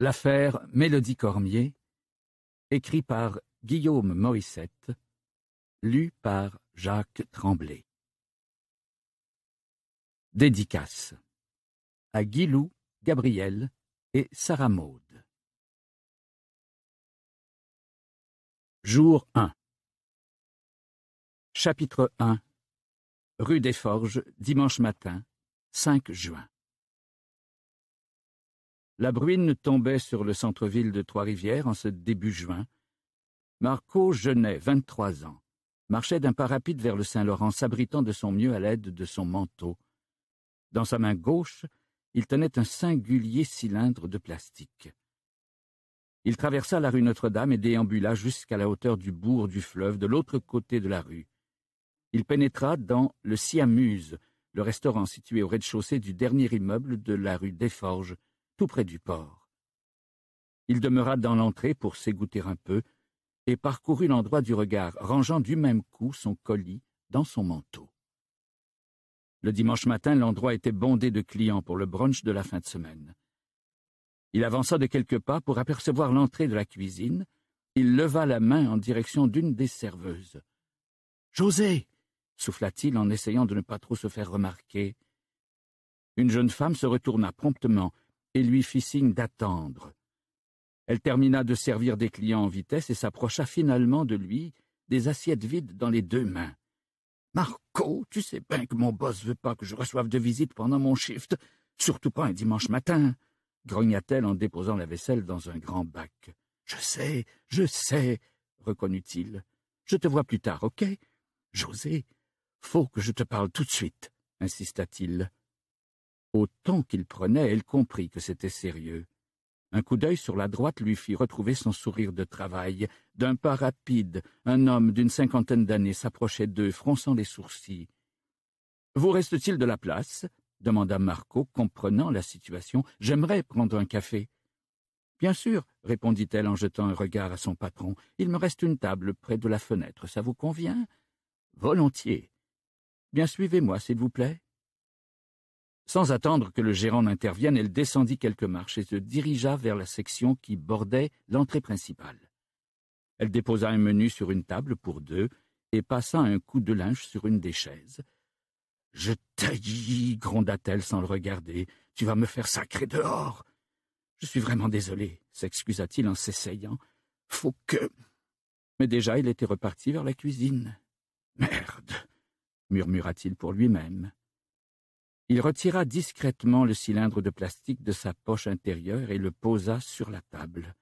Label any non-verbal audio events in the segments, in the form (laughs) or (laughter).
L'affaire Mélodie Cormier, écrit par Guillaume Morissette, lu par Jacques Tremblay. Dédicace à Guilou, Gabriel et Sarah Maud. Jour 1 Chapitre 1 Rue des Forges, dimanche matin, 5 juin. La bruine tombait sur le centre-ville de Trois-Rivières en ce début juin. Marco vingt-trois ans, marchait d'un pas rapide vers le Saint-Laurent, s'abritant de son mieux à l'aide de son manteau. Dans sa main gauche, il tenait un singulier cylindre de plastique. Il traversa la rue Notre-Dame et déambula jusqu'à la hauteur du bourg du fleuve, de l'autre côté de la rue. Il pénétra dans le Siamuse, le restaurant situé au rez-de-chaussée du dernier immeuble de la rue Desforges, tout près du port. Il demeura dans l'entrée pour s'égoutter un peu, et parcourut l'endroit du regard, rangeant du même coup son colis dans son manteau. Le dimanche matin, l'endroit était bondé de clients pour le brunch de la fin de semaine. Il avança de quelques pas pour apercevoir l'entrée de la cuisine. Il leva la main en direction d'une des serveuses. José souffla-t-il en essayant de ne pas trop se faire remarquer. Une jeune femme se retourna promptement et lui fit signe d'attendre. Elle termina de servir des clients en vitesse et s'approcha finalement de lui, des assiettes vides dans les deux mains. Marco, tu sais bien que mon boss veut pas que je reçoive de visite pendant mon shift, surtout pas un dimanche matin, grogna-t-elle en déposant la vaisselle dans un grand bac. Je sais, je sais, reconnut-il. Je te vois plus tard, ok? José, faut que je te parle tout de suite, insista-t-il. Au temps qu'il prenait, elle comprit que c'était sérieux. Un coup d'œil sur la droite lui fit retrouver son sourire de travail. D'un pas rapide, un homme d'une cinquantaine d'années s'approchait d'eux, fronçant les sourcils. Vous reste-t-il de la place demanda Marco, comprenant la situation. J'aimerais prendre un café. Bien sûr, répondit-elle en jetant un regard à son patron. Il me reste une table près de la fenêtre. Ça vous convient Volontiers. Bien, suivez-moi, s'il vous plaît. Sans attendre que le gérant n'intervienne, elle descendit quelques marches et se dirigea vers la section qui bordait l'entrée principale. Elle déposa un menu sur une table pour deux et passa un coup de linge sur une des chaises. Je taillis, gronda-t-elle sans le regarder. Tu vas me faire sacrer dehors. Je suis vraiment désolé, s'excusa-t-il en s'essayant. Faut que. Mais déjà, il était reparti vers la cuisine. Merde, murmura-t-il pour lui-même. Il retira discrètement le cylindre de plastique de sa poche intérieure et le posa sur la table.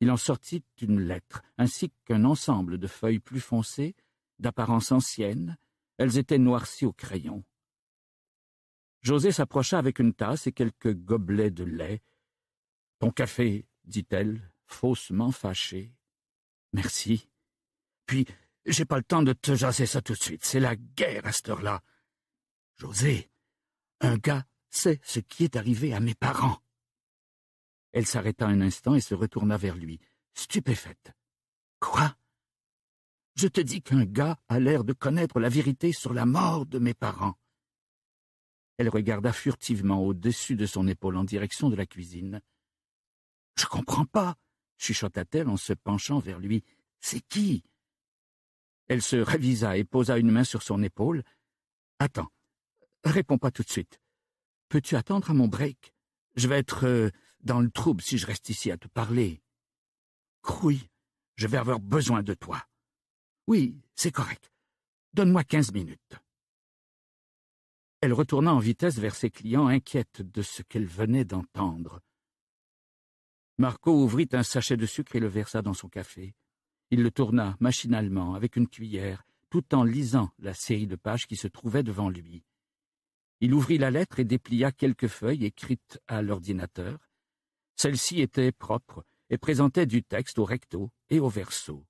Il en sortit une lettre, ainsi qu'un ensemble de feuilles plus foncées, d'apparence ancienne, elles étaient noircies au crayon. José s'approcha avec une tasse et quelques gobelets de lait. Ton café, dit-elle, faussement fâchée. Merci. Puis, j'ai pas le temps de te jaser ça tout de suite, c'est la guerre à cette heure-là. José, un gars sait ce qui est arrivé à mes parents. Elle s'arrêta un instant et se retourna vers lui, stupéfaite. Quoi Je te dis qu'un gars a l'air de connaître la vérité sur la mort de mes parents. Elle regarda furtivement au-dessus de son épaule en direction de la cuisine. Je comprends pas, chuchota-t-elle en se penchant vers lui. C'est qui Elle se ravisa et posa une main sur son épaule. Attends, Réponds pas tout de suite. Peux-tu attendre à mon break Je vais être euh, dans le trouble si je reste ici à te parler. Crouille, je vais avoir besoin de toi. Oui, c'est correct. Donne-moi quinze minutes. Elle retourna en vitesse vers ses clients, inquiète de ce qu'elle venait d'entendre. Marco ouvrit un sachet de sucre et le versa dans son café. Il le tourna machinalement avec une cuillère, tout en lisant la série de pages qui se trouvait devant lui. Il ouvrit la lettre et déplia quelques feuilles écrites à l'ordinateur. celles ci étaient propres et présentaient du texte au recto et au verso.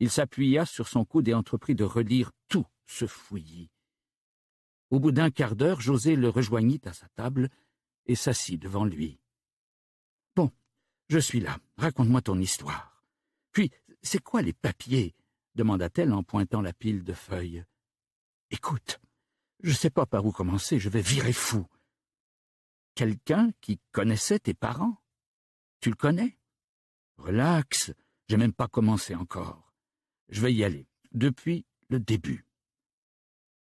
Il s'appuya sur son coude et entreprit de relire tout ce fouillis. Au bout d'un quart d'heure, José le rejoignit à sa table et s'assit devant lui. Bon, je suis là, raconte-moi ton histoire. Puis, c'est quoi les papiers demanda-t-elle en pointant la pile de feuilles. Écoute, je ne sais pas par où commencer, je vais virer fou. Quelqu'un qui connaissait tes parents. Tu le connais Relax, j'ai même pas commencé encore. Je vais y aller, depuis le début.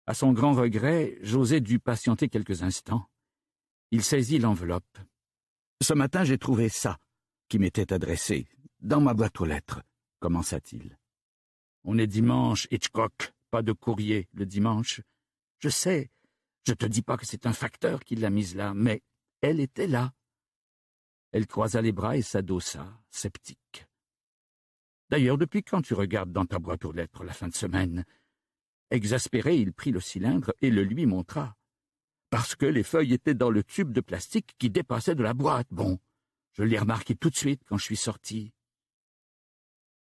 À son grand regret, José dut patienter quelques instants. Il saisit l'enveloppe. Ce matin, j'ai trouvé ça, qui m'était adressé, dans ma boîte aux lettres, commença-t-il. On est dimanche, Hitchcock, pas de courrier le dimanche. Je sais, je te dis pas que c'est un facteur qui l'a mise là, mais elle était là. Elle croisa les bras et s'adossa, sceptique. D'ailleurs, depuis quand tu regardes dans ta boîte aux lettres la fin de semaine Exaspéré, il prit le cylindre et le lui montra. Parce que les feuilles étaient dans le tube de plastique qui dépassait de la boîte. Bon, je l'ai remarqué tout de suite quand je suis sorti.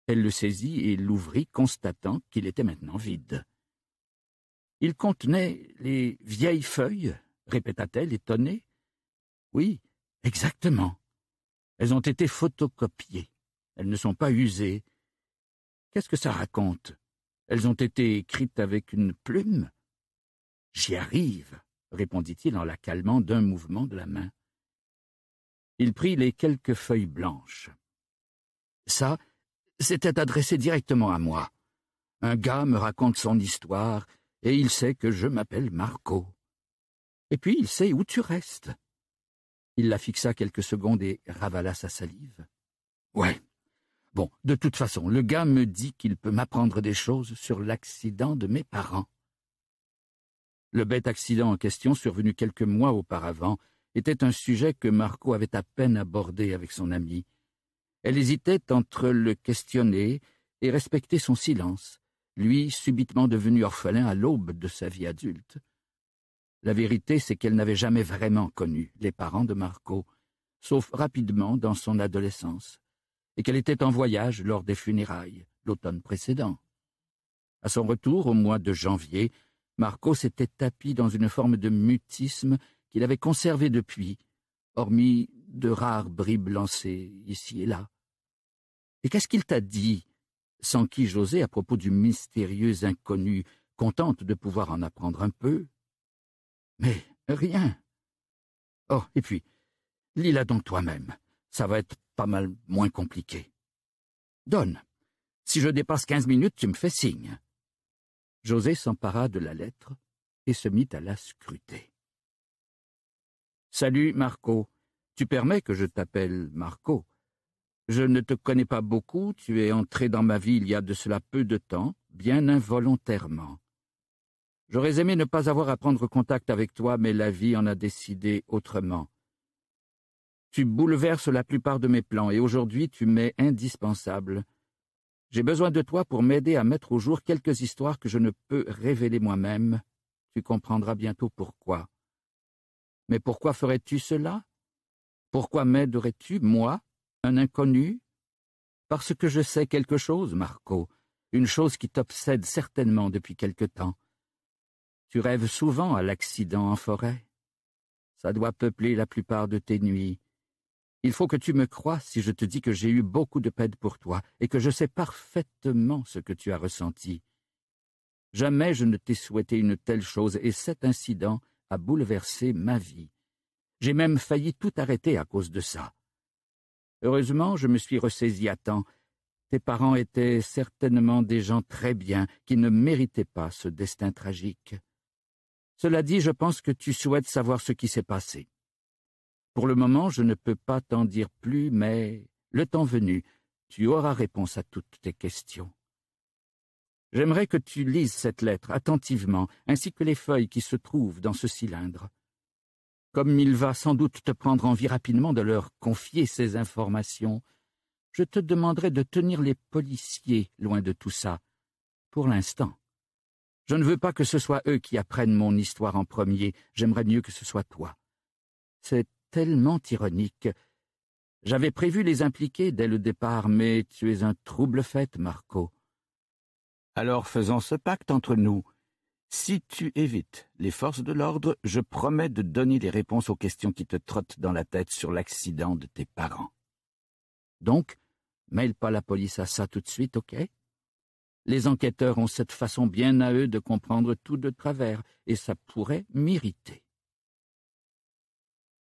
Elle le saisit et l'ouvrit, constatant qu'il était maintenant vide. Il contenait les vieilles feuilles, répéta-t-elle, étonnée. Oui, exactement. Elles ont été photocopiées. Elles ne sont pas usées. Qu'est-ce que ça raconte Elles ont été écrites avec une plume J'y arrive, répondit-il en la calmant d'un mouvement de la main. Il prit les quelques feuilles blanches. Ça, c'était adressé directement à moi. Un gars me raconte son histoire, et il sait que je m'appelle Marco. Et puis il sait où tu restes. Il la fixa quelques secondes et ravala sa salive. Ouais. Bon, de toute façon, le gars me dit qu'il peut m'apprendre des choses sur l'accident de mes parents. Le bête accident en question, survenu quelques mois auparavant, était un sujet que Marco avait à peine abordé avec son amie. Elle hésitait entre le questionner et respecter son silence, lui subitement devenu orphelin à l'aube de sa vie adulte. La vérité, c'est qu'elle n'avait jamais vraiment connu les parents de Marco, sauf rapidement dans son adolescence, et qu'elle était en voyage lors des funérailles l'automne précédent. À son retour au mois de janvier, Marco s'était tapi dans une forme de mutisme qu'il avait conservé depuis, hormis de rares bribes lancées ici et là. Et qu'est-ce qu'il t'a dit sans qui José, à propos du mystérieux inconnu, contente de pouvoir en apprendre un peu. Mais rien. Oh, et puis, lis-la donc toi-même. Ça va être pas mal moins compliqué. Donne. Si je dépasse quinze minutes, tu me fais signe. José s'empara de la lettre et se mit à la scruter. Salut, Marco. Tu permets que je t'appelle Marco je ne te connais pas beaucoup, tu es entré dans ma vie il y a de cela peu de temps, bien involontairement. J'aurais aimé ne pas avoir à prendre contact avec toi, mais la vie en a décidé autrement. Tu bouleverses la plupart de mes plans, et aujourd'hui tu m'es indispensable. J'ai besoin de toi pour m'aider à mettre au jour quelques histoires que je ne peux révéler moi-même. Tu comprendras bientôt pourquoi. Mais pourquoi ferais-tu cela Pourquoi m'aiderais-tu, moi, un inconnu Parce que je sais quelque chose, Marco, une chose qui t'obsède certainement depuis quelque temps. Tu rêves souvent à l'accident en forêt. Ça doit peupler la plupart de tes nuits. Il faut que tu me crois si je te dis que j'ai eu beaucoup de peine pour toi et que je sais parfaitement ce que tu as ressenti. Jamais je ne t'ai souhaité une telle chose et cet incident a bouleversé ma vie. J'ai même failli tout arrêter à cause de ça. Heureusement, je me suis ressaisi à temps. Tes parents étaient certainement des gens très bien qui ne méritaient pas ce destin tragique. Cela dit, je pense que tu souhaites savoir ce qui s'est passé. Pour le moment, je ne peux pas t'en dire plus, mais le temps venu, tu auras réponse à toutes tes questions. J'aimerais que tu lises cette lettre attentivement, ainsi que les feuilles qui se trouvent dans ce cylindre. Comme il va sans doute te prendre envie rapidement de leur confier ces informations, je te demanderai de tenir les policiers loin de tout ça, pour l'instant. Je ne veux pas que ce soit eux qui apprennent mon histoire en premier, j'aimerais mieux que ce soit toi. C'est tellement ironique. J'avais prévu les impliquer dès le départ, mais tu es un trouble fait, Marco. Alors faisons ce pacte entre nous. Si tu évites les forces de l'ordre, je promets de donner des réponses aux questions qui te trottent dans la tête sur l'accident de tes parents. Donc, mêle pas la police à ça tout de suite, ok Les enquêteurs ont cette façon bien à eux de comprendre tout de travers, et ça pourrait m'irriter.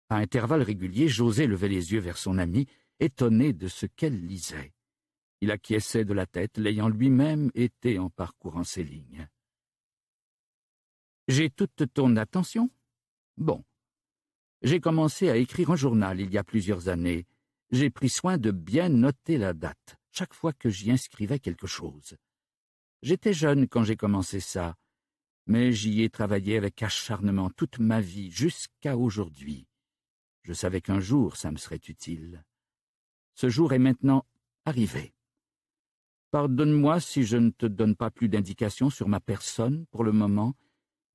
À intervalles réguliers, José levait les yeux vers son ami, étonné de ce qu'elle lisait. Il acquiesçait de la tête, l'ayant lui-même été en parcourant ses lignes. J'ai toute ton attention Bon. J'ai commencé à écrire un journal il y a plusieurs années. J'ai pris soin de bien noter la date, chaque fois que j'y inscrivais quelque chose. J'étais jeune quand j'ai commencé ça, mais j'y ai travaillé avec acharnement toute ma vie jusqu'à aujourd'hui. Je savais qu'un jour ça me serait utile. Ce jour est maintenant arrivé. Pardonne-moi si je ne te donne pas plus d'indications sur ma personne pour le moment,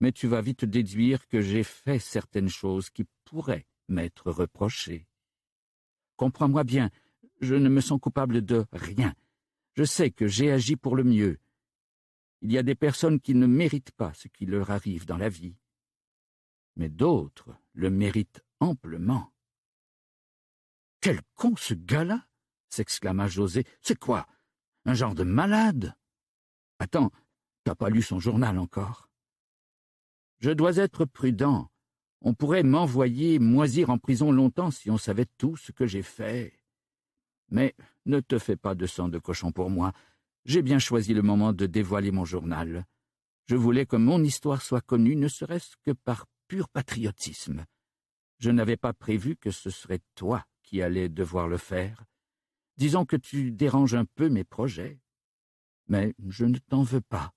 mais tu vas vite déduire que j'ai fait certaines choses qui pourraient m'être reprochées. Comprends-moi bien, je ne me sens coupable de rien. Je sais que j'ai agi pour le mieux. Il y a des personnes qui ne méritent pas ce qui leur arrive dans la vie. Mais d'autres le méritent amplement. Quel con ce gars-là s'exclama José. C'est quoi Un genre de malade Attends, t'as pas lu son journal encore je dois être prudent. On pourrait m'envoyer moisir en prison longtemps si on savait tout ce que j'ai fait. Mais ne te fais pas de sang de cochon pour moi. J'ai bien choisi le moment de dévoiler mon journal. Je voulais que mon histoire soit connue, ne serait-ce que par pur patriotisme. Je n'avais pas prévu que ce serait toi qui allais devoir le faire. Disons que tu déranges un peu mes projets. Mais je ne t'en veux pas.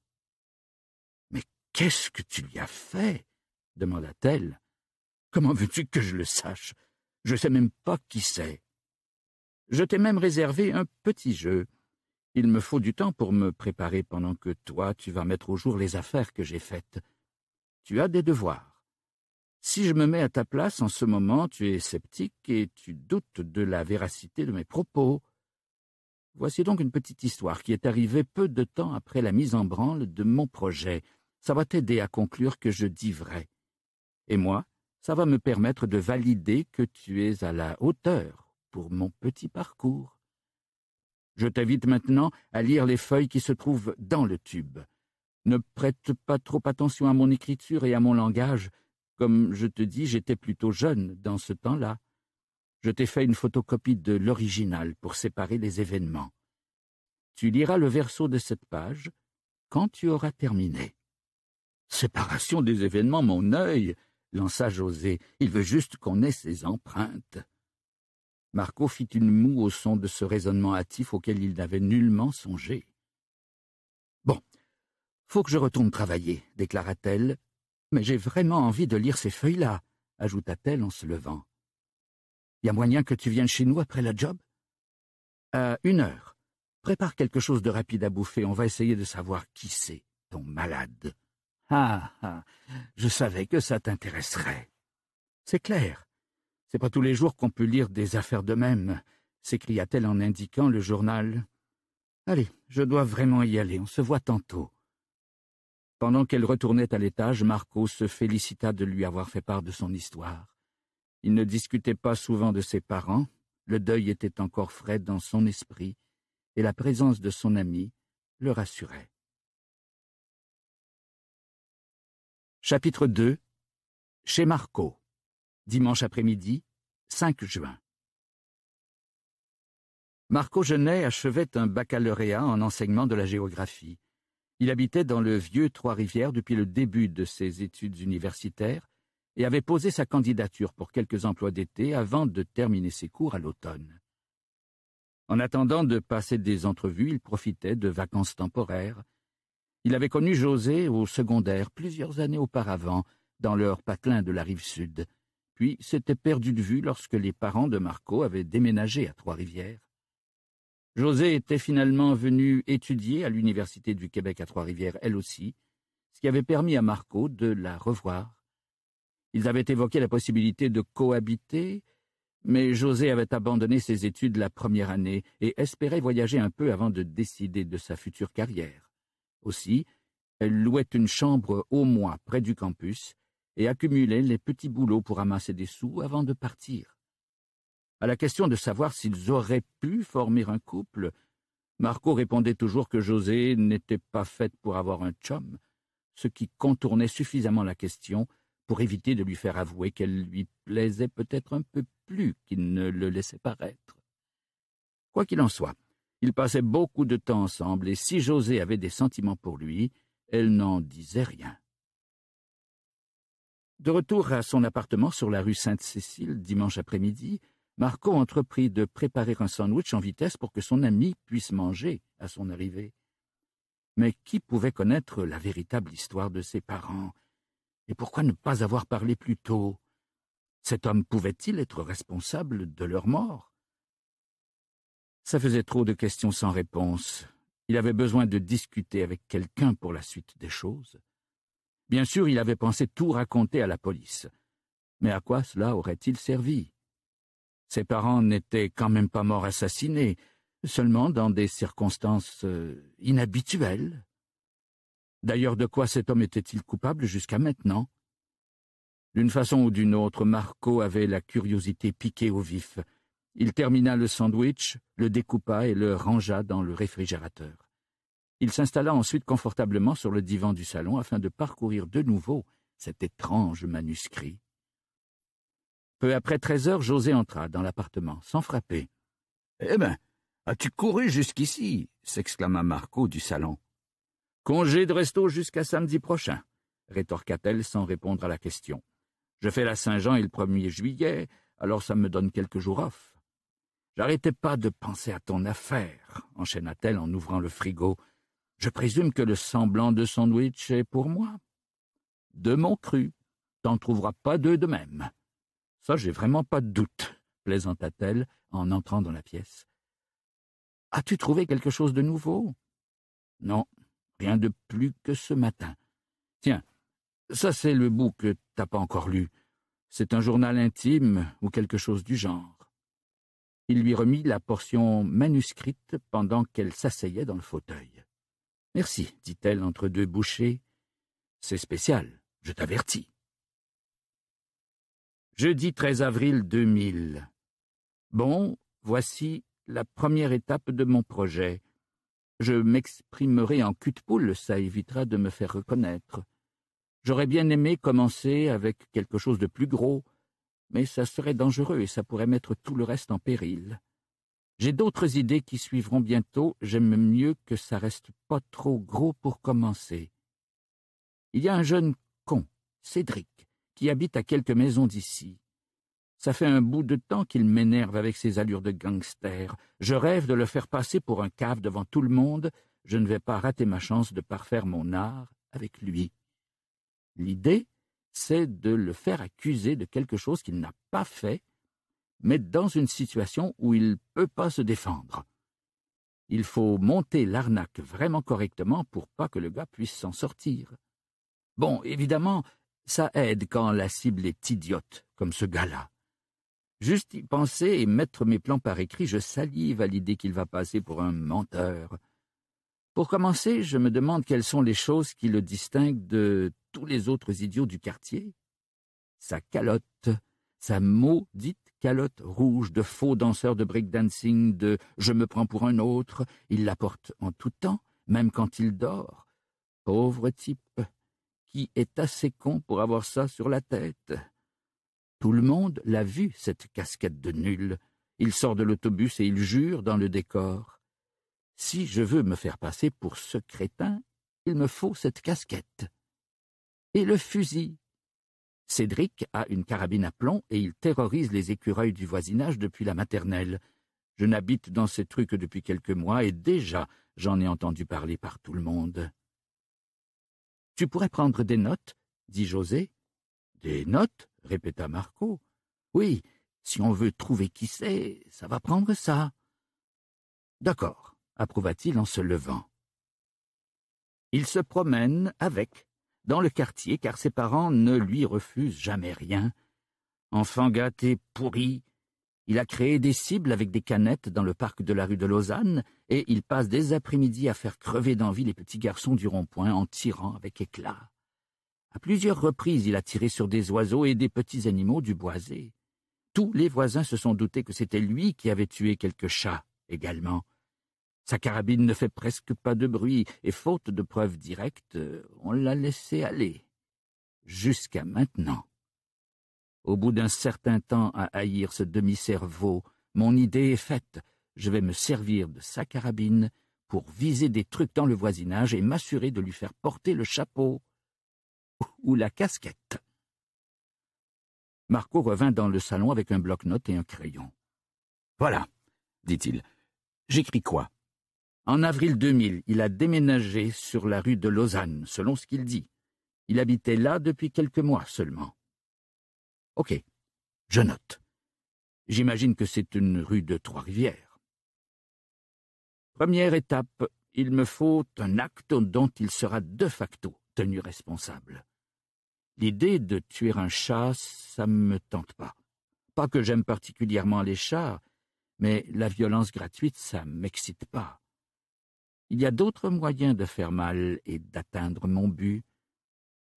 Qu'est-ce que tu lui as fait demanda-t-elle. Comment veux-tu que je le sache Je ne sais même pas qui c'est. Je t'ai même réservé un petit jeu. Il me faut du temps pour me préparer pendant que toi tu vas mettre au jour les affaires que j'ai faites. Tu as des devoirs. Si je me mets à ta place en ce moment, tu es sceptique et tu doutes de la véracité de mes propos. Voici donc une petite histoire qui est arrivée peu de temps après la mise en branle de mon projet ça va t'aider à conclure que je dis vrai. Et moi, ça va me permettre de valider que tu es à la hauteur pour mon petit parcours. Je t'invite maintenant à lire les feuilles qui se trouvent dans le tube. Ne prête pas trop attention à mon écriture et à mon langage. Comme je te dis, j'étais plutôt jeune dans ce temps-là. Je t'ai fait une photocopie de l'original pour séparer les événements. Tu liras le verso de cette page quand tu auras terminé. Séparation des événements, mon œil, lança José. Il veut juste qu'on ait ses empreintes. Marco fit une moue au son de ce raisonnement hâtif auquel il n'avait nullement songé. Bon, faut que je retourne travailler, déclara-t-elle, mais j'ai vraiment envie de lire ces feuilles-là, ajouta-t-elle en se levant. Y a moyen que tu viennes chez nous après la job À une heure. Prépare quelque chose de rapide à bouffer, on va essayer de savoir qui c'est, ton malade. Ah, ah. Je savais que ça t'intéresserait. C'est clair. C'est pas tous les jours qu'on peut lire des affaires de même, s'écria-t-elle en indiquant le journal. Allez, je dois vraiment y aller, on se voit tantôt. Pendant qu'elle retournait à l'étage, Marco se félicita de lui avoir fait part de son histoire. Il ne discutait pas souvent de ses parents, le deuil était encore frais dans son esprit, et la présence de son ami le rassurait. Chapitre 2 Chez Marco Dimanche après-midi, 5 juin Marco Genet achevait un baccalauréat en enseignement de la géographie. Il habitait dans le vieux Trois-Rivières depuis le début de ses études universitaires et avait posé sa candidature pour quelques emplois d'été avant de terminer ses cours à l'automne. En attendant de passer des entrevues, il profitait de vacances temporaires, il avait connu José au secondaire plusieurs années auparavant, dans leur patelin de la rive sud, puis s'était perdu de vue lorsque les parents de Marco avaient déménagé à Trois-Rivières. José était finalement venu étudier à l'Université du Québec à Trois-Rivières, elle aussi, ce qui avait permis à Marco de la revoir. Ils avaient évoqué la possibilité de cohabiter, mais José avait abandonné ses études la première année et espérait voyager un peu avant de décider de sa future carrière. Aussi, elle louait une chambre au mois près du campus et accumulait les petits boulots pour amasser des sous avant de partir. À la question de savoir s'ils auraient pu former un couple, Marco répondait toujours que José n'était pas faite pour avoir un chum, ce qui contournait suffisamment la question pour éviter de lui faire avouer qu'elle lui plaisait peut-être un peu plus qu'il ne le laissait paraître. Quoi qu'il en soit, ils passaient beaucoup de temps ensemble, et si José avait des sentiments pour lui, elle n'en disait rien. De retour à son appartement sur la rue Sainte-Cécile, dimanche après-midi, Marco entreprit de préparer un sandwich en vitesse pour que son ami puisse manger à son arrivée. Mais qui pouvait connaître la véritable histoire de ses parents Et pourquoi ne pas avoir parlé plus tôt Cet homme pouvait-il être responsable de leur mort ça faisait trop de questions sans réponse. Il avait besoin de discuter avec quelqu'un pour la suite des choses. Bien sûr, il avait pensé tout raconter à la police. Mais à quoi cela aurait-il servi Ses parents n'étaient quand même pas morts assassinés, seulement dans des circonstances euh, inhabituelles. D'ailleurs, de quoi cet homme était-il coupable jusqu'à maintenant D'une façon ou d'une autre, Marco avait la curiosité piquée au vif. Il termina le sandwich, le découpa et le rangea dans le réfrigérateur. Il s'installa ensuite confortablement sur le divan du salon afin de parcourir de nouveau cet étrange manuscrit. Peu après treize heures, José entra dans l'appartement, sans frapper. Eh ben, as-tu couru jusqu'ici s'exclama Marco du salon. Congé de resto jusqu'à samedi prochain, rétorqua-t-elle sans répondre à la question. Je fais la Saint-Jean et le 1er juillet, alors ça me donne quelques jours off. J'arrêtais pas de penser à ton affaire, enchaîna-t-elle en ouvrant le frigo. Je présume que le semblant de sandwich est pour moi. De mon cru, t'en trouveras pas deux de même. Ça, j'ai vraiment pas de doute, plaisanta-t-elle en entrant dans la pièce. As-tu trouvé quelque chose de nouveau Non, rien de plus que ce matin. Tiens, ça c'est le bout que t'as pas encore lu. C'est un journal intime ou quelque chose du genre. Il lui remit la portion manuscrite pendant qu'elle s'asseyait dans le fauteuil. Merci, dit-elle entre deux bouchées. C'est spécial, je t'avertis. Jeudi 13 avril 2000. Bon, voici la première étape de mon projet. Je m'exprimerai en cul de poule, ça évitera de me faire reconnaître. J'aurais bien aimé commencer avec quelque chose de plus gros, mais ça serait dangereux et ça pourrait mettre tout le reste en péril. J'ai d'autres idées qui suivront bientôt, j'aime mieux que ça reste pas trop gros pour commencer. Il y a un jeune con, Cédric, qui habite à quelques maisons d'ici. Ça fait un bout de temps qu'il m'énerve avec ses allures de gangster. Je rêve de le faire passer pour un cave devant tout le monde. Je ne vais pas rater ma chance de parfaire mon art avec lui. L'idée, c'est de le faire accuser de quelque chose qu'il n'a pas fait, mais dans une situation où il ne peut pas se défendre. Il faut monter l'arnaque vraiment correctement pour pas que le gars puisse s'en sortir. Bon, évidemment, ça aide quand la cible est idiote, comme ce gars-là. Juste y penser et mettre mes plans par écrit, je salive à l'idée qu'il va passer pour un menteur, pour commencer, je me demande quelles sont les choses qui le distinguent de tous les autres idiots du quartier. Sa calotte, sa maudite calotte rouge de faux danseur de dancing de je me prends pour un autre, il la porte en tout temps, même quand il dort. Pauvre type, qui est assez con pour avoir ça sur la tête. Tout le monde l'a vu, cette casquette de nul. Il sort de l'autobus et il jure dans le décor. Si je veux me faire passer pour ce crétin, il me faut cette casquette. Et le fusil. Cédric a une carabine à plomb et il terrorise les écureuils du voisinage depuis la maternelle. Je n'habite dans ces trucs depuis quelques mois et déjà j'en ai entendu parler par tout le monde. Tu pourrais prendre des notes, dit José. Des notes? répéta Marco. Oui, si on veut trouver qui c'est, ça va prendre ça. D'accord approuva-t-il en se levant. Il se promène avec, dans le quartier, car ses parents ne lui refusent jamais rien. Enfant gâté, pourri, il a créé des cibles avec des canettes dans le parc de la rue de Lausanne, et il passe des après-midi à faire crever d'envie les petits garçons du rond-point en tirant avec éclat. À plusieurs reprises, il a tiré sur des oiseaux et des petits animaux du boisé. Tous les voisins se sont doutés que c'était lui qui avait tué quelques chats également. Sa carabine ne fait presque pas de bruit, et faute de preuves directes, on l'a laissé aller. Jusqu'à maintenant. Au bout d'un certain temps à haïr ce demi-cerveau, mon idée est faite. Je vais me servir de sa carabine pour viser des trucs dans le voisinage et m'assurer de lui faire porter le chapeau ou la casquette. Marco revint dans le salon avec un bloc-notes et un crayon. Voilà, dit-il. J'écris quoi en avril 2000, il a déménagé sur la rue de Lausanne, selon ce qu'il dit. Il habitait là depuis quelques mois seulement. Ok, je note. J'imagine que c'est une rue de Trois-Rivières. Première étape, il me faut un acte dont il sera de facto tenu responsable. L'idée de tuer un chat, ça ne me tente pas. Pas que j'aime particulièrement les chats, mais la violence gratuite, ça m'excite pas. Il y a d'autres moyens de faire mal et d'atteindre mon but.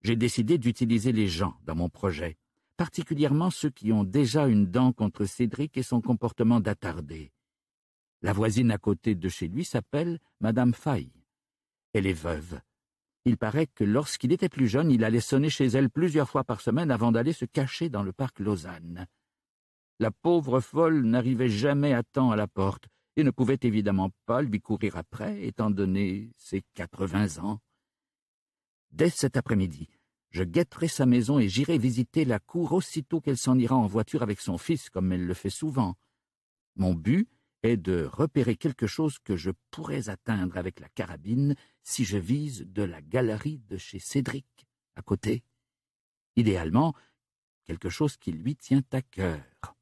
J'ai décidé d'utiliser les gens dans mon projet, particulièrement ceux qui ont déjà une dent contre Cédric et son comportement d'attardé. La voisine à côté de chez lui s'appelle Madame Faille. Elle est veuve. Il paraît que lorsqu'il était plus jeune, il allait sonner chez elle plusieurs fois par semaine avant d'aller se cacher dans le parc Lausanne. La pauvre folle n'arrivait jamais à temps à la porte, ne pouvait évidemment pas lui courir après, étant donné ses quatre-vingts ans. Dès cet après-midi, je guetterai sa maison et j'irai visiter la cour aussitôt qu'elle s'en ira en voiture avec son fils, comme elle le fait souvent. Mon but est de repérer quelque chose que je pourrais atteindre avec la carabine si je vise de la galerie de chez Cédric, à côté. Idéalement, quelque chose qui lui tient à cœur.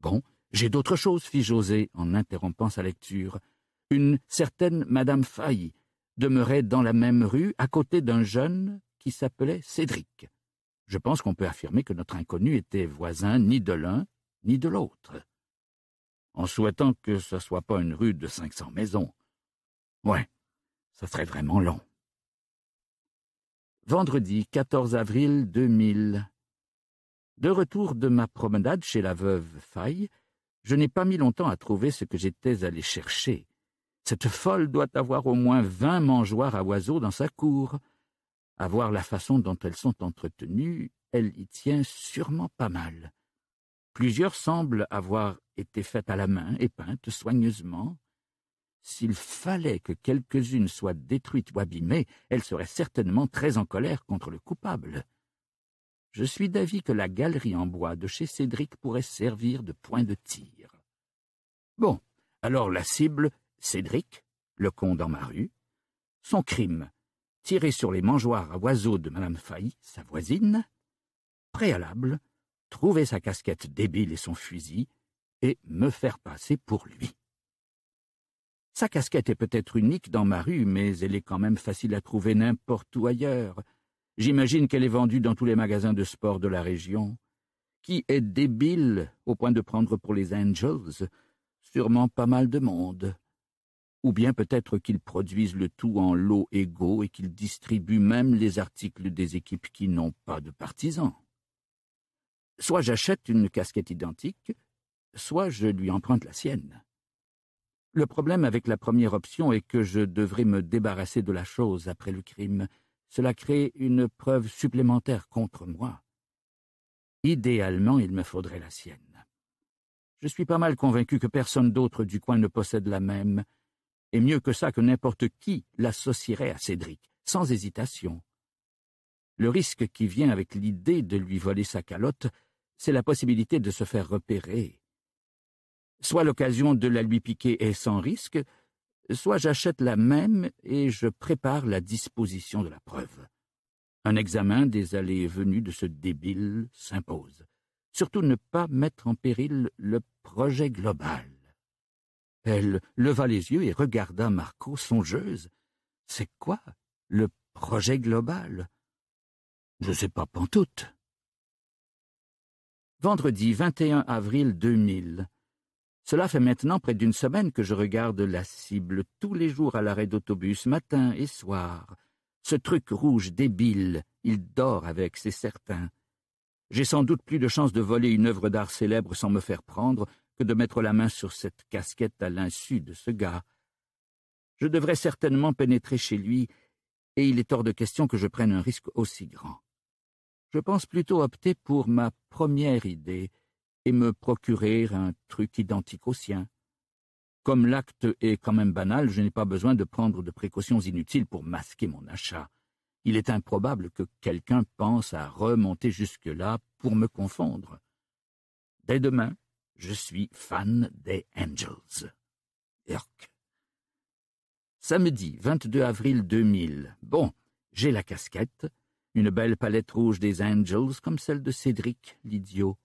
Bon, j'ai d'autres choses, fit José en interrompant sa lecture. Une certaine Madame Fay demeurait dans la même rue à côté d'un jeune qui s'appelait Cédric. Je pense qu'on peut affirmer que notre inconnu était voisin ni de l'un ni de l'autre. En souhaitant que ce soit pas une rue de cinq cents maisons. Ouais, ça serait vraiment long. Vendredi 14 avril 2000. De retour de ma promenade chez la veuve Faille, je n'ai pas mis longtemps à trouver ce que j'étais allé chercher. Cette folle doit avoir au moins vingt mangeoires à oiseaux dans sa cour. À voir la façon dont elles sont entretenues, elle y tient sûrement pas mal. Plusieurs semblent avoir été faites à la main et peintes soigneusement. S'il fallait que quelques-unes soient détruites ou abîmées, elle serait certainement très en colère contre le coupable je suis d'avis que la galerie en bois de chez Cédric pourrait servir de point de tir. Bon, alors la cible, Cédric, le comte dans ma rue, son crime, tirer sur les mangeoires à oiseaux de Madame Failly, sa voisine, préalable, trouver sa casquette débile et son fusil, et me faire passer pour lui. Sa casquette est peut-être unique dans ma rue, mais elle est quand même facile à trouver n'importe où ailleurs, J'imagine qu'elle est vendue dans tous les magasins de sport de la région. Qui est débile au point de prendre pour les Angels Sûrement pas mal de monde. Ou bien peut-être qu'ils produisent le tout en lot égaux et qu'ils distribuent même les articles des équipes qui n'ont pas de partisans. Soit j'achète une casquette identique, soit je lui emprunte la sienne. Le problème avec la première option est que je devrais me débarrasser de la chose après le crime, cela crée une preuve supplémentaire contre moi. Idéalement, il me faudrait la sienne. Je suis pas mal convaincu que personne d'autre du coin ne possède la même, et mieux que ça que n'importe qui l'associerait à Cédric, sans hésitation. Le risque qui vient avec l'idée de lui voler sa calotte, c'est la possibilité de se faire repérer. Soit l'occasion de la lui piquer est sans risque, soit j'achète la même et je prépare la disposition de la preuve. Un examen des allées et venues de ce débile s'impose. Surtout ne pas mettre en péril le projet global. Elle leva les yeux et regarda Marco songeuse. C'est quoi le projet global Je sais pas pantoute. Vendredi 21 avril 2000. Cela fait maintenant près d'une semaine que je regarde la cible tous les jours à l'arrêt d'autobus, matin et soir. Ce truc rouge débile, il dort avec, c'est certain. J'ai sans doute plus de chance de voler une œuvre d'art célèbre sans me faire prendre que de mettre la main sur cette casquette à l'insu de ce gars. Je devrais certainement pénétrer chez lui, et il est hors de question que je prenne un risque aussi grand. Je pense plutôt opter pour ma première idée, et me procurer un truc identique au sien. Comme l'acte est quand même banal, je n'ai pas besoin de prendre de précautions inutiles pour masquer mon achat. Il est improbable que quelqu'un pense à remonter jusque-là pour me confondre. Dès demain, je suis fan des Angels. Urk. Samedi 22 avril 2000. Bon, j'ai la casquette, une belle palette rouge des Angels comme celle de Cédric, l'idiot.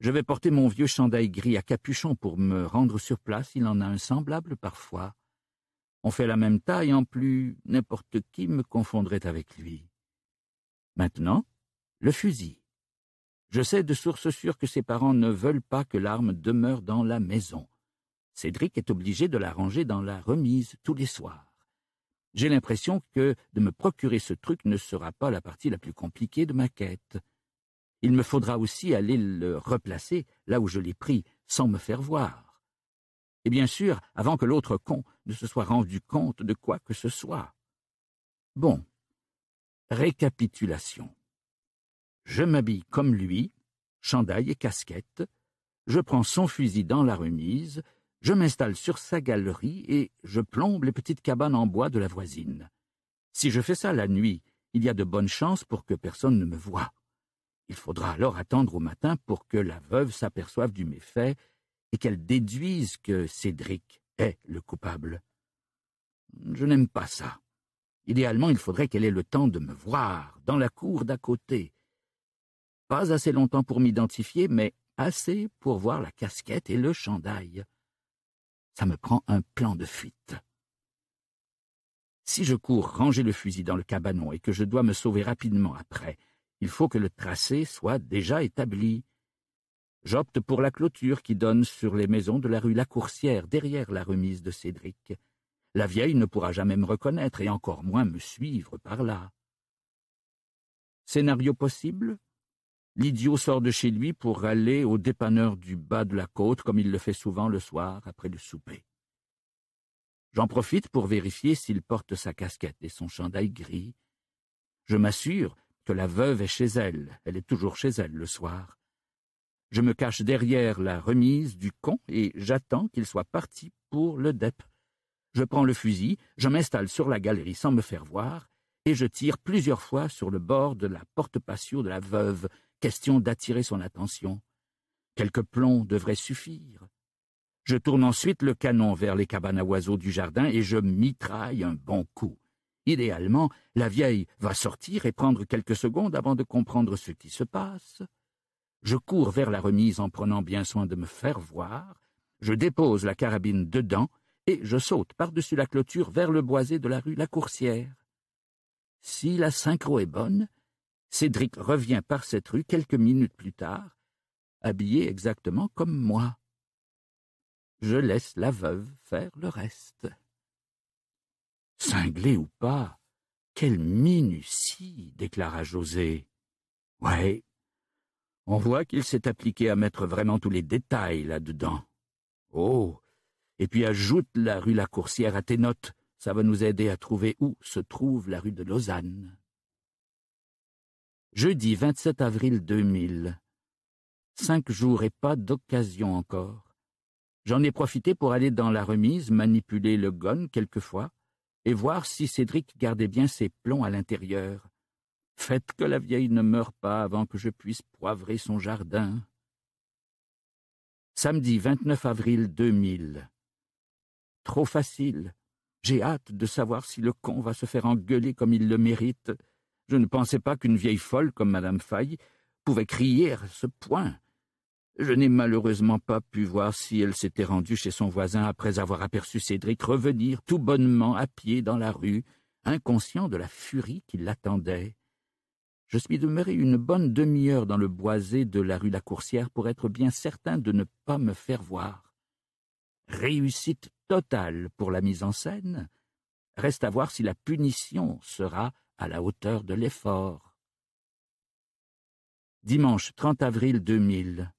Je vais porter mon vieux chandail gris à capuchon pour me rendre sur place, il en a un semblable parfois. On fait la même taille, en plus, n'importe qui me confondrait avec lui. Maintenant, le fusil. Je sais de source sûre que ses parents ne veulent pas que l'arme demeure dans la maison. Cédric est obligé de la ranger dans la remise tous les soirs. J'ai l'impression que de me procurer ce truc ne sera pas la partie la plus compliquée de ma quête. Il me faudra aussi aller le replacer là où je l'ai pris, sans me faire voir. Et bien sûr, avant que l'autre con ne se soit rendu compte de quoi que ce soit. Bon. Récapitulation. Je m'habille comme lui, chandail et casquette, je prends son fusil dans la remise, je m'installe sur sa galerie et je plombe les petites cabanes en bois de la voisine. Si je fais ça la nuit, il y a de bonnes chances pour que personne ne me voie. Il faudra alors attendre au matin pour que la veuve s'aperçoive du méfait et qu'elle déduise que Cédric est le coupable. Je n'aime pas ça. Idéalement, il faudrait qu'elle ait le temps de me voir dans la cour d'à côté. Pas assez longtemps pour m'identifier, mais assez pour voir la casquette et le chandail. Ça me prend un plan de fuite. Si je cours ranger le fusil dans le cabanon et que je dois me sauver rapidement après, il faut que le tracé soit déjà établi. J'opte pour la clôture qui donne sur les maisons de la rue Lacourcière, derrière la remise de Cédric. La vieille ne pourra jamais me reconnaître et encore moins me suivre par là. Scénario possible L'idiot sort de chez lui pour aller au dépanneur du bas de la côte, comme il le fait souvent le soir après le souper. J'en profite pour vérifier s'il porte sa casquette et son chandail gris. Je m'assure la veuve est chez elle, elle est toujours chez elle le soir. Je me cache derrière la remise du con et j'attends qu'il soit parti pour le DEP. Je prends le fusil, je m'installe sur la galerie sans me faire voir, et je tire plusieurs fois sur le bord de la porte patio de la veuve, question d'attirer son attention. Quelques plombs devraient suffire. Je tourne ensuite le canon vers les cabanes à oiseaux du jardin et je mitraille un bon coup. Idéalement, la vieille va sortir et prendre quelques secondes avant de comprendre ce qui se passe. Je cours vers la remise en prenant bien soin de me faire voir. Je dépose la carabine dedans et je saute par-dessus la clôture vers le boisé de la rue La Coursière. Si la synchro est bonne, Cédric revient par cette rue quelques minutes plus tard, habillé exactement comme moi. Je laisse la veuve faire le reste. Cinglé ou pas, quelle minutie déclara José. Ouais. On voit qu'il s'est appliqué à mettre vraiment tous les détails là-dedans. Oh Et puis ajoute la rue La Coursière à tes notes. Ça va nous aider à trouver où se trouve la rue de Lausanne. Jeudi 27 avril 2000. Cinq jours et pas d'occasion encore. J'en ai profité pour aller dans la remise, manipuler le gonne quelquefois, et voir si Cédric gardait bien ses plombs à l'intérieur. Faites que la vieille ne meure pas avant que je puisse poivrer son jardin. Samedi 29 avril 2000. Trop facile. J'ai hâte de savoir si le con va se faire engueuler comme il le mérite. Je ne pensais pas qu'une vieille folle comme Madame Faye pouvait crier à ce point. Je n'ai malheureusement pas pu voir si elle s'était rendue chez son voisin après avoir aperçu Cédric revenir tout bonnement à pied dans la rue, inconscient de la furie qui l'attendait. Je suis demeuré une bonne demi-heure dans le boisé de la rue La Courcière pour être bien certain de ne pas me faire voir. Réussite totale pour la mise en scène. Reste à voir si la punition sera à la hauteur de l'effort. Dimanche 30 avril 2000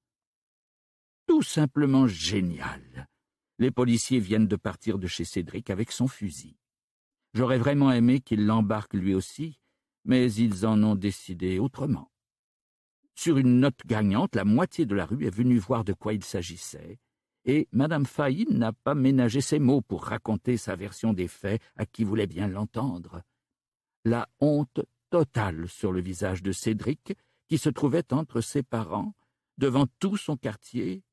tout simplement génial. Les policiers viennent de partir de chez Cédric avec son fusil. J'aurais vraiment aimé qu'il l'embarque lui aussi, mais ils en ont décidé autrement. Sur une note gagnante, la moitié de la rue est venue voir de quoi il s'agissait, et Madame Failly n'a pas ménagé ses mots pour raconter sa version des faits à qui voulait bien l'entendre. La honte totale sur le visage de Cédric, qui se trouvait entre ses parents, devant tout son quartier,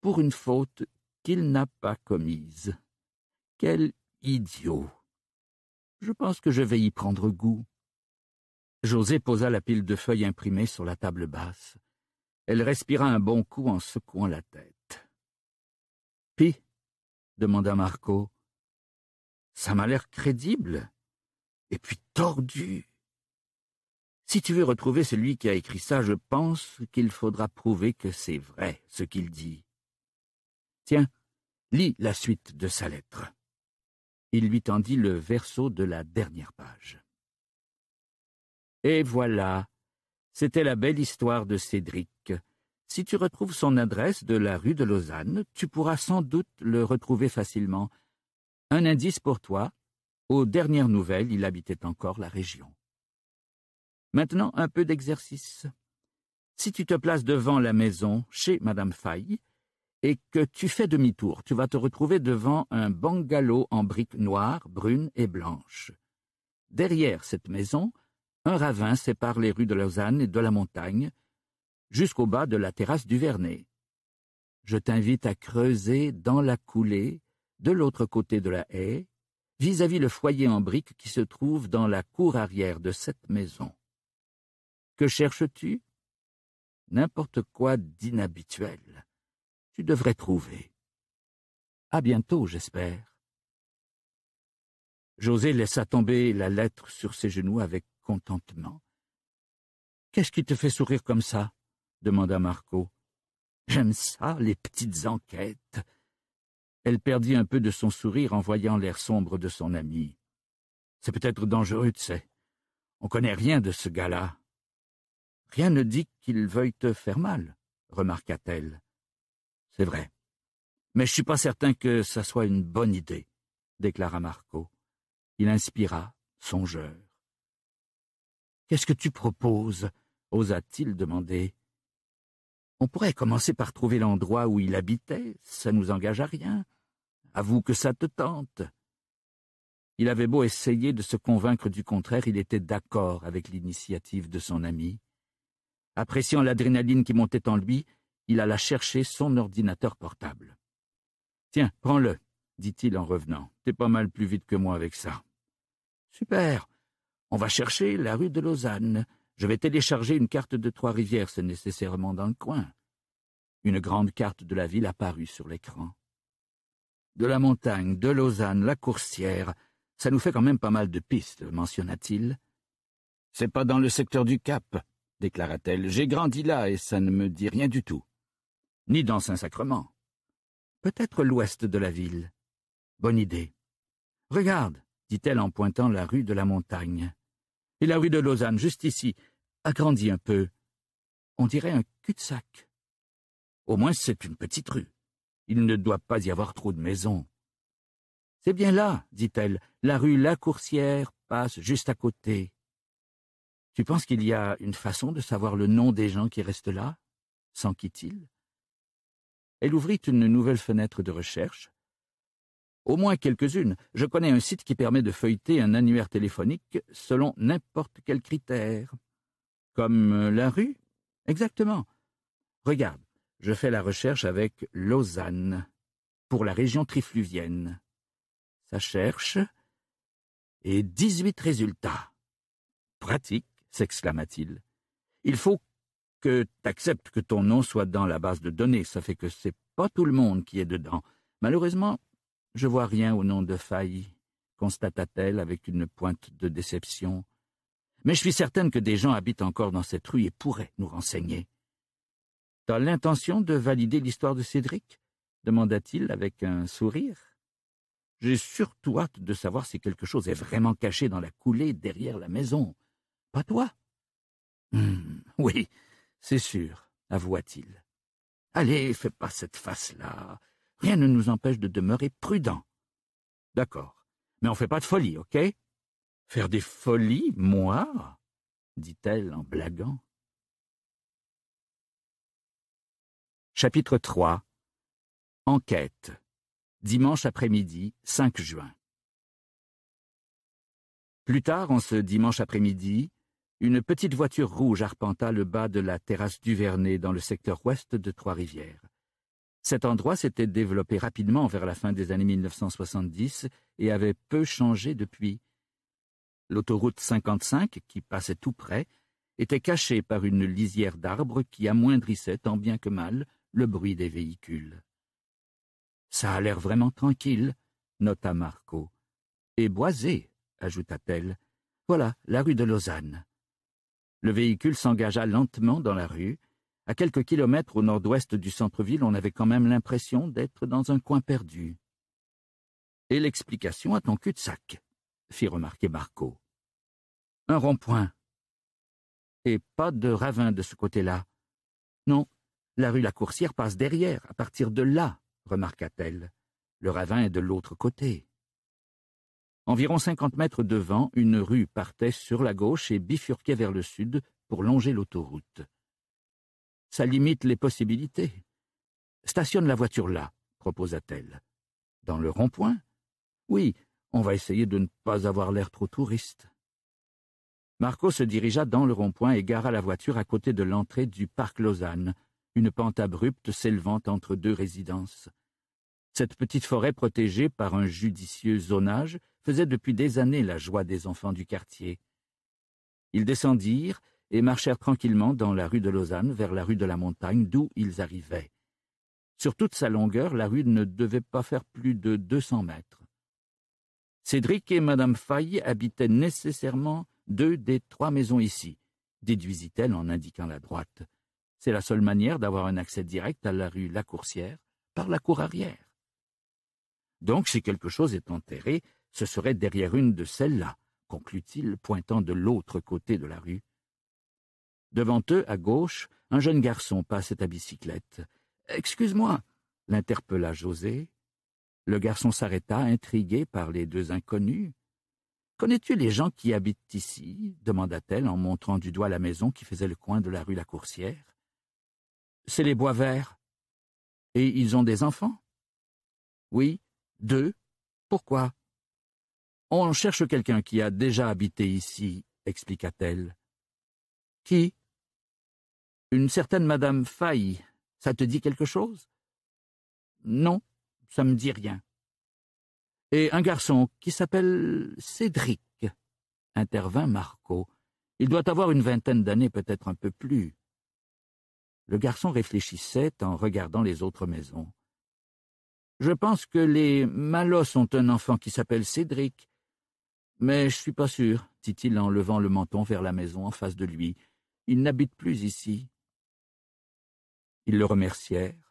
pour une faute qu'il n'a pas commise. Quel idiot. Je pense que je vais y prendre goût. José posa la pile de feuilles imprimées sur la table basse. Elle respira un bon coup en secouant la tête. Puis, demanda Marco, ça m'a l'air crédible, et puis tordu. Si tu veux retrouver celui qui a écrit ça, je pense qu'il faudra prouver que c'est vrai ce qu'il dit. Tiens, lis la suite de sa lettre. Il lui tendit le verso de la dernière page. Et voilà. C'était la belle histoire de Cédric. Si tu retrouves son adresse de la rue de Lausanne, tu pourras sans doute le retrouver facilement. Un indice pour toi. Aux dernières nouvelles, il habitait encore la région. Maintenant, un peu d'exercice. Si tu te places devant la maison, chez Madame Faille, et que tu fais demi-tour, tu vas te retrouver devant un bungalow en briques noires, brunes et blanches. Derrière cette maison, un ravin sépare les rues de Lausanne et de la montagne, jusqu'au bas de la terrasse du Vernet. Je t'invite à creuser dans la coulée, de l'autre côté de la haie, vis-à-vis -vis le foyer en briques qui se trouve dans la cour arrière de cette maison. Que cherches-tu N'importe quoi d'inhabituel. Tu devrais trouver. À bientôt, j'espère. José laissa tomber la lettre sur ses genoux avec contentement. Qu'est-ce qui te fait sourire comme ça demanda Marco. J'aime ça, les petites enquêtes. Elle perdit un peu de son sourire en voyant l'air sombre de son ami. C'est peut-être dangereux, tu sais. On connaît rien de ce gars-là. Rien ne dit qu'il veuille te faire mal, remarqua-t-elle. C'est vrai. Mais je suis pas certain que ça soit une bonne idée, déclara Marco. Il inspira, songeur. Qu'est-ce que tu proposes osa-t-il demander. On pourrait commencer par trouver l'endroit où il habitait, ça nous engage à rien. Avoue que ça te tente. Il avait beau essayer de se convaincre du contraire, il était d'accord avec l'initiative de son ami. Appréciant l'adrénaline qui montait en lui, il alla chercher son ordinateur portable. Tiens, prends-le, dit-il en revenant. T'es pas mal plus vite que moi avec ça. Super. On va chercher la rue de Lausanne. Je vais télécharger une carte de Trois-Rivières, c'est nécessairement dans le coin. Une grande carte de la ville apparut sur l'écran. De la montagne, de Lausanne, la coursière, ça nous fait quand même pas mal de pistes, mentionna-t-il. C'est pas dans le secteur du Cap, déclara-t-elle. J'ai grandi là et ça ne me dit rien du tout ni dans Saint-Sacrement. Peut-être l'ouest de la ville. Bonne idée. Regarde, dit-elle en pointant la rue de la Montagne. Et la rue de Lausanne, juste ici, agrandie un peu. On dirait un cul-de-sac. Au moins, c'est une petite rue. Il ne doit pas y avoir trop de maisons. C'est bien là, dit-elle. La rue La passe juste à côté. Tu penses qu'il y a une façon de savoir le nom des gens qui restent là? s'enquit-il elle ouvrit une nouvelle fenêtre de recherche. Au moins quelques-unes, je connais un site qui permet de feuilleter un annuaire téléphonique selon n'importe quel critère. Comme euh, la rue Exactement. Regarde, je fais la recherche avec Lausanne, pour la région trifluvienne. Ça cherche, et dix-huit résultats. Pratique, s'exclama-t-il. Il faut que t'acceptes que ton nom soit dans la base de données, ça fait que c'est pas tout le monde qui est dedans. Malheureusement, je vois rien au nom de failli, constata-t-elle avec une pointe de déception. Mais je suis certaine que des gens habitent encore dans cette rue et pourraient nous renseigner. T'as l'intention de valider l'histoire de Cédric demanda-t-il avec un sourire. J'ai surtout hâte de savoir si quelque chose est vraiment caché dans la coulée derrière la maison. Pas toi hmm, Oui, c'est sûr, avoua-t-il. Allez, fais pas cette face-là. Rien ne nous empêche de demeurer prudents. D'accord. Mais on fait pas de folie, ok Faire des folies, moi dit-elle en blaguant. Chapitre 3 Enquête Dimanche après-midi, 5 juin. Plus tard, en ce dimanche après-midi, une petite voiture rouge arpenta le bas de la terrasse Duvernay dans le secteur ouest de Trois-Rivières. Cet endroit s'était développé rapidement vers la fin des années 1970 et avait peu changé depuis. L'autoroute 55, qui passait tout près, était cachée par une lisière d'arbres qui amoindrissait tant bien que mal le bruit des véhicules. Ça a l'air vraiment tranquille, nota Marco. Et boisé, ajouta-t-elle. Voilà la rue de Lausanne. Le véhicule s'engagea lentement dans la rue. À quelques kilomètres au nord-ouest du centre-ville, on avait quand même l'impression d'être dans un coin perdu. Et l'explication à ton cul-de-sac, fit remarquer Marco. Un rond-point. Et pas de ravin de ce côté-là. Non, la rue La Courcière passe derrière, à partir de là, remarqua-t-elle. Le ravin est de l'autre côté. Environ cinquante mètres devant, une rue partait sur la gauche et bifurquait vers le sud pour longer l'autoroute. Ça limite les possibilités. Stationne la voiture là, proposa-t-elle. Dans le rond-point Oui, on va essayer de ne pas avoir l'air trop touriste. Marco se dirigea dans le rond-point et gara la voiture à côté de l'entrée du parc Lausanne, une pente abrupte s'élevant entre deux résidences. Cette petite forêt protégée par un judicieux zonage faisait depuis des années la joie des enfants du quartier. Ils descendirent et marchèrent tranquillement dans la rue de Lausanne vers la rue de la Montagne d'où ils arrivaient. Sur toute sa longueur, la rue ne devait pas faire plus de deux cents mètres. Cédric et Madame Fay habitaient nécessairement deux des trois maisons ici, déduisit-elle en indiquant la droite. C'est la seule manière d'avoir un accès direct à la rue Lacourcière par la cour arrière. Donc, si quelque chose est enterré, ce serait derrière une de celles-là, conclut-il, pointant de l'autre côté de la rue. Devant eux, à gauche, un jeune garçon passait à bicyclette. Excuse-moi, l'interpella José. Le garçon s'arrêta, intrigué par les deux inconnus. Connais-tu les gens qui habitent ici demanda-t-elle en montrant du doigt la maison qui faisait le coin de la rue La Coursière. C'est les Bois Verts. Et ils ont des enfants Oui, deux. Pourquoi on cherche quelqu'un qui a déjà habité ici, expliqua-t-elle. Qui Une certaine Madame faille Ça te dit quelque chose Non, ça me dit rien. Et un garçon qui s'appelle Cédric, intervint Marco. Il doit avoir une vingtaine d'années, peut-être un peu plus. Le garçon réfléchissait en regardant les autres maisons. Je pense que les Malos ont un enfant qui s'appelle Cédric, mais je suis pas sûr, dit-il en levant le menton vers la maison en face de lui. Il n'habite plus ici. Ils le remercièrent,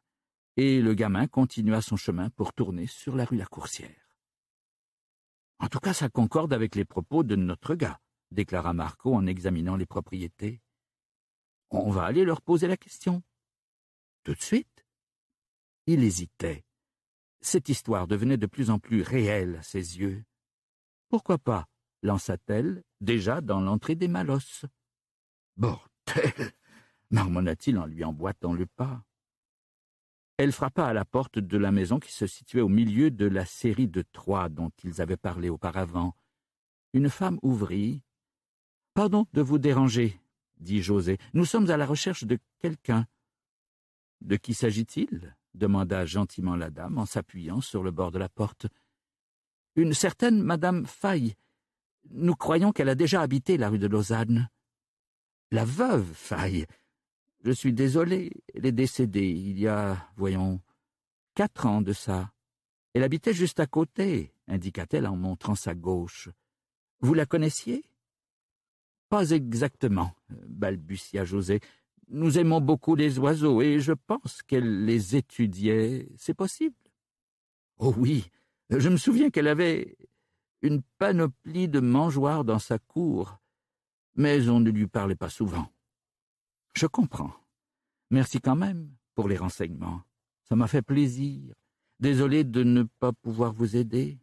et le gamin continua son chemin pour tourner sur la rue La Courcière. En tout cas, ça concorde avec les propos de notre gars, déclara Marco en examinant les propriétés. On va aller leur poser la question. Tout de suite Il hésitait. Cette histoire devenait de plus en plus réelle à ses yeux. Pourquoi pas lança-t-elle, déjà dans l'entrée des Malosses. Bordel marmonna-t-il en lui emboîtant le pas. Elle frappa à la porte de la maison qui se situait au milieu de la série de trois dont ils avaient parlé auparavant. Une femme ouvrit. Pardon de vous déranger, dit José. Nous sommes à la recherche de quelqu'un. De qui s'agit-il demanda gentiment la dame en s'appuyant sur le bord de la porte une certaine Madame Faille. Nous croyons qu'elle a déjà habité la rue de Lausanne. La veuve Faye. Je suis désolé, elle est décédée il y a, voyons, quatre ans de ça. Elle habitait juste à côté, indiqua-t-elle en montrant sa gauche. Vous la connaissiez Pas exactement, balbutia José. Nous aimons beaucoup les oiseaux et je pense qu'elle les étudiait. C'est possible Oh oui, je me souviens qu'elle avait une panoplie de mangeoires dans sa cour, mais on ne lui parlait pas souvent. Je comprends. Merci quand même pour les renseignements. Ça m'a fait plaisir. Désolé de ne pas pouvoir vous aider.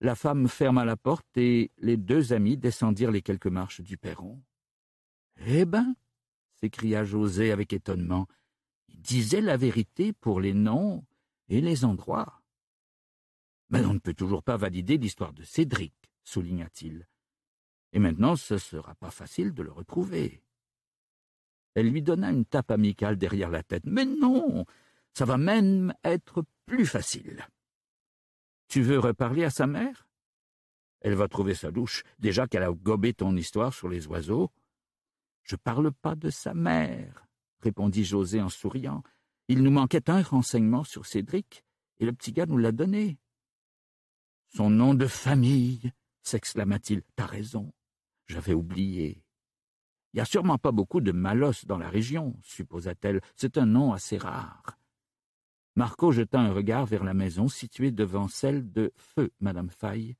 La femme ferma la porte et les deux amis descendirent les quelques marches du perron. Eh ben, s'écria José avec étonnement, il disait la vérité pour les noms et les endroits. Mais on ne peut toujours pas valider l'histoire de Cédric, souligna-t-il. Et maintenant, ce sera pas facile de le retrouver. Elle lui donna une tape amicale derrière la tête. Mais non, ça va même être plus facile. Tu veux reparler à sa mère Elle va trouver sa douche, déjà qu'elle a gobé ton histoire sur les oiseaux. Je parle pas de sa mère, répondit José en souriant. Il nous manquait un renseignement sur Cédric, et le petit gars nous l'a donné. Son nom de famille s'exclama-t-il. T'as raison, j'avais oublié. Il n'y a sûrement pas beaucoup de Malos dans la région, supposa-t-elle. C'est un nom assez rare. Marco jeta un regard vers la maison située devant celle de feu Madame Fay.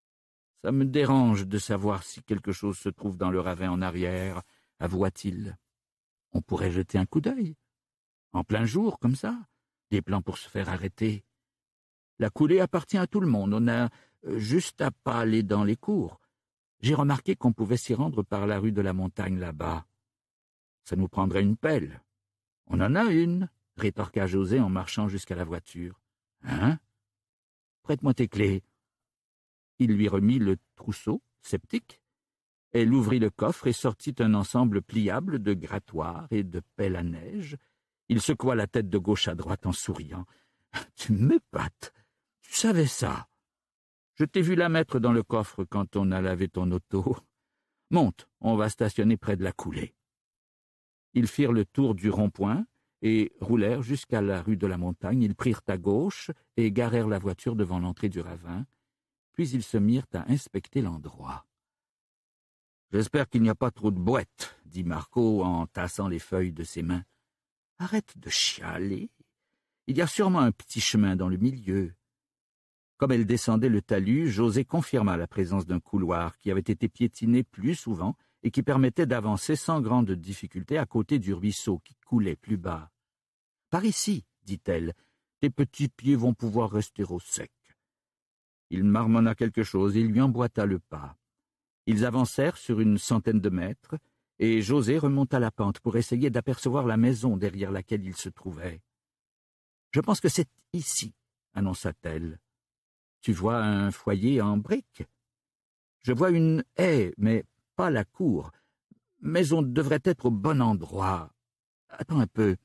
« Ça me dérange de savoir si quelque chose se trouve dans le ravin en arrière, avoua-t-il. On pourrait jeter un coup d'œil. En plein jour, comme ça. Des plans pour se faire arrêter. La coulée appartient à tout le monde, on a euh, juste à pas aller dans les cours. J'ai remarqué qu'on pouvait s'y rendre par la rue de la montagne là-bas. Ça nous prendrait une pelle. On en a une, rétorqua José en marchant jusqu'à la voiture. Hein Prête-moi tes clés. Il lui remit le trousseau, sceptique. Elle ouvrit le coffre et sortit un ensemble pliable de grattoirs et de pelles à neige. Il secoua la tête de gauche à droite en souriant. (laughs) Tu me m'épates tu savais ça Je t'ai vu la mettre dans le coffre quand on a lavé ton auto. (laughs) Monte, on va stationner près de la coulée. Ils firent le tour du rond-point et roulèrent jusqu'à la rue de la montagne. Ils prirent à gauche et garèrent la voiture devant l'entrée du ravin. Puis ils se mirent à inspecter l'endroit. J'espère qu'il n'y a pas trop de boîtes, dit Marco en tassant les feuilles de ses mains. Arrête de chialer. Il y a sûrement un petit chemin dans le milieu. Comme elle descendait le talus, José confirma la présence d'un couloir qui avait été piétiné plus souvent et qui permettait d'avancer sans grande difficulté à côté du ruisseau qui coulait plus bas. Par ici, dit-elle, tes petits pieds vont pouvoir rester au sec. Il marmonna quelque chose et lui emboîta le pas. Ils avancèrent sur une centaine de mètres, et José remonta la pente pour essayer d'apercevoir la maison derrière laquelle il se trouvait. Je pense que c'est ici, annonça-t-elle. Tu vois un foyer en briques. Je vois une haie, mais pas la cour. Mais on devrait être au bon endroit. Attends un peu.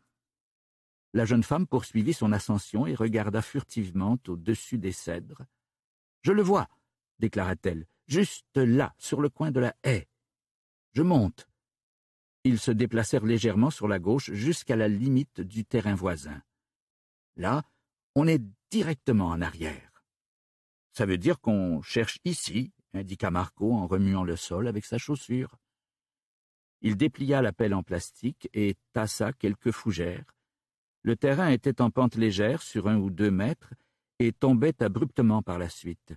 La jeune femme poursuivit son ascension et regarda furtivement au-dessus des cèdres. Je le vois, déclara-t-elle, juste là, sur le coin de la haie. Je monte. Ils se déplacèrent légèrement sur la gauche jusqu'à la limite du terrain voisin. Là, on est directement en arrière. Ça veut dire qu'on cherche ici, indiqua Marco en remuant le sol avec sa chaussure. Il déplia la pelle en plastique et tassa quelques fougères. Le terrain était en pente légère sur un ou deux mètres et tombait abruptement par la suite.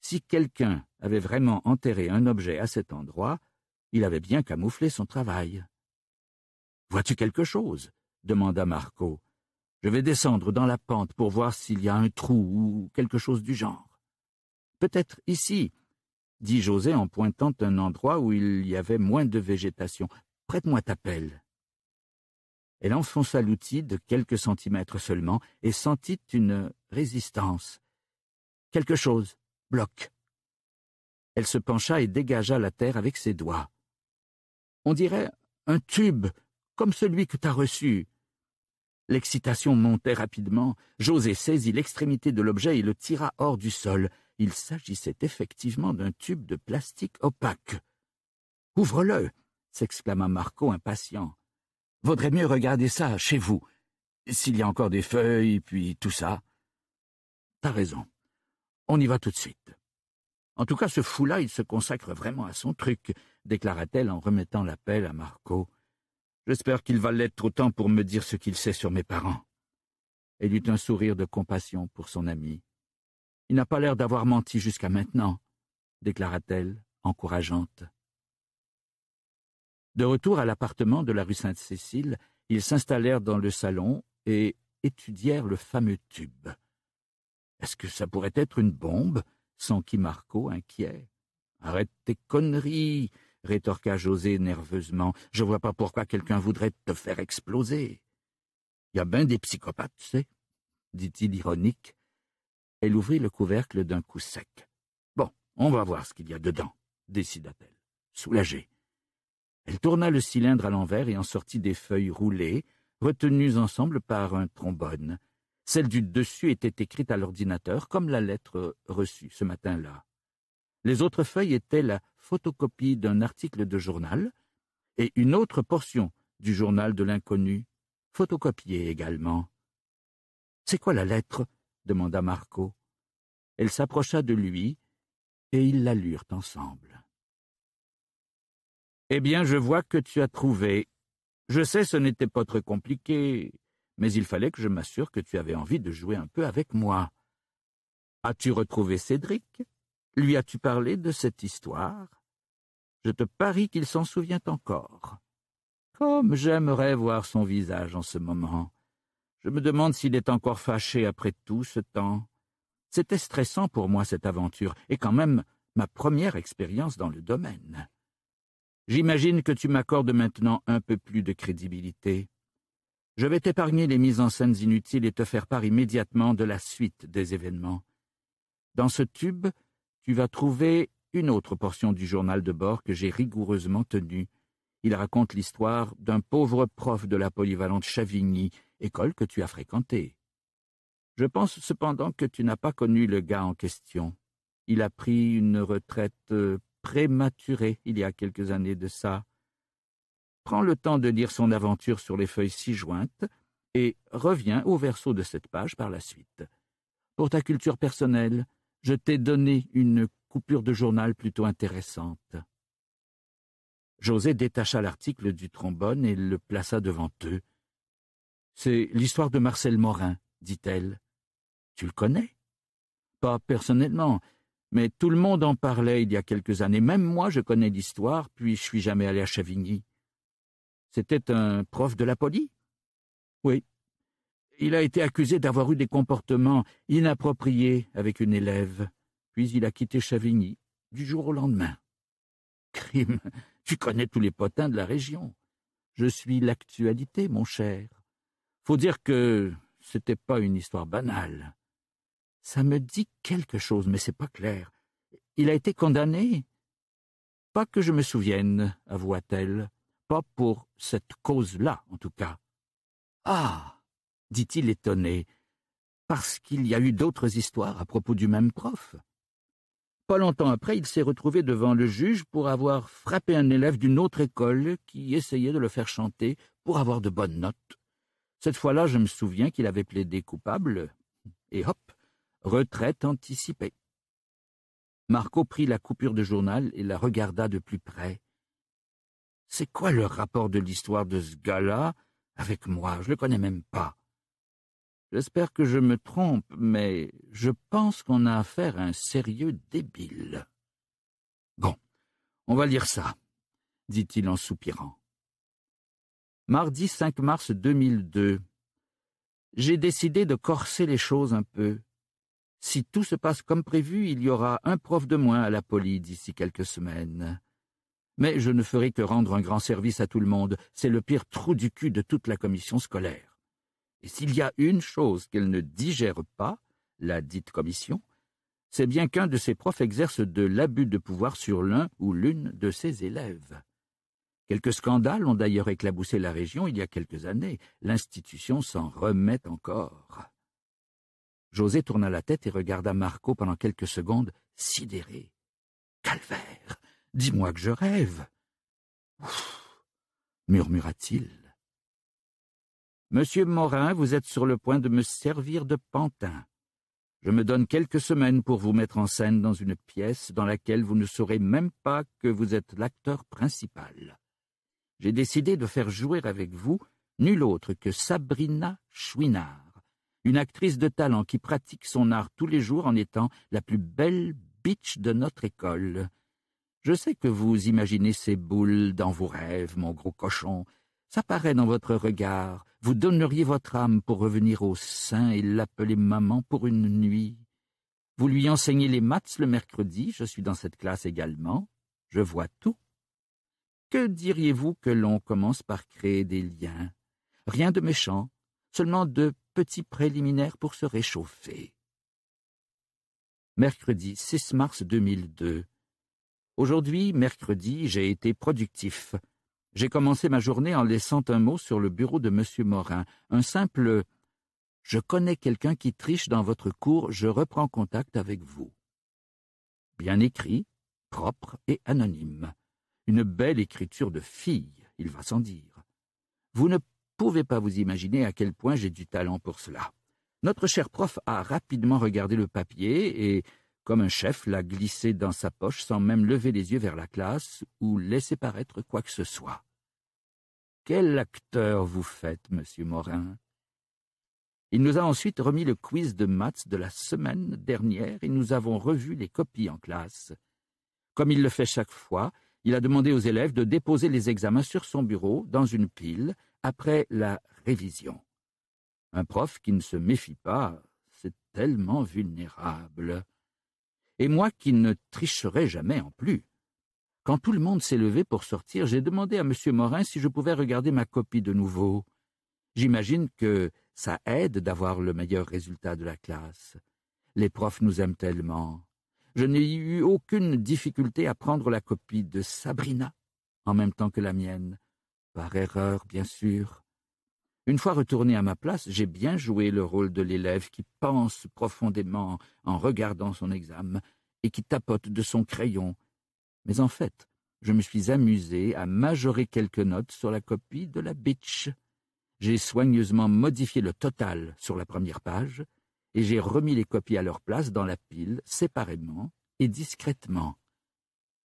Si quelqu'un avait vraiment enterré un objet à cet endroit, il avait bien camouflé son travail. Vois-tu quelque chose demanda Marco. Je vais descendre dans la pente pour voir s'il y a un trou ou quelque chose du genre. Peut-être ici, dit José en pointant un endroit où il y avait moins de végétation. Prête-moi ta pelle. Elle enfonça l'outil de quelques centimètres seulement et sentit une résistance. Quelque chose, bloque. » Elle se pencha et dégagea la terre avec ses doigts. On dirait un tube, comme celui que t'as reçu. L'excitation montait rapidement. José saisit l'extrémité de l'objet et le tira hors du sol. Il s'agissait effectivement d'un tube de plastique opaque. Ouvre-le s'exclama Marco impatient. Vaudrait mieux regarder ça chez vous, s'il y a encore des feuilles, puis tout ça. T'as raison. On y va tout de suite. En tout cas, ce fou-là, il se consacre vraiment à son truc, déclara-t-elle en remettant l'appel à Marco. J'espère qu'il va l'être autant pour me dire ce qu'il sait sur mes parents. Elle eut un sourire de compassion pour son ami. Il n'a pas l'air d'avoir menti jusqu'à maintenant, déclara-t-elle, encourageante. De retour à l'appartement de la rue Sainte-Cécile, ils s'installèrent dans le salon et étudièrent le fameux tube. Est-ce que ça pourrait être une bombe? s'enquit Marco, inquiet. Arrête tes conneries! rétorqua José nerveusement. Je vois pas pourquoi quelqu'un voudrait te faire exploser. Il Y a bien des psychopathes, tu sais, dit-il ironique. Elle ouvrit le couvercle d'un coup sec. Bon, on va voir ce qu'il y a dedans, décida-t-elle, soulagée. Elle tourna le cylindre à l'envers et en sortit des feuilles roulées, retenues ensemble par un trombone. Celle du dessus était écrite à l'ordinateur comme la lettre reçue ce matin-là. Les autres feuilles étaient la photocopie d'un article de journal et une autre portion du journal de l'inconnu, photocopiée également. C'est quoi la lettre demanda Marco. Elle s'approcha de lui et ils la lurent ensemble. Eh bien, je vois que tu as trouvé. Je sais, ce n'était pas très compliqué, mais il fallait que je m'assure que tu avais envie de jouer un peu avec moi. As-tu retrouvé Cédric Lui as-tu parlé de cette histoire je te parie qu'il s'en souvient encore. Comme j'aimerais voir son visage en ce moment. Je me demande s'il est encore fâché après tout ce temps. C'était stressant pour moi cette aventure, et quand même ma première expérience dans le domaine. J'imagine que tu m'accordes maintenant un peu plus de crédibilité. Je vais t'épargner les mises en scène inutiles et te faire part immédiatement de la suite des événements. Dans ce tube, tu vas trouver une autre portion du journal de bord que j'ai rigoureusement tenue. Il raconte l'histoire d'un pauvre prof de la polyvalente Chavigny, école que tu as fréquentée. Je pense cependant que tu n'as pas connu le gars en question. Il a pris une retraite euh, prématurée il y a quelques années de ça. Prends le temps de lire son aventure sur les feuilles si jointes et reviens au verso de cette page par la suite. Pour ta culture personnelle, je t'ai donné une coupure de journal plutôt intéressante. José détacha l'article du trombone et le plaça devant eux. C'est l'histoire de Marcel Morin, dit-elle. Tu le connais Pas personnellement, mais tout le monde en parlait il y a quelques années. Même moi, je connais l'histoire, puis je suis jamais allé à Chavigny. C'était un prof de la polie Oui. Il a été accusé d'avoir eu des comportements inappropriés avec une élève. Puis il a quitté Chavigny, du jour au lendemain. Crime, tu connais tous les potins de la région. Je suis l'actualité, mon cher. Faut dire que c'était pas une histoire banale. Ça me dit quelque chose, mais c'est pas clair. Il a été condamné Pas que je me souvienne, avoua-t-elle. Pas pour cette cause-là, en tout cas. Ah dit-il étonné, parce qu'il y a eu d'autres histoires à propos du même prof. Pas longtemps après, il s'est retrouvé devant le juge pour avoir frappé un élève d'une autre école qui essayait de le faire chanter pour avoir de bonnes notes. Cette fois-là, je me souviens qu'il avait plaidé coupable, et hop, retraite anticipée. Marco prit la coupure de journal et la regarda de plus près. C'est quoi le rapport de l'histoire de ce gars-là avec moi Je le connais même pas. J'espère que je me trompe, mais je pense qu'on a affaire à un sérieux débile. Bon, on va lire ça, dit-il en soupirant. Mardi 5 mars 2002. J'ai décidé de corser les choses un peu. Si tout se passe comme prévu, il y aura un prof de moins à la poly d'ici quelques semaines. Mais je ne ferai que rendre un grand service à tout le monde. C'est le pire trou du cul de toute la commission scolaire. Et s'il y a une chose qu'elle ne digère pas, la dite commission, c'est bien qu'un de ses profs exerce de l'abus de pouvoir sur l'un ou l'une de ses élèves. Quelques scandales ont d'ailleurs éclaboussé la région il y a quelques années. L'institution s'en remet encore. José tourna la tête et regarda Marco pendant quelques secondes, sidéré. Calvaire. Dis-moi que je rêve. murmura-t-il. Monsieur Morin, vous êtes sur le point de me servir de pantin. Je me donne quelques semaines pour vous mettre en scène dans une pièce dans laquelle vous ne saurez même pas que vous êtes l'acteur principal. J'ai décidé de faire jouer avec vous nul autre que Sabrina Chouinard, une actrice de talent qui pratique son art tous les jours en étant la plus belle bitch de notre école. Je sais que vous imaginez ces boules dans vos rêves, mon gros cochon. Ça paraît dans votre regard, vous donneriez votre âme pour revenir au sein et l'appeler maman pour une nuit. Vous lui enseignez les maths le mercredi, je suis dans cette classe également, je vois tout. Que diriez-vous que l'on commence par créer des liens Rien de méchant, seulement de petits préliminaires pour se réchauffer. Mercredi 6 mars 2002. Aujourd'hui, mercredi, j'ai été productif. J'ai commencé ma journée en laissant un mot sur le bureau de M. Morin, un simple Je connais quelqu'un qui triche dans votre cours, je reprends contact avec vous. Bien écrit, propre et anonyme. Une belle écriture de fille, il va sans dire. Vous ne pouvez pas vous imaginer à quel point j'ai du talent pour cela. Notre cher prof a rapidement regardé le papier et, comme un chef l'a glissé dans sa poche sans même lever les yeux vers la classe ou laisser paraître quoi que ce soit. Quel acteur vous faites, monsieur Morin Il nous a ensuite remis le quiz de maths de la semaine dernière et nous avons revu les copies en classe. Comme il le fait chaque fois, il a demandé aux élèves de déposer les examens sur son bureau, dans une pile, après la révision. Un prof qui ne se méfie pas, c'est tellement vulnérable et moi qui ne tricherai jamais en plus. Quand tout le monde s'est levé pour sortir, j'ai demandé à M. Morin si je pouvais regarder ma copie de nouveau. J'imagine que ça aide d'avoir le meilleur résultat de la classe. Les profs nous aiment tellement. Je n'ai eu aucune difficulté à prendre la copie de Sabrina, en même temps que la mienne. Par erreur, bien sûr. Une fois retourné à ma place, j'ai bien joué le rôle de l'élève qui pense profondément en regardant son examen et qui tapote de son crayon. Mais en fait, je me suis amusé à majorer quelques notes sur la copie de la bitch. J'ai soigneusement modifié le total sur la première page et j'ai remis les copies à leur place dans la pile séparément et discrètement.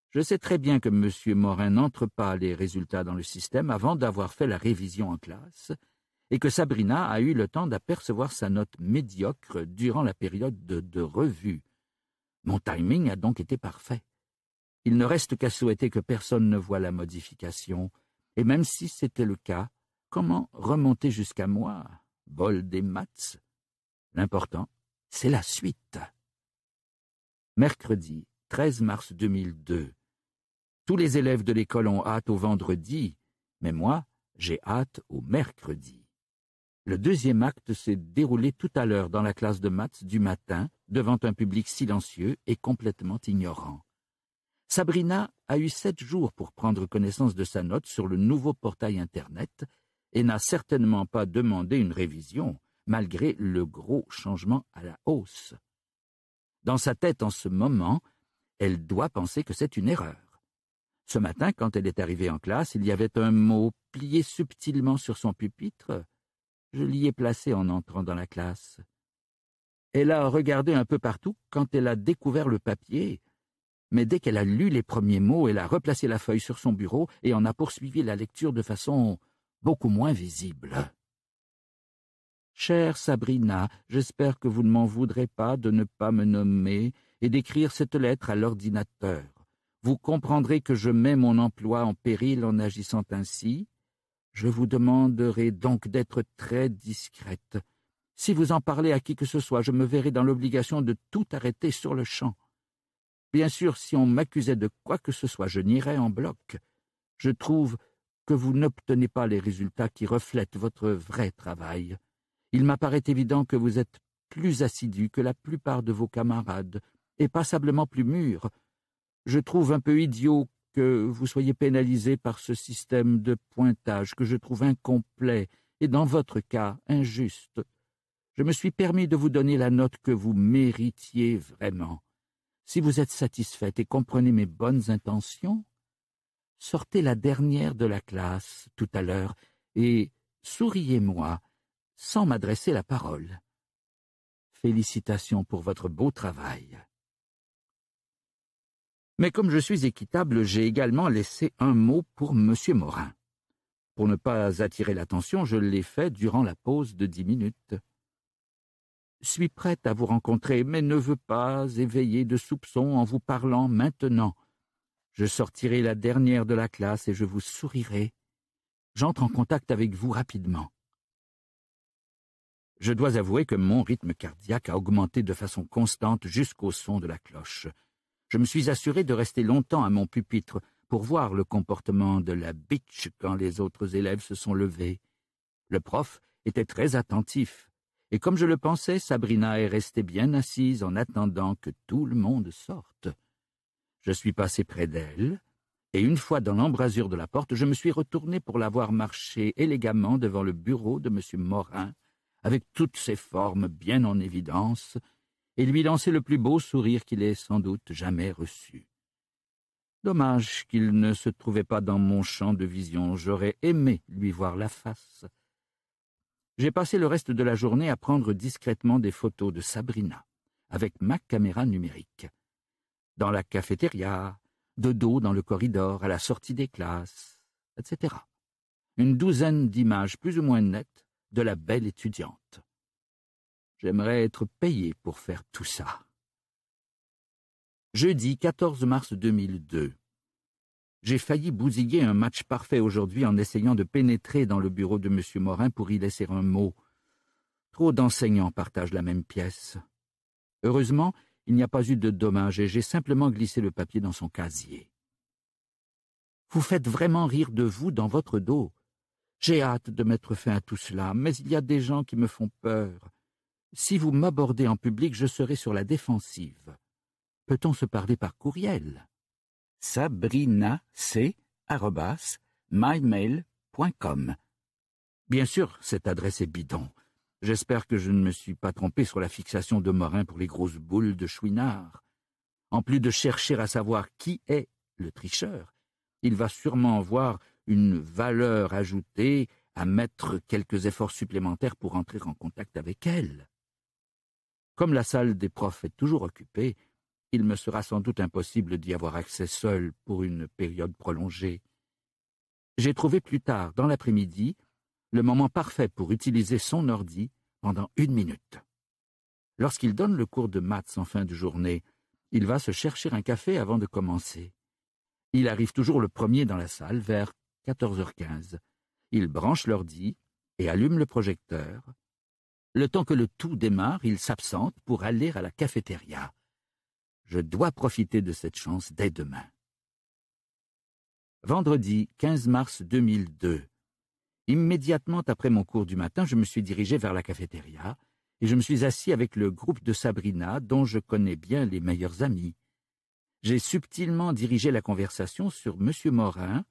Je sais très bien que M. Morin n'entre pas les résultats dans le système avant d'avoir fait la révision en classe, et que Sabrina a eu le temps d'apercevoir sa note médiocre durant la période de, revue. Mon timing a donc été parfait. Il ne reste qu'à souhaiter que personne ne voie la modification, et même si c'était le cas, comment remonter jusqu'à moi Vol des maths L'important, c'est la suite. Mercredi, 13 mars 2002. Tous les élèves de l'école ont hâte au vendredi, mais moi, j'ai hâte au mercredi. Le deuxième acte s'est déroulé tout à l'heure dans la classe de maths du matin, devant un public silencieux et complètement ignorant. Sabrina a eu sept jours pour prendre connaissance de sa note sur le nouveau portail Internet et n'a certainement pas demandé une révision, malgré le gros changement à la hausse. Dans sa tête en ce moment, elle doit penser que c'est une erreur. Ce matin, quand elle est arrivée en classe, il y avait un mot plié subtilement sur son pupitre, je l'y ai placée en entrant dans la classe. Elle a regardé un peu partout quand elle a découvert le papier, mais dès qu'elle a lu les premiers mots, elle a replacé la feuille sur son bureau et en a poursuivi la lecture de façon beaucoup moins visible. Chère Sabrina, j'espère que vous ne m'en voudrez pas de ne pas me nommer et d'écrire cette lettre à l'ordinateur. Vous comprendrez que je mets mon emploi en péril en agissant ainsi, je vous demanderai donc d'être très discrète. Si vous en parlez à qui que ce soit, je me verrai dans l'obligation de tout arrêter sur le champ. Bien sûr, si on m'accusait de quoi que ce soit, je n'irais en bloc. Je trouve que vous n'obtenez pas les résultats qui reflètent votre vrai travail. Il m'apparaît évident que vous êtes plus assidu que la plupart de vos camarades, et passablement plus mûr. Je trouve un peu idiot que vous soyez pénalisé par ce système de pointage que je trouve incomplet et dans votre cas injuste. Je me suis permis de vous donner la note que vous méritiez vraiment. Si vous êtes satisfaite et comprenez mes bonnes intentions, sortez la dernière de la classe tout à l'heure et souriez-moi sans m'adresser la parole. Félicitations pour votre beau travail. Mais comme je suis équitable, j'ai également laissé un mot pour M. Morin. Pour ne pas attirer l'attention, je l'ai fait durant la pause de dix minutes. Suis prête à vous rencontrer, mais ne veux pas éveiller de soupçons en vous parlant maintenant. Je sortirai la dernière de la classe et je vous sourirai. J'entre en contact avec vous rapidement. Je dois avouer que mon rythme cardiaque a augmenté de façon constante jusqu'au son de la cloche. Je me suis assuré de rester longtemps à mon pupitre pour voir le comportement de la bitch quand les autres élèves se sont levés. Le prof était très attentif, et comme je le pensais, Sabrina est restée bien assise en attendant que tout le monde sorte. Je suis passé près d'elle, et une fois dans l'embrasure de la porte, je me suis retourné pour la voir marcher élégamment devant le bureau de M. Morin, avec toutes ses formes bien en évidence, et lui lancer le plus beau sourire qu'il ait sans doute jamais reçu. Dommage qu'il ne se trouvait pas dans mon champ de vision, j'aurais aimé lui voir la face. J'ai passé le reste de la journée à prendre discrètement des photos de Sabrina, avec ma caméra numérique. Dans la cafétéria, de dos dans le corridor, à la sortie des classes, etc. Une douzaine d'images plus ou moins nettes de la belle étudiante. J'aimerais être payé pour faire tout ça. Jeudi 14 mars 2002. J'ai failli bousiller un match parfait aujourd'hui en essayant de pénétrer dans le bureau de M. Morin pour y laisser un mot. Trop d'enseignants partagent la même pièce. Heureusement, il n'y a pas eu de dommage et j'ai simplement glissé le papier dans son casier. Vous faites vraiment rire de vous dans votre dos. J'ai hâte de mettre fin à tout cela, mais il y a des gens qui me font peur. Si vous m'abordez en public, je serai sur la défensive. Peut-on se parler par courriel Sabrina C. mymail.com. Bien sûr, cette adresse est bidon. J'espère que je ne me suis pas trompé sur la fixation de Morin pour les grosses boules de Chouinard. En plus de chercher à savoir qui est le tricheur, il va sûrement voir une valeur ajoutée à mettre quelques efforts supplémentaires pour entrer en contact avec elle. Comme la salle des profs est toujours occupée, il me sera sans doute impossible d'y avoir accès seul pour une période prolongée. J'ai trouvé plus tard, dans l'après-midi, le moment parfait pour utiliser son ordi pendant une minute. Lorsqu'il donne le cours de maths en fin de journée, il va se chercher un café avant de commencer. Il arrive toujours le premier dans la salle vers 14h15. Il branche l'ordi et allume le projecteur, le temps que le tout démarre, il s'absente pour aller à la cafétéria. Je dois profiter de cette chance dès demain. Vendredi 15 mars 2002. Immédiatement après mon cours du matin, je me suis dirigé vers la cafétéria et je me suis assis avec le groupe de Sabrina dont je connais bien les meilleurs amis. J'ai subtilement dirigé la conversation sur M. Morin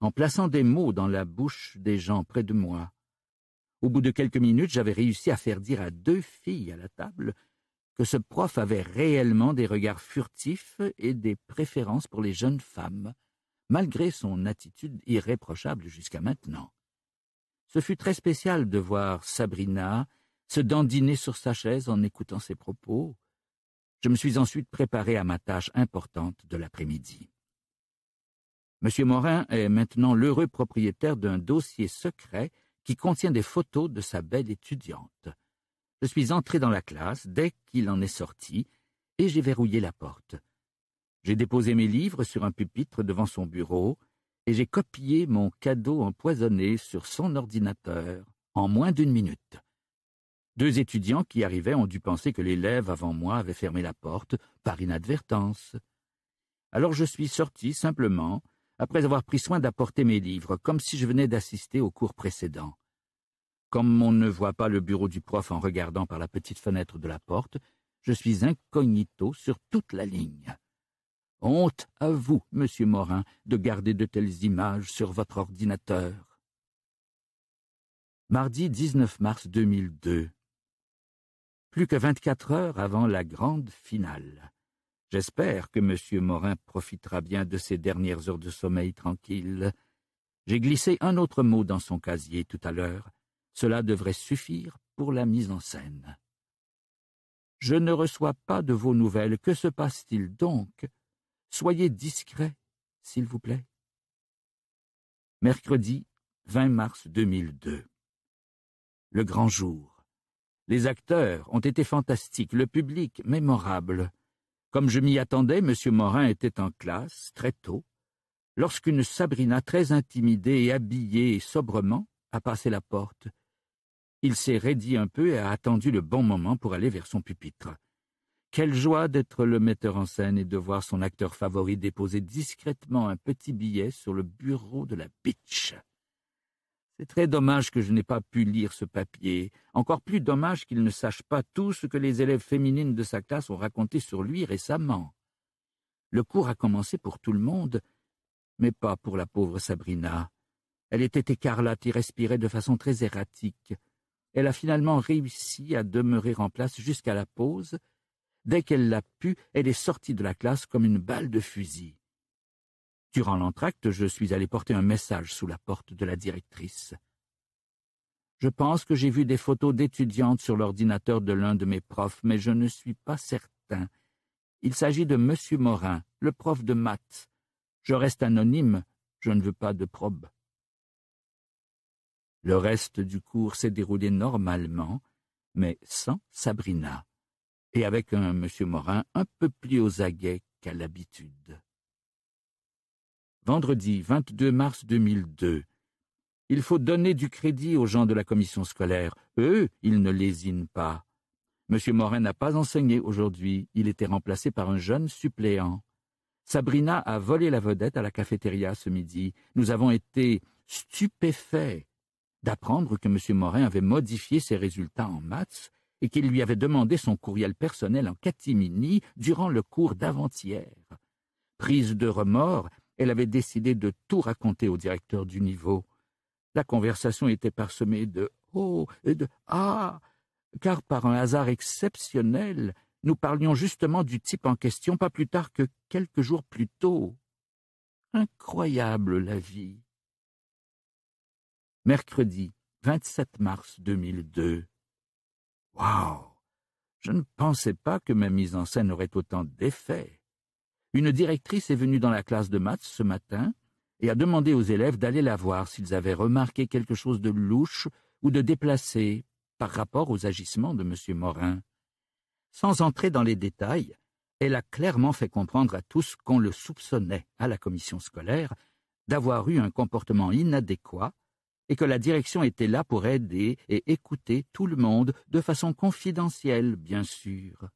en plaçant des mots dans la bouche des gens près de moi. Au bout de quelques minutes, j'avais réussi à faire dire à deux filles à la table que ce prof avait réellement des regards furtifs et des préférences pour les jeunes femmes, malgré son attitude irréprochable jusqu'à maintenant. Ce fut très spécial de voir Sabrina se dandiner sur sa chaise en écoutant ses propos. Je me suis ensuite préparé à ma tâche importante de l'après-midi. M. Morin est maintenant l'heureux propriétaire d'un dossier secret qui contient des photos de sa belle étudiante. Je suis entré dans la classe dès qu'il en est sorti, et j'ai verrouillé la porte. J'ai déposé mes livres sur un pupitre devant son bureau, et j'ai copié mon cadeau empoisonné sur son ordinateur en moins d'une minute. Deux étudiants qui arrivaient ont dû penser que l'élève avant moi avait fermé la porte par inadvertance. Alors je suis sorti simplement, après avoir pris soin d'apporter mes livres, comme si je venais d'assister au cours précédent. Comme on ne voit pas le bureau du prof en regardant par la petite fenêtre de la porte, je suis incognito sur toute la ligne. Honte à vous, monsieur Morin, de garder de telles images sur votre ordinateur. Mardi 19 mars 2002. Plus que vingt-quatre heures avant la grande finale. J'espère que monsieur Morin profitera bien de ses dernières heures de sommeil tranquille. J'ai glissé un autre mot dans son casier tout à l'heure cela devrait suffire pour la mise en scène. Je ne reçois pas de vos nouvelles. Que se passe-t-il donc Soyez discret, s'il vous plaît. Mercredi 20 mars 2002. Le grand jour. Les acteurs ont été fantastiques, le public mémorable. Comme je m'y attendais, M. Morin était en classe, très tôt, lorsqu'une Sabrina très intimidée et habillée sobrement a passé la porte. Il s'est raidi un peu et a attendu le bon moment pour aller vers son pupitre. Quelle joie d'être le metteur en scène et de voir son acteur favori déposer discrètement un petit billet sur le bureau de la bitch. C'est très dommage que je n'ai pas pu lire ce papier, encore plus dommage qu'il ne sache pas tout ce que les élèves féminines de sa classe ont raconté sur lui récemment. Le cours a commencé pour tout le monde, mais pas pour la pauvre Sabrina. Elle était écarlate et respirait de façon très erratique elle a finalement réussi à demeurer en place jusqu'à la pause. Dès qu'elle l'a pu, elle est sortie de la classe comme une balle de fusil. Durant l'entracte, je suis allé porter un message sous la porte de la directrice. Je pense que j'ai vu des photos d'étudiantes sur l'ordinateur de l'un de mes profs, mais je ne suis pas certain. Il s'agit de M. Morin, le prof de maths. Je reste anonyme, je ne veux pas de probe. Le reste du cours s'est déroulé normalement, mais sans Sabrina, et avec un M. Morin un peu plus aux aguets qu'à l'habitude. Vendredi 22 mars 2002. Il faut donner du crédit aux gens de la commission scolaire. Eux, ils ne lésinent pas. M. Morin n'a pas enseigné aujourd'hui. Il était remplacé par un jeune suppléant. Sabrina a volé la vedette à la cafétéria ce midi. Nous avons été stupéfaits d'apprendre que M. Morin avait modifié ses résultats en maths et qu'il lui avait demandé son courriel personnel en catimini durant le cours d'avant-hier. Prise de remords, elle avait décidé de tout raconter au directeur du niveau. La conversation était parsemée de oh et de ah, car par un hasard exceptionnel, nous parlions justement du type en question pas plus tard que quelques jours plus tôt. Incroyable la vie mercredi 27 mars 2002. Waouh Je ne pensais pas que ma mise en scène aurait autant d'effet. Une directrice est venue dans la classe de maths ce matin et a demandé aux élèves d'aller la voir s'ils avaient remarqué quelque chose de louche ou de déplacé par rapport aux agissements de M. Morin. Sans entrer dans les détails, elle a clairement fait comprendre à tous qu'on le soupçonnait à la commission scolaire d'avoir eu un comportement inadéquat et que la direction était là pour aider et écouter tout le monde de façon confidentielle, bien sûr.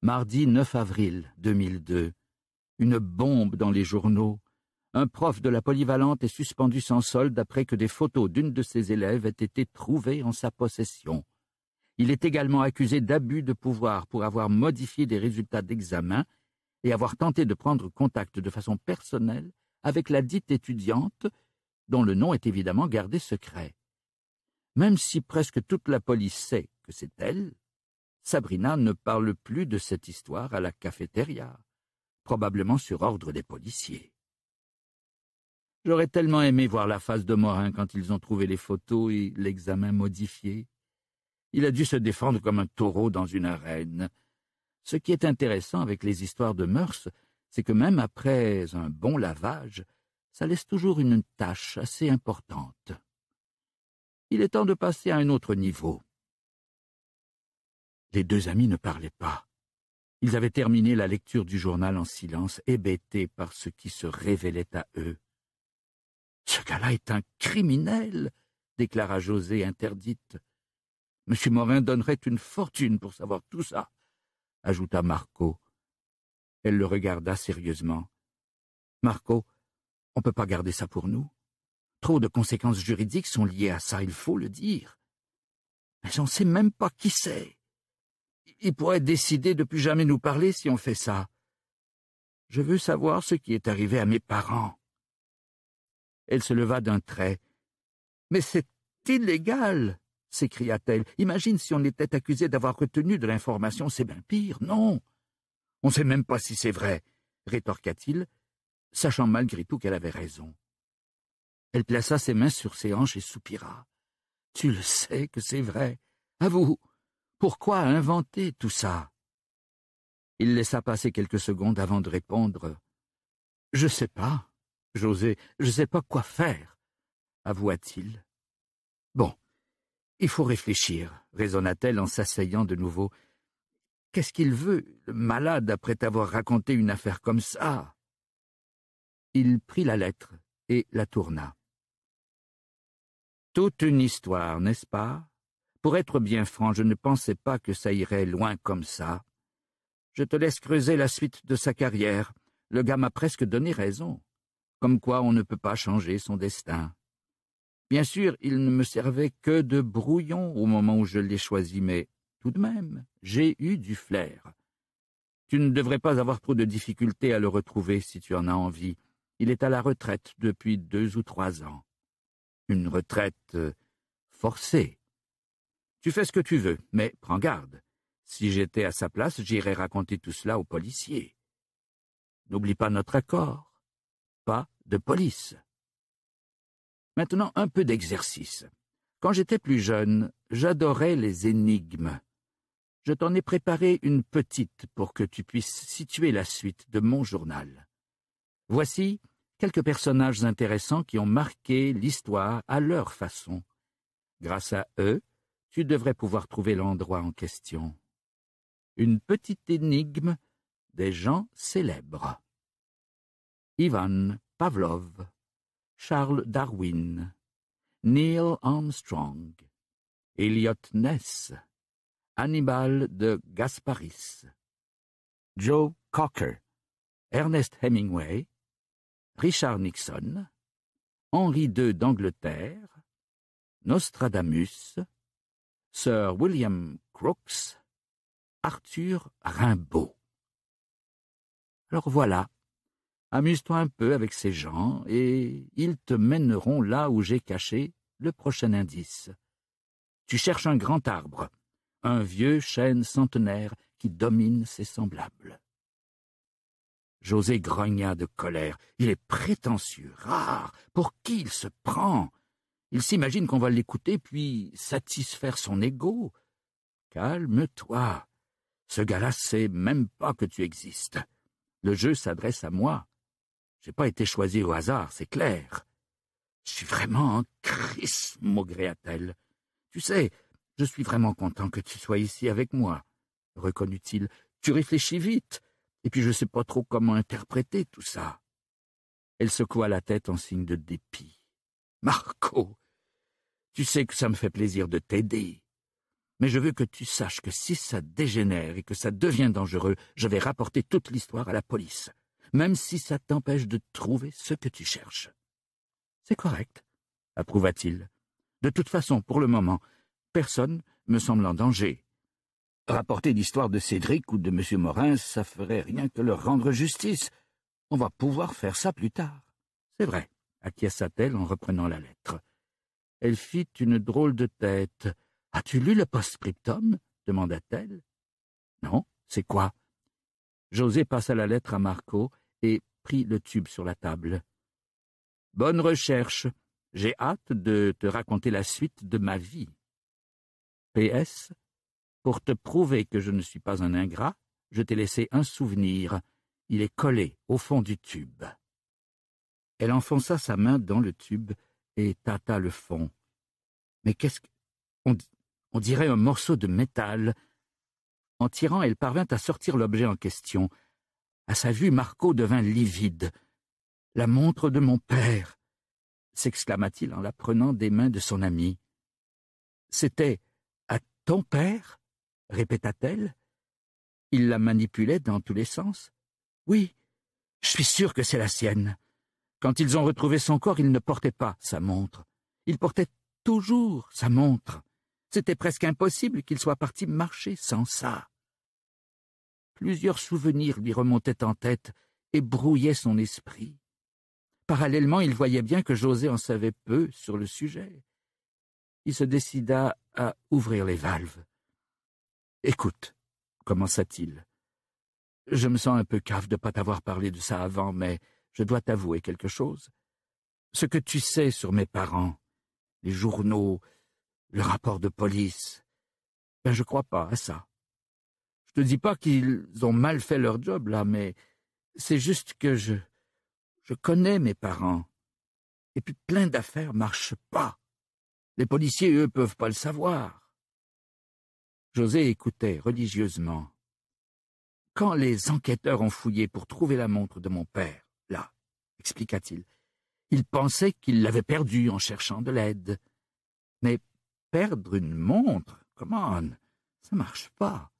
Mardi 9 avril 2002. Une bombe dans les journaux. Un prof de la polyvalente est suspendu sans solde après que des photos d'une de ses élèves aient été trouvées en sa possession. Il est également accusé d'abus de pouvoir pour avoir modifié des résultats d'examen et avoir tenté de prendre contact de façon personnelle avec la dite étudiante dont le nom est évidemment gardé secret. Même si presque toute la police sait que c'est elle, Sabrina ne parle plus de cette histoire à la cafétéria, probablement sur ordre des policiers. J'aurais tellement aimé voir la face de Morin quand ils ont trouvé les photos et l'examen modifié. Il a dû se défendre comme un taureau dans une arène. Ce qui est intéressant avec les histoires de mœurs, c'est que même après un bon lavage, ça laisse toujours une tâche assez importante. Il est temps de passer à un autre niveau. Les deux amis ne parlaient pas. Ils avaient terminé la lecture du journal en silence, hébétés par ce qui se révélait à eux. Ce gars-là est un criminel, déclara José interdite. Monsieur Morin donnerait une fortune pour savoir tout ça, ajouta Marco. Elle le regarda sérieusement. Marco, on ne peut pas garder ça pour nous. Trop de conséquences juridiques sont liées à ça, il faut le dire. Mais on ne sait même pas qui c'est. Il pourrait décider de plus jamais nous parler si on fait ça. Je veux savoir ce qui est arrivé à mes parents. Elle se leva d'un trait. Mais c'est illégal, s'écria-t-elle. Imagine si on était accusé d'avoir retenu de l'information, c'est bien pire, non. On ne sait même pas si c'est vrai, rétorqua-t-il, sachant malgré tout qu'elle avait raison. Elle plaça ses mains sur ses hanches et soupira. Tu le sais que c'est vrai. Avoue, Pourquoi inventer tout ça? Il laissa passer quelques secondes avant de répondre. Je sais pas, José, je sais pas quoi faire, avoua-t-il. Bon, il faut réfléchir, raisonna-t-elle en s'asseyant de nouveau. Qu'est-ce qu'il veut, le malade, après t'avoir raconté une affaire comme ça il prit la lettre et la tourna. Toute une histoire, n'est-ce pas Pour être bien franc, je ne pensais pas que ça irait loin comme ça. Je te laisse creuser la suite de sa carrière. Le gars m'a presque donné raison. Comme quoi on ne peut pas changer son destin. Bien sûr, il ne me servait que de brouillon au moment où je l'ai choisi, mais tout de même, j'ai eu du flair. Tu ne devrais pas avoir trop de difficultés à le retrouver si tu en as envie. Il est à la retraite depuis deux ou trois ans. Une retraite euh, forcée. Tu fais ce que tu veux, mais prends garde. Si j'étais à sa place, j'irais raconter tout cela aux policiers. N'oublie pas notre accord. Pas de police. Maintenant un peu d'exercice. Quand j'étais plus jeune, j'adorais les énigmes. Je t'en ai préparé une petite pour que tu puisses situer la suite de mon journal. Voici quelques personnages intéressants qui ont marqué l'histoire à leur façon. Grâce à eux, tu devrais pouvoir trouver l'endroit en question. Une petite énigme des gens célèbres. Ivan Pavlov, Charles Darwin, Neil Armstrong, Elliot Ness, Hannibal de Gasparis, Joe Cocker, Ernest Hemingway, Richard Nixon, Henri II d'Angleterre, Nostradamus, Sir William Crookes, Arthur Rimbaud. Alors voilà, amuse-toi un peu avec ces gens, et ils te mèneront là où j'ai caché le prochain indice. Tu cherches un grand arbre, un vieux chêne centenaire qui domine ses semblables. José grogna de colère. Il est prétentieux, rare. Pour qui il se prend Il s'imagine qu'on va l'écouter puis satisfaire son ego. Calme-toi. Ce gars-là sait même pas que tu existes. Le jeu s'adresse à moi. J'ai pas été choisi au hasard, c'est clair. Je suis vraiment en Christ, maugréa-t-elle. Tu sais, je suis vraiment content que tu sois ici avec moi, reconnut-il. Tu réfléchis vite. Et puis je ne sais pas trop comment interpréter tout ça. Elle secoua la tête en signe de dépit. Marco, tu sais que ça me fait plaisir de t'aider. Mais je veux que tu saches que si ça dégénère et que ça devient dangereux, je vais rapporter toute l'histoire à la police, même si ça t'empêche de trouver ce que tu cherches. C'est correct, approuva-t-il. De toute façon, pour le moment, personne me semble en danger. Rapporter l'histoire de Cédric ou de M. Morin, ça ferait rien que leur rendre justice. On va pouvoir faire ça plus tard. C'est vrai, acquiesça-t-elle en reprenant la lettre. Elle fit une drôle de tête. As-tu lu le post-scriptum demanda-t-elle. Non, c'est quoi José passa la lettre à Marco et prit le tube sur la table. Bonne recherche. J'ai hâte de te raconter la suite de ma vie. PS pour te prouver que je ne suis pas un ingrat, je t'ai laissé un souvenir. Il est collé au fond du tube. Elle enfonça sa main dans le tube et tâta le fond. Mais qu'est-ce qu'on On, dirait un morceau de métal. En tirant, elle parvint à sortir l'objet en question. À sa vue, Marco devint livide. La montre de mon père s'exclama-t-il en la prenant des mains de son ami. C'était à ton père répéta-t-elle. Il la manipulait dans tous les sens. Oui, je suis sûr que c'est la sienne. Quand ils ont retrouvé son corps, il ne portait pas sa montre. Il portait toujours sa montre. C'était presque impossible qu'il soit parti marcher sans ça. Plusieurs souvenirs lui remontaient en tête et brouillaient son esprit. Parallèlement, il voyait bien que José en savait peu sur le sujet. Il se décida à ouvrir les valves. Écoute, commença-t-il. Je me sens un peu cave de ne pas t'avoir parlé de ça avant, mais je dois t'avouer quelque chose. Ce que tu sais sur mes parents, les journaux, le rapport de police, ben je crois pas à ça. Je te dis pas qu'ils ont mal fait leur job là, mais c'est juste que je je connais mes parents. Et puis plein d'affaires marchent pas. Les policiers, eux, peuvent pas le savoir. José écoutait religieusement. Quand les enquêteurs ont fouillé pour trouver la montre de mon père, là, expliqua-t-il, ils pensaient qu'ils l'avaient perdue en cherchant de l'aide. Mais perdre une montre, comment ça marche pas.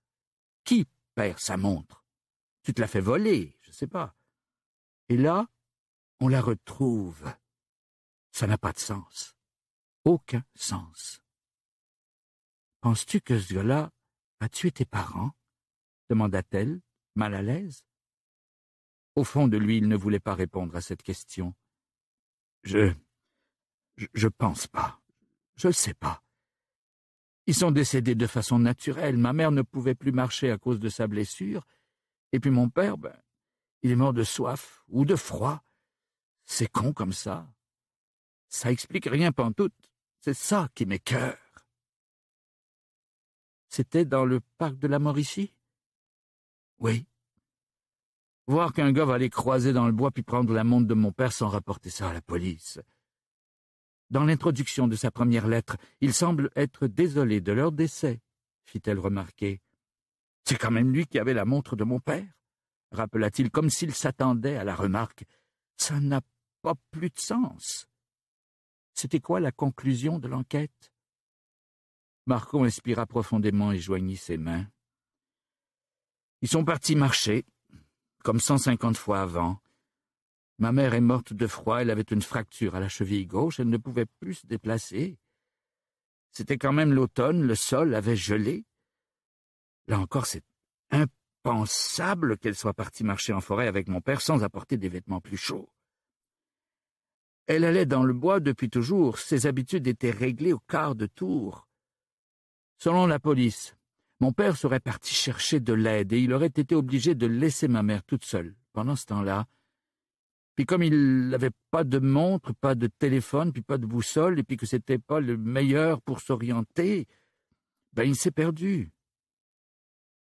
Qui perd sa montre Tu te la fais voler, je sais pas. Et là, on la retrouve. Ça n'a pas de sens. Aucun sens. Penses-tu que ce gars-là a tué tes parents demanda-t-elle, mal à l'aise. Au fond de lui, il ne voulait pas répondre à cette question. Je. Je, pense pas. Je ne sais pas. Ils sont décédés de façon naturelle. Ma mère ne pouvait plus marcher à cause de sa blessure. Et puis mon père, ben, il est mort de soif ou de froid. C'est con comme ça. Ça explique rien pantoute. C'est ça qui m'écœure. C'était dans le parc de la Mauricie Oui. Voir qu'un gars va aller croiser dans le bois puis prendre la montre de mon père sans rapporter ça à la police. Dans l'introduction de sa première lettre, il semble être désolé de leur décès, fit-elle remarquer. C'est quand même lui qui avait la montre de mon père, rappela-t-il, comme s'il s'attendait à la remarque. Ça n'a pas plus de sens. C'était quoi la conclusion de l'enquête Marcon inspira profondément et joignit ses mains. Ils sont partis marcher, comme cent cinquante fois avant. Ma mère est morte de froid, elle avait une fracture à la cheville gauche, elle ne pouvait plus se déplacer. C'était quand même l'automne, le sol avait gelé. Là encore, c'est impensable qu'elle soit partie marcher en forêt avec mon père sans apporter des vêtements plus chauds. Elle allait dans le bois depuis toujours, ses habitudes étaient réglées au quart de tour. Selon la police, mon père serait parti chercher de l'aide et il aurait été obligé de laisser ma mère toute seule pendant ce temps-là. Puis comme il n'avait pas de montre, pas de téléphone, puis pas de boussole, et puis que c'était pas le meilleur pour s'orienter, ben il s'est perdu.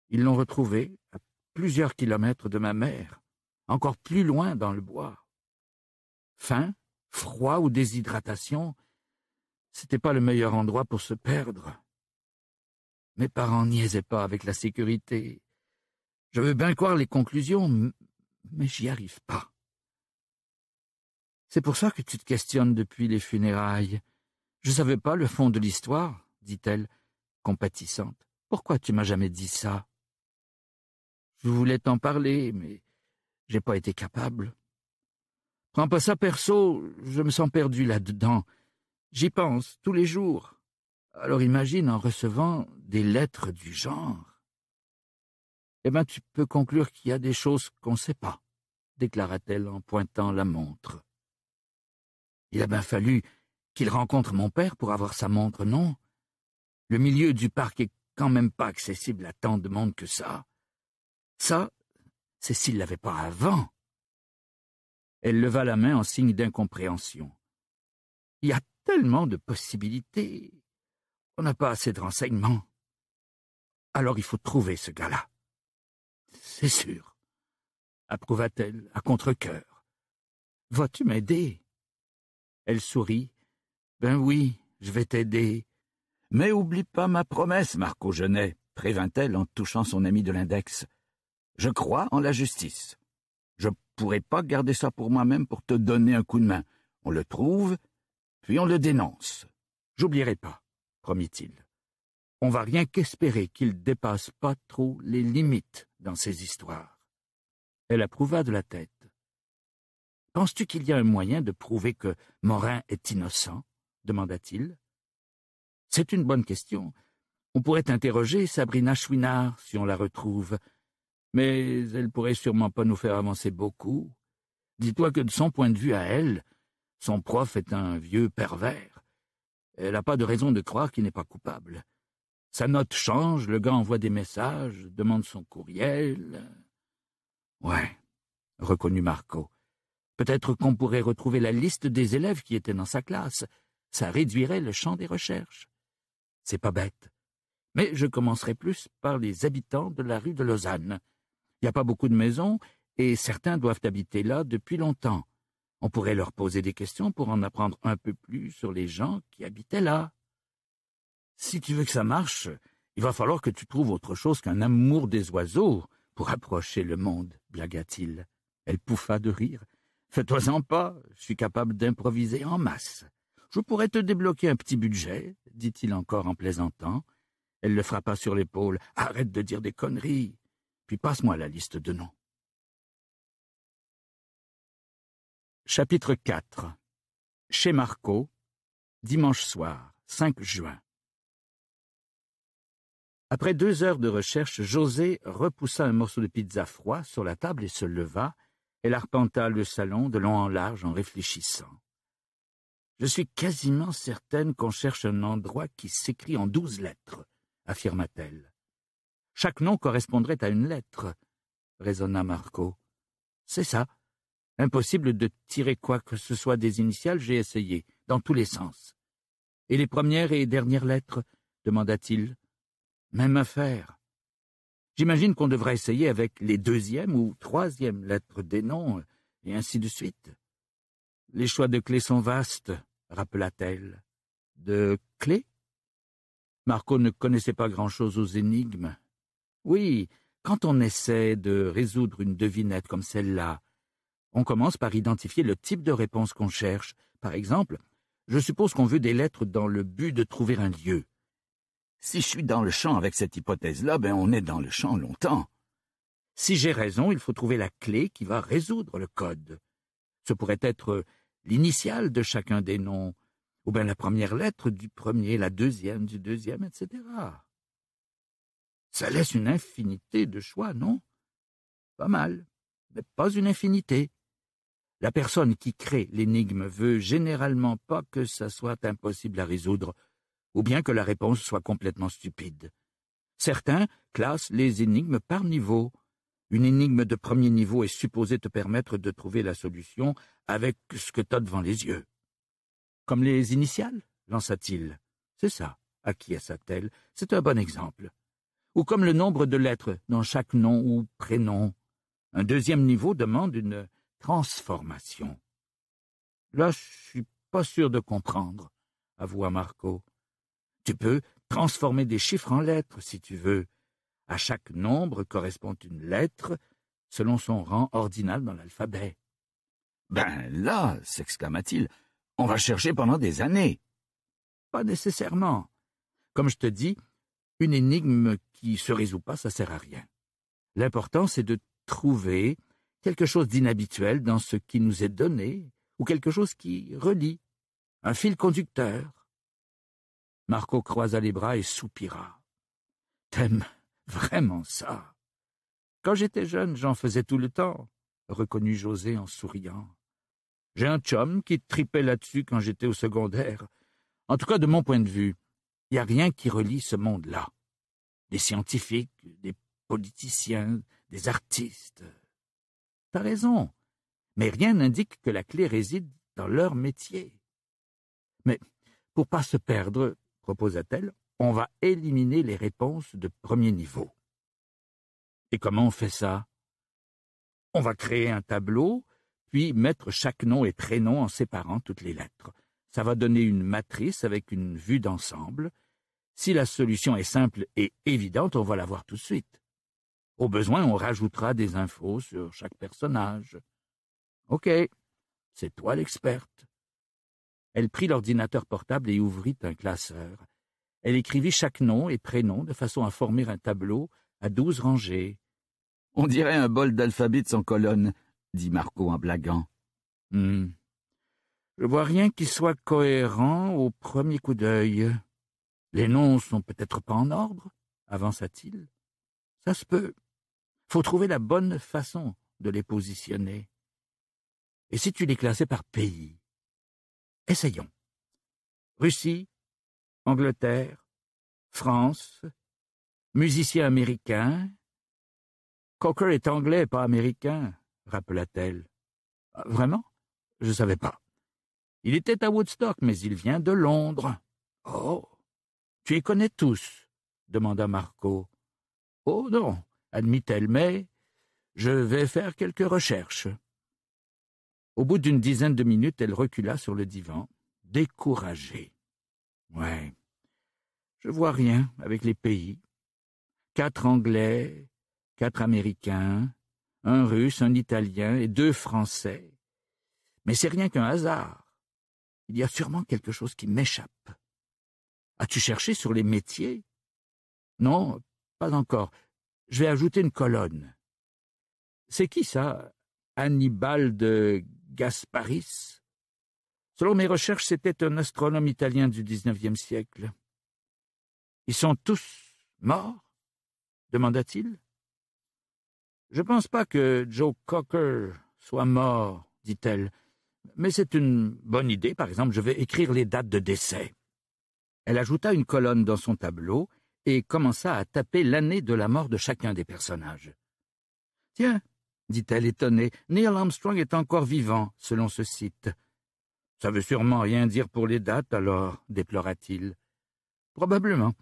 Ils l'ont retrouvé à plusieurs kilomètres de ma mère, encore plus loin dans le bois. Faim, froid ou déshydratation, c'était pas le meilleur endroit pour se perdre. Mes parents niaisaient pas avec la sécurité. Je veux bien croire les conclusions, mais j'y arrive pas. C'est pour ça que tu te questionnes depuis les funérailles. Je savais pas le fond de l'histoire, dit-elle, compatissante. Pourquoi tu m'as jamais dit ça? Je voulais t'en parler, mais j'ai pas été capable. Prends pas ça perso, je me sens perdu là-dedans. J'y pense tous les jours. Alors imagine en recevant des lettres du genre. Eh bien, tu peux conclure qu'il y a des choses qu'on ne sait pas, déclara-t-elle en pointant la montre. Il a bien fallu qu'il rencontre mon père pour avoir sa montre, non Le milieu du parc est quand même pas accessible à tant de monde que ça. Ça, c'est s'il l'avait pas avant. Elle leva la main en signe d'incompréhension. Il y a tellement de possibilités. On n'a pas assez de renseignements. Alors il faut trouver ce gars-là. C'est sûr, approuva-t-elle à contre-coeur. Vas-tu m'aider Elle sourit. Ben oui, je vais t'aider. Mais oublie pas ma promesse, Marco Genet, prévint-elle en touchant son ami de l'index. Je crois en la justice. Je pourrais pas garder ça pour moi-même pour te donner un coup de main. On le trouve, puis on le dénonce. J'oublierai pas promit-il. On va rien qu'espérer qu'il dépasse pas trop les limites dans ses histoires. Elle approuva de la tête. Penses-tu qu'il y a un moyen de prouver que Morin est innocent demanda-t-il. C'est une bonne question. On pourrait interroger Sabrina Chouinard si on la retrouve, mais elle pourrait sûrement pas nous faire avancer beaucoup. Dis-toi que de son point de vue à elle, son prof est un vieux pervers. Elle n'a pas de raison de croire qu'il n'est pas coupable. Sa note change, le gars envoie des messages, demande son courriel. Ouais, reconnut Marco. Peut-être qu'on pourrait retrouver la liste des élèves qui étaient dans sa classe. Ça réduirait le champ des recherches. C'est pas bête. Mais je commencerai plus par les habitants de la rue de Lausanne. Il n'y a pas beaucoup de maisons, et certains doivent habiter là depuis longtemps. On pourrait leur poser des questions pour en apprendre un peu plus sur les gens qui habitaient là. Si tu veux que ça marche, il va falloir que tu trouves autre chose qu'un amour des oiseaux pour approcher le monde, blagua-t-il. Elle pouffa de rire. Fais-toi-en pas, je suis capable d'improviser en masse. Je pourrais te débloquer un petit budget, dit-il encore en plaisantant. Elle le frappa sur l'épaule. Arrête de dire des conneries, puis passe-moi la liste de noms. Chapitre 4 Chez Marco, dimanche soir, 5 juin. Après deux heures de recherche, José repoussa un morceau de pizza froid sur la table et se leva. Elle arpenta le salon de long en large en réfléchissant. Je suis quasiment certaine qu'on cherche un endroit qui s'écrit en douze lettres, affirma-t-elle. Chaque nom correspondrait à une lettre, raisonna Marco. C'est ça, Impossible de tirer quoi que ce soit des initiales, j'ai essayé, dans tous les sens. Et les premières et dernières lettres demanda-t-il. Même affaire. J'imagine qu'on devra essayer avec les deuxièmes ou troisièmes lettres des noms, et ainsi de suite. Les choix de clés sont vastes, rappela-t-elle. De clés Marco ne connaissait pas grand-chose aux énigmes. Oui, quand on essaie de résoudre une devinette comme celle-là, on commence par identifier le type de réponse qu'on cherche. Par exemple, je suppose qu'on veut des lettres dans le but de trouver un lieu. Si je suis dans le champ avec cette hypothèse-là, ben on est dans le champ longtemps. Si j'ai raison, il faut trouver la clé qui va résoudre le code. Ce pourrait être l'initiale de chacun des noms, ou bien la première lettre du premier, la deuxième du deuxième, etc. Ça laisse une infinité de choix, non Pas mal, mais pas une infinité. La personne qui crée l'énigme veut généralement pas que ça soit impossible à résoudre, ou bien que la réponse soit complètement stupide. Certains classent les énigmes par niveau. Une énigme de premier niveau est supposée te permettre de trouver la solution avec ce que t'as devant les yeux. Comme les initiales, lança-t-il. C'est ça, acquiesça-t-elle. C'est un bon exemple. Ou comme le nombre de lettres dans chaque nom ou prénom. Un deuxième niveau demande une transformation. Là, je suis pas sûr de comprendre, avoua Marco. Tu peux transformer des chiffres en lettres, si tu veux. À chaque nombre correspond une lettre, selon son rang ordinal dans l'alphabet. Ben là, s'exclama-t-il, on va chercher pendant des années. Pas nécessairement. Comme je te dis, une énigme qui se résout pas, ça sert à rien. L'important, c'est de trouver quelque chose d'inhabituel dans ce qui nous est donné, ou quelque chose qui relie, un fil conducteur. Marco croisa les bras et soupira. T'aimes vraiment ça Quand j'étais jeune, j'en faisais tout le temps, reconnut José en souriant. J'ai un chum qui tripait là-dessus quand j'étais au secondaire. En tout cas, de mon point de vue, il n'y a rien qui relie ce monde-là. Des scientifiques, des politiciens, des artistes raison. Mais rien n'indique que la clé réside dans leur métier. Mais pour pas se perdre, proposa-t-elle, on va éliminer les réponses de premier niveau. Et comment on fait ça On va créer un tableau, puis mettre chaque nom et prénom en séparant toutes les lettres. Ça va donner une matrice avec une vue d'ensemble. Si la solution est simple et évidente, on va la voir tout de suite. Au besoin, on rajoutera des infos sur chaque personnage. OK, c'est toi l'experte. Elle prit l'ordinateur portable et ouvrit un classeur. Elle écrivit chaque nom et prénom de façon à former un tableau à douze rangées. On dirait un bol d'alphabet sans colonne, dit Marco en blaguant. Hmm. Je vois rien qui soit cohérent au premier coup d'œil. Les noms sont peut-être pas en ordre, avança-t-il. Ça se peut faut trouver la bonne façon de les positionner. Et si tu les classais par pays Essayons. Russie, Angleterre, France, musicien américain. Cocker est anglais, pas américain, rappela-t-elle. Ah, vraiment Je ne savais pas. Il était à Woodstock, mais il vient de Londres. Oh Tu les connais tous demanda Marco. Oh non, admit-elle, mais je vais faire quelques recherches. Au bout d'une dizaine de minutes, elle recula sur le divan, découragée. Ouais. Je vois rien avec les pays. Quatre Anglais, quatre Américains, un Russe, un Italien et deux Français. Mais c'est rien qu'un hasard. Il y a sûrement quelque chose qui m'échappe. As-tu cherché sur les métiers Non, pas encore je vais ajouter une colonne. C'est qui ça Hannibal de Gasparis Selon mes recherches, c'était un astronome italien du XIXe siècle. Ils sont tous morts demanda-t-il. Je ne pense pas que Joe Cocker soit mort, dit-elle, mais c'est une bonne idée, par exemple, je vais écrire les dates de décès. Elle ajouta une colonne dans son tableau et commença à taper l'année de la mort de chacun des personnages. Tiens, dit-elle étonnée, Neil Armstrong est encore vivant, selon ce site. Ça veut sûrement rien dire pour les dates, alors, déplora-t-il. Probablement.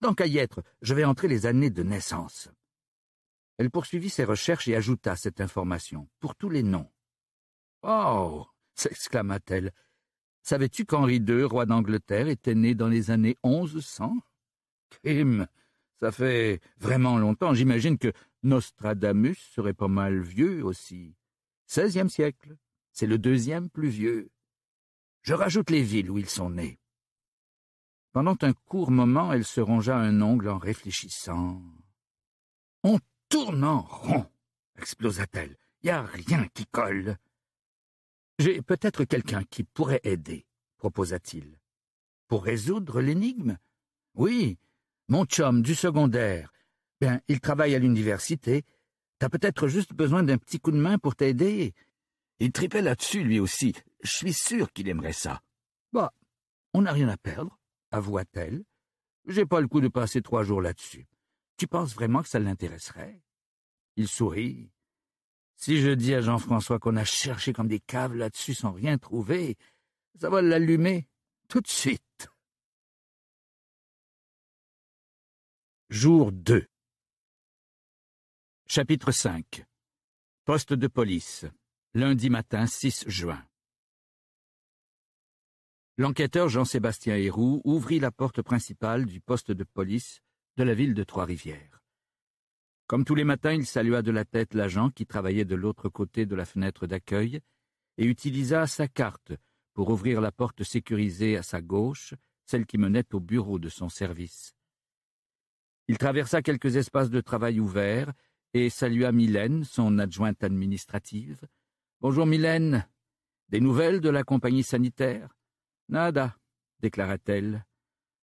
Dans qu'à y être, je vais entrer les années de naissance. Elle poursuivit ses recherches et ajouta cette information, pour tous les noms. Oh s'exclama-t-elle. Savais-tu qu'Henri II, roi d'Angleterre, était né dans les années 1100 ça fait vraiment longtemps. J'imagine que Nostradamus serait pas mal vieux aussi. Seizième siècle. C'est le deuxième plus vieux. Je rajoute les villes où ils sont nés. Pendant un court moment, elle se rongea un ongle en réfléchissant. On tourne en rond, explosa-t-elle. Il Y a rien qui colle. J'ai peut-être quelqu'un qui pourrait aider, proposa-t-il. Pour résoudre l'énigme Oui, mon chum du secondaire, ben, il travaille à l'université. T'as peut-être juste besoin d'un petit coup de main pour t'aider. Il tripait là-dessus, lui aussi. Je suis sûr qu'il aimerait ça. Bah, on n'a rien à perdre, avoua-t-elle. J'ai pas le coup de passer trois jours là-dessus. Tu penses vraiment que ça l'intéresserait Il sourit. Si je dis à Jean-François qu'on a cherché comme des caves là-dessus sans rien trouver, ça va l'allumer tout de suite. Jour 2 Chapitre 5 Poste de police Lundi matin 6 juin L'enquêteur Jean-Sébastien Héroux ouvrit la porte principale du poste de police de la ville de Trois-Rivières. Comme tous les matins, il salua de la tête l'agent qui travaillait de l'autre côté de la fenêtre d'accueil et utilisa sa carte pour ouvrir la porte sécurisée à sa gauche, celle qui menait au bureau de son service. Il traversa quelques espaces de travail ouverts et salua Mylène, son adjointe administrative. Bonjour Mylène. Des nouvelles de la compagnie sanitaire Nada, déclara-t-elle.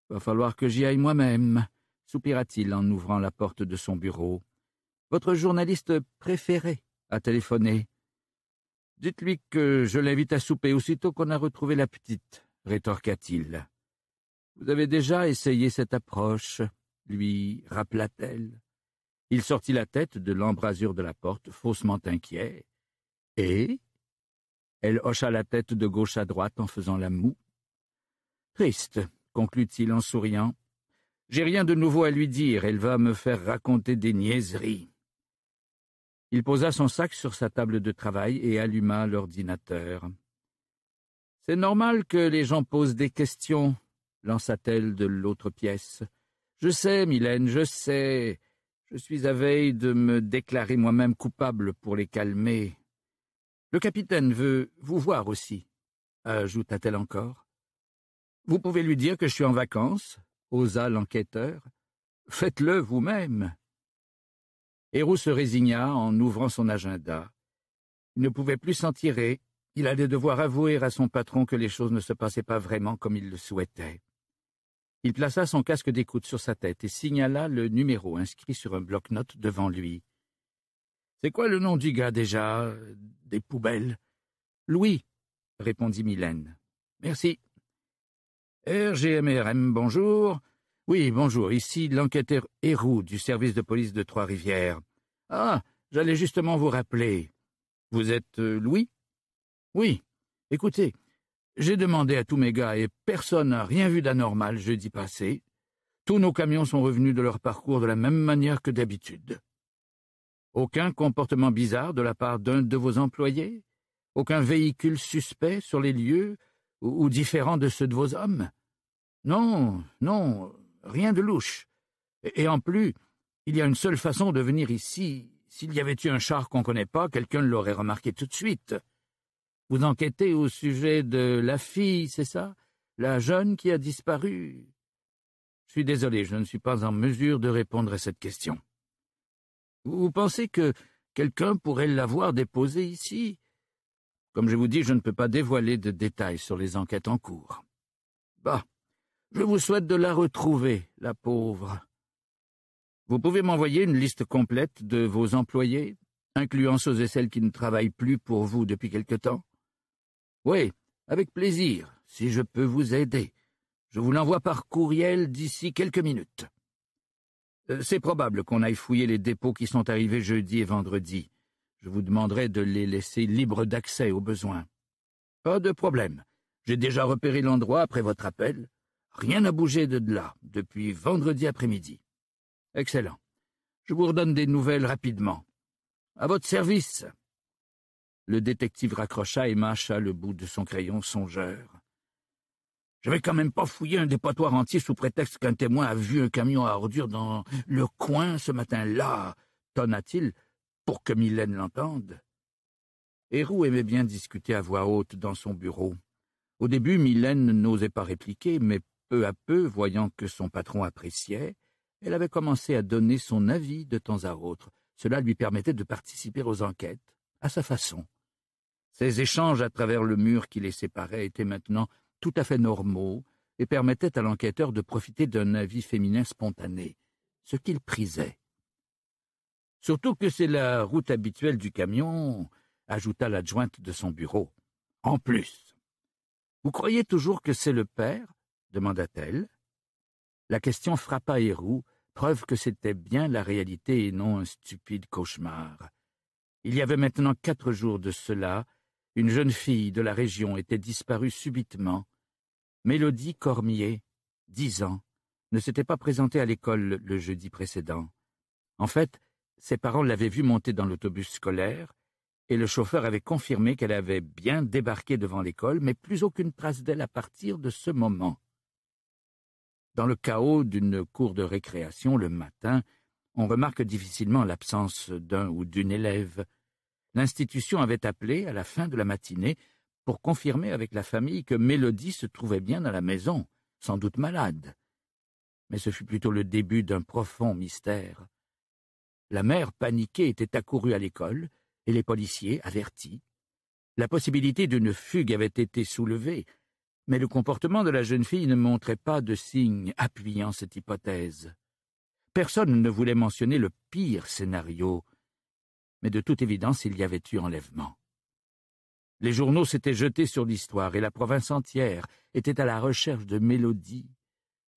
Va falloir que j'y aille moi-même, soupira-t-il en ouvrant la porte de son bureau. Votre journaliste préféré a téléphoné. Dites-lui que je l'invite à souper aussitôt qu'on a retrouvé la petite, rétorqua-t-il. Vous avez déjà essayé cette approche, lui rappela-t-elle. Il sortit la tête de l'embrasure de la porte, faussement inquiet. Et Elle hocha la tête de gauche à droite en faisant la moue. Triste, conclut-il en souriant. J'ai rien de nouveau à lui dire, elle va me faire raconter des niaiseries. Il posa son sac sur sa table de travail et alluma l'ordinateur. C'est normal que les gens posent des questions, lança-t-elle de l'autre pièce. Je sais, Mylène, je sais. Je suis à veille de me déclarer moi-même coupable pour les calmer. Le capitaine veut vous voir aussi, ajouta-t-elle encore. Vous pouvez lui dire que je suis en vacances, osa l'enquêteur. Faites-le vous-même. Héroux se résigna en ouvrant son agenda. Il ne pouvait plus s'en tirer. Il allait devoir avouer à son patron que les choses ne se passaient pas vraiment comme il le souhaitait. Il plaça son casque d'écoute sur sa tête et signala le numéro inscrit sur un bloc-notes devant lui. C'est quoi le nom du gars déjà Des poubelles Louis, répondit Mylène. Merci. RGMRM, bonjour. Oui, bonjour, ici l'enquêteur Héroux du service de police de Trois-Rivières. Ah, j'allais justement vous rappeler. Vous êtes euh, Louis Oui. Écoutez, j'ai demandé à tous mes gars et personne n'a rien vu d'anormal jeudi passé. Tous nos camions sont revenus de leur parcours de la même manière que d'habitude. Aucun comportement bizarre de la part d'un de vos employés Aucun véhicule suspect sur les lieux ou, différent de ceux de vos hommes Non, non, rien de louche. Et, et en plus, il y a une seule façon de venir ici. S'il y avait eu un char qu'on connaît pas, quelqu'un l'aurait remarqué tout de suite. Vous enquêtez au sujet de la fille, c'est ça La jeune qui a disparu Je suis désolé, je ne suis pas en mesure de répondre à cette question. Vous pensez que quelqu'un pourrait l'avoir déposée ici Comme je vous dis, je ne peux pas dévoiler de détails sur les enquêtes en cours. Bah, je vous souhaite de la retrouver, la pauvre. Vous pouvez m'envoyer une liste complète de vos employés, incluant ceux et celles qui ne travaillent plus pour vous depuis quelque temps oui, avec plaisir, si je peux vous aider. Je vous l'envoie par courriel d'ici quelques minutes. Euh, c'est probable qu'on aille fouiller les dépôts qui sont arrivés jeudi et vendredi. Je vous demanderai de les laisser libres d'accès aux besoins. Pas de problème. J'ai déjà repéré l'endroit après votre appel. Rien n'a bougé de là depuis vendredi après-midi. Excellent. Je vous redonne des nouvelles rapidement. À votre service. Le détective raccrocha et mâcha le bout de son crayon songeur. Je vais quand même pas fouiller un dépotoir entier sous prétexte qu'un témoin a vu un camion à ordures dans le coin ce matin-là, tonna-t-il, pour que Mylène l'entende. Héroux aimait bien discuter à voix haute dans son bureau. Au début, Mylène n'osait pas répliquer, mais peu à peu, voyant que son patron appréciait, elle avait commencé à donner son avis de temps à autre. Cela lui permettait de participer aux enquêtes, à sa façon. Ces échanges à travers le mur qui les séparait étaient maintenant tout à fait normaux et permettaient à l'enquêteur de profiter d'un avis féminin spontané, ce qu'il prisait. Surtout que c'est la route habituelle du camion, ajouta l'adjointe de son bureau. En plus. Vous croyez toujours que c'est le père demanda-t-elle. La question frappa Héroux, preuve que c'était bien la réalité et non un stupide cauchemar. Il y avait maintenant quatre jours de cela, une jeune fille de la région était disparue subitement. Mélodie Cormier, dix ans, ne s'était pas présentée à l'école le jeudi précédent. En fait, ses parents l'avaient vue monter dans l'autobus scolaire, et le chauffeur avait confirmé qu'elle avait bien débarqué devant l'école, mais plus aucune trace d'elle à partir de ce moment. Dans le chaos d'une cour de récréation le matin, on remarque difficilement l'absence d'un ou d'une élève, L'institution avait appelé à la fin de la matinée pour confirmer avec la famille que Mélodie se trouvait bien à la maison, sans doute malade. Mais ce fut plutôt le début d'un profond mystère. La mère paniquée était accourue à l'école, et les policiers avertis. La possibilité d'une fugue avait été soulevée, mais le comportement de la jeune fille ne montrait pas de signe appuyant cette hypothèse. Personne ne voulait mentionner le pire scénario, mais de toute évidence il y avait eu enlèvement. Les journaux s'étaient jetés sur l'histoire et la province entière était à la recherche de mélodies,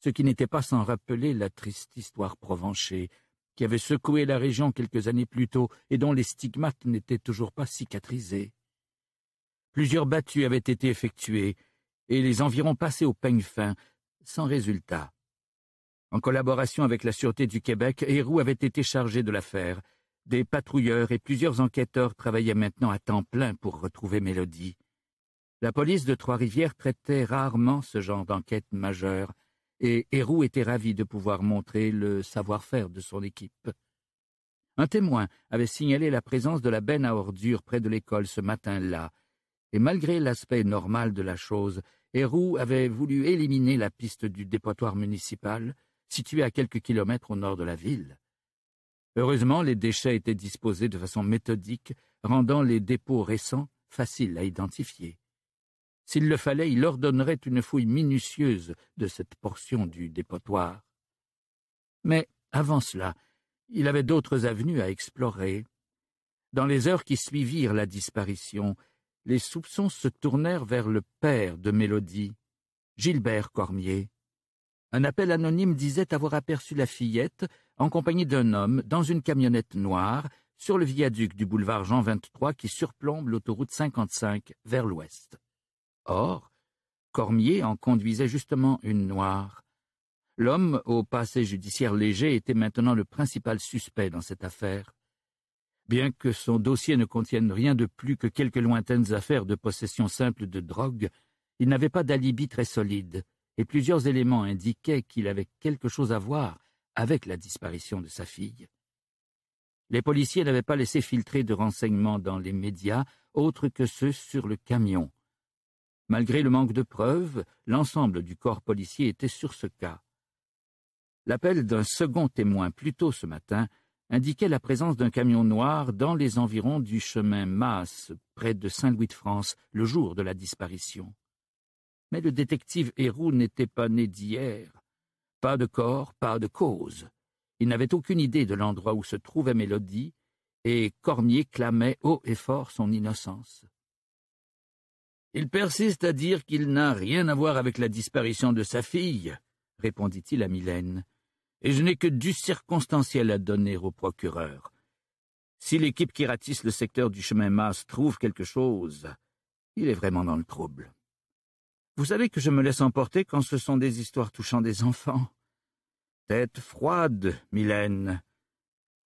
ce qui n'était pas sans rappeler la triste histoire provenchée qui avait secoué la région quelques années plus tôt et dont les stigmates n'étaient toujours pas cicatrisés. Plusieurs battues avaient été effectuées et les environs passés au peigne fin, sans résultat. En collaboration avec la Sûreté du Québec, Héroux avait été chargé de l'affaire des patrouilleurs et plusieurs enquêteurs travaillaient maintenant à temps plein pour retrouver Mélodie. La police de Trois-Rivières traitait rarement ce genre d'enquête majeure, et Héroux était ravi de pouvoir montrer le savoir-faire de son équipe. Un témoin avait signalé la présence de la benne à ordures près de l'école ce matin-là, et malgré l'aspect normal de la chose, Héroux avait voulu éliminer la piste du dépotoir municipal, situé à quelques kilomètres au nord de la ville. Heureusement, les déchets étaient disposés de façon méthodique, rendant les dépôts récents faciles à identifier. S'il le fallait, il ordonnerait une fouille minutieuse de cette portion du dépotoir. Mais avant cela, il avait d'autres avenues à explorer. Dans les heures qui suivirent la disparition, les soupçons se tournèrent vers le père de Mélodie, Gilbert Cormier. Un appel anonyme disait avoir aperçu la fillette en compagnie d'un homme, dans une camionnette noire, sur le viaduc du boulevard Jean XXIII qui surplombe l'autoroute 55 vers l'ouest. Or, Cormier en conduisait justement une noire. L'homme, au passé judiciaire léger, était maintenant le principal suspect dans cette affaire. Bien que son dossier ne contienne rien de plus que quelques lointaines affaires de possession simple de drogue, il n'avait pas d'alibi très solide, et plusieurs éléments indiquaient qu'il avait quelque chose à voir avec la disparition de sa fille. Les policiers n'avaient pas laissé filtrer de renseignements dans les médias autres que ceux sur le camion. Malgré le manque de preuves, l'ensemble du corps policier était sur ce cas. L'appel d'un second témoin plus tôt ce matin indiquait la présence d'un camion noir dans les environs du chemin Masse, près de Saint-Louis-de-France, le jour de la disparition. Mais le détective Héroux n'était pas né d'hier. Pas de corps, pas de cause. Il n'avait aucune idée de l'endroit où se trouvait Mélodie, et Cormier clamait haut et fort son innocence. Il persiste à dire qu'il n'a rien à voir avec la disparition de sa fille, répondit-il à Mylène, et je n'ai que du circonstanciel à donner au procureur. Si l'équipe qui ratisse le secteur du chemin Masse trouve quelque chose, il est vraiment dans le trouble. Vous savez que je me laisse emporter quand ce sont des histoires touchant des enfants. Tête froide, Mylène.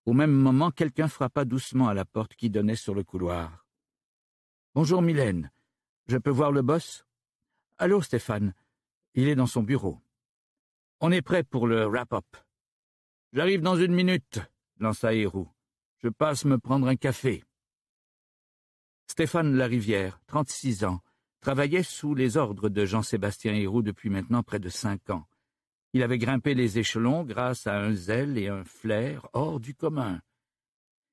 Au même moment, quelqu'un frappa doucement à la porte qui donnait sur le couloir. Bonjour, Mylène. Je peux voir le boss Allô, Stéphane. Il est dans son bureau. On est prêt pour le wrap-up. J'arrive dans une minute, lança Héroux. Je passe me prendre un café. Stéphane Larivière, 36 ans, travaillait sous les ordres de Jean-Sébastien Héroux depuis maintenant près de cinq ans. Il avait grimpé les échelons grâce à un zèle et un flair hors du commun.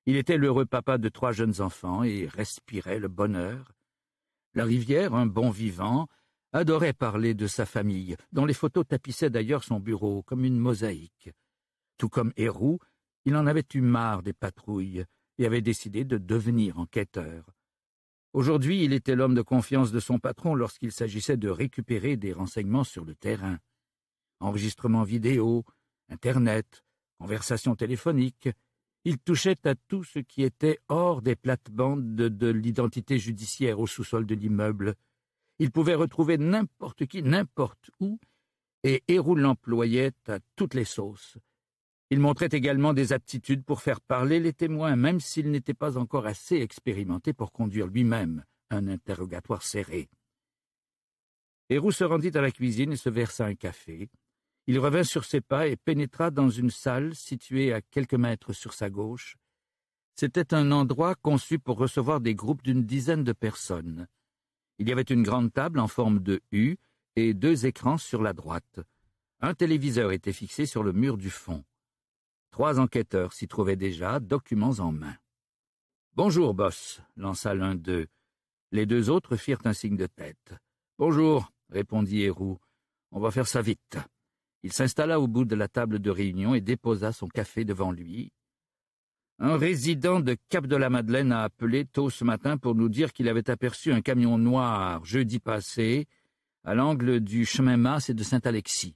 Il était l'heureux papa de trois jeunes enfants et respirait le bonheur. La rivière, un bon vivant, adorait parler de sa famille, dont les photos tapissaient d'ailleurs son bureau comme une mosaïque. Tout comme Héroux, il en avait eu marre des patrouilles et avait décidé de devenir enquêteur. Aujourd'hui, il était l'homme de confiance de son patron lorsqu'il s'agissait de récupérer des renseignements sur le terrain enregistrements vidéo, Internet, conversations téléphoniques. Il touchait à tout ce qui était hors des plates-bandes de, l'identité judiciaire au sous-sol de l'immeuble. Il pouvait retrouver n'importe qui, n'importe où, et Hérou l'employait à toutes les sauces. Il montrait également des aptitudes pour faire parler les témoins, même s'il n'était pas encore assez expérimenté pour conduire lui-même un interrogatoire serré. Hérou se rendit à la cuisine et se versa un café. Il revint sur ses pas et pénétra dans une salle située à quelques mètres sur sa gauche. C'était un endroit conçu pour recevoir des groupes d'une dizaine de personnes. Il y avait une grande table en forme de U et deux écrans sur la droite. Un téléviseur était fixé sur le mur du fond. Trois enquêteurs s'y trouvaient déjà, documents en main. Bonjour, boss, lança l'un d'eux. Les deux autres firent un signe de tête. Bonjour, répondit Héroux. On va faire ça vite. Il s'installa au bout de la table de réunion et déposa son café devant lui. Un résident de Cap-de-la-Madeleine a appelé tôt ce matin pour nous dire qu'il avait aperçu un camion noir jeudi passé à l'angle du chemin Masse et de Saint-Alexis.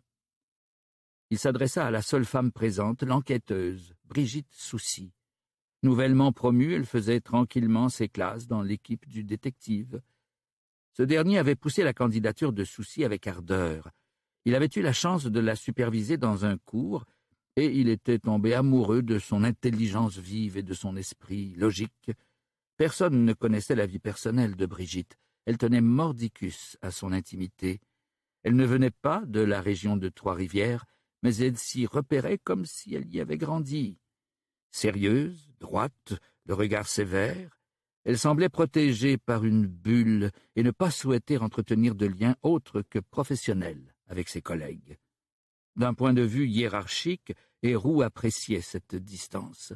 Il s'adressa à la seule femme présente, l'enquêteuse, Brigitte Soucy. Nouvellement promue, elle faisait tranquillement ses classes dans l'équipe du détective. Ce dernier avait poussé la candidature de Soucy avec ardeur. Il avait eu la chance de la superviser dans un cours, et il était tombé amoureux de son intelligence vive et de son esprit logique. Personne ne connaissait la vie personnelle de Brigitte. Elle tenait mordicus à son intimité. Elle ne venait pas de la région de Trois-Rivières, mais elle s'y repérait comme si elle y avait grandi. Sérieuse, droite, le regard sévère, elle semblait protégée par une bulle et ne pas souhaiter entretenir de liens autres que professionnels avec ses collègues. D'un point de vue hiérarchique, Héroux appréciait cette distance.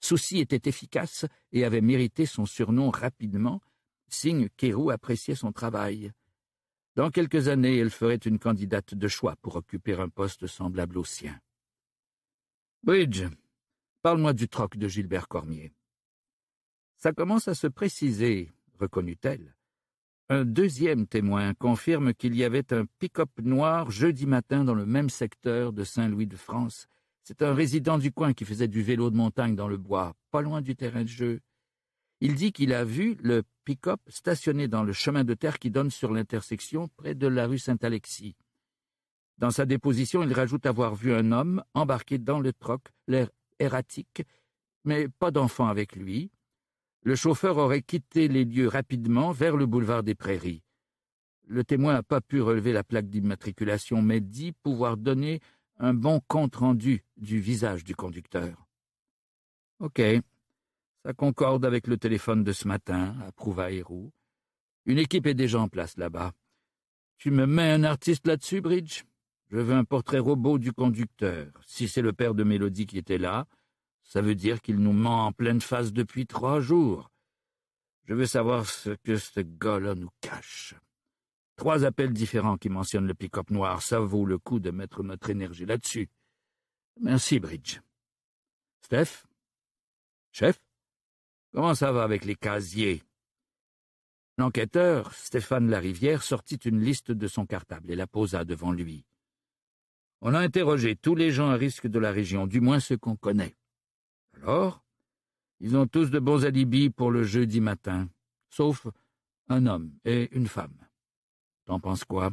Souci était efficace et avait mérité son surnom rapidement, signe qu'Héroux appréciait son travail. Dans quelques années, elle ferait une candidate de choix pour occuper un poste semblable au sien. Bridge, parle-moi du troc de Gilbert Cormier. Ça commence à se préciser, reconnut-elle. Un deuxième témoin confirme qu'il y avait un pick-up noir jeudi matin dans le même secteur de Saint-Louis-de-France. C'est un résident du coin qui faisait du vélo de montagne dans le bois, pas loin du terrain de jeu. Il dit qu'il a vu le pick-up stationné dans le chemin de terre qui donne sur l'intersection près de la rue Saint-Alexis. Dans sa déposition, il rajoute avoir vu un homme embarqué dans le troc, l'air erratique, mais pas d'enfant avec lui, le chauffeur aurait quitté les lieux rapidement vers le boulevard des Prairies. Le témoin n'a pas pu relever la plaque d'immatriculation, mais dit pouvoir donner un bon compte-rendu du visage du conducteur. Ok, ça concorde avec le téléphone de ce matin, approuva Héroux. Une équipe est déjà en place là-bas. Tu me mets un artiste là-dessus, Bridge Je veux un portrait robot du conducteur. Si c'est le père de Mélodie qui était là, ça veut dire qu'il nous ment en pleine face depuis trois jours. Je veux savoir ce que ce gars-là nous cache. Trois appels différents qui mentionnent le pick-up noir. Ça vaut le coup de mettre notre énergie là-dessus. Merci, Bridge. Steph Chef Comment ça va avec les casiers L'enquêteur, Stéphane Larivière, sortit une liste de son cartable et la posa devant lui. On a interrogé tous les gens à risque de la région, du moins ceux qu'on connaît. Alors, ils ont tous de bons alibis pour le jeudi matin, sauf un homme et une femme. T'en penses quoi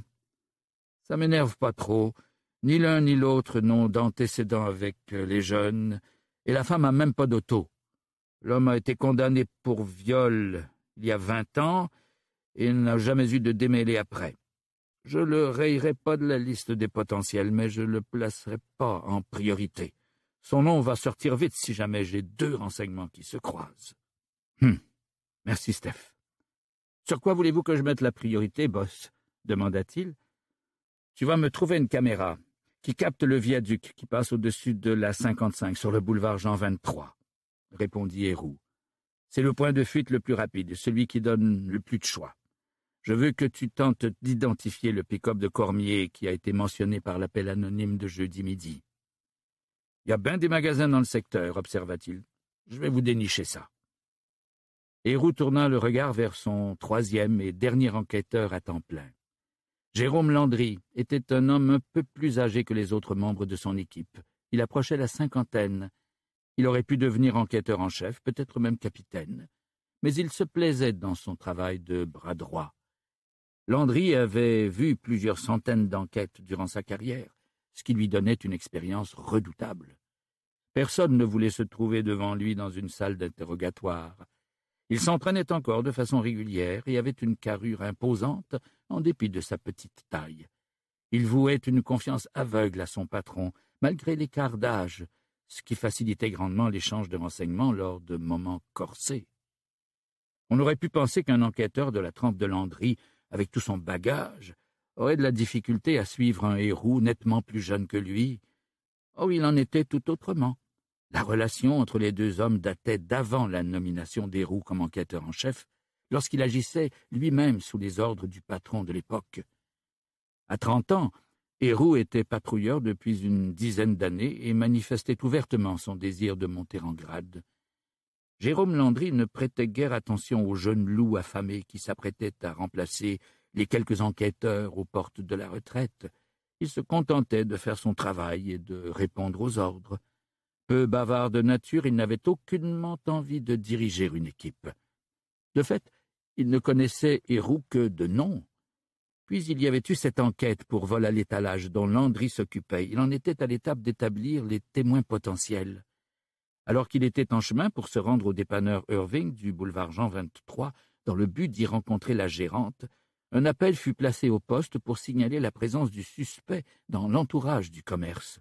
Ça m'énerve pas trop. Ni l'un ni l'autre n'ont d'antécédents avec euh, les jeunes, et la femme a même pas d'auto. L'homme a été condamné pour viol il y a vingt ans, et il n'a jamais eu de démêlé après. Je le rayerai pas de la liste des potentiels, mais je le placerai pas en priorité. Son nom va sortir vite si jamais j'ai deux renseignements qui se croisent. Hum. Merci, Steph. Sur quoi voulez-vous que je mette la priorité, boss demanda-t-il. Tu vas me trouver une caméra qui capte le viaduc qui passe au-dessus de la 55 sur le boulevard Jean 23, répondit Héroux. C'est le point de fuite le plus rapide, celui qui donne le plus de choix. Je veux que tu tentes d'identifier le pick-up de Cormier qui a été mentionné par l'appel anonyme de jeudi midi. Il y a bien des magasins dans le secteur, observa-t-il. Je vais vous dénicher ça. Héroux tourna le regard vers son troisième et dernier enquêteur à temps plein. Jérôme Landry était un homme un peu plus âgé que les autres membres de son équipe. Il approchait la cinquantaine. Il aurait pu devenir enquêteur en chef, peut-être même capitaine. Mais il se plaisait dans son travail de bras droit. Landry avait vu plusieurs centaines d'enquêtes durant sa carrière ce qui lui donnait une expérience redoutable. Personne ne voulait se trouver devant lui dans une salle d'interrogatoire. Il s'entraînait encore de façon régulière et avait une carrure imposante en dépit de sa petite taille. Il vouait une confiance aveugle à son patron, malgré l'écart d'âge, ce qui facilitait grandement l'échange de renseignements lors de moments corsés. On aurait pu penser qu'un enquêteur de la trempe de Landry, avec tout son bagage, aurait de la difficulté à suivre un héros nettement plus jeune que lui. Oh, il en était tout autrement. La relation entre les deux hommes datait d'avant la nomination d'Héroux comme enquêteur en chef, lorsqu'il agissait lui-même sous les ordres du patron de l'époque. À trente ans, Héroux était patrouilleur depuis une dizaine d'années et manifestait ouvertement son désir de monter en grade. Jérôme Landry ne prêtait guère attention au jeune loup affamé qui s'apprêtait à remplacer les quelques enquêteurs aux portes de la retraite, il se contentait de faire son travail et de répondre aux ordres. Peu bavard de nature, il n'avait aucunement envie de diriger une équipe. De fait, il ne connaissait Héroux que de nom. Puis il y avait eu cette enquête pour vol à l'étalage dont Landry s'occupait. Il en était à l'étape d'établir les témoins potentiels. Alors qu'il était en chemin pour se rendre au dépanneur Irving du boulevard Jean 23 dans le but d'y rencontrer la gérante, un appel fut placé au poste pour signaler la présence du suspect dans l'entourage du commerce.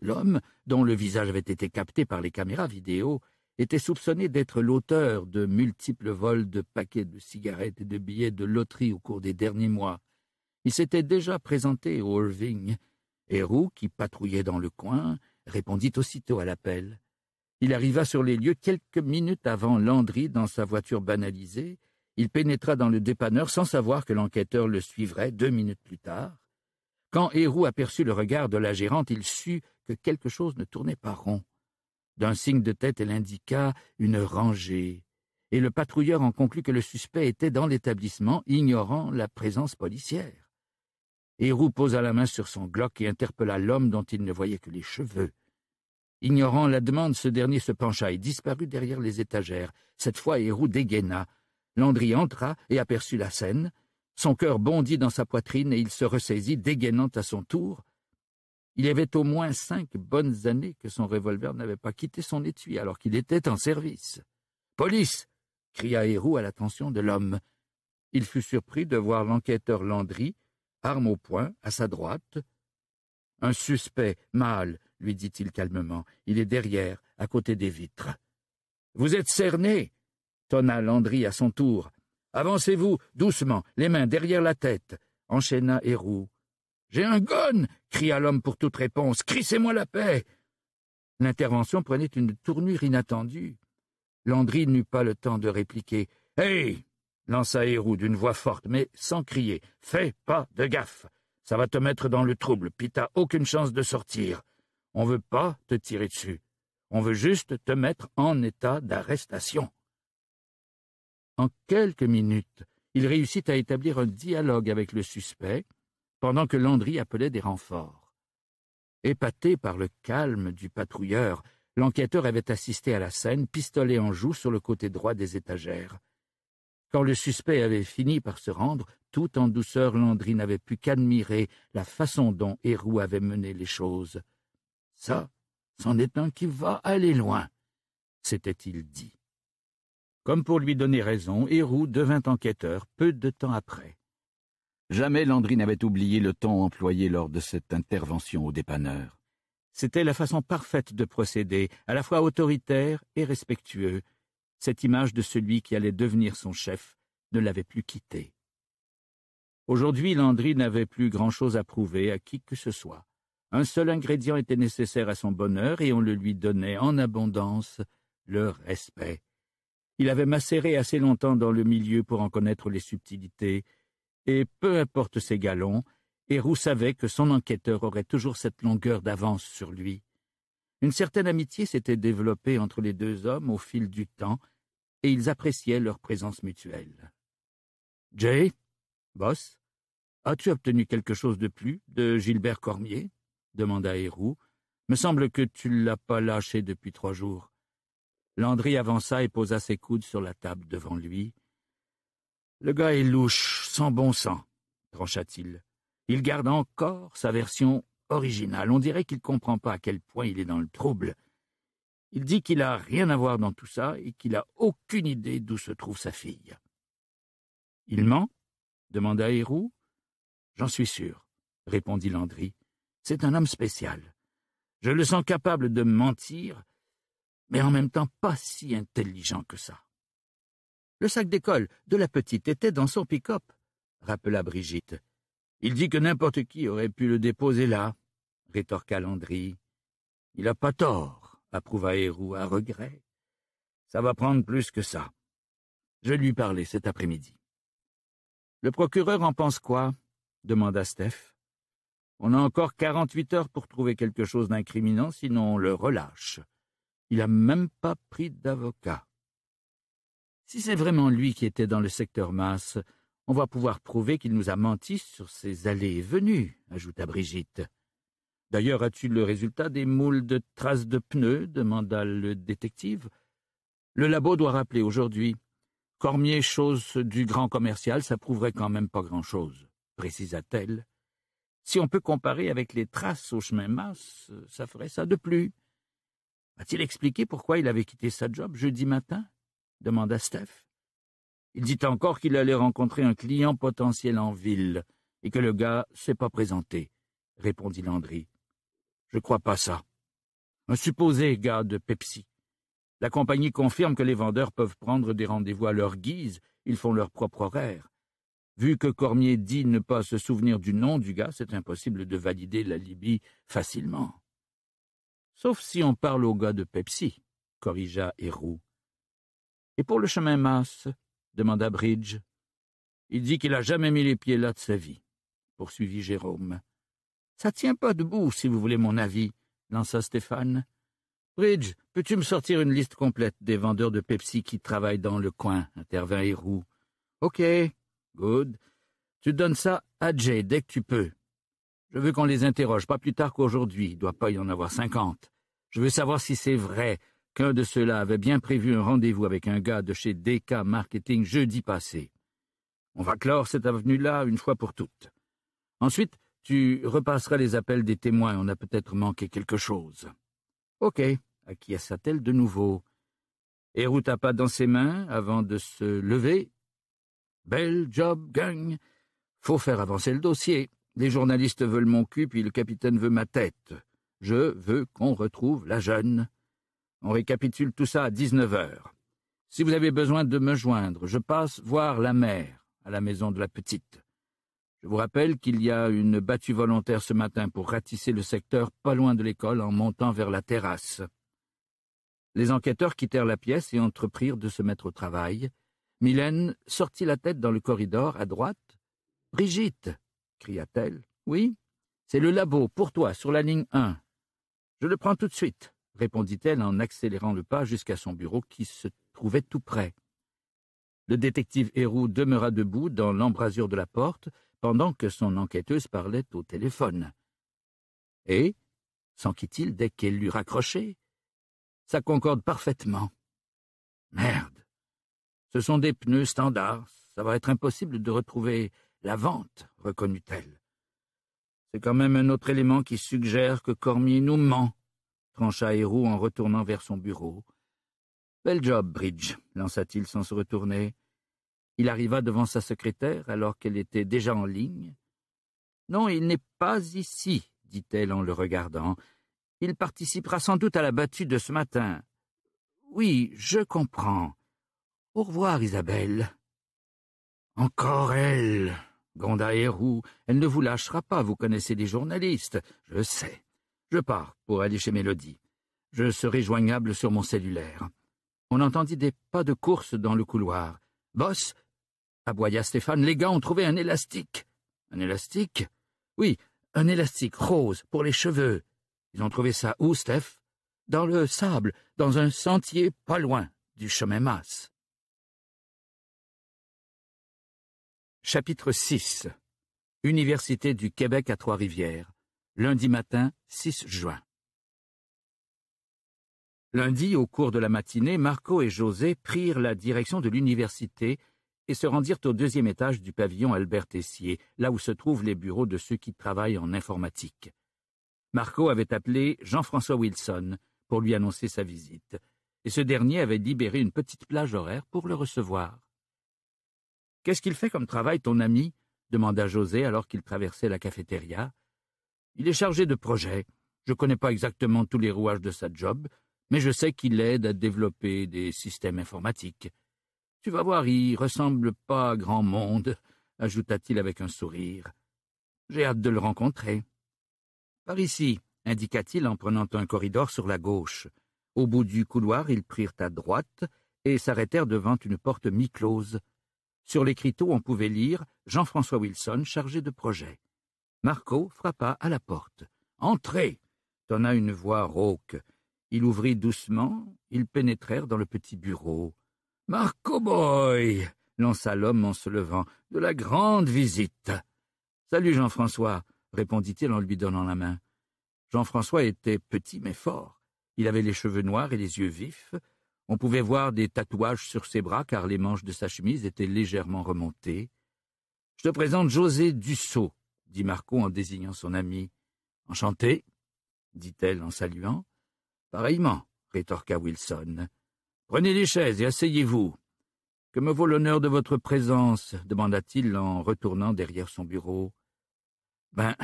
L'homme, dont le visage avait été capté par les caméras vidéo, était soupçonné d'être l'auteur de multiples vols de paquets de cigarettes et de billets de loterie au cours des derniers mois. Il s'était déjà présenté au Irving, et qui patrouillait dans le coin, répondit aussitôt à l'appel. Il arriva sur les lieux quelques minutes avant Landry dans sa voiture banalisée il pénétra dans le dépanneur sans savoir que l'enquêteur le suivrait deux minutes plus tard. Quand Hérou aperçut le regard de la gérante, il sut que quelque chose ne tournait pas rond. D'un signe de tête, elle indiqua une rangée, et le patrouilleur en conclut que le suspect était dans l'établissement, ignorant la présence policière. Hérou posa la main sur son glock et interpella l'homme dont il ne voyait que les cheveux. Ignorant la demande, ce dernier se pencha et disparut derrière les étagères. Cette fois, Hérou dégaina. Landry entra et aperçut la scène. Son cœur bondit dans sa poitrine et il se ressaisit, dégainant à son tour. Il y avait au moins cinq bonnes années que son revolver n'avait pas quitté son étui alors qu'il était en service. Police cria Héroux à l'attention de l'homme. Il fut surpris de voir l'enquêteur Landry, arme au poing, à sa droite. Un suspect, mâle, lui dit-il calmement. Il est derrière, à côté des vitres. Vous êtes cerné tonna Landry à son tour. Avancez-vous, doucement, les mains derrière la tête, enchaîna Héroux. J'ai un gun, cria l'homme pour toute réponse. Crissez-moi la paix L'intervention prenait une tournure inattendue. Landry n'eut pas le temps de répliquer. Hé lança Héroux d'une voix forte, mais sans crier. Fais pas de gaffe Ça va te mettre dans le trouble, puis t'as aucune chance de sortir. On veut pas te tirer dessus. On veut juste te mettre en état d'arrestation. En quelques minutes, il réussit à établir un dialogue avec le suspect, pendant que Landry appelait des renforts. Épaté par le calme du patrouilleur, l'enquêteur avait assisté à la scène, pistolet en joue sur le côté droit des étagères. Quand le suspect avait fini par se rendre, tout en douceur, Landry n'avait pu qu'admirer la façon dont Héroux avait mené les choses. Ça, c'en est un qui va aller loin, s'était-il dit. Comme pour lui donner raison, Héroux devint enquêteur peu de temps après. Jamais Landry n'avait oublié le temps employé lors de cette intervention au dépanneur. C'était la façon parfaite de procéder, à la fois autoritaire et respectueux. Cette image de celui qui allait devenir son chef ne l'avait plus quitté. Aujourd'hui, Landry n'avait plus grand-chose à prouver à qui que ce soit. Un seul ingrédient était nécessaire à son bonheur et on le lui donnait en abondance, le respect. Il avait macéré assez longtemps dans le milieu pour en connaître les subtilités, et peu importe ses galons, Héroux savait que son enquêteur aurait toujours cette longueur d'avance sur lui. Une certaine amitié s'était développée entre les deux hommes au fil du temps, et ils appréciaient leur présence mutuelle. Jay, boss, as-tu obtenu quelque chose de plus de Gilbert Cormier demanda Héroux. Me semble que tu ne l'as pas lâché depuis trois jours. Landry avança et posa ses coudes sur la table devant lui. Le gars est louche, sans bon sens, trancha-t-il. Il garde encore sa version originale. On dirait qu'il ne comprend pas à quel point il est dans le trouble. Il dit qu'il n'a rien à voir dans tout ça et qu'il a aucune idée d'où se trouve sa fille. Il ment demanda Héroux. J'en suis sûr, répondit Landry. C'est un homme spécial. Je le sens capable de mentir mais en même temps pas si intelligent que ça. Le sac d'école de la petite était dans son pick-up, rappela Brigitte. Il dit que n'importe qui aurait pu le déposer là, rétorqua Landry. Il n'a pas tort, approuva Héroux à regret. Ça va prendre plus que ça. Je lui parlais cet après-midi. Le procureur en pense quoi demanda Steph. On a encore quarante-huit heures pour trouver quelque chose d'incriminant, sinon on le relâche. Il n'a même pas pris d'avocat. Si c'est vraiment lui qui était dans le secteur masse, on va pouvoir prouver qu'il nous a menti sur ses allées et venues, ajouta Brigitte. D'ailleurs, as-tu le résultat des moules de traces de pneus demanda le détective. Le labo doit rappeler aujourd'hui. Cormier, chose du grand commercial, ça prouverait quand même pas grand-chose, précisa-t-elle. Si on peut comparer avec les traces au chemin masse, ça ferait ça de plus. A-t-il expliqué pourquoi il avait quitté sa job jeudi matin demanda Steph. Il dit encore qu'il allait rencontrer un client potentiel en ville et que le gars s'est pas présenté, répondit Landry. Je crois pas ça. Un supposé gars de Pepsi. La compagnie confirme que les vendeurs peuvent prendre des rendez-vous à leur guise, ils font leur propre horaire. Vu que Cormier dit ne pas se souvenir du nom du gars, c'est impossible de valider l'alibi facilement. Sauf si on parle au gars de Pepsi, corrigea Héroux. Et pour le chemin Masse demanda Bridge. Il dit qu'il a jamais mis les pieds là de sa vie, poursuivit Jérôme. Ça tient pas debout, si vous voulez mon avis, lança Stéphane. Bridge, peux-tu me sortir une liste complète des vendeurs de Pepsi qui travaillent dans le coin, intervint Héroux. OK, good. Tu donnes ça à Jay dès que tu peux. Je veux qu'on les interroge, pas plus tard qu'aujourd'hui, il doit pas y en avoir cinquante. Je veux savoir si c'est vrai qu'un de ceux-là avait bien prévu un rendez-vous avec un gars de chez DK Marketing jeudi passé. On va clore cette avenue-là une fois pour toutes. Ensuite, tu repasseras les appels des témoins, on a peut-être manqué quelque chose. Ok, acquiesça-t-elle de nouveau. Et pas dans ses mains avant de se lever. Bel job, gang. Faut faire avancer le dossier. Les journalistes veulent mon cul, puis le capitaine veut ma tête. Je veux qu'on retrouve la jeune. On récapitule tout ça à 19 heures. Si vous avez besoin de me joindre, je passe voir la mère à la maison de la petite. Je vous rappelle qu'il y a une battue volontaire ce matin pour ratisser le secteur pas loin de l'école en montant vers la terrasse. Les enquêteurs quittèrent la pièce et entreprirent de se mettre au travail. Mylène sortit la tête dans le corridor à droite. Brigitte cria-t-elle. Oui, c'est le labo, pour toi, sur la ligne 1. Je le prends tout de suite, répondit-elle en accélérant le pas jusqu'à son bureau qui se trouvait tout près. Le détective Héroux demeura debout dans l'embrasure de la porte pendant que son enquêteuse parlait au téléphone. Et, s'enquit-il dès qu'elle l'eut raccroché, ça concorde parfaitement. Merde. Ce sont des pneus standards. Ça va être impossible de retrouver la vente reconnut-elle. C'est quand même un autre élément qui suggère que Cormier nous ment, trancha Héroux en retournant vers son bureau. Bel job, Bridge, lança-t-il sans se retourner. Il arriva devant sa secrétaire alors qu'elle était déjà en ligne. Non, il n'est pas ici, dit-elle en le regardant. Il participera sans doute à la battue de ce matin. Oui, je comprends. Au revoir, Isabelle. Encore elle roux, elle ne vous lâchera pas, vous connaissez des journalistes, je sais. Je pars pour aller chez Mélodie. Je serai joignable sur mon cellulaire. On entendit des pas de course dans le couloir. Boss aboya Stéphane, les gars ont trouvé un élastique. Un élastique Oui, un élastique rose pour les cheveux. Ils ont trouvé ça où, Steph Dans le sable, dans un sentier pas loin du chemin Masse. Chapitre 6 Université du Québec à Trois-Rivières, lundi matin, 6 juin. Lundi, au cours de la matinée, Marco et José prirent la direction de l'université et se rendirent au deuxième étage du pavillon Albert Tessier, là où se trouvent les bureaux de ceux qui travaillent en informatique. Marco avait appelé Jean-François Wilson pour lui annoncer sa visite, et ce dernier avait libéré une petite plage horaire pour le recevoir. Qu'est-ce qu'il fait comme travail, ton ami demanda José alors qu'il traversait la cafétéria. Il est chargé de projets. Je ne connais pas exactement tous les rouages de sa job, mais je sais qu'il aide à développer des systèmes informatiques. Tu vas voir, il ressemble pas à grand monde, ajouta-t-il avec un sourire. J'ai hâte de le rencontrer. Par ici, indiqua-t-il en prenant un corridor sur la gauche. Au bout du couloir, ils prirent à droite et s'arrêtèrent devant une porte mi-close. Sur l'écriteau, on pouvait lire Jean-François Wilson, chargé de projet. Marco frappa à la porte. Entrez tonna une voix rauque. Il ouvrit doucement, ils pénétrèrent dans le petit bureau. Marco Boy lança l'homme en se levant. De la grande visite Salut Jean-François répondit-il en lui donnant la main. Jean-François était petit mais fort. Il avait les cheveux noirs et les yeux vifs, on pouvait voir des tatouages sur ses bras car les manches de sa chemise étaient légèrement remontées. Je te présente José Dussault, dit Marco en désignant son ami. Enchanté, dit-elle en saluant. Pareillement, rétorqua Wilson. Prenez les chaises et asseyez-vous. Que me vaut l'honneur de votre présence demanda-t-il en retournant derrière son bureau. Ben,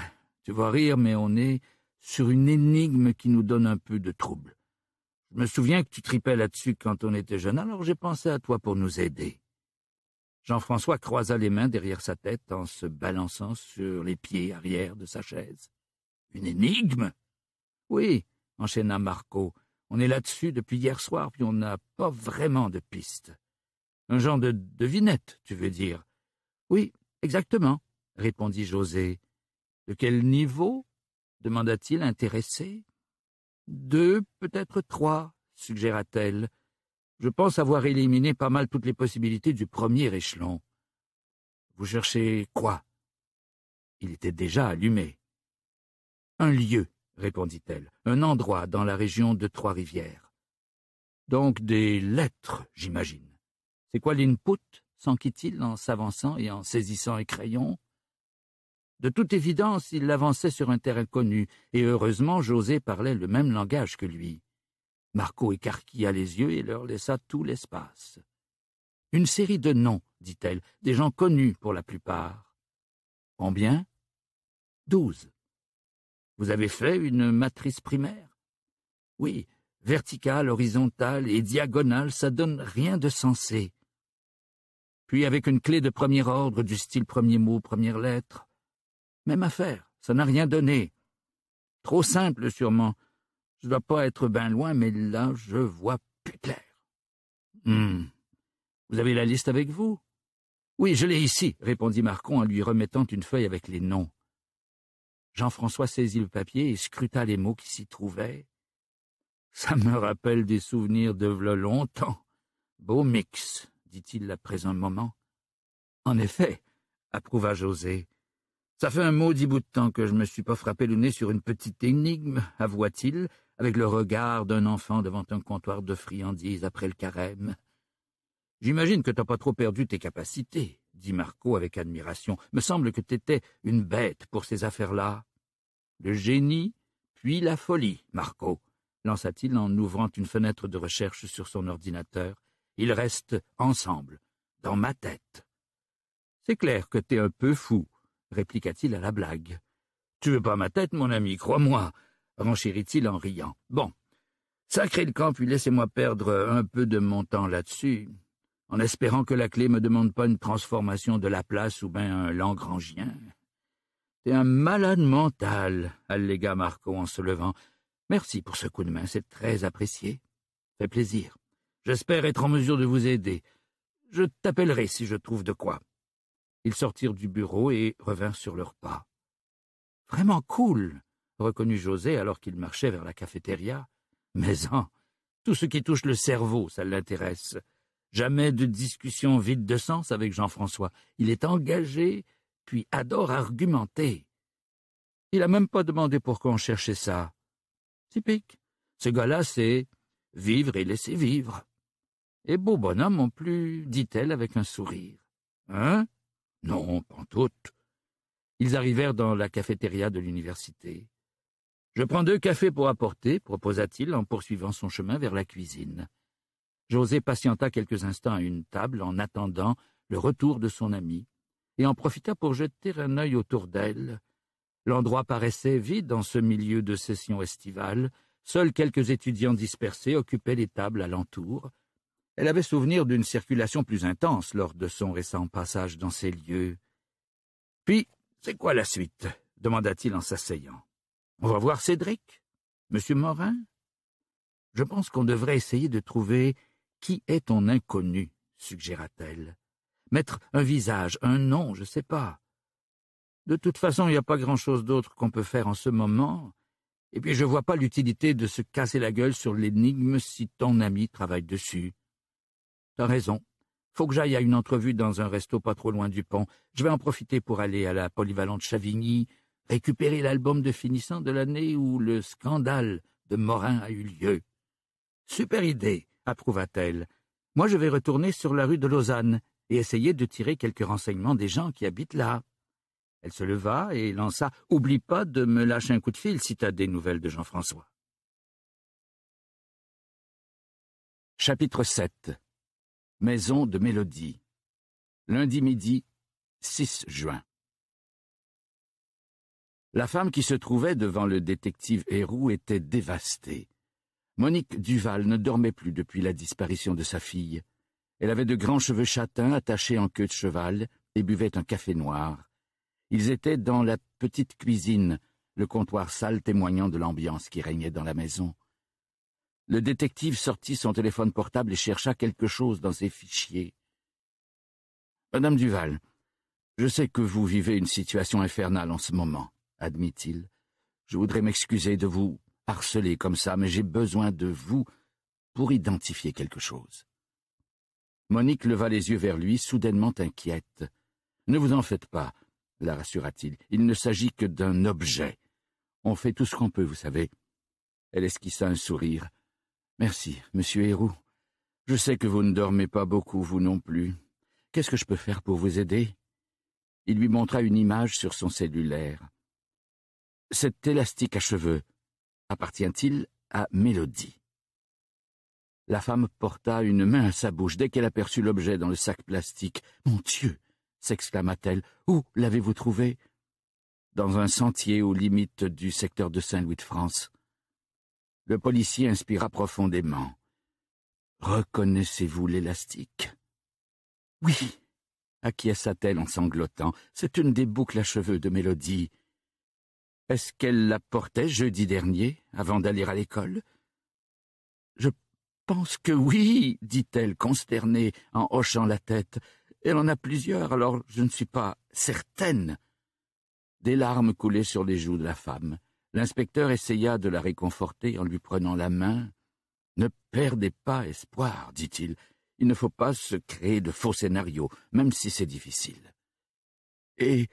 tu vois rire, mais on est sur une énigme qui nous donne un peu de trouble. Je me souviens que tu tripais là-dessus quand on était jeune, alors j'ai pensé à toi pour nous aider. Jean-François croisa les mains derrière sa tête en se balançant sur les pieds arrière de sa chaise. Une énigme Oui, enchaîna Marco. On est là-dessus depuis hier soir, puis on n'a pas vraiment de piste. Un genre de devinette, tu veux dire Oui, exactement, répondit José. De quel niveau demanda-t-il intéressé. Deux, peut-être trois, suggéra-t-elle. Je pense avoir éliminé pas mal toutes les possibilités du premier échelon. Vous cherchez quoi Il était déjà allumé. Un lieu, répondit-elle, un endroit dans la région de Trois-Rivières. Donc des lettres, j'imagine. C'est quoi l'input s'enquit-il en s'avançant et en saisissant un crayon de toute évidence, il l'avançait sur un terrain connu, et heureusement José parlait le même langage que lui. Marco écarquilla les yeux et leur laissa tout l'espace. Une série de noms, dit-elle, des gens connus pour la plupart. Combien Douze. Vous avez fait une matrice primaire Oui, verticale, horizontale et diagonale, ça donne rien de sensé. Puis avec une clé de premier ordre du style premier mot, première lettre, même affaire, ça n'a rien donné. Trop simple, sûrement. Je dois pas être bien loin, mais là, je vois plus clair. Hum. Vous avez la liste avec vous Oui, je l'ai ici, répondit Marcon en lui remettant une feuille avec les noms. Jean-François saisit le papier et scruta les mots qui s'y trouvaient. Ça me rappelle des souvenirs de v'là longtemps. Beau mix, dit-il après un moment. En effet, approuva José. Ça fait un maudit bout de temps que je me suis pas frappé le nez sur une petite énigme, avoua-t-il, avec le regard d'un enfant devant un comptoir de friandises après le carême. J'imagine que t'as pas trop perdu tes capacités, dit Marco avec admiration. Me semble que t'étais une bête pour ces affaires-là. Le génie, puis la folie, Marco, lança-t-il en ouvrant une fenêtre de recherche sur son ordinateur. Ils restent ensemble, dans ma tête. C'est clair que t'es un peu fou, répliqua-t-il à la blague. Tu veux pas ma tête, mon ami, crois-moi, renchérit-il en riant. Bon. Sacré le camp, puis laissez-moi perdre un peu de mon temps là-dessus, en espérant que la clé me demande pas une transformation de la place ou bien un langrangien. T'es un malade mental, allégua Marco en se levant. Merci pour ce coup de main, c'est très apprécié. Fait plaisir. J'espère être en mesure de vous aider. Je t'appellerai si je trouve de quoi. Ils sortirent du bureau et revinrent sur leurs pas. Vraiment cool, reconnut José alors qu'il marchait vers la cafétéria. Mais hein, tout ce qui touche le cerveau, ça l'intéresse. Jamais de discussion vide de sens avec Jean-François. Il est engagé, puis adore argumenter. Il n'a même pas demandé pourquoi on cherchait ça. Typique. Ce gars-là, c'est vivre et laisser vivre. Et beau bonhomme en plus, dit-elle avec un sourire. Hein non, toutes. Ils arrivèrent dans la cafétéria de l'université. Je prends deux cafés pour apporter, proposa-t-il en poursuivant son chemin vers la cuisine. José patienta quelques instants à une table en attendant le retour de son ami, et en profita pour jeter un œil autour d'elle. L'endroit paraissait vide en ce milieu de session estivale, seuls quelques étudiants dispersés occupaient les tables alentour, elle avait souvenir d'une circulation plus intense lors de son récent passage dans ces lieux. Puis, c'est quoi la suite demanda-t-il en s'asseyant. On va voir Cédric Monsieur Morin Je pense qu'on devrait essayer de trouver qui est ton inconnu, suggéra-t-elle. Mettre un visage, un nom, je sais pas. De toute façon, il n'y a pas grand-chose d'autre qu'on peut faire en ce moment. Et puis je vois pas l'utilité de se casser la gueule sur l'énigme si ton ami travaille dessus. T'as raison. Faut que j'aille à une entrevue dans un resto pas trop loin du pont. Je vais en profiter pour aller à la polyvalente Chavigny, récupérer l'album de finissant de l'année où le scandale de Morin a eu lieu. Super idée, approuva-t-elle. Moi, je vais retourner sur la rue de Lausanne et essayer de tirer quelques renseignements des gens qui habitent là. Elle se leva et lança Oublie pas de me lâcher un coup de fil si t'as des nouvelles de Jean-François. Chapitre 7 Maison de Mélodie. Lundi midi, 6 juin. La femme qui se trouvait devant le détective Héroux était dévastée. Monique Duval ne dormait plus depuis la disparition de sa fille. Elle avait de grands cheveux châtains attachés en queue de cheval et buvait un café noir. Ils étaient dans la petite cuisine, le comptoir sale témoignant de l'ambiance qui régnait dans la maison. Le détective sortit son téléphone portable et chercha quelque chose dans ses fichiers. Madame Duval, je sais que vous vivez une situation infernale en ce moment, admit-il. Je voudrais m'excuser de vous harceler comme ça, mais j'ai besoin de vous pour identifier quelque chose. Monique leva les yeux vers lui, soudainement inquiète. Ne vous en faites pas, la rassura-t-il. Il ne s'agit que d'un objet. On fait tout ce qu'on peut, vous savez. Elle esquissa un sourire. Merci, monsieur Héroux. Je sais que vous ne dormez pas beaucoup, vous non plus. Qu'est-ce que je peux faire pour vous aider Il lui montra une image sur son cellulaire. Cet élastique à cheveux appartient-il à Mélodie La femme porta une main à sa bouche dès qu'elle aperçut l'objet dans le sac plastique. Mon Dieu s'exclama-t-elle. Où l'avez-vous trouvé Dans un sentier aux limites du secteur de Saint-Louis de France. Le policier inspira profondément. Reconnaissez-vous l'élastique Oui, acquiesça-t-elle en sanglotant, c'est une des boucles à cheveux de Mélodie. Est-ce qu'elle la portait jeudi dernier, avant d'aller à l'école Je pense que oui, dit-elle, consternée, en hochant la tête. Elle en a plusieurs, alors je ne suis pas certaine. Des larmes coulaient sur les joues de la femme. L'inspecteur essaya de la réconforter en lui prenant la main. Ne perdez pas espoir, dit-il. Il ne faut pas se créer de faux scénarios, même si c'est difficile. Et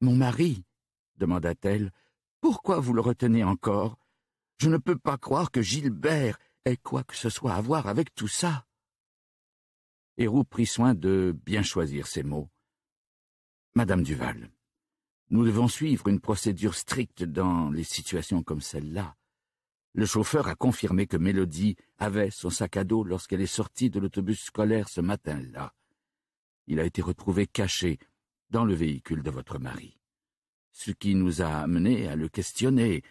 mon mari demanda-t-elle, pourquoi vous le retenez encore Je ne peux pas croire que Gilbert ait quoi que ce soit à voir avec tout ça. Héroux prit soin de bien choisir ses mots. Madame Duval, nous devons suivre une procédure stricte dans les situations comme celle-là. Le chauffeur a confirmé que Mélodie avait son sac à dos lorsqu'elle est sortie de l'autobus scolaire ce matin-là. Il a été retrouvé caché dans le véhicule de votre mari. Ce qui nous a amenés à le questionner.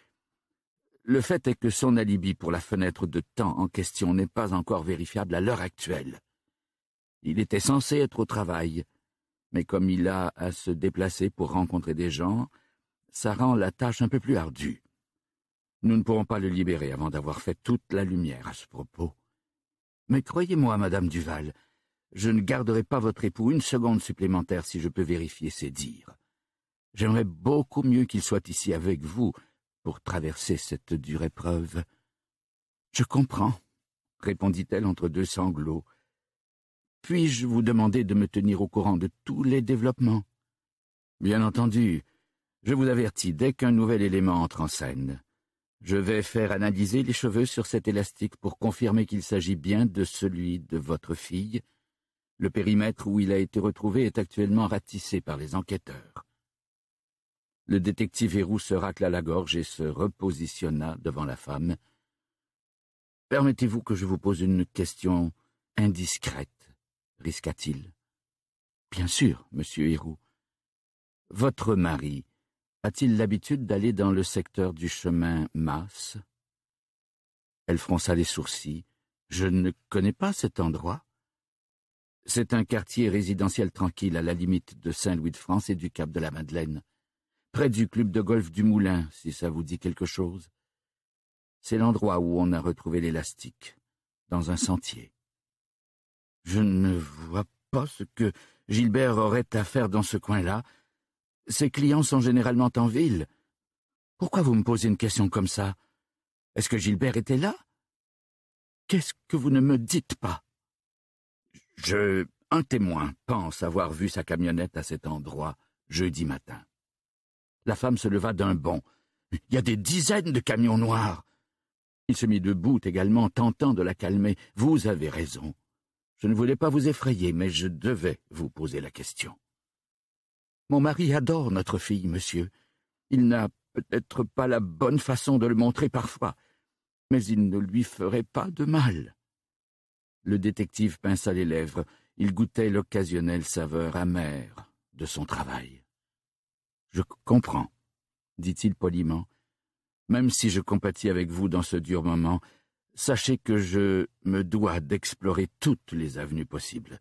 Le fait est que son alibi pour la fenêtre de temps en question n'est pas encore vérifiable à l'heure actuelle. Il était censé être au travail mais comme il a à se déplacer pour rencontrer des gens, ça rend la tâche un peu plus ardue. Nous ne pourrons pas le libérer avant d'avoir fait toute la lumière à ce propos. Mais croyez-moi, madame Duval, je ne garderai pas votre époux une seconde supplémentaire si je peux vérifier ses dires. J'aimerais beaucoup mieux qu'il soit ici avec vous pour traverser cette dure épreuve. Je comprends, répondit-elle entre deux sanglots, puis-je vous demander de me tenir au courant de tous les développements Bien entendu, je vous avertis dès qu'un nouvel élément entre en scène. Je vais faire analyser les cheveux sur cet élastique pour confirmer qu'il s'agit bien de celui de votre fille. Le périmètre où il a été retrouvé est actuellement ratissé par les enquêteurs. Le détective Héroux se racla la gorge et se repositionna devant la femme. Permettez-vous que je vous pose une question indiscrète risqua-t-il. Bien sûr, monsieur Héroux. Votre mari a-t-il l'habitude d'aller dans le secteur du chemin Masse Elle fronça les sourcils. Je ne connais pas cet endroit. C'est un quartier résidentiel tranquille à la limite de Saint-Louis-de-France et du Cap de la Madeleine, près du club de golf du Moulin, si ça vous dit quelque chose. C'est l'endroit où on a retrouvé l'élastique, dans un sentier. Je ne vois pas ce que Gilbert aurait à faire dans ce coin-là. Ses clients sont généralement en ville. Pourquoi vous me posez une question comme ça Est-ce que Gilbert était là Qu'est-ce que vous ne me dites pas Je. Un témoin pense avoir vu sa camionnette à cet endroit jeudi matin. La femme se leva d'un bond. Il y a des dizaines de camions noirs. Il se mit debout également, tentant de la calmer. Vous avez raison. Je ne voulais pas vous effrayer, mais je devais vous poser la question. Mon mari adore notre fille, monsieur. Il n'a peut-être pas la bonne façon de le montrer parfois, mais il ne lui ferait pas de mal. Le détective pinça les lèvres. Il goûtait l'occasionnelle saveur amère de son travail. Je comprends, dit-il poliment. Même si je compatis avec vous dans ce dur moment, sachez que je me dois d'explorer toutes les avenues possibles.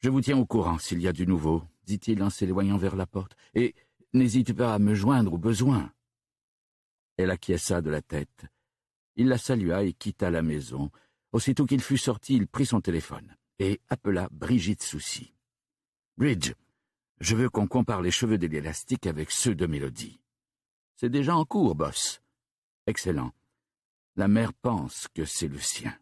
Je vous tiens au courant s'il y a du nouveau, dit-il en s'éloignant vers la porte, et n'hésitez pas à me joindre au besoin. Elle acquiesça de la tête. Il la salua et quitta la maison. Aussitôt qu'il fut sorti, il prit son téléphone et appela Brigitte Soucy. Bridge, je veux qu'on compare les cheveux de l'élastique avec ceux de Mélodie. C'est déjà en cours, boss. Excellent. La mère pense que c'est le sien.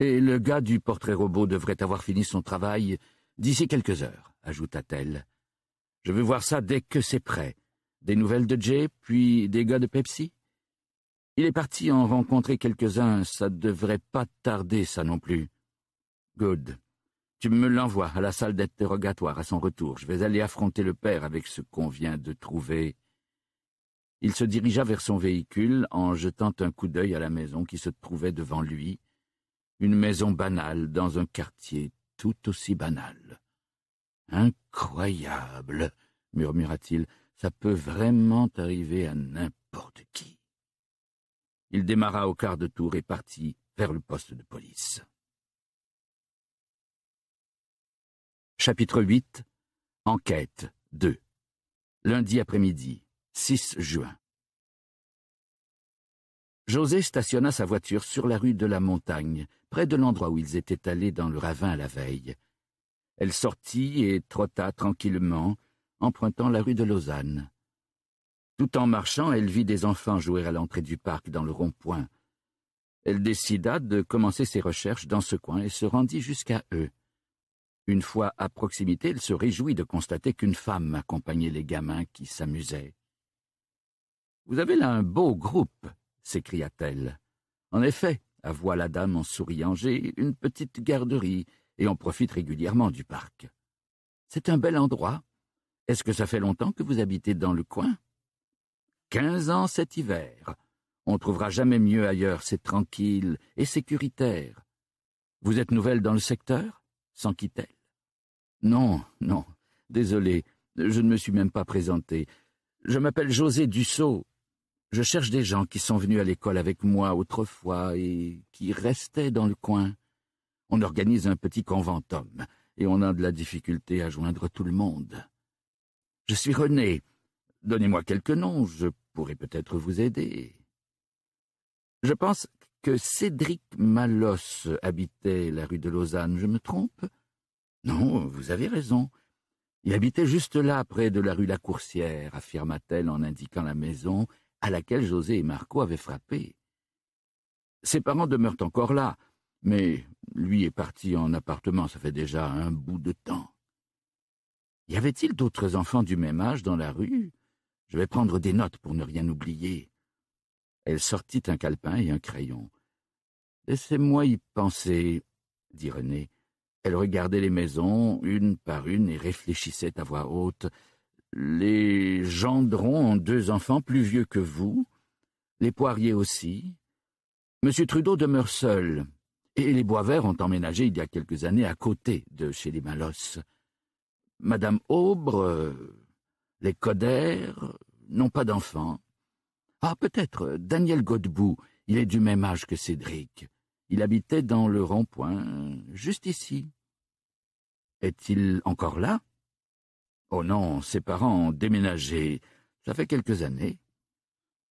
Et le gars du portrait robot devrait avoir fini son travail d'ici quelques heures, ajouta-t-elle. Je veux voir ça dès que c'est prêt. Des nouvelles de Jay, puis des gars de Pepsi Il est parti en rencontrer quelques-uns, ça devrait pas tarder, ça non plus. Good. Tu me l'envoies à la salle d'interrogatoire à son retour. Je vais aller affronter le père avec ce qu'on vient de trouver. Il se dirigea vers son véhicule en jetant un coup d'œil à la maison qui se trouvait devant lui, une maison banale dans un quartier tout aussi banal. Incroyable, murmura-t-il, ça peut vraiment arriver à n'importe qui. Il démarra au quart de tour et partit vers le poste de police. Chapitre 8 Enquête 2 Lundi après-midi 6 juin. José stationna sa voiture sur la rue de la Montagne, près de l'endroit où ils étaient allés dans le ravin la veille. Elle sortit et trotta tranquillement, empruntant la rue de Lausanne. Tout en marchant, elle vit des enfants jouer à l'entrée du parc dans le rond-point. Elle décida de commencer ses recherches dans ce coin et se rendit jusqu'à eux. Une fois à proximité, elle se réjouit de constater qu'une femme accompagnait les gamins qui s'amusaient. Vous avez là un beau groupe, s'écria-t-elle. En effet, avoua la dame en souriant, j'ai une petite garderie et on profite régulièrement du parc. C'est un bel endroit. Est-ce que ça fait longtemps que vous habitez dans le coin Quinze ans cet hiver. On ne trouvera jamais mieux ailleurs, c'est tranquille et sécuritaire. Vous êtes nouvelle dans le secteur s'enquit-elle. Non, non, désolé, je ne me suis même pas présentée. Je m'appelle José Dussault, je cherche des gens qui sont venus à l'école avec moi autrefois et qui restaient dans le coin. On organise un petit conventum, et on a de la difficulté à joindre tout le monde. Je suis René. Donnez-moi quelques noms, je pourrais peut-être vous aider. Je pense que Cédric Malos habitait la rue de Lausanne, je me trompe Non, vous avez raison. Il habitait juste là, près de la rue La Coursière, affirma-t-elle en indiquant la maison à laquelle José et Marco avaient frappé. Ses parents demeurent encore là, mais lui est parti en appartement, ça fait déjà un bout de temps. Y avait-il d'autres enfants du même âge dans la rue Je vais prendre des notes pour ne rien oublier. Elle sortit un calepin et un crayon. Laissez-moi y penser, dit René. Elle regardait les maisons une par une et réfléchissait à voix haute. Les Gendrons ont deux enfants plus vieux que vous, les Poiriers aussi. Monsieur Trudeau demeure seul, et les Boisvert ont emménagé il y a quelques années à côté de chez les Malos. Madame Aubre, euh, les Coderre n'ont pas d'enfants. Ah, peut-être, Daniel Godbout, il est du même âge que Cédric. Il habitait dans le rond-point, juste ici. Est-il encore là Oh non, ses parents ont déménagé. Ça fait quelques années.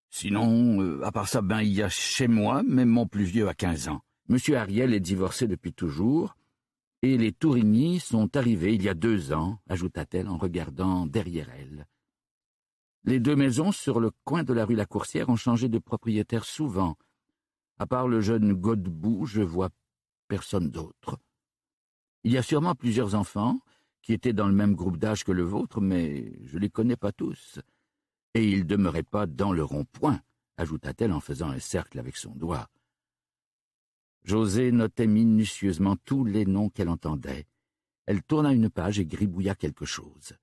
Sinon, euh, à part ça, ben il y a chez moi, même mon plus vieux a quinze ans. Monsieur Ariel est divorcé depuis toujours, et les Tourigny sont arrivés il y a deux ans, ajouta-t-elle en regardant derrière elle. Les deux maisons sur le coin de la rue La Courcière ont changé de propriétaire souvent. À part le jeune Godbout, je vois personne d'autre. Il y a sûrement plusieurs enfants, qui étaient dans le même groupe d'âge que le vôtre, mais je les connais pas tous. Et ils demeuraient pas dans le rond-point, ajouta-t-elle en faisant un cercle avec son doigt. José notait minutieusement tous les noms qu'elle entendait. Elle tourna une page et gribouilla quelque chose.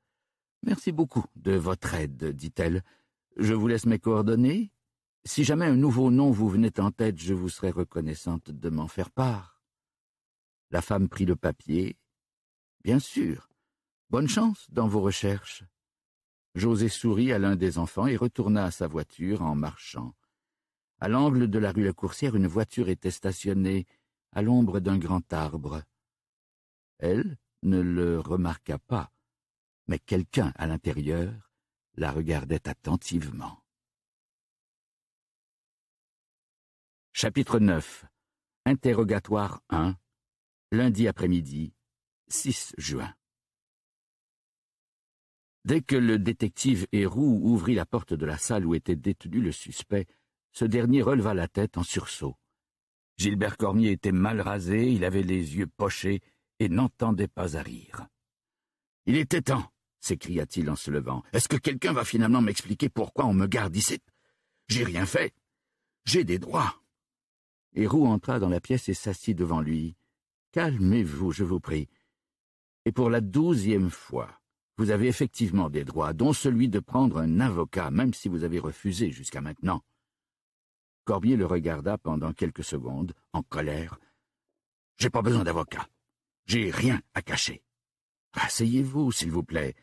Merci beaucoup de votre aide, dit-elle. Je vous laisse mes coordonnées. Si jamais un nouveau nom vous venait en tête, je vous serais reconnaissante de m'en faire part. La femme prit le papier, Bien sûr. Bonne chance dans vos recherches. José sourit à l'un des enfants et retourna à sa voiture en marchant. À l'angle de la rue La Coursière, une voiture était stationnée, à l'ombre d'un grand arbre. Elle ne le remarqua pas, mais quelqu'un à l'intérieur la regardait attentivement. Chapitre 9 Interrogatoire 1 Lundi après-midi, 6 juin. Dès que le détective Héroux ouvrit la porte de la salle où était détenu le suspect, ce dernier releva la tête en sursaut. Gilbert Cormier était mal rasé, il avait les yeux pochés et n'entendait pas à rire. Il était temps, s'écria-t-il en se levant. Est-ce que quelqu'un va finalement m'expliquer pourquoi on me garde ici J'ai rien fait. J'ai des droits. Héroux entra dans la pièce et s'assit devant lui. Calmez-vous, je vous prie et pour la douzième fois, vous avez effectivement des droits, dont celui de prendre un avocat, même si vous avez refusé jusqu'à maintenant. Corbier le regarda pendant quelques secondes, en colère. J'ai pas besoin d'avocat. J'ai rien à cacher. Asseyez-vous, s'il vous plaît,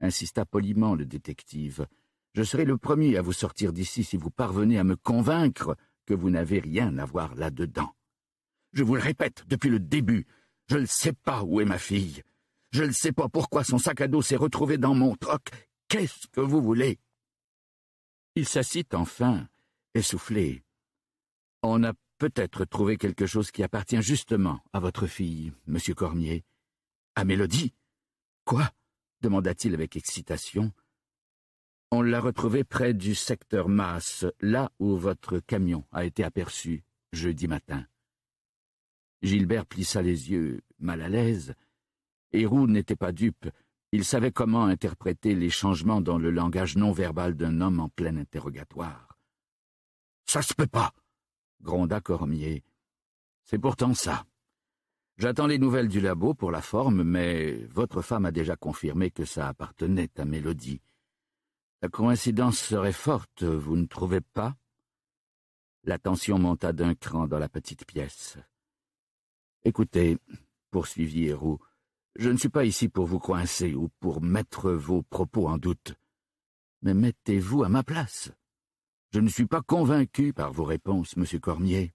insista poliment le détective. Je serai le premier à vous sortir d'ici si vous parvenez à me convaincre que vous n'avez rien à voir là-dedans. Je vous le répète depuis le début, je ne sais pas où est ma fille. Je ne sais pas pourquoi son sac à dos s'est retrouvé dans mon troc. Qu'est-ce que vous voulez Il s'assit enfin, essoufflé. On a peut-être trouvé quelque chose qui appartient justement à votre fille, monsieur Cormier. À Mélodie Quoi demanda-t-il avec excitation. On l'a retrouvée près du secteur Masse, là où votre camion a été aperçu jeudi matin. Gilbert plissa les yeux, mal à l'aise, Hérou n'était pas dupe. Il savait comment interpréter les changements dans le langage non verbal d'un homme en plein interrogatoire. Ça se peut pas, gronda Cormier. C'est pourtant ça. J'attends les nouvelles du labo pour la forme, mais votre femme a déjà confirmé que ça appartenait à Mélodie. La coïncidence serait forte, vous ne trouvez pas La tension monta d'un cran dans la petite pièce. Écoutez, poursuivit Héroux, je ne suis pas ici pour vous coincer ou pour mettre vos propos en doute. Mais mettez-vous à ma place. Je ne suis pas convaincu par vos réponses, monsieur Cormier.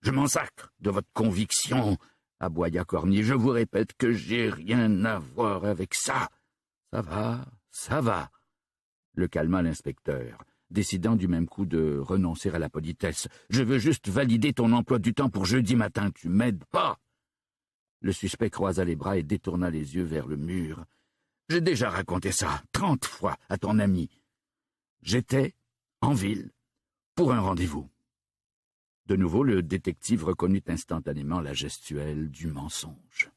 Je m'en sacre de votre conviction, aboya Cormier. Je vous répète que j'ai rien à voir avec ça. Ça va, ça va, le calma l'inspecteur, décidant du même coup de renoncer à la politesse. Je veux juste valider ton emploi du temps pour jeudi matin. Tu m'aides pas. Le suspect croisa les bras et détourna les yeux vers le mur. J'ai déjà raconté ça trente fois à ton ami. J'étais en ville pour un rendez-vous. De nouveau, le détective reconnut instantanément la gestuelle du mensonge.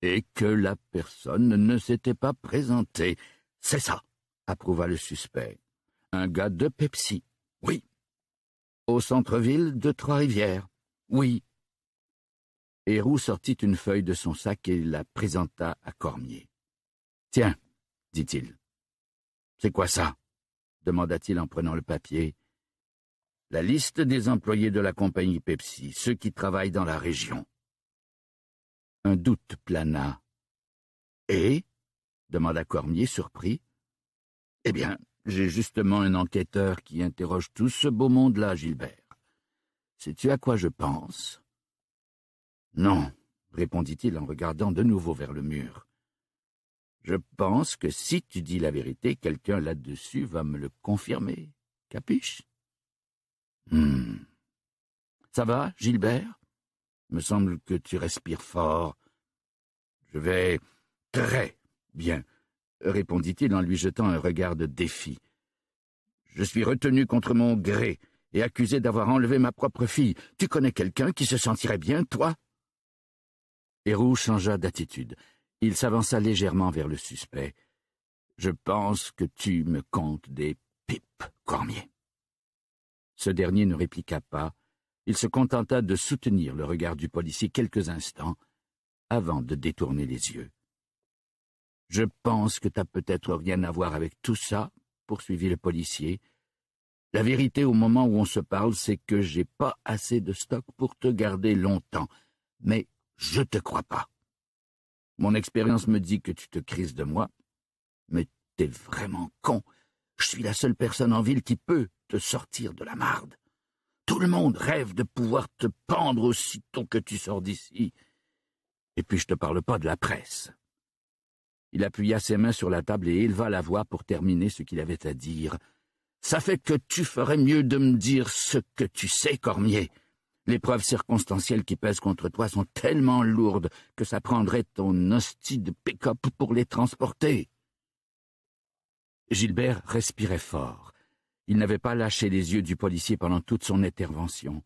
Et que la personne ne s'était pas présentée. C'est ça, approuva le suspect. Un gars de Pepsi. Oui. Au centre-ville de Trois-Rivières. Oui, Héroux sortit une feuille de son sac et la présenta à Cormier. Tiens, dit-il. C'est quoi ça demanda-t-il en prenant le papier. La liste des employés de la compagnie Pepsi, ceux qui travaillent dans la région. Un doute plana. Et demanda Cormier, surpris. Eh bien, j'ai justement un enquêteur qui interroge tout ce beau monde-là, Gilbert. Sais-tu à quoi je pense non, répondit-il en regardant de nouveau vers le mur. Je pense que si tu dis la vérité, quelqu'un là-dessus va me le confirmer. Capiche Hum. Ça va, Gilbert Me semble que tu respires fort. Je vais très bien, répondit-il en lui jetant un regard de défi. Je suis retenu contre mon gré et accusé d'avoir enlevé ma propre fille. Tu connais quelqu'un qui se sentirait bien, toi Héroux changea d'attitude. Il s'avança légèrement vers le suspect. Je pense que tu me comptes des pipes, Cormier. Ce dernier ne répliqua pas. Il se contenta de soutenir le regard du policier quelques instants avant de détourner les yeux. Je pense que t'as peut-être rien à voir avec tout ça, poursuivit le policier. La vérité au moment où on se parle, c'est que j'ai pas assez de stock pour te garder longtemps, mais je te crois pas. Mon expérience me dit que tu te crises de moi, mais t'es vraiment con. Je suis la seule personne en ville qui peut te sortir de la marde. Tout le monde rêve de pouvoir te pendre aussitôt que tu sors d'ici. Et puis je te parle pas de la presse. Il appuya ses mains sur la table et éleva la voix pour terminer ce qu'il avait à dire. Ça fait que tu ferais mieux de me dire ce que tu sais, Cormier. Les preuves circonstancielles qui pèsent contre toi sont tellement lourdes que ça prendrait ton hostie de pick-up pour les transporter. Gilbert respirait fort. Il n'avait pas lâché les yeux du policier pendant toute son intervention.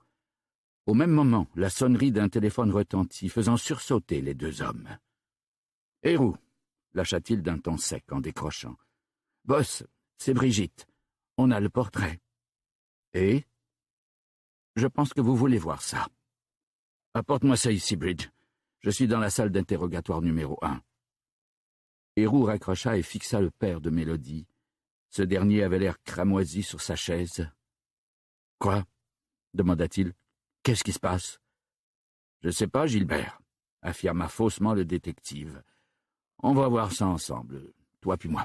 Au même moment, la sonnerie d'un téléphone retentit, faisant sursauter les deux hommes. Hérou lâcha-t-il d'un ton sec en décrochant. Boss, c'est Brigitte. On a le portrait. Et je pense que vous voulez voir ça. Apporte-moi ça ici, Bridge. Je suis dans la salle d'interrogatoire numéro un. Héroux raccrocha et fixa le père de Mélodie. Ce dernier avait l'air cramoisi sur sa chaise. Quoi demanda-t-il. Qu'est-ce qui se passe Je sais pas, Gilbert, affirma faussement le détective. On va voir ça ensemble, toi puis moi.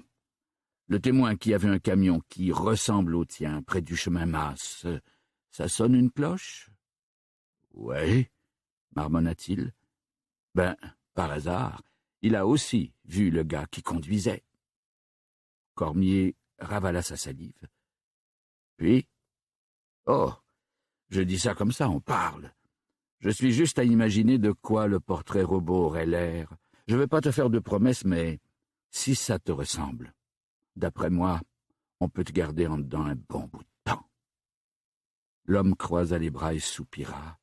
Le témoin qui avait un camion qui ressemble au tien près du chemin Masse. Ça sonne une cloche Oui, marmonna-t-il. Ben, par hasard, il a aussi vu le gars qui conduisait. Cormier ravala sa salive. Puis Oh Je dis ça comme ça, on parle. Je suis juste à imaginer de quoi le portrait robot aurait l'air. Je ne vais pas te faire de promesses, mais si ça te ressemble, d'après moi, on peut te garder en dedans un bon bout L'homme croisa les bras et soupira.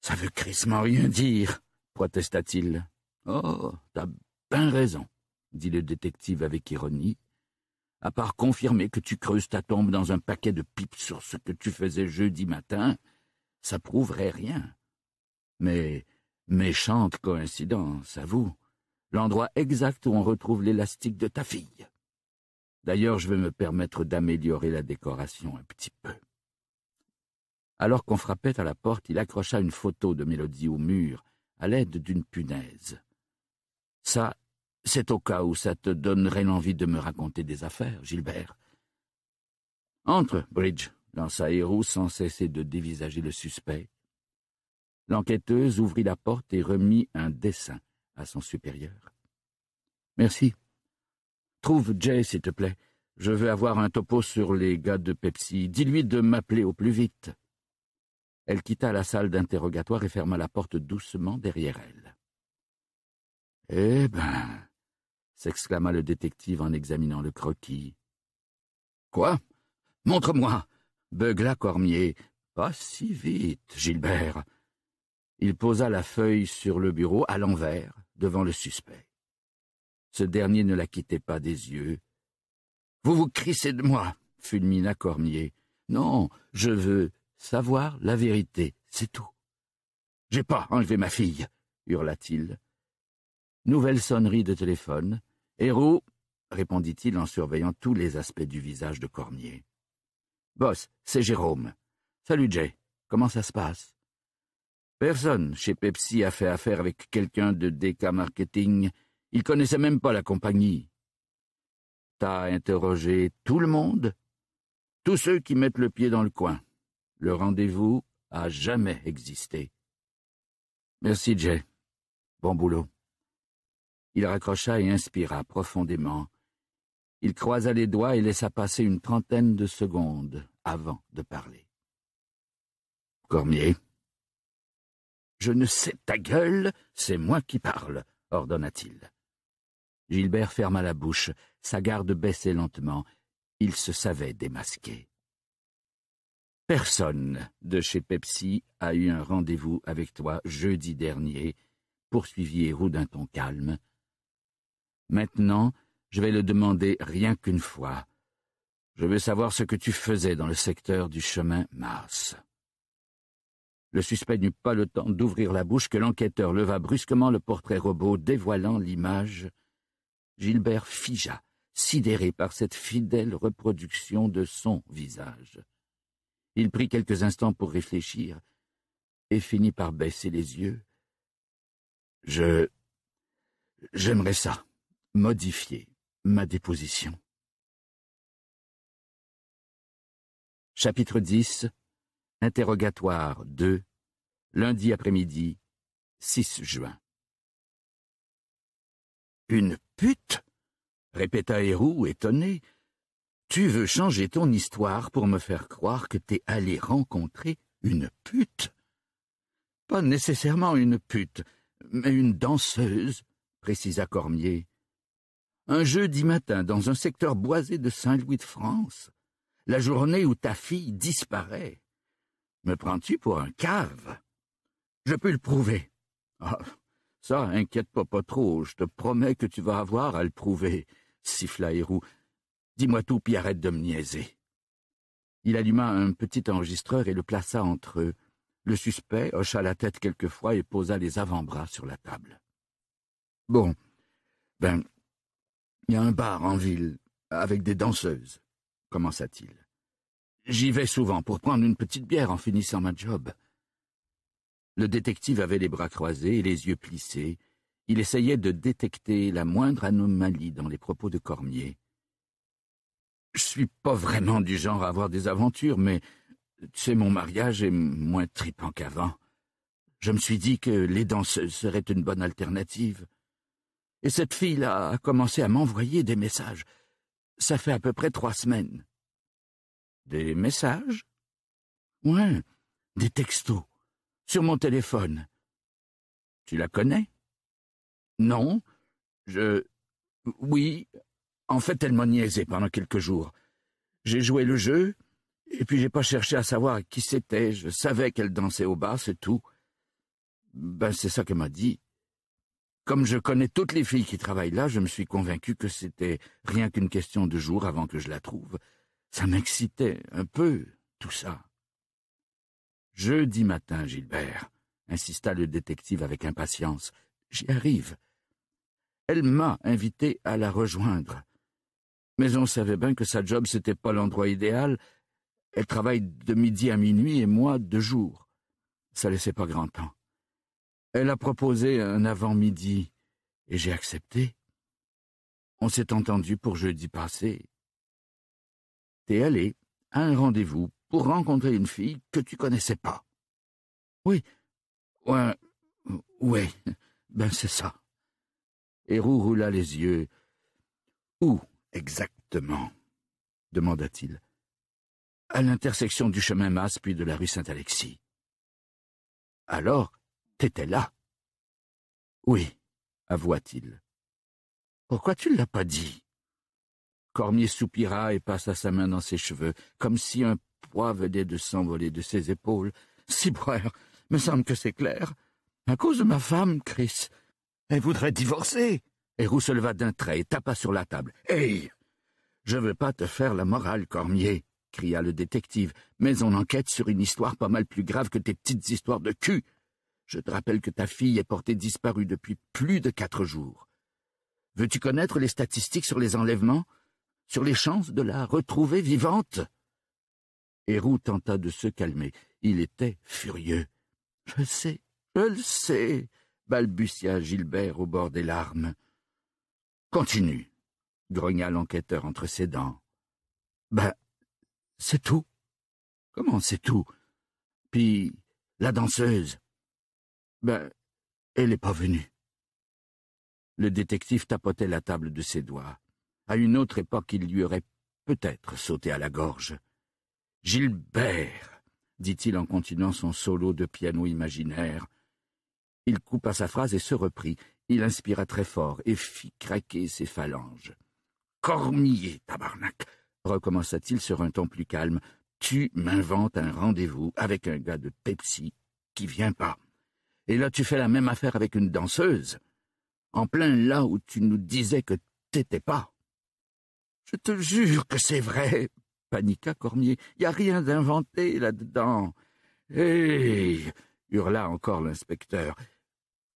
Ça veut crissement rien dire, protesta-t-il. Oh, t'as bien raison, dit le détective avec ironie, à part confirmer que tu creuses ta tombe dans un paquet de pipes sur ce que tu faisais jeudi matin, ça prouverait rien. Mais méchante coïncidence, avoue, l'endroit exact où on retrouve l'élastique de ta fille. D'ailleurs, je vais me permettre d'améliorer la décoration un petit peu. Alors qu'on frappait à la porte, il accrocha une photo de Mélodie au mur, à l'aide d'une punaise. Ça, c'est au cas où ça te donnerait l'envie de me raconter des affaires, Gilbert. Entre, Bridge, lança Héroux sans cesser de dévisager le suspect. L'enquêteuse ouvrit la porte et remit un dessin à son supérieur. Merci. Trouve Jay, s'il te plaît. Je veux avoir un topo sur les gars de Pepsi. Dis-lui de m'appeler au plus vite. Elle quitta la salle d'interrogatoire et ferma la porte doucement derrière elle. Eh ben s'exclama le détective en examinant le croquis. Quoi Montre-moi beugla Cormier. Pas si vite, Gilbert. Il posa la feuille sur le bureau à l'envers, devant le suspect. Ce dernier ne la quittait pas des yeux. Vous vous crissez de moi, fulmina Cormier. Non, je veux savoir la vérité, c'est tout. J'ai pas enlevé ma fille, hurla-t-il. Nouvelle sonnerie de téléphone. Héros, répondit-il en surveillant tous les aspects du visage de cornier. « Boss, c'est Jérôme. Salut Jay, comment ça se passe Personne chez Pepsi a fait affaire avec quelqu'un de DK Marketing. Il connaissait même pas la compagnie. T'as interrogé tout le monde Tous ceux qui mettent le pied dans le coin, le rendez-vous a jamais existé. Merci, Jay. Bon boulot. Il raccrocha et inspira profondément. Il croisa les doigts et laissa passer une trentaine de secondes avant de parler. Cormier. Je ne sais ta gueule, c'est moi qui parle, ordonna-t-il. Gilbert ferma la bouche, sa garde baissait lentement. Il se savait démasqué. Personne de chez Pepsi a eu un rendez-vous avec toi jeudi dernier, poursuivit Héroux d'un ton calme. Maintenant, je vais le demander rien qu'une fois. Je veux savoir ce que tu faisais dans le secteur du chemin Mars. Le suspect n'eut pas le temps d'ouvrir la bouche que l'enquêteur leva brusquement le portrait robot, dévoilant l'image. Gilbert figea, sidéré par cette fidèle reproduction de son visage. Il prit quelques instants pour réfléchir, et finit par baisser les yeux. Je... J'aimerais ça, modifier ma déposition. Chapitre 10 Interrogatoire 2 Lundi après-midi, 6 juin. Une pute répéta Héroux, étonné. Tu veux changer ton histoire pour me faire croire que t'es allé rencontrer une pute Pas nécessairement une pute, mais une danseuse, précisa Cormier. Un jeudi matin, dans un secteur boisé de Saint-Louis de France, la journée où ta fille disparaît. Me prends-tu pour un cave Je peux le prouver. Ah, ça, inquiète pas pas trop, je te promets que tu vas avoir à le prouver, siffla Héroux. Dis-moi tout, puis arrête de me niaiser. Il alluma un petit enregistreur et le plaça entre eux. Le suspect hocha la tête quelquefois et posa les avant-bras sur la table. Bon, ben, il y a un bar en ville, avec des danseuses, commença-t-il. J'y vais souvent pour prendre une petite bière en finissant ma job. Le détective avait les bras croisés et les yeux plissés. Il essayait de détecter la moindre anomalie dans les propos de Cormier. Je suis pas vraiment du genre à avoir des aventures, mais c'est mon mariage est moins tripant qu'avant. Je me suis dit que les danseuses seraient une bonne alternative. Et cette fille-là a commencé à m'envoyer des messages. Ça fait à peu près trois semaines. Des messages Ouais, des textos. Sur mon téléphone. Tu la connais Non. Je. Oui, en fait, elle m'a niaisé pendant quelques jours. J'ai joué le jeu, et puis j'ai pas cherché à savoir qui c'était. Je savais qu'elle dansait au bas, c'est tout. Ben, c'est ça qu'elle m'a dit. Comme je connais toutes les filles qui travaillent là, je me suis convaincu que c'était rien qu'une question de jours avant que je la trouve. Ça m'excitait un peu, tout ça. Jeudi matin, Gilbert, insista le détective avec impatience. J'y arrive. Elle m'a invité à la rejoindre. Mais on savait bien que sa job, c'était pas l'endroit idéal. Elle travaille de midi à minuit et moi de jour. Ça laissait pas grand temps. Elle a proposé un avant-midi et j'ai accepté. On s'est entendu pour jeudi passé. T'es allé à un rendez-vous pour rencontrer une fille que tu connaissais pas. Oui. Ouais. Ouais. Ben c'est ça. Hérou roula les yeux. Où Exactement, demanda-t-il. À l'intersection du chemin Masse puis de la rue Saint-Alexis. Alors, t'étais là Oui, avoua-t-il. Pourquoi tu ne l'as pas dit Cormier soupira et passa sa main dans ses cheveux, comme si un poids venait de s'envoler de ses épaules. Ciboire, me semble que c'est clair. À cause de ma femme, Chris. Elle voudrait divorcer. Héroux se leva d'un trait et tapa sur la table. Hey Je ne veux pas te faire la morale, Cormier, cria le détective, mais on enquête sur une histoire pas mal plus grave que tes petites histoires de cul. Je te rappelle que ta fille est portée disparue depuis plus de quatre jours. Veux-tu connaître les statistiques sur les enlèvements Sur les chances de la retrouver vivante Héroux tenta de se calmer. Il était furieux. Je sais, je le sais, balbutia Gilbert au bord des larmes. Continue, grogna l'enquêteur entre ses dents. Ben, c'est tout. Comment c'est tout Puis, la danseuse Ben, elle n'est pas venue. Le détective tapotait la table de ses doigts. À une autre époque, il lui aurait peut-être sauté à la gorge. Gilbert, dit-il en continuant son solo de piano imaginaire. Il coupa sa phrase et se reprit. Il inspira très fort et fit craquer ses phalanges. Cormier, tabarnak recommença-t-il sur un ton plus calme. Tu m'inventes un rendez-vous avec un gars de Pepsi qui vient pas. Et là, tu fais la même affaire avec une danseuse. En plein là où tu nous disais que t'étais pas. Je te jure que c'est vrai, paniqua Cormier. Y a rien d'inventé là-dedans. Hé! Eh hurla encore l'inspecteur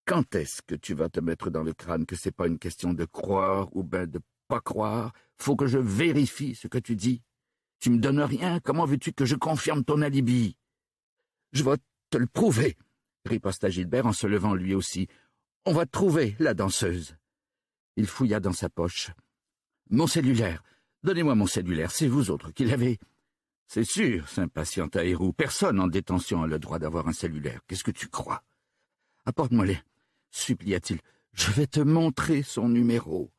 quand est-ce que tu vas te mettre dans le crâne que c'est pas une question de croire ou ben de pas croire Faut que je vérifie ce que tu dis. Tu me donnes rien, comment veux-tu que je confirme ton alibi Je vais te le prouver, riposta Gilbert en se levant lui aussi. On va trouver la danseuse. Il fouilla dans sa poche. Mon cellulaire. Donnez-moi mon cellulaire, c'est vous autres qui l'avez. C'est sûr, s'impatienta Héroux. Personne en détention a le droit d'avoir un cellulaire. Qu'est-ce que tu crois Apporte-moi-les supplia-t-il. Je vais te montrer son numéro.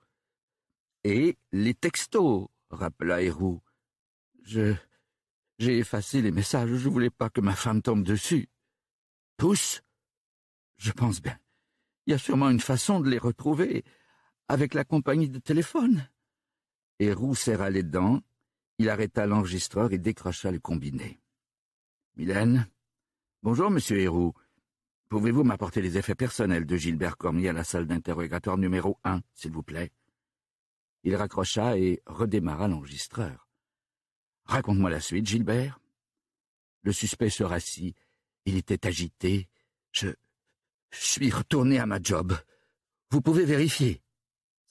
Et les textos, rappela Hérou. « Je. J'ai effacé les messages, je voulais pas que ma femme tombe dessus. Tous Je pense bien. Il y a sûrement une façon de les retrouver, avec la compagnie de téléphone. Hérou serra les dents, il arrêta l'enregistreur et décrocha le combiné. Mylène Bonjour, monsieur Héroux. Pouvez-vous m'apporter les effets personnels de Gilbert Cormier à la salle d'interrogatoire numéro un, s'il vous plaît Il raccrocha et redémarra l'enregistreur. Raconte-moi la suite, Gilbert. Le suspect se rassit. Il était agité. Je. Je suis retourné à ma job. Vous pouvez vérifier.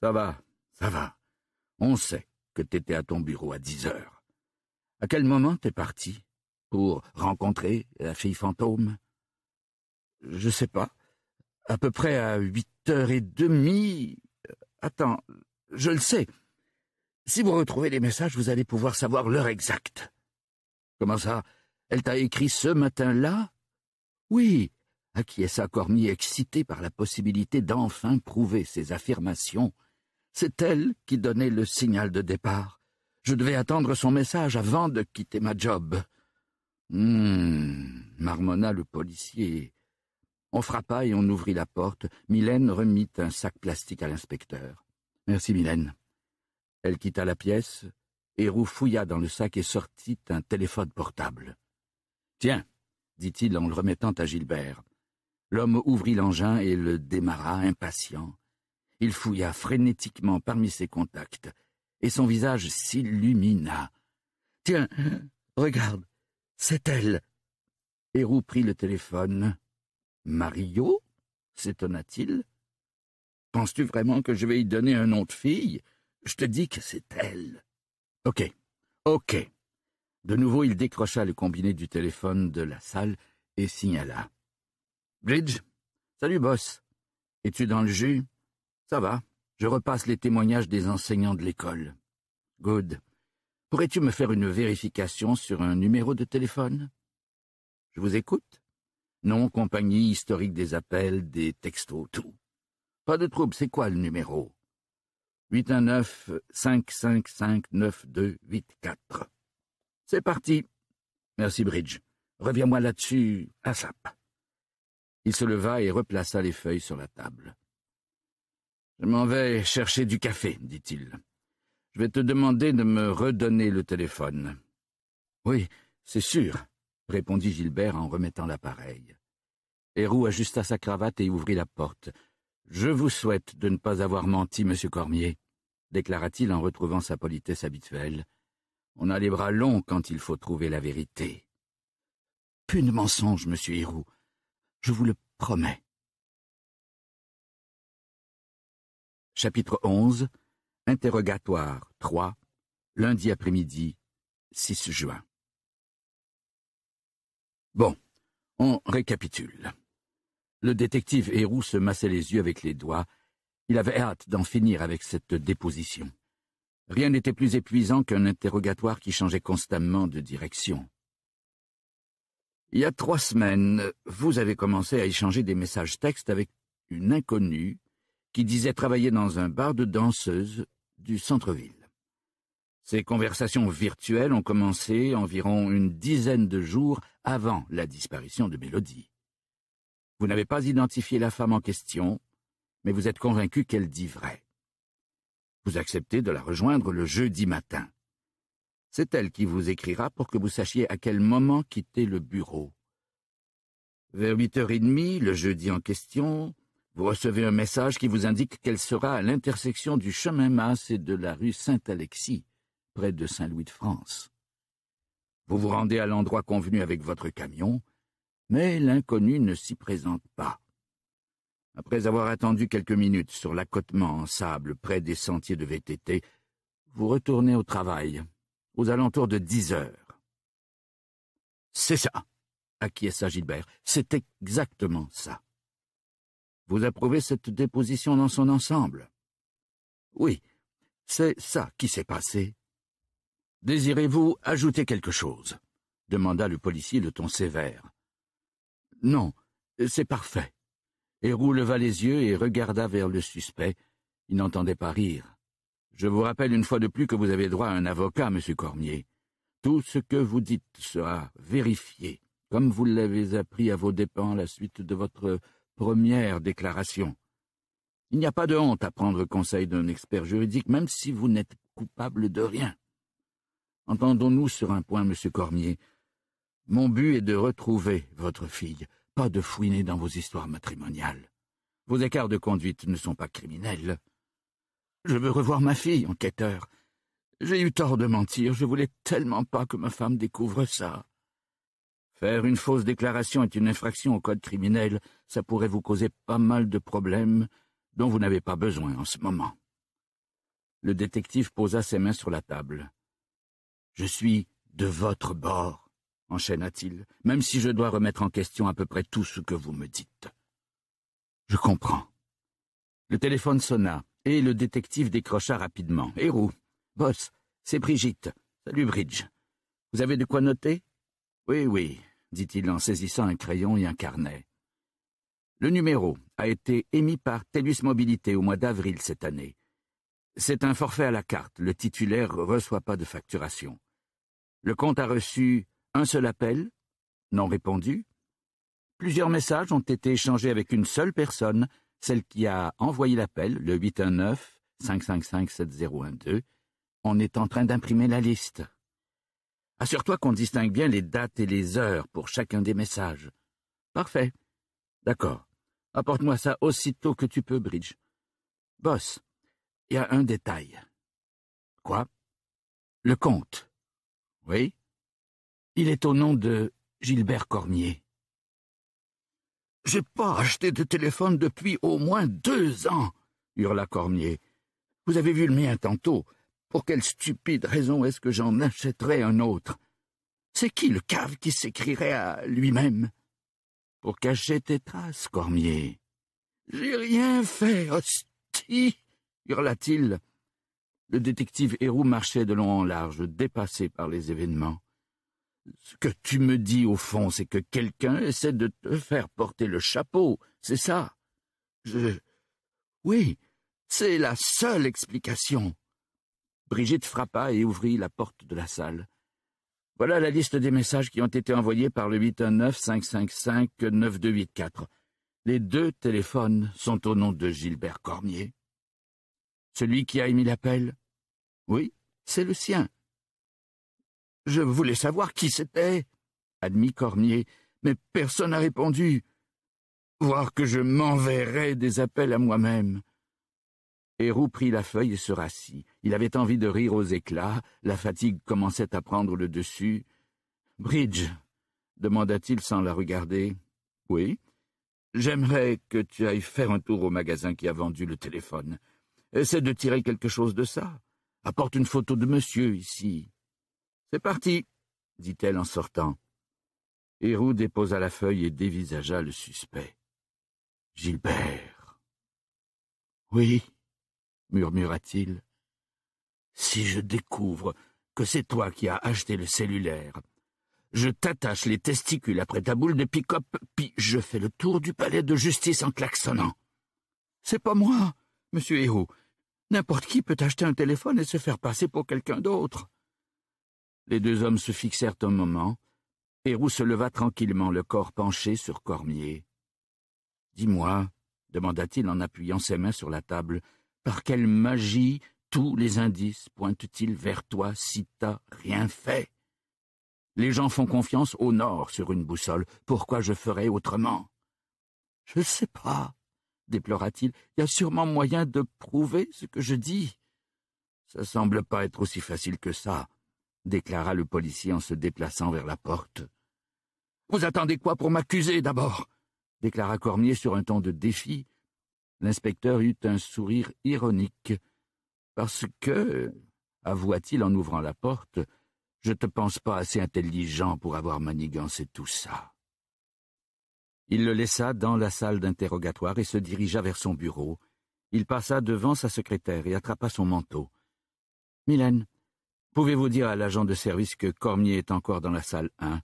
Ça va, ça va. On sait que t'étais à ton bureau à dix heures. À quel moment t'es parti Pour rencontrer la fille fantôme je sais pas. À peu près à huit heures et demie. Euh, attends, je le sais. Si vous retrouvez les messages, vous allez pouvoir savoir l'heure exacte. Comment ça Elle t'a écrit ce matin-là Oui, acquiesça Cormier, excité par la possibilité d'enfin prouver ses affirmations. C'est elle qui donnait le signal de départ. Je devais attendre son message avant de quitter ma job. Hum, marmonna le policier. On frappa et on ouvrit la porte. Mylène remit un sac plastique à l'inspecteur. Merci, Mylène. Elle quitta la pièce, et fouilla dans le sac et sortit un téléphone portable. Tiens, dit-il en le remettant à Gilbert. L'homme ouvrit l'engin et le démarra, impatient. Il fouilla frénétiquement parmi ses contacts, et son visage s'illumina. Tiens, regarde, c'est elle. Hérou prit le téléphone, Mario s'étonna-t-il. Penses-tu vraiment que je vais y donner un nom de fille Je te dis que c'est elle. OK. OK. De nouveau, il décrocha le combiné du téléphone de la salle et signala. Bridge Salut, boss. Es-tu dans le jus Ça va. Je repasse les témoignages des enseignants de l'école. Good. Pourrais-tu me faire une vérification sur un numéro de téléphone Je vous écoute. Nom, compagnie, historique des appels, des textos, tout. Pas de trouble, c'est quoi le numéro 819-555-9284. C'est parti. Merci, Bridge. Reviens-moi là-dessus, à sap. Il se leva et replaça les feuilles sur la table. Je m'en vais chercher du café, dit-il. Je vais te demander de me redonner le téléphone. Oui, c'est sûr, répondit Gilbert en remettant l'appareil. Héroux ajusta sa cravate et ouvrit la porte. Je vous souhaite de ne pas avoir menti, monsieur Cormier, déclara-t-il en retrouvant sa politesse habituelle. On a les bras longs quand il faut trouver la vérité. Plus de mensonges, monsieur Héroux. Je vous le promets. Chapitre 11 Interrogatoire 3 Lundi après-midi 6 juin Bon, on récapitule. Le détective Héroux se massait les yeux avec les doigts. Il avait hâte d'en finir avec cette déposition. Rien n'était plus épuisant qu'un interrogatoire qui changeait constamment de direction. Il y a trois semaines, vous avez commencé à échanger des messages textes avec une inconnue qui disait travailler dans un bar de danseuses du centre-ville. Ces conversations virtuelles ont commencé environ une dizaine de jours avant la disparition de Mélodie. Vous n'avez pas identifié la femme en question, mais vous êtes convaincu qu'elle dit vrai. Vous acceptez de la rejoindre le jeudi matin. C'est elle qui vous écrira pour que vous sachiez à quel moment quitter le bureau. Vers huit heures et demie, le jeudi en question, vous recevez un message qui vous indique qu'elle sera à l'intersection du chemin Masse et de la rue Saint-Alexis, près de Saint-Louis de France. Vous vous rendez à l'endroit convenu avec votre camion, mais l'inconnu ne s'y présente pas. Après avoir attendu quelques minutes sur l'accotement en sable près des sentiers de VTT, vous retournez au travail, aux alentours de dix heures. C'est ça, acquiesça Gilbert, c'est exactement ça. Vous approuvez cette déposition dans son ensemble Oui, c'est ça qui s'est passé. Désirez-vous ajouter quelque chose demanda le policier de ton sévère. Non, c'est parfait. Héroux leva les yeux et regarda vers le suspect. Il n'entendait pas rire. Je vous rappelle une fois de plus que vous avez droit à un avocat, monsieur Cormier. Tout ce que vous dites sera vérifié, comme vous l'avez appris à vos dépens à la suite de votre première déclaration. Il n'y a pas de honte à prendre conseil d'un expert juridique, même si vous n'êtes coupable de rien. Entendons-nous sur un point, monsieur Cormier. Mon but est de retrouver votre fille, pas de fouiner dans vos histoires matrimoniales. Vos écarts de conduite ne sont pas criminels. Je veux revoir ma fille, enquêteur. J'ai eu tort de mentir, je voulais tellement pas que ma femme découvre ça. Faire une fausse déclaration est une infraction au code criminel, ça pourrait vous causer pas mal de problèmes dont vous n'avez pas besoin en ce moment. Le détective posa ses mains sur la table. Je suis de votre bord enchaîna-t-il, même si je dois remettre en question à peu près tout ce que vous me dites. Je comprends. Le téléphone sonna, et le détective décrocha rapidement. hérou boss, c'est Brigitte. Salut, Bridge. Vous avez de quoi noter Oui, oui, dit-il en saisissant un crayon et un carnet. Le numéro a été émis par Tellus Mobilité au mois d'avril cette année. C'est un forfait à la carte. Le titulaire ne reçoit pas de facturation. Le compte a reçu un seul appel, non répondu. Plusieurs messages ont été échangés avec une seule personne, celle qui a envoyé l'appel, le 819 555 7012. On est en train d'imprimer la liste. Assure-toi qu'on distingue bien les dates et les heures pour chacun des messages. Parfait. D'accord. Apporte-moi ça aussitôt que tu peux, Bridge. Boss, il y a un détail. Quoi? Le compte. Oui? Il est au nom de Gilbert Cormier. J'ai pas acheté de téléphone depuis au moins deux ans, hurla Cormier. Vous avez vu le mien tantôt. Pour quelle stupide raison est-ce que j'en achèterais un autre C'est qui le cave qui s'écrirait à lui-même Pour cacher tes traces, Cormier. J'ai rien fait, hostie hurla-t-il. Le détective Héroux marchait de long en large, dépassé par les événements. Ce que tu me dis au fond, c'est que quelqu'un essaie de te faire porter le chapeau, c'est ça. Je. Oui, c'est la seule explication. Brigitte frappa et ouvrit la porte de la salle. Voilà la liste des messages qui ont été envoyés par le 819-555-9284. Les deux téléphones sont au nom de Gilbert Cormier. Celui qui a émis l'appel Oui, c'est le sien. Je voulais savoir qui c'était, admit Cormier, mais personne n'a répondu. Voir que je m'enverrais des appels à moi-même. Héroux prit la feuille et se rassit. Il avait envie de rire aux éclats, la fatigue commençait à prendre le dessus. Bridge, demanda-t-il sans la regarder. Oui. J'aimerais que tu ailles faire un tour au magasin qui a vendu le téléphone. Essaie de tirer quelque chose de ça. Apporte une photo de monsieur ici. C'est parti, dit-elle en sortant. Héroux déposa la feuille et dévisagea le suspect. Gilbert. Oui, murmura-t-il. Si je découvre que c'est toi qui as acheté le cellulaire, je t'attache les testicules après ta boule de pick-up, puis je fais le tour du palais de justice en klaxonnant. C'est pas moi, monsieur Héroux. N'importe qui peut acheter un téléphone et se faire passer pour quelqu'un d'autre. Les deux hommes se fixèrent un moment, et Roux se leva tranquillement, le corps penché sur Cormier. Dis-moi, demanda-t-il en appuyant ses mains sur la table, par quelle magie tous les indices pointent-ils vers toi si t'as rien fait Les gens font confiance au nord sur une boussole. Pourquoi je ferais autrement Je ne sais pas, déplora-t-il. Il y a sûrement moyen de prouver ce que je dis. Ça semble pas être aussi facile que ça déclara le policier en se déplaçant vers la porte. Vous attendez quoi pour m'accuser d'abord déclara Cormier sur un ton de défi. L'inspecteur eut un sourire ironique. Parce que, avoua-t-il en ouvrant la porte, je te pense pas assez intelligent pour avoir manigancé tout ça. Il le laissa dans la salle d'interrogatoire et se dirigea vers son bureau. Il passa devant sa secrétaire et attrapa son manteau. Mylène, Pouvez-vous dire à l'agent de service que Cormier est encore dans la salle 1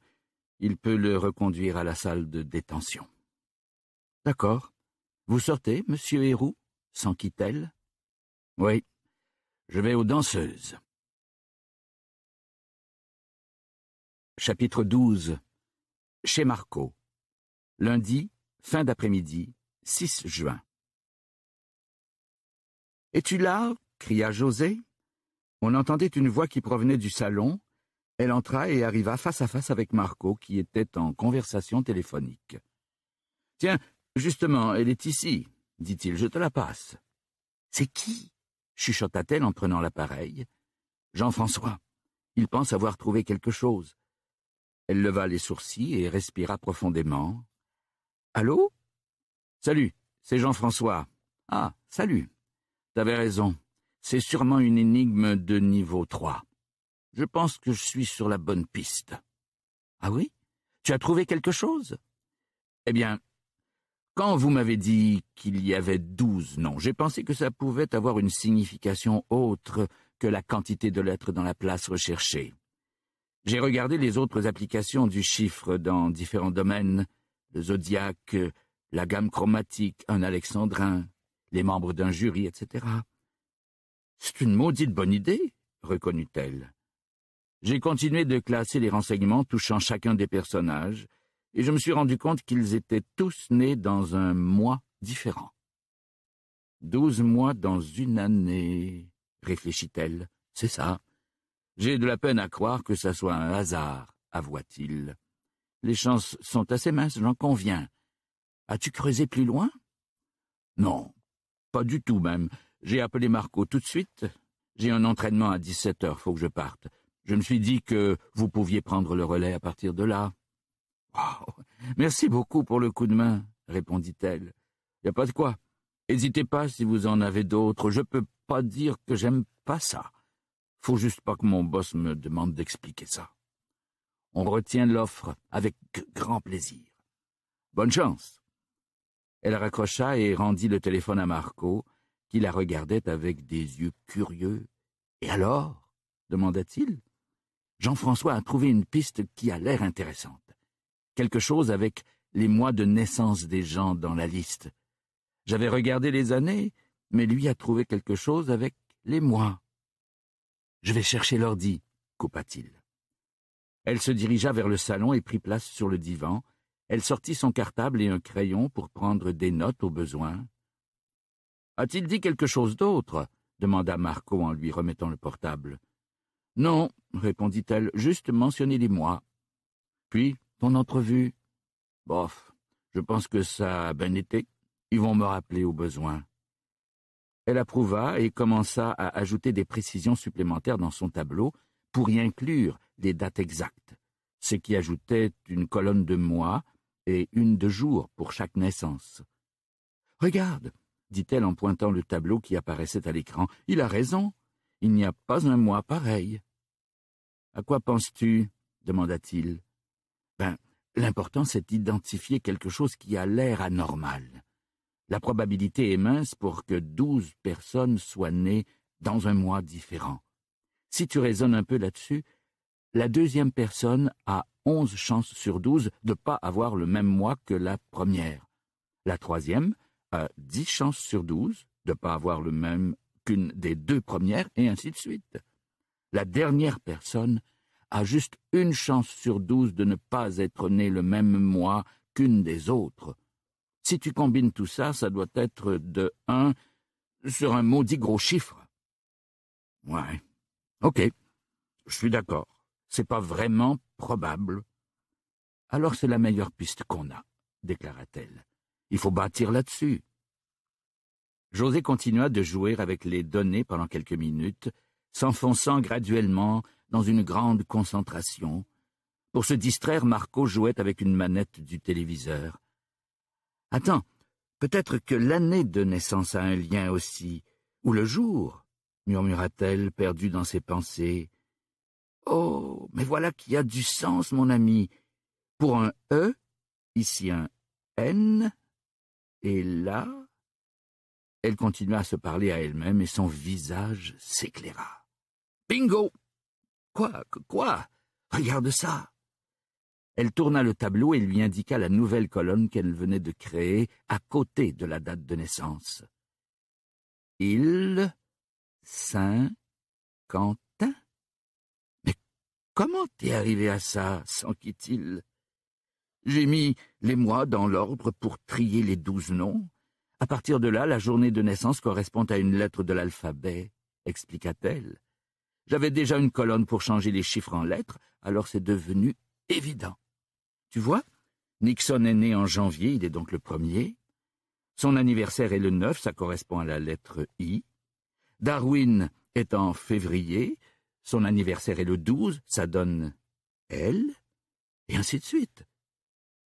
Il peut le reconduire à la salle de détention. D'accord. Vous sortez, monsieur Héroux Sans elle Oui. Je vais aux danseuses. Chapitre 12 Chez Marco. Lundi, fin d'après-midi, 6 juin. Es-tu là cria José. On entendait une voix qui provenait du salon. Elle entra et arriva face à face avec Marco, qui était en conversation téléphonique. Tiens, justement, elle est ici, dit-il, je te la passe. C'est qui chuchota-t-elle en prenant l'appareil. Jean-François. Il pense avoir trouvé quelque chose. Elle leva les sourcils et respira profondément. Allô Salut, c'est Jean-François. Ah, salut. T'avais raison. C'est sûrement une énigme de niveau 3. Je pense que je suis sur la bonne piste. Ah oui Tu as trouvé quelque chose Eh bien, quand vous m'avez dit qu'il y avait douze noms, j'ai pensé que ça pouvait avoir une signification autre que la quantité de lettres dans la place recherchée. J'ai regardé les autres applications du chiffre dans différents domaines, le zodiaque, la gamme chromatique, un alexandrin, les membres d'un jury, etc. C'est une maudite bonne idée, reconnut-elle. J'ai continué de classer les renseignements touchant chacun des personnages, et je me suis rendu compte qu'ils étaient tous nés dans un mois différent. Douze mois dans une année, réfléchit-elle, c'est ça. J'ai de la peine à croire que ça soit un hasard, avoua-t-il. Les chances sont assez minces, j'en conviens. As-tu creusé plus loin Non, pas du tout même. J'ai appelé Marco tout de suite. J'ai un entraînement à dix-sept heures, faut que je parte. Je me suis dit que vous pouviez prendre le relais à partir de là. Merci beaucoup pour le coup de main, répondit-elle. Il n'y a pas de quoi. N'hésitez pas si vous en avez d'autres. Je peux pas dire que j'aime pas ça. Faut juste pas que mon boss me demande d'expliquer ça. On retient l'offre avec grand plaisir. Bonne chance. Elle raccrocha et rendit le téléphone à Marco, qui la regardait avec des yeux curieux. Et alors demanda-t-il. Jean-François a trouvé une piste qui a l'air intéressante. Quelque chose avec les mois de naissance des gens dans la liste. J'avais regardé les années, mais lui a trouvé quelque chose avec les mois. Je vais chercher l'ordi, coupa-t-il. Elle se dirigea vers le salon et prit place sur le divan. Elle sortit son cartable et un crayon pour prendre des notes au besoin. A-t-il dit quelque chose d'autre demanda Marco en lui remettant le portable. Non, répondit-elle, juste mentionner les mois. Puis, ton entrevue Bof, je pense que ça a bien été. Ils vont me rappeler au besoin. Elle approuva et commença à ajouter des précisions supplémentaires dans son tableau pour y inclure des dates exactes, ce qui ajoutait une colonne de mois et une de jours pour chaque naissance. Regarde, dit-elle en pointant le tableau qui apparaissait à l'écran. Il a raison. Il n'y a pas un mois pareil. À quoi penses-tu demanda-t-il. Ben, l'important, c'est d'identifier quelque chose qui a l'air anormal. La probabilité est mince pour que douze personnes soient nées dans un mois différent. Si tu raisonnes un peu là-dessus, la deuxième personne a onze chances sur douze de ne pas avoir le même mois que la première. La troisième a 10 chances sur douze de ne pas avoir le même qu'une des deux premières, et ainsi de suite. La dernière personne a juste une chance sur douze de ne pas être née le même mois qu'une des autres. Si tu combines tout ça, ça doit être de un sur un maudit gros chiffre. Ouais. Ok. Je suis d'accord. C'est pas vraiment probable. Alors c'est la meilleure piste qu'on a, déclara-t-elle. Il faut bâtir là-dessus. José continua de jouer avec les données pendant quelques minutes, s'enfonçant graduellement dans une grande concentration. Pour se distraire, Marco jouait avec une manette du téléviseur. Attends, peut-être que l'année de naissance a un lien aussi, ou le jour, murmura-t-elle, perdue dans ses pensées. Oh, mais voilà qui a du sens, mon ami. Pour un E, ici un N, et là, elle continua à se parler à elle-même et son visage s'éclaira. Bingo Quoi Quoi Regarde ça Elle tourna le tableau et lui indiqua la nouvelle colonne qu'elle venait de créer à côté de la date de naissance. Il Saint-Quentin Mais comment t'es arrivé à ça s'enquit-il. J'ai mis les mois dans l'ordre pour trier les douze noms. À partir de là, la journée de naissance correspond à une lettre de l'alphabet, expliqua-t-elle. J'avais déjà une colonne pour changer les chiffres en lettres, alors c'est devenu évident. Tu vois, Nixon est né en janvier, il est donc le premier. Son anniversaire est le 9, ça correspond à la lettre I. Darwin est en février, son anniversaire est le 12, ça donne L, et ainsi de suite.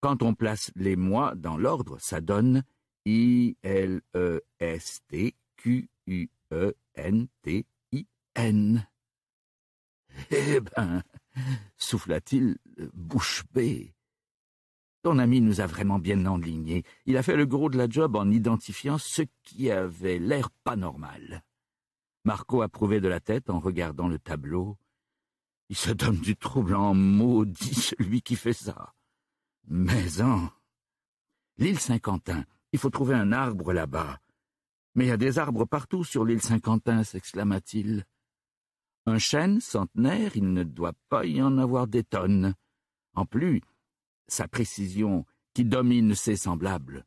Quand on place les mois dans l'ordre, ça donne I-L-E-S-T-Q-U-E-N-T-I-N. (laughs) Eh ben, souffla-t-il, euh, bouche bée. Ton ami nous a vraiment bien enlignés. Il a fait le gros de la job en identifiant ce qui avait l'air pas normal. Marco approuvait de la tête en regardant le tableau. Il se donne du trouble en maudit, celui qui fait ça. Maison. L'île Saint-Quentin. Il faut trouver un arbre là-bas. Mais il y a des arbres partout sur l'île Saint-Quentin, s'exclama-t-il. Un chêne centenaire, il ne doit pas y en avoir des tonnes. En plus, sa précision qui domine ses semblables.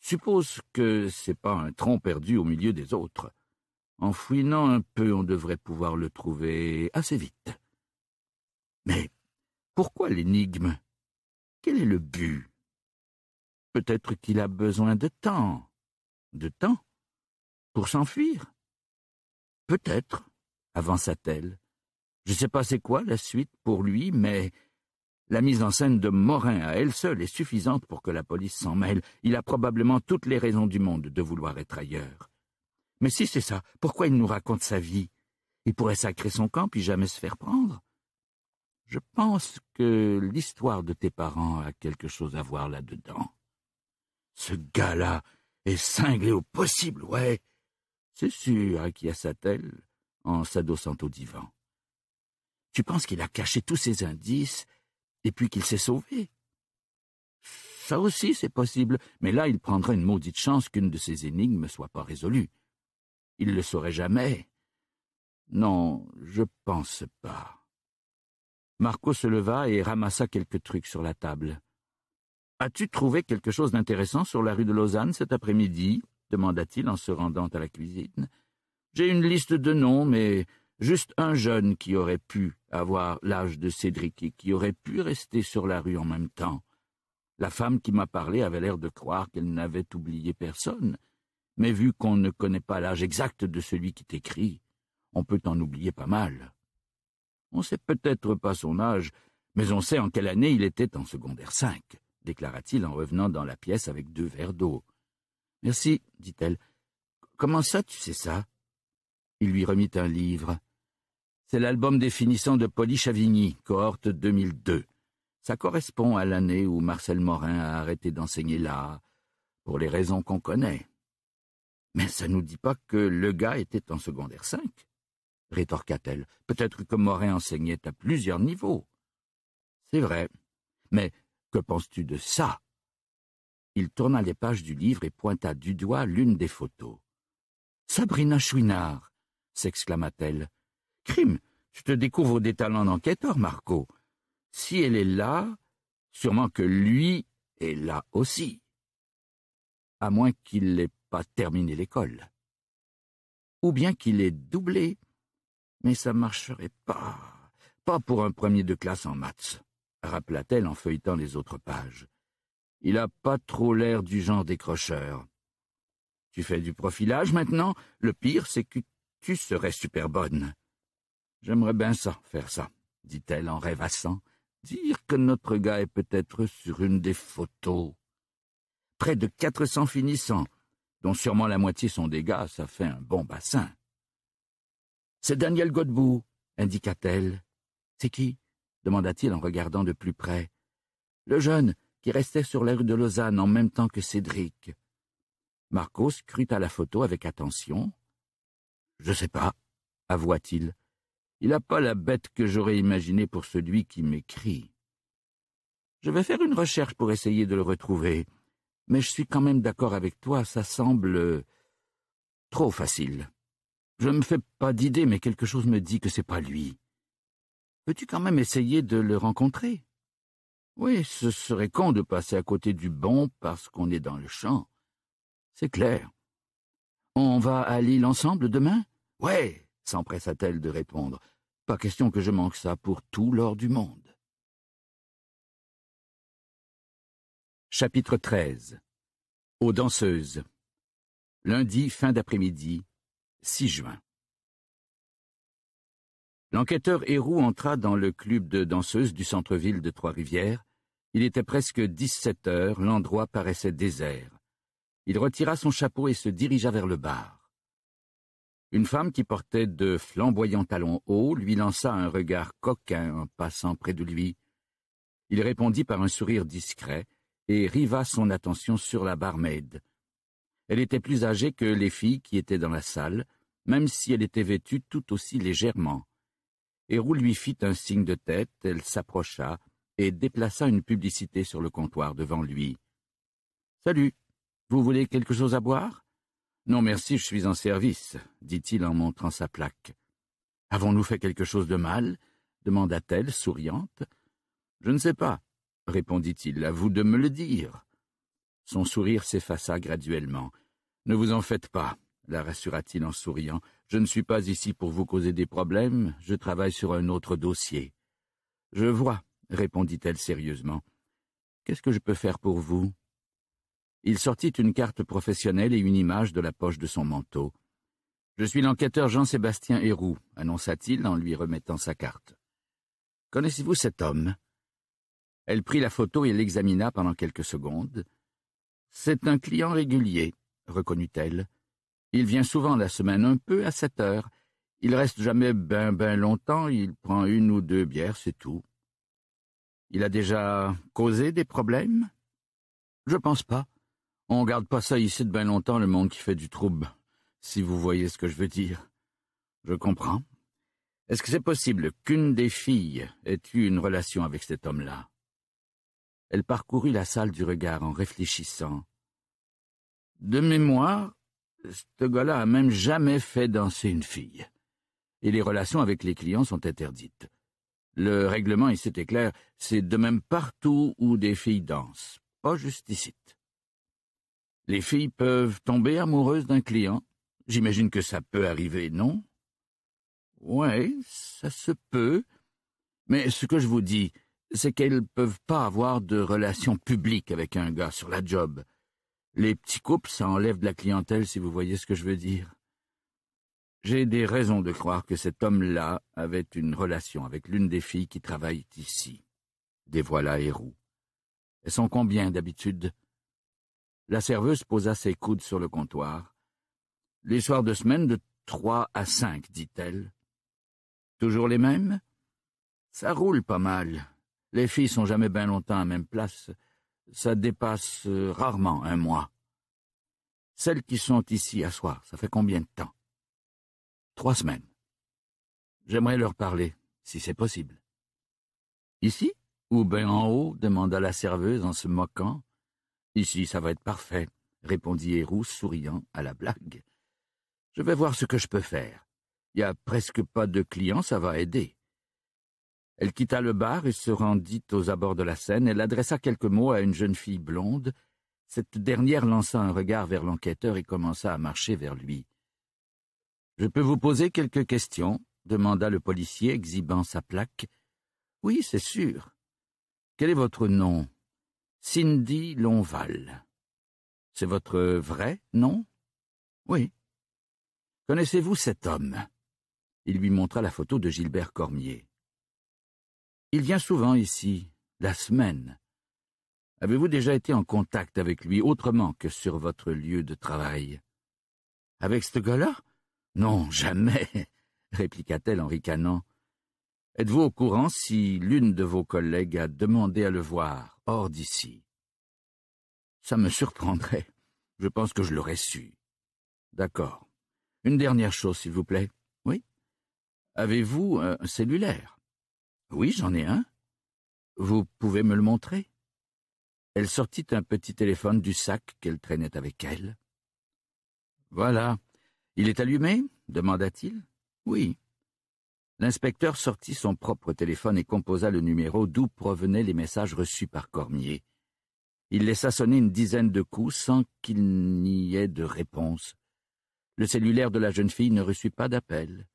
Suppose que c'est pas un tronc perdu au milieu des autres. En fouinant un peu, on devrait pouvoir le trouver assez vite. Mais pourquoi l'énigme quel est le but Peut-être qu'il a besoin de temps. De temps Pour s'enfuir Peut-être, avança-t-elle. Je ne sais pas c'est quoi la suite pour lui, mais la mise en scène de Morin à elle seule est suffisante pour que la police s'en mêle. Il a probablement toutes les raisons du monde de vouloir être ailleurs. Mais si c'est ça, pourquoi il nous raconte sa vie Il pourrait sacrer son camp puis jamais se faire prendre. Je pense que l'histoire de tes parents a quelque chose à voir là-dedans. Ce gars-là est cinglé au possible, ouais. C'est sûr, acquiesça-t-elle en s'adossant au divan. Tu penses qu'il a caché tous ses indices et puis qu'il s'est sauvé Ça aussi, c'est possible, mais là, il prendrait une maudite chance qu'une de ses énigmes ne soit pas résolue. Il le saurait jamais. Non, je pense pas. Marco se leva et ramassa quelques trucs sur la table. As-tu trouvé quelque chose d'intéressant sur la rue de Lausanne cet après-midi demanda-t-il en se rendant à la cuisine. J'ai une liste de noms, mais juste un jeune qui aurait pu avoir l'âge de Cédric et qui aurait pu rester sur la rue en même temps. La femme qui m'a parlé avait l'air de croire qu'elle n'avait oublié personne, mais vu qu'on ne connaît pas l'âge exact de celui qui t'écrit, on peut en oublier pas mal. On sait peut-être pas son âge, mais on sait en quelle année il était en secondaire cinq, déclara-t-il en revenant dans la pièce avec deux verres d'eau. Merci, dit-elle. Comment ça, tu sais ça Il lui remit un livre. C'est l'album définissant de Polly Chavigny, cohorte 2002. Ça correspond à l'année où Marcel Morin a arrêté d'enseigner là, pour les raisons qu'on connaît. Mais ça ne nous dit pas que le gars était en secondaire 5 rétorqua-t-elle. Peut-être que Morin enseignait à plusieurs niveaux. C'est vrai. Mais que penses-tu de ça Il tourna les pages du livre et pointa du doigt l'une des photos. Sabrina Chouinard s'exclama-t-elle. Crime Je te découvre des talents d'enquêteur, Marco. Si elle est là, sûrement que lui est là aussi. À moins qu'il n'ait pas terminé l'école. Ou bien qu'il ait doublé mais ça marcherait pas. Pas pour un premier de classe en maths, rappela-t-elle en feuilletant les autres pages. Il a pas trop l'air du genre décrocheur. Tu fais du profilage maintenant Le pire, c'est que tu serais super bonne. J'aimerais bien ça, faire ça, dit-elle en rêvassant. Dire que notre gars est peut-être sur une des photos. Près de quatre cents finissants, dont sûrement la moitié sont des gars, ça fait un bon bassin. C'est Daniel Godbout, indiqua-t-elle. C'est qui demanda-t-il en regardant de plus près. Le jeune qui restait sur la rue de Lausanne en même temps que Cédric. Marco scruta la photo avec attention. Je sais pas, avoua-t-il. Il n'a pas la bête que j'aurais imaginée pour celui qui m'écrit. Je vais faire une recherche pour essayer de le retrouver, mais je suis quand même d'accord avec toi, ça semble trop facile. Je ne me fais pas d'idée, mais quelque chose me dit que c'est pas lui. Peux-tu quand même essayer de le rencontrer Oui, ce serait con de passer à côté du bon parce qu'on est dans le champ. C'est clair. On va à Lille ensemble demain Ouais, s'empressa-t-elle de répondre. Pas question que je manque ça pour tout l'or du monde. Chapitre 13 Aux danseuses Lundi, fin d'après-midi, 6 juin. L'enquêteur Héroux entra dans le club de danseuses du centre-ville de Trois-Rivières. Il était presque 17 heures, l'endroit paraissait désert. Il retira son chapeau et se dirigea vers le bar. Une femme qui portait de flamboyants talons hauts lui lança un regard coquin en passant près de lui. Il répondit par un sourire discret et riva son attention sur la barmaid, elle était plus âgée que les filles qui étaient dans la salle, même si elle était vêtue tout aussi légèrement. Héroux lui fit un signe de tête, elle s'approcha et déplaça une publicité sur le comptoir devant lui. Salut. Vous voulez quelque chose à boire? Non, merci, je suis en service, dit-il en montrant sa plaque. Avons-nous fait quelque chose de mal demanda-t-elle, souriante. Je ne sais pas, répondit-il, à vous de me le dire. Son sourire s'effaça graduellement. Ne vous en faites pas, la rassura-t-il en souriant. Je ne suis pas ici pour vous causer des problèmes, je travaille sur un autre dossier. Je vois, répondit-elle sérieusement. Qu'est-ce que je peux faire pour vous Il sortit une carte professionnelle et une image de la poche de son manteau. Je suis l'enquêteur Jean-Sébastien Héroux, annonça-t-il en lui remettant sa carte. Connaissez-vous cet homme Elle prit la photo et l'examina pendant quelques secondes. C'est un client régulier, reconnut-elle. Il vient souvent la semaine un peu à cette heure. Il reste jamais ben ben longtemps, il prend une ou deux bières, c'est tout. Il a déjà causé des problèmes Je pense pas. On garde pas ça ici de ben longtemps, le monde qui fait du trouble, si vous voyez ce que je veux dire. Je comprends. Est-ce que c'est possible qu'une des filles ait eu une relation avec cet homme-là elle parcourut la salle du regard en réfléchissant. De mémoire, ce gars-là a même jamais fait danser une fille. Et les relations avec les clients sont interdites. Le règlement, et c'était clair, c'est de même partout où des filles dansent, pas juste ici. Les filles peuvent tomber amoureuses d'un client. J'imagine que ça peut arriver, non? Ouais, ça se peut. Mais ce que je vous dis, c'est qu'elles peuvent pas avoir de relations publiques avec un gars sur la job. Les petits couples, ça enlève de la clientèle, si vous voyez ce que je veux dire. J'ai des raisons de croire que cet homme-là avait une relation avec l'une des filles qui travaillent ici. Des et roux. Elles sont combien d'habitude La serveuse posa ses coudes sur le comptoir. Les soirs de semaine de trois à cinq, dit-elle. Toujours les mêmes Ça roule pas mal. Les filles sont jamais bien longtemps à même place. Ça dépasse euh, rarement un mois. Celles qui sont ici à soir, ça fait combien de temps Trois semaines. J'aimerais leur parler, si c'est possible. Ici Ou bien en haut demanda la serveuse en se moquant. Ici, ça va être parfait, répondit Héroux, souriant à la blague. Je vais voir ce que je peux faire. Il n'y a presque pas de clients, ça va aider. Elle quitta le bar et se rendit aux abords de la Seine. Elle adressa quelques mots à une jeune fille blonde. Cette dernière lança un regard vers l'enquêteur et commença à marcher vers lui. Je peux vous poser quelques questions demanda le policier, exhibant sa plaque. Oui, c'est sûr. Quel est votre nom Cindy Longval. »« C'est votre vrai nom Oui. Connaissez-vous cet homme Il lui montra la photo de Gilbert Cormier. Il vient souvent ici, la semaine. Avez-vous déjà été en contact avec lui autrement que sur votre lieu de travail Avec ce gars-là Non, jamais, (laughs) répliqua-t-elle en ricanant. Êtes-vous au courant si l'une de vos collègues a demandé à le voir hors d'ici Ça me surprendrait. Je pense que je l'aurais su. D'accord. Une dernière chose, s'il vous plaît. Oui Avez-vous un cellulaire oui, j'en ai un. Vous pouvez me le montrer Elle sortit un petit téléphone du sac qu'elle traînait avec elle. Voilà. Il est allumé demanda-t-il. Oui. L'inspecteur sortit son propre téléphone et composa le numéro d'où provenaient les messages reçus par Cormier. Il laissa sonner une dizaine de coups sans qu'il n'y ait de réponse. Le cellulaire de la jeune fille ne reçut pas d'appel.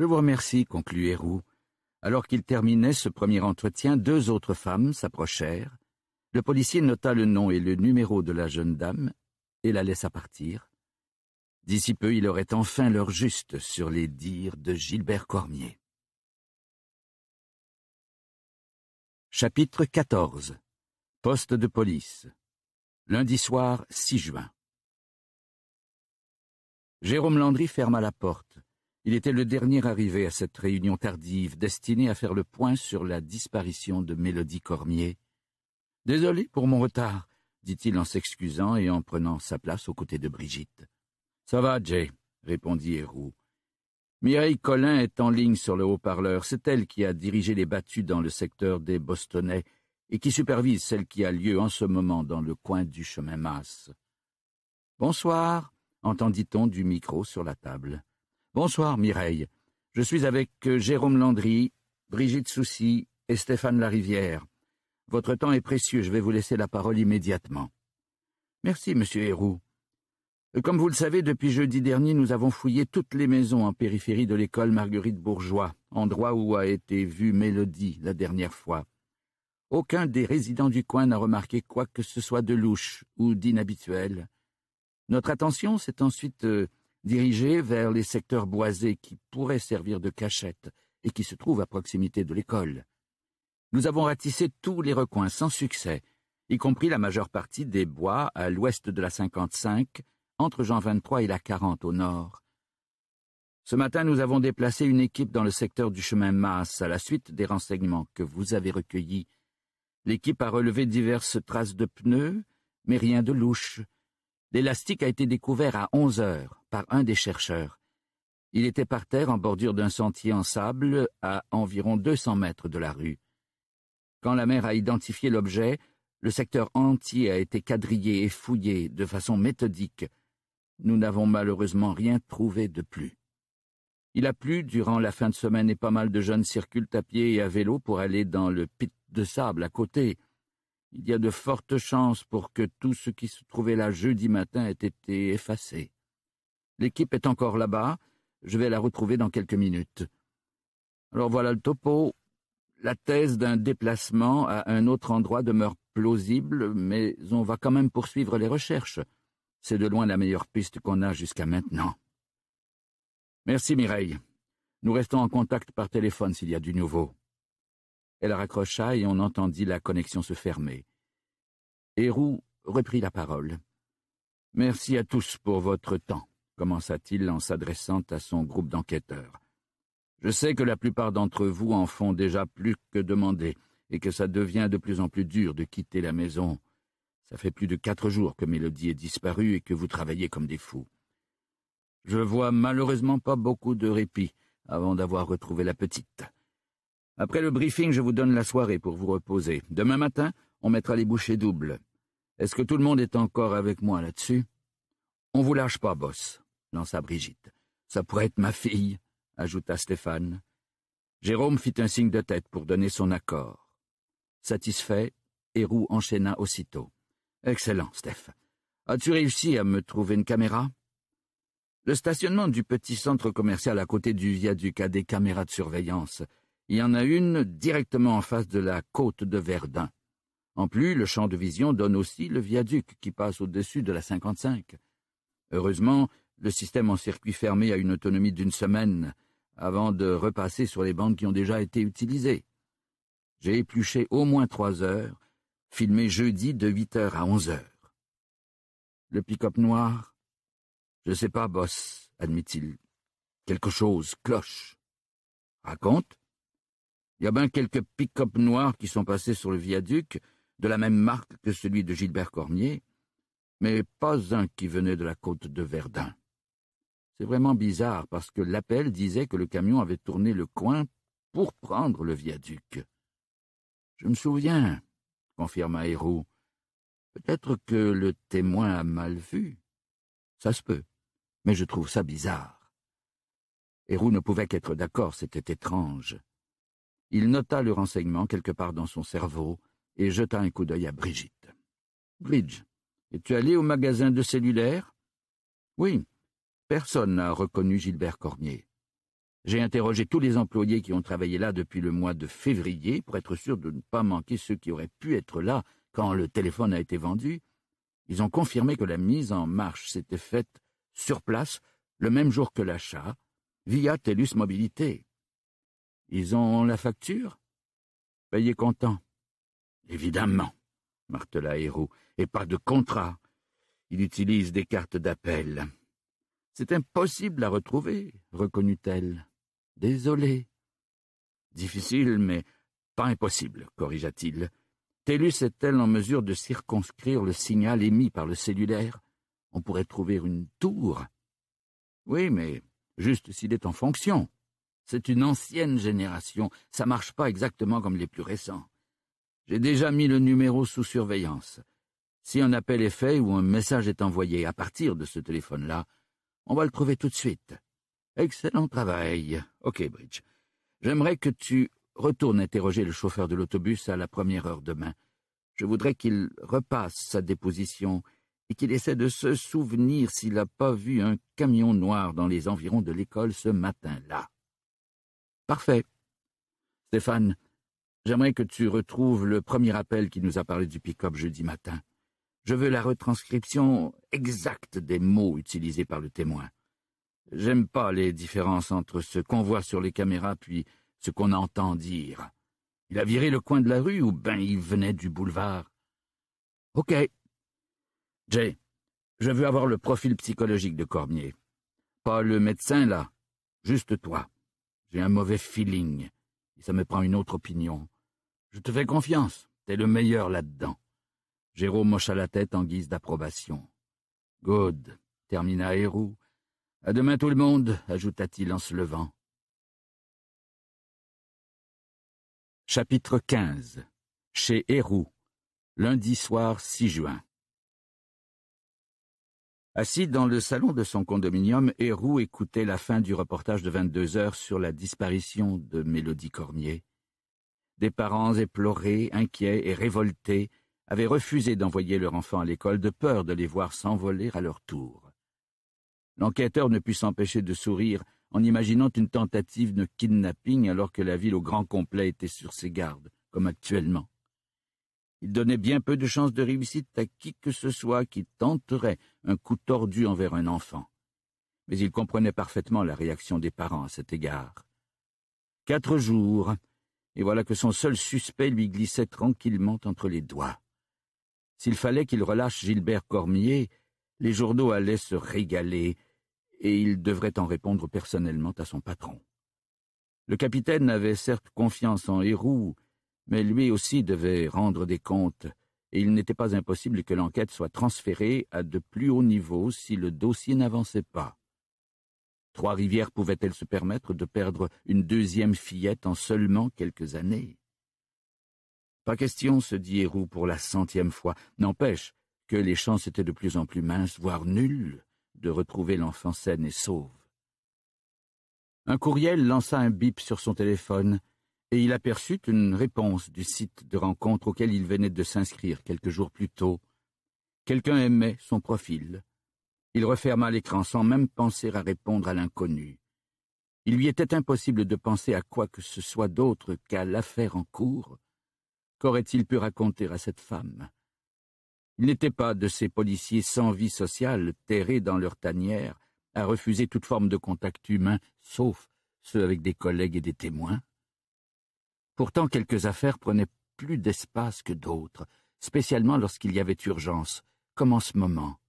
Je vous remercie, conclut Héroux. Alors qu'il terminait ce premier entretien, deux autres femmes s'approchèrent. Le policier nota le nom et le numéro de la jeune dame et la laissa partir. D'ici peu, il aurait enfin l'heure juste sur les dires de Gilbert Cormier. Chapitre XIV. Poste de police Lundi soir 6 juin Jérôme Landry ferma la porte. Il était le dernier arrivé à cette réunion tardive, destinée à faire le point sur la disparition de Mélodie Cormier. Désolé pour mon retard, dit-il en s'excusant et en prenant sa place aux côtés de Brigitte. Ça va, Jay, répondit Héroux. Mireille Collin est en ligne sur le haut-parleur. C'est elle qui a dirigé les battues dans le secteur des Bostonnais et qui supervise celle qui a lieu en ce moment dans le coin du chemin Masse. Bonsoir, entendit-on du micro sur la table. Bonsoir, Mireille. Je suis avec euh, Jérôme Landry, Brigitte Soucy et Stéphane Larivière. Votre temps est précieux, je vais vous laisser la parole immédiatement. Merci, monsieur Héroux. Euh, comme vous le savez, depuis jeudi dernier, nous avons fouillé toutes les maisons en périphérie de l'école Marguerite Bourgeois, endroit où a été vue Mélodie la dernière fois. Aucun des résidents du coin n'a remarqué quoi que ce soit de louche ou d'inhabituel. Notre attention s'est ensuite euh, Dirigés vers les secteurs boisés qui pourraient servir de cachette et qui se trouvent à proximité de l'école. Nous avons ratissé tous les recoins sans succès, y compris la majeure partie des bois à l'ouest de la 55, entre Jean 23 et la 40 au nord. Ce matin, nous avons déplacé une équipe dans le secteur du chemin Masse à la suite des renseignements que vous avez recueillis. L'équipe a relevé diverses traces de pneus, mais rien de louche, L'élastique a été découvert à onze heures par un des chercheurs. Il était par terre en bordure d'un sentier en sable à environ deux cents mètres de la rue. Quand la mère a identifié l'objet, le secteur entier a été quadrillé et fouillé de façon méthodique. Nous n'avons malheureusement rien trouvé de plus. Il a plu durant la fin de semaine et pas mal de jeunes circulent à pied et à vélo pour aller dans le pit de sable à côté il y a de fortes chances pour que tout ce qui se trouvait là jeudi matin ait été effacé. L'équipe est encore là-bas, je vais la retrouver dans quelques minutes. Alors voilà le topo. La thèse d'un déplacement à un autre endroit demeure plausible, mais on va quand même poursuivre les recherches. C'est de loin la meilleure piste qu'on a jusqu'à maintenant. Merci Mireille. Nous restons en contact par téléphone s'il y a du nouveau. Elle raccrocha et on entendit la connexion se fermer. Héroux reprit la parole. Merci à tous pour votre temps, commença-t-il en s'adressant à son groupe d'enquêteurs. Je sais que la plupart d'entre vous en font déjà plus que demander, et que ça devient de plus en plus dur de quitter la maison. Ça fait plus de quatre jours que Mélodie est disparue et que vous travaillez comme des fous. Je vois malheureusement pas beaucoup de répit avant d'avoir retrouvé la petite. Après le briefing, je vous donne la soirée pour vous reposer. Demain matin, on mettra les bouchées doubles. Est-ce que tout le monde est encore avec moi là-dessus On vous lâche pas, boss, lança Brigitte. Ça pourrait être ma fille, ajouta Stéphane. Jérôme fit un signe de tête pour donner son accord. Satisfait, Héroux enchaîna aussitôt. Excellent, Steph. As-tu réussi à me trouver une caméra Le stationnement du petit centre commercial à côté du viaduc a des caméras de surveillance. Il y en a une directement en face de la côte de Verdun. En plus, le champ de vision donne aussi le viaduc qui passe au-dessus de la 55. Heureusement, le système en circuit fermé a une autonomie d'une semaine avant de repasser sur les bandes qui ont déjà été utilisées. J'ai épluché au moins trois heures, filmé jeudi de 8 heures à 11 heures. Le pick-up noir Je sais pas, boss, admit-il. Quelque chose cloche. Raconte il y a bien quelques pick-up noirs qui sont passés sur le viaduc, de la même marque que celui de Gilbert Cormier, mais pas un qui venait de la côte de Verdun. C'est vraiment bizarre, parce que l'appel disait que le camion avait tourné le coin pour prendre le viaduc. Je me souviens, confirma Hérou, Peut-être que le témoin a mal vu. Ça se peut, mais je trouve ça bizarre. Hérou ne pouvait qu'être d'accord, c'était étrange. Il nota le renseignement quelque part dans son cerveau et jeta un coup d'œil à Brigitte. Bridge, es-tu allé au magasin de cellulaire Oui. Personne n'a reconnu Gilbert Cormier. J'ai interrogé tous les employés qui ont travaillé là depuis le mois de février pour être sûr de ne pas manquer ceux qui auraient pu être là quand le téléphone a été vendu. Ils ont confirmé que la mise en marche s'était faite sur place le même jour que l'achat, via Telus Mobilité. Ils ont la facture Payez comptant. Évidemment, martela Héroux, « et pas de contrat. Il utilise des cartes d'appel. C'est impossible à retrouver, reconnut-elle. Désolé. Difficile, mais pas impossible, corrigea-t-il. Tellus est-elle en mesure de circonscrire le signal émis par le cellulaire On pourrait trouver une tour. Oui, mais juste s'il est en fonction, c'est une ancienne génération, ça marche pas exactement comme les plus récents. J'ai déjà mis le numéro sous surveillance. Si un appel est fait ou un message est envoyé à partir de ce téléphone-là, on va le trouver tout de suite. Excellent travail. Ok, Bridge. J'aimerais que tu retournes interroger le chauffeur de l'autobus à la première heure demain. Je voudrais qu'il repasse sa déposition et qu'il essaie de se souvenir s'il n'a pas vu un camion noir dans les environs de l'école ce matin-là. Parfait. Stéphane, j'aimerais que tu retrouves le premier appel qui nous a parlé du pick-up jeudi matin. Je veux la retranscription exacte des mots utilisés par le témoin. J'aime pas les différences entre ce qu'on voit sur les caméras puis ce qu'on entend dire. Il a viré le coin de la rue ou ben il venait du boulevard. OK. Jay, je veux avoir le profil psychologique de Cormier. Pas le médecin, là, juste toi. J'ai un mauvais feeling, et ça me prend une autre opinion. Je te fais confiance, t'es le meilleur là-dedans. Jérôme mocha la tête en guise d'approbation. Good, termina Héroux. À demain tout le monde, ajouta-t-il en se levant. Chapitre 15 Chez Hérou lundi soir 6 juin. Assis dans le salon de son condominium, Héroux écoutait la fin du reportage de 22 heures sur la disparition de Mélodie Cornier. Des parents éplorés, inquiets et révoltés avaient refusé d'envoyer leur enfant à l'école de peur de les voir s'envoler à leur tour. L'enquêteur ne put s'empêcher de sourire en imaginant une tentative de kidnapping alors que la ville au grand complet était sur ses gardes, comme actuellement. Il donnait bien peu de chances de réussite à qui que ce soit qui tenterait un coup tordu envers un enfant. Mais il comprenait parfaitement la réaction des parents à cet égard. Quatre jours, et voilà que son seul suspect lui glissait tranquillement entre les doigts. S'il fallait qu'il relâche Gilbert Cormier, les journaux allaient se régaler, et il devrait en répondre personnellement à son patron. Le capitaine avait certes confiance en Héroux, mais lui aussi devait rendre des comptes, et il n'était pas impossible que l'enquête soit transférée à de plus hauts niveaux si le dossier n'avançait pas. Trois-Rivières pouvaient elle se permettre de perdre une deuxième fillette en seulement quelques années Pas question, se dit Héroux pour la centième fois. N'empêche que les chances étaient de plus en plus minces, voire nulles, de retrouver l'enfant saine et sauve. Un courriel lança un bip sur son téléphone, et il aperçut une réponse du site de rencontre auquel il venait de s'inscrire quelques jours plus tôt. Quelqu'un aimait son profil. Il referma l'écran sans même penser à répondre à l'inconnu. Il lui était impossible de penser à quoi que ce soit d'autre qu'à l'affaire en cours. Qu'aurait-il pu raconter à cette femme Il n'était pas de ces policiers sans vie sociale, terrés dans leur tanière, à refuser toute forme de contact humain, sauf ceux avec des collègues et des témoins. Pourtant, quelques affaires prenaient plus d'espace que d'autres, spécialement lorsqu'il y avait urgence, comme en ce moment.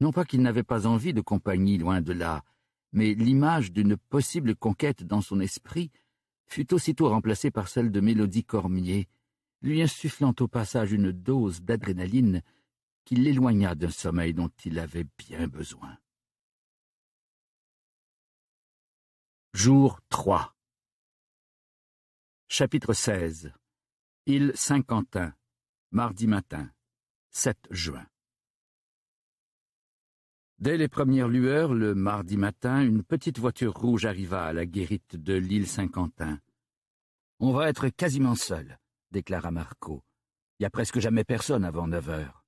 Non pas qu'il n'avait pas envie de compagnie, loin de là, mais l'image d'une possible conquête dans son esprit fut aussitôt remplacée par celle de Mélodie Cormier, lui insufflant au passage une dose d'adrénaline qui l'éloigna d'un sommeil dont il avait bien besoin. Jour 3 Chapitre 16 Île Saint-Quentin, mardi matin, 7 juin. Dès les premières lueurs, le mardi matin, une petite voiture rouge arriva à la guérite de l'île Saint-Quentin. On va être quasiment seul, déclara Marco. Il n'y a presque jamais personne avant neuf heures.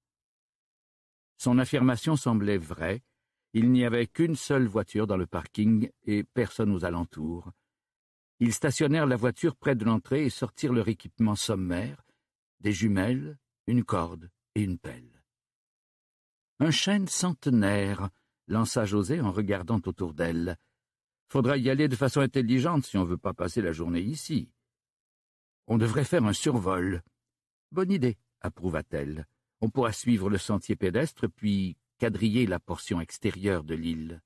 Son affirmation semblait vraie. Il n'y avait qu'une seule voiture dans le parking et personne aux alentours ils stationnèrent la voiture près de l'entrée et sortirent leur équipement sommaire, des jumelles, une corde et une pelle. Un chêne centenaire, lança José en regardant autour d'elle. Faudra y aller de façon intelligente si on veut pas passer la journée ici. On devrait faire un survol. Bonne idée, approuva-t-elle. On pourra suivre le sentier pédestre puis quadriller la portion extérieure de l'île.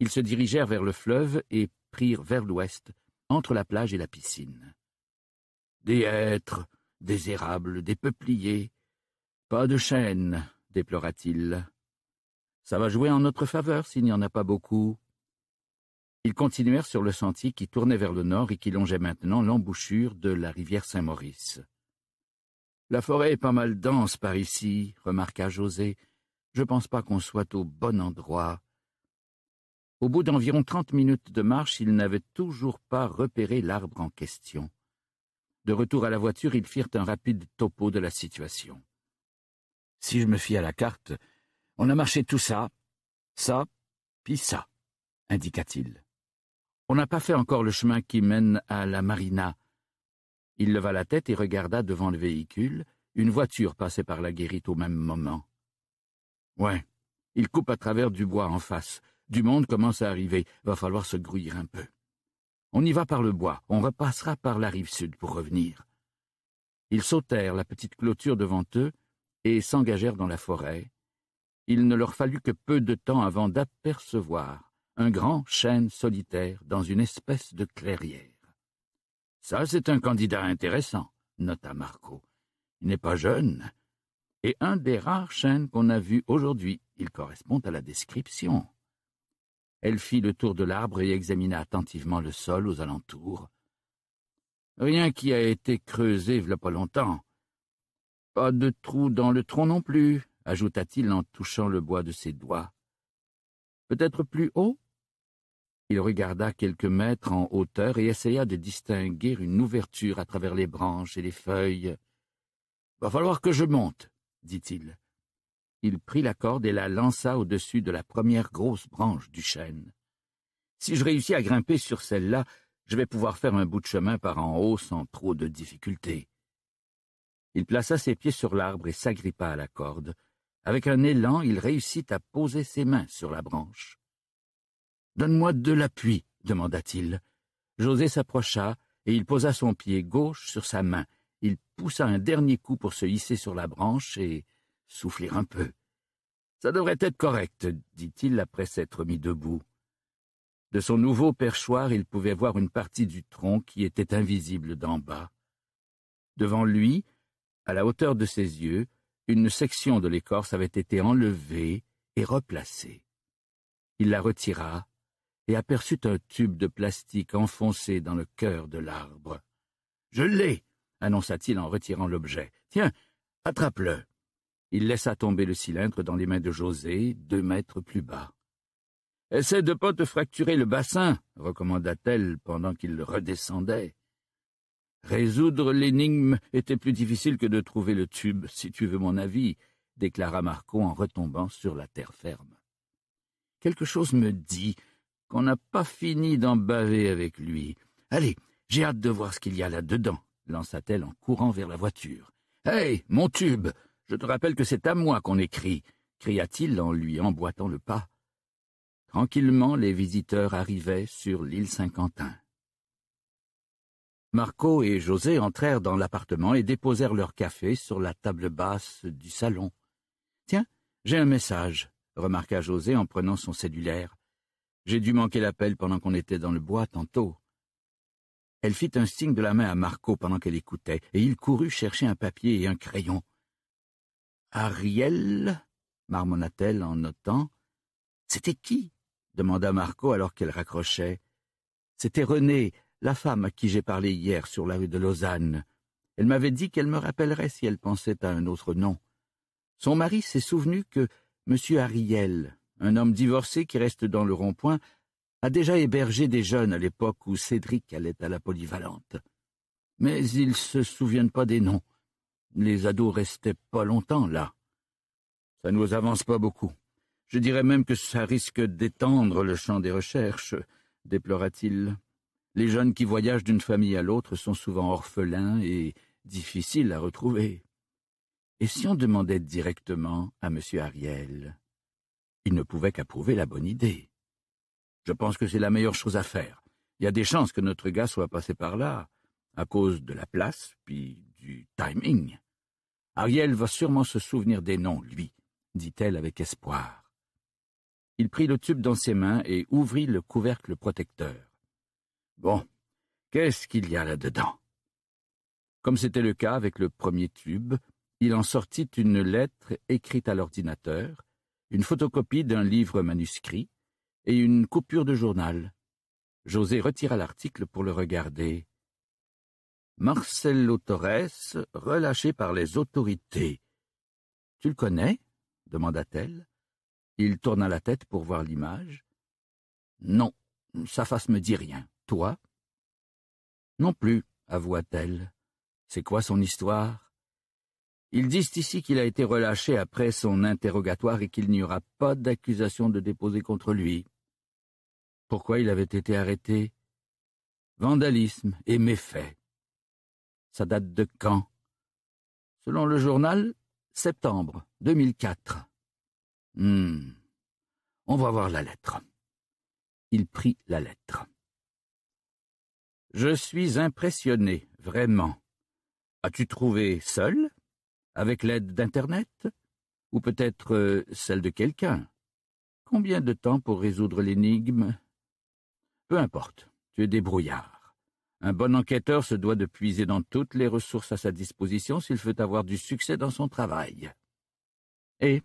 Ils se dirigèrent vers le fleuve et prirent vers l'ouest, entre la plage et la piscine. Des hêtres, des érables, des peupliers. Pas de chênes, déplora-t-il. Ça va jouer en notre faveur s'il n'y en a pas beaucoup. Ils continuèrent sur le sentier qui tournait vers le nord et qui longeait maintenant l'embouchure de la rivière Saint-Maurice. La forêt est pas mal dense par ici, remarqua José. Je pense pas qu'on soit au bon endroit. Au bout d'environ trente minutes de marche, ils n'avaient toujours pas repéré l'arbre en question. De retour à la voiture, ils firent un rapide topo de la situation. Si je me fie à la carte, on a marché tout ça, ça, puis ça, indiqua-t-il. On n'a pas fait encore le chemin qui mène à la marina. Il leva la tête et regarda devant le véhicule. Une voiture passait par la guérite au même moment. Ouais, il coupe à travers du bois en face. Du monde commence à arriver, va falloir se grouiller un peu. On y va par le bois, on repassera par la rive sud pour revenir. Ils sautèrent la petite clôture devant eux et s'engagèrent dans la forêt. Il ne leur fallut que peu de temps avant d'apercevoir un grand chêne solitaire dans une espèce de clairière. Ça, c'est un candidat intéressant, nota Marco. Il n'est pas jeune. Et un des rares chênes qu'on a vus aujourd'hui, il correspond à la description. Elle fit le tour de l'arbre et examina attentivement le sol aux alentours. Rien qui a été creusé v'là pas longtemps. Pas de trou dans le tronc non plus, ajouta-t-il en touchant le bois de ses doigts. Peut-être plus haut Il regarda quelques mètres en hauteur et essaya de distinguer une ouverture à travers les branches et les feuilles. Va falloir que je monte, dit-il. Il prit la corde et la lança au-dessus de la première grosse branche du chêne. Si je réussis à grimper sur celle-là, je vais pouvoir faire un bout de chemin par en haut sans trop de difficulté. Il plaça ses pieds sur l'arbre et s'agrippa à la corde. Avec un élan, il réussit à poser ses mains sur la branche. Donne-moi de l'appui, demanda-t-il. José s'approcha et il posa son pied gauche sur sa main. Il poussa un dernier coup pour se hisser sur la branche et souffler un peu. Ça devrait être correct, dit-il après s'être mis debout. De son nouveau perchoir, il pouvait voir une partie du tronc qui était invisible d'en bas. Devant lui, à la hauteur de ses yeux, une section de l'écorce avait été enlevée et replacée. Il la retira et aperçut un tube de plastique enfoncé dans le cœur de l'arbre. Je l'ai, annonça-t-il en retirant l'objet. Tiens, attrape-le. Il laissa tomber le cylindre dans les mains de José, deux mètres plus bas. Essaie de pas te fracturer le bassin, recommanda-t-elle pendant qu'il redescendait. Résoudre l'énigme était plus difficile que de trouver le tube, si tu veux mon avis, déclara Marco en retombant sur la terre ferme. Quelque chose me dit qu'on n'a pas fini d'en baver avec lui. Allez, j'ai hâte de voir ce qu'il y a là-dedans, lança-t-elle en courant vers la voiture. Hey, mon tube je te rappelle que c'est à moi qu'on écrit, cria-t-il en lui emboîtant le pas. Tranquillement, les visiteurs arrivaient sur l'île Saint-Quentin. Marco et José entrèrent dans l'appartement et déposèrent leur café sur la table basse du salon. Tiens, j'ai un message, remarqua José en prenant son cellulaire. J'ai dû manquer l'appel pendant qu'on était dans le bois tantôt. Elle fit un signe de la main à Marco pendant qu'elle écoutait, et il courut chercher un papier et un crayon. Ariel marmonna-t-elle en notant. C'était qui demanda Marco alors qu'elle raccrochait. C'était Renée, la femme à qui j'ai parlé hier sur la rue de Lausanne. Elle m'avait dit qu'elle me rappellerait si elle pensait à un autre nom. Son mari s'est souvenu que M. Ariel, un homme divorcé qui reste dans le rond-point, a déjà hébergé des jeunes à l'époque où Cédric allait à la polyvalente. Mais ils se souviennent pas des noms. Les ados restaient pas longtemps là. Ça nous avance pas beaucoup. Je dirais même que ça risque d'étendre le champ des recherches, déplora-t-il. Les jeunes qui voyagent d'une famille à l'autre sont souvent orphelins et difficiles à retrouver. Et si on demandait directement à M. Ariel Il ne pouvait qu'approuver la bonne idée. Je pense que c'est la meilleure chose à faire. Il y a des chances que notre gars soit passé par là, à cause de la place, puis du timing. Ariel va sûrement se souvenir des noms, lui, dit-elle avec espoir. Il prit le tube dans ses mains et ouvrit le couvercle protecteur. Bon, qu'est-ce qu'il y a là-dedans Comme c'était le cas avec le premier tube, il en sortit une lettre écrite à l'ordinateur, une photocopie d'un livre manuscrit et une coupure de journal. José retira l'article pour le regarder. Marcelo Torres, relâché par les autorités. Tu le connais demanda-t-elle. Il tourna la tête pour voir l'image. Non, sa face me dit rien. Toi Non plus, avoua-t-elle. C'est quoi son histoire Ils disent ici qu'il a été relâché après son interrogatoire et qu'il n'y aura pas d'accusation de déposer contre lui. Pourquoi il avait été arrêté Vandalisme et méfait. Ça date de quand Selon le journal, septembre 2004. Hum, On va voir la lettre. Il prit la lettre. Je suis impressionné, vraiment. As-tu trouvé seul Avec l'aide d'Internet Ou peut-être euh, celle de quelqu'un Combien de temps pour résoudre l'énigme Peu importe, tu es débrouillard. Un bon enquêteur se doit de puiser dans toutes les ressources à sa disposition s'il veut avoir du succès dans son travail. Et eh,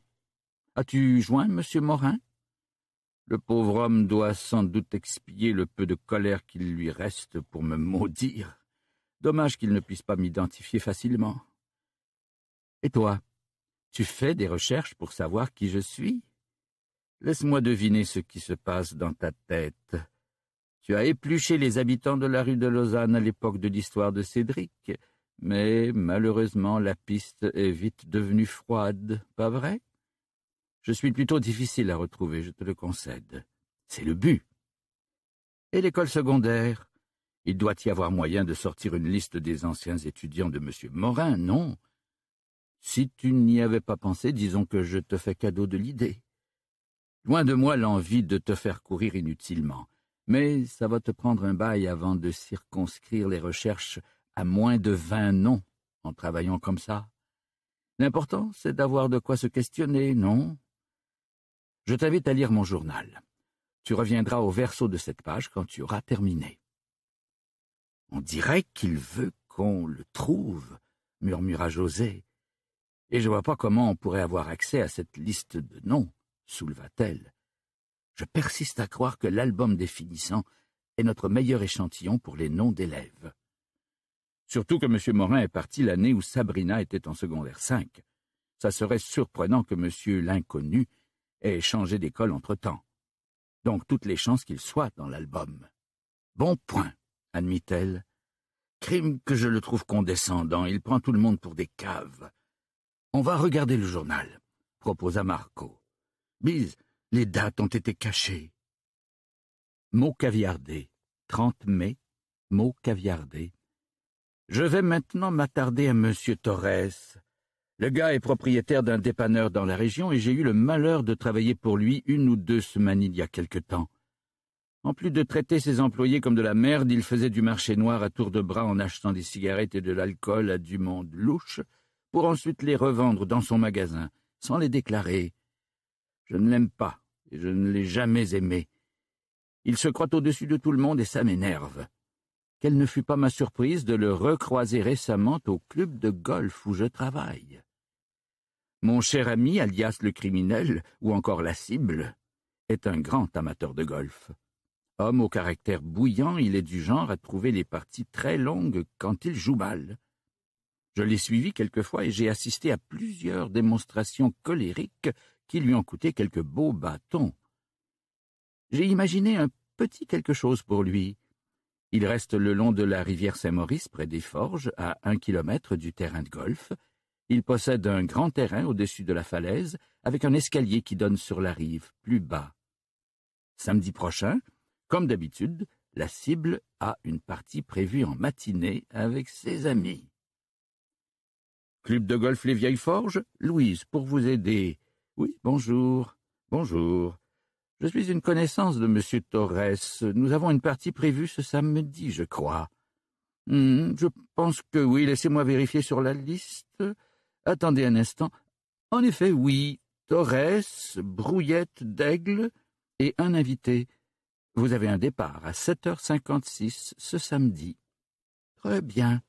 As-tu joint Monsieur Morin Le pauvre homme doit sans doute expier le peu de colère qu'il lui reste pour me maudire. Dommage qu'il ne puisse pas m'identifier facilement. Et toi Tu fais des recherches pour savoir qui je suis Laisse-moi deviner ce qui se passe dans ta tête. Tu as épluché les habitants de la rue de Lausanne à l'époque de l'histoire de Cédric, mais malheureusement la piste est vite devenue froide, pas vrai Je suis plutôt difficile à retrouver, je te le concède. C'est le but. Et l'école secondaire Il doit y avoir moyen de sortir une liste des anciens étudiants de M. Morin, non Si tu n'y avais pas pensé, disons que je te fais cadeau de l'idée. Loin de moi l'envie de te faire courir inutilement mais ça va te prendre un bail avant de circonscrire les recherches à moins de vingt noms en travaillant comme ça. L'important, c'est d'avoir de quoi se questionner, non Je t'invite à lire mon journal. Tu reviendras au verso de cette page quand tu auras terminé. On dirait qu'il veut qu'on le trouve, murmura José. Et je vois pas comment on pourrait avoir accès à cette liste de noms, souleva-t-elle je persiste à croire que l'album définissant est notre meilleur échantillon pour les noms d'élèves. Surtout que M. Morin est parti l'année où Sabrina était en secondaire 5. Ça serait surprenant que M. l'inconnu ait changé d'école entre-temps. Donc toutes les chances qu'il soit dans l'album. Bon point, admit-elle. Crime que je le trouve condescendant, il prend tout le monde pour des caves. On va regarder le journal, proposa Marco. Bise, les dates ont été cachées. Mot caviardé. 30 mai. Mot caviardé. Je vais maintenant m'attarder à Monsieur Torres. Le gars est propriétaire d'un dépanneur dans la région et j'ai eu le malheur de travailler pour lui une ou deux semaines il y a quelque temps. En plus de traiter ses employés comme de la merde, il faisait du marché noir à tour de bras en achetant des cigarettes et de l'alcool à du monde louche pour ensuite les revendre dans son magasin, sans les déclarer. Je ne l'aime pas, et je ne l'ai jamais aimé. Il se croit au-dessus de tout le monde et ça m'énerve. Quelle ne fut pas ma surprise de le recroiser récemment au club de golf où je travaille. Mon cher ami, alias le criminel, ou encore la cible, est un grand amateur de golf. Homme au caractère bouillant, il est du genre à trouver les parties très longues quand il joue mal. Je l'ai suivi quelquefois et j'ai assisté à plusieurs démonstrations colériques qui lui ont coûté quelques beaux bâtons. J'ai imaginé un petit quelque chose pour lui. Il reste le long de la rivière Saint-Maurice près des forges, à un kilomètre du terrain de golf. Il possède un grand terrain au-dessus de la falaise, avec un escalier qui donne sur la rive, plus bas. Samedi prochain, comme d'habitude, la cible a une partie prévue en matinée avec ses amis. Club de golf Les Vieilles Forges, Louise, pour vous aider. Oui, bonjour. Bonjour. Je suis une connaissance de M. Torres. Nous avons une partie prévue ce samedi, je crois. Hmm, je pense que oui. Laissez-moi vérifier sur la liste. Attendez un instant. En effet, oui. Torres, brouillette d'aigle et un invité. Vous avez un départ à 7h56 ce samedi. Très bien.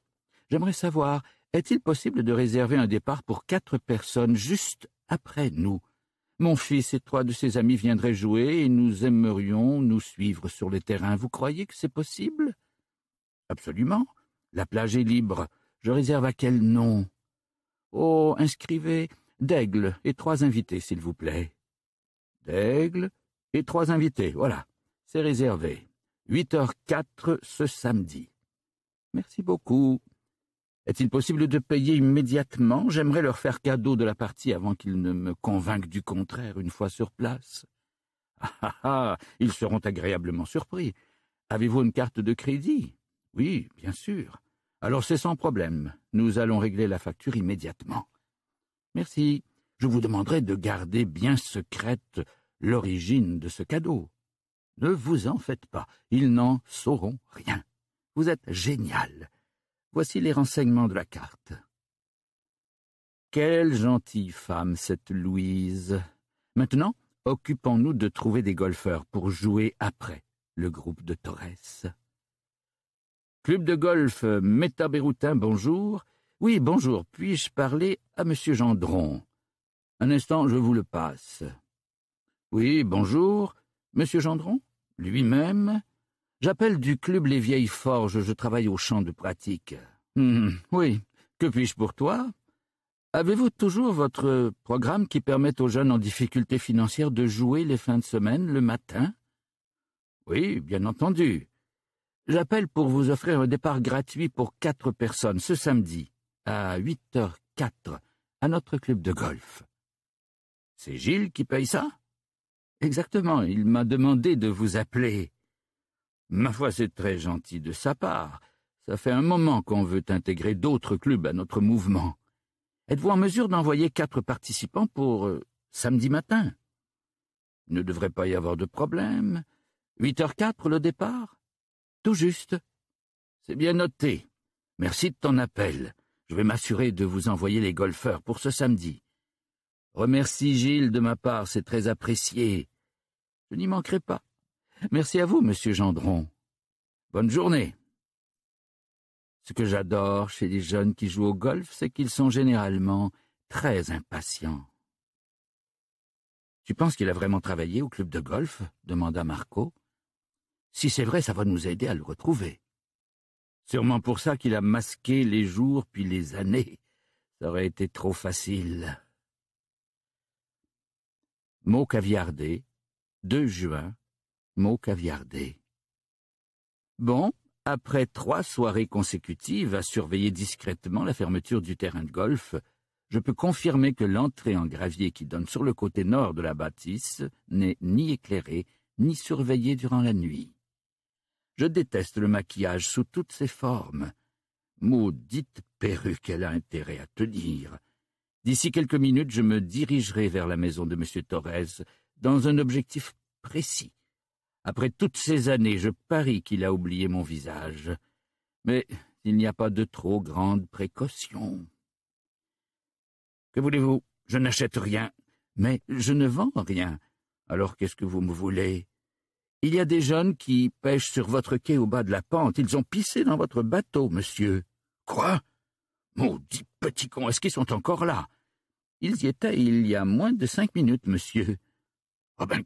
J'aimerais savoir, est-il possible de réserver un départ pour quatre personnes, juste après nous. Mon fils et trois de ses amis viendraient jouer et nous aimerions nous suivre sur les terrains. Vous croyez que c'est possible Absolument. La plage est libre. Je réserve à quel nom Oh, inscrivez D'Aigle et trois invités, s'il vous plaît. D'Aigle et trois invités, voilà. C'est réservé. Huit heures quatre ce samedi. Merci beaucoup. Est-il possible de payer immédiatement J'aimerais leur faire cadeau de la partie avant qu'ils ne me convainquent du contraire une fois sur place. Ah ah ah Ils seront agréablement surpris. Avez-vous une carte de crédit Oui, bien sûr. Alors c'est sans problème. Nous allons régler la facture immédiatement. Merci. Je vous demanderai de garder bien secrète l'origine de ce cadeau. Ne vous en faites pas, ils n'en sauront rien. Vous êtes génial. Voici les renseignements de la carte. Quelle gentille femme, cette Louise. Maintenant, occupons-nous de trouver des golfeurs pour jouer après le groupe de Torres. Club de golf Méta Béroutin, bonjour. Oui, bonjour. Puis-je parler à Monsieur Gendron Un instant, je vous le passe. Oui, bonjour. Monsieur Gendron Lui-même J'appelle du club les vieilles forges, je travaille au champ de pratique. Hmm, oui, que puis-je pour toi Avez-vous toujours votre programme qui permet aux jeunes en difficulté financière de jouer les fins de semaine, le matin Oui, bien entendu. J'appelle pour vous offrir un départ gratuit pour quatre personnes ce samedi, à 8h04, à notre club de golf. C'est Gilles qui paye ça Exactement, il m'a demandé de vous appeler. Ma foi, c'est très gentil de sa part. Ça fait un moment qu'on veut intégrer d'autres clubs à notre mouvement. Êtes-vous en mesure d'envoyer quatre participants pour euh, samedi matin Il ne devrait pas y avoir de problème. Huit heures quatre le départ Tout juste. C'est bien noté. Merci de ton appel. Je vais m'assurer de vous envoyer les golfeurs pour ce samedi. Remercie Gilles de ma part, c'est très apprécié. Je n'y manquerai pas. Merci à vous, monsieur Gendron. Bonne journée. Ce que j'adore chez les jeunes qui jouent au golf, c'est qu'ils sont généralement très impatients. Tu penses qu'il a vraiment travaillé au club de golf demanda Marco. Si c'est vrai, ça va nous aider à le retrouver. Sûrement pour ça qu'il a masqué les jours puis les années. Ça aurait été trop facile. 2 juin mots Bon, après trois soirées consécutives à surveiller discrètement la fermeture du terrain de golf, je peux confirmer que l'entrée en gravier qui donne sur le côté nord de la bâtisse n'est ni éclairée ni surveillée durant la nuit. Je déteste le maquillage sous toutes ses formes. Maudite perruque, elle a intérêt à te dire. D'ici quelques minutes, je me dirigerai vers la maison de M. Torres dans un objectif précis après toutes ces années, je parie qu'il a oublié mon visage. Mais il n'y a pas de trop grande précaution. Que voulez-vous Je n'achète rien. Mais je ne vends rien. Alors qu'est-ce que vous me voulez Il y a des jeunes qui pêchent sur votre quai au bas de la pente. Ils ont pissé dans votre bateau, monsieur. Quoi Maudit petit con, est-ce qu'ils sont encore là Ils y étaient il y a moins de cinq minutes, monsieur. oh ben,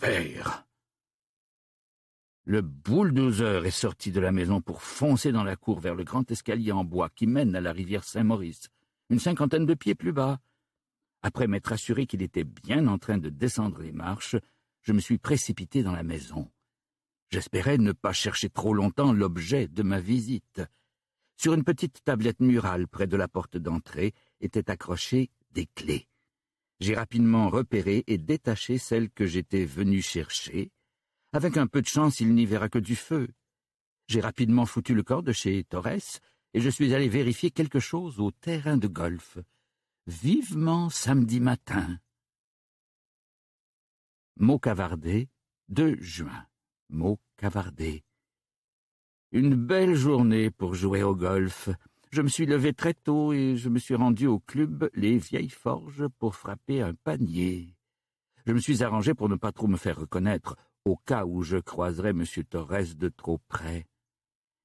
verre le bulldozer est sorti de la maison pour foncer dans la cour vers le grand escalier en bois qui mène à la rivière Saint-Maurice, une cinquantaine de pieds plus bas. Après m'être assuré qu'il était bien en train de descendre les marches, je me suis précipité dans la maison. J'espérais ne pas chercher trop longtemps l'objet de ma visite. Sur une petite tablette murale près de la porte d'entrée étaient accrochées des clés. J'ai rapidement repéré et détaché celles que j'étais venu chercher, avec un peu de chance, il n'y verra que du feu. J'ai rapidement foutu le corps de chez Torres et je suis allé vérifier quelque chose au terrain de golf. Vivement samedi matin. Mot cavardé, 2 juin. Mot Une belle journée pour jouer au golf. Je me suis levé très tôt et je me suis rendu au club Les Vieilles Forges pour frapper un panier. Je me suis arrangé pour ne pas trop me faire reconnaître au cas où je croiserais M. Torres de trop près.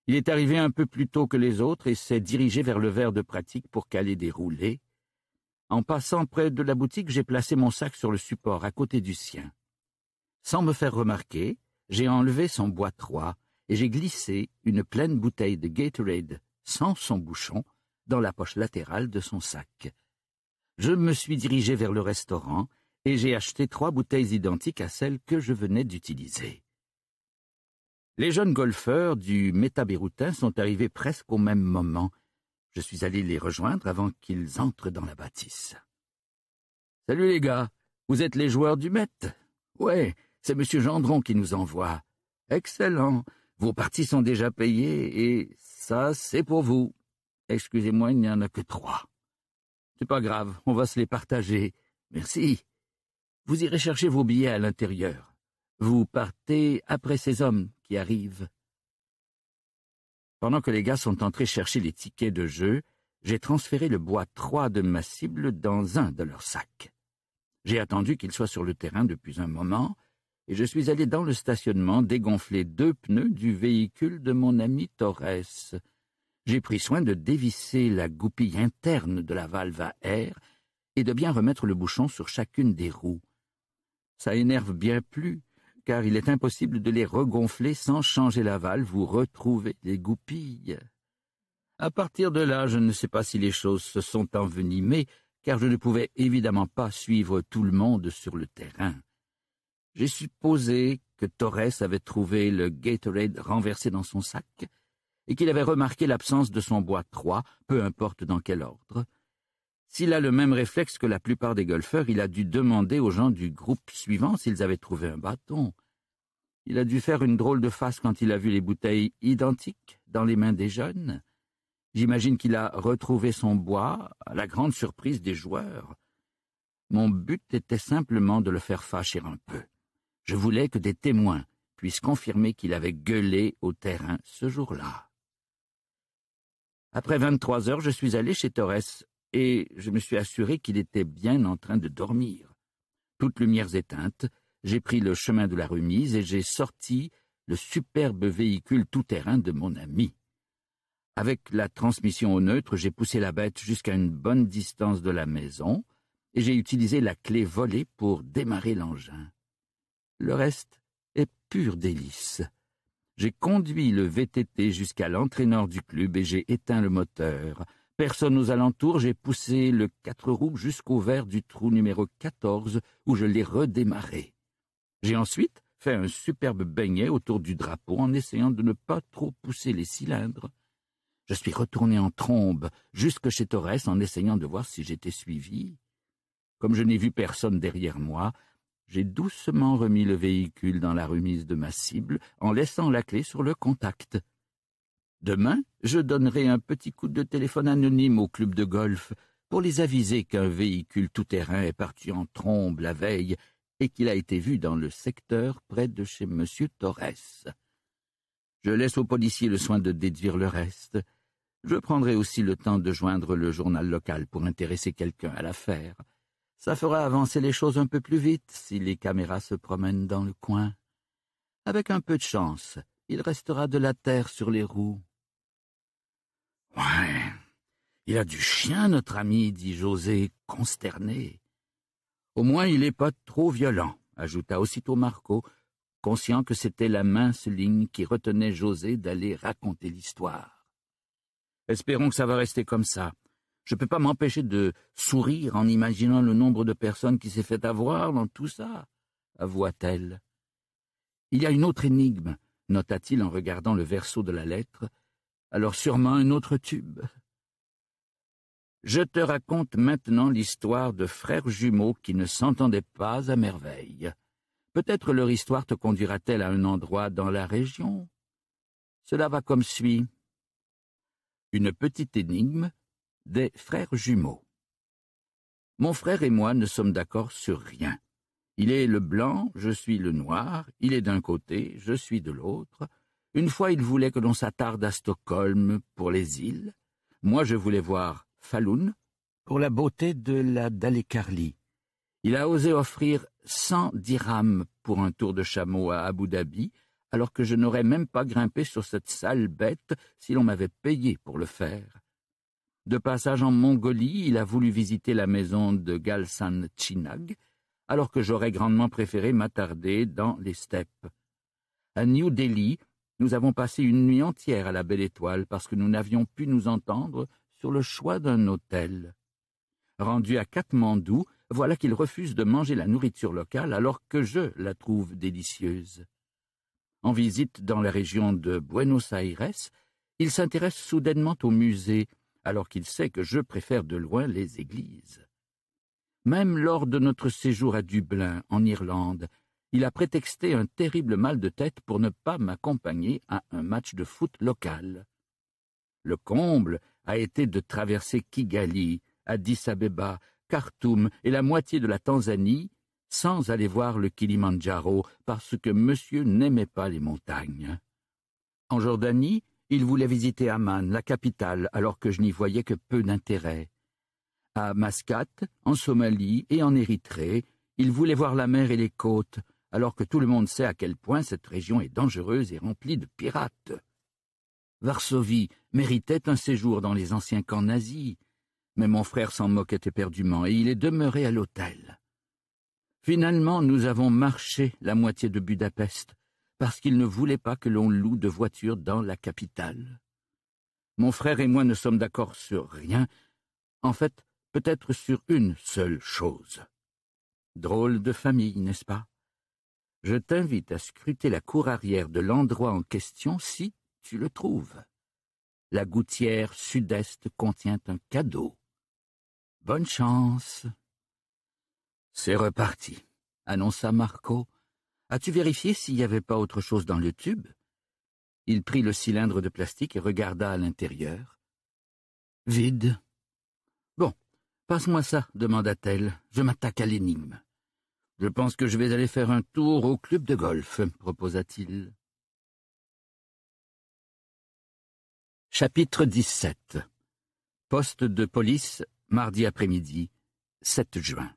Il est arrivé un peu plus tôt que les autres et s'est dirigé vers le verre de pratique pour caler des roulés. En passant près de la boutique, j'ai placé mon sac sur le support à côté du sien. Sans me faire remarquer, j'ai enlevé son bois trois et j'ai glissé une pleine bouteille de Gatorade sans son bouchon dans la poche latérale de son sac. Je me suis dirigé vers le restaurant et j'ai acheté trois bouteilles identiques à celles que je venais d'utiliser. Les jeunes golfeurs du Métabéroutin sont arrivés presque au même moment. Je suis allé les rejoindre avant qu'ils entrent dans la bâtisse. Salut les gars, vous êtes les joueurs du Met Ouais, c'est Monsieur Gendron qui nous envoie. Excellent, vos parties sont déjà payées et ça, c'est pour vous. Excusez-moi, il n'y en a que trois. C'est pas grave, on va se les partager. Merci. Vous irez chercher vos billets à l'intérieur. Vous partez après ces hommes qui arrivent. Pendant que les gars sont entrés chercher les tickets de jeu, j'ai transféré le bois 3 de ma cible dans un de leurs sacs. J'ai attendu qu'ils soient sur le terrain depuis un moment, et je suis allé dans le stationnement dégonfler deux pneus du véhicule de mon ami Torres. J'ai pris soin de dévisser la goupille interne de la valve à air et de bien remettre le bouchon sur chacune des roues. Ça énerve bien plus, car il est impossible de les regonfler sans changer l'aval, vous retrouvez retrouver des goupilles. À partir de là, je ne sais pas si les choses se sont envenimées, car je ne pouvais évidemment pas suivre tout le monde sur le terrain. J'ai supposé que Torres avait trouvé le Gatorade renversé dans son sac, et qu'il avait remarqué l'absence de son bois trois, peu importe dans quel ordre, s'il a le même réflexe que la plupart des golfeurs, il a dû demander aux gens du groupe suivant s'ils avaient trouvé un bâton. Il a dû faire une drôle de face quand il a vu les bouteilles identiques dans les mains des jeunes. J'imagine qu'il a retrouvé son bois, à la grande surprise des joueurs. Mon but était simplement de le faire fâcher un peu. Je voulais que des témoins puissent confirmer qu'il avait gueulé au terrain ce jour-là. Après vingt-trois heures, je suis allé chez Torres et je me suis assuré qu'il était bien en train de dormir. Toutes lumières éteintes, j'ai pris le chemin de la remise et j'ai sorti le superbe véhicule tout-terrain de mon ami. Avec la transmission au neutre, j'ai poussé la bête jusqu'à une bonne distance de la maison et j'ai utilisé la clé volée pour démarrer l'engin. Le reste est pur délice. J'ai conduit le VTT jusqu'à l'entraîneur du club et j'ai éteint le moteur. Personne aux alentours, j'ai poussé le quatre roues jusqu'au verre du trou numéro 14 où je l'ai redémarré. J'ai ensuite fait un superbe beignet autour du drapeau en essayant de ne pas trop pousser les cylindres. Je suis retourné en trombe jusque chez Torres en essayant de voir si j'étais suivi. Comme je n'ai vu personne derrière moi, j'ai doucement remis le véhicule dans la remise de ma cible en laissant la clé sur le contact. Demain, je donnerai un petit coup de téléphone anonyme au club de golf pour les aviser qu'un véhicule tout-terrain est parti en trombe la veille et qu'il a été vu dans le secteur près de chez M. Torres. Je laisse aux policiers le soin de déduire le reste. Je prendrai aussi le temps de joindre le journal local pour intéresser quelqu'un à l'affaire. Ça fera avancer les choses un peu plus vite si les caméras se promènent dans le coin. Avec un peu de chance, il restera de la terre sur les roues. Ouais, il a du chien, notre ami, dit José, consterné. Au moins, il n'est pas trop violent, ajouta aussitôt Marco, conscient que c'était la mince ligne qui retenait José d'aller raconter l'histoire. Espérons que ça va rester comme ça. Je ne peux pas m'empêcher de sourire en imaginant le nombre de personnes qui s'est fait avoir dans tout ça, avoua-t-elle. Il y a une autre énigme, nota-t-il en regardant le verso de la lettre, alors sûrement un autre tube. Je te raconte maintenant l'histoire de frères jumeaux qui ne s'entendaient pas à merveille. Peut-être leur histoire te conduira-t-elle à un endroit dans la région. Cela va comme suit. Une petite énigme des frères jumeaux. Mon frère et moi ne sommes d'accord sur rien. Il est le blanc, je suis le noir, il est d'un côté, je suis de l'autre, une fois, il voulait que l'on s'attarde à Stockholm pour les îles. Moi, je voulais voir Falun pour la beauté de la Dalecarlie. Il a osé offrir cent dirhams pour un tour de chameau à Abu Dhabi, alors que je n'aurais même pas grimpé sur cette sale bête si l'on m'avait payé pour le faire. De passage en Mongolie, il a voulu visiter la maison de Galsan Chinag, alors que j'aurais grandement préféré m'attarder dans les steppes. À New Delhi, nous avons passé une nuit entière à la Belle Étoile parce que nous n'avions pu nous entendre sur le choix d'un hôtel. Rendu à Katmandou, voilà qu'il refuse de manger la nourriture locale alors que je la trouve délicieuse. En visite dans la région de Buenos Aires, il s'intéresse soudainement au musée, alors qu'il sait que je préfère de loin les églises. Même lors de notre séjour à Dublin, en Irlande, il a prétexté un terrible mal de tête pour ne pas m'accompagner à un match de foot local. Le comble a été de traverser Kigali, Addis Abeba, Khartoum et la moitié de la Tanzanie sans aller voir le Kilimandjaro parce que monsieur n'aimait pas les montagnes. En Jordanie, il voulait visiter Amman, la capitale, alors que je n'y voyais que peu d'intérêt. À Mascate, en Somalie et en Érythrée, il voulait voir la mer et les côtes, alors que tout le monde sait à quel point cette région est dangereuse et remplie de pirates. Varsovie méritait un séjour dans les anciens camps nazis, mais mon frère s'en moquait éperdument et il est demeuré à l'hôtel. Finalement, nous avons marché la moitié de Budapest parce qu'il ne voulait pas que l'on loue de voitures dans la capitale. Mon frère et moi ne sommes d'accord sur rien, en fait, peut-être sur une seule chose. Drôle de famille, n'est-ce pas je t'invite à scruter la cour arrière de l'endroit en question si tu le trouves. La gouttière sud-est contient un cadeau. Bonne chance. C'est reparti, annonça Marco. As-tu vérifié s'il n'y avait pas autre chose dans le tube Il prit le cylindre de plastique et regarda à l'intérieur. Vide. Bon, passe-moi ça, demanda-t-elle. Je m'attaque à l'énigme. Je pense que je vais aller faire un tour au club de golf, proposa-t-il. Chapitre 17 Poste de police, mardi après-midi, 7 juin.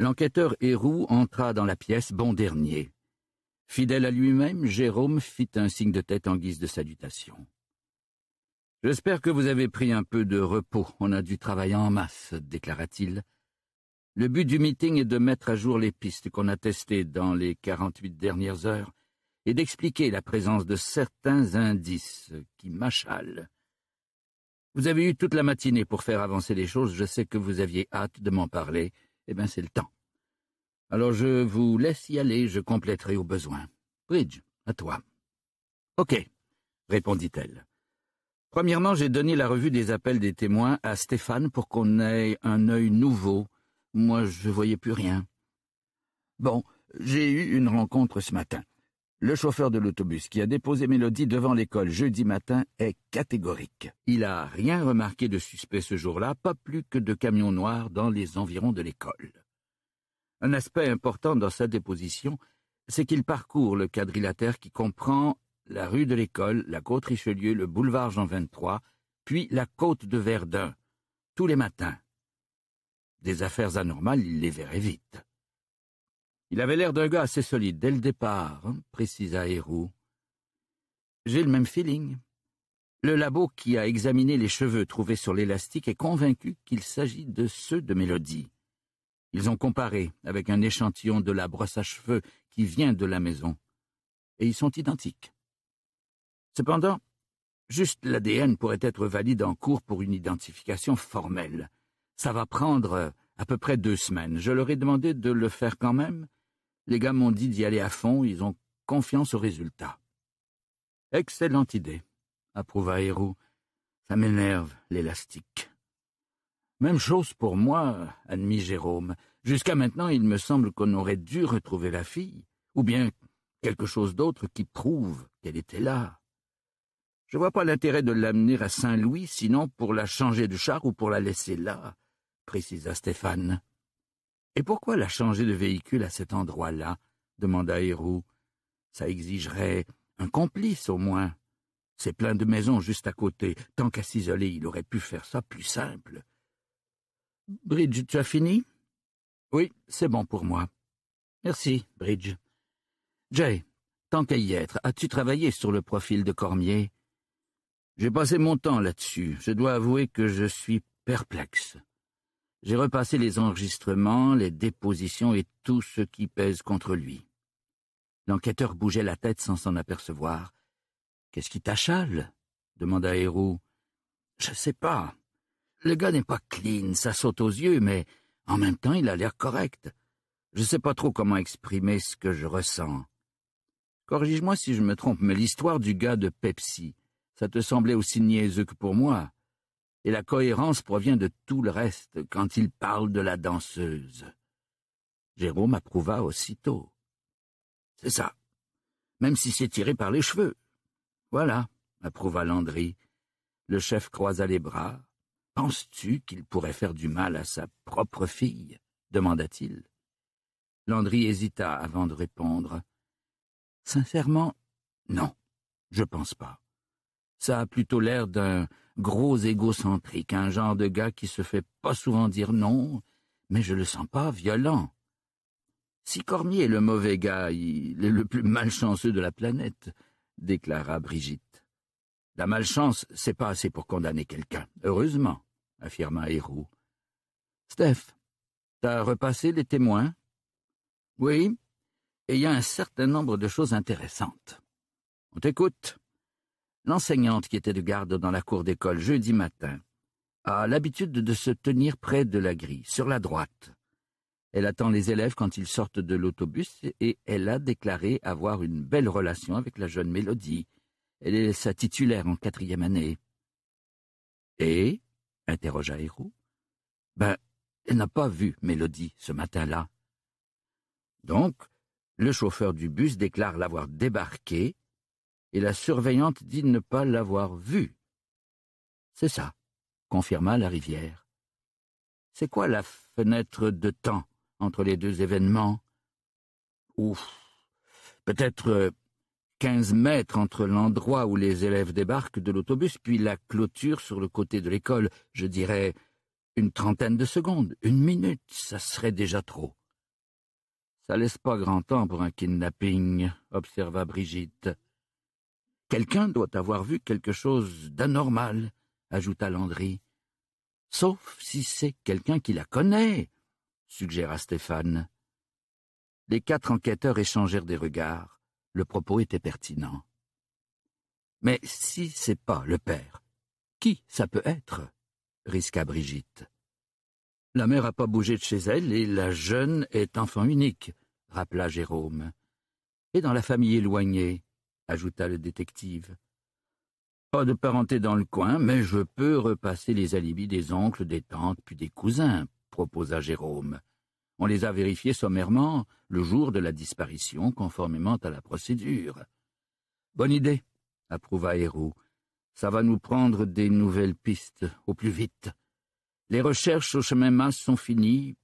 L'enquêteur Héroux entra dans la pièce bon dernier. Fidèle à lui-même, Jérôme fit un signe de tête en guise de salutation. J'espère que vous avez pris un peu de repos. On a dû travailler en masse, déclara-t-il le but du meeting est de mettre à jour les pistes qu'on a testées dans les quarante-huit dernières heures et d'expliquer la présence de certains indices qui m'achalent. Vous avez eu toute la matinée pour faire avancer les choses, je sais que vous aviez hâte de m'en parler, eh bien c'est le temps. Alors je vous laisse y aller, je compléterai au besoin. Bridge, à toi. Ok, répondit-elle. Premièrement, j'ai donné la revue des appels des témoins à Stéphane pour qu'on ait un œil nouveau moi, je ne voyais plus rien. Bon, j'ai eu une rencontre ce matin. Le chauffeur de l'autobus qui a déposé Mélodie devant l'école jeudi matin est catégorique. Il a rien remarqué de suspect ce jour-là, pas plus que de camions noirs dans les environs de l'école. Un aspect important dans sa déposition, c'est qu'il parcourt le quadrilatère qui comprend la rue de l'école, la côte Richelieu, le boulevard Jean 23, puis la côte de Verdun, tous les matins. Des affaires anormales, il les verrait vite. Il avait l'air d'un gars assez solide dès le départ, hein, précisa Héroux. J'ai le même feeling. Le labo qui a examiné les cheveux trouvés sur l'élastique est convaincu qu'il s'agit de ceux de Mélodie. Ils ont comparé avec un échantillon de la brosse à cheveux qui vient de la maison, et ils sont identiques. Cependant, juste l'ADN pourrait être valide en cours pour une identification formelle. Ça va prendre euh, à peu près deux semaines. Je leur ai demandé de le faire quand même. Les gars m'ont dit d'y aller à fond, ils ont confiance au résultat. Excellente idée, approuva Héroux. Ça m'énerve, l'élastique. Même chose pour moi, admit Jérôme. Jusqu'à maintenant, il me semble qu'on aurait dû retrouver la fille, ou bien quelque chose d'autre qui prouve qu'elle était là. Je vois pas l'intérêt de l'amener à Saint-Louis, sinon pour la changer de char ou pour la laisser là précisa Stéphane. Et pourquoi la changer de véhicule à cet endroit-là demanda Héroux. Ça exigerait un complice au moins. C'est plein de maisons juste à côté. Tant qu'à s'isoler, il aurait pu faire ça plus simple. Bridge, tu as fini Oui, c'est bon pour moi. Merci, Bridge. Jay, tant qu'à y être, as-tu travaillé sur le profil de Cormier J'ai passé mon temps là-dessus. Je dois avouer que je suis perplexe. J'ai repassé les enregistrements, les dépositions et tout ce qui pèse contre lui. L'enquêteur bougeait la tête sans s'en apercevoir. Qu'est-ce qui t'achale demanda Héroux. Je sais pas. Le gars n'est pas clean, ça saute aux yeux, mais en même temps il a l'air correct. Je sais pas trop comment exprimer ce que je ressens. Corrige-moi si je me trompe, mais l'histoire du gars de Pepsi, ça te semblait aussi niaiseux que pour moi et la cohérence provient de tout le reste quand il parle de la danseuse. Jérôme approuva aussitôt. C'est ça, même si c'est tiré par les cheveux. Voilà, approuva Landry. Le chef croisa les bras. Penses-tu qu'il pourrait faire du mal à sa propre fille demanda-t-il. Landry hésita avant de répondre. Sincèrement, non, je pense pas. Ça a plutôt l'air d'un gros égocentrique, un genre de gars qui se fait pas souvent dire non, mais je le sens pas violent. Si Cormier est le mauvais gars, il est le plus malchanceux de la planète, déclara Brigitte. La malchance, c'est pas assez pour condamner quelqu'un, heureusement, affirma Héroux. Steph, t'as repassé les témoins? Oui, et il y a un certain nombre de choses intéressantes. On t'écoute l'enseignante qui était de garde dans la cour d'école jeudi matin, a l'habitude de se tenir près de la grille, sur la droite. Elle attend les élèves quand ils sortent de l'autobus et elle a déclaré avoir une belle relation avec la jeune Mélodie. Elle est sa titulaire en quatrième année. Et interrogea Hérou. « Ben, elle n'a pas vu Mélodie ce matin-là. Donc, le chauffeur du bus déclare l'avoir débarquée et la surveillante dit ne pas l'avoir vue. C'est ça, confirma la rivière. C'est quoi la fenêtre de temps entre les deux événements Ouf, peut-être euh, quinze mètres entre l'endroit où les élèves débarquent de l'autobus puis la clôture sur le côté de l'école, je dirais une trentaine de secondes, une minute, ça serait déjà trop. Ça laisse pas grand temps pour un kidnapping, observa Brigitte. Quelqu'un doit avoir vu quelque chose d'anormal, ajouta Landry. Sauf si c'est quelqu'un qui la connaît, suggéra Stéphane. Les quatre enquêteurs échangèrent des regards. Le propos était pertinent. Mais si c'est pas le père, qui ça peut être risqua Brigitte. La mère n'a pas bougé de chez elle et la jeune est enfant unique, rappela Jérôme. Et dans la famille éloignée, ajouta le détective. Pas de parenté dans le coin, mais je peux repasser les alibis des oncles, des tantes, puis des cousins, proposa Jérôme. On les a vérifiés sommairement le jour de la disparition, conformément à la procédure. Bonne idée, approuva Héroux. Ça va nous prendre des nouvelles pistes, au plus vite. Les recherches au chemin masse sont finies,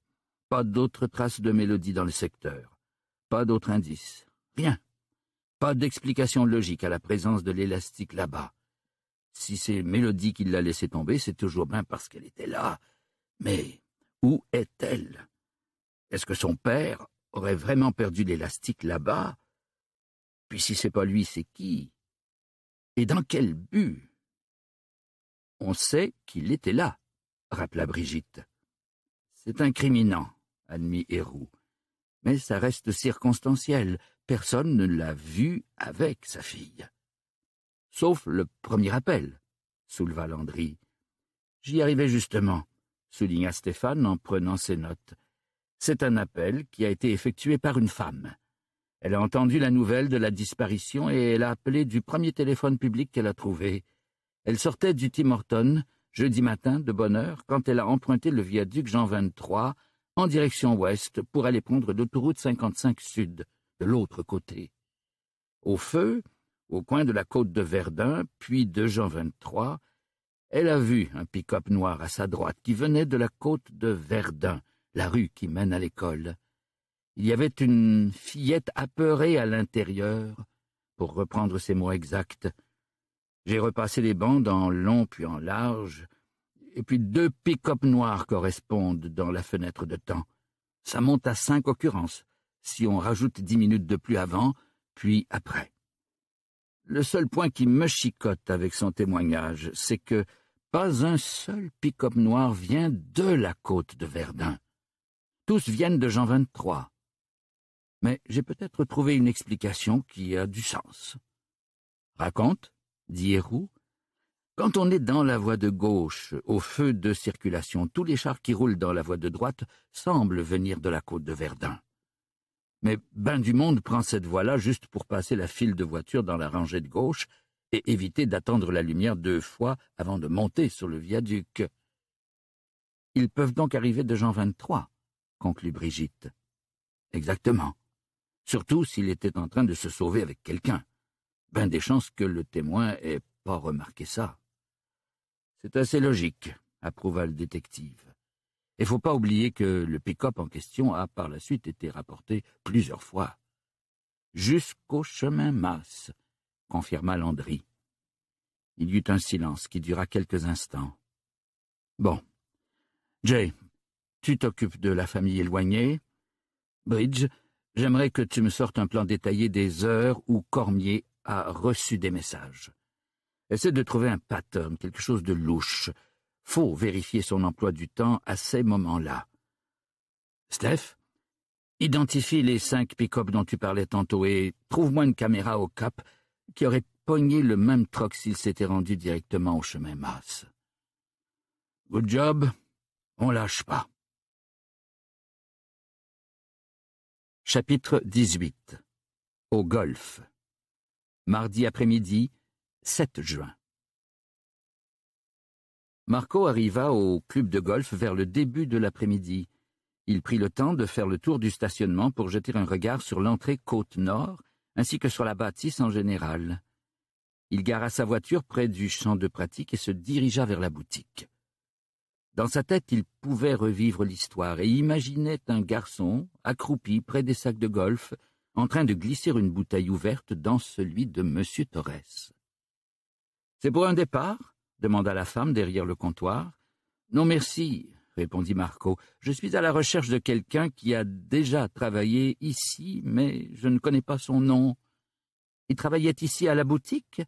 pas d'autres traces de mélodie dans le secteur, pas d'autres indices, rien. Pas d'explication logique à la présence de l'élastique là-bas. Si c'est Mélodie qui l'a laissé tomber, c'est toujours bien parce qu'elle était là. Mais où est-elle Est-ce que son père aurait vraiment perdu l'élastique là-bas Puis si c'est pas lui, c'est qui Et dans quel but On sait qu'il était là, rappela Brigitte. C'est incriminant, admit Héroux. Mais ça reste circonstanciel, personne ne l'a vu avec sa fille. Sauf le premier appel, souleva Landry. J'y arrivais justement, souligna Stéphane en prenant ses notes. C'est un appel qui a été effectué par une femme. Elle a entendu la nouvelle de la disparition et elle a appelé du premier téléphone public qu'elle a trouvé. Elle sortait du Tim jeudi matin, de bonne heure, quand elle a emprunté le viaduc Jean 23, en direction ouest, pour aller prendre l'autoroute 55 Sud de l'autre côté. Au feu, au coin de la côte de Verdun, puis de Jean 23, elle a vu un pick-up noir à sa droite qui venait de la côte de Verdun, la rue qui mène à l'école. Il y avait une fillette apeurée à l'intérieur, pour reprendre ses mots exacts. J'ai repassé les bandes en long puis en large, et puis deux pick-up noirs correspondent dans la fenêtre de temps. Ça monte à cinq occurrences si on rajoute dix minutes de plus avant, puis après. Le seul point qui me chicote avec son témoignage, c'est que pas un seul pick-up noir vient de la côte de Verdun. Tous viennent de Jean 23. Mais j'ai peut-être trouvé une explication qui a du sens. Raconte, dit Héroux, quand on est dans la voie de gauche, au feu de circulation, tous les chars qui roulent dans la voie de droite semblent venir de la côte de Verdun. Mais ben du Monde prend cette voie-là juste pour passer la file de voitures dans la rangée de gauche et éviter d'attendre la lumière deux fois avant de monter sur le viaduc. Ils peuvent donc arriver de Jean 23, conclut Brigitte. Exactement. Surtout s'il était en train de se sauver avec quelqu'un. Ben des chances que le témoin ait pas remarqué ça. C'est assez logique, approuva le détective. Et faut pas oublier que le pick-up en question a par la suite été rapporté plusieurs fois. Jusqu'au chemin Masse, confirma Landry. Il y eut un silence qui dura quelques instants. Bon. Jay, tu t'occupes de la famille éloignée. Bridge, j'aimerais que tu me sortes un plan détaillé des heures où Cormier a reçu des messages. Essaie de trouver un pattern, quelque chose de louche, faut vérifier son emploi du temps à ces moments-là. Steph, identifie les cinq pick-up dont tu parlais tantôt et trouve-moi une caméra au cap qui aurait pogné le même troc s'il s'était rendu directement au chemin Masse. Good job, on lâche pas. Chapitre 18 Au golf Mardi après-midi, 7 juin. Marco arriva au club de golf vers le début de l'après-midi. Il prit le temps de faire le tour du stationnement pour jeter un regard sur l'entrée côte nord, ainsi que sur la bâtisse en général. Il gara sa voiture près du champ de pratique et se dirigea vers la boutique. Dans sa tête, il pouvait revivre l'histoire et imaginait un garçon, accroupi près des sacs de golf, en train de glisser une bouteille ouverte dans celui de M. Torres. C'est pour un départ demanda la femme derrière le comptoir. Non merci, répondit Marco. Je suis à la recherche de quelqu'un qui a déjà travaillé ici, mais je ne connais pas son nom. Il travaillait ici à la boutique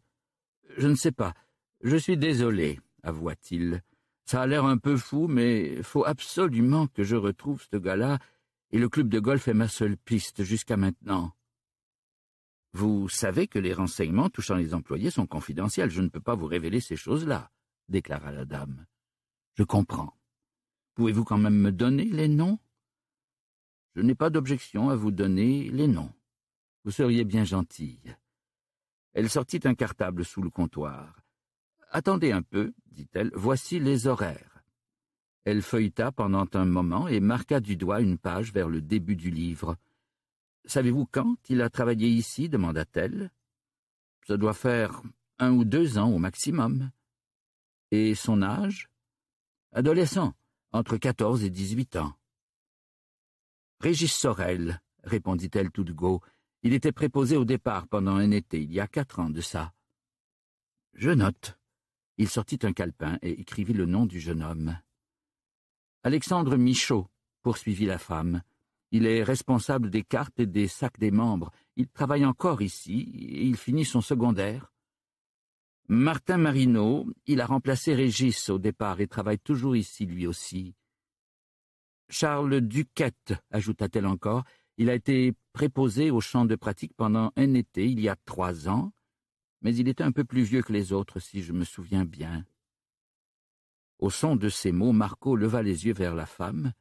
Je ne sais pas. Je suis désolé, avoua-t-il. Ça a l'air un peu fou, mais faut absolument que je retrouve ce gars-là, et le club de golf est ma seule piste jusqu'à maintenant. Vous savez que les renseignements touchant les employés sont confidentiels, je ne peux pas vous révéler ces choses-là, déclara la dame. Je comprends. Pouvez-vous quand même me donner les noms Je n'ai pas d'objection à vous donner les noms. Vous seriez bien gentille. Elle sortit un cartable sous le comptoir. Attendez un peu, dit-elle, voici les horaires. Elle feuilleta pendant un moment et marqua du doigt une page vers le début du livre. Savez-vous quand il a travaillé ici demanda-t-elle. Ça doit faire un ou deux ans au maximum. Et son âge Adolescent, entre quatorze et dix-huit ans. Régis Sorel, répondit-elle tout de go. Il était préposé au départ pendant un été, il y a quatre ans de ça. Je note. Il sortit un calepin et écrivit le nom du jeune homme. Alexandre Michaud, poursuivit la femme. Il est responsable des cartes et des sacs des membres. Il travaille encore ici et il finit son secondaire. Martin Marino, il a remplacé Régis au départ et travaille toujours ici lui aussi. Charles Duquette, ajouta-t-elle encore, il a été préposé au champ de pratique pendant un été il y a trois ans, mais il était un peu plus vieux que les autres, si je me souviens bien. Au son de ces mots, Marco leva les yeux vers la femme,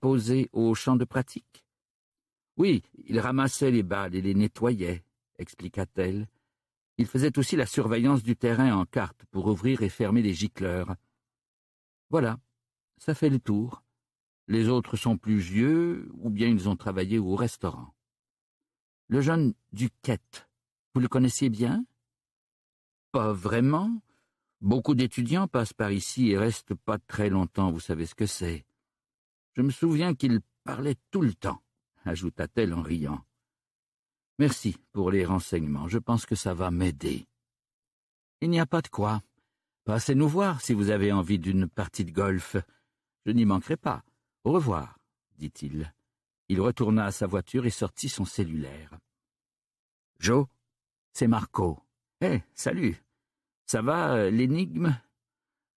posés au champ de pratique Oui, il ramassait les balles et les nettoyait, expliqua-t-elle. Il faisait aussi la surveillance du terrain en carte pour ouvrir et fermer les gicleurs. Voilà, ça fait le tour. Les autres sont plus vieux, ou bien ils ont travaillé au restaurant. Le jeune Duquette, vous le connaissiez bien Pas vraiment. Beaucoup d'étudiants passent par ici et restent pas très longtemps, vous savez ce que c'est. Je me souviens qu'il parlait tout le temps, ajouta-t-elle en riant. Merci pour les renseignements, je pense que ça va m'aider. Il n'y a pas de quoi. Passez nous voir si vous avez envie d'une partie de golf. Je n'y manquerai pas. Au revoir, dit-il. Il retourna à sa voiture et sortit son cellulaire. Joe, c'est Marco. Eh, salut. Ça va, euh, l'énigme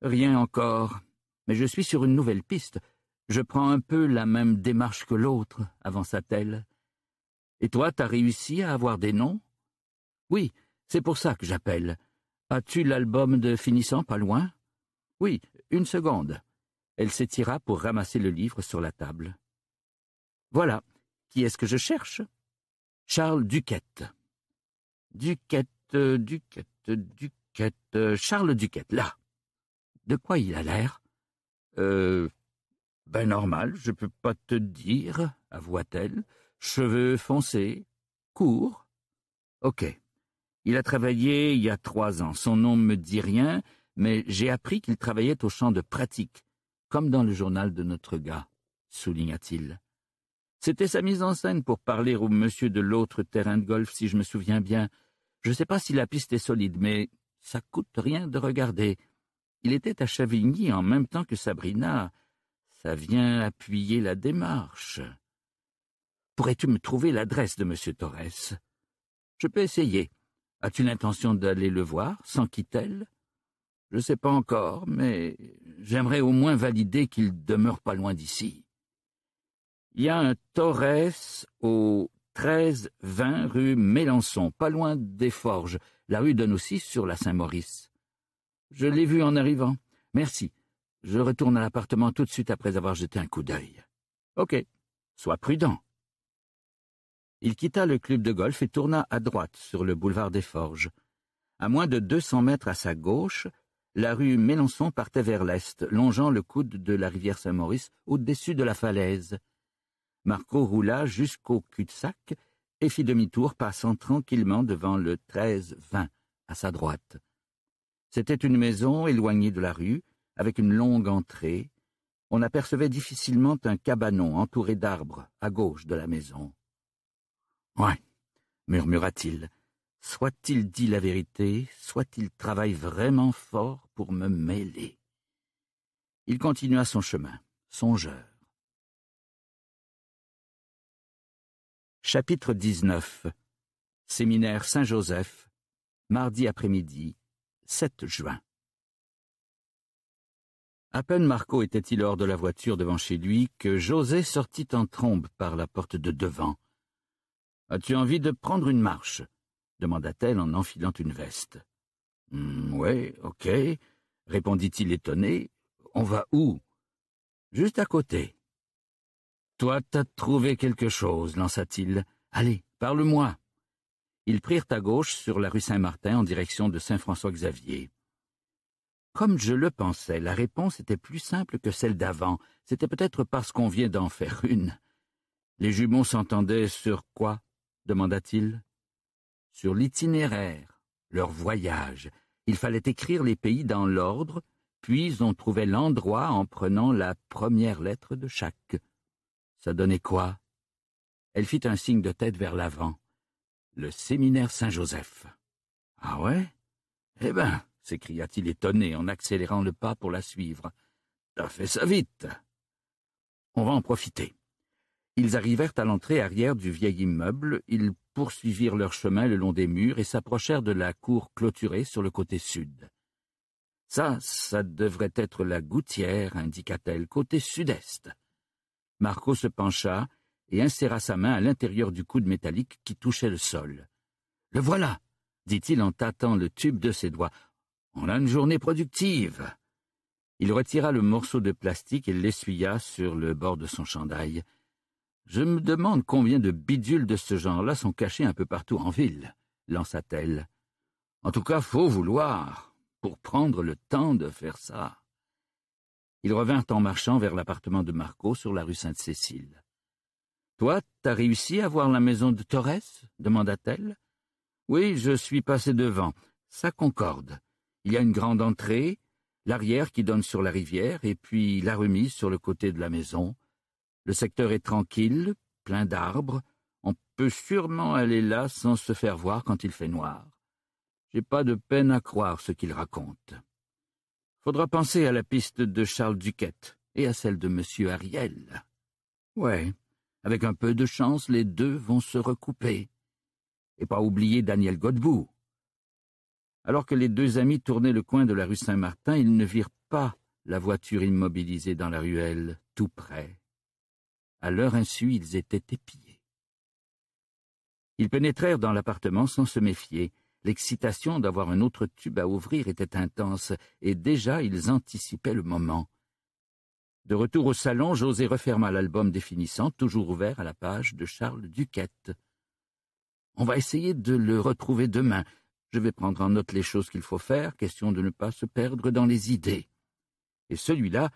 Rien encore. Mais je suis sur une nouvelle piste. Je prends un peu la même démarche que l'autre, avança-t-elle. Et toi, t'as réussi à avoir des noms Oui, c'est pour ça que j'appelle. As-tu l'album de finissant pas loin Oui, une seconde. Elle s'étira pour ramasser le livre sur la table. Voilà. Qui est-ce que je cherche Charles Duquette. Duquette, Duquette, Duquette, Charles Duquette, là. De quoi il a l'air Euh, ben normal, je peux pas te dire, avoua-t-elle. Cheveux foncés, courts. Ok. Il a travaillé il y a trois ans. Son nom ne me dit rien, mais j'ai appris qu'il travaillait au champ de pratique, comme dans le journal de notre gars, souligna-t-il. C'était sa mise en scène pour parler au monsieur de l'autre terrain de golf, si je me souviens bien. Je ne sais pas si la piste est solide, mais ça coûte rien de regarder. Il était à Chavigny en même temps que Sabrina. Ça vient appuyer la démarche. Pourrais-tu me trouver l'adresse de M. Torres Je peux essayer. As-tu l'intention d'aller le voir, sans quittelle Je ne sais pas encore, mais j'aimerais au moins valider qu'il demeure pas loin d'ici. Il y a un Torres au 13 rue Mélançon, pas loin des Forges. La rue de aussi sur la Saint-Maurice. Je l'ai vu en arrivant. Merci. Je retourne à l'appartement tout de suite après avoir jeté un coup d'œil. OK. Sois prudent. Il quitta le club de golf et tourna à droite sur le boulevard des Forges. À moins de deux cents mètres à sa gauche, la rue Mélenchon partait vers l'est, longeant le coude de la rivière Saint-Maurice au-dessus de la falaise. Marco roula jusqu'au cul-de-sac et fit demi-tour, passant tranquillement devant le 13-20 à sa droite. C'était une maison éloignée de la rue, avec une longue entrée, on apercevait difficilement un cabanon entouré d'arbres à gauche de la maison. Ouais, murmura-t-il, soit-il dit la vérité, soit-il travaille vraiment fort pour me mêler. Il continua son chemin, songeur. Chapitre XIX Séminaire Saint-Joseph, mardi après-midi, 7 juin. À peine Marco était-il hors de la voiture devant chez lui que José sortit en trombe par la porte de devant. As-tu envie de prendre une marche demanda-t-elle en enfilant une veste. Oui, hmm, ouais, ok, répondit-il étonné. On va où Juste à côté. Toi, t'as trouvé quelque chose, lança-t-il. Allez, parle-moi. Ils prirent à gauche sur la rue Saint-Martin en direction de Saint-François-Xavier. Comme je le pensais, la réponse était plus simple que celle d'avant. C'était peut-être parce qu'on vient d'en faire une. Les jumeaux s'entendaient sur quoi demanda-t-il. Sur l'itinéraire, leur voyage. Il fallait écrire les pays dans l'ordre, puis on trouvait l'endroit en prenant la première lettre de chaque. Ça donnait quoi Elle fit un signe de tête vers l'avant. Le séminaire Saint-Joseph. Ah ouais Eh ben, s'écria-t-il étonné en accélérant le pas pour la suivre. T'as fait ça vite. On va en profiter. Ils arrivèrent à l'entrée arrière du vieil immeuble, ils poursuivirent leur chemin le long des murs et s'approchèrent de la cour clôturée sur le côté sud. Ça, ça devrait être la gouttière, indiqua-t-elle, côté sud-est. Marco se pencha et inséra sa main à l'intérieur du coude métallique qui touchait le sol. Le voilà, dit-il en tâtant le tube de ses doigts. On a une journée productive. Il retira le morceau de plastique et l'essuya sur le bord de son chandail. Je me demande combien de bidules de ce genre-là sont cachés un peu partout en ville, lança-t-elle. En tout cas, faut vouloir pour prendre le temps de faire ça. Ils revinrent en marchant vers l'appartement de Marco sur la rue Sainte-Cécile. Toi, t'as réussi à voir la maison de Torres demanda-t-elle. Oui, je suis passé devant. Ça concorde. Il y a une grande entrée, l'arrière qui donne sur la rivière, et puis la remise sur le côté de la maison. Le secteur est tranquille, plein d'arbres. On peut sûrement aller là sans se faire voir quand il fait noir. J'ai pas de peine à croire ce qu'il raconte. Faudra penser à la piste de Charles Duquette et à celle de M. Ariel. Ouais, avec un peu de chance, les deux vont se recouper. Et pas oublier Daniel Godbout. Alors que les deux amis tournaient le coin de la rue Saint-Martin, ils ne virent pas la voiture immobilisée dans la ruelle, tout près. À leur insu, ils étaient épiés. Ils pénétrèrent dans l'appartement sans se méfier. L'excitation d'avoir un autre tube à ouvrir était intense, et déjà ils anticipaient le moment. De retour au salon, José referma l'album définissant, toujours ouvert à la page de Charles Duquette. On va essayer de le retrouver demain, je vais prendre en note les choses qu'il faut faire, question de ne pas se perdre dans les idées. Et celui-là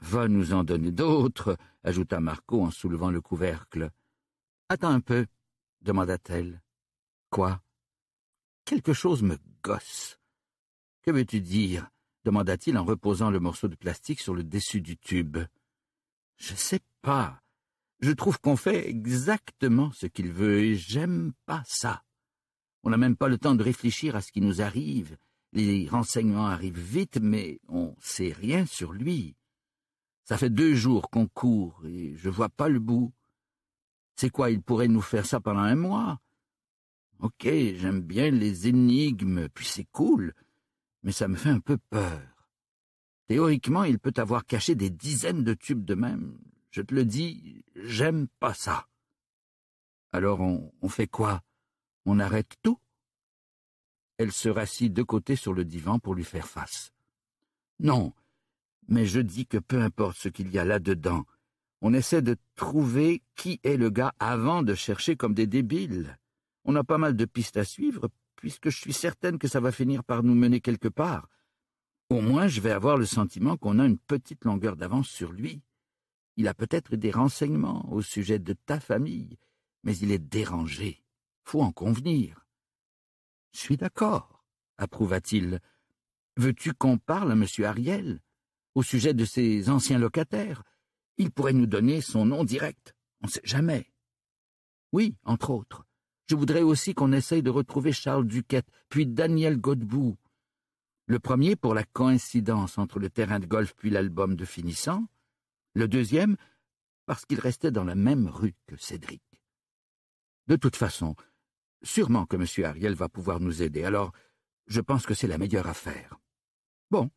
va nous en donner d'autres, ajouta Marco en soulevant le couvercle. Attends un peu, demanda-t-elle. Quoi Quelque chose me gosse. Que veux-tu dire demanda-t-il en reposant le morceau de plastique sur le dessus du tube. Je sais pas. Je trouve qu'on fait exactement ce qu'il veut et j'aime pas ça. On n'a même pas le temps de réfléchir à ce qui nous arrive. Les renseignements arrivent vite, mais on sait rien sur lui. Ça fait deux jours qu'on court et je vois pas le bout. C'est quoi, il pourrait nous faire ça pendant un mois? Ok, j'aime bien les énigmes, puis c'est cool, mais ça me fait un peu peur. Théoriquement, il peut avoir caché des dizaines de tubes de même. Je te le dis, j'aime pas ça. Alors on fait quoi? On arrête tout Elle se rassit de côté sur le divan pour lui faire face. Non, mais je dis que peu importe ce qu'il y a là-dedans, on essaie de trouver qui est le gars avant de chercher comme des débiles. On a pas mal de pistes à suivre, puisque je suis certaine que ça va finir par nous mener quelque part. Au moins, je vais avoir le sentiment qu'on a une petite longueur d'avance sur lui. Il a peut-être des renseignements au sujet de ta famille, mais il est dérangé en convenir. Je suis d'accord, approuva-t-il. Veux-tu qu'on parle à M. Ariel au sujet de ses anciens locataires Il pourrait nous donner son nom direct. On ne sait jamais. Oui, entre autres. Je voudrais aussi qu'on essaye de retrouver Charles Duquette, puis Daniel Godbout. Le premier pour la coïncidence entre le terrain de golf puis l'album de finissant. Le deuxième parce qu'il restait dans la même rue que Cédric. De toute façon, Sûrement que M. Ariel va pouvoir nous aider, alors je pense que c'est la meilleure affaire. Bon,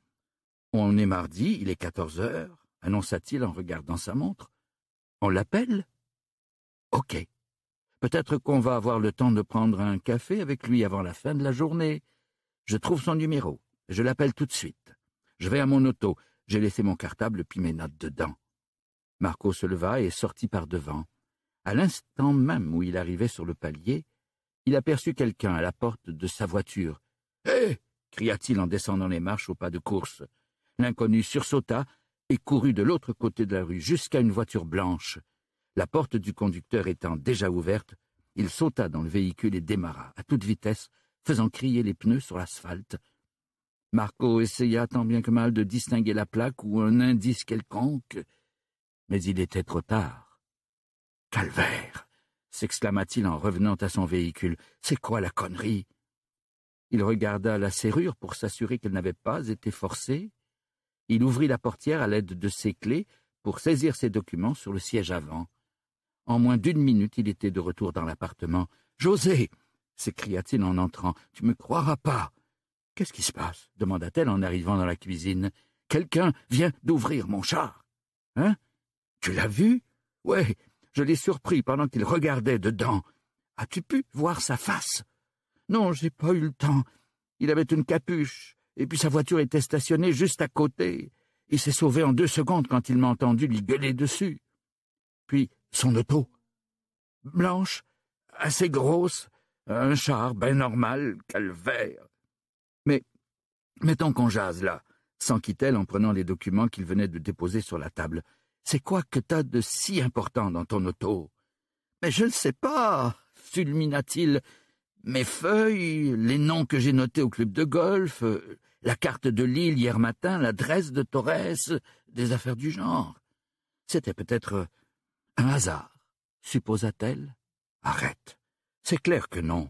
on est mardi, il est quatorze heures, annonça-t-il en regardant sa montre. On l'appelle Ok. Peut-être qu'on va avoir le temps de prendre un café avec lui avant la fin de la journée. Je trouve son numéro. Je l'appelle tout de suite. Je vais à mon auto. J'ai laissé mon cartable puis mes notes dedans. Marco se leva et sortit par devant. À l'instant même où il arrivait sur le palier, il aperçut quelqu'un à la porte de sa voiture. Hé cria-t-il en descendant les marches au pas de course. L'inconnu sursauta et courut de l'autre côté de la rue jusqu'à une voiture blanche. La porte du conducteur étant déjà ouverte, il sauta dans le véhicule et démarra à toute vitesse, faisant crier les pneus sur l'asphalte. Marco essaya tant bien que mal de distinguer la plaque ou un indice quelconque, mais il était trop tard. Calvaire s'exclama-t-il en revenant à son véhicule. C'est quoi la connerie Il regarda la serrure pour s'assurer qu'elle n'avait pas été forcée. Il ouvrit la portière à l'aide de ses clés pour saisir ses documents sur le siège avant. En moins d'une minute, il était de retour dans l'appartement. José s'écria-t-il en entrant. Tu me croiras pas Qu'est-ce qui se passe demanda-t-elle en arrivant dans la cuisine. Quelqu'un vient d'ouvrir mon char. Hein Tu l'as vu Ouais, je l'ai surpris pendant qu'il regardait dedans. As-tu pu voir sa face Non, j'ai pas eu le temps. Il avait une capuche, et puis sa voiture était stationnée juste à côté. Il s'est sauvé en deux secondes quand il m'a entendu lui gueuler dessus. Puis son auto. Blanche, assez grosse, un char ben normal, calvaire. Mais mettons qu'on jase là, s'enquit-elle en prenant les documents qu'il venait de déposer sur la table. C'est quoi que t'as de si important dans ton auto Mais je ne sais pas, fulmina-t-il. Mes feuilles, les noms que j'ai notés au club de golf, euh, la carte de Lille hier matin, l'adresse de Torres, des affaires du genre. C'était peut-être euh, un hasard, supposa-t-elle. Arrête. C'est clair que non.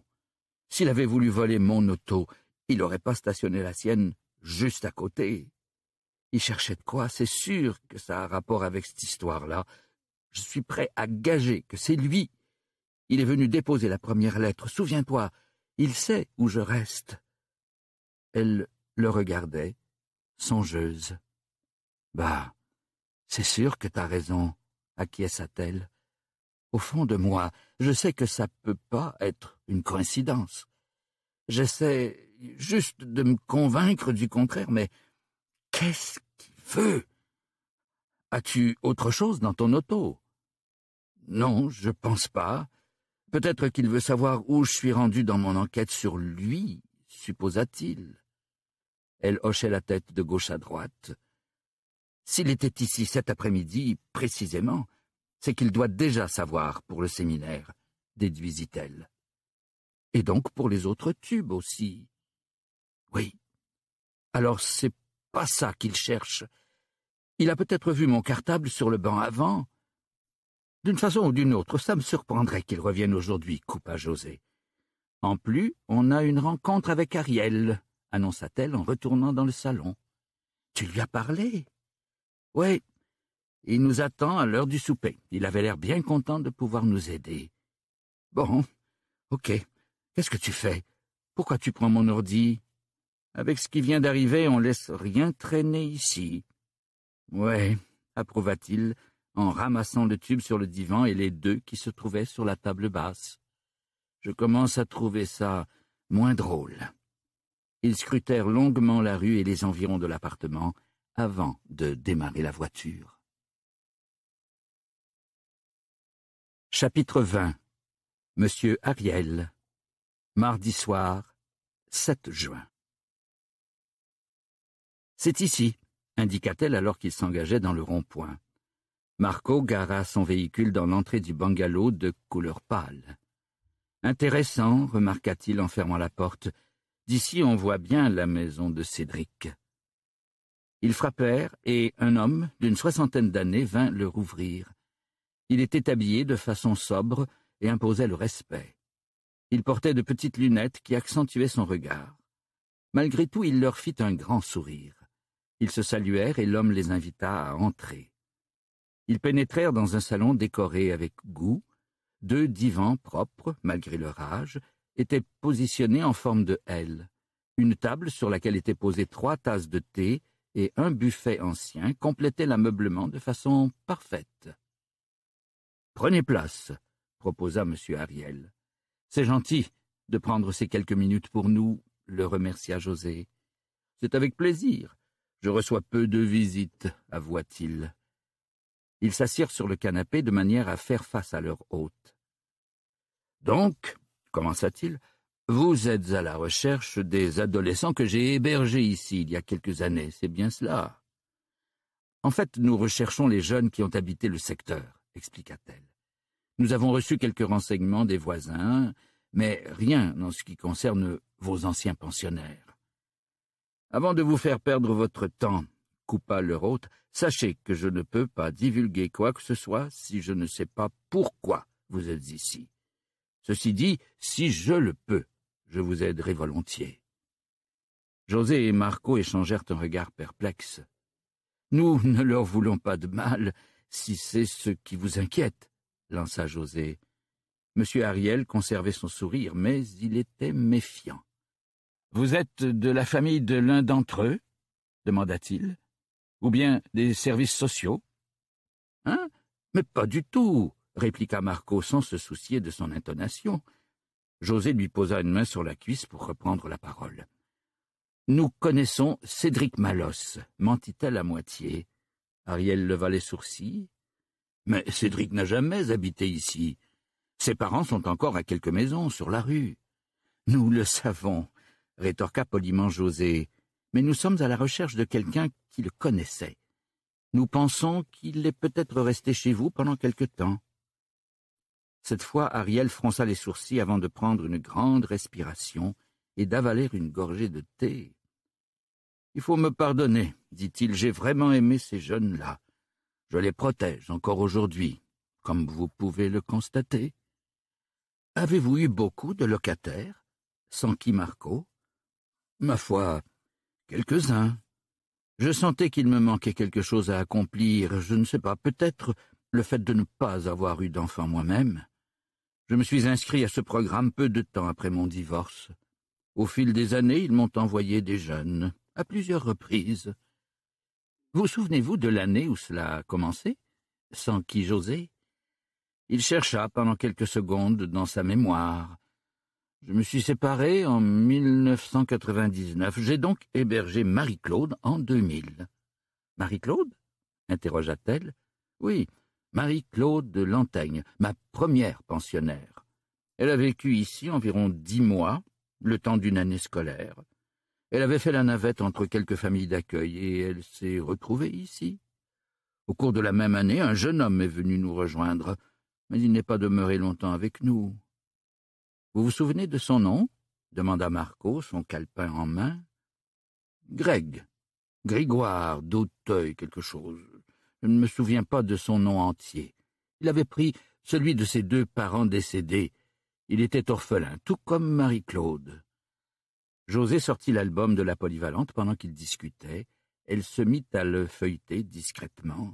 S'il avait voulu voler mon auto, il n'aurait pas stationné la sienne juste à côté. Il cherchait de quoi, c'est sûr que ça a rapport avec cette histoire-là. Je suis prêt à gager que c'est lui. Il est venu déposer la première lettre, souviens-toi, il sait où je reste. Elle le regardait, songeuse. Bah, c'est sûr que as raison, acquiesça-t-elle. Au fond de moi, je sais que ça peut pas être une coïncidence. J'essaie juste de me convaincre du contraire, mais qu'est-ce Feu As-tu autre chose dans ton auto Non, je pense pas. Peut-être qu'il veut savoir où je suis rendu dans mon enquête sur lui, supposa-t-il. Elle hochait la tête de gauche à droite. S'il était ici cet après-midi, précisément, c'est qu'il doit déjà savoir pour le séminaire, déduisit-elle. Et donc pour les autres tubes aussi. Oui. Alors c'est pas ça qu'il cherche. Il a peut-être vu mon cartable sur le banc avant. D'une façon ou d'une autre, ça me surprendrait qu'il revienne aujourd'hui, coupa José. En plus, on a une rencontre avec Ariel, annonça-t-elle en retournant dans le salon. Tu lui as parlé Oui. Il nous attend à l'heure du souper. Il avait l'air bien content de pouvoir nous aider. Bon, ok. Qu'est-ce que tu fais Pourquoi tu prends mon ordi avec ce qui vient d'arriver, on laisse rien traîner ici. Ouais, approuva-t-il, en ramassant le tube sur le divan et les deux qui se trouvaient sur la table basse. Je commence à trouver ça moins drôle. Ils scrutèrent longuement la rue et les environs de l'appartement avant de démarrer la voiture. Chapitre 20 Monsieur Ariel Mardi soir, 7 juin c'est ici, indiqua-t-elle alors qu'il s'engageait dans le rond-point. Marco gara son véhicule dans l'entrée du bungalow de couleur pâle. Intéressant, remarqua-t-il en fermant la porte. D'ici, on voit bien la maison de Cédric. Ils frappèrent et un homme d'une soixantaine d'années vint leur ouvrir. Il était habillé de façon sobre et imposait le respect. Il portait de petites lunettes qui accentuaient son regard. Malgré tout, il leur fit un grand sourire. Ils se saluèrent et l'homme les invita à entrer. Ils pénétrèrent dans un salon décoré avec goût. Deux divans propres, malgré leur âge, étaient positionnés en forme de L. Une table sur laquelle étaient posées trois tasses de thé et un buffet ancien complétaient l'ameublement de façon parfaite. Prenez place, proposa M. Ariel. C'est gentil de prendre ces quelques minutes pour nous, le remercia José. C'est avec plaisir je reçois peu de visites, avoua-t-il. Ils s'assirent sur le canapé de manière à faire face à leur hôte. Donc, commença-t-il, vous êtes à la recherche des adolescents que j'ai hébergés ici il y a quelques années, c'est bien cela. En fait, nous recherchons les jeunes qui ont habité le secteur, expliqua-t-elle. Nous avons reçu quelques renseignements des voisins, mais rien en ce qui concerne vos anciens pensionnaires. Avant de vous faire perdre votre temps, coupa leur hôte, sachez que je ne peux pas divulguer quoi que ce soit si je ne sais pas pourquoi vous êtes ici. Ceci dit, si je le peux, je vous aiderai volontiers. José et Marco échangèrent un regard perplexe. Nous ne leur voulons pas de mal, si c'est ce qui vous inquiète, lança José. Monsieur Ariel conservait son sourire, mais il était méfiant. Vous êtes de la famille de l'un d'entre eux demanda-t-il. Ou bien des services sociaux Hein Mais pas du tout, répliqua Marco sans se soucier de son intonation. José lui posa une main sur la cuisse pour reprendre la parole. Nous connaissons Cédric Malos, mentit-elle à moitié. Ariel leva les sourcils. Mais Cédric n'a jamais habité ici. Ses parents sont encore à quelques maisons sur la rue. Nous le savons, rétorqua poliment José, mais nous sommes à la recherche de quelqu'un qui le connaissait. Nous pensons qu'il est peut-être resté chez vous pendant quelque temps. Cette fois, Ariel fronça les sourcils avant de prendre une grande respiration et d'avaler une gorgée de thé. Il faut me pardonner, dit-il, j'ai vraiment aimé ces jeunes-là. Je les protège encore aujourd'hui, comme vous pouvez le constater. Avez-vous eu beaucoup de locataires qui Marco Ma foi, quelques-uns. Je sentais qu'il me manquait quelque chose à accomplir, je ne sais pas, peut-être le fait de ne pas avoir eu d'enfant moi-même. Je me suis inscrit à ce programme peu de temps après mon divorce. Au fil des années, ils m'ont envoyé des jeunes, à plusieurs reprises. Vous souvenez-vous de l'année où cela a commencé Sans qui j'osais Il chercha pendant quelques secondes dans sa mémoire, je me suis séparé en 1999. J'ai donc hébergé Marie-Claude en 2000. Marie-Claude interrogea-t-elle. Oui, Marie-Claude de Lantaigne, ma première pensionnaire. Elle a vécu ici environ dix mois, le temps d'une année scolaire. Elle avait fait la navette entre quelques familles d'accueil et elle s'est retrouvée ici. Au cours de la même année, un jeune homme est venu nous rejoindre, mais il n'est pas demeuré longtemps avec nous. Vous vous souvenez de son nom demanda Marco, son calepin en main. Greg. Grégoire d'Auteuil quelque chose. Je ne me souviens pas de son nom entier. Il avait pris celui de ses deux parents décédés. Il était orphelin, tout comme Marie-Claude. José sortit l'album de la polyvalente pendant qu'ils discutaient. Elle se mit à le feuilleter discrètement.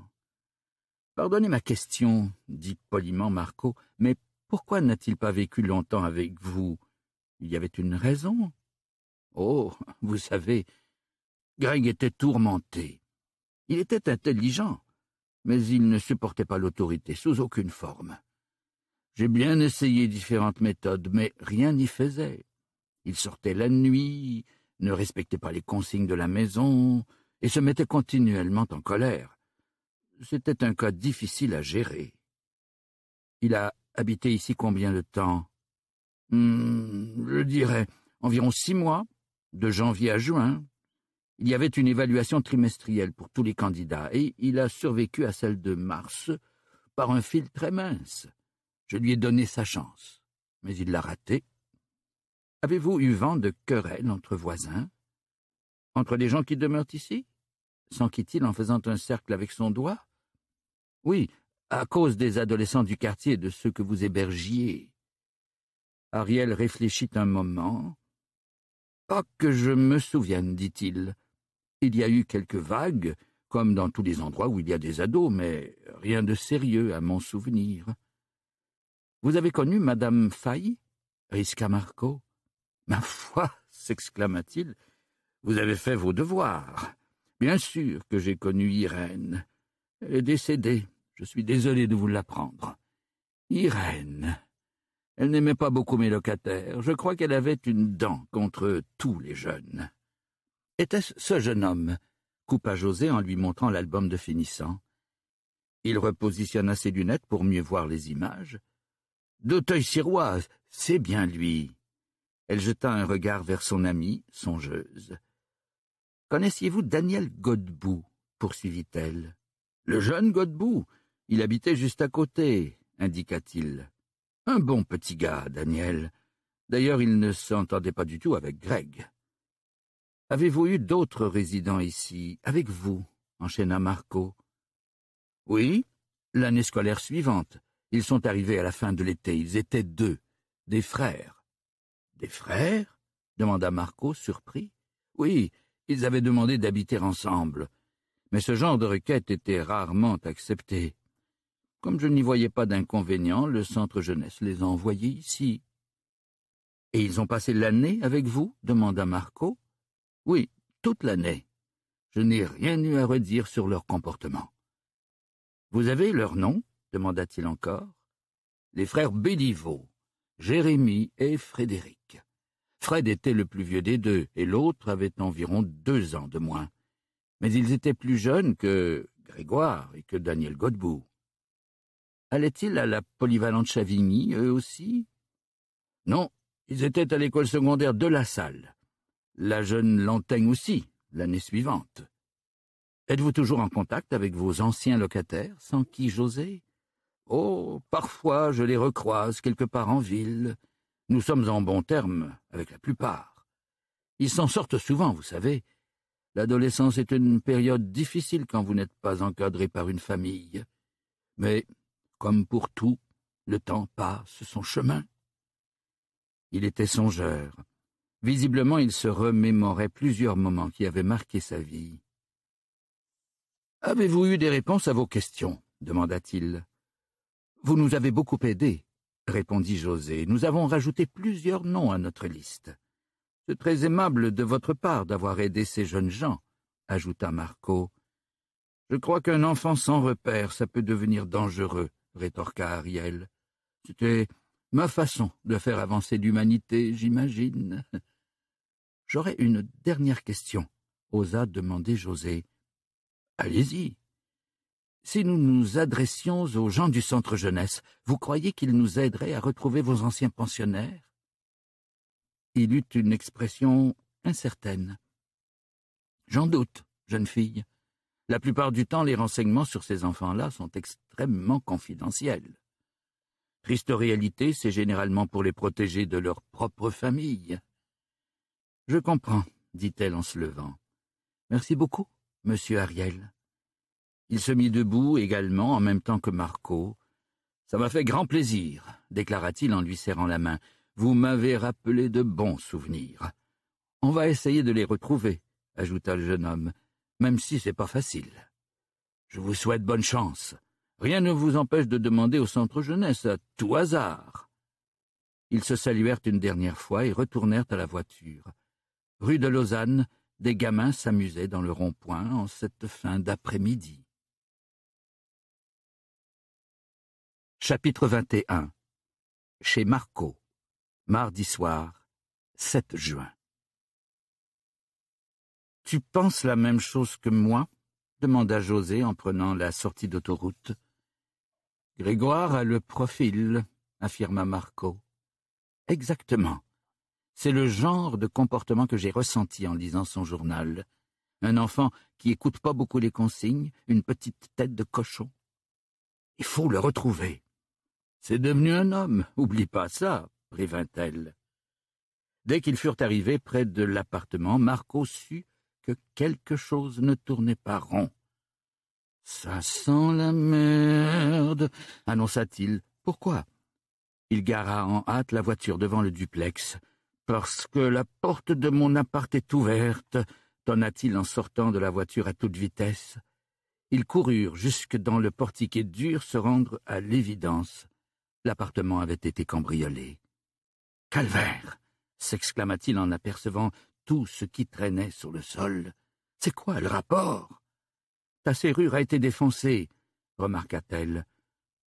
Pardonnez ma question, dit poliment Marco, mais pourquoi n'a-t-il pas vécu longtemps avec vous Il y avait une raison. Oh, vous savez, Greg était tourmenté. Il était intelligent, mais il ne supportait pas l'autorité sous aucune forme. J'ai bien essayé différentes méthodes, mais rien n'y faisait. Il sortait la nuit, ne respectait pas les consignes de la maison, et se mettait continuellement en colère. C'était un cas difficile à gérer. Il a habité ici combien de temps hmm, Je dirais environ six mois, de janvier à juin. Il y avait une évaluation trimestrielle pour tous les candidats, et il a survécu à celle de mars par un fil très mince. Je lui ai donné sa chance, mais il l'a ratée. Avez-vous eu vent de querelles entre voisins Entre les gens qui demeurent ici s'enquit-il en faisant un cercle avec son doigt. Oui, à cause des adolescents du quartier et de ceux que vous hébergiez. Ariel réfléchit un moment. Pas que je me souvienne, dit-il. Il y a eu quelques vagues, comme dans tous les endroits où il y a des ados, mais rien de sérieux à mon souvenir. Vous avez connu Madame Fay ?» risqua Marco. Ma foi (laughs) s'exclama-t-il, vous avez fait vos devoirs. Bien sûr que j'ai connu Irène. Elle est décédée, je suis désolé de vous l'apprendre. Irène. Elle n'aimait pas beaucoup mes locataires. Je crois qu'elle avait une dent contre tous les jeunes. Était-ce ce jeune homme coupa José en lui montrant l'album de finissant. Il repositionna ses lunettes pour mieux voir les images. D'auteuil-sirois, c'est bien lui. Elle jeta un regard vers son amie, songeuse. Connaissiez-vous Daniel Godbout poursuivit-elle. Le jeune Godbout il habitait juste à côté, indiqua-t-il. Un bon petit gars, Daniel. D'ailleurs, il ne s'entendait pas du tout avec Greg. Avez-vous eu d'autres résidents ici, avec vous enchaîna Marco. Oui, l'année scolaire suivante. Ils sont arrivés à la fin de l'été. Ils étaient deux, des frères. Des frères demanda Marco, surpris. Oui, ils avaient demandé d'habiter ensemble. Mais ce genre de requête était rarement accepté. Comme je n'y voyais pas d'inconvénient, le centre jeunesse les a envoyés ici. Et ils ont passé l'année avec vous demanda Marco. Oui, toute l'année. Je n'ai rien eu à redire sur leur comportement. Vous avez leur nom demanda-t-il encore. Les frères Bédivaux, Jérémie et Frédéric. Fred était le plus vieux des deux, et l'autre avait environ deux ans de moins. Mais ils étaient plus jeunes que Grégoire et que Daniel Godbout allait ils à la polyvalente Chavigny, eux aussi Non, ils étaient à l'école secondaire de la salle. La jeune Lantaigne aussi, l'année suivante. Êtes-vous toujours en contact avec vos anciens locataires, sans qui j'osais Oh, parfois je les recroise quelque part en ville. Nous sommes en bons termes avec la plupart. Ils s'en sortent souvent, vous savez. L'adolescence est une période difficile quand vous n'êtes pas encadré par une famille. Mais comme pour tout, le temps passe son chemin. Il était songeur. Visiblement, il se remémorait plusieurs moments qui avaient marqué sa vie. Avez-vous eu des réponses à vos questions demanda-t-il. Vous nous avez beaucoup aidés, répondit José. Nous avons rajouté plusieurs noms à notre liste. C'est très aimable de votre part d'avoir aidé ces jeunes gens, ajouta Marco. Je crois qu'un enfant sans repère, ça peut devenir dangereux rétorqua Ariel. C'était ma façon de faire avancer l'humanité, j'imagine. (laughs) J'aurais une dernière question, osa demander José. Allez-y. Si nous nous adressions aux gens du centre jeunesse, vous croyez qu'ils nous aideraient à retrouver vos anciens pensionnaires Il eut une expression incertaine. J'en doute, jeune fille, la plupart du temps, les renseignements sur ces enfants-là sont extrêmement confidentiels. Triste réalité, c'est généralement pour les protéger de leur propre famille. Je comprends, dit-elle en se levant. Merci beaucoup, monsieur Ariel. Il se mit debout également en même temps que Marco. Ça m'a fait grand plaisir, déclara-t-il en lui serrant la main. Vous m'avez rappelé de bons souvenirs. On va essayer de les retrouver, ajouta le jeune homme même si c'est pas facile. Je vous souhaite bonne chance. Rien ne vous empêche de demander au centre jeunesse, à tout hasard. Ils se saluèrent une dernière fois et retournèrent à la voiture. Rue de Lausanne, des gamins s'amusaient dans le rond-point en cette fin d'après-midi. Chapitre 21 Chez Marco, mardi soir, 7 juin. Tu penses la même chose que moi demanda José en prenant la sortie d'autoroute. Grégoire a le profil, affirma Marco. Exactement. C'est le genre de comportement que j'ai ressenti en lisant son journal. Un enfant qui écoute pas beaucoup les consignes, une petite tête de cochon. Il faut le retrouver. C'est devenu un homme, oublie pas ça, prévint-elle. Dès qu'ils furent arrivés près de l'appartement, Marco sut que quelque chose ne tournait pas rond. Ça sent la merde, annonça-t-il. Pourquoi Il gara en hâte la voiture devant le duplex. Parce que la porte de mon appart est ouverte, tonna-t-il en sortant de la voiture à toute vitesse. Ils coururent jusque dans le portique et durent se rendre à l'évidence. L'appartement avait été cambriolé. Calvaire s'exclama-t-il en apercevant tout ce qui traînait sur le sol. C'est quoi le rapport Ta serrure a été défoncée, remarqua-t-elle.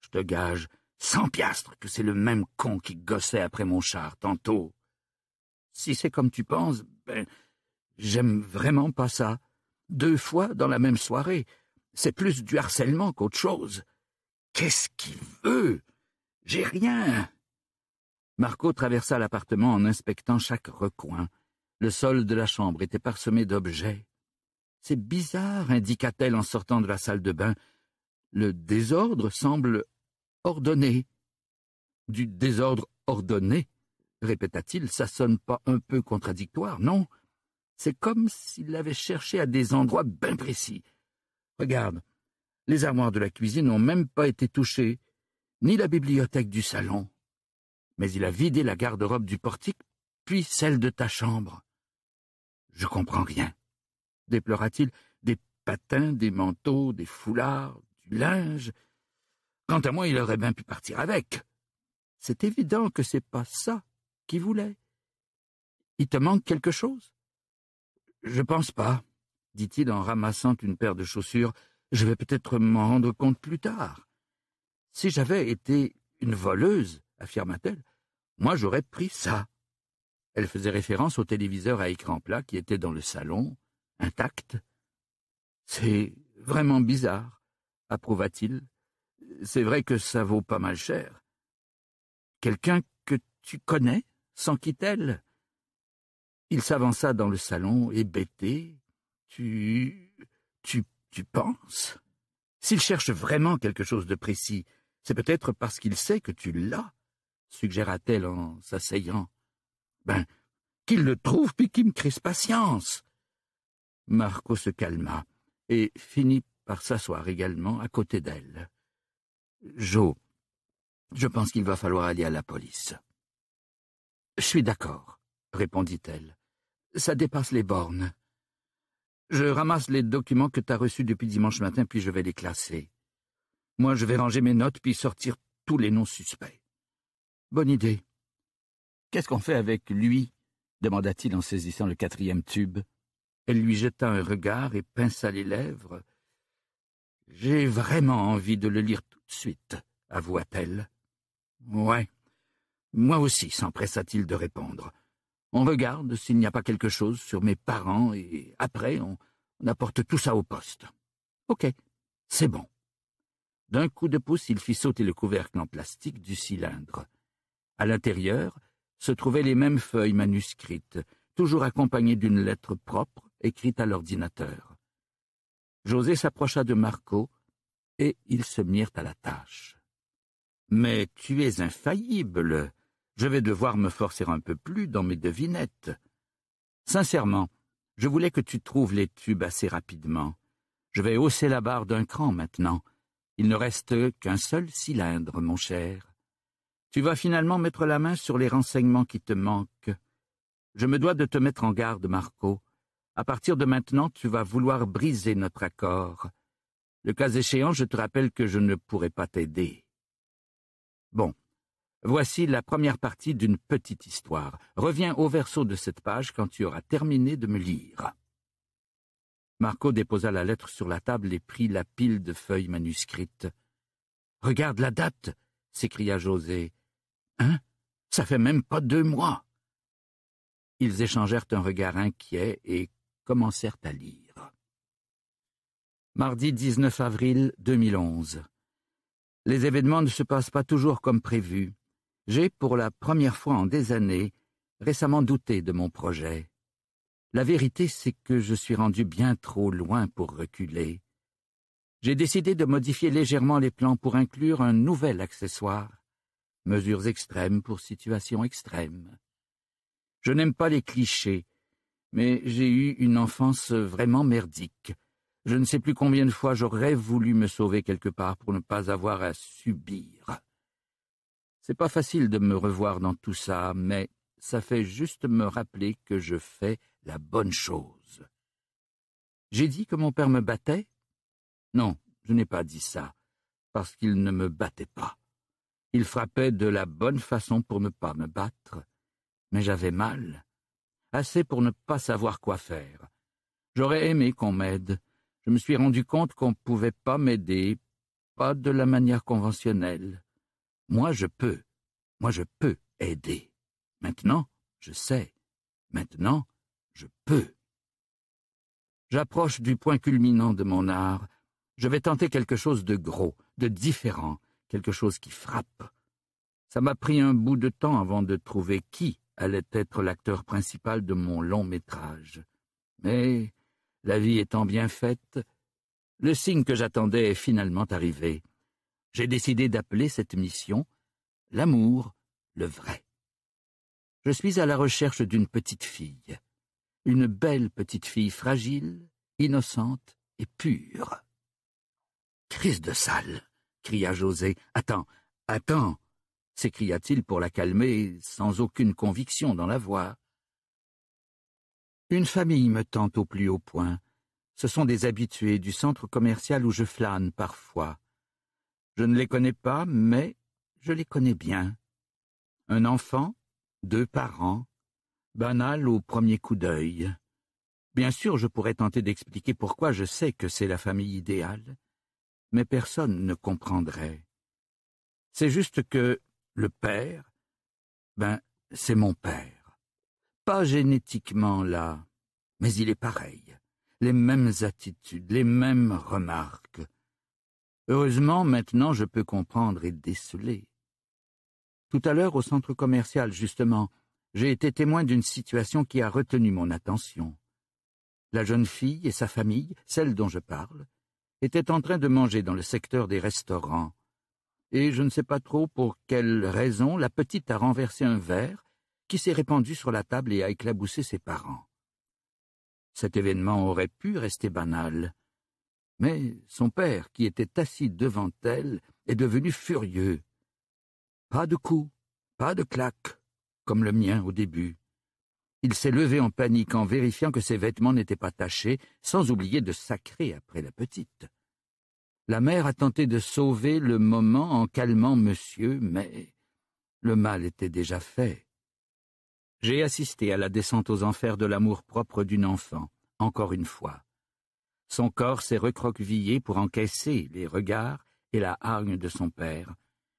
Je te gage cent piastres que c'est le même con qui gossait après mon char tantôt. Si c'est comme tu penses, ben, j'aime vraiment pas ça. Deux fois dans la même soirée, c'est plus du harcèlement qu'autre chose. Qu'est-ce qu'il veut J'ai rien. Marco traversa l'appartement en inspectant chaque recoin. Le sol de la chambre était parsemé d'objets. C'est bizarre, indiqua-t-elle en sortant de la salle de bain. Le désordre semble ordonné. Du désordre ordonné, répéta-t-il, ça sonne pas un peu contradictoire, non C'est comme s'il l'avait cherché à des endroits bien précis. Regarde, les armoires de la cuisine n'ont même pas été touchées, ni la bibliothèque du salon. Mais il a vidé la garde-robe du portique, puis celle de ta chambre. Je comprends rien. Déplora-t-il des patins, des manteaux, des foulards, du linge. Quant à moi, il aurait bien pu partir avec. C'est évident que c'est pas ça qu'il voulait. Il te manque quelque chose? Je pense pas, dit-il en ramassant une paire de chaussures. Je vais peut-être m'en rendre compte plus tard. Si j'avais été une voleuse, affirma-t-elle, moi j'aurais pris ça. Elle faisait référence au téléviseur à écran plat qui était dans le salon, intact. C'est vraiment bizarre, approuva-t-il. C'est vrai que ça vaut pas mal cher. Quelqu'un que tu connais quitte elle Il s'avança dans le salon, hébété. Tu. tu. tu penses S'il cherche vraiment quelque chose de précis, c'est peut-être parce qu'il sait que tu l'as, suggéra-t-elle en s'asseyant. Ben, qu'il le trouve puis qu'il me crise patience. Marco se calma et finit par s'asseoir également à côté d'elle. Joe, je pense qu'il va falloir aller à la police. Je suis d'accord, répondit-elle. Ça dépasse les bornes. Je ramasse les documents que t'as reçus depuis dimanche matin, puis je vais les classer. Moi, je vais ranger mes notes, puis sortir tous les noms suspects. Bonne idée, Qu'est-ce qu'on fait avec lui demanda-t-il en saisissant le quatrième tube. Elle lui jeta un regard et pinça les lèvres. J'ai vraiment envie de le lire tout de suite, avoua-t-elle. Ouais. Moi aussi, s'empressa-t-il de répondre. On regarde s'il n'y a pas quelque chose sur mes parents et après, on, on apporte tout ça au poste. OK, c'est bon. D'un coup de pouce, il fit sauter le couvercle en plastique du cylindre. À l'intérieur, se trouvaient les mêmes feuilles manuscrites, toujours accompagnées d'une lettre propre écrite à l'ordinateur. José s'approcha de Marco, et ils se mirent à la tâche. Mais tu es infaillible. Je vais devoir me forcer un peu plus dans mes devinettes. Sincèrement, je voulais que tu trouves les tubes assez rapidement. Je vais hausser la barre d'un cran maintenant. Il ne reste qu'un seul cylindre, mon cher. Tu vas finalement mettre la main sur les renseignements qui te manquent. Je me dois de te mettre en garde, Marco. À partir de maintenant, tu vas vouloir briser notre accord. Le cas échéant, je te rappelle que je ne pourrai pas t'aider. Bon, voici la première partie d'une petite histoire. Reviens au verso de cette page quand tu auras terminé de me lire. Marco déposa la lettre sur la table et prit la pile de feuilles manuscrites. Regarde la date s'écria José. Hein? Ça fait même pas deux mois. Ils échangèrent un regard inquiet et commencèrent à lire. Mardi 19 avril 2011. Les événements ne se passent pas toujours comme prévu. J'ai, pour la première fois en des années, récemment douté de mon projet. La vérité, c'est que je suis rendu bien trop loin pour reculer. J'ai décidé de modifier légèrement les plans pour inclure un nouvel accessoire mesures extrêmes pour situations extrêmes. Je n'aime pas les clichés, mais j'ai eu une enfance vraiment merdique. Je ne sais plus combien de fois j'aurais voulu me sauver quelque part pour ne pas avoir à subir. C'est pas facile de me revoir dans tout ça, mais ça fait juste me rappeler que je fais la bonne chose. J'ai dit que mon père me battait Non, je n'ai pas dit ça, parce qu'il ne me battait pas. Il frappait de la bonne façon pour ne pas me battre, mais j'avais mal, assez pour ne pas savoir quoi faire. J'aurais aimé qu'on m'aide. Je me suis rendu compte qu'on ne pouvait pas m'aider, pas de la manière conventionnelle. Moi, je peux. Moi, je peux aider. Maintenant, je sais. Maintenant, je peux. J'approche du point culminant de mon art. Je vais tenter quelque chose de gros, de différent, quelque chose qui frappe. Ça m'a pris un bout de temps avant de trouver qui allait être l'acteur principal de mon long métrage. Mais, la vie étant bien faite, le signe que j'attendais est finalement arrivé. J'ai décidé d'appeler cette mission L'amour, le vrai. Je suis à la recherche d'une petite fille, une belle petite fille fragile, innocente et pure. Crise de salle cria José. Attends, attends s'écria-t-il pour la calmer, sans aucune conviction dans la voix. Une famille me tente au plus haut point. Ce sont des habitués du centre commercial où je flâne parfois. Je ne les connais pas, mais je les connais bien. Un enfant, deux parents, banal au premier coup d'œil. Bien sûr, je pourrais tenter d'expliquer pourquoi je sais que c'est la famille idéale, mais personne ne comprendrait. C'est juste que le père, ben, c'est mon père. Pas génétiquement là, mais il est pareil. Les mêmes attitudes, les mêmes remarques. Heureusement, maintenant, je peux comprendre et déceler. Tout à l'heure, au centre commercial, justement, j'ai été témoin d'une situation qui a retenu mon attention. La jeune fille et sa famille, celle dont je parle, était en train de manger dans le secteur des restaurants, et je ne sais pas trop pour quelle raison la petite a renversé un verre qui s'est répandu sur la table et a éclaboussé ses parents. Cet événement aurait pu rester banal, mais son père, qui était assis devant elle, est devenu furieux. Pas de coups, pas de claque comme le mien au début. Il s'est levé en panique en vérifiant que ses vêtements n'étaient pas tachés, sans oublier de sacrer après la petite. La mère a tenté de sauver le moment en calmant monsieur, mais le mal était déjà fait. J'ai assisté à la descente aux enfers de l'amour-propre d'une enfant, encore une fois. Son corps s'est recroquevillé pour encaisser les regards et la hargne de son père,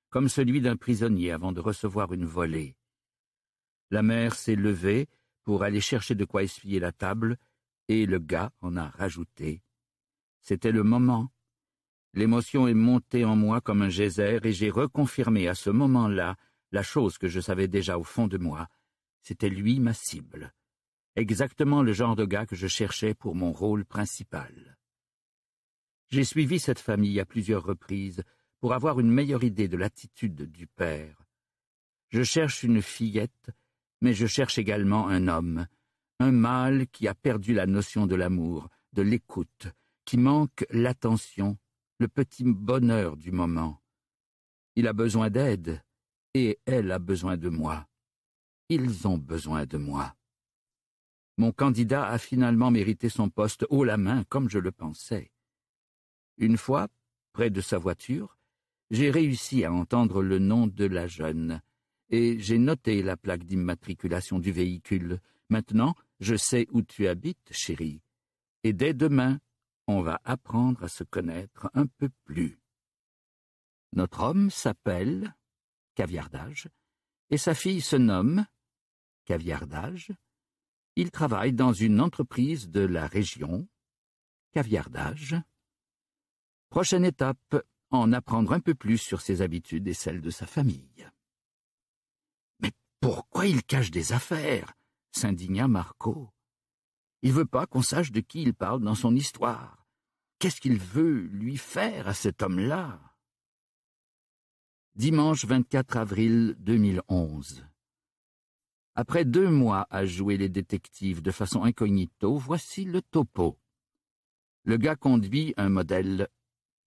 comme celui d'un prisonnier avant de recevoir une volée. La mère s'est levée, pour aller chercher de quoi essuyer la table, et le gars en a rajouté. C'était le moment. L'émotion est montée en moi comme un geyser, et j'ai reconfirmé à ce moment-là la chose que je savais déjà au fond de moi. C'était lui ma cible. Exactement le genre de gars que je cherchais pour mon rôle principal. J'ai suivi cette famille à plusieurs reprises pour avoir une meilleure idée de l'attitude du père. Je cherche une fillette mais je cherche également un homme, un mâle qui a perdu la notion de l'amour, de l'écoute, qui manque l'attention, le petit bonheur du moment. Il a besoin d'aide, et elle a besoin de moi. Ils ont besoin de moi. Mon candidat a finalement mérité son poste haut la main, comme je le pensais. Une fois, près de sa voiture, j'ai réussi à entendre le nom de la jeune, et j'ai noté la plaque d'immatriculation du véhicule. Maintenant, je sais où tu habites, chérie. Et dès demain, on va apprendre à se connaître un peu plus. Notre homme s'appelle Caviardage, et sa fille se nomme Caviardage. Il travaille dans une entreprise de la région, Caviardage. Prochaine étape, en apprendre un peu plus sur ses habitudes et celles de sa famille. Pourquoi il cache des affaires s'indigna Marco. Il veut pas qu'on sache de qui il parle dans son histoire. Qu'est-ce qu'il veut lui faire à cet homme-là Dimanche 24 avril 2011. Après deux mois à jouer les détectives de façon incognito, voici le topo. Le gars conduit un modèle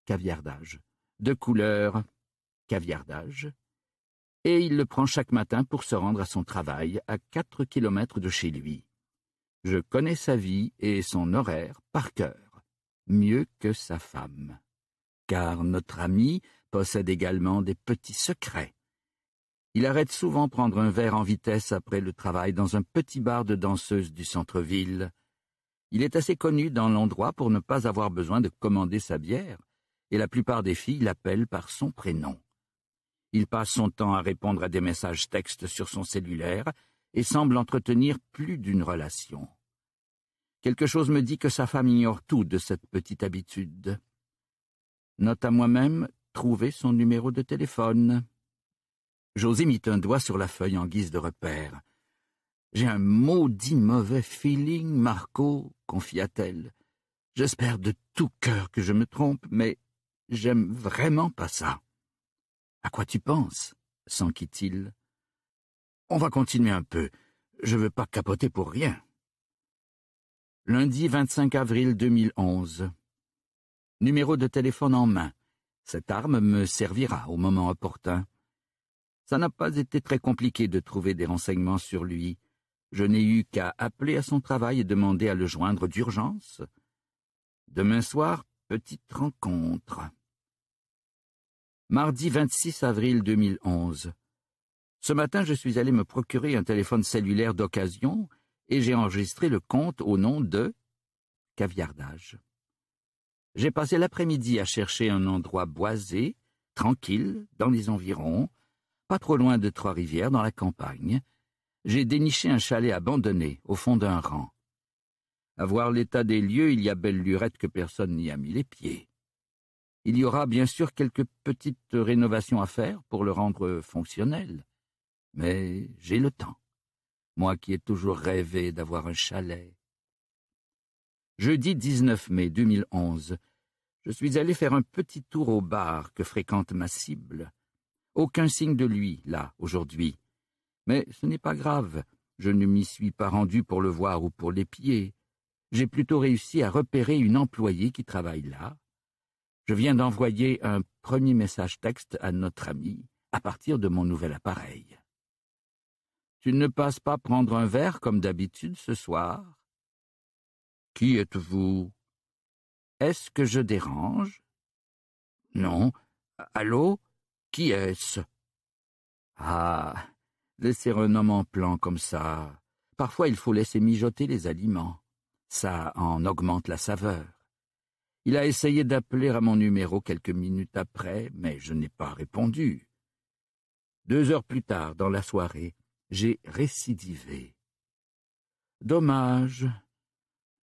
caviardage, de couleur caviardage, et il le prend chaque matin pour se rendre à son travail, à quatre kilomètres de chez lui. Je connais sa vie et son horaire par cœur, mieux que sa femme. Car notre ami possède également des petits secrets. Il arrête souvent prendre un verre en vitesse après le travail dans un petit bar de danseuses du centre-ville. Il est assez connu dans l'endroit pour ne pas avoir besoin de commander sa bière, et la plupart des filles l'appellent par son prénom. Il passe son temps à répondre à des messages textes sur son cellulaire et semble entretenir plus d'une relation. Quelque chose me dit que sa femme ignore tout de cette petite habitude. Note à moi-même, trouver son numéro de téléphone. José mit un doigt sur la feuille en guise de repère. J'ai un maudit mauvais feeling, Marco, confia-t-elle. J'espère de tout cœur que je me trompe, mais j'aime vraiment pas ça. À quoi tu penses s'enquit-il. On va continuer un peu. Je ne veux pas capoter pour rien. Lundi 25 avril 2011. Numéro de téléphone en main. Cette arme me servira au moment opportun. Ça n'a pas été très compliqué de trouver des renseignements sur lui. Je n'ai eu qu'à appeler à son travail et demander à le joindre d'urgence. Demain soir, petite rencontre. Mardi 26 avril 2011. Ce matin, je suis allé me procurer un téléphone cellulaire d'occasion et j'ai enregistré le compte au nom de Caviardage. J'ai passé l'après-midi à chercher un endroit boisé, tranquille, dans les environs, pas trop loin de Trois-Rivières, dans la campagne. J'ai déniché un chalet abandonné, au fond d'un rang. À voir l'état des lieux, il y a belle lurette que personne n'y a mis les pieds. Il y aura bien sûr quelques petites rénovations à faire pour le rendre fonctionnel. Mais j'ai le temps. Moi qui ai toujours rêvé d'avoir un chalet. Jeudi 19 mai 2011, je suis allé faire un petit tour au bar que fréquente ma cible. Aucun signe de lui, là, aujourd'hui. Mais ce n'est pas grave. Je ne m'y suis pas rendu pour le voir ou pour l'épier. J'ai plutôt réussi à repérer une employée qui travaille là, je viens d'envoyer un premier message texte à notre ami à partir de mon nouvel appareil. Tu ne passes pas prendre un verre comme d'habitude ce soir Qui êtes-vous Est-ce que je dérange Non. Allô Qui est-ce Ah, laisser un homme en plan comme ça. Parfois il faut laisser mijoter les aliments. Ça en augmente la saveur. Il a essayé d'appeler à mon numéro quelques minutes après, mais je n'ai pas répondu. Deux heures plus tard, dans la soirée, j'ai récidivé. Dommage.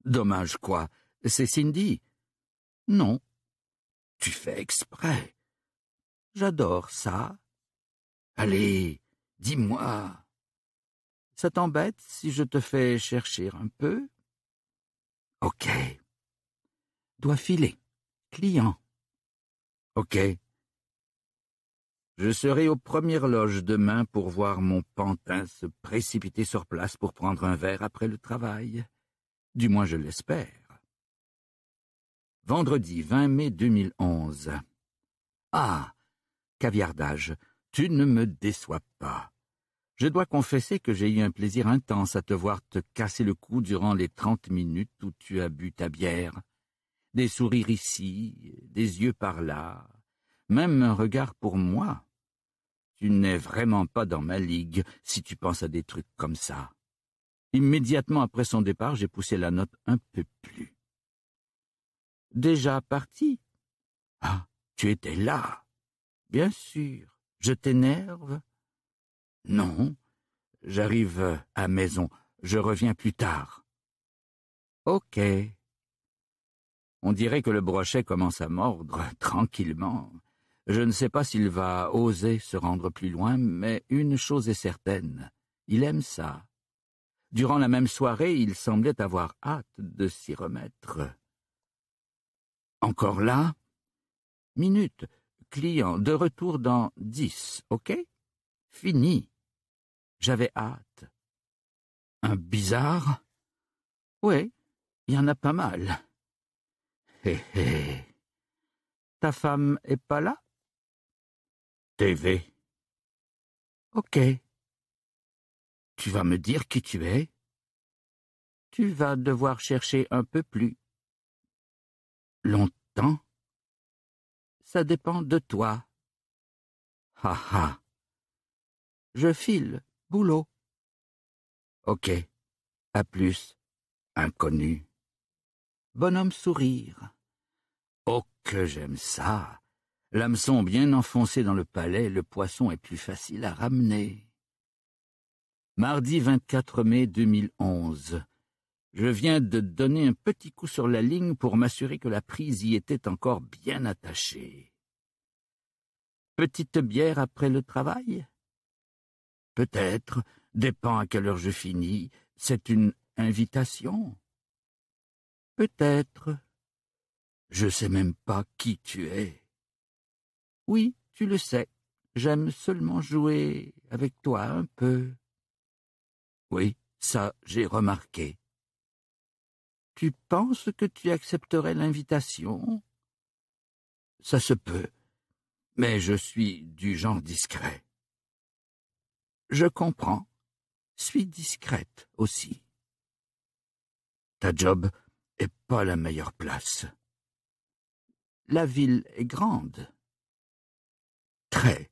Dommage quoi C'est Cindy Non. Tu fais exprès. J'adore ça. Allez, dis-moi. Ça t'embête si je te fais chercher un peu Ok filer. Client. Ok. Je serai aux premières loges demain pour voir mon pantin se précipiter sur place pour prendre un verre après le travail. Du moins je l'espère. Vendredi 20 mai 2011. Ah. Caviardage, tu ne me déçois pas. Je dois confesser que j'ai eu un plaisir intense à te voir te casser le cou durant les trente minutes où tu as bu ta bière des sourires ici, des yeux par là, même un regard pour moi. Tu n'es vraiment pas dans ma ligue si tu penses à des trucs comme ça. Immédiatement après son départ, j'ai poussé la note un peu plus. Déjà parti Ah, tu étais là Bien sûr. Je t'énerve Non. J'arrive à maison. Je reviens plus tard. Ok, on dirait que le brochet commence à mordre, (laughs) tranquillement. Je ne sais pas s'il va oser se rendre plus loin, mais une chose est certaine, il aime ça. Durant la même soirée, il semblait avoir hâte de s'y remettre. Encore là Minute, client, de retour dans dix, ok Fini. J'avais hâte. Un bizarre Oui, il y en a pas mal. Ta femme est pas là TV. Ok. Tu vas me dire qui tu es Tu vas devoir chercher un peu plus. Longtemps Ça dépend de toi. Ha ha. Je file, boulot. Ok. À plus, inconnu. Bonhomme sourire. Oh que j'aime ça. L'hameçon bien enfoncé dans le palais, le poisson est plus facile à ramener. Mardi 24 mai 2011. Je viens de donner un petit coup sur la ligne pour m'assurer que la prise y était encore bien attachée. Petite bière après le travail Peut-être, dépend à quelle heure je finis, c'est une invitation Peut-être. Je sais même pas qui tu es. Oui, tu le sais. J'aime seulement jouer avec toi un peu. Oui, ça j'ai remarqué. Tu penses que tu accepterais l'invitation? Ça se peut, mais je suis du genre discret. Je comprends. Suis discrète aussi. Ta job est pas la meilleure place. La ville est grande. Très.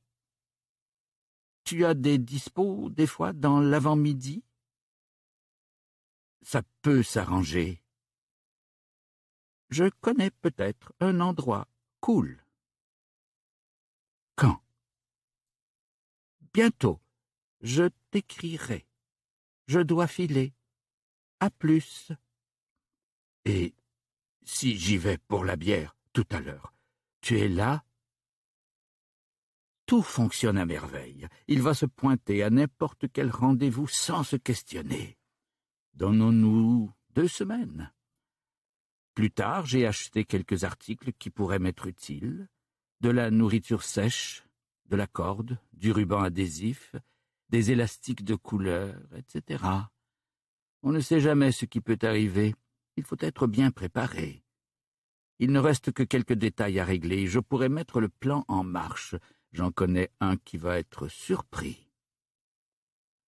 Tu as des dispos, des fois, dans l'avant-midi Ça peut s'arranger. Je connais peut-être un endroit cool. Quand Bientôt. Je t'écrirai. Je dois filer. À plus. Et si j'y vais pour la bière tout à l'heure. Tu es là Tout fonctionne à merveille. Il va se pointer à n'importe quel rendez-vous sans se questionner. Donnons-nous deux semaines. Plus tard, j'ai acheté quelques articles qui pourraient m'être utiles, de la nourriture sèche, de la corde, du ruban adhésif, des élastiques de couleur, etc. On ne sait jamais ce qui peut arriver. Il faut être bien préparé. Il ne reste que quelques détails à régler. Je pourrais mettre le plan en marche. J'en connais un qui va être surpris.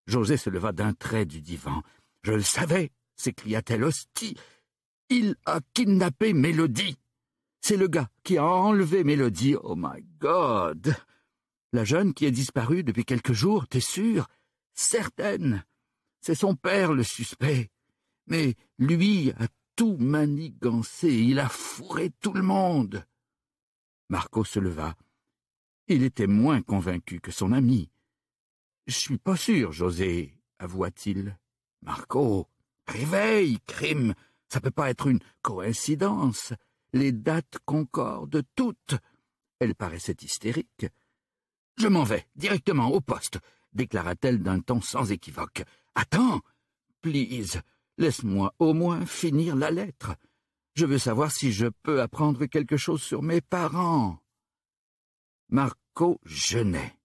José se leva d'un trait du divan. Je le savais, s'écria-t-elle hostie. Il a kidnappé Mélodie. C'est le gars qui a enlevé Mélodie. Oh my God. La jeune qui est disparue depuis quelques jours, t'es sûre? Certaine. C'est son père le suspect. Mais lui a tout manigancé, il a fourré tout le monde. Marco se leva. Il était moins convaincu que son ami. Je suis pas sûr, José, avoua-t-il. Marco, réveille, crime. Ça peut pas être une coïncidence. Les dates concordent toutes. Elle paraissait hystérique. Je m'en vais, directement au poste, déclara-t-elle d'un ton sans équivoque. Attends, please, Laisse-moi au moins finir la lettre. Je veux savoir si je peux apprendre quelque chose sur mes parents. Marco jeûnait.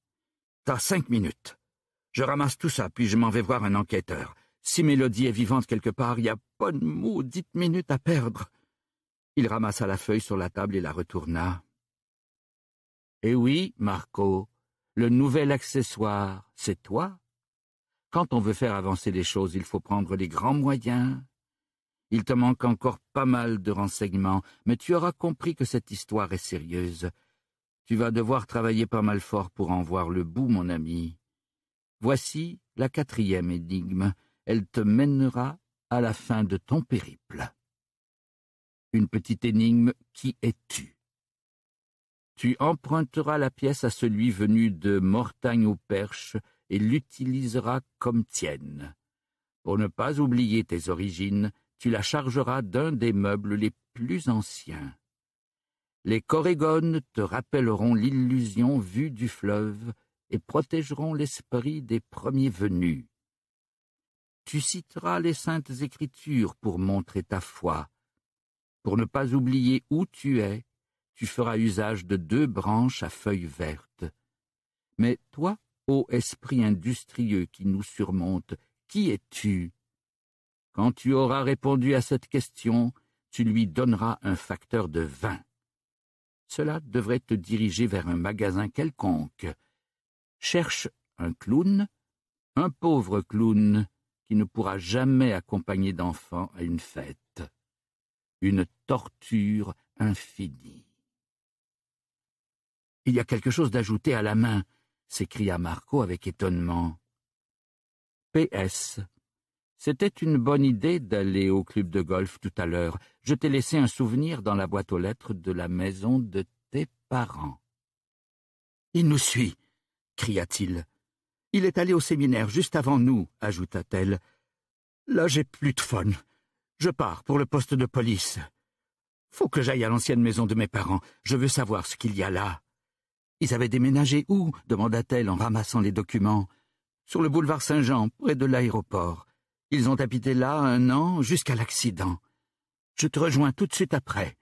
« T'as cinq minutes. Je ramasse tout ça, puis je m'en vais voir un enquêteur. Si Mélodie est vivante quelque part, il y a pas de maudite minute à perdre. Il ramassa la feuille sur la table et la retourna. Eh oui, Marco, le nouvel accessoire, c'est toi quand on veut faire avancer les choses, il faut prendre les grands moyens. Il te manque encore pas mal de renseignements, mais tu auras compris que cette histoire est sérieuse. Tu vas devoir travailler pas mal fort pour en voir le bout, mon ami. Voici la quatrième énigme. Elle te mènera à la fin de ton périple. Une petite énigme, qui es-tu Tu emprunteras la pièce à celui venu de Mortagne aux perche et l'utilisera comme tienne. Pour ne pas oublier tes origines, tu la chargeras d'un des meubles les plus anciens. Les corégones te rappelleront l'illusion vue du fleuve et protégeront l'esprit des premiers venus. Tu citeras les saintes écritures pour montrer ta foi. Pour ne pas oublier où tu es, tu feras usage de deux branches à feuilles vertes. Mais toi, Ô esprit industrieux qui nous surmonte, qui es-tu Quand tu auras répondu à cette question, tu lui donneras un facteur de vin. Cela devrait te diriger vers un magasin quelconque. Cherche un clown, un pauvre clown qui ne pourra jamais accompagner d'enfants à une fête. Une torture infinie. Il y a quelque chose d'ajouté à la main, s'écria Marco avec étonnement. PS. C'était une bonne idée d'aller au club de golf tout à l'heure. Je t'ai laissé un souvenir dans la boîte aux lettres de la maison de tes parents. Il nous suit, cria-t-il. Il est allé au séminaire juste avant nous, ajouta-t-elle. Là, j'ai plus de fun. Je pars pour le poste de police. Faut que j'aille à l'ancienne maison de mes parents. Je veux savoir ce qu'il y a là. Ils avaient déménagé où demanda-t-elle en ramassant les documents. Sur le boulevard Saint-Jean, près de l'aéroport. Ils ont habité là un an jusqu'à l'accident. Je te rejoins tout de suite après.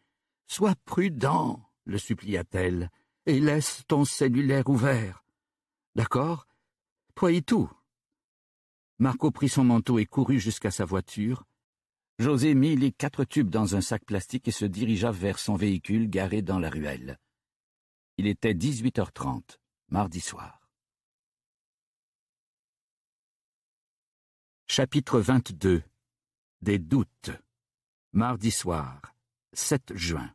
Sois prudent, le supplia-t-elle, et laisse ton cellulaire ouvert. D'accord Toi et tout. Marco prit son manteau et courut jusqu'à sa voiture. José mit les quatre tubes dans un sac plastique et se dirigea vers son véhicule garé dans la ruelle. Il était 18h30, mardi soir. Chapitre 22 Des doutes Mardi soir, 7 juin.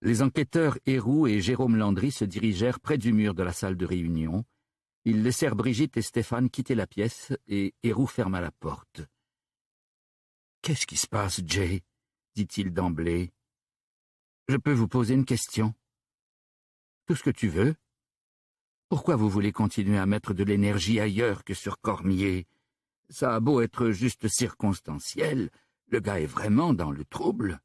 Les enquêteurs Héroux et Jérôme Landry se dirigèrent près du mur de la salle de réunion. Ils laissèrent Brigitte et Stéphane quitter la pièce et Héroux ferma la porte. Qu'est-ce qui se passe, Jay dit-il d'emblée. Je peux vous poser une question Tout ce que tu veux Pourquoi vous voulez continuer à mettre de l'énergie ailleurs que sur Cormier Ça a beau être juste circonstanciel, le gars est vraiment dans le trouble.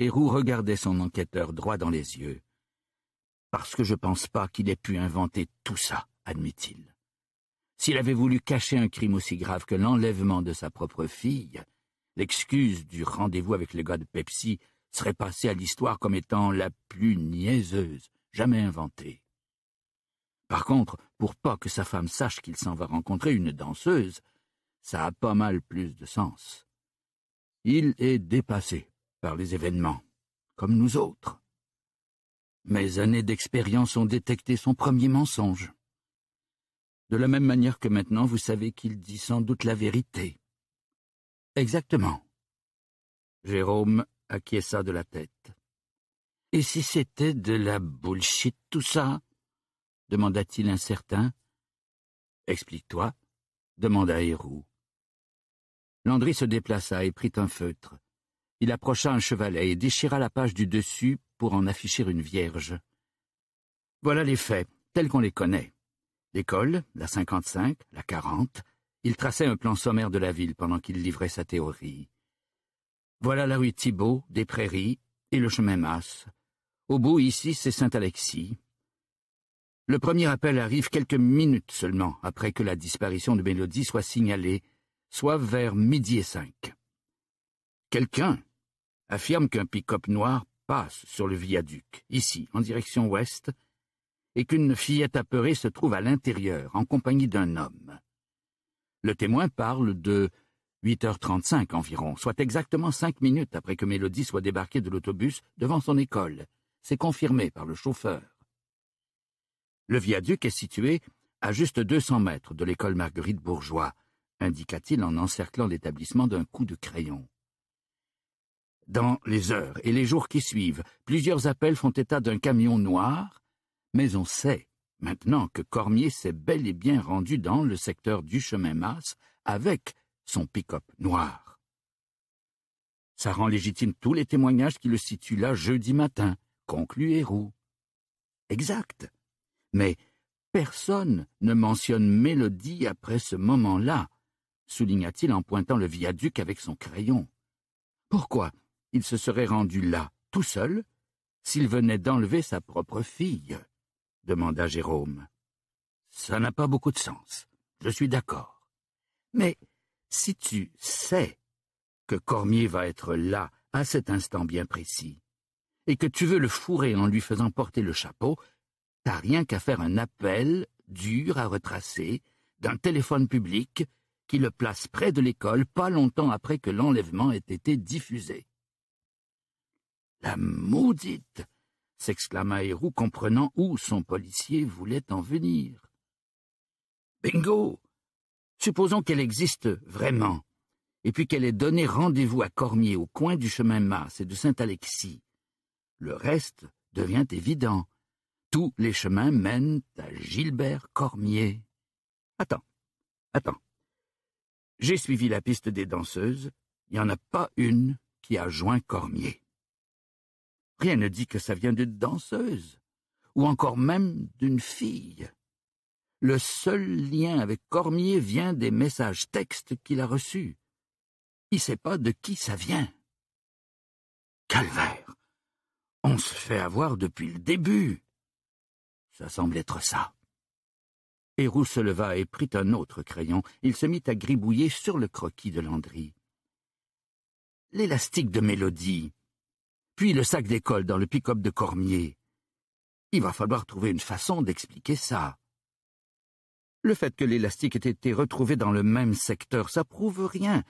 Héroux regardait son enquêteur droit dans les yeux. Parce que je pense pas qu'il ait pu inventer tout ça, admit-il. S'il avait voulu cacher un crime aussi grave que l'enlèvement de sa propre fille, l'excuse du rendez-vous avec le gars de Pepsi serait passé à l'histoire comme étant la plus niaiseuse jamais inventée. Par contre, pour pas que sa femme sache qu'il s'en va rencontrer une danseuse, ça a pas mal plus de sens. Il est dépassé par les événements, comme nous autres. Mes années d'expérience ont détecté son premier mensonge. De la même manière que maintenant vous savez qu'il dit sans doute la vérité. Exactement. Jérôme acquiesça de la tête. Et si c'était de la bullshit tout ça demanda-t-il incertain. Explique-toi, demanda Héroux. Landry se déplaça et prit un feutre. Il approcha un chevalet et déchira la page du dessus pour en afficher une vierge. Voilà les faits, tels qu'on les connaît. L'école, la 55, la 40, il traçait un plan sommaire de la ville pendant qu'il livrait sa théorie. Voilà la rue Thibault, des Prairies et le chemin Masse. Au bout, ici, c'est Saint-Alexis. Le premier appel arrive quelques minutes seulement après que la disparition de Mélodie soit signalée, soit vers midi et cinq. Quelqu'un affirme qu'un pick-up noir passe sur le viaduc, ici, en direction ouest, et qu'une fillette apeurée se trouve à l'intérieur, en compagnie d'un homme. Le témoin parle de 8h35 environ, soit exactement cinq minutes après que Mélodie soit débarquée de l'autobus devant son école. C'est confirmé par le chauffeur. Le viaduc est situé à juste 200 mètres de l'école Marguerite Bourgeois, indiqua-t-il en encerclant l'établissement d'un coup de crayon. Dans les heures et les jours qui suivent, plusieurs appels font état d'un camion noir, mais on sait maintenant que Cormier s'est bel et bien rendu dans le secteur du chemin Masse avec son pick-up noir. Ça rend légitime tous les témoignages qui le situent là jeudi matin, conclut Héroux. Exact. Mais personne ne mentionne Mélodie après ce moment-là, souligna-t-il en pointant le viaduc avec son crayon. Pourquoi il se serait rendu là, tout seul, s'il venait d'enlever sa propre fille demanda Jérôme. Ça n'a pas beaucoup de sens, je suis d'accord. Mais si tu sais que Cormier va être là à cet instant bien précis, et que tu veux le fourrer en lui faisant porter le chapeau, t'as rien qu'à faire un appel dur à retracer d'un téléphone public qui le place près de l'école pas longtemps après que l'enlèvement ait été diffusé. La maudite s'exclama Héroux, comprenant où son policier voulait en venir. Bingo Supposons qu'elle existe vraiment, et puis qu'elle ait donné rendez-vous à Cormier au coin du chemin Mars et de Saint-Alexis. Le reste devient évident. Tous les chemins mènent à Gilbert Cormier. Attends, attends. J'ai suivi la piste des danseuses. Il n'y en a pas une qui a joint Cormier. Rien ne dit que ça vient d'une danseuse, ou encore même d'une fille. Le seul lien avec Cormier vient des messages textes qu'il a reçus. Il ne sait pas de qui ça vient. Calvaire. On se fait avoir depuis le début. Ça semble être ça. Héroux se leva et prit un autre crayon. Il se mit à gribouiller sur le croquis de Landry. L'élastique de Mélodie. Puis le sac d'école dans le pick-up de Cormier. Il va falloir trouver une façon d'expliquer ça. Le fait que l'élastique ait été retrouvé dans le même secteur, ça prouve rien,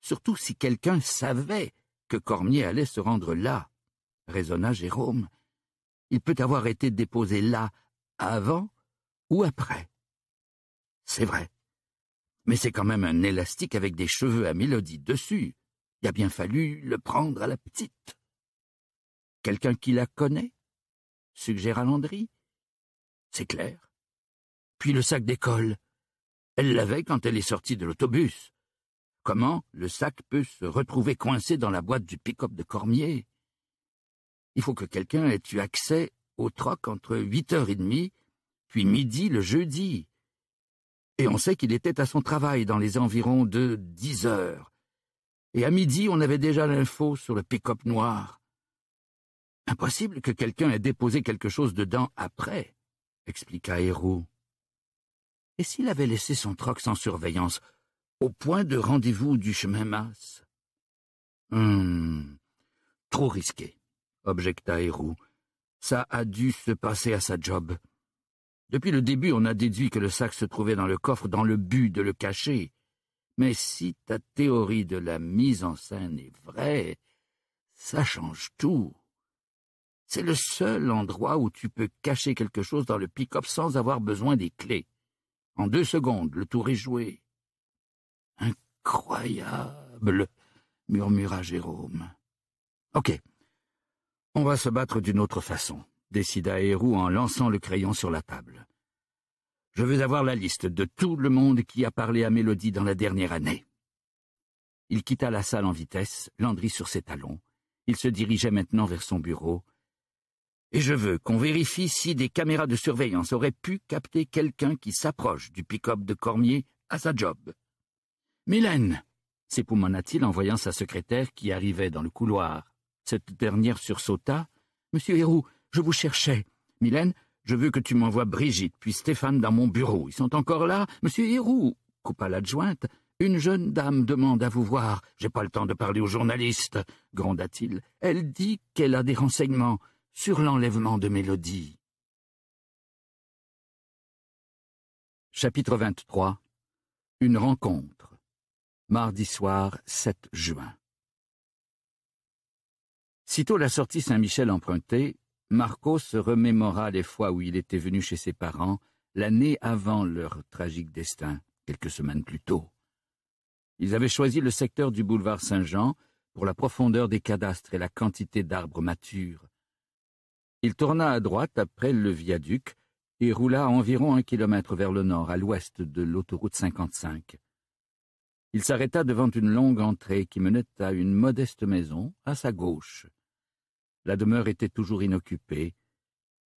surtout si quelqu'un savait que Cormier allait se rendre là, raisonna Jérôme. Il peut avoir été déposé là avant ou après. C'est vrai. Mais c'est quand même un élastique avec des cheveux à mélodie dessus. Il a bien fallu le prendre à la petite. Quelqu'un qui la connaît suggéra Landry. C'est clair puis le sac d'école. Elle l'avait quand elle est sortie de l'autobus. Comment le sac peut se retrouver coincé dans la boîte du pick-up de Cormier Il faut que quelqu'un ait eu accès au troc entre huit heures et demie, puis midi le jeudi. Et on sait qu'il était à son travail dans les environs de dix heures. Et à midi, on avait déjà l'info sur le pick-up noir. Impossible que quelqu'un ait déposé quelque chose dedans après, expliqua Héro et s'il avait laissé son troc sans surveillance, au point de rendez-vous du chemin Masse Hum, trop risqué, objecta Hérou. « Ça a dû se passer à sa job. Depuis le début, on a déduit que le sac se trouvait dans le coffre dans le but de le cacher. Mais si ta théorie de la mise en scène est vraie, ça change tout. C'est le seul endroit où tu peux cacher quelque chose dans le pick-up sans avoir besoin des clés. En deux secondes, le tour est joué. Incroyable, murmura Jérôme. Ok. On va se battre d'une autre façon, décida Hérou en lançant le crayon sur la table. Je veux avoir la liste de tout le monde qui a parlé à Mélodie dans la dernière année. Il quitta la salle en vitesse, Landry sur ses talons. Il se dirigeait maintenant vers son bureau, et je veux qu'on vérifie si des caméras de surveillance auraient pu capter quelqu'un qui s'approche du pick-up de Cormier à sa job. Mylène s'époumona-t-il en voyant sa secrétaire qui arrivait dans le couloir. Cette dernière sursauta. Monsieur Héroux, je vous cherchais. Mylène, je veux que tu m'envoies Brigitte puis Stéphane dans mon bureau. Ils sont encore là. Monsieur Héroux, coupa l'adjointe. Une jeune dame demande à vous voir. J'ai pas le temps de parler aux journalistes, gronda-t-il. Elle dit qu'elle a des renseignements sur l'enlèvement de Mélodie. Chapitre 23 Une rencontre Mardi soir 7 juin Sitôt la sortie Saint-Michel empruntée, Marco se remémora les fois où il était venu chez ses parents, l'année avant leur tragique destin, quelques semaines plus tôt. Ils avaient choisi le secteur du boulevard Saint-Jean pour la profondeur des cadastres et la quantité d'arbres matures, il tourna à droite après le viaduc et roula environ un kilomètre vers le nord, à l'ouest de l'autoroute 55. Il s'arrêta devant une longue entrée qui menait à une modeste maison, à sa gauche. La demeure était toujours inoccupée.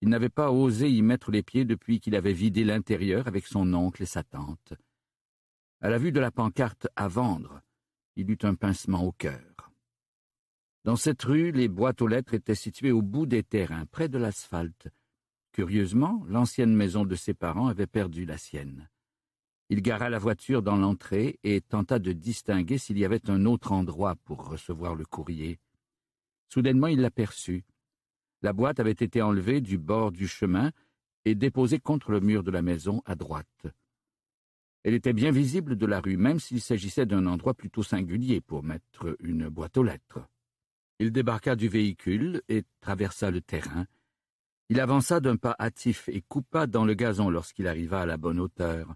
Il n'avait pas osé y mettre les pieds depuis qu'il avait vidé l'intérieur avec son oncle et sa tante. À la vue de la pancarte à vendre, il eut un pincement au cœur. Dans cette rue, les boîtes aux lettres étaient situées au bout des terrains, près de l'asphalte. Curieusement, l'ancienne maison de ses parents avait perdu la sienne. Il gara la voiture dans l'entrée et tenta de distinguer s'il y avait un autre endroit pour recevoir le courrier. Soudainement, il l'aperçut. La boîte avait été enlevée du bord du chemin et déposée contre le mur de la maison à droite. Elle était bien visible de la rue, même s'il s'agissait d'un endroit plutôt singulier pour mettre une boîte aux lettres. Il débarqua du véhicule et traversa le terrain. Il avança d'un pas hâtif et coupa dans le gazon lorsqu'il arriva à la bonne hauteur.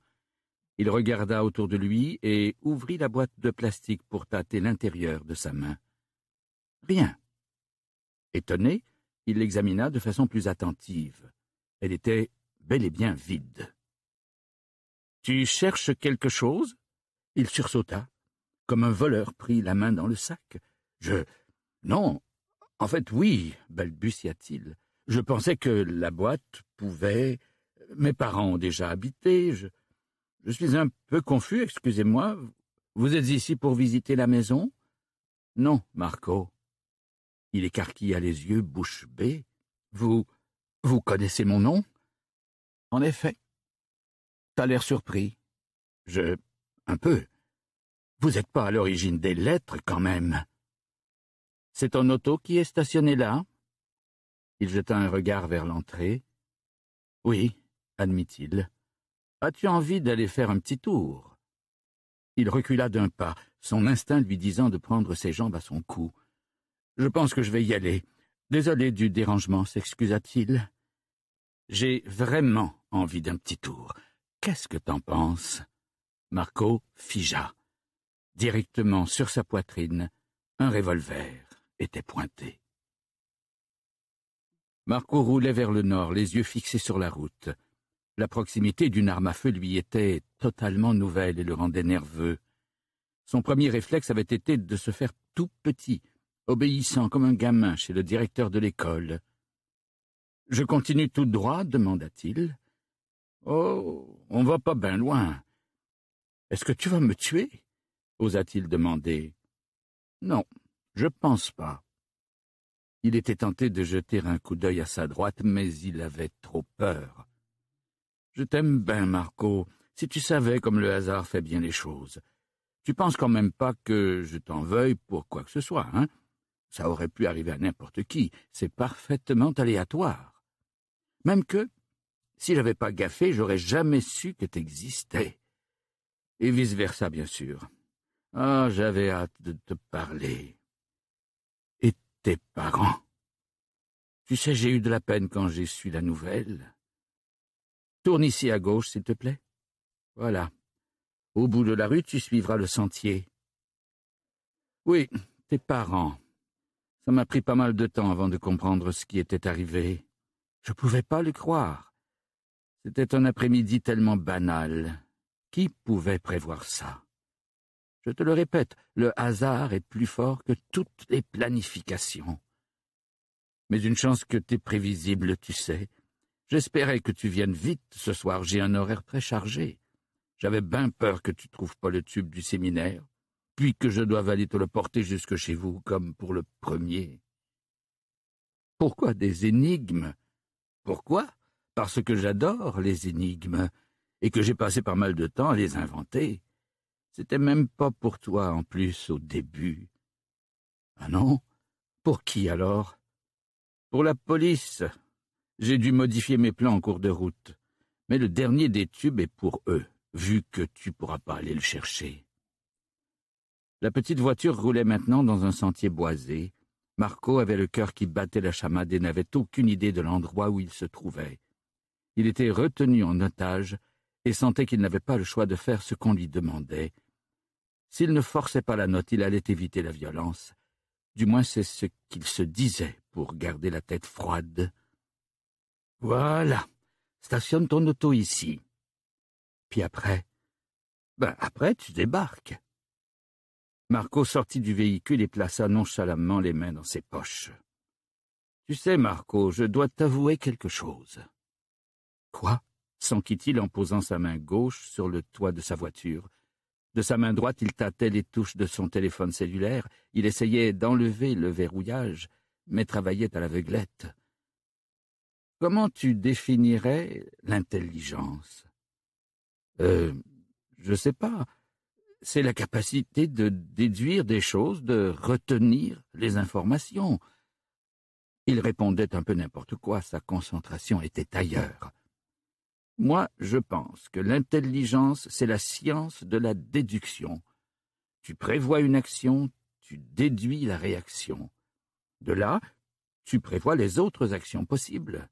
Il regarda autour de lui et ouvrit la boîte de plastique pour tâter l'intérieur de sa main. Rien. Étonné, il l'examina de façon plus attentive. Elle était bel et bien vide. Tu cherches quelque chose Il sursauta, comme un voleur prit la main dans le sac. Je non. En fait, oui, balbutia-t-il. Je pensais que la boîte pouvait. Euh, mes parents ont déjà habité. Je, je suis un peu confus, excusez-moi. Vous êtes ici pour visiter la maison Non, Marco. Il écarquilla les yeux, bouche bée. Vous. Vous connaissez mon nom En effet. T'as l'air surpris. Je. un peu. Vous n'êtes pas à l'origine des lettres, quand même. C'est ton auto qui est stationné là Il jeta un regard vers l'entrée. Oui, admit-il. As-tu envie d'aller faire un petit tour Il recula d'un pas, son instinct lui disant de prendre ses jambes à son cou. Je pense que je vais y aller. Désolé du dérangement, s'excusa-t-il. J'ai vraiment envie d'un petit tour. Qu'est-ce que t'en penses Marco figea. Directement sur sa poitrine, un revolver était pointé. Marco roulait vers le nord, les yeux fixés sur la route. La proximité d'une arme à feu lui était totalement nouvelle et le rendait nerveux. Son premier réflexe avait été de se faire tout petit, obéissant comme un gamin chez le directeur de l'école. Je continue tout droit demanda-t-il. Oh, on va pas bien loin. Est-ce que tu vas me tuer osa-t-il demander. Non, je pense pas. Il était tenté de jeter un coup d'œil à sa droite, mais il avait trop peur. Je t'aime bien, Marco, si tu savais comme le hasard fait bien les choses. Tu penses quand même pas que je t'en veuille pour quoi que ce soit, hein? Ça aurait pu arriver à n'importe qui, c'est parfaitement aléatoire. Même que, si j'avais pas gaffé, j'aurais jamais su que t'existais. Et vice versa, bien sûr. Ah, j'avais hâte de te parler tes parents. Tu sais, j'ai eu de la peine quand j'ai su la nouvelle. Tourne ici à gauche, s'il te plaît. Voilà. Au bout de la rue, tu suivras le sentier. Oui, tes parents. Ça m'a pris pas mal de temps avant de comprendre ce qui était arrivé. Je pouvais pas le croire. C'était un après-midi tellement banal. Qui pouvait prévoir ça? Je te le répète, le hasard est plus fort que toutes les planifications. Mais une chance que t'es prévisible, tu sais. J'espérais que tu viennes vite ce soir, j'ai un horaire très chargé. J'avais bien peur que tu trouves pas le tube du séminaire, puis que je doive aller te le porter jusque chez vous, comme pour le premier. Pourquoi des énigmes Pourquoi Parce que j'adore les énigmes, et que j'ai passé pas mal de temps à les inventer. C'était même pas pour toi en plus au début. Ah non Pour qui alors Pour la police. J'ai dû modifier mes plans en cours de route. Mais le dernier des tubes est pour eux, vu que tu pourras pas aller le chercher. La petite voiture roulait maintenant dans un sentier boisé. Marco avait le cœur qui battait la chamade et n'avait aucune idée de l'endroit où il se trouvait. Il était retenu en otage et sentait qu'il n'avait pas le choix de faire ce qu'on lui demandait, s'il ne forçait pas la note, il allait éviter la violence. Du moins, c'est ce qu'il se disait pour garder la tête froide. Voilà. Stationne ton auto ici. Puis après Ben, après, tu débarques. Marco sortit du véhicule et plaça nonchalamment les mains dans ses poches. Tu sais, Marco, je dois t'avouer quelque chose. Quoi s'enquit-il en posant sa main gauche sur le toit de sa voiture. De sa main droite, il tâtait les touches de son téléphone cellulaire, il essayait d'enlever le verrouillage, mais travaillait à l'aveuglette. Comment tu définirais l'intelligence Euh, je sais pas. C'est la capacité de déduire des choses, de retenir les informations. Il répondait un peu n'importe quoi, sa concentration était ailleurs. Moi, je pense que l'intelligence, c'est la science de la déduction. Tu prévois une action, tu déduis la réaction. De là, tu prévois les autres actions possibles.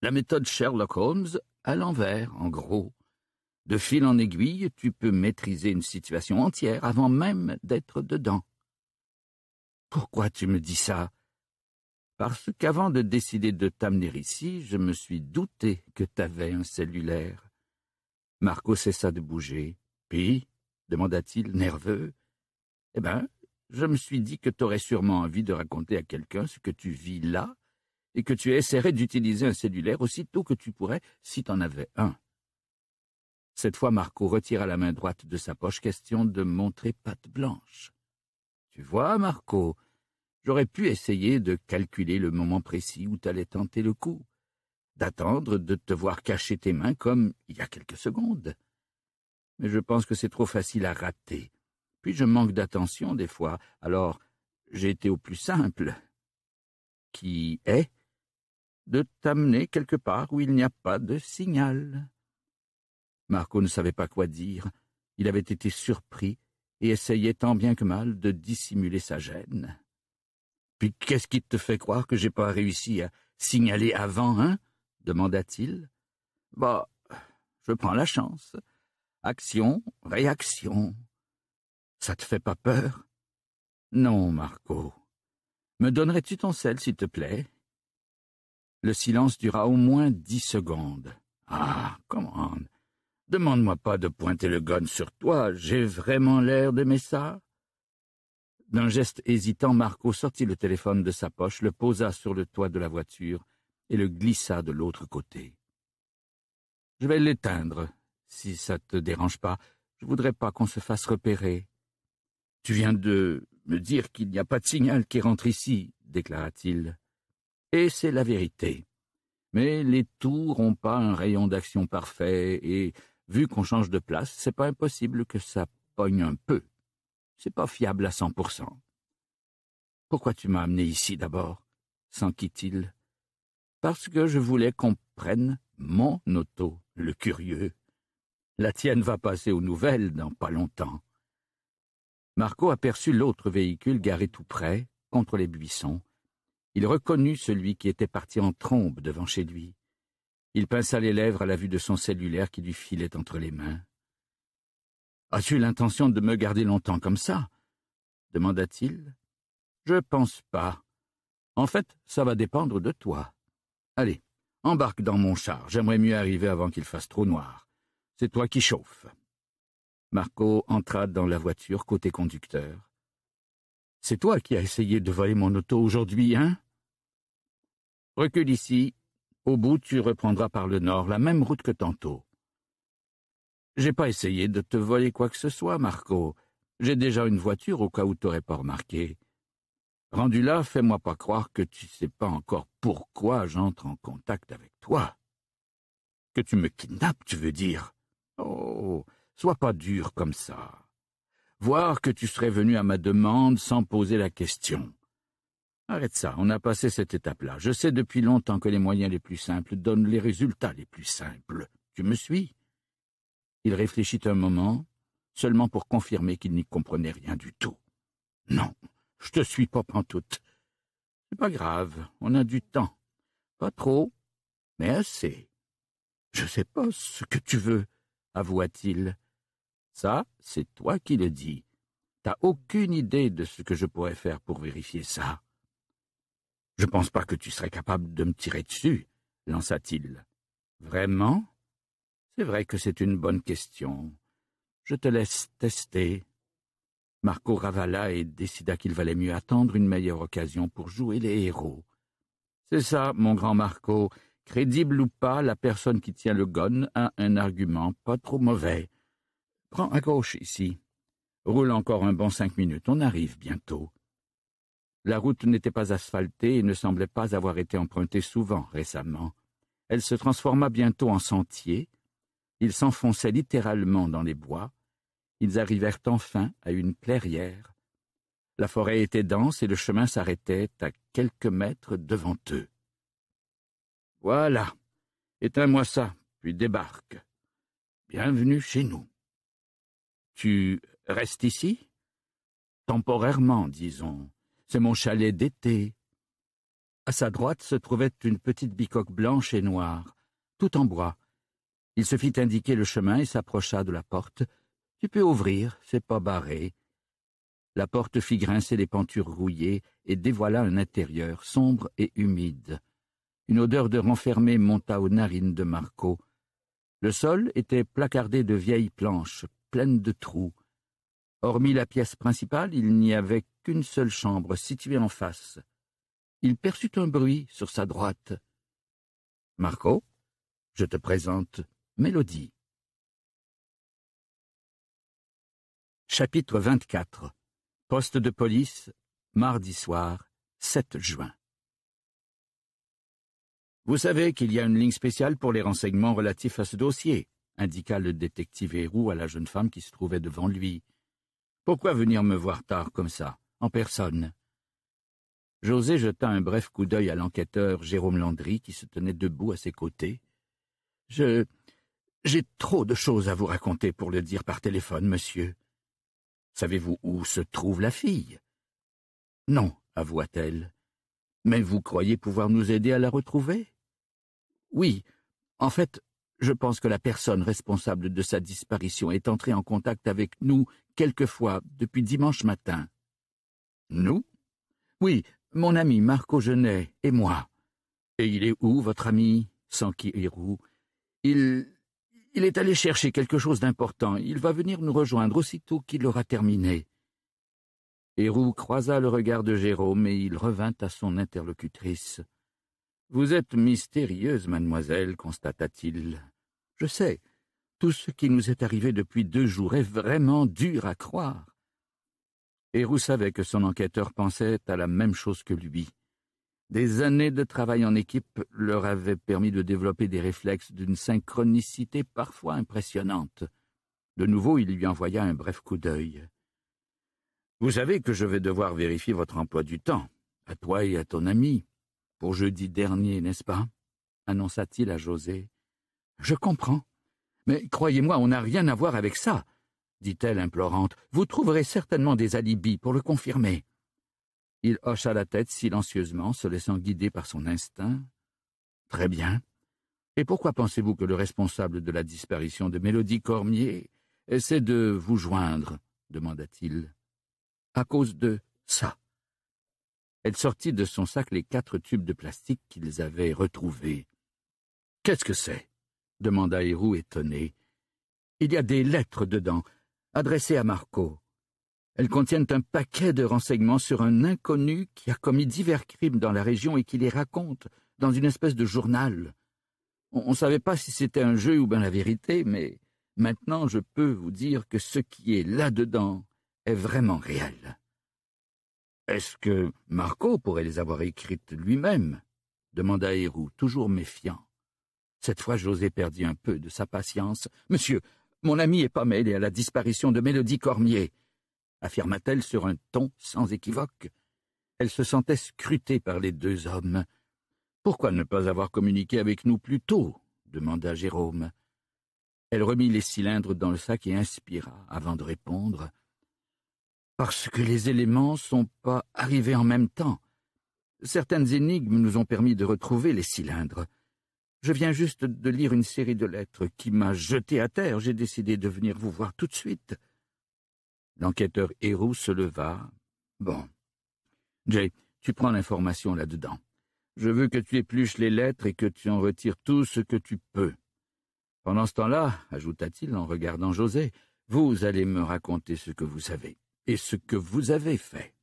La méthode Sherlock Holmes à l'envers, en gros. De fil en aiguille, tu peux maîtriser une situation entière avant même d'être dedans. Pourquoi tu me dis ça parce qu'avant de décider de t'amener ici, je me suis douté que t'avais un cellulaire. Marco cessa de bouger. Puis, demanda-t-il, nerveux, eh ben, je me suis dit que t'aurais sûrement envie de raconter à quelqu'un ce que tu vis là, et que tu essaierais d'utiliser un cellulaire aussitôt que tu pourrais, si t'en avais un. Cette fois, Marco retira la main droite de sa poche, question de montrer patte blanche. Tu vois, Marco, J'aurais pu essayer de calculer le moment précis où t'allais tenter le coup, d'attendre de te voir cacher tes mains comme il y a quelques secondes. Mais je pense que c'est trop facile à rater. Puis je manque d'attention des fois, alors j'ai été au plus simple. Qui est de t'amener quelque part où il n'y a pas de signal. Marco ne savait pas quoi dire. Il avait été surpris et essayait tant bien que mal de dissimuler sa gêne. Puis qu'est-ce qui te fait croire que j'ai pas réussi à signaler avant, hein demanda-t-il. Bah, je prends la chance. Action, réaction. Ça te fait pas peur Non, Marco. Me donnerais-tu ton sel, s'il te plaît Le silence dura au moins dix secondes. Ah, commande, Demande-moi pas de pointer le gun sur toi, j'ai vraiment l'air d'aimer ça. D'un geste hésitant, Marco sortit le téléphone de sa poche, le posa sur le toit de la voiture et le glissa de l'autre côté. Je vais l'éteindre, si ça te dérange pas. Je voudrais pas qu'on se fasse repérer. Tu viens de me dire qu'il n'y a pas de signal qui rentre ici, déclara-t-il. Et c'est la vérité. Mais les tours ont pas un rayon d'action parfait et, vu qu'on change de place, c'est pas impossible que ça pogne un peu c'est pas fiable à cent pour cent. Pourquoi tu m'as amené ici d'abord s'enquit-il. Parce que je voulais qu'on prenne mon auto, le curieux. La tienne va passer aux nouvelles dans pas longtemps. Marco aperçut l'autre véhicule garé tout près, contre les buissons. Il reconnut celui qui était parti en trombe devant chez lui. Il pinça les lèvres à la vue de son cellulaire qui lui filait entre les mains. As-tu l'intention de me garder longtemps comme ça demanda-t-il. Je pense pas. En fait, ça va dépendre de toi. Allez, embarque dans mon char, j'aimerais mieux arriver avant qu'il fasse trop noir. C'est toi qui chauffe. Marco entra dans la voiture côté conducteur. C'est toi qui as essayé de voler mon auto aujourd'hui, hein Recule ici. Au bout, tu reprendras par le nord la même route que tantôt. J'ai pas essayé de te voler quoi que ce soit, Marco. J'ai déjà une voiture au cas où t'aurais pas remarqué. Rendu là, fais-moi pas croire que tu sais pas encore pourquoi j'entre en contact avec toi. Que tu me kidnappes, tu veux dire Oh, sois pas dur comme ça. Voir que tu serais venu à ma demande sans poser la question. Arrête ça, on a passé cette étape-là. Je sais depuis longtemps que les moyens les plus simples donnent les résultats les plus simples. Tu me suis il réfléchit un moment, seulement pour confirmer qu'il n'y comprenait rien du tout. Non, je te suis pas pantoute. C'est pas grave, on a du temps. Pas trop, mais assez. Je sais pas ce que tu veux, avoua-t-il. Ça, c'est toi qui le dis. T'as aucune idée de ce que je pourrais faire pour vérifier ça. Je pense pas que tu serais capable de me tirer dessus, lança-t-il. Vraiment c'est vrai que c'est une bonne question. Je te laisse tester. Marco ravala et décida qu'il valait mieux attendre une meilleure occasion pour jouer les héros. C'est ça, mon grand Marco. Crédible ou pas, la personne qui tient le gonne a un argument pas trop mauvais. Prends à gauche ici. Roule encore un bon cinq minutes, on arrive bientôt. La route n'était pas asphaltée et ne semblait pas avoir été empruntée souvent récemment. Elle se transforma bientôt en sentier, ils s'enfonçaient littéralement dans les bois. Ils arrivèrent enfin à une clairière. La forêt était dense et le chemin s'arrêtait à quelques mètres devant eux. Voilà. Éteins-moi ça, puis débarque. Bienvenue chez nous. Tu restes ici? Temporairement, disons. C'est mon chalet d'été. À sa droite se trouvait une petite bicoque blanche et noire, tout en bois, il se fit indiquer le chemin et s'approcha de la porte. Tu peux ouvrir, c'est pas barré. La porte fit grincer les pentures rouillées et dévoila un intérieur sombre et humide. Une odeur de renfermé monta aux narines de Marco. Le sol était placardé de vieilles planches, pleines de trous. Hormis la pièce principale, il n'y avait qu'une seule chambre située en face. Il perçut un bruit sur sa droite. Marco, je te présente Mélodie. Chapitre 24 Poste de police, mardi soir, 7 juin. Vous savez qu'il y a une ligne spéciale pour les renseignements relatifs à ce dossier, indiqua le détective Héroux à la jeune femme qui se trouvait devant lui. Pourquoi venir me voir tard comme ça, en personne José jeta un bref coup d'œil à l'enquêteur Jérôme Landry qui se tenait debout à ses côtés. Je. J'ai trop de choses à vous raconter pour le dire par téléphone, monsieur. Savez-vous où se trouve la fille Non, avoua-t-elle. Mais vous croyez pouvoir nous aider à la retrouver Oui. En fait, je pense que la personne responsable de sa disparition est entrée en contact avec nous quelquefois depuis dimanche matin. Nous Oui, mon ami Marco Genet et moi. Et il est où, votre ami Sanki qui Il il est allé chercher quelque chose d'important. Il va venir nous rejoindre aussitôt qu'il aura terminé. Héroux croisa le regard de Jérôme et il revint à son interlocutrice. Vous êtes mystérieuse, mademoiselle, constata-t-il. Je sais, tout ce qui nous est arrivé depuis deux jours est vraiment dur à croire. Héroux savait que son enquêteur pensait à la même chose que lui. Des années de travail en équipe leur avaient permis de développer des réflexes d'une synchronicité parfois impressionnante. De nouveau, il lui envoya un bref coup d'œil. Vous savez que je vais devoir vérifier votre emploi du temps, à toi et à ton ami, pour jeudi dernier, n'est-ce pas annonça-t-il à José. Je comprends. Mais croyez-moi, on n'a rien à voir avec ça, dit-elle implorante. Vous trouverez certainement des alibis pour le confirmer. Il hocha la tête silencieusement, se laissant guider par son instinct. Très bien. Et pourquoi pensez-vous que le responsable de la disparition de Mélodie Cormier essaie de vous joindre demanda-t-il. À cause de ça. Elle sortit de son sac les quatre tubes de plastique qu'ils avaient retrouvés. Qu'est-ce que c'est demanda Héroux étonné. Il y a des lettres dedans, adressées à Marco. Elles contiennent un paquet de renseignements sur un inconnu qui a commis divers crimes dans la région et qui les raconte dans une espèce de journal. On ne savait pas si c'était un jeu ou bien la vérité, mais maintenant je peux vous dire que ce qui est là-dedans est vraiment réel. Est-ce que Marco pourrait les avoir écrites lui-même demanda Hérou, toujours méfiant. Cette fois, José perdit un peu de sa patience. Monsieur, mon ami est pas mêlé à la disparition de Mélodie Cormier affirma-t-elle sur un ton sans équivoque. Elle se sentait scrutée par les deux hommes. Pourquoi ne pas avoir communiqué avec nous plus tôt demanda Jérôme. Elle remit les cylindres dans le sac et inspira avant de répondre. Parce que les éléments sont pas arrivés en même temps. Certaines énigmes nous ont permis de retrouver les cylindres. Je viens juste de lire une série de lettres qui m'a jeté à terre. J'ai décidé de venir vous voir tout de suite. L'enquêteur héros se leva. Bon. Jay, tu prends l'information là-dedans. Je veux que tu épluches les lettres et que tu en retires tout ce que tu peux. Pendant ce temps-là, ajouta-t-il en regardant José, vous allez me raconter ce que vous savez et ce que vous avez fait.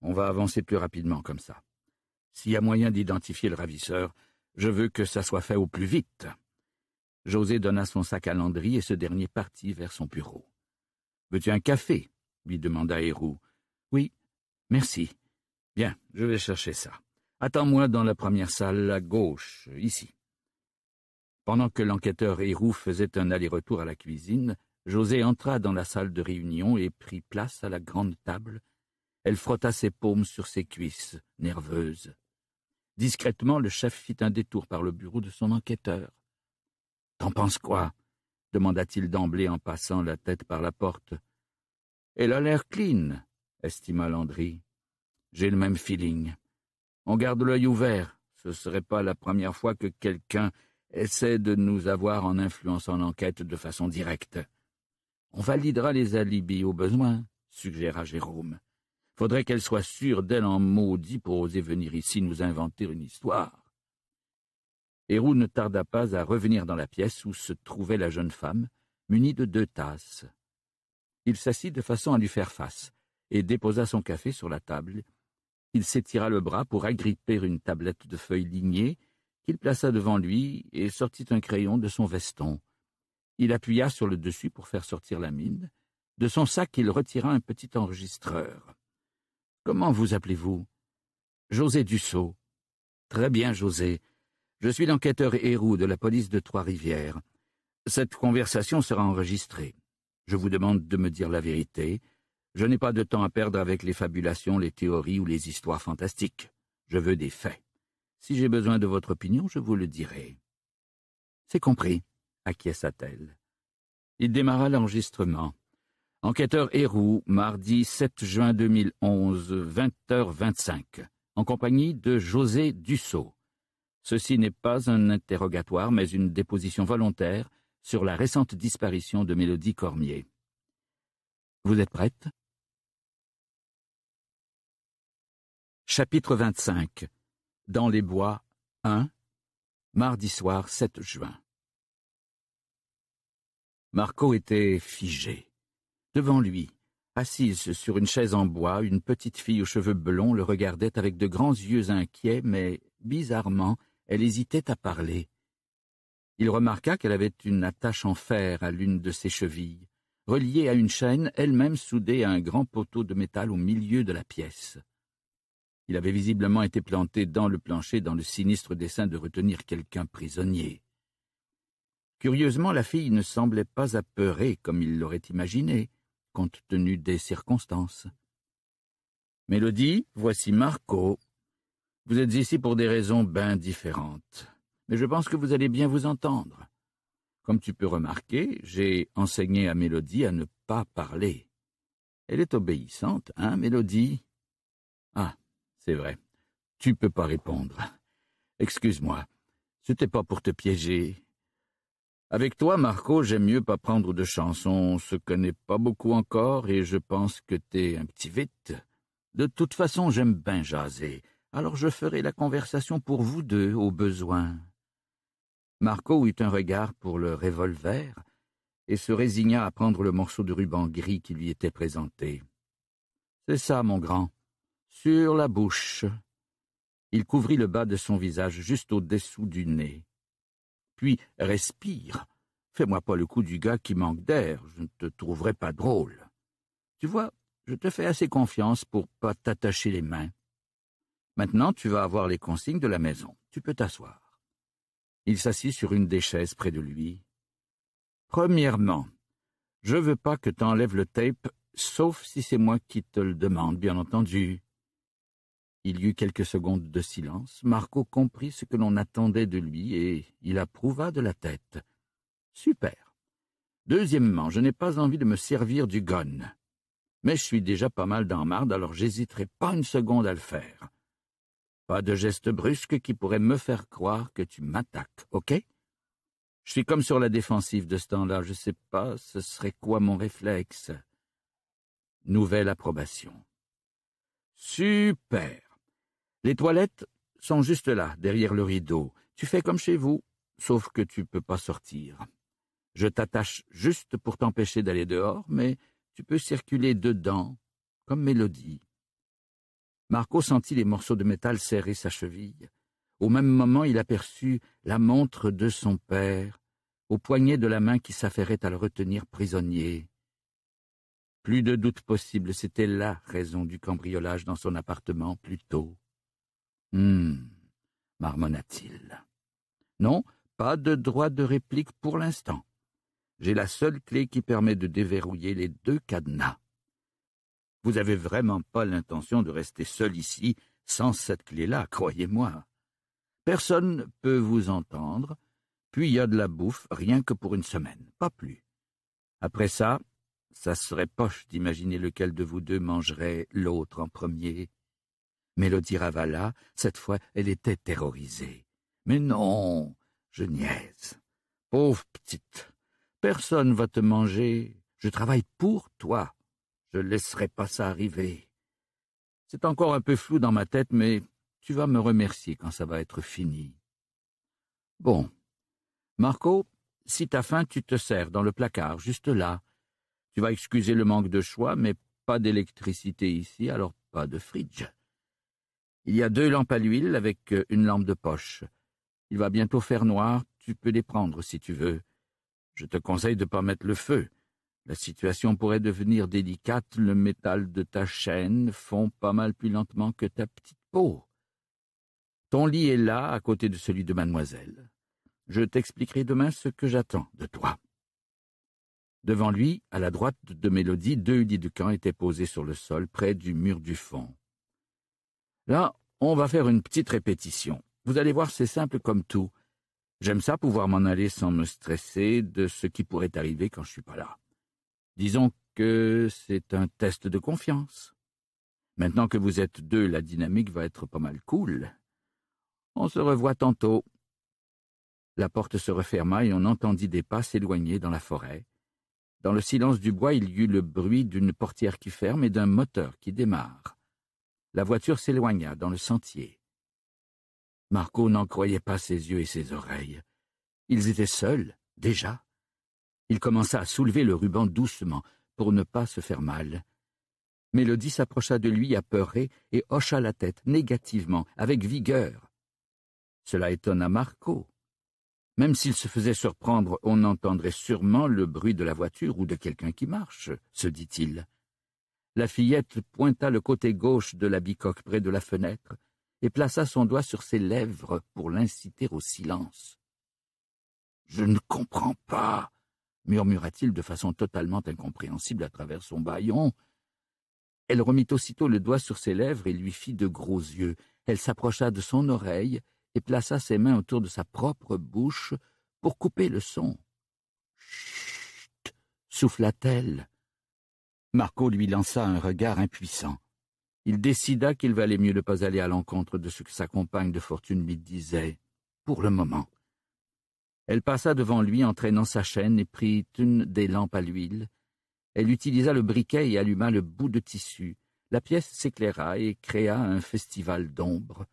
On va avancer plus rapidement comme ça. S'il y a moyen d'identifier le ravisseur, je veux que ça soit fait au plus vite. José donna son sac à Landry et ce dernier partit vers son bureau. Veux-tu un café lui demanda Héroux. Oui, merci. Bien, je vais chercher ça. Attends-moi dans la première salle à gauche, ici. Pendant que l'enquêteur Héroux faisait un aller-retour à la cuisine, José entra dans la salle de réunion et prit place à la grande table. Elle frotta ses paumes sur ses cuisses, nerveuse. Discrètement, le chef fit un détour par le bureau de son enquêteur. T'en penses quoi demanda-t-il d'emblée en passant la tête par la porte. Elle a l'air clean, estima Landry. J'ai le même feeling. On garde l'œil ouvert. Ce serait pas la première fois que quelqu'un essaie de nous avoir en influençant l'enquête de façon directe. On validera les alibis au besoin, suggéra Jérôme. Faudrait qu'elle soit sûre d'elle en maudit pour oser venir ici nous inventer une histoire. Héroux ne tarda pas à revenir dans la pièce où se trouvait la jeune femme, munie de deux tasses. Il s'assit de façon à lui faire face, et déposa son café sur la table. Il s'étira le bras pour agripper une tablette de feuilles lignées, qu'il plaça devant lui, et sortit un crayon de son veston. Il appuya sur le dessus pour faire sortir la mine. De son sac, il retira un petit enregistreur. Comment vous appelez-vous José Dussault. Très bien, José. Je suis l'enquêteur Héroux de la police de Trois-Rivières. Cette conversation sera enregistrée. Je vous demande de me dire la vérité. Je n'ai pas de temps à perdre avec les fabulations, les théories ou les histoires fantastiques. Je veux des faits. Si j'ai besoin de votre opinion, je vous le dirai. C'est compris, acquiesça-t-elle. Il démarra l'enregistrement. Enquêteur Héroux, mardi 7 juin 2011, 20h25, en compagnie de José Dussault. Ceci n'est pas un interrogatoire, mais une déposition volontaire sur la récente disparition de Mélodie Cormier. Vous êtes prête Chapitre 25 Dans les bois 1 Mardi soir 7 juin Marco était figé. Devant lui, assise sur une chaise en bois, une petite fille aux cheveux blonds le regardait avec de grands yeux inquiets, mais, bizarrement, elle hésitait à parler. Il remarqua qu'elle avait une attache en fer à l'une de ses chevilles, reliée à une chaîne elle-même soudée à un grand poteau de métal au milieu de la pièce. Il avait visiblement été planté dans le plancher dans le sinistre dessein de retenir quelqu'un prisonnier. Curieusement, la fille ne semblait pas apeurée comme il l'aurait imaginé, compte tenu des circonstances. Mélodie, voici Marco, vous êtes ici pour des raisons bien différentes, mais je pense que vous allez bien vous entendre. Comme tu peux remarquer, j'ai enseigné à Mélodie à ne pas parler. Elle est obéissante, hein, Mélodie Ah, c'est vrai. Tu peux pas répondre. Excuse-moi. ce C'était pas pour te piéger. Avec toi, Marco, j'aime mieux pas prendre de chansons. On se connaît pas beaucoup encore et je pense que t'es un petit vite. De toute façon, j'aime bien jaser alors je ferai la conversation pour vous deux au besoin. Marco eut un regard pour le revolver et se résigna à prendre le morceau de ruban gris qui lui était présenté. C'est ça, mon grand. Sur la bouche. Il couvrit le bas de son visage juste au-dessous du nez. Puis respire. Fais-moi pas le coup du gars qui manque d'air, je ne te trouverai pas drôle. Tu vois, je te fais assez confiance pour pas t'attacher les mains. Maintenant, tu vas avoir les consignes de la maison. Tu peux t'asseoir. Il s'assit sur une des chaises près de lui. Premièrement, je veux pas que t'enlèves le tape, sauf si c'est moi qui te le demande, bien entendu. Il y eut quelques secondes de silence. Marco comprit ce que l'on attendait de lui et il approuva de la tête. Super. Deuxièmement, je n'ai pas envie de me servir du gun. Mais je suis déjà pas mal dans marde, alors j'hésiterai pas une seconde à le faire. Pas de gestes brusques qui pourraient me faire croire que tu m'attaques, ok Je suis comme sur la défensive de ce temps-là, je sais pas ce serait quoi mon réflexe. Nouvelle approbation. Super Les toilettes sont juste là, derrière le rideau. Tu fais comme chez vous, sauf que tu peux pas sortir. Je t'attache juste pour t'empêcher d'aller dehors, mais tu peux circuler dedans, comme Mélodie. Marco sentit les morceaux de métal serrer sa cheville. Au même moment, il aperçut la montre de son père, au poignet de la main qui s'affairait à le retenir prisonnier. Plus de doute possible, c'était la raison du cambriolage dans son appartement plus tôt. Hum, marmonna-t-il. Non, pas de droit de réplique pour l'instant. J'ai la seule clé qui permet de déverrouiller les deux cadenas. Vous n'avez vraiment pas l'intention de rester seul ici sans cette clé-là, (laughs) croyez-moi. Personne ne peut vous entendre, puis il y a de la bouffe rien que pour une semaine, pas plus. Après ça, ça serait poche d'imaginer lequel de vous deux mangerait l'autre en premier. Mélodie ravala, cette fois, elle était terrorisée. Mais non, je niaise. Pauvre petite, personne va te manger. Je travaille pour toi. Je ne laisserai pas ça arriver. C'est encore un peu flou dans ma tête, mais tu vas me remercier quand ça va être fini. Bon. Marco, si t'as faim, tu te sers dans le placard, juste là. Tu vas excuser le manque de choix, mais pas d'électricité ici, alors pas de fridge. Il y a deux lampes à l'huile avec euh, une lampe de poche. Il va bientôt faire noir, tu peux les prendre si tu veux. Je te conseille de pas mettre le feu. La situation pourrait devenir délicate, le métal de ta chaîne fond pas mal plus lentement que ta petite peau. Ton lit est là, à côté de celui de mademoiselle. Je t'expliquerai demain ce que j'attends de toi. Devant lui, à la droite de Mélodie, deux lits de camp étaient posés sur le sol, près du mur du fond. Là, on va faire une petite répétition. Vous allez voir, c'est simple comme tout. J'aime ça pouvoir m'en aller sans me stresser de ce qui pourrait arriver quand je suis pas là. Disons que c'est un test de confiance. Maintenant que vous êtes deux, la dynamique va être pas mal cool. On se revoit tantôt. La porte se referma et on entendit des pas s'éloigner dans la forêt. Dans le silence du bois, il y eut le bruit d'une portière qui ferme et d'un moteur qui démarre. La voiture s'éloigna dans le sentier. Marco n'en croyait pas ses yeux et ses oreilles. Ils étaient seuls, déjà. Il commença à soulever le ruban doucement pour ne pas se faire mal. Mélodie s'approcha de lui à apeurée et hocha la tête négativement, avec vigueur. Cela étonna Marco. Même s'il se faisait surprendre, on entendrait sûrement le bruit de la voiture ou de quelqu'un qui marche, se dit-il. La fillette pointa le côté gauche de la bicoque près de la fenêtre et plaça son doigt sur ses lèvres pour l'inciter au silence. Je ne comprends pas, murmura-t-il de façon totalement incompréhensible à travers son bâillon. Elle remit aussitôt le doigt sur ses lèvres et lui fit de gros yeux. Elle s'approcha de son oreille et plaça ses mains autour de sa propre bouche pour couper le son. Chut souffla-t-elle. Marco lui lança un regard impuissant. Il décida qu'il valait mieux ne pas aller à l'encontre de ce que sa compagne de fortune lui disait, pour le moment. Elle passa devant lui en traînant sa chaîne et prit une des lampes à l'huile. Elle utilisa le briquet et alluma le bout de tissu. La pièce s'éclaira et créa un festival d'ombre.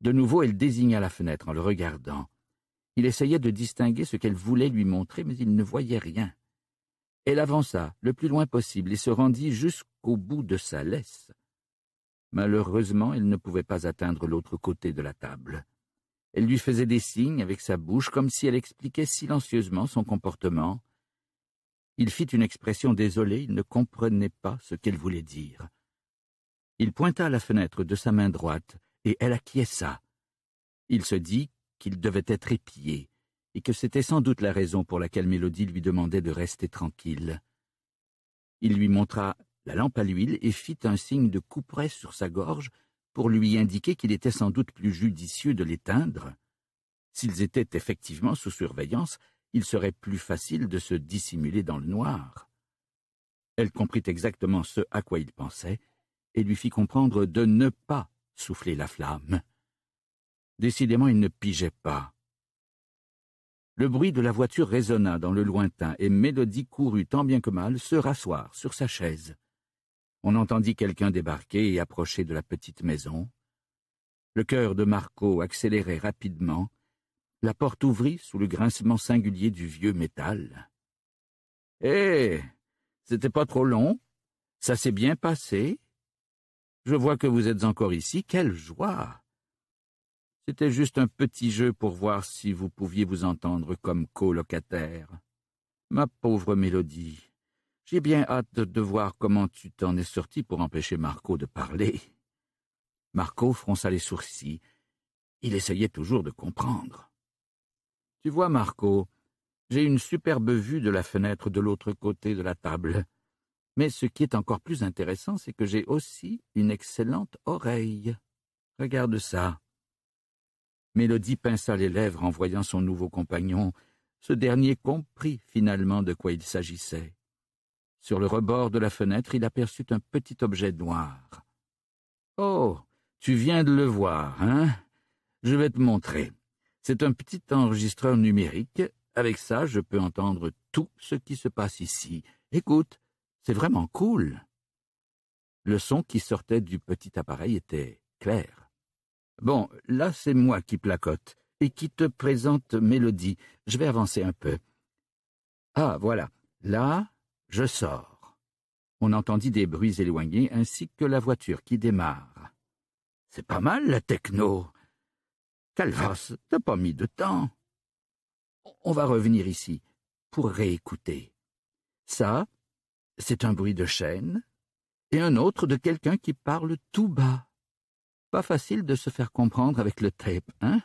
De nouveau, elle désigna la fenêtre en le regardant. Il essayait de distinguer ce qu'elle voulait lui montrer, mais il ne voyait rien. Elle avança le plus loin possible et se rendit jusqu'au bout de sa laisse. Malheureusement, elle ne pouvait pas atteindre l'autre côté de la table. Elle lui faisait des signes avec sa bouche, comme si elle expliquait silencieusement son comportement. Il fit une expression désolée, il ne comprenait pas ce qu'elle voulait dire. Il pointa à la fenêtre de sa main droite, et elle acquiesça. Il se dit qu'il devait être épié, et que c'était sans doute la raison pour laquelle Mélodie lui demandait de rester tranquille. Il lui montra la lampe à l'huile et fit un signe de couperet sur sa gorge pour lui indiquer qu'il était sans doute plus judicieux de l'éteindre. S'ils étaient effectivement sous surveillance, il serait plus facile de se dissimuler dans le noir. Elle comprit exactement ce à quoi il pensait, et lui fit comprendre de ne pas souffler la flamme. Décidément, il ne pigeait pas. Le bruit de la voiture résonna dans le lointain, et Mélodie courut tant bien que mal se rasseoir sur sa chaise on entendit quelqu'un débarquer et approcher de la petite maison. Le cœur de Marco accélérait rapidement. La porte ouvrit sous le grincement singulier du vieux métal. Eh, C'était pas trop long Ça s'est bien passé Je vois que vous êtes encore ici. Quelle joie C'était juste un petit jeu pour voir si vous pouviez vous entendre comme colocataire. Ma pauvre Mélodie, j'ai bien hâte de voir comment tu t'en es sorti pour empêcher Marco de parler. Marco fronça les sourcils. Il essayait toujours de comprendre. Tu vois, Marco, j'ai une superbe vue de la fenêtre de l'autre côté de la table. Mais ce qui est encore plus intéressant, c'est que j'ai aussi une excellente oreille. Regarde ça. Mélodie pinça les lèvres en voyant son nouveau compagnon. Ce dernier comprit finalement de quoi il s'agissait. Sur le rebord de la fenêtre, il aperçut un petit objet noir. Oh, tu viens de le voir, hein Je vais te montrer. C'est un petit enregistreur numérique. Avec ça, je peux entendre tout ce qui se passe ici. Écoute, c'est vraiment cool. Le son qui sortait du petit appareil était clair. Bon, là c'est moi qui placote et qui te présente Mélodie. Je vais avancer un peu. Ah, voilà. Là, je sors. On entendit des bruits éloignés ainsi que la voiture qui démarre. C'est pas mal, la techno. Calvas, t'as pas mis de temps. On va revenir ici pour réécouter. Ça, c'est un bruit de chaîne et un autre de quelqu'un qui parle tout bas. Pas facile de se faire comprendre avec le tape, hein?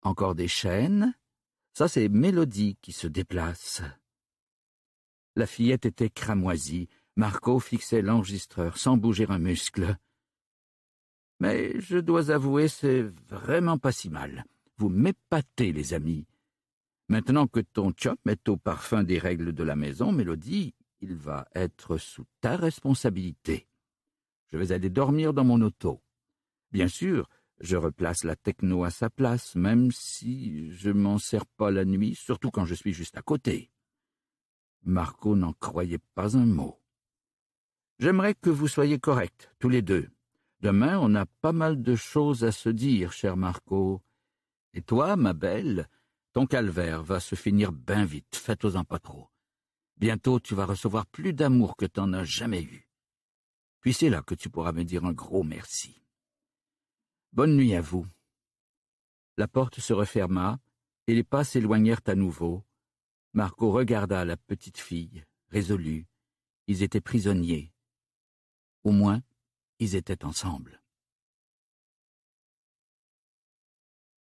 Encore des chaînes. Ça, c'est Mélodie qui se déplace. La fillette était cramoisie. Marco fixait l'enregistreur sans bouger un muscle. Mais je dois avouer, c'est vraiment pas si mal. Vous m'épatez, les amis. Maintenant que ton chop est au parfum des règles de la maison, Mélodie, il va être sous ta responsabilité. Je vais aller dormir dans mon auto. Bien sûr, je replace la techno à sa place, même si je m'en sers pas la nuit, surtout quand je suis juste à côté. Marco n'en croyait pas un mot. J'aimerais que vous soyez corrects, tous les deux. Demain, on a pas mal de choses à se dire, cher Marco. Et toi, ma belle, ton calvaire va se finir bien vite, faites-en pas trop. Bientôt, tu vas recevoir plus d'amour que t'en as jamais eu. Puis c'est là que tu pourras me dire un gros merci. Bonne nuit à vous. La porte se referma, et les pas s'éloignèrent à nouveau, Marco regarda la petite fille, résolue. Ils étaient prisonniers. Au moins, ils étaient ensemble.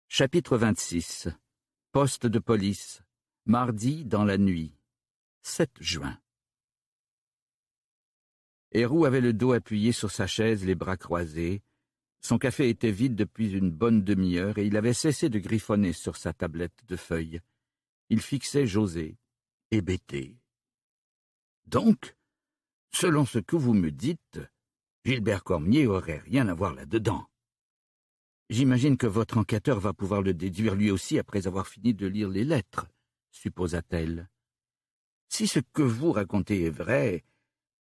Chapitre 26 Poste de police Mardi dans la nuit 7 juin Héroux avait le dos appuyé sur sa chaise, les bras croisés. Son café était vide depuis une bonne demi-heure et il avait cessé de griffonner sur sa tablette de feuilles il fixait José, hébété. Donc, selon ce que vous me dites, Gilbert Cormier aurait rien à voir là-dedans. J'imagine que votre enquêteur va pouvoir le déduire lui aussi après avoir fini de lire les lettres, supposa-t-elle. Si ce que vous racontez est vrai,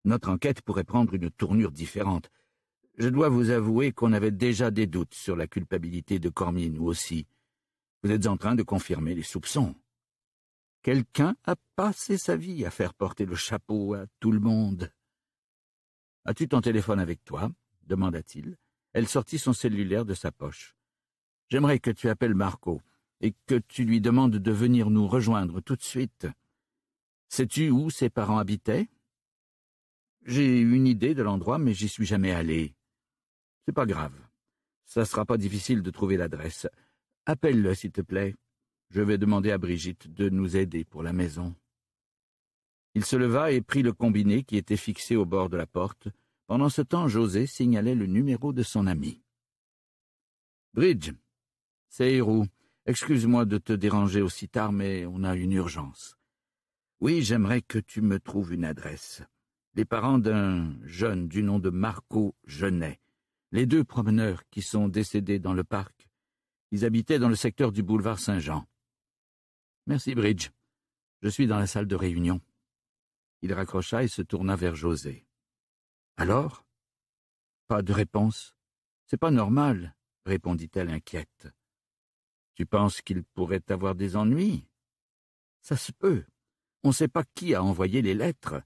notre enquête pourrait prendre une tournure différente. Je dois vous avouer qu'on avait déjà des doutes sur la culpabilité de Cormier, nous aussi. Vous êtes en train de confirmer les soupçons. Quelqu'un a passé sa vie à faire porter le chapeau à tout le monde. As-tu ton téléphone avec toi demanda-t-il. Elle sortit son cellulaire de sa poche. J'aimerais que tu appelles Marco et que tu lui demandes de venir nous rejoindre tout de suite. Sais-tu où ses parents habitaient J'ai une idée de l'endroit, mais j'y suis jamais allé. C'est pas grave. Ça sera pas difficile de trouver l'adresse. Appelle-le, s'il te plaît. Je vais demander à Brigitte de nous aider pour la maison. Il se leva et prit le combiné qui était fixé au bord de la porte. Pendant ce temps, José signalait le numéro de son ami. Bridge, c'est Excuse-moi de te déranger aussi tard, mais on a une urgence. Oui, j'aimerais que tu me trouves une adresse. Les parents d'un jeune du nom de Marco Genet, les deux promeneurs qui sont décédés dans le parc, ils habitaient dans le secteur du boulevard Saint-Jean. Merci, Bridge. Je suis dans la salle de réunion. Il raccrocha et se tourna vers José. Alors Pas de réponse. C'est pas normal, répondit-elle inquiète. Tu penses qu'il pourrait avoir des ennuis Ça se peut. On ne sait pas qui a envoyé les lettres.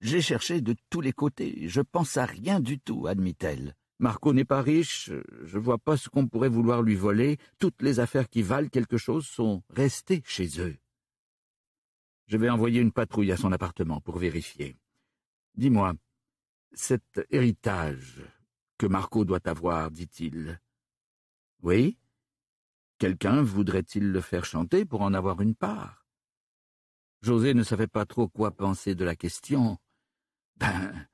J'ai cherché de tous les côtés. Je pense à rien du tout, admit-elle. Marco n'est pas riche, je vois pas ce qu'on pourrait vouloir lui voler, toutes les affaires qui valent quelque chose sont restées chez eux. Je vais envoyer une patrouille à son appartement pour vérifier. Dis-moi, cet héritage que Marco doit avoir, dit-il. Oui Quelqu'un voudrait-il le faire chanter pour en avoir une part José ne savait pas trop quoi penser de la question. Ben,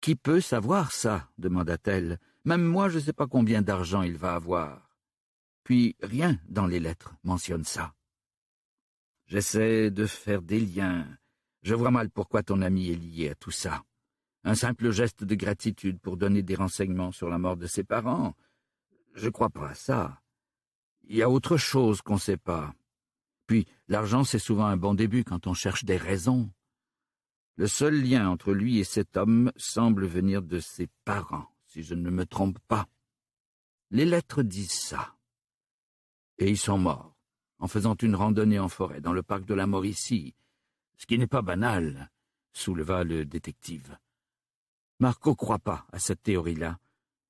qui peut savoir ça demanda-t-elle. Même moi, je ne sais pas combien d'argent il va avoir. Puis rien dans les lettres mentionne ça. J'essaie de faire des liens. Je vois mal pourquoi ton ami est lié à tout ça. Un simple geste de gratitude pour donner des renseignements sur la mort de ses parents. Je crois pas à ça. Il y a autre chose qu'on ne sait pas. Puis, l'argent, c'est souvent un bon début quand on cherche des raisons. Le seul lien entre lui et cet homme semble venir de ses parents, si je ne me trompe pas. Les lettres disent ça. Et ils sont morts, en faisant une randonnée en forêt dans le parc de la Mauricie, ce qui n'est pas banal, souleva le détective. Marco croit pas à cette théorie-là.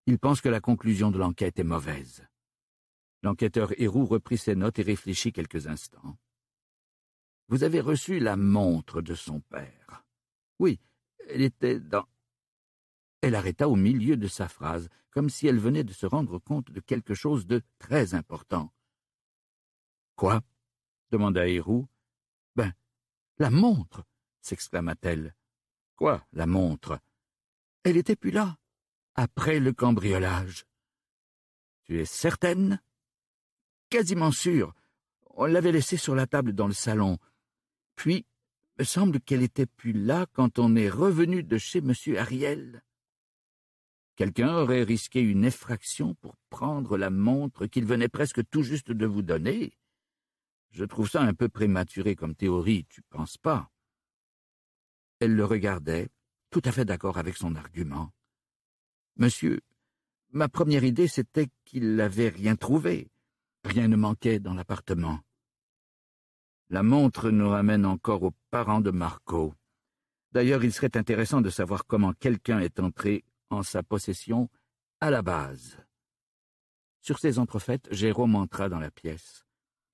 Il pense que la conclusion de l'enquête est mauvaise. L'enquêteur Héroux reprit ses notes et réfléchit quelques instants. Vous avez reçu la montre de son père. Oui, elle était dans... Elle arrêta au milieu de sa phrase, comme si elle venait de se rendre compte de quelque chose de très important. Quoi demanda Héroux. Ben, la montre s'exclama-t-elle. Quoi, la montre Elle était plus là, après le cambriolage. Tu es certaine Quasiment sûre. On l'avait laissée sur la table dans le salon. Puis, me semble qu'elle était plus là quand on est revenu de chez M. Ariel. Quelqu'un aurait risqué une effraction pour prendre la montre qu'il venait presque tout juste de vous donner. Je trouve ça un peu prématuré comme théorie, tu penses pas? Elle le regardait, tout à fait d'accord avec son argument. Monsieur, ma première idée c'était qu'il n'avait rien trouvé. Rien ne manquait dans l'appartement. La montre nous ramène encore aux parents de Marco. D'ailleurs, il serait intéressant de savoir comment quelqu'un est entré en sa possession à la base. Sur ces entrefaites, Jérôme entra dans la pièce.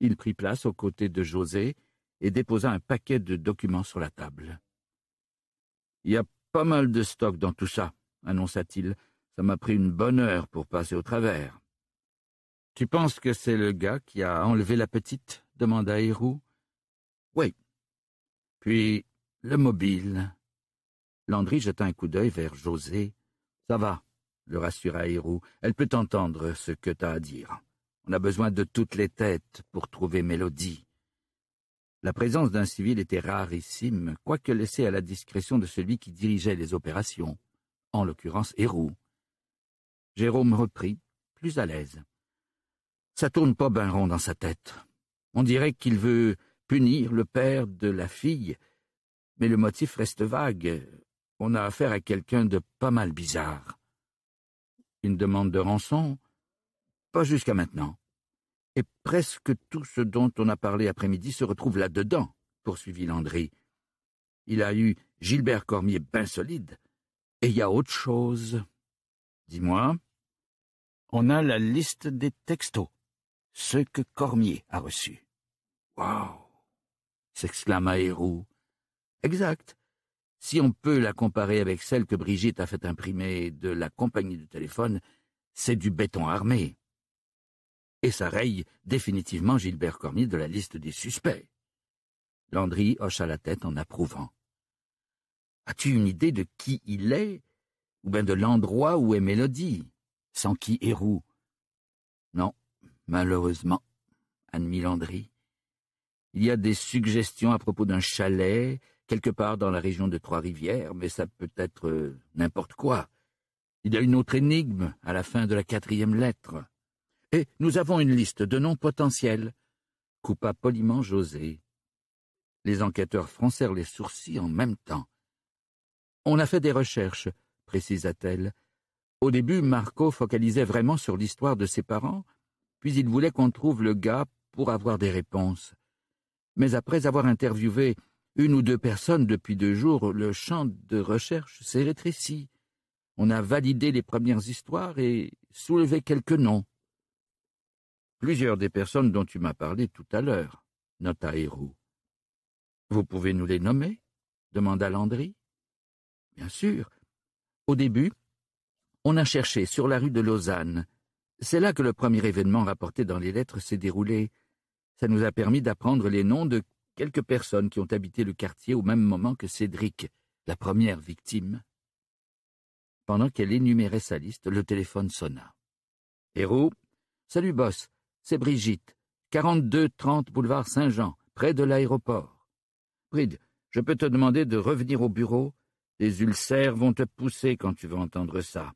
Il prit place aux côtés de José et déposa un paquet de documents sur la table. Il y a pas mal de stock dans tout ça, annonça-t-il. Ça m'a pris une bonne heure pour passer au travers. Tu penses que c'est le gars qui a enlevé la petite demanda Héroux. Oui. Puis le mobile. Landry jeta un coup d'œil vers José. Ça va, le rassura Héroux. Elle peut entendre ce que t'as à dire. On a besoin de toutes les têtes pour trouver Mélodie. La présence d'un civil était rarissime, quoique laissée à la discrétion de celui qui dirigeait les opérations, en l'occurrence Héroux. Jérôme reprit, plus à l'aise. Ça tourne pas bien rond dans sa tête. On dirait qu'il veut punir le père de la fille, mais le motif reste vague. On a affaire à quelqu'un de pas mal bizarre. Une demande de rançon Pas jusqu'à maintenant. Et presque tout ce dont on a parlé après-midi se retrouve là-dedans, poursuivit Landry. Il a eu Gilbert Cormier bien solide. Et il y a autre chose. Dis-moi. On a la liste des textos, ceux que Cormier a reçus. Waouh !» s'exclama Héroux. Exact. Si on peut la comparer avec celle que Brigitte a fait imprimer de la compagnie de téléphone, c'est du béton armé. Et ça raye définitivement Gilbert Cormier de la liste des suspects. Landry hocha la tête en approuvant. As-tu une idée de qui il est, ou bien de l'endroit où est Mélodie, sans qui Héroux Non, malheureusement, admit Landry. Il y a des suggestions à propos d'un chalet, quelque part dans la région de Trois-Rivières, mais ça peut être euh, n'importe quoi. Il y a une autre énigme à la fin de la quatrième lettre. Et nous avons une liste de noms potentiels, coupa poliment José. Les enquêteurs froncèrent les sourcils en même temps. On a fait des recherches, précisa-t-elle. Au début, Marco focalisait vraiment sur l'histoire de ses parents, puis il voulait qu'on trouve le gars pour avoir des réponses mais après avoir interviewé une ou deux personnes depuis deux jours, le champ de recherche s'est rétréci. On a validé les premières histoires et soulevé quelques noms. Plusieurs des personnes dont tu m'as parlé tout à l'heure, nota Héroux. Vous pouvez nous les nommer demanda Landry. Bien sûr. Au début, on a cherché sur la rue de Lausanne. C'est là que le premier événement rapporté dans les lettres s'est déroulé ça nous a permis d'apprendre les noms de quelques personnes qui ont habité le quartier au même moment que Cédric, la première victime. Pendant qu'elle énumérait sa liste, le téléphone sonna. Héros. Salut, boss. C'est Brigitte. quarante-deux trente boulevard Saint-Jean, près de l'aéroport. Bride, je peux te demander de revenir au bureau Des ulcères vont te pousser quand tu vas entendre ça.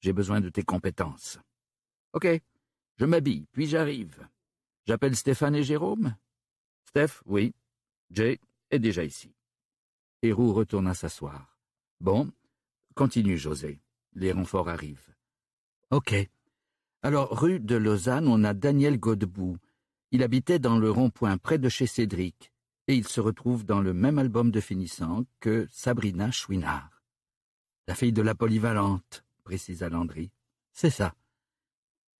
J'ai besoin de tes compétences. Ok. Je m'habille, puis j'arrive. J'appelle Stéphane et Jérôme Steph, oui. Jay est déjà ici. Héroux retourna s'asseoir. Bon, continue, José. Les renforts arrivent. OK. Alors, rue de Lausanne, on a Daniel Godbout. Il habitait dans le rond-point près de chez Cédric, et il se retrouve dans le même album de finissant que Sabrina Chouinard. La fille de la polyvalente, précisa Landry. C'est ça.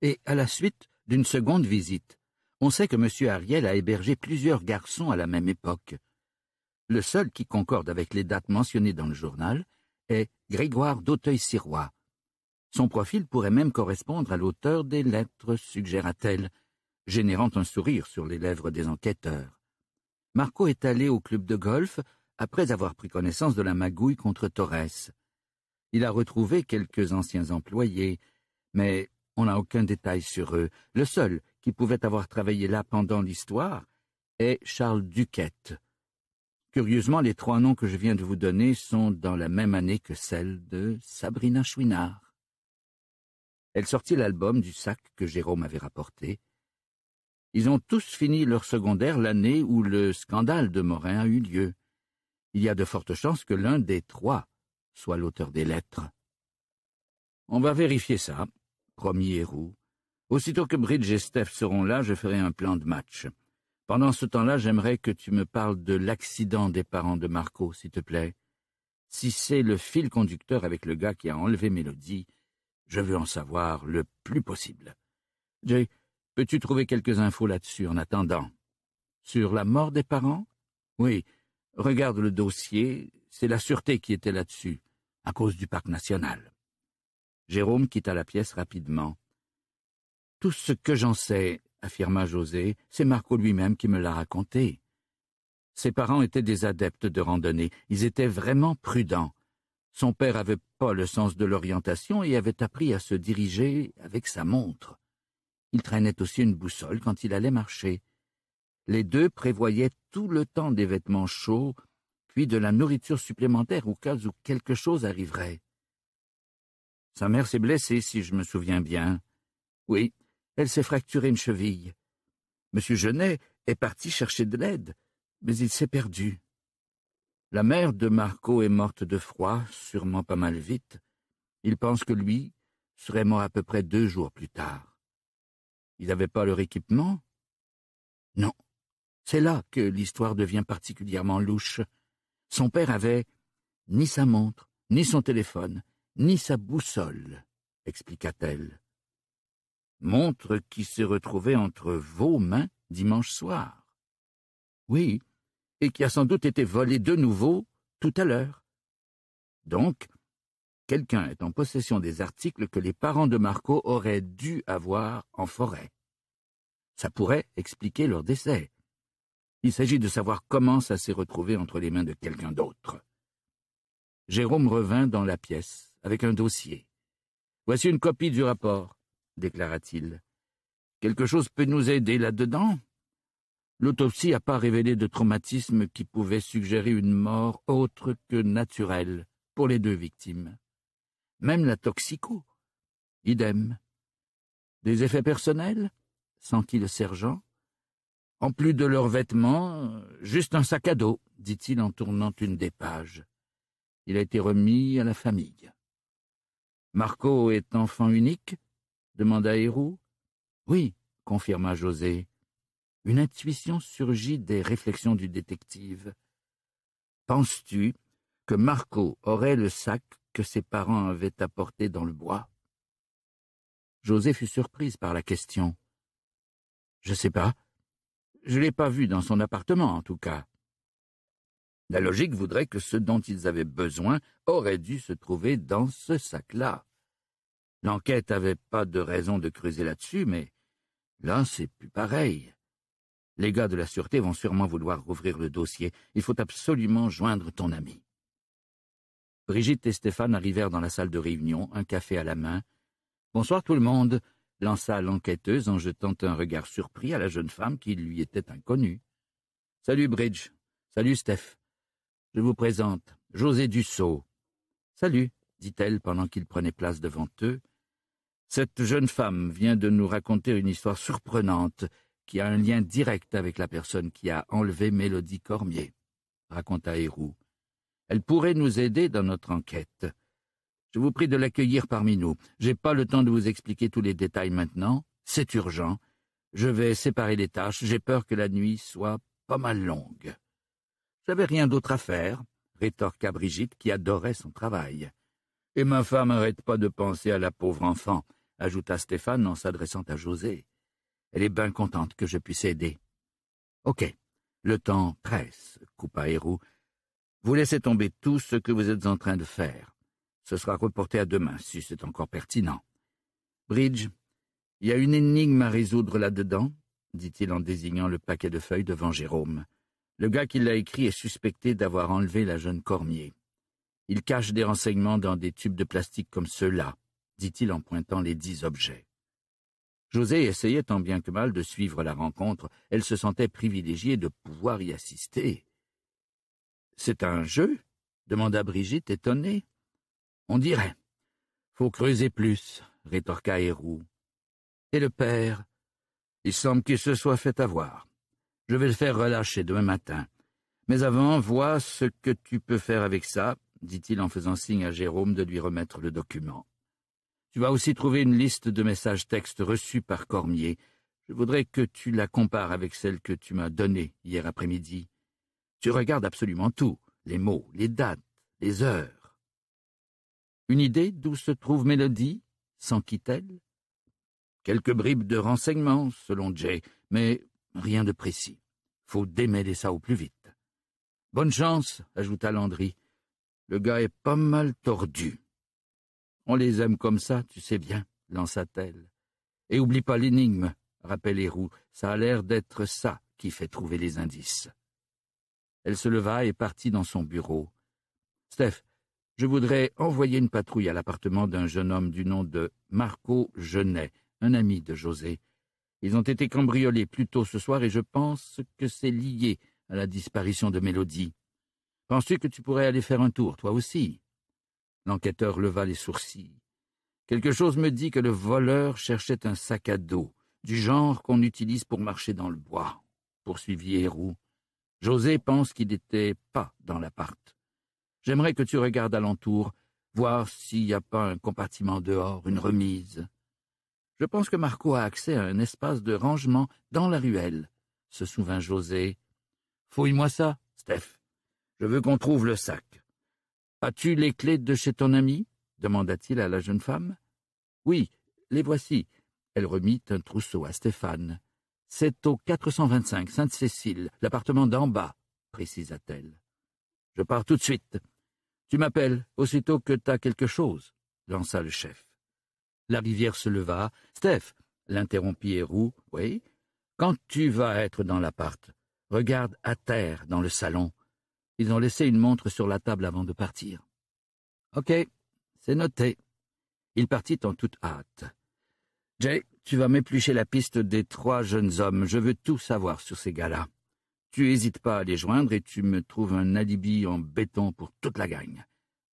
Et à la suite d'une seconde visite, on sait que M. Ariel a hébergé plusieurs garçons à la même époque. Le seul qui concorde avec les dates mentionnées dans le journal est Grégoire d'Auteuil-Sirois. Son profil pourrait même correspondre à l'auteur des lettres, suggéra-t-elle, générant un sourire sur les lèvres des enquêteurs. Marco est allé au club de golf après avoir pris connaissance de la magouille contre Torres. Il a retrouvé quelques anciens employés, mais on n'a aucun détail sur eux. Le seul qui pouvait avoir travaillé là pendant l'histoire, est Charles Duquette. Curieusement, les trois noms que je viens de vous donner sont dans la même année que celle de Sabrina Chouinard. Elle sortit l'album du sac que Jérôme avait rapporté. Ils ont tous fini leur secondaire l'année où le scandale de Morin a eu lieu. Il y a de fortes chances que l'un des trois soit l'auteur des lettres. On va vérifier ça, promit Héroux. Aussitôt que Bridge et Steph seront là, je ferai un plan de match. Pendant ce temps-là, j'aimerais que tu me parles de l'accident des parents de Marco, s'il te plaît. Si c'est le fil conducteur avec le gars qui a enlevé Mélodie, je veux en savoir le plus possible. Jay, peux-tu trouver quelques infos là-dessus en attendant Sur la mort des parents Oui. Regarde le dossier, c'est la sûreté qui était là-dessus, à cause du parc national. Jérôme quitta la pièce rapidement. Tout ce que j'en sais, affirma José, c'est Marco lui-même qui me l'a raconté. Ses parents étaient des adeptes de randonnée, ils étaient vraiment prudents. Son père avait pas le sens de l'orientation et avait appris à se diriger avec sa montre. Il traînait aussi une boussole quand il allait marcher. Les deux prévoyaient tout le temps des vêtements chauds, puis de la nourriture supplémentaire au cas où quelque chose arriverait. Sa mère s'est blessée, si je me souviens bien. Oui, elle s'est fracturée une cheville. M. Genet est parti chercher de l'aide, mais il s'est perdu. La mère de Marco est morte de froid, sûrement pas mal vite. Il pense que lui serait mort à peu près deux jours plus tard. Ils n'avaient pas leur équipement Non. C'est là que l'histoire devient particulièrement louche. Son père avait ni sa montre, ni son téléphone, ni sa boussole, expliqua-t-elle montre qui s'est retrouvée entre vos mains dimanche soir. Oui, et qui a sans doute été volé de nouveau tout à l'heure. Donc, quelqu'un est en possession des articles que les parents de Marco auraient dû avoir en forêt. Ça pourrait expliquer leur décès. Il s'agit de savoir comment ça s'est retrouvé entre les mains de quelqu'un d'autre. Jérôme revint dans la pièce avec un dossier. Voici une copie du rapport déclara-t-il. Quelque chose peut nous aider là-dedans L'autopsie n'a pas révélé de traumatisme qui pouvait suggérer une mort autre que naturelle pour les deux victimes. Même la toxico. Idem. Des effets personnels sentit le sergent. En plus de leurs vêtements, juste un sac à dos, dit-il en tournant une des pages. Il a été remis à la famille. Marco est enfant unique, demanda Hérou. »« Oui, confirma José. Une intuition surgit des réflexions du détective. Penses-tu que Marco aurait le sac que ses parents avaient apporté dans le bois José fut surprise par la question. Je sais pas. Je l'ai pas vu dans son appartement, en tout cas. La logique voudrait que ce dont ils avaient besoin aurait dû se trouver dans ce sac-là. L'enquête avait pas de raison de creuser là-dessus, mais là, c'est plus pareil. Les gars de la sûreté vont sûrement vouloir rouvrir le dossier. Il faut absolument joindre ton ami. Brigitte et Stéphane arrivèrent dans la salle de réunion, un café à la main. Bonsoir tout le monde, lança l'enquêteuse en jetant un regard surpris à la jeune femme qui lui était inconnue. Salut Bridge. Salut Steph. Je vous présente José Dussault. Salut, dit-elle pendant qu'il prenait place devant eux, cette jeune femme vient de nous raconter une histoire surprenante qui a un lien direct avec la personne qui a enlevé Mélodie Cormier, raconta Héroux. Elle pourrait nous aider dans notre enquête. Je vous prie de l'accueillir parmi nous. J'ai pas le temps de vous expliquer tous les détails maintenant. C'est urgent. Je vais séparer les tâches. J'ai peur que la nuit soit pas mal longue. J'avais rien d'autre à faire, rétorqua Brigitte qui adorait son travail. Et ma femme n'arrête pas de penser à la pauvre enfant ajouta Stéphane en s'adressant à José. Elle est bien contente que je puisse aider. Ok, le temps presse, coupa Héroux. Vous laissez tomber tout ce que vous êtes en train de faire. Ce sera reporté à demain, si c'est encore pertinent. Bridge, il y a une énigme à résoudre là-dedans, dit-il en désignant le paquet de feuilles devant Jérôme. Le gars qui l'a écrit est suspecté d'avoir enlevé la jeune Cormier. Il cache des renseignements dans des tubes de plastique comme ceux-là, dit-il en pointant les dix objets. José essayait tant bien que mal de suivre la rencontre, elle se sentait privilégiée de pouvoir y assister. C'est un jeu demanda Brigitte, étonnée. On dirait. Faut creuser plus, rétorqua Héroux. Et le père Il semble qu'il se soit fait avoir. Je vais le faire relâcher demain matin. Mais avant, vois ce que tu peux faire avec ça, dit-il en faisant signe à Jérôme de lui remettre le document. Tu vas aussi trouver une liste de messages textes reçus par Cormier. Je voudrais que tu la compares avec celle que tu m'as donnée hier après-midi. Tu regardes absolument tout, les mots, les dates, les heures. Une idée d'où se trouve Mélodie, sans quitte-elle Quelques bribes de renseignements, selon Jay, mais rien de précis. Faut démêler ça au plus vite. Bonne chance, ajouta Landry. Le gars est pas mal tordu. On les aime comme ça, tu sais bien, lança-t-elle. Et oublie pas l'énigme, rappelle Héroux, ça a l'air d'être ça qui fait trouver les indices. Elle se leva et partit dans son bureau. Steph, je voudrais envoyer une patrouille à l'appartement d'un jeune homme du nom de Marco Genet, un ami de José. Ils ont été cambriolés plus tôt ce soir et je pense que c'est lié à la disparition de Mélodie. Penses-tu que tu pourrais aller faire un tour, toi aussi L'enquêteur leva les sourcils. Quelque chose me dit que le voleur cherchait un sac à dos, du genre qu'on utilise pour marcher dans le bois, poursuivit Héroux. José pense qu'il n'était pas dans l'appart. J'aimerais que tu regardes alentour, voir s'il n'y a pas un compartiment dehors, une remise. Je pense que Marco a accès à un espace de rangement dans la ruelle, se souvint José. Fouille-moi ça, Steph. Je veux qu'on trouve le sac. As-tu les clés de chez ton ami demanda-t-il à la jeune femme. Oui, les voici. Elle remit un trousseau à Stéphane. C'est au 425 Sainte-Cécile, l'appartement d'en bas, précisa-t-elle. Je pars tout de suite. Tu m'appelles aussitôt que t'as quelque chose, lança le chef. La rivière se leva. Steph, l'interrompit Héroux, oui. Quand tu vas être dans l'appart, regarde à terre dans le salon. Ils ont laissé une montre sur la table avant de partir. OK, c'est noté. Il partit en toute hâte. Jay, tu vas m'éplucher la piste des trois jeunes hommes. Je veux tout savoir sur ces gars-là. Tu hésites pas à les joindre et tu me trouves un alibi en béton pour toute la gagne.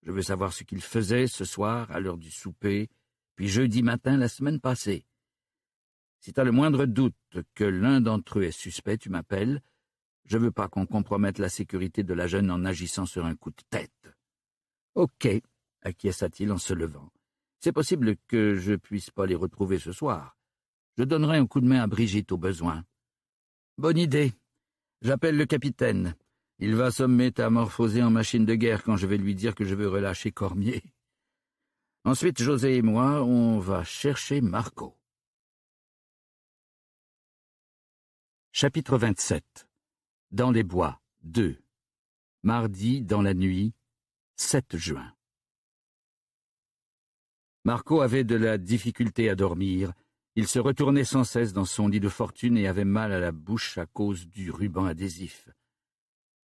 Je veux savoir ce qu'ils faisaient ce soir à l'heure du souper, puis jeudi matin la semaine passée. Si t'as le moindre doute que l'un d'entre eux est suspect, tu m'appelles je veux pas qu'on compromette la sécurité de la jeune en agissant sur un coup de tête. Ok, acquiesça-t-il en se levant. C'est possible que je ne puisse pas les retrouver ce soir. Je donnerai un coup de main à Brigitte au besoin. Bonne idée. J'appelle le capitaine. Il va se métamorphoser en machine de guerre quand je vais lui dire que je veux relâcher Cormier. Ensuite, José et moi, on va chercher Marco. Chapitre 27 dans les bois, 2. Mardi dans la nuit, 7 juin. Marco avait de la difficulté à dormir. Il se retournait sans cesse dans son lit de fortune et avait mal à la bouche à cause du ruban adhésif.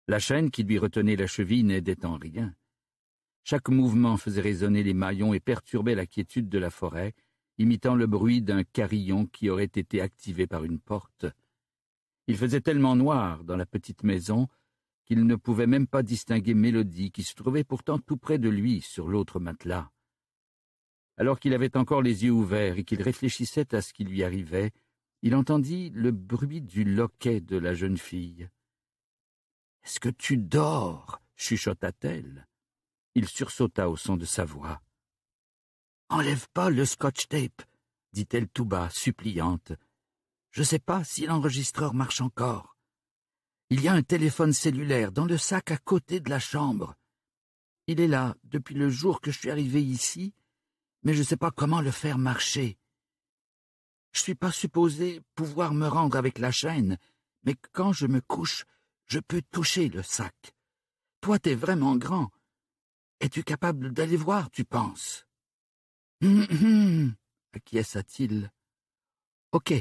La chaîne qui lui retenait la cheville n'aidait en rien. Chaque mouvement faisait résonner les maillons et perturbait la quiétude de la forêt, imitant le bruit d'un carillon qui aurait été activé par une porte. Il faisait tellement noir dans la petite maison qu'il ne pouvait même pas distinguer Mélodie, qui se trouvait pourtant tout près de lui sur l'autre matelas. Alors qu'il avait encore les yeux ouverts et qu'il réfléchissait à ce qui lui arrivait, il entendit le bruit du loquet de la jeune fille. Est-ce que tu dors chuchota-t-elle. Il sursauta au son de sa voix. Enlève pas le scotch tape, dit-elle tout bas, suppliante. Je ne sais pas si l'enregistreur marche encore. Il y a un téléphone cellulaire dans le sac à côté de la chambre. Il est là depuis le jour que je suis arrivé ici, mais je ne sais pas comment le faire marcher. Je ne suis pas supposé pouvoir me rendre avec la chaîne, mais quand je me couche, je peux toucher le sac. Toi, t'es vraiment grand. Es-tu capable d'aller voir, tu penses Hum hum, hum acquiesça-t-il. Ok,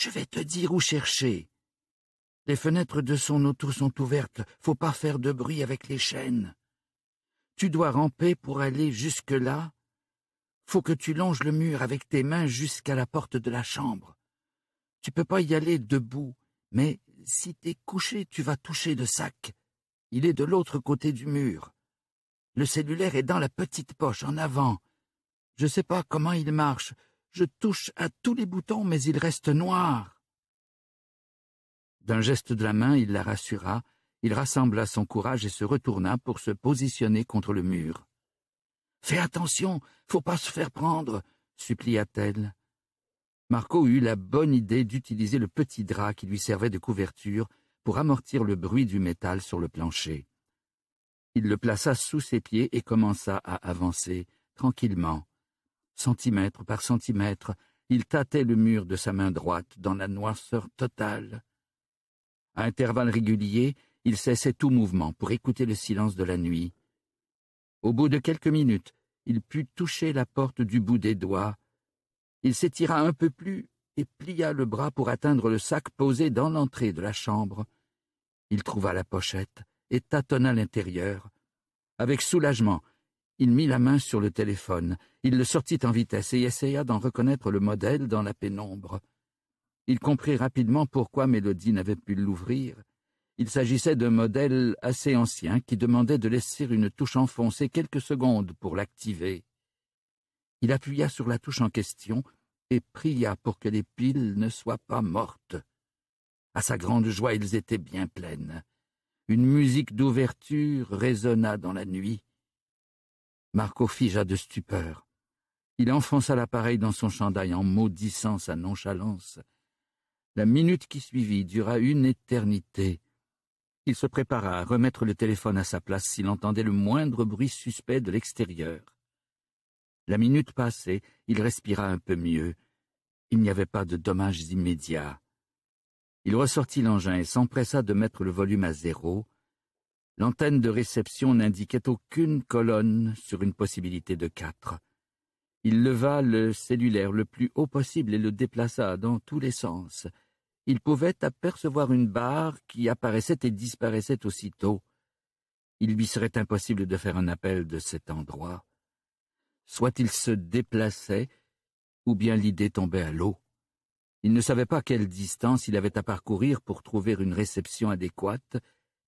je vais te dire où chercher. Les fenêtres de son auto sont ouvertes, faut pas faire de bruit avec les chaînes. Tu dois ramper pour aller jusque-là. Faut que tu longes le mur avec tes mains jusqu'à la porte de la chambre. Tu peux pas y aller debout, mais si t'es couché, tu vas toucher le sac. Il est de l'autre côté du mur. Le cellulaire est dans la petite poche en avant. Je sais pas comment il marche, je touche à tous les boutons, mais ils restent noirs. D'un geste de la main, il la rassura, il rassembla son courage et se retourna pour se positionner contre le mur. Fais attention, faut pas se faire prendre, supplia-t-elle. Marco eut la bonne idée d'utiliser le petit drap qui lui servait de couverture pour amortir le bruit du métal sur le plancher. Il le plaça sous ses pieds et commença à avancer, tranquillement, centimètre par centimètre, il tâtait le mur de sa main droite dans la noirceur totale. À intervalles réguliers, il cessait tout mouvement pour écouter le silence de la nuit. Au bout de quelques minutes, il put toucher la porte du bout des doigts. Il s'étira un peu plus et plia le bras pour atteindre le sac posé dans l'entrée de la chambre. Il trouva la pochette et tâtonna l'intérieur. Avec soulagement, il mit la main sur le téléphone, il le sortit en vitesse et essaya d'en reconnaître le modèle dans la pénombre. Il comprit rapidement pourquoi Mélodie n'avait pu l'ouvrir. Il s'agissait d'un modèle assez ancien qui demandait de laisser une touche enfoncée quelques secondes pour l'activer. Il appuya sur la touche en question et pria pour que les piles ne soient pas mortes. À sa grande joie, elles étaient bien pleines. Une musique d'ouverture résonna dans la nuit. Marco figea de stupeur. Il enfonça l'appareil dans son chandail en maudissant sa nonchalance. La minute qui suivit dura une éternité. Il se prépara à remettre le téléphone à sa place s'il entendait le moindre bruit suspect de l'extérieur. La minute passée, il respira un peu mieux. Il n'y avait pas de dommages immédiats. Il ressortit l'engin et s'empressa de mettre le volume à zéro, L'antenne de réception n'indiquait aucune colonne sur une possibilité de quatre. Il leva le cellulaire le plus haut possible et le déplaça dans tous les sens. Il pouvait apercevoir une barre qui apparaissait et disparaissait aussitôt. Il lui serait impossible de faire un appel de cet endroit. Soit il se déplaçait, ou bien l'idée tombait à l'eau. Il ne savait pas quelle distance il avait à parcourir pour trouver une réception adéquate,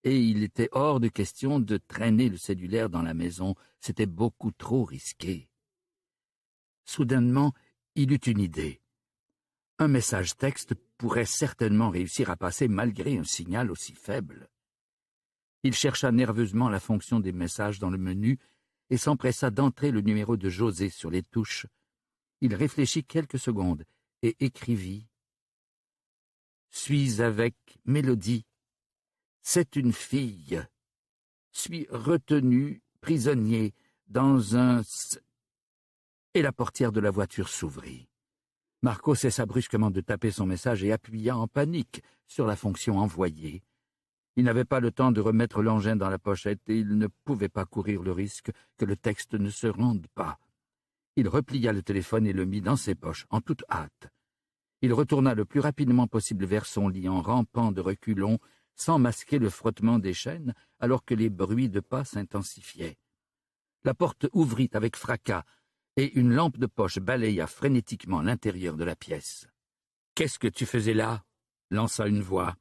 et il était hors de question de traîner le cellulaire dans la maison, c'était beaucoup trop risqué. Soudainement, il eut une idée. Un message texte pourrait certainement réussir à passer malgré un signal aussi faible. Il chercha nerveusement la fonction des messages dans le menu et s'empressa d'entrer le numéro de José sur les touches. Il réfléchit quelques secondes et écrivit Suis avec Mélodie c'est une fille. Suis retenu, prisonnier, dans un... Et la portière de la voiture s'ouvrit. Marco cessa brusquement de taper son message et appuya en panique sur la fonction envoyée. Il n'avait pas le temps de remettre l'engin dans la pochette et il ne pouvait pas courir le risque que le texte ne se rende pas. Il replia le téléphone et le mit dans ses poches, en toute hâte. Il retourna le plus rapidement possible vers son lit en rampant de reculons sans masquer le frottement des chaînes, alors que les bruits de pas s'intensifiaient. La porte ouvrit avec fracas, et une lampe de poche balaya frénétiquement l'intérieur de la pièce. Qu'est-ce que tu faisais là lança une voix.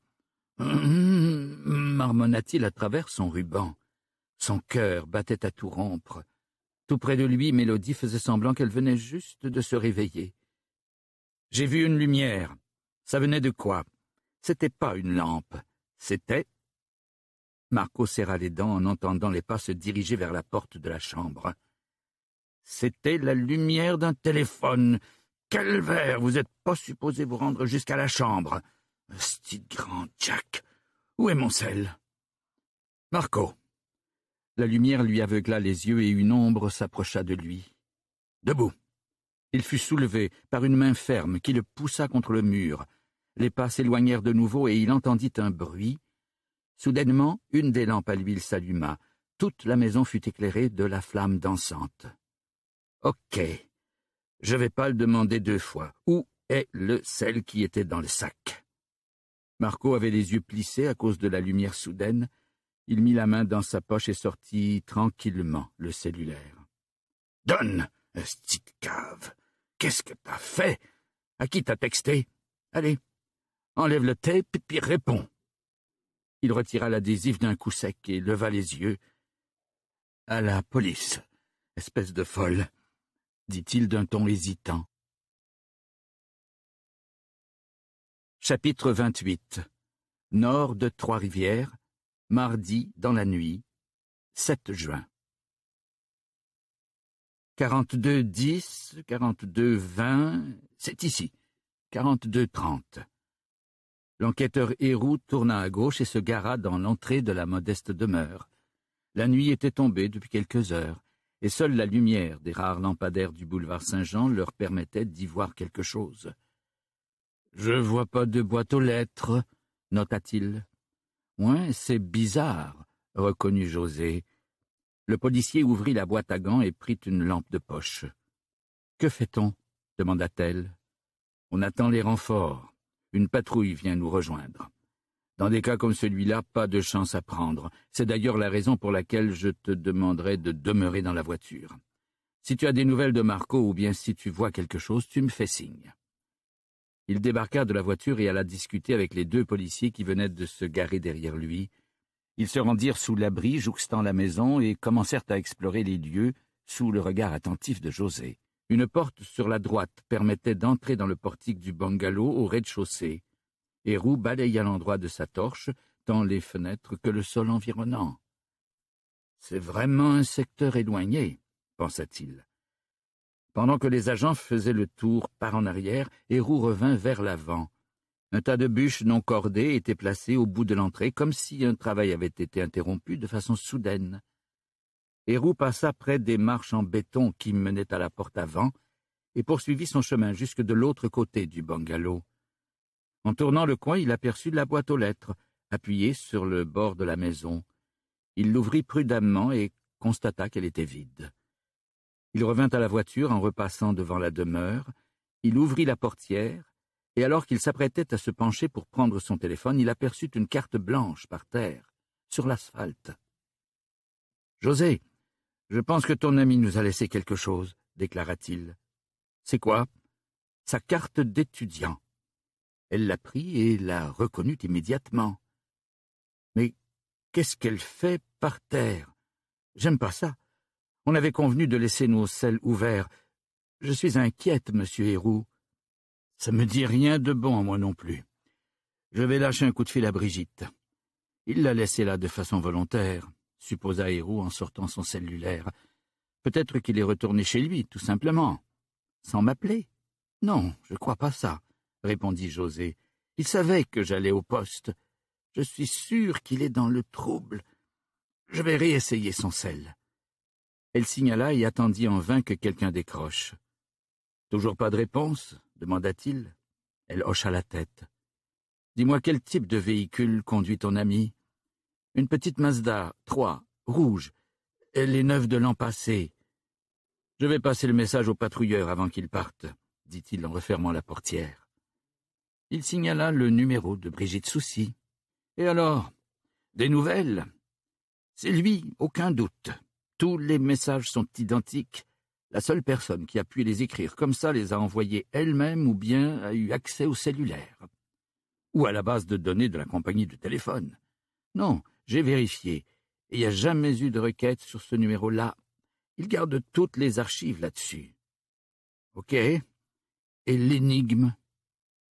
marmonna-t-il à travers son ruban. Son cœur battait à tout rompre. Tout près de lui, Mélodie faisait semblant qu'elle venait juste de se réveiller. J'ai vu une lumière. Ça venait de quoi C'était pas une lampe. C'était. Marco serra les dents en entendant les pas se diriger vers la porte de la chambre. C'était la lumière d'un téléphone. Quel verre vous n'êtes pas supposé vous rendre jusqu'à la chambre. Style grand Jack. Où est mon sel Marco. La lumière lui aveugla les yeux et une ombre s'approcha de lui. Debout. Il fut soulevé par une main ferme qui le poussa contre le mur. Les pas s'éloignèrent de nouveau et il entendit un bruit. Soudainement, une des lampes à l'huile s'alluma. Toute la maison fut éclairée de la flamme dansante. Ok. Je vais pas le demander deux fois. Où est le sel qui était dans le sac Marco avait les yeux plissés à cause de la lumière soudaine. Il mit la main dans sa poche et sortit tranquillement le cellulaire. Donne, petite cave. Qu'est-ce que t'as fait À qui t'as texté Allez, Enlève le tape, puis répond. Il retira l'adhésif d'un coup sec et leva les yeux. À la police, espèce de folle, dit-il d'un ton hésitant. Chapitre vingt-huit Nord de Trois-Rivières, mardi dans la nuit, 7 juin. Quarante-deux-dix, quarante-deux-vingt, c'est ici. 42 30. L'enquêteur Héroux tourna à gauche et se gara dans l'entrée de la modeste demeure. La nuit était tombée depuis quelques heures, et seule la lumière des rares lampadaires du boulevard Saint-Jean leur permettait d'y voir quelque chose. Je vois pas de boîte aux lettres, nota-t-il. Ouais, c'est bizarre, reconnut José. Le policier ouvrit la boîte à gants et prit une lampe de poche. Que fait-on demanda-t-elle. On attend les renforts une patrouille vient nous rejoindre. Dans des cas comme celui-là, pas de chance à prendre. C'est d'ailleurs la raison pour laquelle je te demanderai de demeurer dans la voiture. Si tu as des nouvelles de Marco ou bien si tu vois quelque chose, tu me fais signe. Il débarqua de la voiture et alla discuter avec les deux policiers qui venaient de se garer derrière lui. Ils se rendirent sous l'abri jouxtant la maison et commencèrent à explorer les lieux sous le regard attentif de José. Une porte sur la droite permettait d'entrer dans le portique du bungalow au rez-de-chaussée, et balaya l'endroit de sa torche, tant les fenêtres que le sol environnant. C'est vraiment un secteur éloigné, pensa-t-il. Pendant que les agents faisaient le tour par en arrière, Héroux revint vers l'avant. Un tas de bûches non cordées était placé au bout de l'entrée, comme si un travail avait été interrompu de façon soudaine. Héroux passa près des marches en béton qui menaient à la porte avant et poursuivit son chemin jusque de l'autre côté du bungalow. En tournant le coin, il aperçut la boîte aux lettres, appuyée sur le bord de la maison. Il l'ouvrit prudemment et constata qu'elle était vide. Il revint à la voiture en repassant devant la demeure, il ouvrit la portière, et alors qu'il s'apprêtait à se pencher pour prendre son téléphone, il aperçut une carte blanche par terre, sur l'asphalte. José, je pense que ton ami nous a laissé quelque chose, déclara-t-il. C'est quoi Sa carte d'étudiant. Elle l'a pris et la reconnut immédiatement. Mais qu'est-ce qu'elle fait par terre J'aime pas ça. On avait convenu de laisser nos selles ouverts. Je suis inquiète, monsieur Héroux. Ça me dit rien de bon, moi non plus. Je vais lâcher un coup de fil à Brigitte. Il l'a laissée là de façon volontaire supposa Hérou en sortant son cellulaire. Peut-être qu'il est retourné chez lui, tout simplement. Sans m'appeler Non, je crois pas ça, répondit José. Il savait que j'allais au poste. Je suis sûr qu'il est dans le trouble. Je vais réessayer son sel. Elle signala et attendit en vain que quelqu'un décroche. Toujours pas de réponse demanda-t-il. Elle hocha la tête. Dis-moi quel type de véhicule conduit ton ami une petite Mazda, trois, rouge. Elle est neuve de l'an passé. Je vais passer le message au patrouilleur avant qu'il parte, dit-il en refermant la portière. Il signala le numéro de Brigitte Soucy. Et alors Des nouvelles C'est lui, aucun doute. Tous les messages sont identiques. La seule personne qui a pu les écrire comme ça les a envoyés elle-même ou bien a eu accès au cellulaire. Ou à la base de données de la compagnie de téléphone. Non, j'ai vérifié, il n'y a jamais eu de requête sur ce numéro-là. Il garde toutes les archives là-dessus. OK. Et l'énigme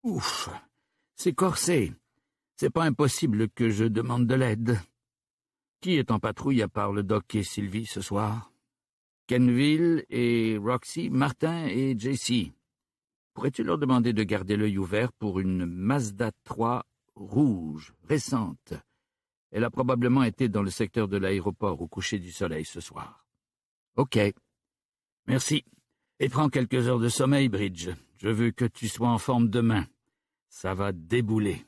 Ouf C'est corsé. C'est pas impossible que je demande de l'aide. Qui est en patrouille à part le doc et Sylvie ce soir Kenville et Roxy, Martin et JC. Pourrais-tu leur demander de garder l'œil ouvert pour une Mazda 3 rouge, récente elle a probablement été dans le secteur de l'aéroport au coucher du soleil ce soir. OK. Merci. Et prends quelques heures de sommeil, Bridge. Je veux que tu sois en forme demain. Ça va débouler.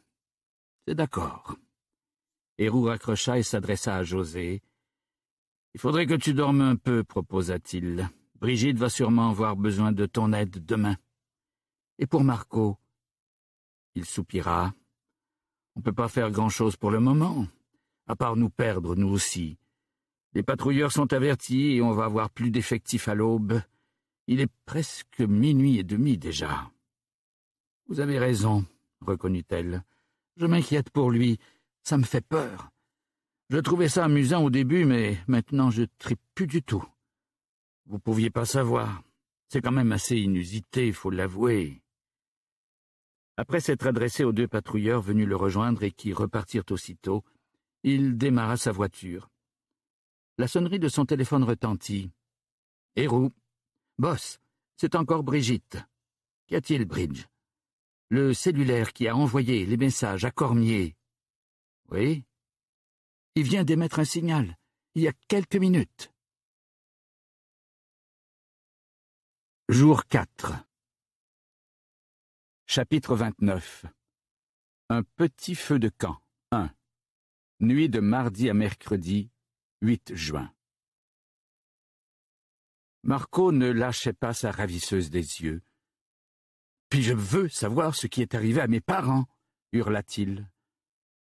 C'est d'accord. Héroux raccrocha et s'adressa à José. Il faudrait que tu dormes un peu, proposa-t-il. Brigitte va sûrement avoir besoin de ton aide demain. Et pour Marco Il soupira. On ne peut pas faire grand-chose pour le moment à part nous perdre, nous aussi. Les patrouilleurs sont avertis et on va avoir plus d'effectifs à l'aube. Il est presque minuit et demi déjà. Vous avez raison, reconnut-elle. Je m'inquiète pour lui. Ça me fait peur. Je trouvais ça amusant au début, mais maintenant je tripe plus du tout. Vous pouviez pas savoir. C'est quand même assez inusité, il faut l'avouer. Après s'être adressé aux deux patrouilleurs venus le rejoindre et qui repartirent aussitôt, il démarra sa voiture. La sonnerie de son téléphone retentit. Hérou Boss, c'est encore Brigitte. Qu'y a-t-il, Bridge Le cellulaire qui a envoyé les messages à Cormier. Oui Il vient d'émettre un signal, il y a quelques minutes. Jour 4 Chapitre 29 Un petit feu de camp 1 Nuit de mardi à mercredi, 8 juin. Marco ne lâchait pas sa ravisseuse des yeux. Puis je veux savoir ce qui est arrivé à mes parents, hurla-t-il.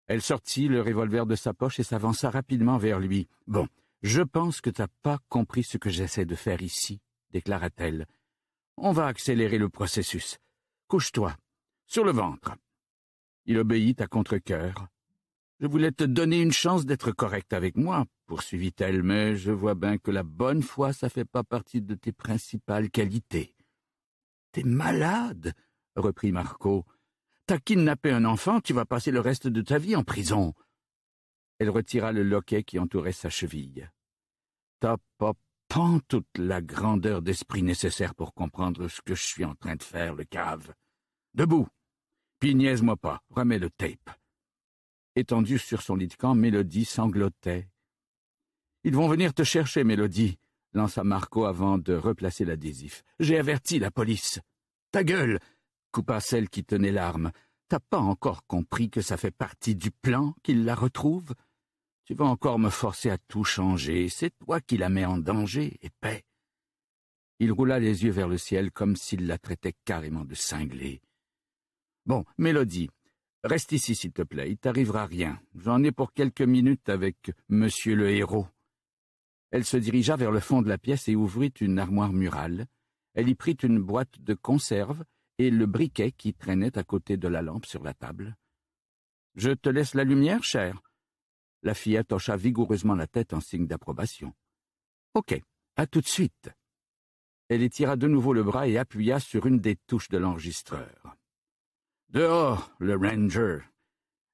Elle sortit le revolver de sa poche et s'avança rapidement vers lui. Bon, je pense que t'as pas compris ce que j'essaie de faire ici, déclara-t-elle. On va accélérer le processus. Couche-toi, sur le ventre. Il obéit à contre je voulais te donner une chance d'être correct avec moi, poursuivit-elle, mais je vois bien que la bonne foi, ça fait pas partie de tes principales qualités. T'es malade, reprit Marco. T'as kidnappé un enfant, tu vas passer le reste de ta vie en prison. Elle retira le loquet qui entourait sa cheville. T'as pas toute la grandeur d'esprit nécessaire pour comprendre ce que je suis en train de faire, le cave. Debout. Puis niaise-moi pas, remets le tape. Étendue sur son lit de camp, Mélodie sanglotait. Ils vont venir te chercher, Mélodie, lança Marco avant de replacer l'adhésif. J'ai averti la police. Ta gueule coupa celle qui tenait l'arme. T'as pas encore compris que ça fait partie du plan qu'il la retrouve Tu vas encore me forcer à tout changer. C'est toi qui la mets en danger, Et paix. Il roula les yeux vers le ciel comme s'il la traitait carrément de cinglée. Bon, Mélodie, Reste ici, s'il te plaît, il t'arrivera rien. J'en ai pour quelques minutes avec monsieur le héros. Elle se dirigea vers le fond de la pièce et ouvrit une armoire murale. Elle y prit une boîte de conserve et le briquet qui traînait à côté de la lampe sur la table. Je te laisse la lumière, chère. La fille hocha vigoureusement la tête en signe d'approbation. OK, à tout de suite. Elle étira de nouveau le bras et appuya sur une des touches de l'enregistreur. Dehors, le Ranger.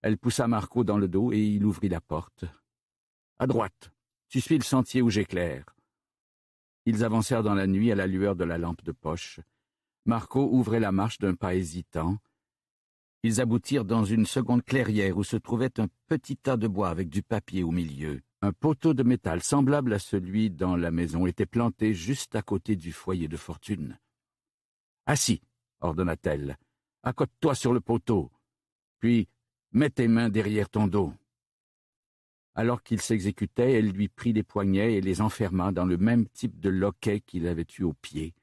Elle poussa Marco dans le dos et il ouvrit la porte. À droite. Tu suis le sentier où j'éclaire. Ils avancèrent dans la nuit à la lueur de la lampe de poche. Marco ouvrait la marche d'un pas hésitant. Ils aboutirent dans une seconde clairière où se trouvait un petit tas de bois avec du papier au milieu. Un poteau de métal semblable à celui dans la maison était planté juste à côté du foyer de fortune. Assis, ordonna-t-elle accote-toi sur le poteau, puis mets tes mains derrière ton dos. Alors qu'il s'exécutait, elle lui prit les poignets et les enferma dans le même type de loquet qu'il avait eu au pied.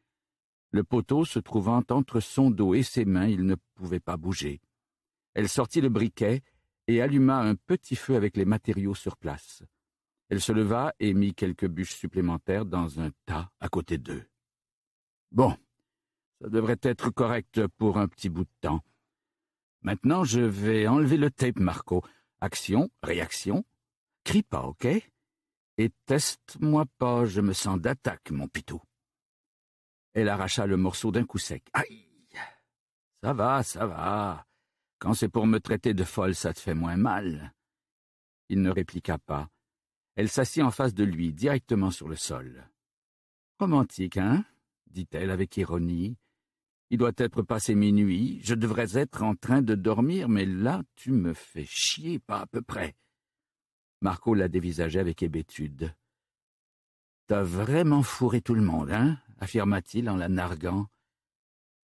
Le poteau se trouvant entre son dos et ses mains, il ne pouvait pas bouger. Elle sortit le briquet et alluma un petit feu avec les matériaux sur place. Elle se leva et mit quelques bûches supplémentaires dans un tas à côté d'eux. Bon, ça devrait être correct pour un petit bout de temps. Maintenant, je vais enlever le tape, Marco. Action, réaction. Crie pas, ok Et teste-moi pas, je me sens d'attaque, mon pitou. Elle arracha le morceau d'un coup sec. Aïe Ça va, ça va. Quand c'est pour me traiter de folle, ça te fait moins mal. Il ne répliqua pas. Elle s'assit en face de lui, directement sur le sol. Romantique, hein dit-elle avec ironie. Il doit être passé minuit, je devrais être en train de dormir, mais là tu me fais chier, pas à peu près. Marco la dévisageait avec hébétude. T'as vraiment fourré tout le monde, hein affirma-t-il en la narguant.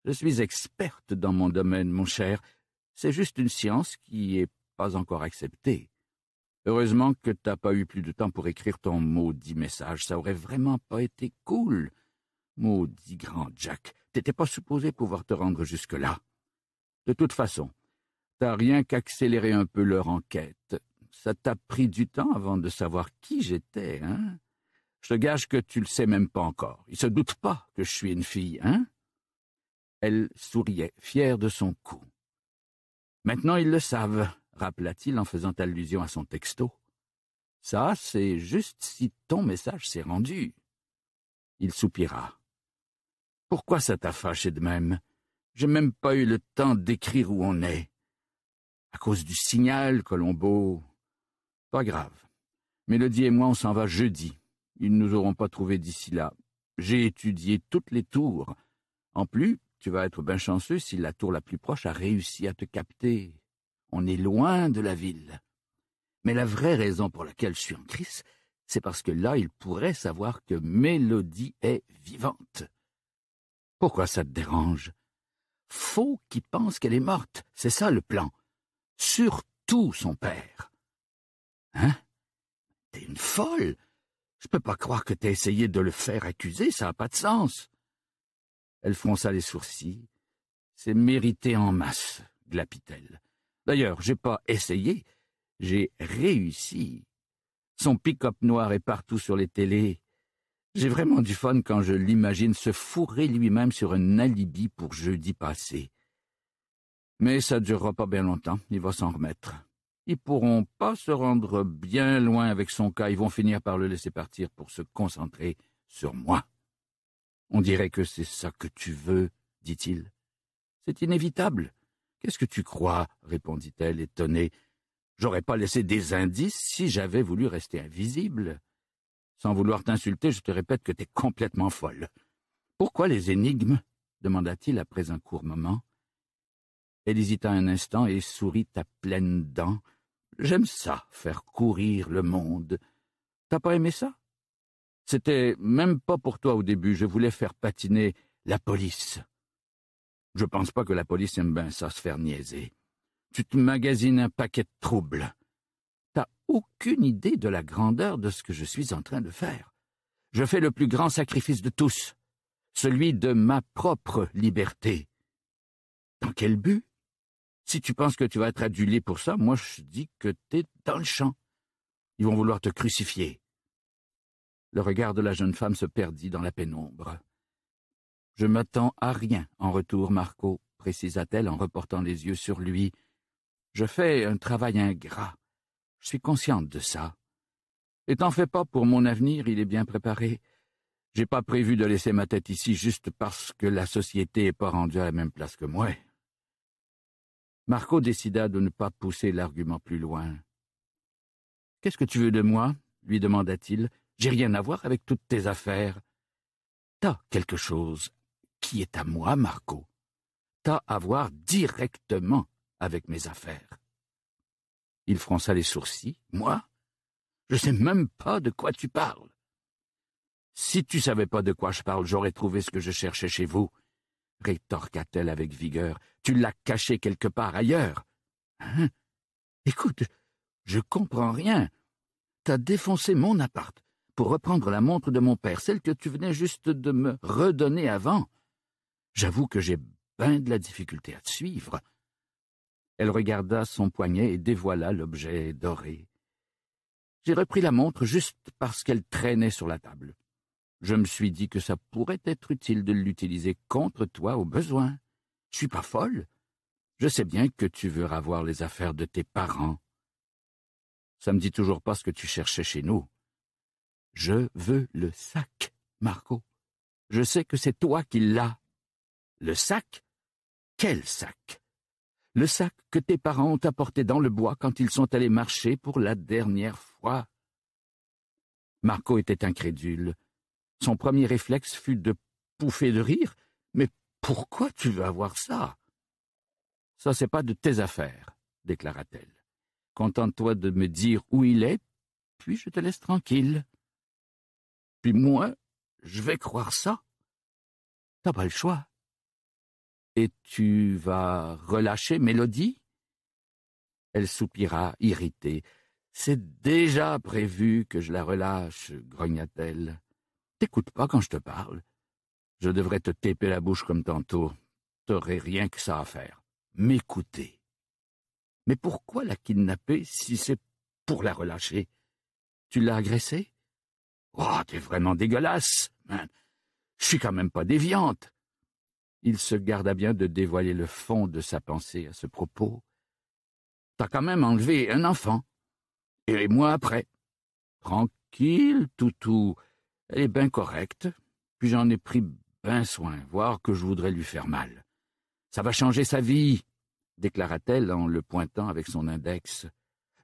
Je suis experte dans mon domaine, mon cher. C'est juste une science qui n'est pas encore acceptée. Heureusement que t'as pas eu plus de temps pour écrire ton maudit message. Ça aurait vraiment pas été cool. Maudit grand Jack. T'étais pas supposé pouvoir te rendre jusque-là. De toute façon, t'as rien qu'accéléré un peu leur enquête. Ça t'a pris du temps avant de savoir qui j'étais, hein Je te gage que tu le sais même pas encore. Ils se doutent pas que je suis une fille, hein Elle souriait, fière de son coup. Maintenant ils le savent, rappela-t-il en faisant allusion à son texto. Ça, c'est juste si ton message s'est rendu. Il soupira. Pourquoi ça t'a fâché de même J'ai même pas eu le temps d'écrire où on est. À cause du signal, Colombo. Pas grave. Mélodie et moi, on s'en va jeudi. Ils ne nous auront pas trouvés d'ici là. J'ai étudié toutes les tours. En plus, tu vas être bien chanceux si la tour la plus proche a réussi à te capter. On est loin de la ville. Mais la vraie raison pour laquelle je suis en crise, c'est parce que là, ils pourraient savoir que Mélodie est vivante. Pourquoi ça te dérange Faut qu'il pense qu'elle est morte, c'est ça le plan. Surtout son père. Hein T'es une folle Je peux pas croire que t'aies essayé de le faire accuser, ça n'a pas de sens. Elle fronça les sourcils. C'est mérité en masse, glapit-elle. D'ailleurs, j'ai pas essayé, j'ai réussi. Son pick-up noir est partout sur les télés. J'ai vraiment du fun quand je l'imagine se fourrer lui-même sur un alibi pour jeudi passé. Mais ça durera pas bien longtemps, il va s'en remettre. Ils pourront pas se rendre bien loin avec son cas, ils vont finir par le laisser partir pour se concentrer sur moi. On dirait que c'est ça que tu veux, dit-il. C'est inévitable. Qu'est-ce que tu crois répondit-elle étonnée. J'aurais pas laissé des indices si j'avais voulu rester invisible. Sans vouloir t'insulter, je te répète que t'es complètement folle. Pourquoi les énigmes demanda-t-il après un court moment. Elle hésita un instant et sourit à pleines dents. J'aime ça, faire courir le monde. T'as pas aimé ça C'était même pas pour toi au début, je voulais faire patiner la police. Je pense pas que la police aime bien ça se faire niaiser. Tu te magasines un paquet de troubles. T'as aucune idée de la grandeur de ce que je suis en train de faire. Je fais le plus grand sacrifice de tous, celui de ma propre liberté. Dans quel but Si tu penses que tu vas être adulé pour ça, moi je dis que t'es dans le champ. Ils vont vouloir te crucifier. Le regard de la jeune femme se perdit dans la pénombre. Je m'attends à rien en retour, Marco, précisa-t-elle en reportant les yeux sur lui. Je fais un travail ingrat. Je suis consciente de ça. Et t'en fais pas pour mon avenir, il est bien préparé. J'ai pas prévu de laisser ma tête ici juste parce que la société est pas rendue à la même place que moi. Marco décida de ne pas pousser l'argument plus loin. Qu'est-ce que tu veux de moi lui demanda-t-il. J'ai rien à voir avec toutes tes affaires. T'as quelque chose qui est à moi, Marco. T'as à voir directement avec mes affaires. Il fronça les sourcils. Moi Je sais même pas de quoi tu parles. Si tu savais pas de quoi je parle, j'aurais trouvé ce que je cherchais chez vous, rétorqua-t-elle avec vigueur. Tu l'as caché quelque part ailleurs. Hein Écoute, je comprends rien. T'as défoncé mon appart pour reprendre la montre de mon père, celle que tu venais juste de me redonner avant. J'avoue que j'ai bien de la difficulté à te suivre. Elle regarda son poignet et dévoila l'objet doré. J'ai repris la montre juste parce qu'elle traînait sur la table. Je me suis dit que ça pourrait être utile de l'utiliser contre toi au besoin. Je suis pas folle. Je sais bien que tu veux avoir les affaires de tes parents. Ça me dit toujours pas ce que tu cherchais chez nous. Je veux le sac, Marco. Je sais que c'est toi qui l'as. Le sac Quel sac le sac que tes parents ont apporté dans le bois quand ils sont allés marcher pour la dernière fois. Marco était incrédule. Son premier réflexe fut de pouffer de rire. Mais pourquoi tu veux avoir ça Ça, c'est pas de tes affaires, déclara-t-elle. Contente-toi de me dire où il est, puis je te laisse tranquille. Puis moi, je vais croire ça. T'as pas le choix et tu vas relâcher Mélodie Elle soupira, irritée. C'est déjà prévu que je la relâche, grogna-t-elle. T'écoute pas quand je te parle. Je devrais te taper la bouche comme tantôt. T'aurais rien que ça à faire. M'écouter. Mais pourquoi la kidnapper si c'est pour la relâcher Tu l'as agressée Oh, t'es vraiment dégueulasse. Je suis quand même pas déviante il se garda bien de dévoiler le fond de sa pensée à ce propos. T'as quand même enlevé un enfant. Et moi après. Tranquille, toutou. Elle eh est bien correcte. Puis j'en ai pris bien soin, voir que je voudrais lui faire mal. Ça va changer sa vie, déclara-t-elle en le pointant avec son index.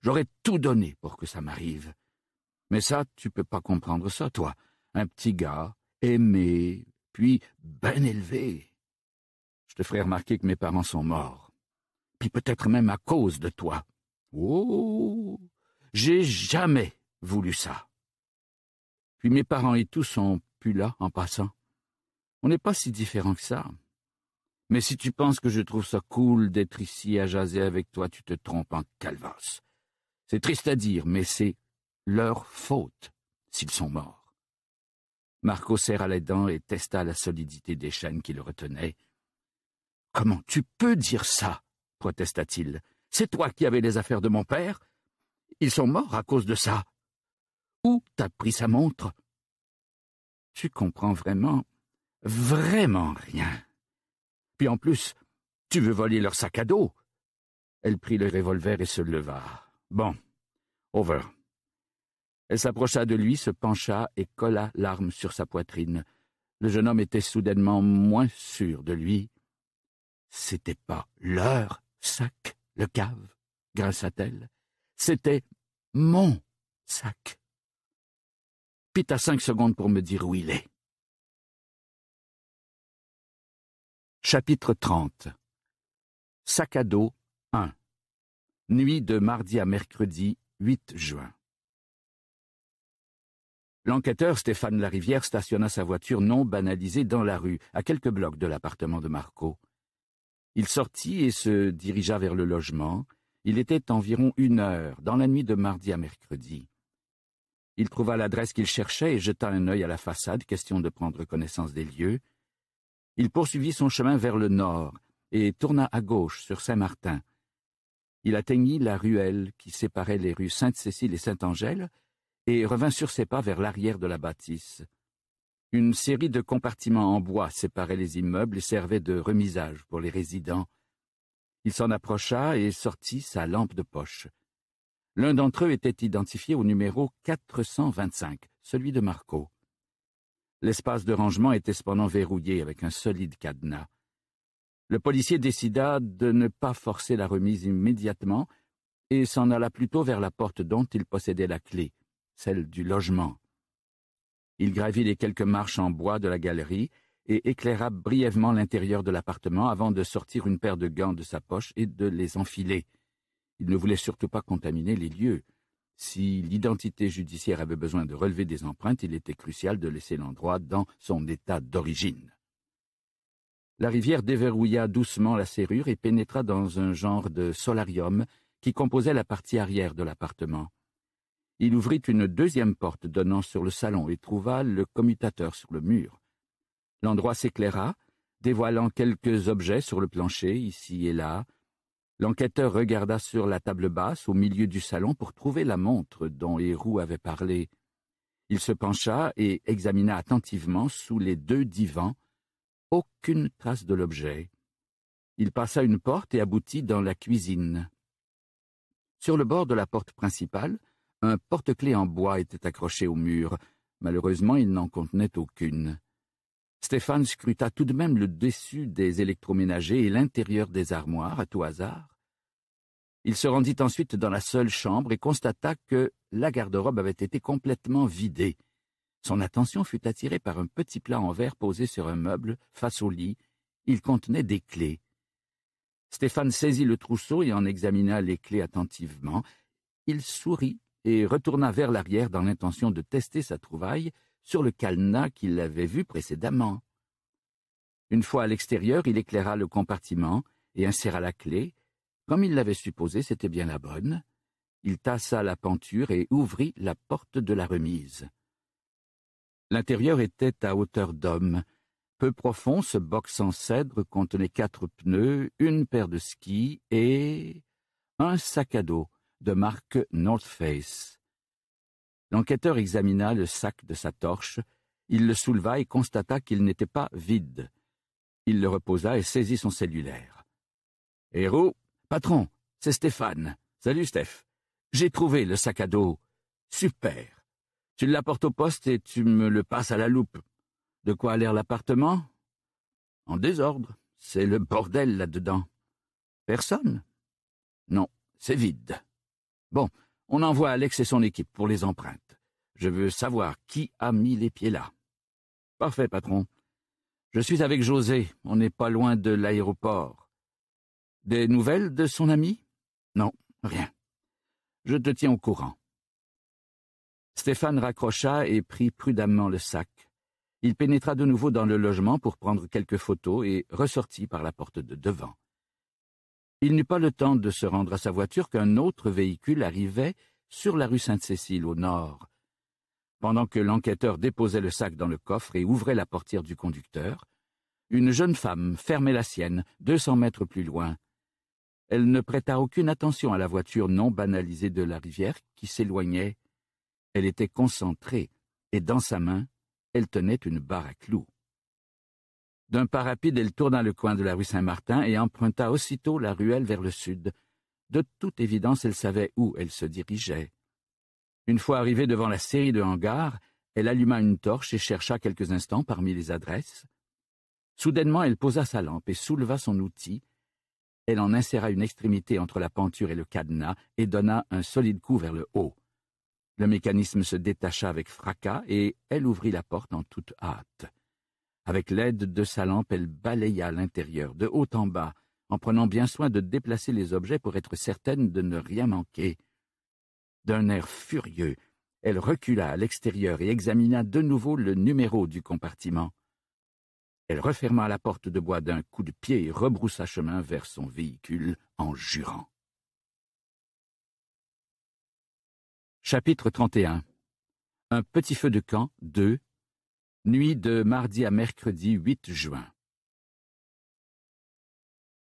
J'aurais tout donné pour que ça m'arrive. Mais ça, tu peux pas comprendre ça, toi. Un petit gars, aimé, puis bien élevé. « Je ferai remarquer que mes parents sont morts. Puis peut-être même à cause de toi. Oh J'ai jamais voulu ça. Puis mes parents et tout sont plus là en passant. On n'est pas si différents que ça. Mais si tu penses que je trouve ça cool d'être ici à jaser avec toi, tu te trompes en calvas. C'est triste à dire, mais c'est leur faute s'ils sont morts. Marco serra les dents et testa la solidité des chaînes qui le retenaient, Comment tu peux dire ça protesta-t-il. C'est toi qui avais les affaires de mon père. Ils sont morts à cause de ça. Où t'as pris sa montre Tu comprends vraiment, vraiment rien. Puis en plus, tu veux voler leur sac à dos. Elle prit le revolver et se leva. Bon, over. Elle s'approcha de lui, se pencha et colla l'arme sur sa poitrine. Le jeune homme était soudainement moins sûr de lui c'était pas leur sac, le cave, grinça-t-elle. C'était mon sac. Pita à cinq secondes pour me dire où il est. Chapitre 30 Sac à dos 1 Nuit de mardi à mercredi 8 juin. L'enquêteur Stéphane Larivière stationna sa voiture non banalisée dans la rue, à quelques blocs de l'appartement de Marco. Il sortit et se dirigea vers le logement. Il était environ une heure, dans la nuit de mardi à mercredi. Il trouva l'adresse qu'il cherchait et jeta un œil à la façade, question de prendre connaissance des lieux. Il poursuivit son chemin vers le nord et tourna à gauche sur Saint-Martin. Il atteignit la ruelle qui séparait les rues Sainte-Cécile et Sainte-Angèle et revint sur ses pas vers l'arrière de la bâtisse. Une série de compartiments en bois séparait les immeubles et servait de remisage pour les résidents. Il s'en approcha et sortit sa lampe de poche. L'un d'entre eux était identifié au numéro 425, celui de Marco. L'espace de rangement était cependant verrouillé avec un solide cadenas. Le policier décida de ne pas forcer la remise immédiatement et s'en alla plutôt vers la porte dont il possédait la clé, celle du logement. Il gravit les quelques marches en bois de la galerie et éclaira brièvement l'intérieur de l'appartement avant de sortir une paire de gants de sa poche et de les enfiler. Il ne voulait surtout pas contaminer les lieux. Si l'identité judiciaire avait besoin de relever des empreintes, il était crucial de laisser l'endroit dans son état d'origine. La rivière déverrouilla doucement la serrure et pénétra dans un genre de solarium qui composait la partie arrière de l'appartement. Il ouvrit une deuxième porte donnant sur le salon et trouva le commutateur sur le mur. L'endroit s'éclaira, dévoilant quelques objets sur le plancher, ici et là. L'enquêteur regarda sur la table basse, au milieu du salon, pour trouver la montre dont Héroux avait parlé. Il se pencha et examina attentivement sous les deux divans. Aucune trace de l'objet. Il passa une porte et aboutit dans la cuisine. Sur le bord de la porte principale, un porte-clés en bois était accroché au mur. Malheureusement, il n'en contenait aucune. Stéphane scruta tout de même le dessus des électroménagers et l'intérieur des armoires à tout hasard. Il se rendit ensuite dans la seule chambre et constata que la garde-robe avait été complètement vidée. Son attention fut attirée par un petit plat en verre posé sur un meuble, face au lit. Il contenait des clés. Stéphane saisit le trousseau et en examina les clés attentivement. Il sourit et retourna vers l'arrière dans l'intention de tester sa trouvaille sur le calenat qu'il avait vu précédemment. Une fois à l'extérieur, il éclaira le compartiment et inséra la clé. Comme il l'avait supposé, c'était bien la bonne. Il tassa la penture et ouvrit la porte de la remise. L'intérieur était à hauteur d'homme. Peu profond, ce box en cèdre contenait quatre pneus, une paire de skis et un sac à dos, de marque North Face. L'enquêteur examina le sac de sa torche, il le souleva et constata qu'il n'était pas vide. Il le reposa et saisit son cellulaire. Héros, patron, c'est Stéphane. Salut Steph. J'ai trouvé le sac à dos. Super. Tu l'apportes au poste et tu me le passes à la loupe. De quoi a l'air l'appartement En désordre. C'est le bordel là-dedans. Personne Non, c'est vide. Bon, on envoie Alex et son équipe pour les empreintes. Je veux savoir qui a mis les pieds là. Parfait, patron. Je suis avec José, on n'est pas loin de l'aéroport. Des nouvelles de son ami Non, rien. Je te tiens au courant. Stéphane raccrocha et prit prudemment le sac. Il pénétra de nouveau dans le logement pour prendre quelques photos et ressortit par la porte de devant. Il n'eut pas le temps de se rendre à sa voiture qu'un autre véhicule arrivait sur la rue Sainte-Cécile au nord. Pendant que l'enquêteur déposait le sac dans le coffre et ouvrait la portière du conducteur, une jeune femme fermait la sienne, deux cents mètres plus loin. Elle ne prêta aucune attention à la voiture non banalisée de la rivière qui s'éloignait. Elle était concentrée, et dans sa main, elle tenait une barre à clous. D'un pas rapide, elle tourna le coin de la rue Saint-Martin et emprunta aussitôt la ruelle vers le sud. De toute évidence, elle savait où elle se dirigeait. Une fois arrivée devant la série de hangars, elle alluma une torche et chercha quelques instants parmi les adresses. Soudainement, elle posa sa lampe et souleva son outil. Elle en inséra une extrémité entre la penture et le cadenas et donna un solide coup vers le haut. Le mécanisme se détacha avec fracas et elle ouvrit la porte en toute hâte. Avec l'aide de sa lampe, elle balaya l'intérieur, de haut en bas, en prenant bien soin de déplacer les objets pour être certaine de ne rien manquer. D'un air furieux, elle recula à l'extérieur et examina de nouveau le numéro du compartiment. Elle referma la porte de bois d'un coup de pied et rebroussa chemin vers son véhicule en jurant. Chapitre 31 Un petit feu de camp 2 Nuit de mardi à mercredi 8 juin.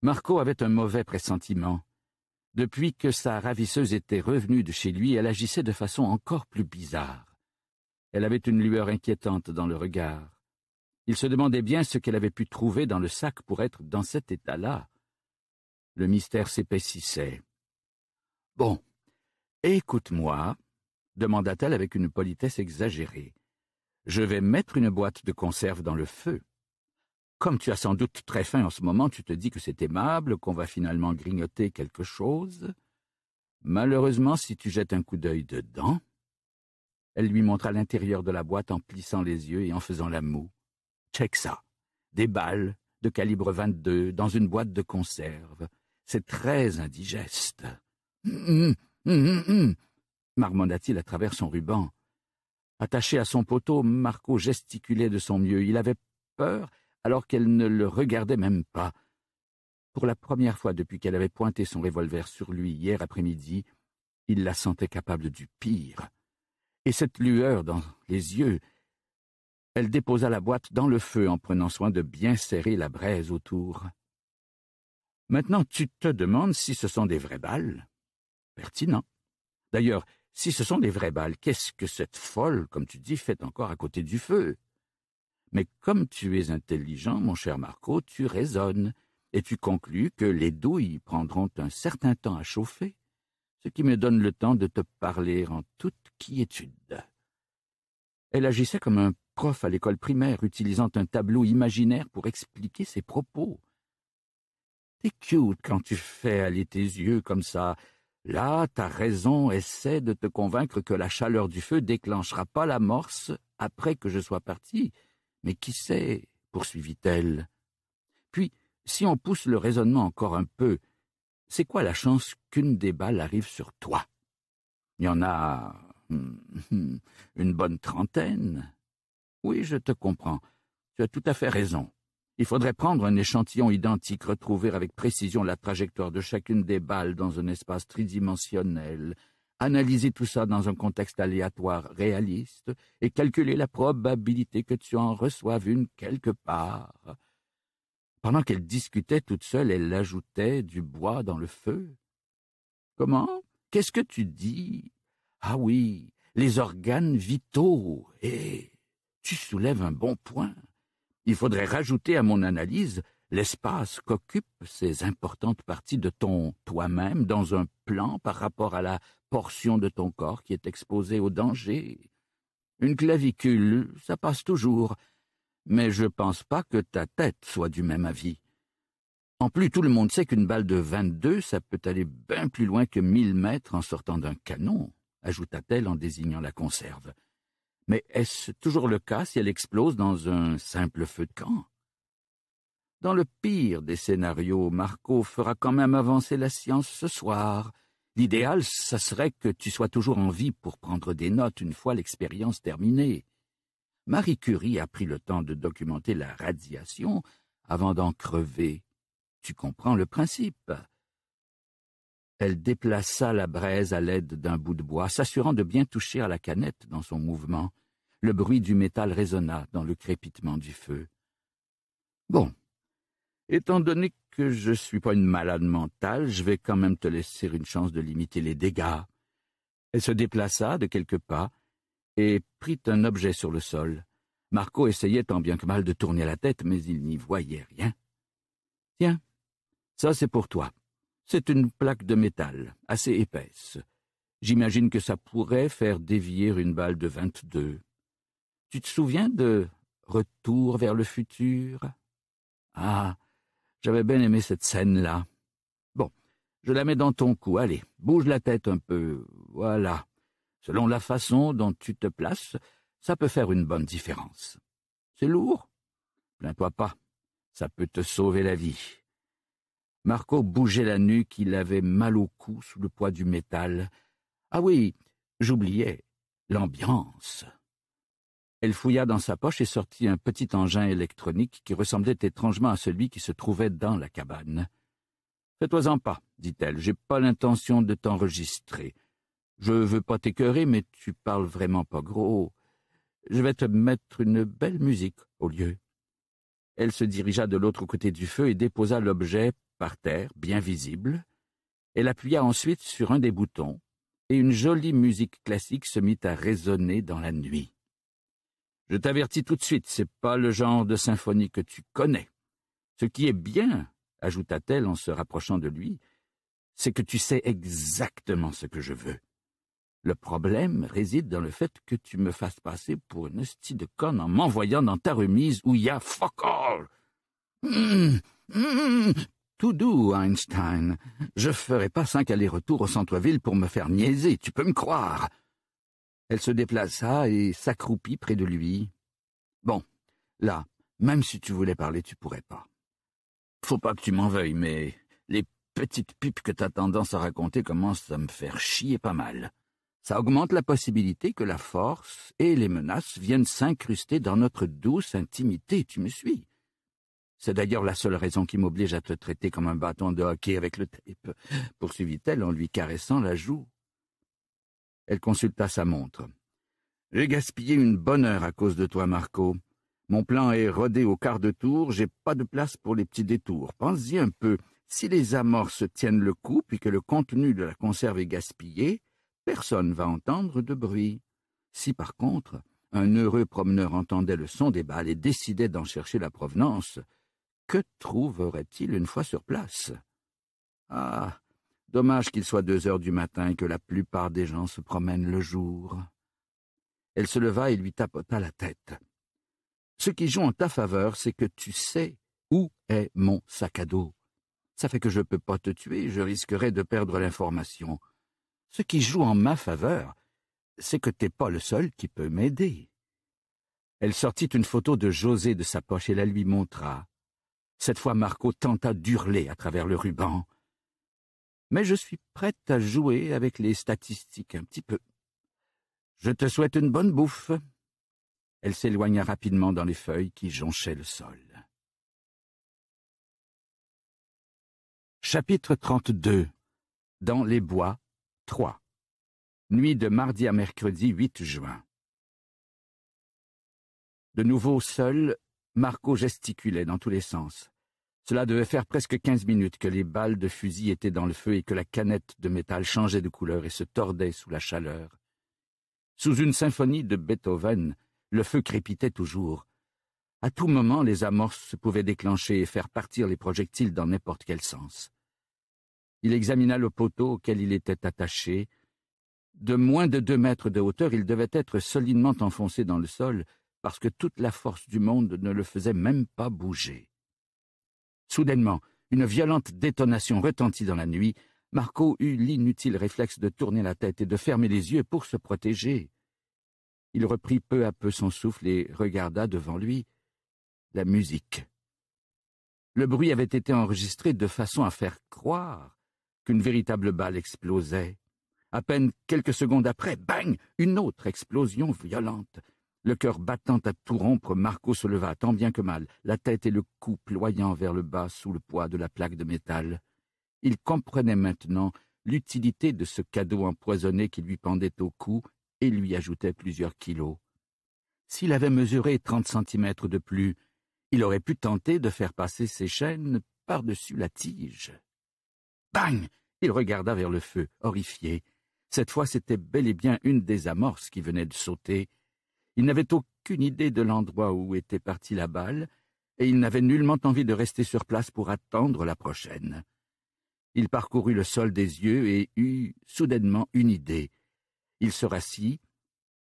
Marco avait un mauvais pressentiment. Depuis que sa ravisseuse était revenue de chez lui, elle agissait de façon encore plus bizarre. Elle avait une lueur inquiétante dans le regard. Il se demandait bien ce qu'elle avait pu trouver dans le sac pour être dans cet état-là. Le mystère s'épaississait. Bon, écoute-moi, demanda-t-elle avec une politesse exagérée. Je vais mettre une boîte de conserve dans le feu. Comme tu as sans doute très faim en ce moment, tu te dis que c'est aimable, qu'on va finalement grignoter quelque chose. Malheureusement, si tu jettes un coup d'œil dedans. Elle lui montra l'intérieur de la boîte en plissant les yeux et en faisant la moue. Check ça. Des balles, de calibre 22, dans une boîte de conserve. C'est très indigeste. Hum, mm, mm, mm, marmonna-t-il à travers son ruban. Attaché à son poteau, Marco gesticulait de son mieux. Il avait peur alors qu'elle ne le regardait même pas. Pour la première fois depuis qu'elle avait pointé son revolver sur lui hier après-midi, il la sentait capable du pire. Et cette lueur dans les yeux, elle déposa la boîte dans le feu en prenant soin de bien serrer la braise autour. Maintenant, tu te demandes si ce sont des vrais balles Pertinent. D'ailleurs, si ce sont des vrais balles, qu'est-ce que cette folle, comme tu dis, fait encore à côté du feu Mais comme tu es intelligent, mon cher Marco, tu raisonnes, et tu conclus que les douilles prendront un certain temps à chauffer, ce qui me donne le temps de te parler en toute quiétude. Elle agissait comme un prof à l'école primaire, utilisant un tableau imaginaire pour expliquer ses propos. T'es cute quand tu fais aller tes yeux comme ça, Là, ta raison essaie de te convaincre que la chaleur du feu déclenchera pas l'amorce après que je sois parti. Mais qui sait poursuivit-elle. Puis, si on pousse le raisonnement encore un peu, c'est quoi la chance qu'une des balles arrive sur toi Il y en a hmm, (laughs) une bonne trentaine. Oui, je te comprends. Tu as tout à fait raison. Il faudrait prendre un échantillon identique, retrouver avec précision la trajectoire de chacune des balles dans un espace tridimensionnel, analyser tout ça dans un contexte aléatoire réaliste et calculer la probabilité que tu en reçoives une quelque part. Pendant qu'elle discutait toute seule, elle ajoutait du bois dans le feu. Comment Qu'est-ce que tu dis Ah oui, les organes vitaux. Et eh, tu soulèves un bon point. Il faudrait rajouter à mon analyse l'espace qu'occupent ces importantes parties de ton toi-même dans un plan par rapport à la portion de ton corps qui est exposée au danger. Une clavicule, ça passe toujours, mais je pense pas que ta tête soit du même avis. En plus, tout le monde sait qu'une balle de vingt-deux, ça peut aller bien plus loin que mille mètres en sortant d'un canon, ajouta-t-elle en désignant la conserve. Mais est-ce toujours le cas si elle explose dans un simple feu de camp Dans le pire des scénarios, Marco fera quand même avancer la science ce soir. L'idéal, ça serait que tu sois toujours en vie pour prendre des notes une fois l'expérience terminée. Marie Curie a pris le temps de documenter la radiation avant d'en crever. Tu comprends le principe. Elle déplaça la braise à l'aide d'un bout de bois, s'assurant de bien toucher à la canette dans son mouvement le bruit du métal résonna dans le crépitement du feu. Bon. Étant donné que je ne suis pas une malade mentale, je vais quand même te laisser une chance de limiter les dégâts. Elle se déplaça de quelques pas et prit un objet sur le sol. Marco essayait tant bien que mal de tourner la tête, mais il n'y voyait rien. Tiens, ça c'est pour toi. C'est une plaque de métal, assez épaisse. J'imagine que ça pourrait faire dévier une balle de vingt-deux. Tu te souviens de Retour vers le futur Ah, j'avais bien aimé cette scène-là. Bon, je la mets dans ton cou. Allez, bouge la tête un peu. Voilà. Selon la façon dont tu te places, ça peut faire une bonne différence. C'est lourd Plains-toi pas. Ça peut te sauver la vie. Marco bougeait la nuque, il avait mal au cou sous le poids du métal. Ah oui, j'oubliais l'ambiance. Elle fouilla dans sa poche et sortit un petit engin électronique qui ressemblait étrangement à celui qui se trouvait dans la cabane. Fais-toi-en pas, dit-elle, j'ai pas l'intention de t'enregistrer. Je veux pas t'écœurer, mais tu parles vraiment pas gros. Je vais te mettre une belle musique au lieu. Elle se dirigea de l'autre côté du feu et déposa l'objet par terre, bien visible. Elle appuya ensuite sur un des boutons, et une jolie musique classique se mit à résonner dans la nuit. Je t'avertis tout de suite, c'est pas le genre de symphonie que tu connais. Ce qui est bien, ajouta-t-elle en se rapprochant de lui, c'est que tu sais exactement ce que je veux. Le problème réside dans le fait que tu me fasses passer pour une hostie de conne en m'envoyant dans ta remise où il y a fuck all. Hum, hum, tout doux, Einstein. Je ferai pas cinq allers-retours au centre-ville pour me faire niaiser, tu peux me croire. Elle se déplaça et s'accroupit près de lui. Bon, là, même si tu voulais parler, tu pourrais pas. Faut pas que tu m'en veuilles, mais les petites pipes que t'as tendance à raconter commencent à me faire chier pas mal. Ça augmente la possibilité que la force et les menaces viennent s'incruster dans notre douce intimité, tu me suis. C'est d'ailleurs la seule raison qui m'oblige à te traiter comme un bâton de hockey avec le tape, poursuivit-elle en lui caressant la joue. Elle consulta sa montre. J'ai gaspillé une bonne heure à cause de toi, Marco. Mon plan est rodé au quart de tour, j'ai pas de place pour les petits détours. Pense-y un peu. Si les amorces tiennent le coup, puis que le contenu de la conserve est gaspillé, personne va entendre de bruit. Si par contre, un heureux promeneur entendait le son des balles et décidait d'en chercher la provenance, que trouverait-il une fois sur place? Ah, Dommage qu'il soit deux heures du matin et que la plupart des gens se promènent le jour. Elle se leva et lui tapota la tête. Ce qui joue en ta faveur, c'est que tu sais où est mon sac à dos. Ça fait que je ne peux pas te tuer, je risquerais de perdre l'information. Ce qui joue en ma faveur, c'est que t'es pas le seul qui peut m'aider. Elle sortit une photo de José de sa poche et la lui montra. Cette fois Marco tenta d'hurler à travers le ruban mais je suis prête à jouer avec les statistiques un petit peu. Je te souhaite une bonne bouffe. Elle s'éloigna rapidement dans les feuilles qui jonchaient le sol. Chapitre 32 Dans les bois 3 Nuit de mardi à mercredi 8 juin De nouveau seul, Marco gesticulait dans tous les sens. Cela devait faire presque quinze minutes que les balles de fusil étaient dans le feu et que la canette de métal changeait de couleur et se tordait sous la chaleur. Sous une symphonie de Beethoven, le feu crépitait toujours. À tout moment, les amorces pouvaient déclencher et faire partir les projectiles dans n'importe quel sens. Il examina le poteau auquel il était attaché. De moins de deux mètres de hauteur, il devait être solidement enfoncé dans le sol, parce que toute la force du monde ne le faisait même pas bouger. Soudainement, une violente détonation retentit dans la nuit. Marco eut l'inutile réflexe de tourner la tête et de fermer les yeux pour se protéger. Il reprit peu à peu son souffle et regarda devant lui la musique. Le bruit avait été enregistré de façon à faire croire qu'une véritable balle explosait. À peine quelques secondes après, bang, une autre explosion violente. Le cœur battant à tout rompre, Marco se leva tant bien que mal, la tête et le cou ployant vers le bas sous le poids de la plaque de métal. Il comprenait maintenant l'utilité de ce cadeau empoisonné qui lui pendait au cou et lui ajoutait plusieurs kilos. S'il avait mesuré trente centimètres de plus, il aurait pu tenter de faire passer ses chaînes par-dessus la tige. Bang Il regarda vers le feu, horrifié. Cette fois, c'était bel et bien une des amorces qui venait de sauter. Il n'avait aucune idée de l'endroit où était partie la balle, et il n'avait nullement envie de rester sur place pour attendre la prochaine. Il parcourut le sol des yeux et eut soudainement une idée. Il se rassit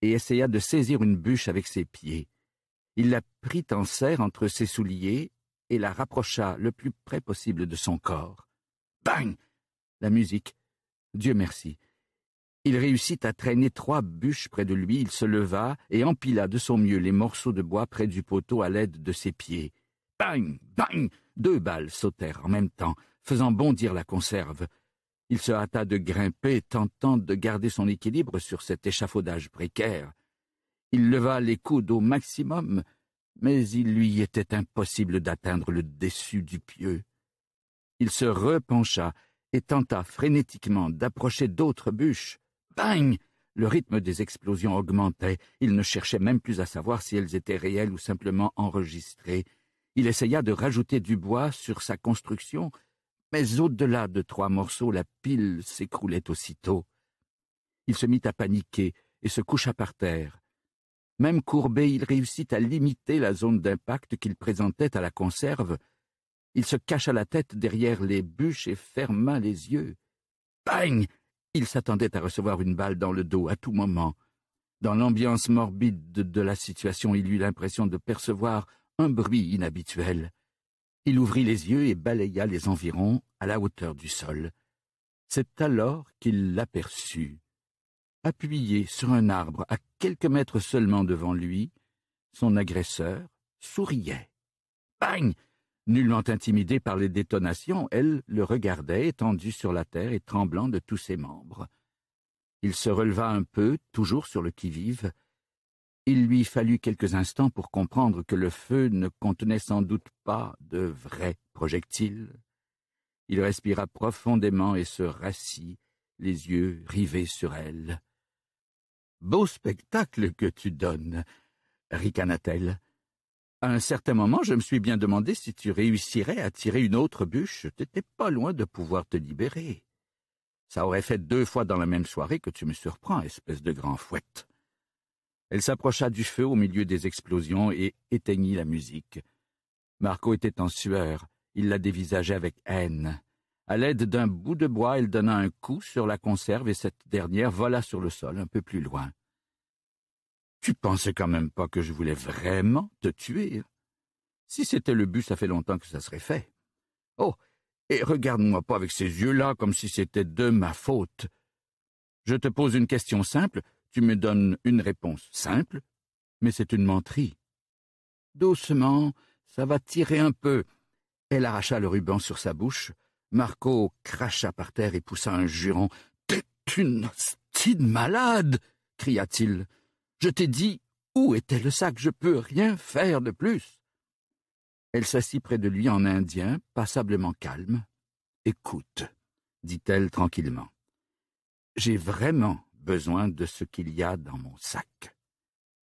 et essaya de saisir une bûche avec ses pieds. Il la prit en serre entre ses souliers et la rapprocha le plus près possible de son corps. Bang La musique. Dieu merci. Il réussit à traîner trois bûches près de lui, il se leva et empila de son mieux les morceaux de bois près du poteau à l'aide de ses pieds. Bang Bang Deux balles sautèrent en même temps, faisant bondir la conserve. Il se hâta de grimper, tentant de garder son équilibre sur cet échafaudage précaire. Il leva les coudes au maximum, mais il lui était impossible d'atteindre le dessus du pieu. Il se repencha et tenta frénétiquement d'approcher d'autres bûches. Bang Le rythme des explosions augmentait. Il ne cherchait même plus à savoir si elles étaient réelles ou simplement enregistrées. Il essaya de rajouter du bois sur sa construction, mais au-delà de trois morceaux, la pile s'écroulait aussitôt. Il se mit à paniquer et se coucha par terre. Même courbé, il réussit à limiter la zone d'impact qu'il présentait à la conserve. Il se cacha la tête derrière les bûches et ferma les yeux. Bang il s'attendait à recevoir une balle dans le dos à tout moment. Dans l'ambiance morbide de la situation, il eut l'impression de percevoir un bruit inhabituel. Il ouvrit les yeux et balaya les environs à la hauteur du sol. C'est alors qu'il l'aperçut. Appuyé sur un arbre à quelques mètres seulement devant lui, son agresseur souriait. Bang Nullement intimidée par les détonations, elle le regardait, étendue sur la terre et tremblant de tous ses membres. Il se releva un peu, toujours sur le qui-vive. Il lui fallut quelques instants pour comprendre que le feu ne contenait sans doute pas de vrais projectiles. Il respira profondément et se rassit, les yeux rivés sur elle. Beau spectacle que tu donnes, ricana-t-elle. À un certain moment, je me suis bien demandé si tu réussirais à tirer une autre bûche. Tu n'étais pas loin de pouvoir te libérer. Ça aurait fait deux fois dans la même soirée que tu me surprends, espèce de grand fouette. Elle s'approcha du feu au milieu des explosions et éteignit la musique. Marco était en sueur. Il la dévisageait avec haine. À l'aide d'un bout de bois, elle donna un coup sur la conserve et cette dernière vola sur le sol un peu plus loin. Tu pensais quand même pas que je voulais vraiment te tuer. Si c'était le but, ça fait longtemps que ça serait fait. Oh. Et regarde-moi pas avec ces yeux-là comme si c'était de ma faute. Je te pose une question simple, tu me donnes une réponse simple, mais c'est une menterie. Doucement, ça va tirer un peu. Elle arracha le ruban sur sa bouche. Marco cracha par terre et poussa un juron. T'es une hostie malade cria-t-il. Je t'ai dit où était le sac, je peux rien faire de plus. Elle s'assit près de lui en indien, passablement calme. Écoute, dit-elle tranquillement. J'ai vraiment besoin de ce qu'il y a dans mon sac.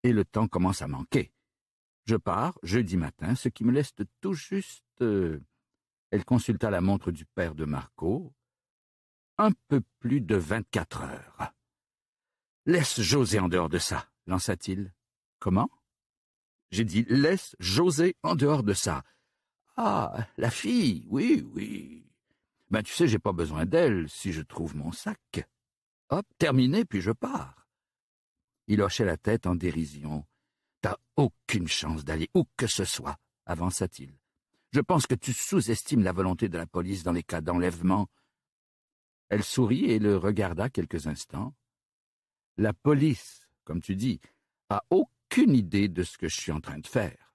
Et le temps commence à manquer. Je pars jeudi matin, ce qui me laisse tout juste. Euh, elle consulta la montre du père de Marco. Un peu plus de vingt-quatre heures. Laisse José en dehors de ça lança-t-il. Comment J'ai dit laisse José en dehors de ça. Ah, la fille, oui, oui. Ben tu sais, j'ai pas besoin d'elle si je trouve mon sac. Hop, terminé, puis je pars. Il hochait la tête en dérision. T'as aucune chance d'aller où que ce soit, avança-t-il. Je pense que tu sous-estimes la volonté de la police dans les cas d'enlèvement. Elle sourit et le regarda quelques instants. La police comme tu dis, a aucune idée de ce que je suis en train de faire.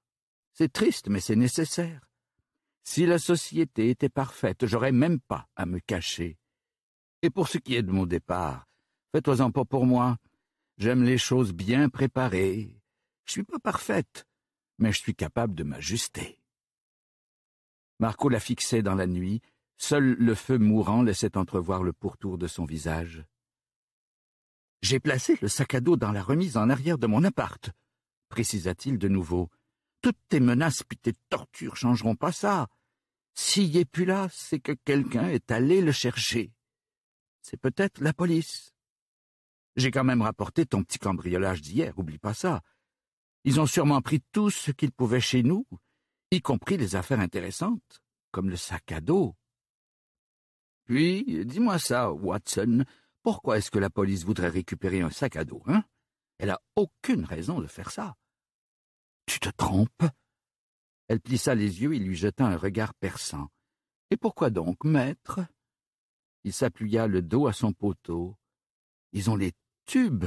C'est triste, mais c'est nécessaire. Si la société était parfaite, j'aurais même pas à me cacher. Et pour ce qui est de mon départ, faites-en pas pour moi. J'aime les choses bien préparées. Je suis pas parfaite, mais je suis capable de m'ajuster. Marco la fixait dans la nuit, seul le feu mourant laissait entrevoir le pourtour de son visage. J'ai placé le sac à dos dans la remise en arrière de mon appart, précisa-t-il de nouveau. Toutes tes menaces puis tes tortures changeront pas ça. S'il est plus là, c'est que quelqu'un est allé le chercher. C'est peut-être la police. J'ai quand même rapporté ton petit cambriolage d'hier, oublie pas ça. Ils ont sûrement pris tout ce qu'ils pouvaient chez nous, y compris les affaires intéressantes, comme le sac à dos. Puis, dis-moi ça, Watson, pourquoi est-ce que la police voudrait récupérer un sac à dos, hein Elle a aucune raison de faire ça. Tu te trompes Elle plissa les yeux et lui jeta un regard perçant. Et pourquoi donc, maître Il s'appuya le dos à son poteau. Ils ont les tubes.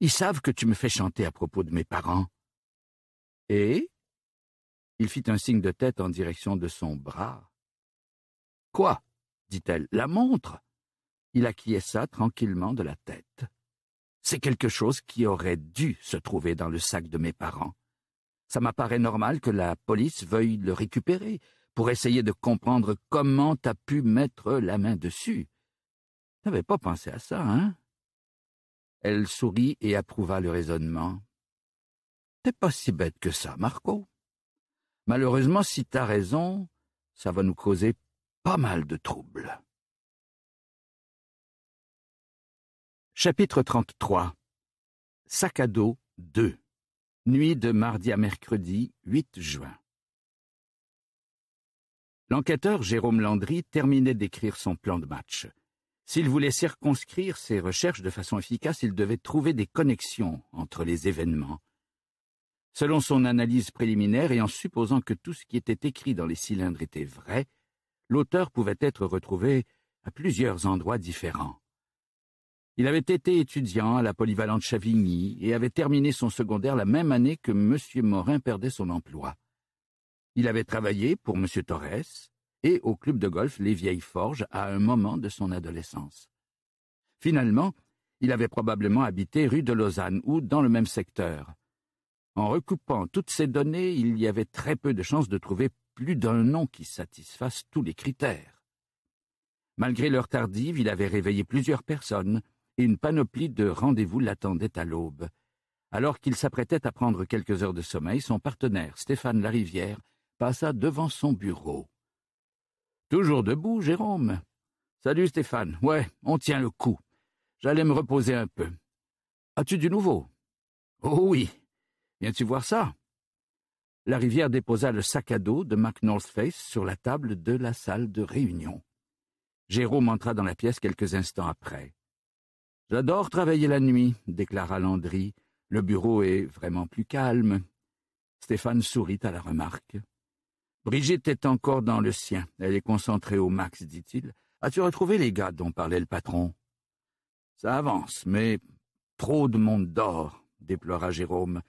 Ils savent que tu me fais chanter à propos de mes parents. Et Il fit un signe de tête en direction de son bras. Quoi dit-elle. La montre il acquiesça tranquillement de la tête. C'est quelque chose qui aurait dû se trouver dans le sac de mes parents. Ça m'apparaît normal que la police veuille le récupérer pour essayer de comprendre comment t'as pu mettre la main dessus. T'avais pas pensé à ça, hein? Elle sourit et approuva le raisonnement. T'es pas si bête que ça, Marco. Malheureusement, si t'as raison, ça va nous causer pas mal de troubles. Chapitre 33 Sac à dos 2 Nuit de mardi à mercredi 8 juin L'enquêteur Jérôme Landry terminait d'écrire son plan de match. S'il voulait circonscrire ses recherches de façon efficace, il devait trouver des connexions entre les événements. Selon son analyse préliminaire et en supposant que tout ce qui était écrit dans les cylindres était vrai, l'auteur pouvait être retrouvé à plusieurs endroits différents. Il avait été étudiant à la polyvalente Chavigny et avait terminé son secondaire la même année que M. Morin perdait son emploi. Il avait travaillé pour M. Torres et au club de golf Les Vieilles Forges à un moment de son adolescence. Finalement, il avait probablement habité rue de Lausanne ou dans le même secteur. En recoupant toutes ces données, il y avait très peu de chances de trouver plus d'un nom qui satisfasse tous les critères. Malgré l'heure tardive, il avait réveillé plusieurs personnes, une panoplie de rendez-vous l'attendait à l'aube. Alors qu'il s'apprêtait à prendre quelques heures de sommeil, son partenaire, Stéphane Larivière, passa devant son bureau. Toujours debout, Jérôme. Salut Stéphane. Ouais, on tient le coup. J'allais me reposer un peu. As-tu du nouveau Oh oui. Viens-tu voir ça La rivière déposa le sac à dos de Mac Northface sur la table de la salle de réunion. Jérôme entra dans la pièce quelques instants après. J'adore travailler la nuit, déclara Landry. Le bureau est vraiment plus calme. Stéphane sourit à la remarque. Brigitte est encore dans le sien. Elle est concentrée au max, dit-il. As-tu retrouvé les gars dont parlait le patron Ça avance, mais trop de monde dort, déplora Jérôme.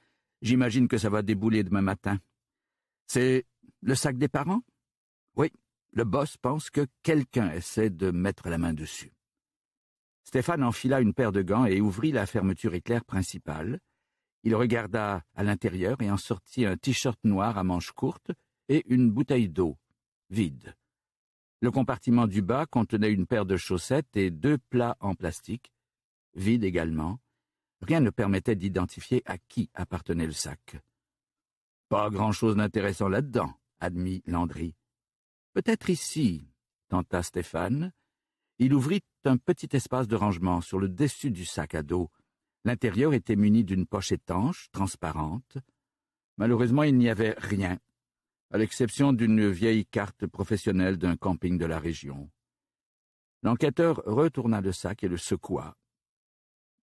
J'imagine que ça va débouler demain matin. C'est le sac des parents Oui, le boss pense que quelqu'un essaie de mettre la main dessus. Stéphane enfila une paire de gants et ouvrit la fermeture éclair principale. Il regarda à l'intérieur et en sortit un t-shirt noir à manches courtes et une bouteille d'eau, vide. Le compartiment du bas contenait une paire de chaussettes et deux plats en plastique, vide également. Rien ne permettait d'identifier à qui appartenait le sac. Pas grand-chose d'intéressant là-dedans, admit Landry. Peut-être ici, tenta Stéphane, il ouvrit un petit espace de rangement sur le dessus du sac à dos. L'intérieur était muni d'une poche étanche, transparente. Malheureusement, il n'y avait rien, à l'exception d'une vieille carte professionnelle d'un camping de la région. L'enquêteur retourna le sac et le secoua.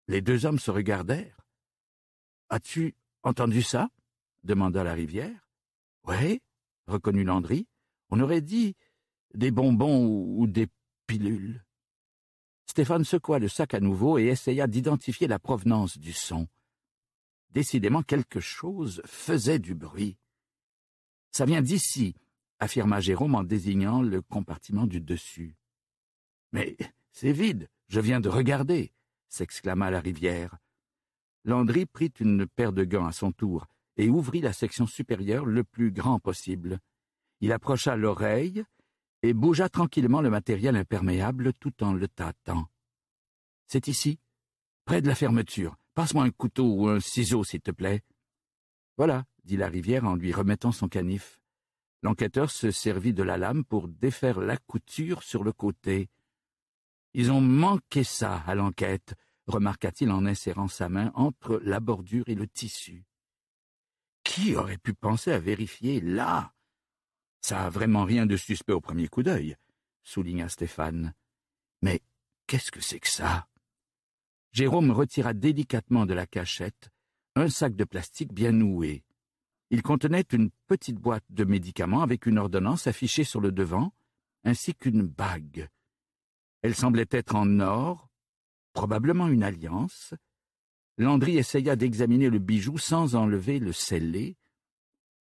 Les deux hommes se regardèrent. As-tu entendu ça demanda la rivière. Oui, reconnut Landry. On aurait dit des bonbons ou des pilule. Stéphane secoua le sac à nouveau et essaya d'identifier la provenance du son. Décidément, quelque chose faisait du bruit. Ça vient d'ici, affirma Jérôme en désignant le compartiment du dessus. Mais c'est vide, je viens de regarder, s'exclama la rivière. Landry prit une paire de gants à son tour et ouvrit la section supérieure le plus grand possible. Il approcha l'oreille et bougea tranquillement le matériel imperméable tout en le tâtant. C'est ici, près de la fermeture. Passe-moi un couteau ou un ciseau, s'il te plaît. Voilà, dit la rivière en lui remettant son canif. L'enquêteur se servit de la lame pour défaire la couture sur le côté. Ils ont manqué ça à l'enquête, remarqua-t-il en insérant sa main entre la bordure et le tissu. Qui aurait pu penser à vérifier là ça a vraiment rien de suspect au premier coup d'œil, souligna Stéphane. Mais qu'est-ce que c'est que ça Jérôme retira délicatement de la cachette un sac de plastique bien noué. Il contenait une petite boîte de médicaments avec une ordonnance affichée sur le devant, ainsi qu'une bague. Elle semblait être en or, probablement une alliance. Landry essaya d'examiner le bijou sans enlever le scellé,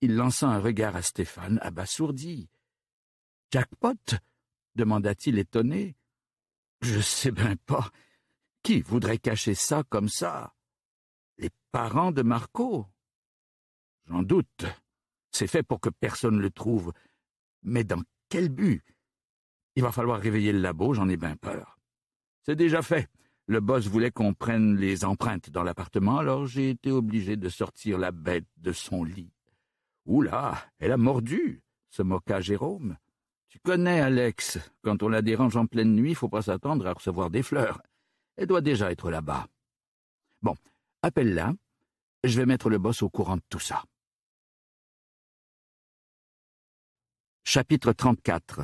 il lança un regard à Stéphane, abasourdi. Jackpot demanda-t-il étonné. Je sais bien pas. Qui voudrait cacher ça comme ça Les parents de Marco J'en doute. C'est fait pour que personne le trouve. Mais dans quel but Il va falloir réveiller le labo, j'en ai bien peur. C'est déjà fait. Le boss voulait qu'on prenne les empreintes dans l'appartement, alors j'ai été obligé de sortir la bête de son lit. Oula, elle a mordu se moqua Jérôme. Tu connais Alex, quand on la dérange en pleine nuit, faut pas s'attendre à recevoir des fleurs. Elle doit déjà être là-bas. Bon, appelle-la. Je vais mettre le boss au courant de tout ça. Chapitre 34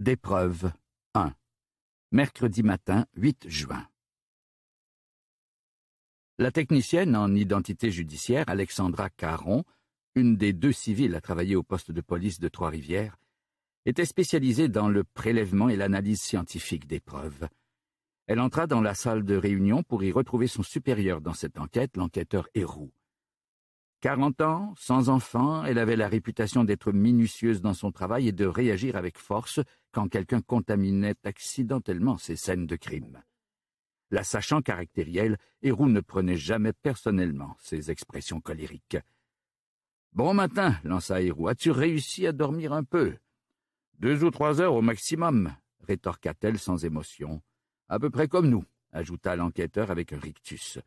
D'épreuve 1 Mercredi matin 8 juin La technicienne en identité judiciaire, Alexandra Caron, une des deux civiles à travailler au poste de police de Trois-Rivières, était spécialisée dans le prélèvement et l'analyse scientifique des preuves. Elle entra dans la salle de réunion pour y retrouver son supérieur dans cette enquête, l'enquêteur Héroux. Quarante ans, sans enfant, elle avait la réputation d'être minutieuse dans son travail et de réagir avec force quand quelqu'un contaminait accidentellement ses scènes de crime. La sachant caractérielle, Héroux ne prenait jamais personnellement ses expressions colériques. Bon matin, lança Héroux. As-tu réussi à dormir un peu Deux ou trois heures au maximum, rétorqua-t-elle sans émotion. À peu près comme nous, ajouta l'enquêteur avec un rictus.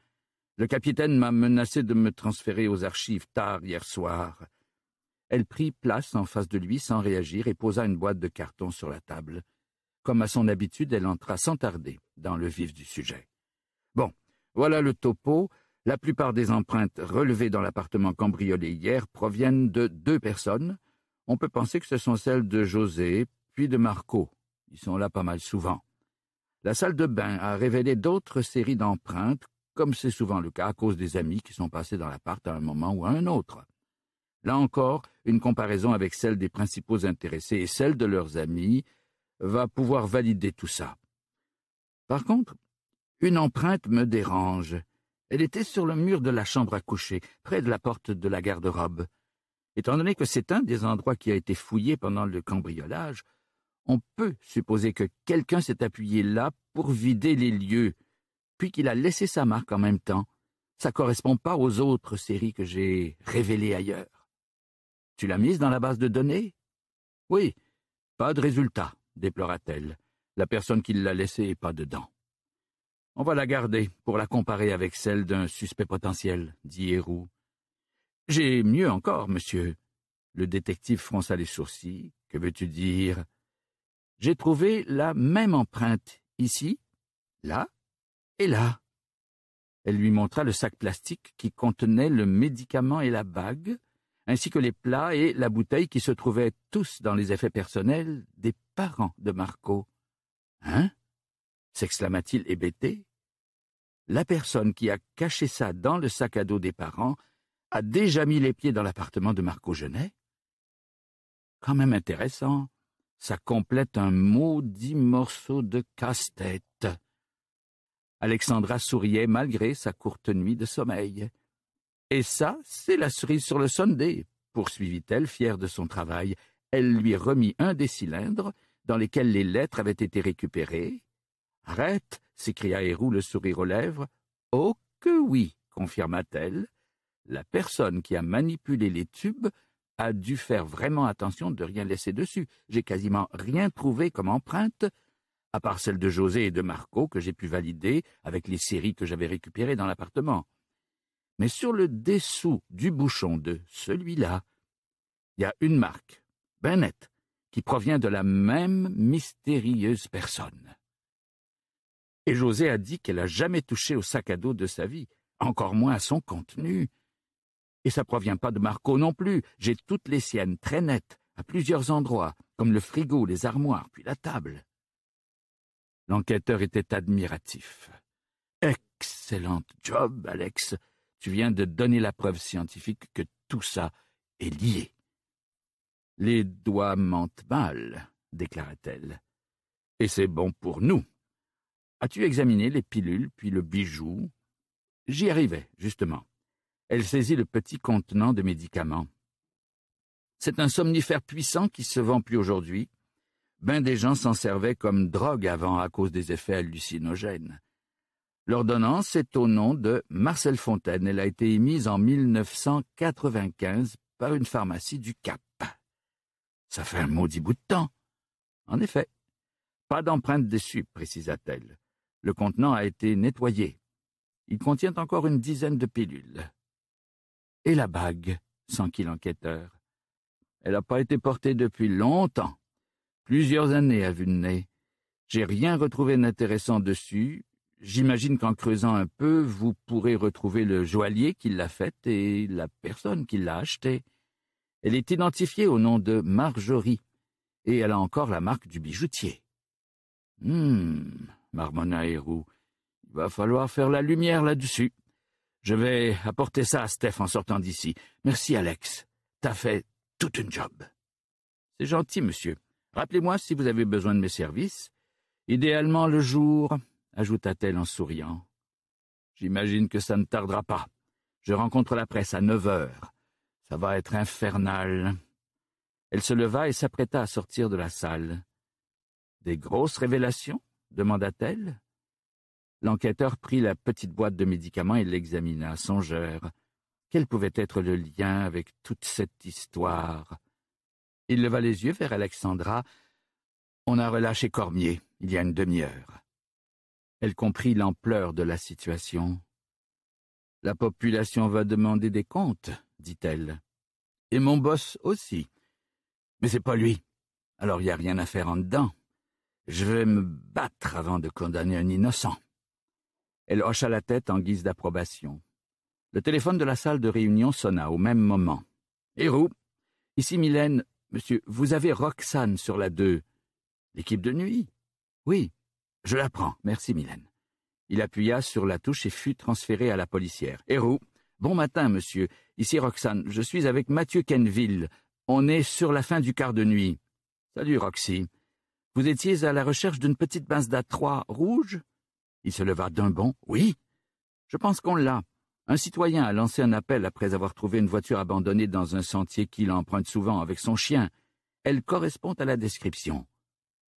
Le capitaine m'a menacé de me transférer aux archives tard hier soir. Elle prit place en face de lui sans réagir et posa une boîte de carton sur la table. Comme à son habitude, elle entra sans tarder dans le vif du sujet. Bon, voilà le topo. La plupart des empreintes relevées dans l'appartement cambriolé hier proviennent de deux personnes. On peut penser que ce sont celles de José, puis de Marco. Ils sont là pas mal souvent. La salle de bain a révélé d'autres séries d'empreintes, comme c'est souvent le cas à cause des amis qui sont passés dans l'appart à un moment ou à un autre. Là encore, une comparaison avec celle des principaux intéressés et celle de leurs amis va pouvoir valider tout ça. Par contre, une empreinte me dérange. Elle était sur le mur de la chambre à coucher, près de la porte de la garde-robe. Étant donné que c'est un des endroits qui a été fouillé pendant le cambriolage, on peut supposer que quelqu'un s'est appuyé là pour vider les lieux, puis qu'il a laissé sa marque en même temps. Ça correspond pas aux autres séries que j'ai révélées ailleurs. Tu l'as mise dans la base de données? Oui. Pas de résultat, déplora-t-elle. La personne qui l'a laissée n'est pas dedans. On va la garder pour la comparer avec celle d'un suspect potentiel, dit Héroux. J'ai mieux encore, monsieur. Le détective fronça les sourcils. Que veux-tu dire? J'ai trouvé la même empreinte ici, là et là. Elle lui montra le sac plastique qui contenait le médicament et la bague, ainsi que les plats et la bouteille qui se trouvaient tous dans les effets personnels des parents de Marco. Hein s'exclama-t-il hébété la personne qui a caché ça dans le sac à dos des parents a déjà mis les pieds dans l'appartement de Marco Genet Quand même intéressant. Ça complète un maudit morceau de casse-tête. Alexandra souriait malgré sa courte nuit de sommeil. Et ça, c'est la cerise sur le Sunday, poursuivit-elle, fière de son travail. Elle lui remit un des cylindres dans lesquels les lettres avaient été récupérées. Arrête, s'écria Héroux le sourire aux lèvres. Oh que oui, confirma-t-elle. La personne qui a manipulé les tubes a dû faire vraiment attention de rien laisser dessus. J'ai quasiment rien trouvé comme empreinte, à part celle de José et de Marco que j'ai pu valider avec les séries que j'avais récupérées dans l'appartement. Mais sur le dessous du bouchon de celui-là, il y a une marque, ben nette, qui provient de la même mystérieuse personne. Et José a dit qu'elle n'a jamais touché au sac à dos de sa vie, encore moins à son contenu. Et ça provient pas de Marco non plus. J'ai toutes les siennes très nettes, à plusieurs endroits, comme le frigo, les armoires, puis la table. L'enquêteur était admiratif. Excellent job, Alex. Tu viens de donner la preuve scientifique que tout ça est lié. Les doigts mentent mal, déclara-t-elle. Et c'est bon pour nous. As-tu examiné les pilules puis le bijou J'y arrivais, justement. Elle saisit le petit contenant de médicaments. C'est un somnifère puissant qui se vend plus aujourd'hui. Ben des gens s'en servaient comme drogue avant à cause des effets hallucinogènes. L'ordonnance est au nom de Marcel Fontaine. Elle a été émise en 1995 par une pharmacie du Cap. Ça fait un maudit bout de temps. En effet. Pas d'empreinte dessus, précisa-t-elle. Le contenant a été nettoyé. Il contient encore une dizaine de pilules. Et la bague, s'enquit l'enquêteur. Elle n'a pas été portée depuis longtemps. Plusieurs années à vu de nez. J'ai rien retrouvé d'intéressant dessus. J'imagine qu'en creusant un peu, vous pourrez retrouver le joaillier qui l'a faite et la personne qui l'a achetée. Elle est identifiée au nom de Marjorie, et elle a encore la marque du bijoutier. Hum, marmonna Héroux. Il va falloir faire la lumière là-dessus. Je vais apporter ça à Steph en sortant d'ici. Merci, Alex. T'as fait toute une job. C'est gentil, monsieur. Rappelez-moi si vous avez besoin de mes services. Idéalement le jour, ajouta-t-elle en souriant. J'imagine que ça ne tardera pas. Je rencontre la presse à neuf heures. Ça va être infernal. Elle se leva et s'apprêta à sortir de la salle. Des grosses révélations demanda-t-elle. L'enquêteur prit la petite boîte de médicaments et l'examina, songeur. Quel pouvait être le lien avec toute cette histoire Il leva les yeux vers Alexandra. On a relâché Cormier il y a une demi-heure. Elle comprit l'ampleur de la situation. La population va demander des comptes, dit-elle. Et mon boss aussi. Mais c'est pas lui. Alors il n'y a rien à faire en dedans. Je vais me battre avant de condamner un innocent. Elle hocha la tête en guise d'approbation. Le téléphone de la salle de réunion sonna au même moment. Héroux, ici Mylène, monsieur, vous avez Roxane sur la 2. L'équipe de nuit Oui, je la prends, merci Mylène. Il appuya sur la touche et fut transféré à la policière. Héroux, bon matin, monsieur. Ici Roxane, je suis avec Mathieu Kenville. On est sur la fin du quart de nuit. Salut, Roxy. Vous étiez à la recherche d'une petite Mazda 3 rouge Il se leva d'un bond. Oui Je pense qu'on l'a. Un citoyen a lancé un appel après avoir trouvé une voiture abandonnée dans un sentier qu'il emprunte souvent avec son chien. Elle correspond à la description.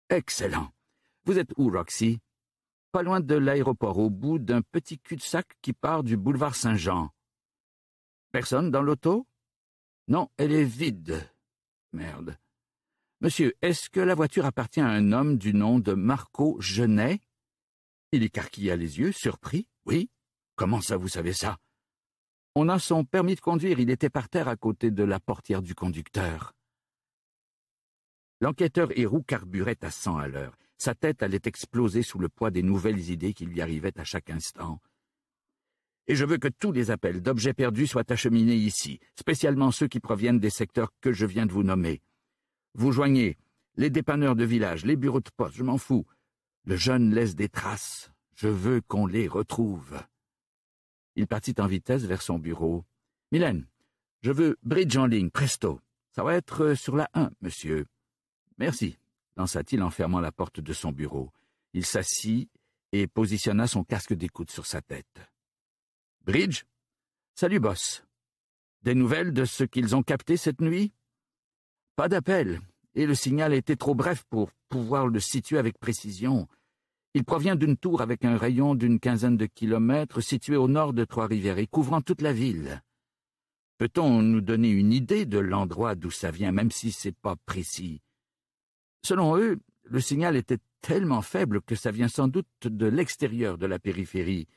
Excellent. Vous êtes où, Roxy Pas loin de l'aéroport, au bout d'un petit cul-de-sac qui part du boulevard Saint-Jean. Personne dans l'auto Non, elle est vide. Merde. Monsieur, est-ce que la voiture appartient à un homme du nom de Marco Genet Il écarquilla les yeux, surpris. Oui. Comment ça, vous savez ça On a son permis de conduire, il était par terre à côté de la portière du conducteur. L'enquêteur Héroux carburait à cent à l'heure. Sa tête allait exploser sous le poids des nouvelles idées qui lui arrivaient à chaque instant. Et je veux que tous les appels d'objets perdus soient acheminés ici, spécialement ceux qui proviennent des secteurs que je viens de vous nommer. Vous joignez les dépanneurs de village, les bureaux de poste, je m'en fous. Le jeune laisse des traces. Je veux qu'on les retrouve. Il partit en vitesse vers son bureau. Mylène, je veux bridge en ligne, presto. Ça va être euh, sur la 1, monsieur. Merci, lança-t-il en fermant la porte de son bureau. Il s'assit et positionna son casque d'écoute sur sa tête. Bridge Salut, boss. Des nouvelles de ce qu'ils ont capté cette nuit pas d'appel, et le signal était trop bref pour pouvoir le situer avec précision. Il provient d'une tour avec un rayon d'une quinzaine de kilomètres située au nord de Trois-Rivières et couvrant toute la ville. Peut-on nous donner une idée de l'endroit d'où ça vient, même si c'est pas précis Selon eux, le signal était tellement faible que ça vient sans doute de l'extérieur de la périphérie.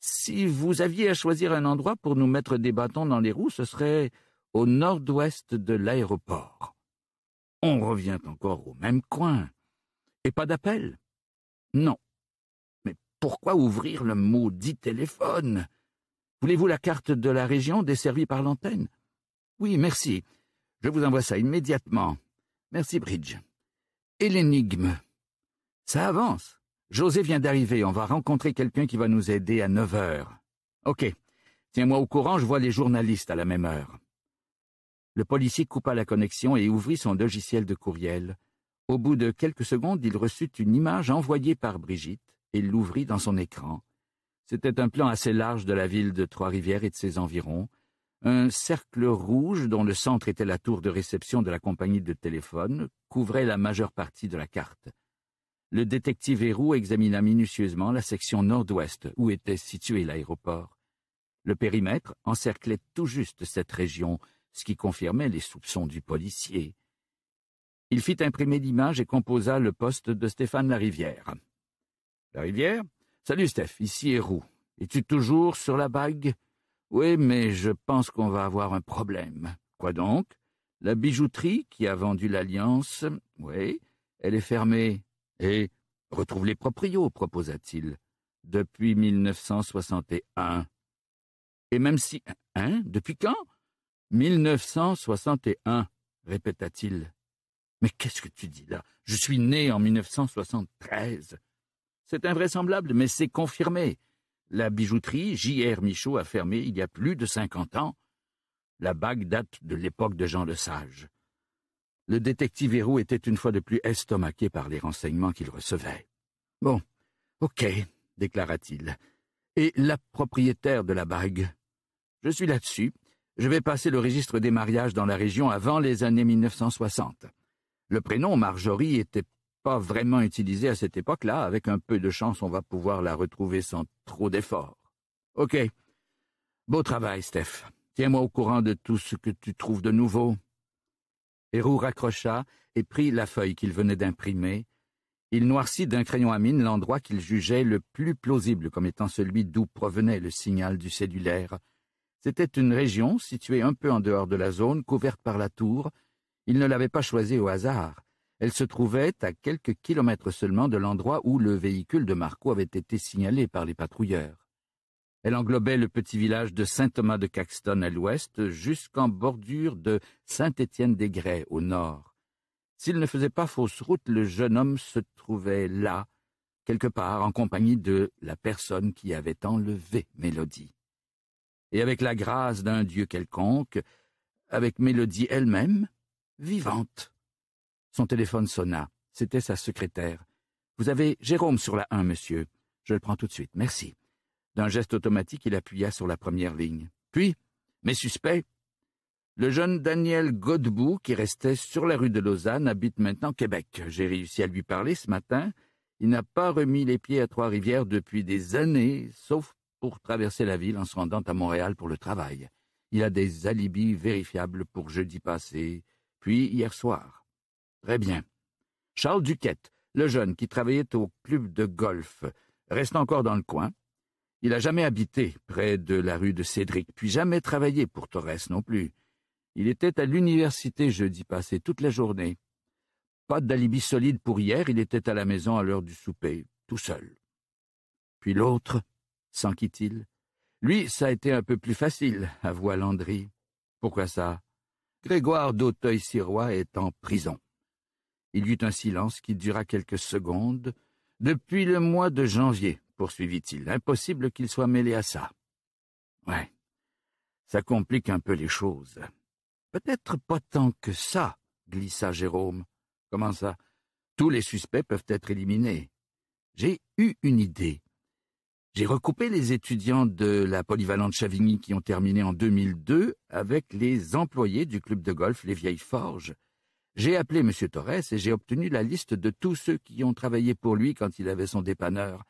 Si vous aviez à choisir un endroit pour nous mettre des bâtons dans les roues, ce serait au nord-ouest de l'aéroport. On revient encore au même coin. Et pas d'appel Non. Mais pourquoi ouvrir le maudit téléphone Voulez-vous la carte de la région desservie par l'antenne Oui, merci. Je vous envoie ça immédiatement. Merci, Bridge. Et l'énigme Ça avance. José vient d'arriver. On va rencontrer quelqu'un qui va nous aider à 9 heures. Ok. Tiens-moi au courant, je vois les journalistes à la même heure. Le policier coupa la connexion et ouvrit son logiciel de courriel. Au bout de quelques secondes, il reçut une image envoyée par Brigitte et l'ouvrit dans son écran. C'était un plan assez large de la ville de Trois-Rivières et de ses environs, un cercle rouge dont le centre était la tour de réception de la compagnie de téléphone couvrait la majeure partie de la carte. Le détective Héroux examina minutieusement la section nord-ouest où était situé l'aéroport. Le périmètre encerclait tout juste cette région, ce qui confirmait les soupçons du policier. Il fit imprimer l'image et composa le poste de Stéphane Larivière. Larivière Salut Steph, ici Roux. Es-tu toujours sur la bague Oui, mais je pense qu'on va avoir un problème. Quoi donc La bijouterie qui a vendu l'Alliance, oui, elle est fermée. Et retrouve les proprios, proposa-t-il, depuis 1961. Et même si. Hein Depuis quand 1961, répéta-t-il. Mais qu'est-ce que tu dis là Je suis né en 1973. C'est invraisemblable, mais c'est confirmé. La bijouterie J.R. Michaud a fermé il y a plus de cinquante ans. La bague date de l'époque de Jean le Sage. Le détective Héroux était une fois de plus estomaqué par les renseignements qu'il recevait. Bon, ok, déclara-t-il. Et la propriétaire de la bague Je suis là-dessus. Je vais passer le registre des mariages dans la région avant les années 1960. Le prénom Marjorie était pas vraiment utilisé à cette époque-là. Avec un peu de chance, on va pouvoir la retrouver sans trop d'efforts. OK. Beau travail, Steph. Tiens-moi au courant de tout ce que tu trouves de nouveau. Héroux raccrocha et prit la feuille qu'il venait d'imprimer. Il noircit d'un crayon à mine l'endroit qu'il jugeait le plus plausible comme étant celui d'où provenait le signal du cellulaire, c'était une région située un peu en dehors de la zone couverte par la tour. Il ne l'avait pas choisie au hasard. Elle se trouvait à quelques kilomètres seulement de l'endroit où le véhicule de Marco avait été signalé par les patrouilleurs. Elle englobait le petit village de Saint-Thomas de Caxton à l'ouest jusqu'en bordure de Saint-Étienne-des-Grès au nord. S'il ne faisait pas fausse route, le jeune homme se trouvait là, quelque part, en compagnie de la personne qui avait enlevé Mélodie et avec la grâce d'un dieu quelconque, avec Mélodie elle-même, vivante. Son téléphone sonna. C'était sa secrétaire. Vous avez Jérôme sur la 1, monsieur. Je le prends tout de suite, merci. D'un geste automatique, il appuya sur la première ligne. Puis, mes suspects. Le jeune Daniel Godbout, qui restait sur la rue de Lausanne, habite maintenant Québec. J'ai réussi à lui parler ce matin. Il n'a pas remis les pieds à Trois-Rivières depuis des années, sauf pour traverser la ville en se rendant à Montréal pour le travail. Il a des alibis vérifiables pour jeudi passé, puis hier soir. Très bien. Charles Duquette, le jeune qui travaillait au club de golf, reste encore dans le coin. Il a jamais habité près de la rue de Cédric, puis jamais travaillé pour Torres non plus. Il était à l'université jeudi passé toute la journée. Pas d'alibi solide pour hier, il était à la maison à l'heure du souper, tout seul. Puis l'autre, s'enquit-il. Lui, ça a été un peu plus facile, avoua Landry. Pourquoi ça Grégoire d'Auteuil-Sirois est en prison. Il y eut un silence qui dura quelques secondes. Depuis le mois de janvier, poursuivit-il, impossible qu'il soit mêlé à ça. Ouais, ça complique un peu les choses. Peut-être pas tant que ça, glissa Jérôme. Comment ça Tous les suspects peuvent être éliminés. J'ai eu une idée. J'ai recoupé les étudiants de la polyvalente Chavigny qui ont terminé en 2002 avec les employés du club de golf Les Vieilles Forges. J'ai appelé M. Torres et j'ai obtenu la liste de tous ceux qui ont travaillé pour lui quand il avait son dépanneur.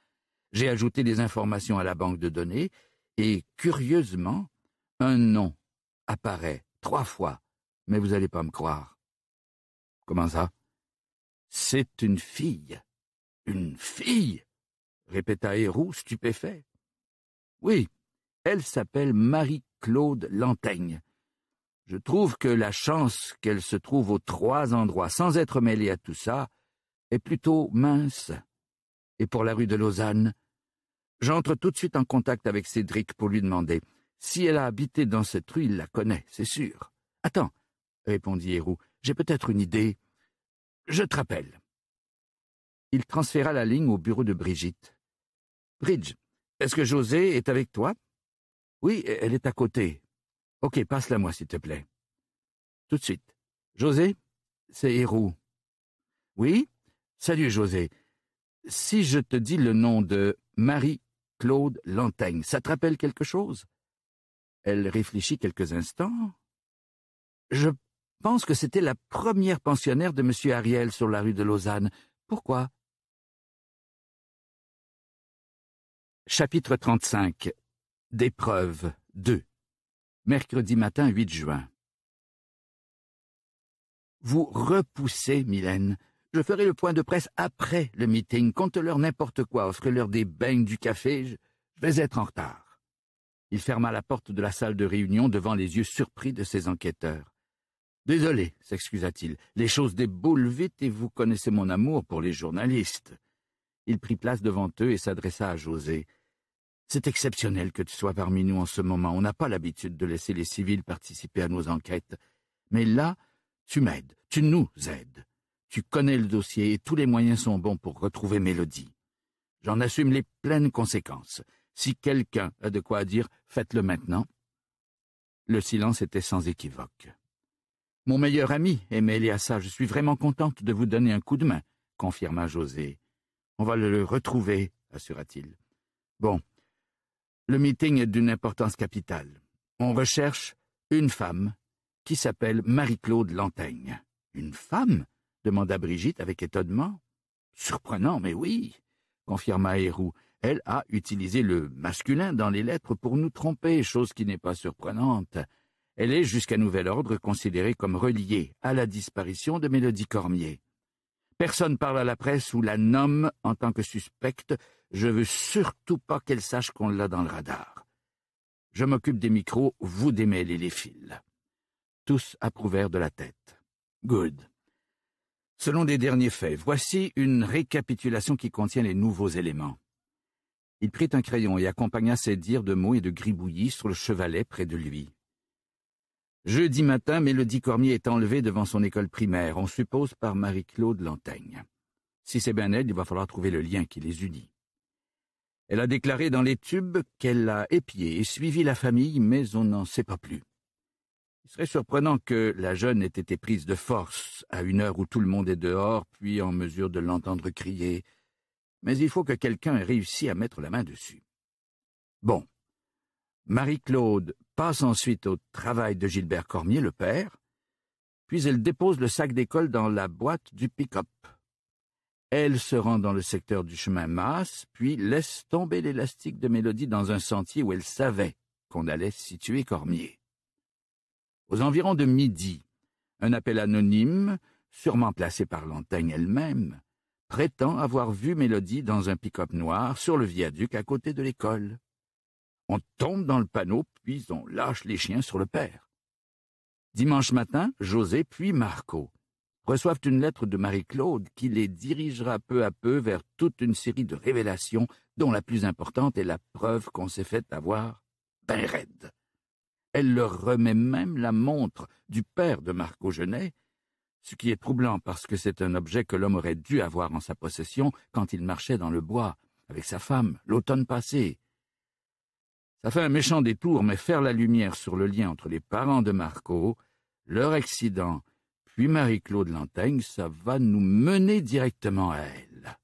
J'ai ajouté des informations à la banque de données et, curieusement, un nom apparaît trois fois. Mais vous n'allez pas me croire. Comment ça? C'est une fille. Une fille? répéta Héroux, stupéfait. Oui, elle s'appelle Marie-Claude Lantaigne. Je trouve que la chance qu'elle se trouve aux trois endroits sans être mêlée à tout ça est plutôt mince. Et pour la rue de Lausanne, j'entre tout de suite en contact avec Cédric pour lui demander. Si elle a habité dans cette rue, il la connaît, c'est sûr. Attends, répondit Héroux, j'ai peut-être une idée. Je te rappelle. Il transféra la ligne au bureau de Brigitte. Bridge, est-ce que José est avec toi? Oui, elle est à côté. OK, passe-la moi, s'il te plaît. Tout de suite. José, c'est Héroux. Oui? Salut, José. Si je te dis le nom de Marie-Claude Lantaigne, ça te rappelle quelque chose? Elle réfléchit quelques instants. Je pense que c'était la première pensionnaire de M. Ariel sur la rue de Lausanne. Pourquoi? Chapitre 35 Des 2 Mercredi matin 8 juin Vous repoussez, Mylène. Je ferai le point de presse après le meeting. Conte-leur n'importe quoi, offrez-leur des beignes du café. Je vais être en retard. Il ferma la porte de la salle de réunion devant les yeux surpris de ses enquêteurs. Désolé, s'excusa-t-il. Les choses déboulent vite et vous connaissez mon amour pour les journalistes. Il prit place devant eux et s'adressa à José. C'est exceptionnel que tu sois parmi nous en ce moment. On n'a pas l'habitude de laisser les civils participer à nos enquêtes. Mais là, tu m'aides, tu nous aides. Tu connais le dossier et tous les moyens sont bons pour retrouver Mélodie. J'en assume les pleines conséquences. Si quelqu'un a de quoi dire, faites-le maintenant. Le silence était sans équivoque. Mon meilleur ami à ça. je suis vraiment contente de vous donner un coup de main, confirma José. On va le retrouver, assura-t-il. Bon. Le meeting est d'une importance capitale. On recherche une femme qui s'appelle Marie-Claude Lantaigne. Une femme demanda Brigitte avec étonnement. Surprenant, mais oui, confirma Hérou. « Elle a utilisé le masculin dans les lettres pour nous tromper, chose qui n'est pas surprenante. Elle est, jusqu'à nouvel ordre, considérée comme reliée à la disparition de Mélodie Cormier. Personne parle à la presse ou la nomme en tant que suspecte. Je veux surtout pas qu'elle sache qu'on l'a dans le radar. Je m'occupe des micros, vous démêlez les fils. Tous approuvèrent de la tête. Good. Selon des derniers faits, voici une récapitulation qui contient les nouveaux éléments. Il prit un crayon et accompagna ses dires de mots et de gribouillis sur le chevalet près de lui. Jeudi matin, Mélodie Cormier est enlevée devant son école primaire, on suppose par Marie-Claude Lantaigne. Si c'est bien elle, il va falloir trouver le lien qui les unit. Elle a déclaré dans les tubes qu'elle a épié et suivi la famille, mais on n'en sait pas plus. Il serait surprenant que la jeune ait été prise de force, à une heure où tout le monde est dehors, puis en mesure de l'entendre crier. Mais il faut que quelqu'un ait réussi à mettre la main dessus. Bon, Marie-Claude passe ensuite au travail de Gilbert Cormier, le père, puis elle dépose le sac d'école dans la boîte du pick-up. Elle se rend dans le secteur du chemin Masse, puis laisse tomber l'élastique de Mélodie dans un sentier où elle savait qu'on allait situer Cormier. Aux environs de midi, un appel anonyme, sûrement placé par l'antenne elle-même, prétend avoir vu Mélodie dans un pick-up noir sur le viaduc à côté de l'école. On tombe dans le panneau, puis on lâche les chiens sur le père. Dimanche matin, José puis Marco reçoivent une lettre de Marie-Claude qui les dirigera peu à peu vers toute une série de révélations dont la plus importante est la preuve qu'on s'est fait avoir ben raide. Elle leur remet même la montre du père de Marco Genet, ce qui est troublant parce que c'est un objet que l'homme aurait dû avoir en sa possession quand il marchait dans le bois avec sa femme l'automne passé, ça fait un méchant détour, mais faire la lumière sur le lien entre les parents de Marco, leur accident, puis Marie-Claude Lantaigne, ça va nous mener directement à elle.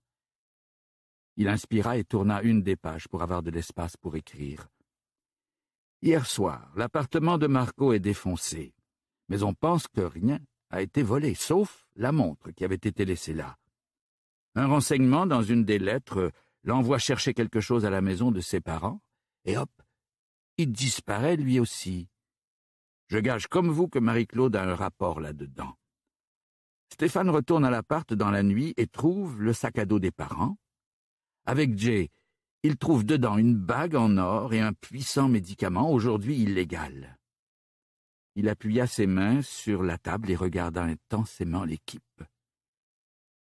Il inspira et tourna une des pages pour avoir de l'espace pour écrire. Hier soir, l'appartement de Marco est défoncé, mais on pense que rien a été volé, sauf la montre qui avait été laissée là. Un renseignement dans une des lettres l'envoie chercher quelque chose à la maison de ses parents, et hop, il disparaît lui aussi. Je gage comme vous que Marie-Claude a un rapport là-dedans. Stéphane retourne à l'appart dans la nuit et trouve le sac à dos des parents. Avec Jay, il trouve dedans une bague en or et un puissant médicament aujourd'hui illégal. Il appuya ses mains sur la table et regarda intensément l'équipe.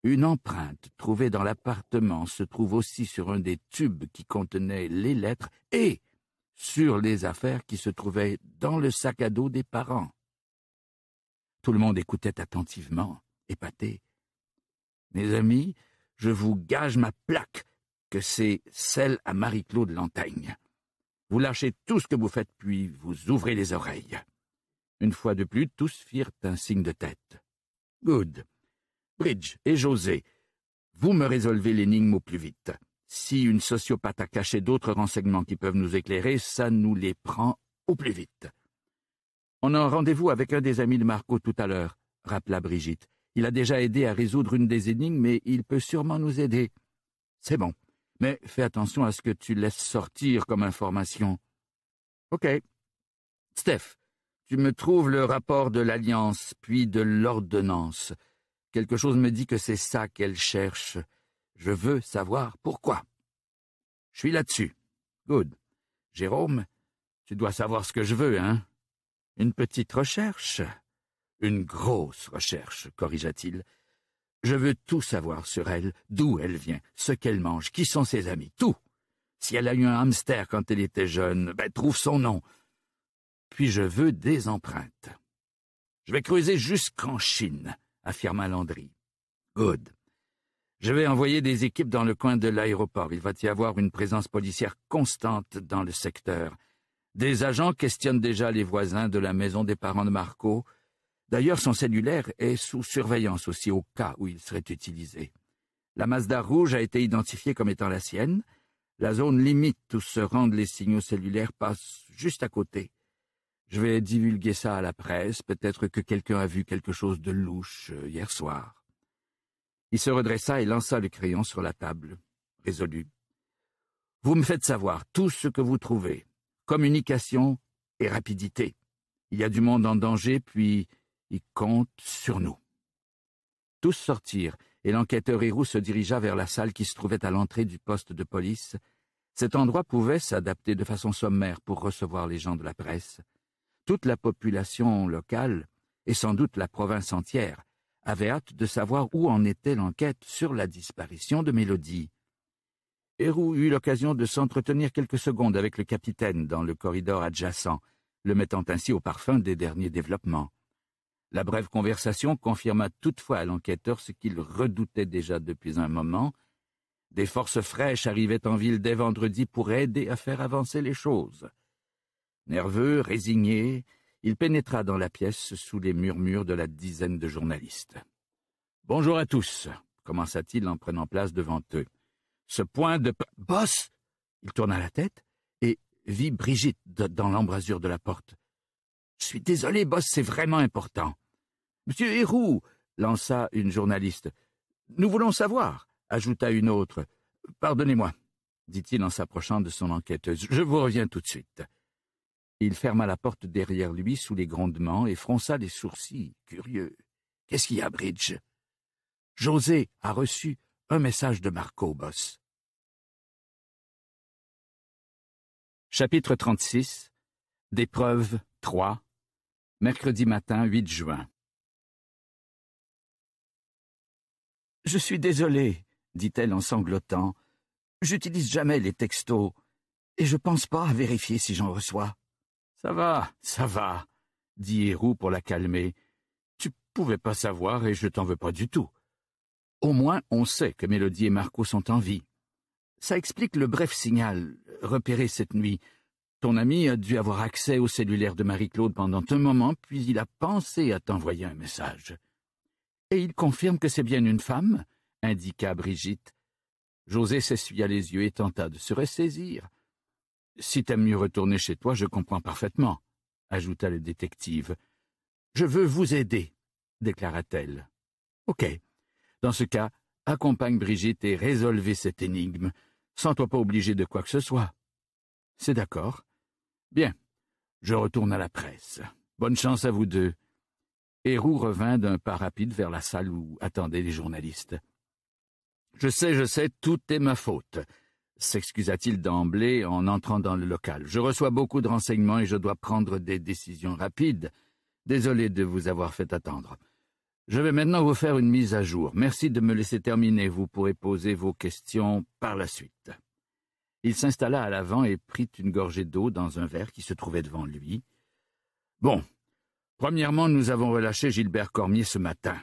Une empreinte trouvée dans l'appartement se trouve aussi sur un des tubes qui contenait les lettres et sur les affaires qui se trouvaient dans le sac à dos des parents. Tout le monde écoutait attentivement, épaté. Mes amis, je vous gage ma plaque que c'est celle à Marie-Claude Lantaigne. Vous lâchez tout ce que vous faites, puis vous ouvrez les oreilles. Une fois de plus, tous firent un signe de tête. Good. Bridge et José, vous me résolvez l'énigme au plus vite si une sociopathe a caché d'autres renseignements qui peuvent nous éclairer, ça nous les prend au plus vite. On a un rendez-vous avec un des amis de Marco tout à l'heure, rappela Brigitte. Il a déjà aidé à résoudre une des énigmes, mais il peut sûrement nous aider. C'est bon, mais fais attention à ce que tu laisses sortir comme information. OK. Steph, tu me trouves le rapport de l'Alliance, puis de l'ordonnance. Quelque chose me dit que c'est ça qu'elle cherche. Je veux savoir pourquoi. Je suis là-dessus. Good. Jérôme, tu dois savoir ce que je veux, hein Une petite recherche Une grosse recherche, corrigea-t-il. Je veux tout savoir sur elle, d'où elle vient, ce qu'elle mange, qui sont ses amis, tout. Si elle a eu un hamster quand elle était jeune, ben trouve son nom. Puis je veux des empreintes. Je vais creuser jusqu'en Chine, affirma Landry. Good. Je vais envoyer des équipes dans le coin de l'aéroport. Il va y avoir une présence policière constante dans le secteur. Des agents questionnent déjà les voisins de la maison des parents de Marco. D'ailleurs, son cellulaire est sous surveillance aussi au cas où il serait utilisé. La Mazda rouge a été identifiée comme étant la sienne. La zone limite où se rendent les signaux cellulaires passe juste à côté. Je vais divulguer ça à la presse. Peut-être que quelqu'un a vu quelque chose de louche euh, hier soir. Il se redressa et lança le crayon sur la table, résolu. Vous me faites savoir tout ce que vous trouvez. Communication et rapidité. Il y a du monde en danger, puis il compte sur nous. Tous sortirent, et l'enquêteur Héroux se dirigea vers la salle qui se trouvait à l'entrée du poste de police. Cet endroit pouvait s'adapter de façon sommaire pour recevoir les gens de la presse. Toute la population locale, et sans doute la province entière, avait hâte de savoir où en était l'enquête sur la disparition de Mélodie. Héroux eut l'occasion de s'entretenir quelques secondes avec le capitaine dans le corridor adjacent, le mettant ainsi au parfum des derniers développements. La brève conversation confirma toutefois à l'enquêteur ce qu'il redoutait déjà depuis un moment. Des forces fraîches arrivaient en ville dès vendredi pour aider à faire avancer les choses. Nerveux, résigné, il pénétra dans la pièce sous les murmures de la dizaine de journalistes. Bonjour à tous, commença-t-il en prenant place devant eux. Ce point de boss Il tourna la tête et vit Brigitte dans l'embrasure de la porte. Je suis désolé, boss, c'est vraiment important. Monsieur Héroux, lança une journaliste. Nous voulons savoir, ajouta une autre. Pardonnez-moi, dit-il en s'approchant de son enquêteuse. Je vous reviens tout de suite. Il ferma la porte derrière lui sous les grondements et fronça les sourcils, curieux. Qu'est-ce qu'il y a, Bridge José a reçu un message de Marco, boss. Chapitre 36 six 3 Mercredi matin 8 juin Je suis désolé, dit-elle en sanglotant. J'utilise jamais les textos et je pense pas à vérifier si j'en reçois. Ça va, ça va, dit Héroux pour la calmer. Tu pouvais pas savoir et je t'en veux pas du tout. Au moins, on sait que Mélodie et Marco sont en vie. Ça explique le bref signal repéré cette nuit. Ton ami a dû avoir accès au cellulaire de Marie-Claude pendant un moment, puis il a pensé à t'envoyer un message. Et il confirme que c'est bien une femme, indiqua Brigitte. José s'essuya les yeux et tenta de se ressaisir. Si t'aimes mieux retourner chez toi, je comprends parfaitement, ajouta le détective. Je veux vous aider, déclara-t-elle. Ok. Dans ce cas, accompagne Brigitte et résolvez cette énigme. sans toi pas obligé de quoi que ce soit. C'est d'accord. Bien. Je retourne à la presse. Bonne chance à vous deux. Héroux revint d'un pas rapide vers la salle où attendaient les journalistes. Je sais, je sais, tout est ma faute s'excusa-t-il d'emblée en entrant dans le local. Je reçois beaucoup de renseignements et je dois prendre des décisions rapides. Désolé de vous avoir fait attendre. Je vais maintenant vous faire une mise à jour. Merci de me laisser terminer. Vous pourrez poser vos questions par la suite. Il s'installa à l'avant et prit une gorgée d'eau dans un verre qui se trouvait devant lui. Bon. Premièrement, nous avons relâché Gilbert Cormier ce matin.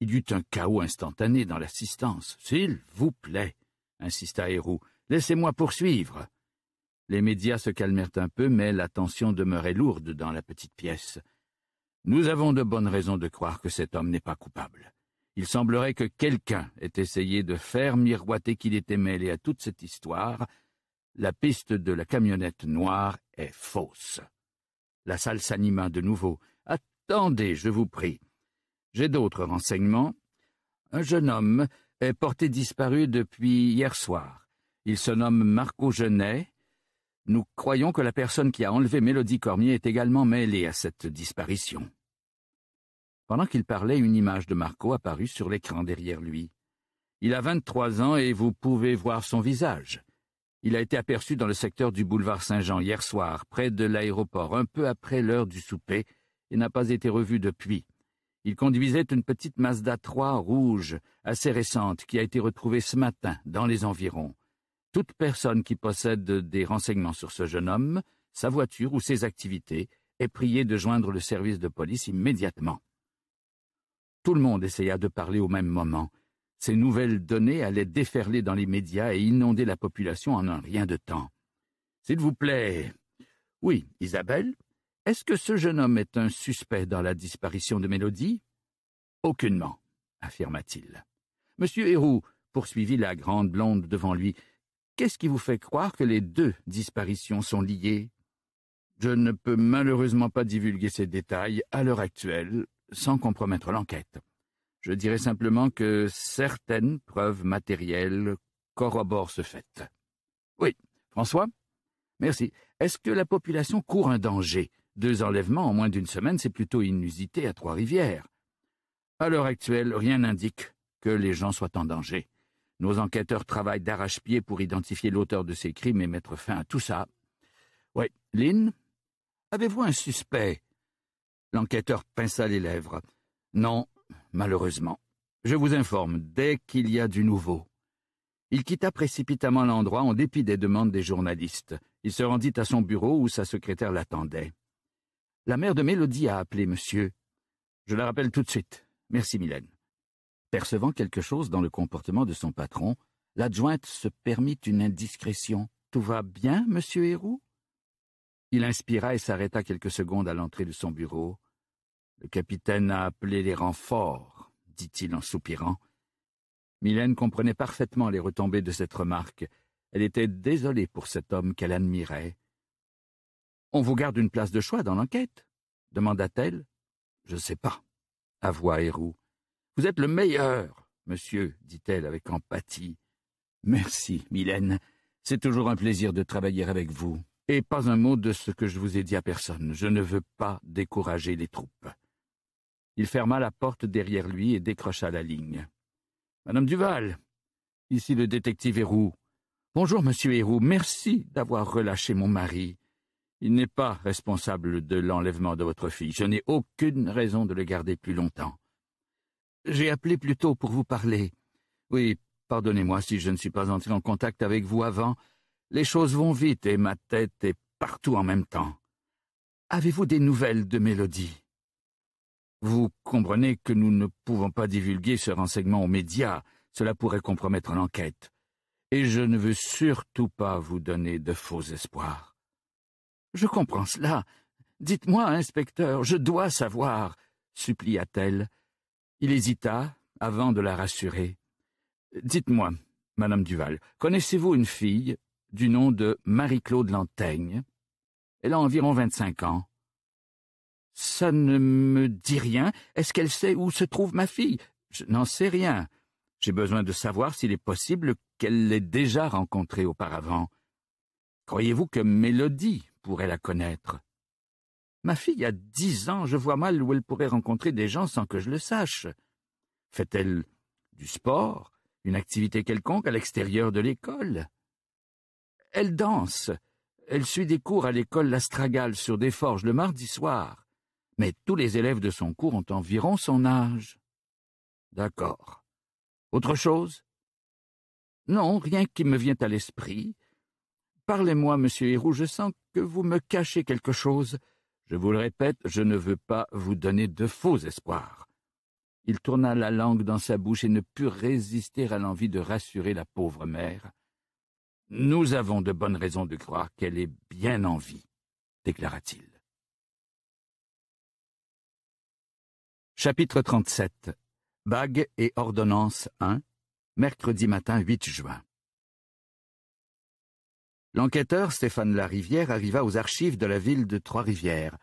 Il y eut un chaos instantané dans l'assistance. S'il vous plaît, insista Héroux. Laissez-moi poursuivre. Les médias se calmèrent un peu, mais la tension demeurait lourde dans la petite pièce. Nous avons de bonnes raisons de croire que cet homme n'est pas coupable. Il semblerait que quelqu'un ait essayé de faire miroiter qu'il était mêlé à toute cette histoire. La piste de la camionnette noire est fausse. La salle s'anima de nouveau. Attendez, je vous prie. J'ai d'autres renseignements. Un jeune homme est porté disparu depuis hier soir. Il se nomme Marco Genet. Nous croyons que la personne qui a enlevé Mélodie Cormier est également mêlée à cette disparition. Pendant qu'il parlait, une image de Marco apparut sur l'écran derrière lui. Il a vingt trois ans et vous pouvez voir son visage. Il a été aperçu dans le secteur du boulevard Saint-Jean hier soir, près de l'aéroport, un peu après l'heure du souper, et n'a pas été revu depuis. Il conduisait une petite Mazda 3 rouge, assez récente, qui a été retrouvée ce matin, dans les environs toute personne qui possède des renseignements sur ce jeune homme, sa voiture ou ses activités est priée de joindre le service de police immédiatement. Tout le monde essaya de parler au même moment. Ces nouvelles données allaient déferler dans les médias et inonder la population en un rien de temps. S'il vous plaît. Oui, Isabelle, est-ce que ce jeune homme est un suspect dans la disparition de Mélodie Aucunement, affirma-t-il. Monsieur Héroux poursuivit la grande blonde devant lui. Qu'est-ce qui vous fait croire que les deux disparitions sont liées Je ne peux malheureusement pas divulguer ces détails à l'heure actuelle sans compromettre l'enquête. Je dirais simplement que certaines preuves matérielles corroborent ce fait. Oui, François Merci. Est-ce que la population court un danger Deux enlèvements en moins d'une semaine, c'est plutôt inusité à Trois-Rivières. À l'heure actuelle, rien n'indique que les gens soient en danger. Nos enquêteurs travaillent d'arrache-pied pour identifier l'auteur de ces crimes et mettre fin à tout ça. Oui, Lynn, avez-vous un suspect L'enquêteur pinça les lèvres. Non, malheureusement. Je vous informe dès qu'il y a du nouveau. Il quitta précipitamment l'endroit en dépit des demandes des journalistes. Il se rendit à son bureau où sa secrétaire l'attendait. La mère de Mélodie a appelé, monsieur. Je la rappelle tout de suite. Merci, Mylène. Percevant quelque chose dans le comportement de son patron, l'adjointe se permit une indiscrétion. Tout va bien, monsieur Héroux? Il inspira et s'arrêta quelques secondes à l'entrée de son bureau. Le capitaine a appelé les renforts, dit-il en soupirant. Mylène comprenait parfaitement les retombées de cette remarque. Elle était désolée pour cet homme qu'elle admirait. On vous garde une place de choix dans l'enquête demanda-t-elle. Je ne sais pas, avoua Héroux. Vous êtes le meilleur, monsieur, dit-elle avec empathie. Merci, Mylène. C'est toujours un plaisir de travailler avec vous. Et pas un mot de ce que je vous ai dit à personne. Je ne veux pas décourager les troupes. Il ferma la porte derrière lui et décrocha la ligne. Madame Duval. Ici le détective Héroux. Bonjour, monsieur Héroux. Merci d'avoir relâché mon mari. Il n'est pas responsable de l'enlèvement de votre fille. Je n'ai aucune raison de le garder plus longtemps. J'ai appelé plus tôt pour vous parler. Oui, pardonnez-moi si je ne suis pas entré en contact avec vous avant. Les choses vont vite et ma tête est partout en même temps. Avez-vous des nouvelles de Mélodie Vous comprenez que nous ne pouvons pas divulguer ce renseignement aux médias, cela pourrait compromettre l'enquête. Et je ne veux surtout pas vous donner de faux espoirs. Je comprends cela. Dites-moi, inspecteur, je dois savoir, supplia-t-elle, il hésita, avant de la rassurer. Dites-moi, madame Duval, connaissez-vous une fille du nom de Marie-Claude Lantaigne Elle a environ vingt-cinq ans. Ça ne me dit rien. Est-ce qu'elle sait où se trouve ma fille Je n'en sais rien. J'ai besoin de savoir s'il est possible qu'elle l'ait déjà rencontrée auparavant. Croyez-vous que Mélodie pourrait la connaître Ma fille a dix ans, je vois mal où elle pourrait rencontrer des gens sans que je le sache. Fait-elle du sport, une activité quelconque à l'extérieur de l'école Elle danse, elle suit des cours à l'école Lastragale sur des forges le mardi soir, mais tous les élèves de son cours ont environ son âge. D'accord. Autre chose Non, rien qui me vient à l'esprit. Parlez-moi, monsieur Héroux, je sens que vous me cachez quelque chose. Je vous le répète, je ne veux pas vous donner de faux espoirs. Il tourna la langue dans sa bouche et ne put résister à l'envie de rassurer la pauvre mère. Nous avons de bonnes raisons de croire qu'elle est bien en vie, déclara-t-il. Chapitre 37 Bague et ordonnance 1 Mercredi matin 8 juin L'enquêteur Stéphane Larivière arriva aux archives de la ville de Trois-Rivières.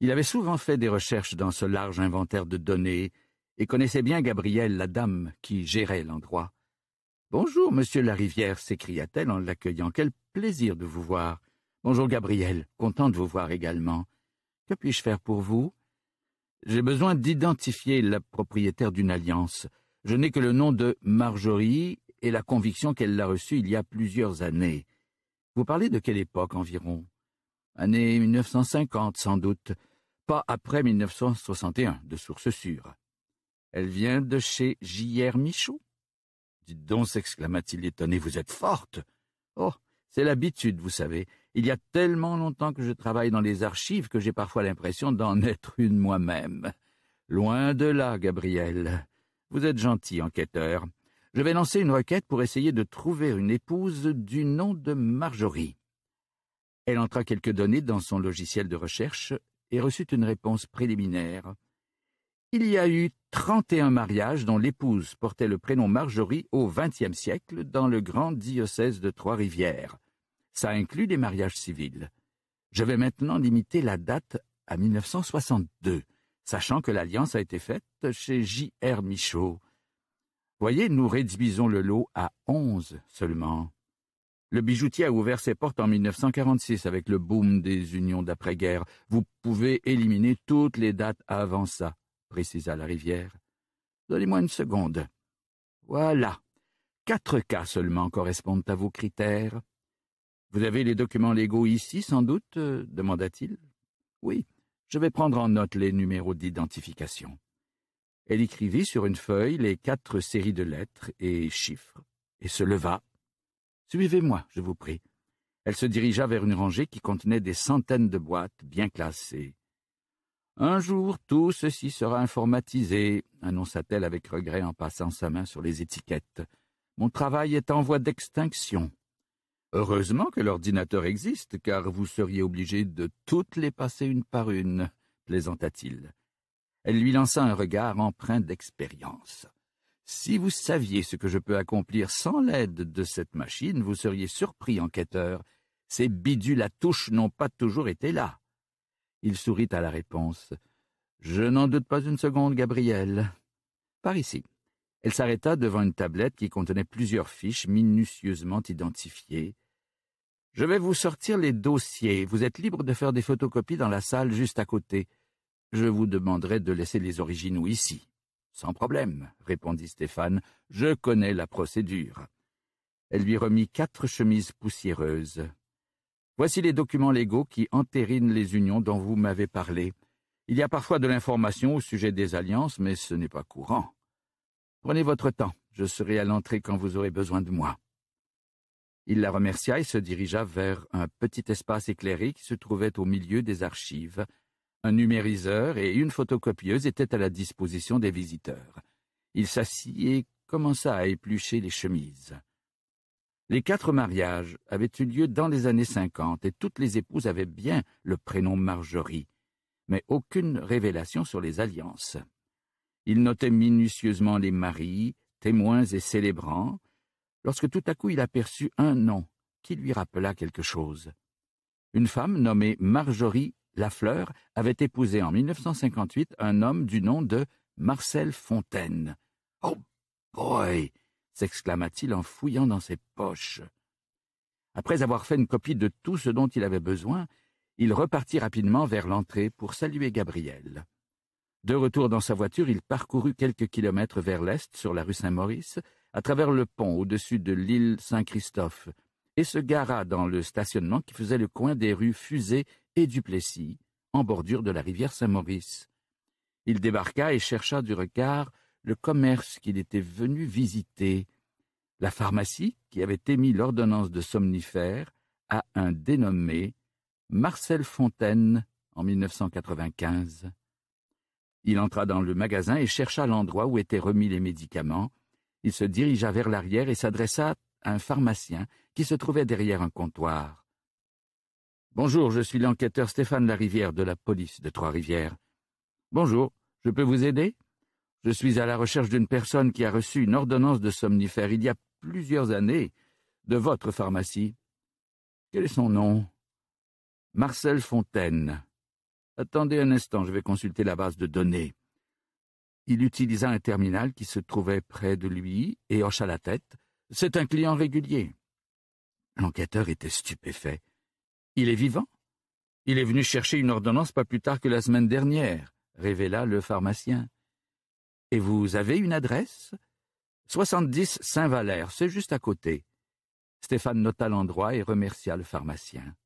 Il avait souvent fait des recherches dans ce large inventaire de données et connaissait bien Gabrielle, la dame qui gérait l'endroit. Bonjour, monsieur Larivière, s'écria-t-elle en l'accueillant. Quel plaisir de vous voir. Bonjour, Gabrielle, content de vous voir également. Que puis-je faire pour vous J'ai besoin d'identifier la propriétaire d'une alliance. Je n'ai que le nom de Marjorie et la conviction qu'elle l'a reçue il y a plusieurs années. Vous parlez de quelle époque environ Année 1950, sans doute. Pas après 1961, de source sûre. Elle vient de chez J.R. Michaud Dites donc, s'exclama-t-il étonné, vous êtes forte Oh, c'est l'habitude, vous savez. Il y a tellement longtemps que je travaille dans les archives que j'ai parfois l'impression d'en être une moi-même. Loin de là, Gabriel. Vous êtes gentil, enquêteur je vais lancer une requête pour essayer de trouver une épouse du nom de Marjorie. Elle entra quelques données dans son logiciel de recherche et reçut une réponse préliminaire. Il y a eu trente-et-un mariages dont l'épouse portait le prénom Marjorie au XXe siècle dans le grand diocèse de Trois-Rivières. Ça inclut des mariages civils. Je vais maintenant limiter la date à 1962, sachant que l'alliance a été faite chez J.R. Michaud. Voyez, nous réduisons le lot à onze seulement. Le bijoutier a ouvert ses portes en 1946 avec le boom des unions d'après-guerre. Vous pouvez éliminer toutes les dates avant ça, précisa la rivière. Donnez-moi une seconde. Voilà. Quatre cas seulement correspondent à vos critères. Vous avez les documents légaux ici, sans doute euh, demanda-t-il. Oui, je vais prendre en note les numéros d'identification. Elle écrivit sur une feuille les quatre séries de lettres et chiffres, et se leva. Suivez-moi, je vous prie. Elle se dirigea vers une rangée qui contenait des centaines de boîtes bien classées. Un jour, tout ceci sera informatisé, annonça-t-elle avec regret en passant sa main sur les étiquettes. Mon travail est en voie d'extinction. Heureusement que l'ordinateur existe, car vous seriez obligé de toutes les passer une par une, plaisanta-t-il. Elle lui lança un regard empreint d'expérience. Si vous saviez ce que je peux accomplir sans l'aide de cette machine, vous seriez surpris, enquêteur. Ces bidules à touche n'ont pas toujours été là. Il sourit à la réponse. Je n'en doute pas une seconde, Gabrielle. Par ici. Elle s'arrêta devant une tablette qui contenait plusieurs fiches minutieusement identifiées. Je vais vous sortir les dossiers. Vous êtes libre de faire des photocopies dans la salle juste à côté je vous demanderai de laisser les originaux ici. Sans problème, répondit Stéphane, je connais la procédure. Elle lui remit quatre chemises poussiéreuses. Voici les documents légaux qui entérinent les unions dont vous m'avez parlé. Il y a parfois de l'information au sujet des alliances, mais ce n'est pas courant. Prenez votre temps, je serai à l'entrée quand vous aurez besoin de moi. Il la remercia et se dirigea vers un petit espace éclairé qui se trouvait au milieu des archives, un numériseur et une photocopieuse étaient à la disposition des visiteurs. Il s'assit et commença à éplucher les chemises. Les quatre mariages avaient eu lieu dans les années cinquante et toutes les épouses avaient bien le prénom Marjorie, mais aucune révélation sur les alliances. Il notait minutieusement les maris, témoins et célébrants, lorsque tout à coup il aperçut un nom qui lui rappela quelque chose. Une femme nommée Marjorie la fleur avait épousé en 1958 un homme du nom de Marcel Fontaine. Oh boy s'exclama-t-il en fouillant dans ses poches. Après avoir fait une copie de tout ce dont il avait besoin, il repartit rapidement vers l'entrée pour saluer Gabriel. De retour dans sa voiture, il parcourut quelques kilomètres vers l'est sur la rue Saint-Maurice, à travers le pont au-dessus de l'île Saint-Christophe, et se gara dans le stationnement qui faisait le coin des rues Fusée et Plessis, en bordure de la rivière Saint-Maurice. Il débarqua et chercha du regard le commerce qu'il était venu visiter, la pharmacie qui avait émis l'ordonnance de somnifère à un dénommé Marcel Fontaine en 1995. Il entra dans le magasin et chercha l'endroit où étaient remis les médicaments. Il se dirigea vers l'arrière et s'adressa à un pharmacien qui se trouvait derrière un comptoir. Bonjour, je suis l'enquêteur Stéphane Larivière de la police de Trois-Rivières. Bonjour, je peux vous aider Je suis à la recherche d'une personne qui a reçu une ordonnance de somnifère il y a plusieurs années de votre pharmacie. Quel est son nom Marcel Fontaine. Attendez un instant, je vais consulter la base de données. Il utilisa un terminal qui se trouvait près de lui et hocha la tête. C'est un client régulier. L'enquêteur était stupéfait. Il est vivant Il est venu chercher une ordonnance pas plus tard que la semaine dernière, révéla le pharmacien. Et vous avez une adresse Soixante-dix Saint-Valère, c'est juste à côté. Stéphane nota l'endroit et remercia le pharmacien.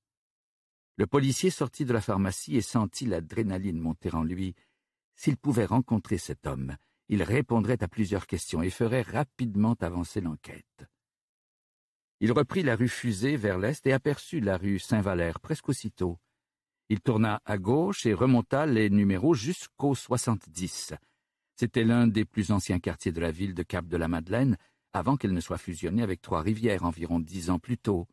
Le policier sortit de la pharmacie et sentit l'adrénaline monter en lui. S'il pouvait rencontrer cet homme, il répondrait à plusieurs questions et ferait rapidement avancer l'enquête. Il reprit la rue Fusée vers l'est et aperçut la rue Saint-Valère presque aussitôt. Il tourna à gauche et remonta les numéros jusqu'au 70. C'était l'un des plus anciens quartiers de la ville de Cap-de-la-Madeleine, avant qu'elle ne soit fusionnée avec Trois-Rivières environ dix ans plus tôt.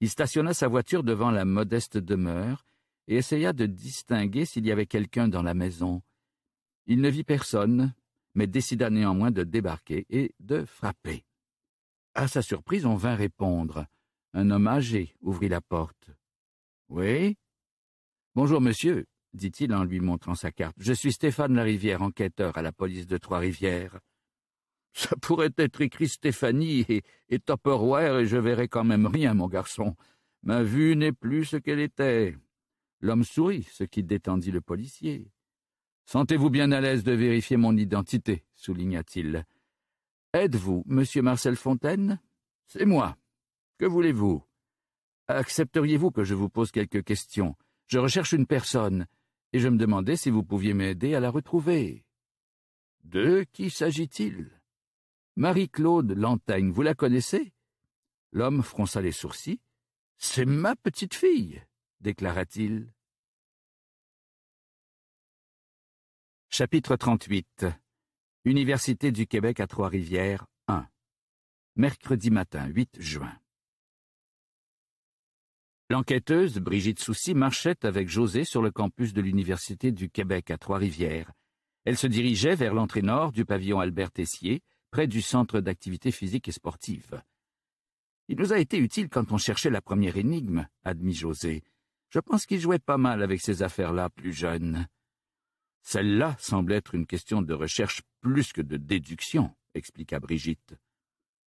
Il stationna sa voiture devant la modeste demeure et essaya de distinguer s'il y avait quelqu'un dans la maison. Il ne vit personne, mais décida néanmoins de débarquer et de frapper. À sa surprise, on vint répondre. Un homme âgé ouvrit la porte. Oui Bonjour, monsieur, dit-il en lui montrant sa carte. Je suis Stéphane Larivière, enquêteur à la police de Trois-Rivières. Ça pourrait être écrit Stéphanie et, Topperware et je verrai quand même rien, mon garçon. Ma vue n'est plus ce qu'elle était. L'homme sourit, ce qui détendit le policier. Sentez-vous bien à l'aise de vérifier mon identité, souligna-t-il. Êtes-vous Monsieur Marcel Fontaine C'est moi. Que voulez-vous Accepteriez-vous que je vous pose quelques questions Je recherche une personne, et je me demandais si vous pouviez m'aider à la retrouver. De qui s'agit-il Marie-Claude Lantaigne, vous la connaissez L'homme fronça les sourcils. C'est ma petite fille, déclara-t-il. Chapitre 38 Université du Québec à Trois-Rivières 1. Mercredi matin, 8 juin. L'enquêteuse Brigitte Soucy marchait avec José sur le campus de l'Université du Québec à Trois-Rivières. Elle se dirigeait vers l'entrée nord du pavillon Albert Tessier, près du centre d'activité physique et sportive. Il nous a été utile quand on cherchait la première énigme, admit José. Je pense qu'il jouait pas mal avec ces affaires-là plus jeunes. » Celle-là semble être une question de recherche plus que de déduction, expliqua Brigitte.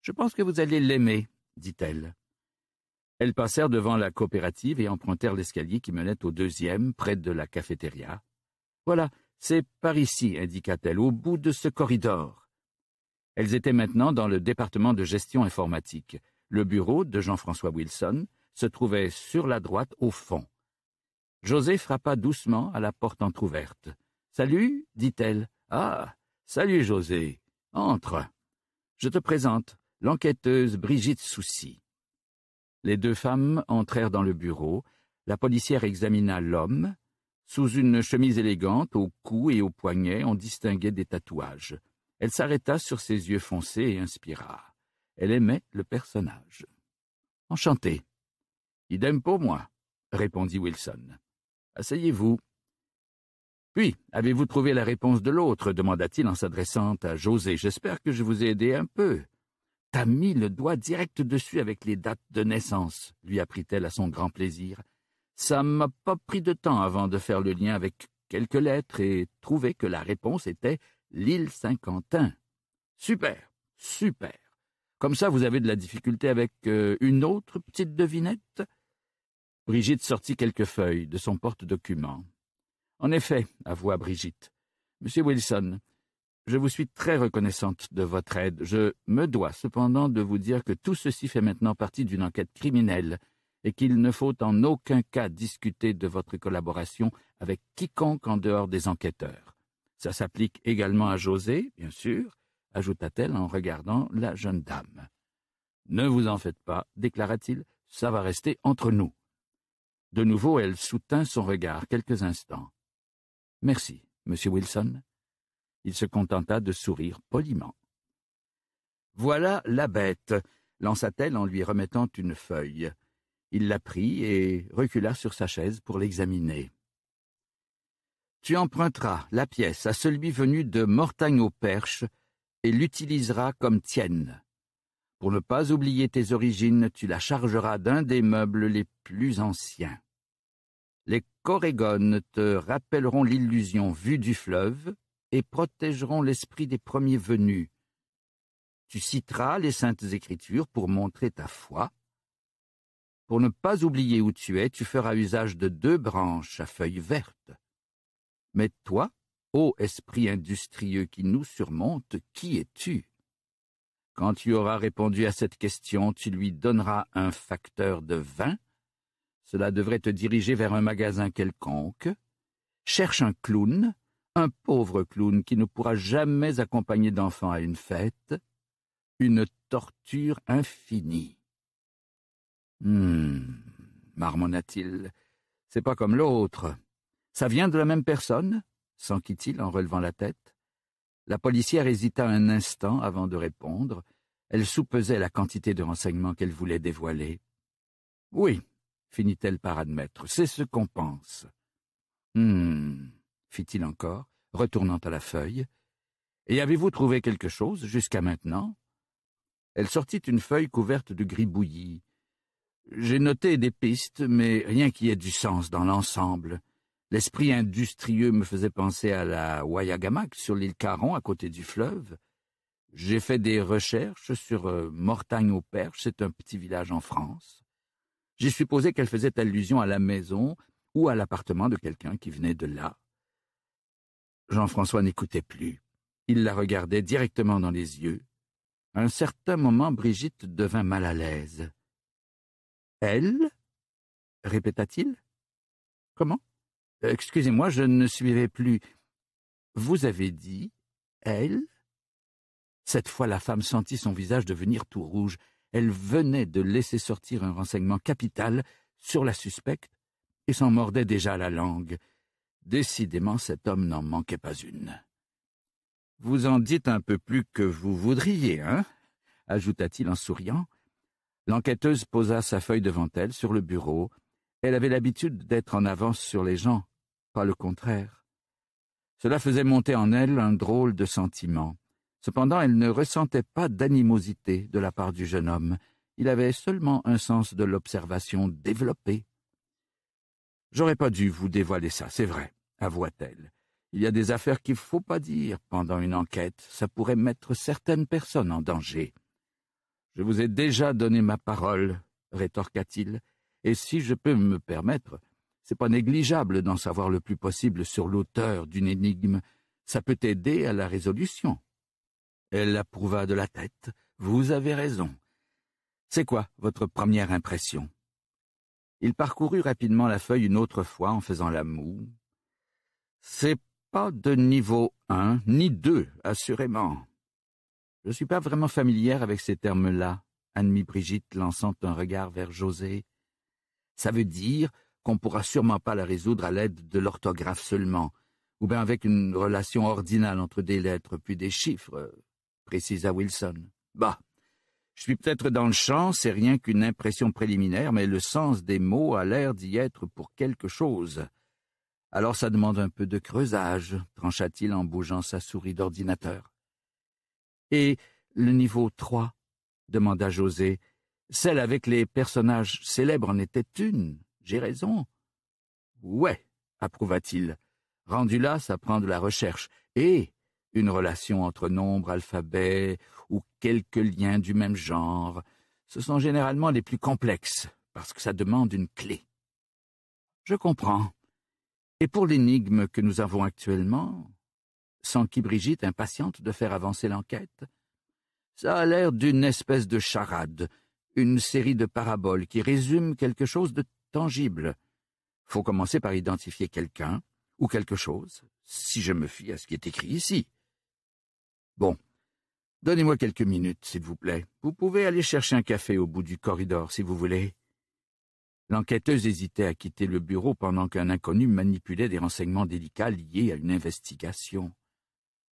Je pense que vous allez l'aimer, dit-elle. Elles passèrent devant la coopérative et empruntèrent l'escalier qui menait au deuxième, près de la cafétéria. Voilà, c'est par ici, indiqua-t-elle, au bout de ce corridor. Elles étaient maintenant dans le département de gestion informatique. Le bureau de Jean-François Wilson se trouvait sur la droite au fond. José frappa doucement à la porte entr'ouverte. Salut, dit-elle. Ah, salut, José. Entre. Je te présente l'enquêteuse Brigitte Soucy. Les deux femmes entrèrent dans le bureau. La policière examina l'homme. Sous une chemise élégante, au cou et au poignets, on distinguait des tatouages. Elle s'arrêta sur ses yeux foncés et inspira. Elle aimait le personnage. Enchanté. Idem pour moi, répondit Wilson. Asseyez-vous. Puis, avez-vous trouvé la réponse de l'autre demanda-t-il en s'adressant à José. J'espère que je vous ai aidé un peu. T'as mis le doigt direct dessus avec les dates de naissance, lui apprit-elle à son grand plaisir. Ça m'a pas pris de temps avant de faire le lien avec quelques lettres et trouver que la réponse était l'île Saint-Quentin. Super, super. Comme ça, vous avez de la difficulté avec euh, une autre petite devinette Brigitte sortit quelques feuilles de son porte document en effet, avoua Brigitte. Monsieur Wilson, je vous suis très reconnaissante de votre aide. Je me dois cependant de vous dire que tout ceci fait maintenant partie d'une enquête criminelle et qu'il ne faut en aucun cas discuter de votre collaboration avec quiconque en dehors des enquêteurs. Ça s'applique également à José, bien sûr, ajouta-t-elle en regardant la jeune dame. Ne vous en faites pas, déclara-t-il, ça va rester entre nous. De nouveau, elle soutint son regard quelques instants. Merci, monsieur Wilson. Il se contenta de sourire poliment. Voilà la bête, lança-t-elle en lui remettant une feuille. Il la prit et recula sur sa chaise pour l'examiner. Tu emprunteras la pièce à celui venu de Mortagne aux Perches et l'utiliseras comme tienne. Pour ne pas oublier tes origines, tu la chargeras d'un des meubles les plus anciens. Les Corégones te rappelleront l'illusion vue du fleuve et protégeront l'esprit des premiers venus. Tu citeras les saintes écritures pour montrer ta foi. Pour ne pas oublier où tu es, tu feras usage de deux branches à feuilles vertes. Mais toi, ô esprit industrieux qui nous surmonte, qui es-tu Quand tu auras répondu à cette question, tu lui donneras un facteur de vingt cela devrait te diriger vers un magasin quelconque. Cherche un clown, un pauvre clown qui ne pourra jamais accompagner d'enfants à une fête. Une torture infinie. Hum, marmonna-t-il, c'est pas comme l'autre. Ça vient de la même personne s'enquit-il en relevant la tête. La policière hésita un instant avant de répondre. Elle soupesait la quantité de renseignements qu'elle voulait dévoiler. Oui, finit-elle par admettre. C'est ce qu'on pense. Hum, fit-il encore, retournant à la feuille. Et avez-vous trouvé quelque chose jusqu'à maintenant Elle sortit une feuille couverte de gris J'ai noté des pistes, mais rien qui ait du sens dans l'ensemble. L'esprit industrieux me faisait penser à la Wayagamak sur l'île Caron à côté du fleuve. J'ai fait des recherches sur euh, Mortagne-au-Perche, c'est un petit village en France. J'ai supposé qu'elle faisait allusion à la maison ou à l'appartement de quelqu'un qui venait de là. Jean-François n'écoutait plus. Il la regardait directement dans les yeux. À un certain moment, Brigitte devint mal à l'aise. Elle répéta-t-il. Comment Excusez-moi, je ne suivais plus. Vous avez dit elle Cette fois, la femme sentit son visage devenir tout rouge. Elle venait de laisser sortir un renseignement capital sur la suspecte et s'en mordait déjà la langue. Décidément, cet homme n'en manquait pas une. Vous en dites un peu plus que vous voudriez, hein ajouta-t-il en souriant. L'enquêteuse posa sa feuille devant elle sur le bureau. Elle avait l'habitude d'être en avance sur les gens, pas le contraire. Cela faisait monter en elle un drôle de sentiment. Cependant, elle ne ressentait pas d'animosité de la part du jeune homme. Il avait seulement un sens de l'observation développé. J'aurais pas dû vous dévoiler ça, c'est vrai, avoua-t-elle. Il y a des affaires qu'il faut pas dire pendant une enquête. Ça pourrait mettre certaines personnes en danger. Je vous ai déjà donné ma parole, rétorqua-t-il, et si je peux me permettre, c'est pas négligeable d'en savoir le plus possible sur l'auteur d'une énigme. Ça peut aider à la résolution. Elle approuva de la tête. Vous avez raison. C'est quoi votre première impression Il parcourut rapidement la feuille une autre fois en faisant la moue. C'est pas de niveau un, ni deux, assurément. Je suis pas vraiment familière avec ces termes-là, admit Brigitte, lançant un regard vers José. Ça veut dire qu'on pourra sûrement pas la résoudre à l'aide de l'orthographe seulement, ou bien avec une relation ordinale entre des lettres puis des chiffres précisa Wilson. Bah. Je suis peut-être dans le champ, c'est rien qu'une impression préliminaire, mais le sens des mots a l'air d'y être pour quelque chose. Alors ça demande un peu de creusage, trancha-t-il en bougeant sa souris d'ordinateur. Et le niveau 3 demanda José. Celle avec les personnages célèbres en était une. J'ai raison. Ouais, approuva-t-il. Rendu là, ça prend de la recherche. Et une relation entre nombres, alphabets ou quelques liens du même genre, ce sont généralement les plus complexes, parce que ça demande une clé. Je comprends. Et pour l'énigme que nous avons actuellement, sans qui Brigitte impatiente de faire avancer l'enquête, ça a l'air d'une espèce de charade, une série de paraboles qui résument quelque chose de tangible. Faut commencer par identifier quelqu'un ou quelque chose, si je me fie à ce qui est écrit ici. Bon. Donnez-moi quelques minutes, s'il vous plaît. Vous pouvez aller chercher un café au bout du corridor, si vous voulez. L'enquêteuse hésitait à quitter le bureau pendant qu'un inconnu manipulait des renseignements délicats liés à une investigation.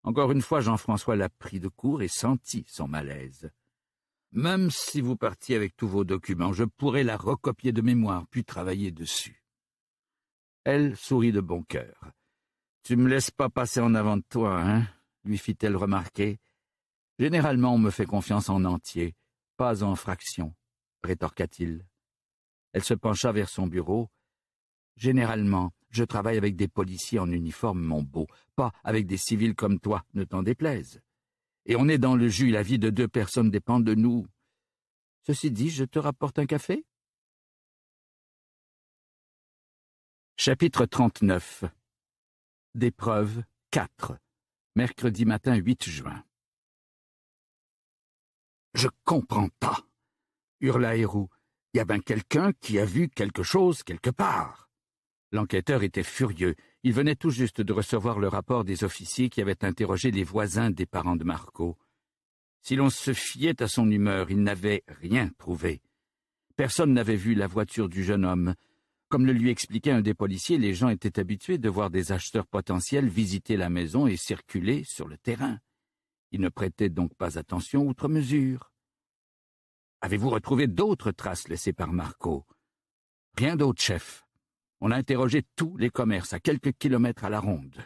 Encore une fois, Jean-François la prit de court et sentit son malaise. Même si vous partiez avec tous vos documents, je pourrais la recopier de mémoire, puis travailler dessus. Elle sourit de bon cœur. Tu me laisses pas passer en avant de toi, hein? lui fit-elle remarquer. Généralement, on me fait confiance en entier, pas en fraction, rétorqua-t-il. Elle se pencha vers son bureau. Généralement, je travaille avec des policiers en uniforme, mon beau, pas avec des civils comme toi, ne t'en déplaise. Et on est dans le jus, la vie de deux personnes dépend de nous. Ceci dit, je te rapporte un café Chapitre 39 Des 4 Mercredi matin 8 juin. Je comprends pas, hurla Héroux. Il y a bien quelqu'un qui a vu quelque chose quelque part. L'enquêteur était furieux. Il venait tout juste de recevoir le rapport des officiers qui avaient interrogé les voisins des parents de Marco. Si l'on se fiait à son humeur, il n'avait rien trouvé. Personne n'avait vu la voiture du jeune homme, comme le lui expliquait un des policiers, les gens étaient habitués de voir des acheteurs potentiels visiter la maison et circuler sur le terrain. Ils ne prêtaient donc pas attention outre mesure. Avez-vous retrouvé d'autres traces laissées par Marco Rien d'autre, chef. On a interrogé tous les commerces à quelques kilomètres à la ronde.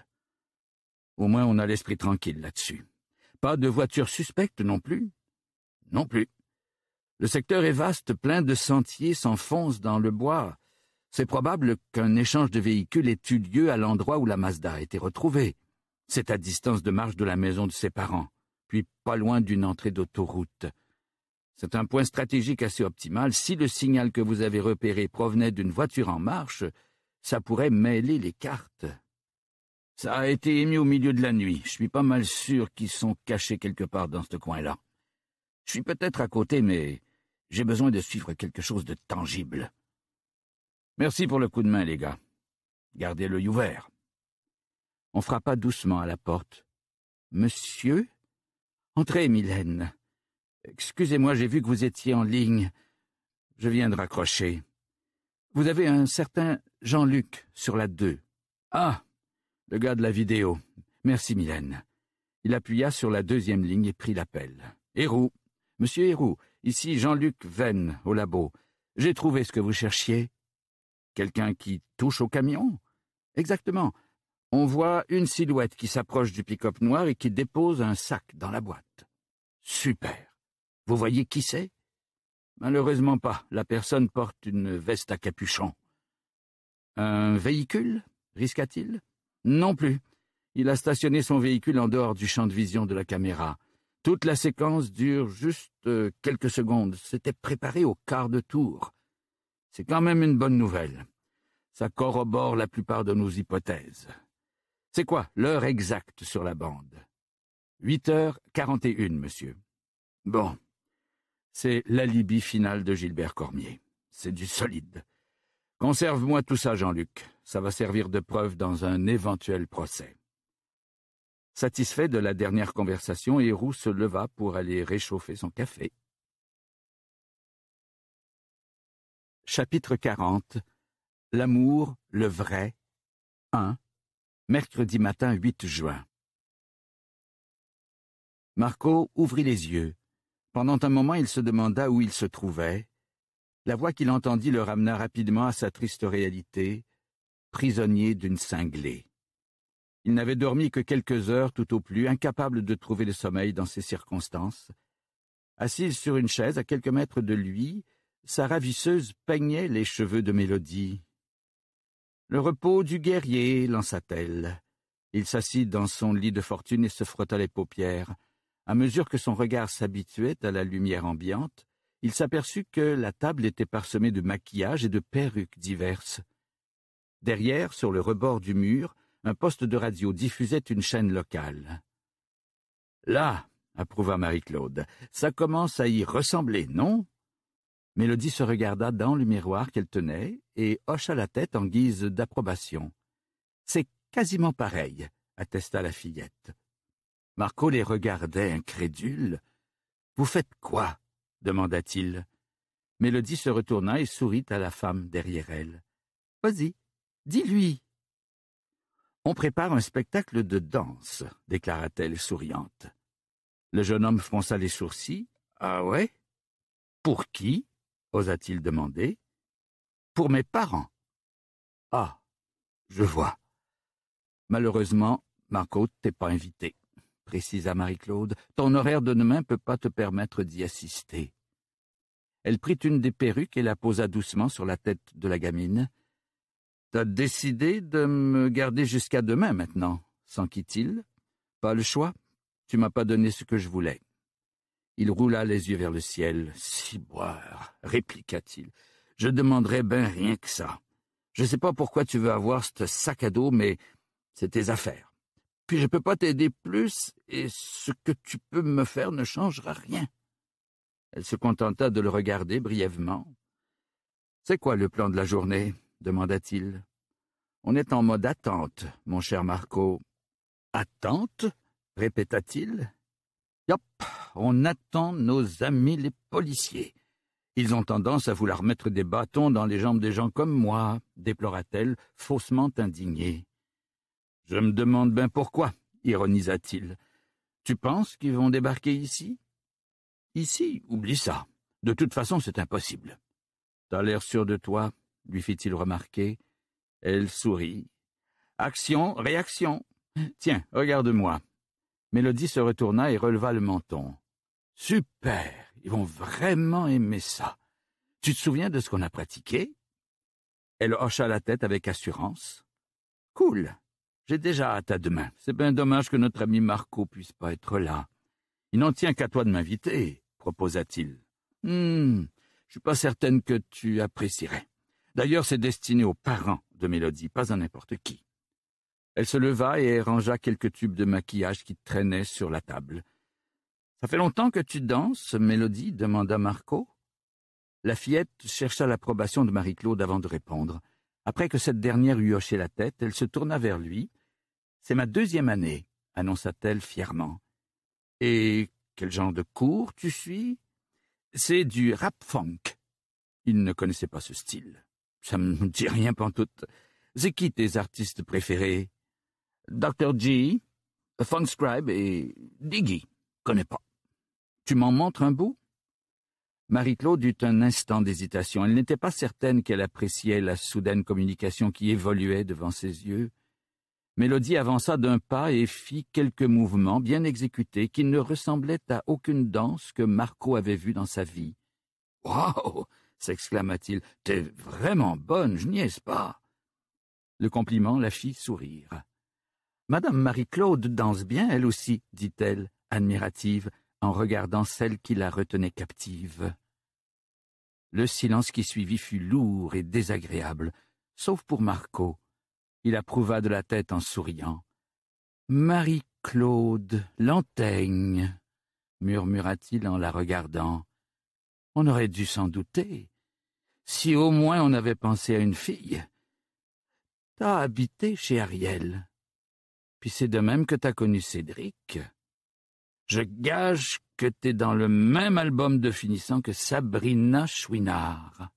Au moins, on a l'esprit tranquille là-dessus. Pas de voitures suspectes non plus Non plus. Le secteur est vaste, plein de sentiers s'enfoncent dans le bois, c'est probable qu'un échange de véhicules ait eu lieu à l'endroit où la Mazda a été retrouvée. C'est à distance de marche de la maison de ses parents, puis pas loin d'une entrée d'autoroute. C'est un point stratégique assez optimal. Si le signal que vous avez repéré provenait d'une voiture en marche, ça pourrait mêler les cartes. Ça a été émis au milieu de la nuit. Je suis pas mal sûr qu'ils sont cachés quelque part dans ce coin-là. Je suis peut-être à côté, mais j'ai besoin de suivre quelque chose de tangible. Merci pour le coup de main, les gars. Gardez l'œil ouvert. On frappa doucement à la porte. Monsieur Entrez, Mylène. Excusez-moi, j'ai vu que vous étiez en ligne. Je viens de raccrocher. Vous avez un certain Jean-Luc sur la 2. Ah Le gars de la vidéo. Merci, Mylène. Il appuya sur la deuxième ligne et prit l'appel. Hérou. Monsieur Hérou, ici Jean-Luc Venn, au labo. J'ai trouvé ce que vous cherchiez. Quelqu'un qui touche au camion Exactement. On voit une silhouette qui s'approche du pick-up noir et qui dépose un sac dans la boîte. Super. Vous voyez qui c'est Malheureusement pas. La personne porte une veste à capuchon. Un véhicule risqua-t-il Non plus. Il a stationné son véhicule en dehors du champ de vision de la caméra. Toute la séquence dure juste euh, quelques secondes. C'était préparé au quart de tour. C'est quand même une bonne nouvelle. Ça corrobore la plupart de nos hypothèses. C'est quoi l'heure exacte sur la bande Huit heures quarante et une, monsieur. Bon. C'est l'alibi final de Gilbert Cormier. C'est du solide. Conserve-moi tout ça, Jean-Luc. Ça va servir de preuve dans un éventuel procès. Satisfait de la dernière conversation, Héroux se leva pour aller réchauffer son café. Chapitre 40 L'amour, le vrai 1. Mercredi matin 8 juin Marco ouvrit les yeux. Pendant un moment il se demanda où il se trouvait. La voix qu'il entendit le ramena rapidement à sa triste réalité, prisonnier d'une cinglée. Il n'avait dormi que quelques heures tout au plus, incapable de trouver le sommeil dans ces circonstances. Assis sur une chaise à quelques mètres de lui, sa ravisseuse peignait les cheveux de Mélodie. Le repos du guerrier, lança-t-elle. Il s'assit dans son lit de fortune et se frotta les paupières. À mesure que son regard s'habituait à la lumière ambiante, il s'aperçut que la table était parsemée de maquillages et de perruques diverses. Derrière, sur le rebord du mur, un poste de radio diffusait une chaîne locale. Là, approuva Marie-Claude, ça commence à y ressembler, non Mélodie se regarda dans le miroir qu'elle tenait et hocha la tête en guise d'approbation. C'est quasiment pareil, attesta la fillette. Marco les regardait incrédule. Vous faites quoi demanda-t-il. Mélodie se retourna et sourit à la femme derrière elle. Vas-y, dis-lui. On prépare un spectacle de danse, déclara-t-elle souriante. Le jeune homme fronça les sourcils. Ah ouais Pour qui osa-t-il demander. Pour mes parents. Ah, je vois. Malheureusement, Marco, t'es pas invité, précisa Marie-Claude. Ton horaire de demain peut pas te permettre d'y assister. Elle prit une des perruques et la posa doucement sur la tête de la gamine. T'as décidé de me garder jusqu'à demain maintenant, s'enquit-il. Pas le choix. Tu m'as pas donné ce que je voulais. Il roula les yeux vers le ciel. boire, répliqua-t-il. Je demanderais bien rien que ça. Je sais pas pourquoi tu veux avoir ce sac à dos, mais c'est tes affaires. Puis je ne peux pas t'aider plus, et ce que tu peux me faire ne changera rien. Elle se contenta de le regarder brièvement. C'est quoi le plan de la journée? demanda-t-il. On est en mode attente, mon cher Marco. Attente? répéta-t-il, Yop, on attend nos amis les policiers. Ils ont tendance à vouloir mettre des bâtons dans les jambes des gens comme moi, déplora-t-elle, faussement indignée. Je me demande bien pourquoi, ironisa-t-il. Tu penses qu'ils vont débarquer ici Ici, oublie ça. De toute façon, c'est impossible. T'as l'air sûr de toi, lui fit-il remarquer. Elle sourit. Action, réaction. Tiens, regarde-moi. Mélodie se retourna et releva le menton. Super. Ils vont vraiment aimer ça. Tu te souviens de ce qu'on a pratiqué? Elle hocha la tête avec assurance. Cool. J'ai déjà hâte à demain. C'est bien dommage que notre ami Marco puisse pas être là. Il n'en tient qu'à toi de m'inviter, proposa-t-il. Hum, je suis pas certaine que tu apprécierais. D'ailleurs, c'est destiné aux parents de Mélodie, pas à n'importe qui. Elle se leva et rangea quelques tubes de maquillage qui traînaient sur la table. Ça fait longtemps que tu danses, Mélodie demanda Marco. La fillette chercha l'approbation de Marie-Claude avant de répondre. Après que cette dernière eut hoché la tête, elle se tourna vers lui. C'est ma deuxième année, annonça-t-elle fièrement. Et quel genre de cours tu suis C'est du rap funk. Il ne connaissait pas ce style. Ça me dit rien pantoute. C'est qui tes artistes préférés Dr. G, Funk Scribe et Diggy. Connais pas. Tu m'en montres un bout? Marie-Claude eut un instant d'hésitation. Elle n'était pas certaine qu'elle appréciait la soudaine communication qui évoluait devant ses yeux. Mélodie avança d'un pas et fit quelques mouvements bien exécutés qui ne ressemblaient à aucune danse que Marco avait vue dans sa vie. Waouh! s'exclama-t-il. T'es vraiment bonne, je ce pas! Le compliment la fit sourire. Madame Marie-Claude danse bien, elle aussi, dit-elle, admirative, en regardant celle qui la retenait captive. Le silence qui suivit fut lourd et désagréable, sauf pour Marco. Il approuva de la tête en souriant. Marie-Claude, l'anteigne, murmura-t-il en la regardant. On aurait dû s'en douter. Si au moins on avait pensé à une fille. T'as habité chez Ariel, puis c'est de même que t'as connu Cédric. Je gage que t'es dans le même album de finissant que Sabrina Chouinard.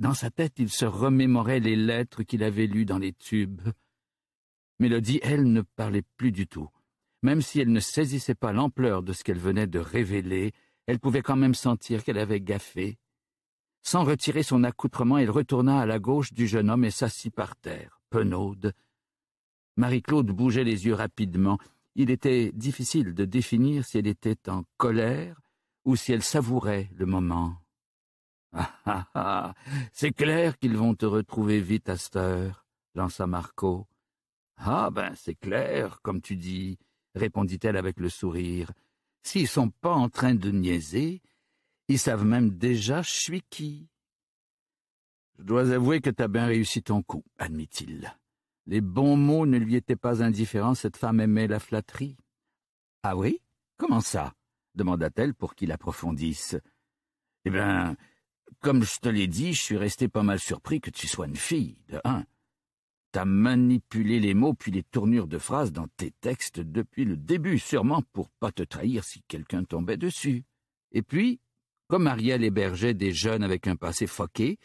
Dans sa tête, il se remémorait les lettres qu'il avait lues dans les tubes. Mélodie, elle, ne parlait plus du tout. Même si elle ne saisissait pas l'ampleur de ce qu'elle venait de révéler, elle pouvait quand même sentir qu'elle avait gaffé. Sans retirer son accoutrement, elle retourna à la gauche du jeune homme et s'assit par terre, penaude, Marie-Claude bougeait les yeux rapidement. Il était difficile de définir si elle était en colère ou si elle savourait le moment. Ah ah ah C'est clair qu'ils vont te retrouver vite à cette heure, lança Marco. Ah ben, c'est clair, comme tu dis, répondit-elle avec le sourire. S'ils sont pas en train de niaiser, ils savent même déjà je suis qui. Je dois avouer que as bien réussi ton coup, admit-il. Les bons mots ne lui étaient pas indifférents, cette femme aimait la flatterie. Ah oui Comment ça demanda-t-elle pour qu'il approfondisse. Eh bien, comme je te l'ai dit, je suis resté pas mal surpris que tu sois une fille, de un. T'as manipulé les mots puis les tournures de phrases dans tes textes depuis le début, sûrement pour pas te trahir si quelqu'un tombait dessus. Et puis, comme Ariel hébergeait des jeunes avec un passé foqué,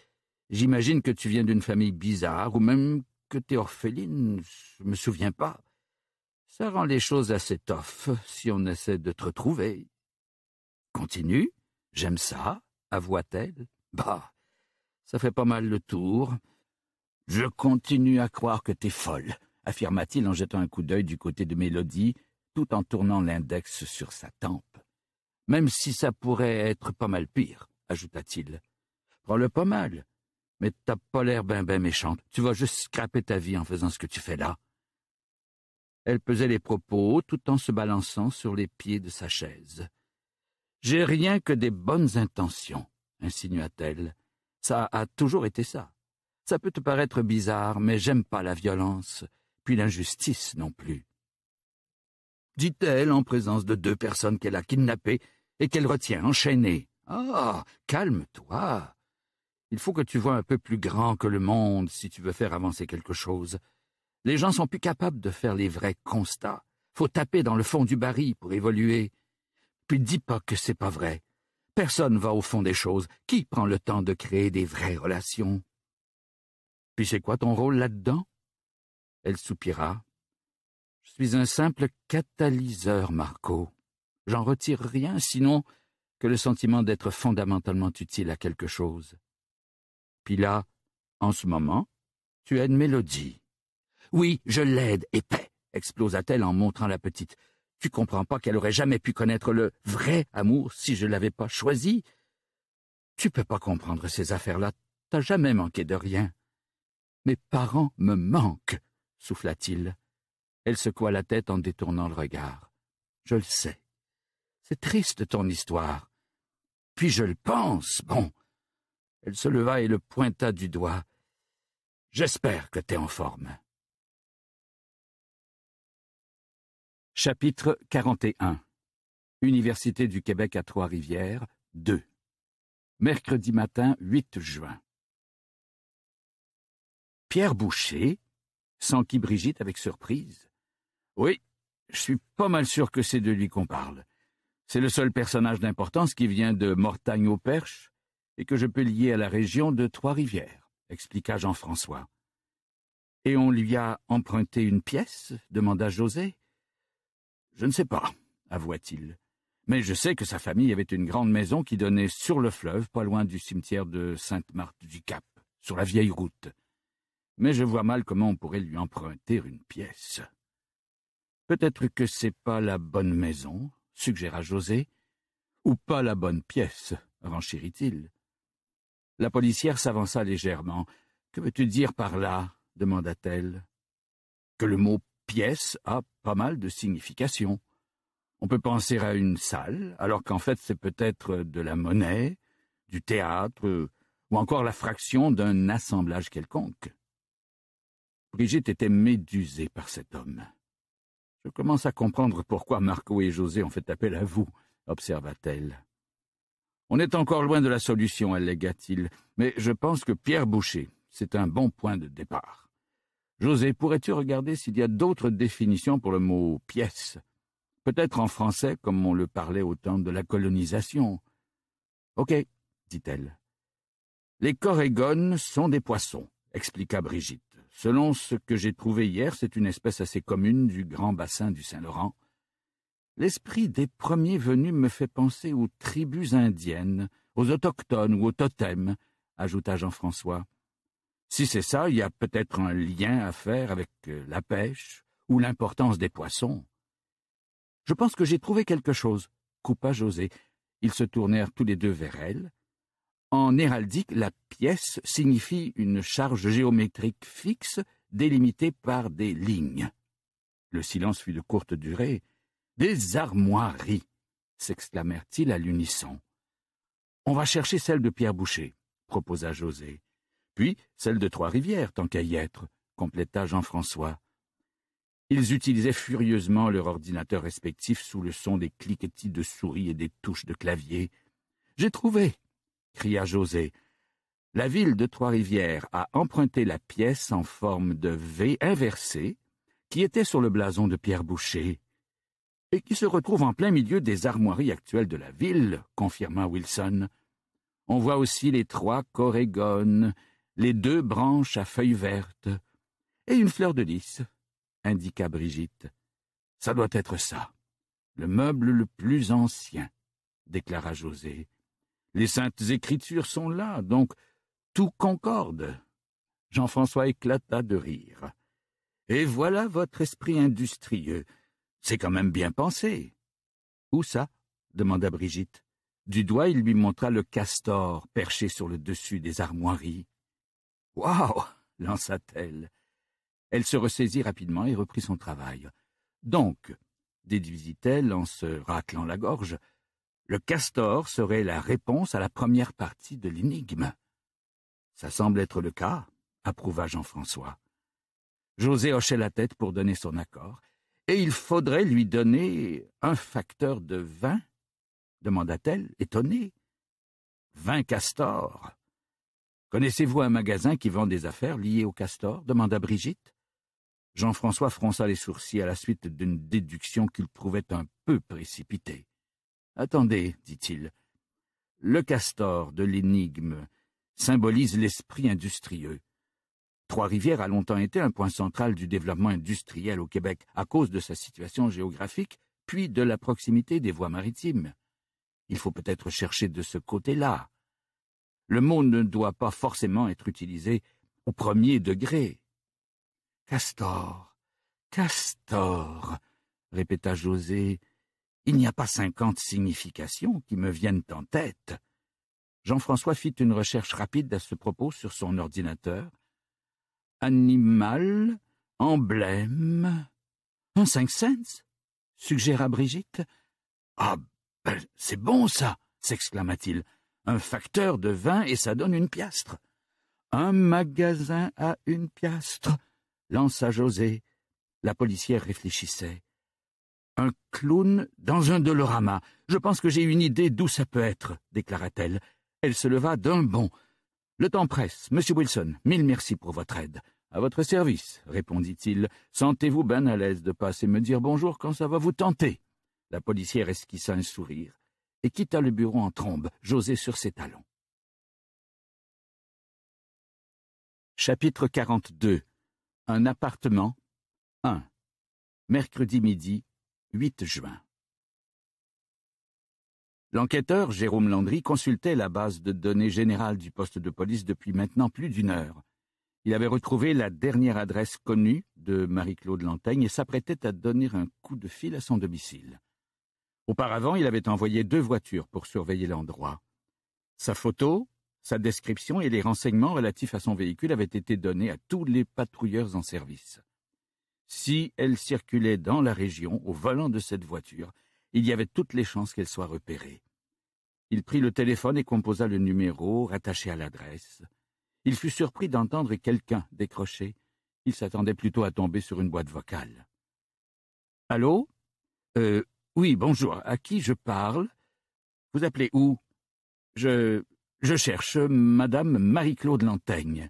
j'imagine que tu viens d'une famille bizarre ou même que t'es orpheline, je me souviens pas. Ça rend les choses assez toffes si on essaie de te retrouver. Continue, j'aime ça, avoua-t-elle. Bah, ça fait pas mal le tour. Je continue à croire que t'es folle, affirma-t-il en jetant un coup d'œil du côté de Mélodie, tout en tournant l'index sur sa tempe. Même si ça pourrait être pas mal pire, ajouta-t-il. Prends-le pas mal. Mais t'as pas l'air ben ben méchante. Tu vas juste scraper ta vie en faisant ce que tu fais là. Elle pesait les propos tout en se balançant sur les pieds de sa chaise. J'ai rien que des bonnes intentions, insinua-t-elle. Ça a toujours été ça. Ça peut te paraître bizarre, mais j'aime pas la violence, puis l'injustice non plus. Dit-elle en présence de deux personnes qu'elle a kidnappées et qu'elle retient enchaînées. Ah, calme-toi. Il faut que tu vois un peu plus grand que le monde si tu veux faire avancer quelque chose. Les gens sont plus capables de faire les vrais constats. Faut taper dans le fond du baril pour évoluer. Puis dis pas que c'est pas vrai. Personne va au fond des choses. Qui prend le temps de créer des vraies relations? Puis c'est quoi ton rôle là-dedans? Elle soupira. Je suis un simple catalyseur, Marco. J'en retire rien, sinon que le sentiment d'être fondamentalement utile à quelque chose. Puis là, en ce moment, tu aides Mélodie. Oui, je l'aide, épais, explosa-t-elle en montrant la petite. Tu comprends pas qu'elle aurait jamais pu connaître le vrai amour si je l'avais pas choisi. Tu peux pas comprendre ces affaires-là. T'as jamais manqué de rien. Mes parents me manquent, souffla-t-il. Elle secoua la tête en détournant le regard. Je le sais. C'est triste ton histoire. Puis je le pense, bon, elle se leva et le pointa du doigt. J'espère que t'es en forme. Chapitre 41 Université du Québec à Trois-Rivières, 2 Mercredi matin, 8 juin. Pierre Boucher s'enquit Brigitte avec surprise. Oui, je suis pas mal sûr que c'est de lui qu'on parle. C'est le seul personnage d'importance qui vient de mortagne au perche et que je peux lier à la région de Trois-Rivières, expliqua Jean-François. Et on lui a emprunté une pièce demanda José. Je ne sais pas, avoua-t-il. Mais je sais que sa famille avait une grande maison qui donnait sur le fleuve, pas loin du cimetière de Sainte-Marthe-du-Cap, sur la vieille route. Mais je vois mal comment on pourrait lui emprunter une pièce. Peut-être que c'est pas la bonne maison, suggéra José, ou pas la bonne pièce, renchérit-il. La policière s'avança légèrement. Que veux-tu dire par là demanda-t-elle. Que le mot pièce a pas mal de signification. On peut penser à une salle, alors qu'en fait c'est peut-être de la monnaie, du théâtre, ou encore la fraction d'un assemblage quelconque. Brigitte était médusée par cet homme. Je commence à comprendre pourquoi Marco et José ont fait appel à vous, observa-t-elle. On est encore loin de la solution, allégua-t-il, mais je pense que Pierre Boucher, c'est un bon point de départ. José, pourrais-tu regarder s'il y a d'autres définitions pour le mot pièce Peut-être en français, comme on le parlait au temps de la colonisation. Ok, dit-elle. Les corégones sont des poissons, expliqua Brigitte. Selon ce que j'ai trouvé hier, c'est une espèce assez commune du grand bassin du Saint-Laurent l'esprit des premiers venus me fait penser aux tribus indiennes, aux autochtones ou aux totems, ajouta Jean-François. Si c'est ça, il y a peut-être un lien à faire avec euh, la pêche ou l'importance des poissons. Je pense que j'ai trouvé quelque chose, coupa José. Ils se tournèrent tous les deux vers elle. En héraldique, la pièce signifie une charge géométrique fixe délimitée par des lignes. Le silence fut de courte durée. Des armoiries s'exclamèrent-ils à l'unisson. On va chercher celle de Pierre Boucher, proposa José. Puis celle de Trois-Rivières, tant qu'à y être, compléta Jean-François. Ils utilisaient furieusement leur ordinateur respectif sous le son des cliquetis de souris et des touches de clavier. J'ai trouvé cria José. La ville de Trois-Rivières a emprunté la pièce en forme de V inversée qui était sur le blason de Pierre Boucher et qui se retrouve en plein milieu des armoiries actuelles de la ville, confirma Wilson. On voit aussi les trois corégones, les deux branches à feuilles vertes, et une fleur de lys, indiqua Brigitte. Ça doit être ça, le meuble le plus ancien, déclara José. Les saintes écritures sont là, donc tout concorde. Jean-François éclata de rire. Et voilà votre esprit industrieux, c'est quand même bien pensé. Où ça demanda Brigitte. Du doigt, il lui montra le castor perché sur le dessus des armoiries. Waouh lança-t-elle. Elle se ressaisit rapidement et reprit son travail. Donc, déduisit-elle en se raclant la gorge, le castor serait la réponse à la première partie de l'énigme. Ça semble être le cas, approuva Jean-François. José hochait la tête pour donner son accord, et il faudrait lui donner un facteur de vingt demanda-t-elle, étonnée. Vingt castors. Connaissez-vous un magasin qui vend des affaires liées au castor demanda Brigitte. Jean-François fronça les sourcils à la suite d'une déduction qu'il prouvait un peu précipitée. Attendez, dit-il. Le castor de l'énigme symbolise l'esprit industrieux. Trois-Rivières a longtemps été un point central du développement industriel au Québec à cause de sa situation géographique, puis de la proximité des voies maritimes. Il faut peut-être chercher de ce côté-là. Le mot ne doit pas forcément être utilisé au premier degré. Castor, Castor, répéta José, il n'y a pas cinquante significations qui me viennent en tête. Jean-François fit une recherche rapide à ce propos sur son ordinateur, animal, emblème. Un cinq cents suggéra Brigitte. Ah, ben, c'est bon ça s'exclama-t-il. Un facteur de vin, et ça donne une piastre. Un magasin à une piastre lança José. La policière réfléchissait. Un clown dans un Dolorama. Je pense que j'ai une idée d'où ça peut être, déclara-t-elle. Elle se leva d'un bond. Le temps presse, monsieur Wilson, mille merci pour votre aide. À votre service, répondit-il. Sentez-vous bien à l'aise de passer me dire bonjour quand ça va vous tenter. La policière esquissa un sourire et quitta le bureau en trombe, josée sur ses talons. Chapitre 42 Un appartement 1 Mercredi midi, 8 juin. L'enquêteur Jérôme Landry consultait la base de données générale du poste de police depuis maintenant plus d'une heure. Il avait retrouvé la dernière adresse connue de Marie-Claude Lantaigne et s'apprêtait à donner un coup de fil à son domicile. Auparavant, il avait envoyé deux voitures pour surveiller l'endroit. Sa photo, sa description et les renseignements relatifs à son véhicule avaient été donnés à tous les patrouilleurs en service. Si elle circulait dans la région au volant de cette voiture, il y avait toutes les chances qu'elle soit repérée. Il prit le téléphone et composa le numéro rattaché à l'adresse. Il fut surpris d'entendre quelqu'un décrocher. Il s'attendait plutôt à tomber sur une boîte vocale. Allô Euh, oui, bonjour. À qui je parle Vous appelez où Je. Je cherche Madame Marie-Claude Lantaigne.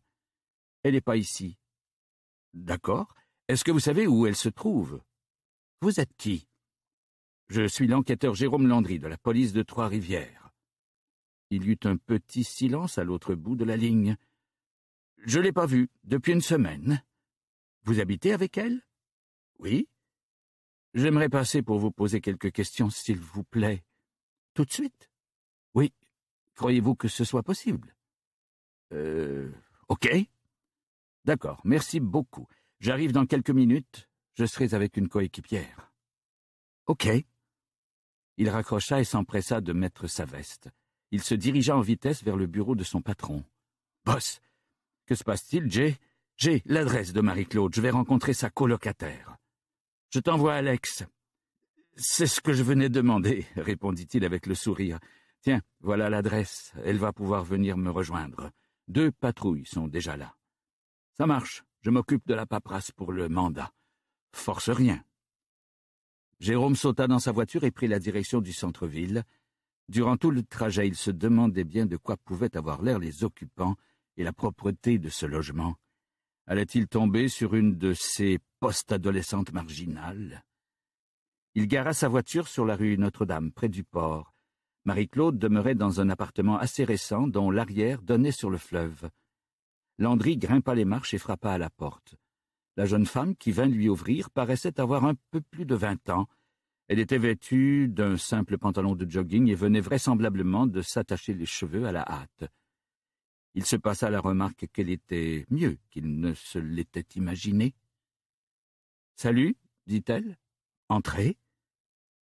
Elle n'est pas ici. D'accord. Est-ce que vous savez où elle se trouve Vous êtes qui je suis l'enquêteur Jérôme Landry de la police de Trois-Rivières. Il y eut un petit silence à l'autre bout de la ligne. Je l'ai pas vue depuis une semaine. Vous habitez avec elle Oui. J'aimerais passer pour vous poser quelques questions, s'il vous plaît. Tout de suite Oui. Croyez-vous que ce soit possible Euh. OK. D'accord, merci beaucoup. J'arrive dans quelques minutes. Je serai avec une coéquipière. OK. Il raccrocha et s'empressa de mettre sa veste. Il se dirigea en vitesse vers le bureau de son patron. Boss Que se passe-t-il, Jay J'ai l'adresse de Marie-Claude. Je vais rencontrer sa colocataire. Je t'envoie Alex. C'est ce que je venais demander, (laughs) répondit-il avec le sourire. Tiens, voilà l'adresse. Elle va pouvoir venir me rejoindre. Deux patrouilles sont déjà là. Ça marche. Je m'occupe de la paperasse pour le mandat. Force rien. Jérôme sauta dans sa voiture et prit la direction du centre-ville. Durant tout le trajet, il se demandait bien de quoi pouvaient avoir l'air les occupants et la propreté de ce logement. Allait-il tomber sur une de ces postes adolescentes marginales Il gara sa voiture sur la rue Notre-Dame, près du port. Marie-Claude demeurait dans un appartement assez récent dont l'arrière donnait sur le fleuve. Landry grimpa les marches et frappa à la porte. La jeune femme qui vint lui ouvrir paraissait avoir un peu plus de vingt ans. Elle était vêtue d'un simple pantalon de jogging et venait vraisemblablement de s'attacher les cheveux à la hâte. Il se passa la remarque qu'elle était mieux qu'il ne se l'était imaginé. Salut, dit-elle. Entrez.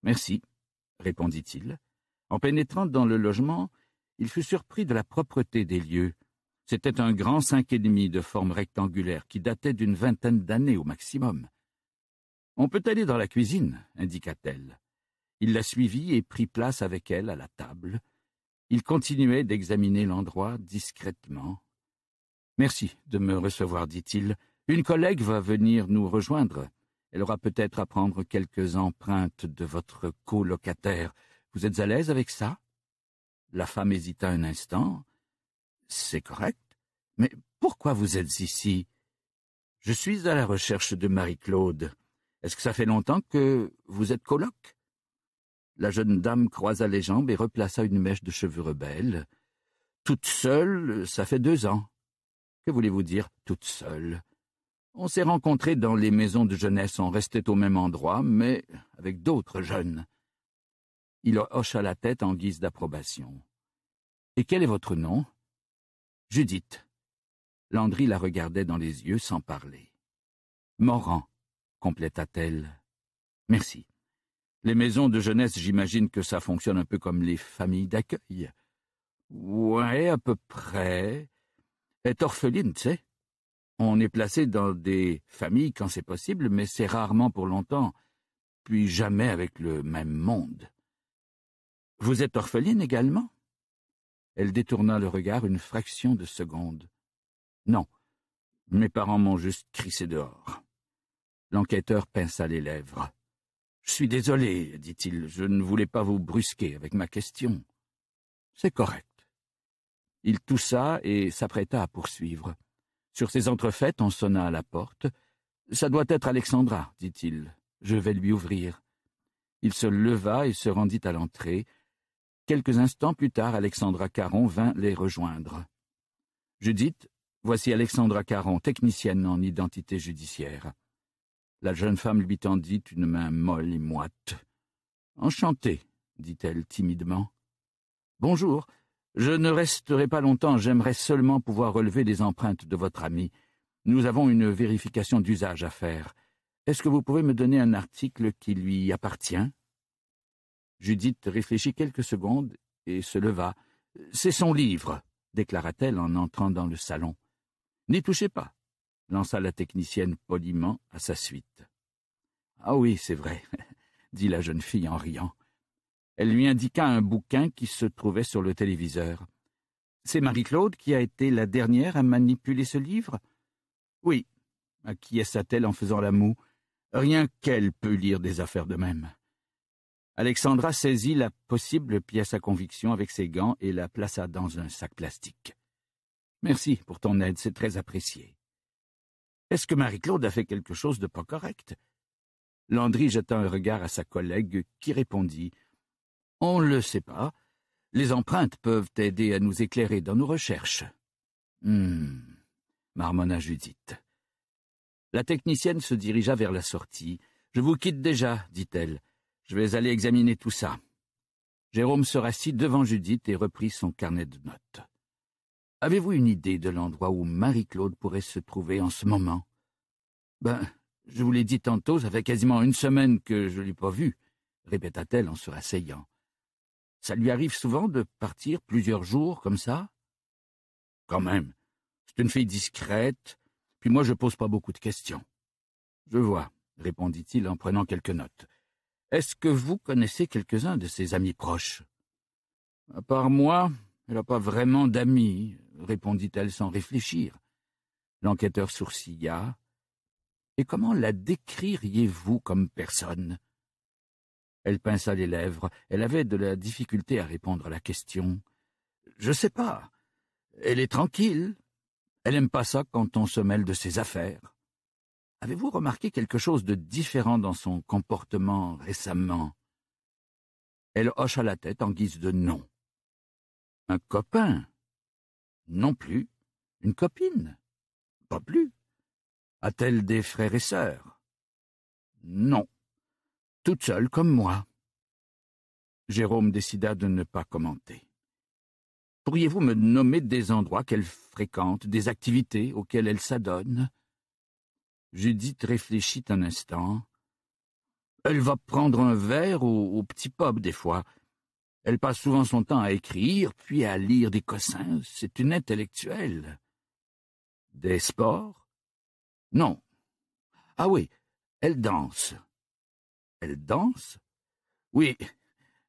Merci, répondit-il. En pénétrant dans le logement, il fut surpris de la propreté des lieux. C'était un grand cinq et demi de forme rectangulaire qui datait d'une vingtaine d'années au maximum. On peut aller dans la cuisine, indiqua-t-elle. Il la suivit et prit place avec elle à la table. Il continuait d'examiner l'endroit discrètement. Merci de me recevoir, dit-il. Une collègue va venir nous rejoindre. Elle aura peut-être à prendre quelques empreintes de votre colocataire. Vous êtes à l'aise avec ça La femme hésita un instant, c'est correct. Mais pourquoi vous êtes ici Je suis à la recherche de Marie-Claude. Est-ce que ça fait longtemps que vous êtes colloque La jeune dame croisa les jambes et replaça une mèche de cheveux rebelles. Toute seule, ça fait deux ans. Que voulez-vous dire toute seule On s'est rencontrés dans les maisons de jeunesse, on restait au même endroit, mais avec d'autres jeunes. Il hocha la tête en guise d'approbation. Et quel est votre nom Judith. Landry la regardait dans les yeux sans parler. Morant, compléta-t-elle. Merci. Les maisons de jeunesse, j'imagine que ça fonctionne un peu comme les familles d'accueil. Ouais, à peu près. Est orpheline, tu sais. On est placé dans des familles quand c'est possible, mais c'est rarement pour longtemps, puis jamais avec le même monde. Vous êtes orpheline également elle détourna le regard une fraction de seconde. Non, mes parents m'ont juste crissé dehors. L'enquêteur pinça les lèvres. Je suis désolé, dit-il, je ne voulais pas vous brusquer avec ma question. C'est correct. Il toussa et s'apprêta à poursuivre. Sur ses entrefaites, on sonna à la porte. Ça doit être Alexandra, dit-il. Je vais lui ouvrir. Il se leva et se rendit à l'entrée, Quelques instants plus tard, Alexandra Caron vint les rejoindre. Judith, voici Alexandra Caron, technicienne en identité judiciaire. La jeune femme lui tendit une main molle et moite. Enchantée, dit-elle timidement. Bonjour. Je ne resterai pas longtemps, j'aimerais seulement pouvoir relever les empreintes de votre ami. Nous avons une vérification d'usage à faire. Est-ce que vous pouvez me donner un article qui lui appartient Judith réfléchit quelques secondes et se leva. C'est son livre, déclara-t-elle en entrant dans le salon. N'y touchez pas, lança la technicienne poliment à sa suite. Ah oui, c'est vrai, (laughs) dit la jeune fille en riant. Elle lui indiqua un bouquin qui se trouvait sur le téléviseur. C'est Marie-Claude qui a été la dernière à manipuler ce livre Oui, acquiesça-t-elle en faisant la moue. Rien qu'elle peut lire des affaires de même. Alexandra saisit la possible pièce à conviction avec ses gants et la plaça dans un sac plastique. Merci pour ton aide, c'est très apprécié. Est-ce que Marie-Claude a fait quelque chose de pas correct? Landry jeta un regard à sa collègue qui répondit On ne le sait pas. Les empreintes peuvent aider à nous éclairer dans nos recherches. Hum, marmonna Judith. La technicienne se dirigea vers la sortie. Je vous quitte déjà, dit-elle. Je vais aller examiner tout ça. Jérôme se rassit devant Judith et reprit son carnet de notes. Avez-vous une idée de l'endroit où Marie-Claude pourrait se trouver en ce moment Ben, je vous l'ai dit tantôt, ça fait quasiment une semaine que je ne l'ai pas vue, répéta-t-elle en se rasseyant. Ça lui arrive souvent de partir plusieurs jours comme ça Quand même. C'est une fille discrète, puis moi je pose pas beaucoup de questions. Je vois, répondit-il en prenant quelques notes. Est-ce que vous connaissez quelques-uns de ses amis proches À part moi, elle n'a pas vraiment d'amis, répondit-elle sans réfléchir. L'enquêteur sourcilla. Et comment la décririez-vous comme personne Elle pinça les lèvres. Elle avait de la difficulté à répondre à la question. Je sais pas. Elle est tranquille. Elle n'aime pas ça quand on se mêle de ses affaires. Avez-vous remarqué quelque chose de différent dans son comportement récemment Elle hocha la tête en guise de non. Un copain Non plus. Une copine Pas plus. A-t-elle des frères et sœurs Non. Toute seule comme moi. Jérôme décida de ne pas commenter. Pourriez-vous me nommer des endroits qu'elle fréquente, des activités auxquelles elle s'adonne Judith réfléchit un instant. Elle va prendre un verre au, petit pub des fois. Elle passe souvent son temps à écrire, puis à lire des cossins. C'est une intellectuelle. Des sports Non. Ah oui, elle danse. Elle danse Oui,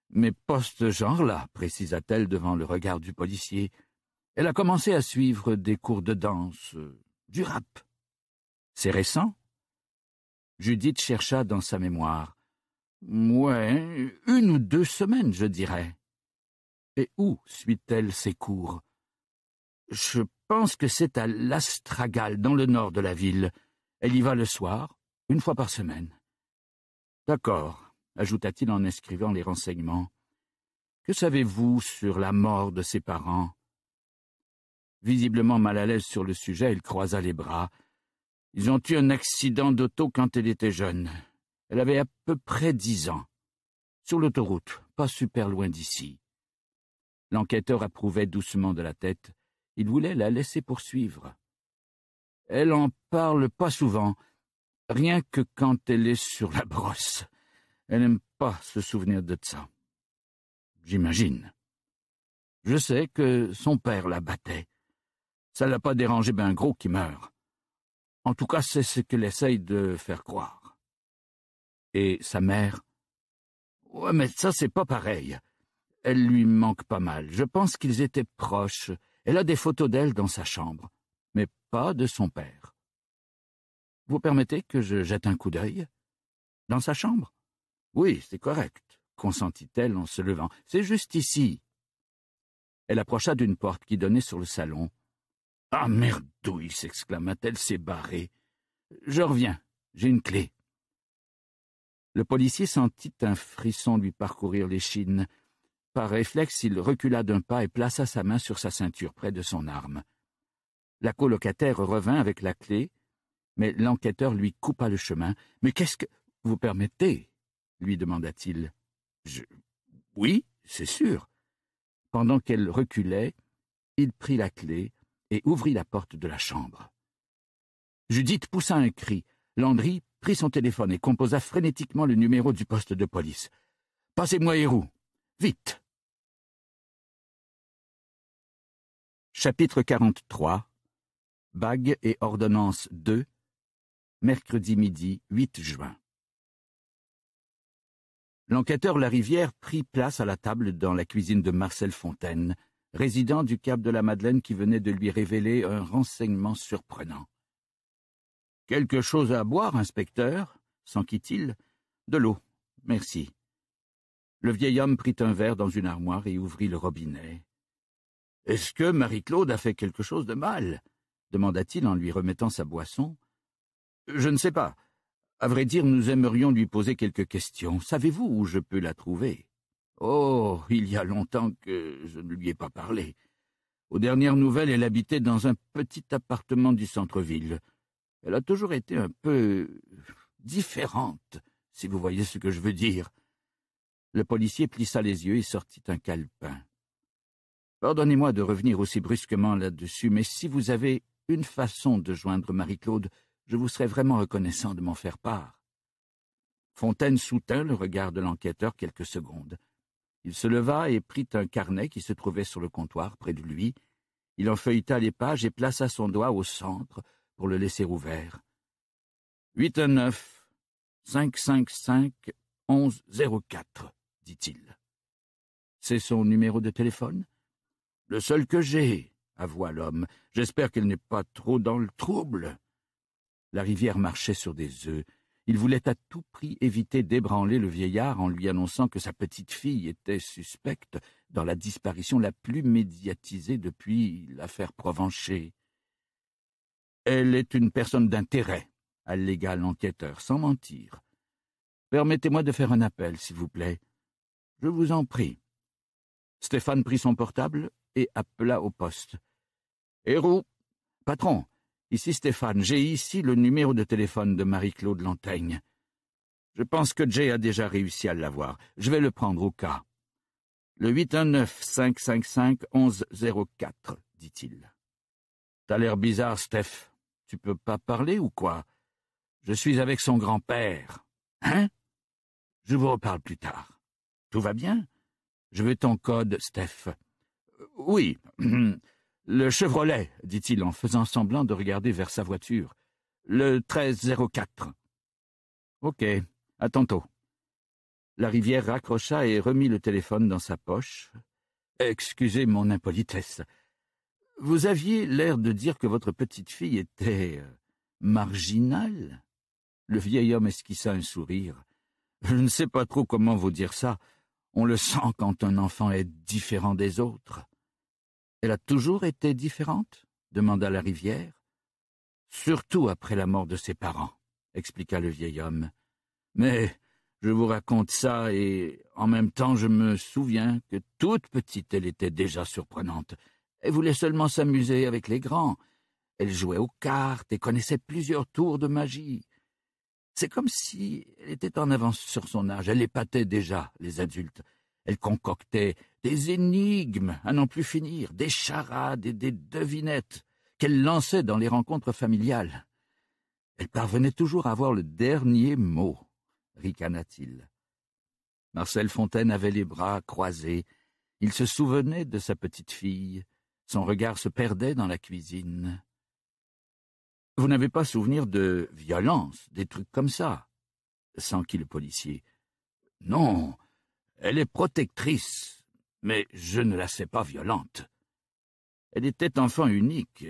mais pas genre-là, précisa-t-elle devant le regard du policier. Elle a commencé à suivre des cours de danse, euh, du rap. C'est récent Judith chercha dans sa mémoire. Ouais, une ou deux semaines, je dirais. Et où suit-elle ses cours Je pense que c'est à l'Astragal, dans le nord de la ville. Elle y va le soir, une fois par semaine. D'accord, ajouta-t-il en inscrivant les renseignements. Que savez-vous sur la mort de ses parents Visiblement mal à l'aise sur le sujet, il croisa les bras. Ils ont eu un accident d'auto quand elle était jeune. Elle avait à peu près dix ans. Sur l'autoroute, pas super loin d'ici. L'enquêteur approuvait doucement de la tête. Il voulait la laisser poursuivre. Elle en parle pas souvent, rien que quand elle est sur la brosse. Elle n'aime pas se souvenir de ça. J'imagine. Je sais que son père la battait. Ça l'a pas dérangé ben gros qui meurt. En tout cas, c'est ce qu'elle essaye de faire croire. Et sa mère Ouais, mais ça, c'est pas pareil. Elle lui manque pas mal. Je pense qu'ils étaient proches. Elle a des photos d'elle dans sa chambre, mais pas de son père. Vous permettez que je jette un coup d'œil Dans sa chambre Oui, c'est correct, consentit-elle en se levant. C'est juste ici. Elle approcha d'une porte qui donnait sur le salon ah, merdouille s'exclama-t-elle, c'est barré. Je reviens, j'ai une clé. Le policier sentit un frisson lui parcourir l'échine. Par réflexe, il recula d'un pas et plaça sa main sur sa ceinture près de son arme. La colocataire revint avec la clé, mais l'enquêteur lui coupa le chemin. Mais qu'est-ce que vous permettez lui demanda-t-il. Je. Oui, c'est sûr. Pendant qu'elle reculait, il prit la clé, et ouvrit la porte de la chambre. Judith poussa un cri. Landry prit son téléphone et composa frénétiquement le numéro du poste de police. Passez-moi Héroux. Vite. Chapitre 43 Bague et ordonnance 2 Mercredi midi 8 juin L'enquêteur Larivière prit place à la table dans la cuisine de Marcel Fontaine, Président du Cap de la Madeleine qui venait de lui révéler un renseignement surprenant. Quelque chose à boire, inspecteur s'enquit-il. De l'eau, merci. Le vieil homme prit un verre dans une armoire et ouvrit le robinet. Est-ce que Marie-Claude a fait quelque chose de mal demanda-t-il en lui remettant sa boisson. Je ne sais pas. À vrai dire, nous aimerions lui poser quelques questions. Savez-vous où je peux la trouver Oh. Il y a longtemps que je ne lui ai pas parlé. Aux dernières nouvelles, elle habitait dans un petit appartement du centre-ville. Elle a toujours été un peu différente, si vous voyez ce que je veux dire. Le policier plissa les yeux et sortit un calepin. Pardonnez-moi de revenir aussi brusquement là-dessus, mais si vous avez une façon de joindre Marie-Claude, je vous serais vraiment reconnaissant de m'en faire part. Fontaine soutint le regard de l'enquêteur quelques secondes. Il se leva et prit un carnet qui se trouvait sur le comptoir près de lui. Il en feuilleta les pages et plaça son doigt au centre pour le laisser ouvert. 8 cinq onze 555 1104, dit-il. C'est son numéro de téléphone Le seul que j'ai, avoua l'homme. J'espère qu'elle n'est pas trop dans le trouble. La rivière marchait sur des œufs. Il voulait à tout prix éviter d'ébranler le vieillard en lui annonçant que sa petite fille était suspecte dans la disparition la plus médiatisée depuis l'affaire Provencher. Elle est une personne d'intérêt, allégua l'enquêteur sans mentir. Permettez-moi de faire un appel, s'il vous plaît. Je vous en prie. Stéphane prit son portable et appela au poste. Héroux, patron, Ici Stéphane, j'ai ici le numéro de téléphone de Marie-Claude Lantaigne. Je pense que Jay a déjà réussi à l'avoir. Je vais le prendre au cas. Le 819-555-1104, dit-il. T'as l'air bizarre, Steph. Tu peux pas parler ou quoi Je suis avec son grand-père. Hein Je vous reparle plus tard. Tout va bien Je veux ton code, Steph. Euh, oui. (clears throat) Le Chevrolet, dit-il en faisant semblant de regarder vers sa voiture. Le 1304. Ok, à tantôt. La rivière raccrocha et remit le téléphone dans sa poche. Excusez mon impolitesse. Vous aviez l'air de dire que votre petite fille était euh, marginale. Le vieil homme esquissa un sourire. Je ne sais pas trop comment vous dire ça. On le sent quand un enfant est différent des autres. Elle a toujours été différente demanda la rivière. Surtout après la mort de ses parents, expliqua le vieil homme. Mais je vous raconte ça et en même temps je me souviens que toute petite elle était déjà surprenante. Elle voulait seulement s'amuser avec les grands. Elle jouait aux cartes et connaissait plusieurs tours de magie. C'est comme si elle était en avance sur son âge. Elle épatait déjà les adultes. Elle concoctait des énigmes à n'en plus finir, des charades et des devinettes qu'elle lançait dans les rencontres familiales. Elle parvenait toujours à avoir le dernier mot, ricana-t-il. Marcel Fontaine avait les bras croisés. Il se souvenait de sa petite fille. Son regard se perdait dans la cuisine. Vous n'avez pas souvenir de violence, des trucs comme ça? s'enquit le policier. Non, elle est protectrice mais je ne la sais pas violente. Elle était enfant unique.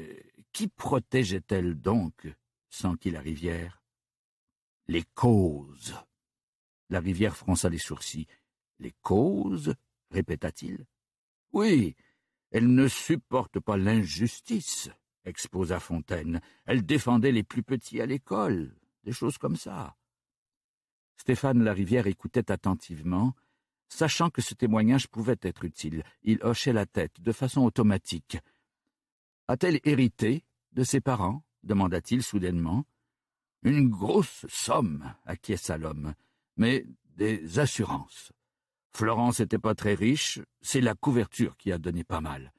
Qui protégeait-elle donc, sans qui la rivière Les causes. La rivière fronça les sourcils. Les causes répéta-t-il. Oui, elle ne supporte pas l'injustice, exposa Fontaine. Elle défendait les plus petits à l'école, des choses comme ça. Stéphane Larivière écoutait attentivement, Sachant que ce témoignage pouvait être utile, il hochait la tête de façon automatique. A-t-elle hérité de ses parents demanda-t-il soudainement. Une grosse somme, acquiesça l'homme, mais des assurances. Florence n'était pas très riche, c'est la couverture qui a donné pas mal,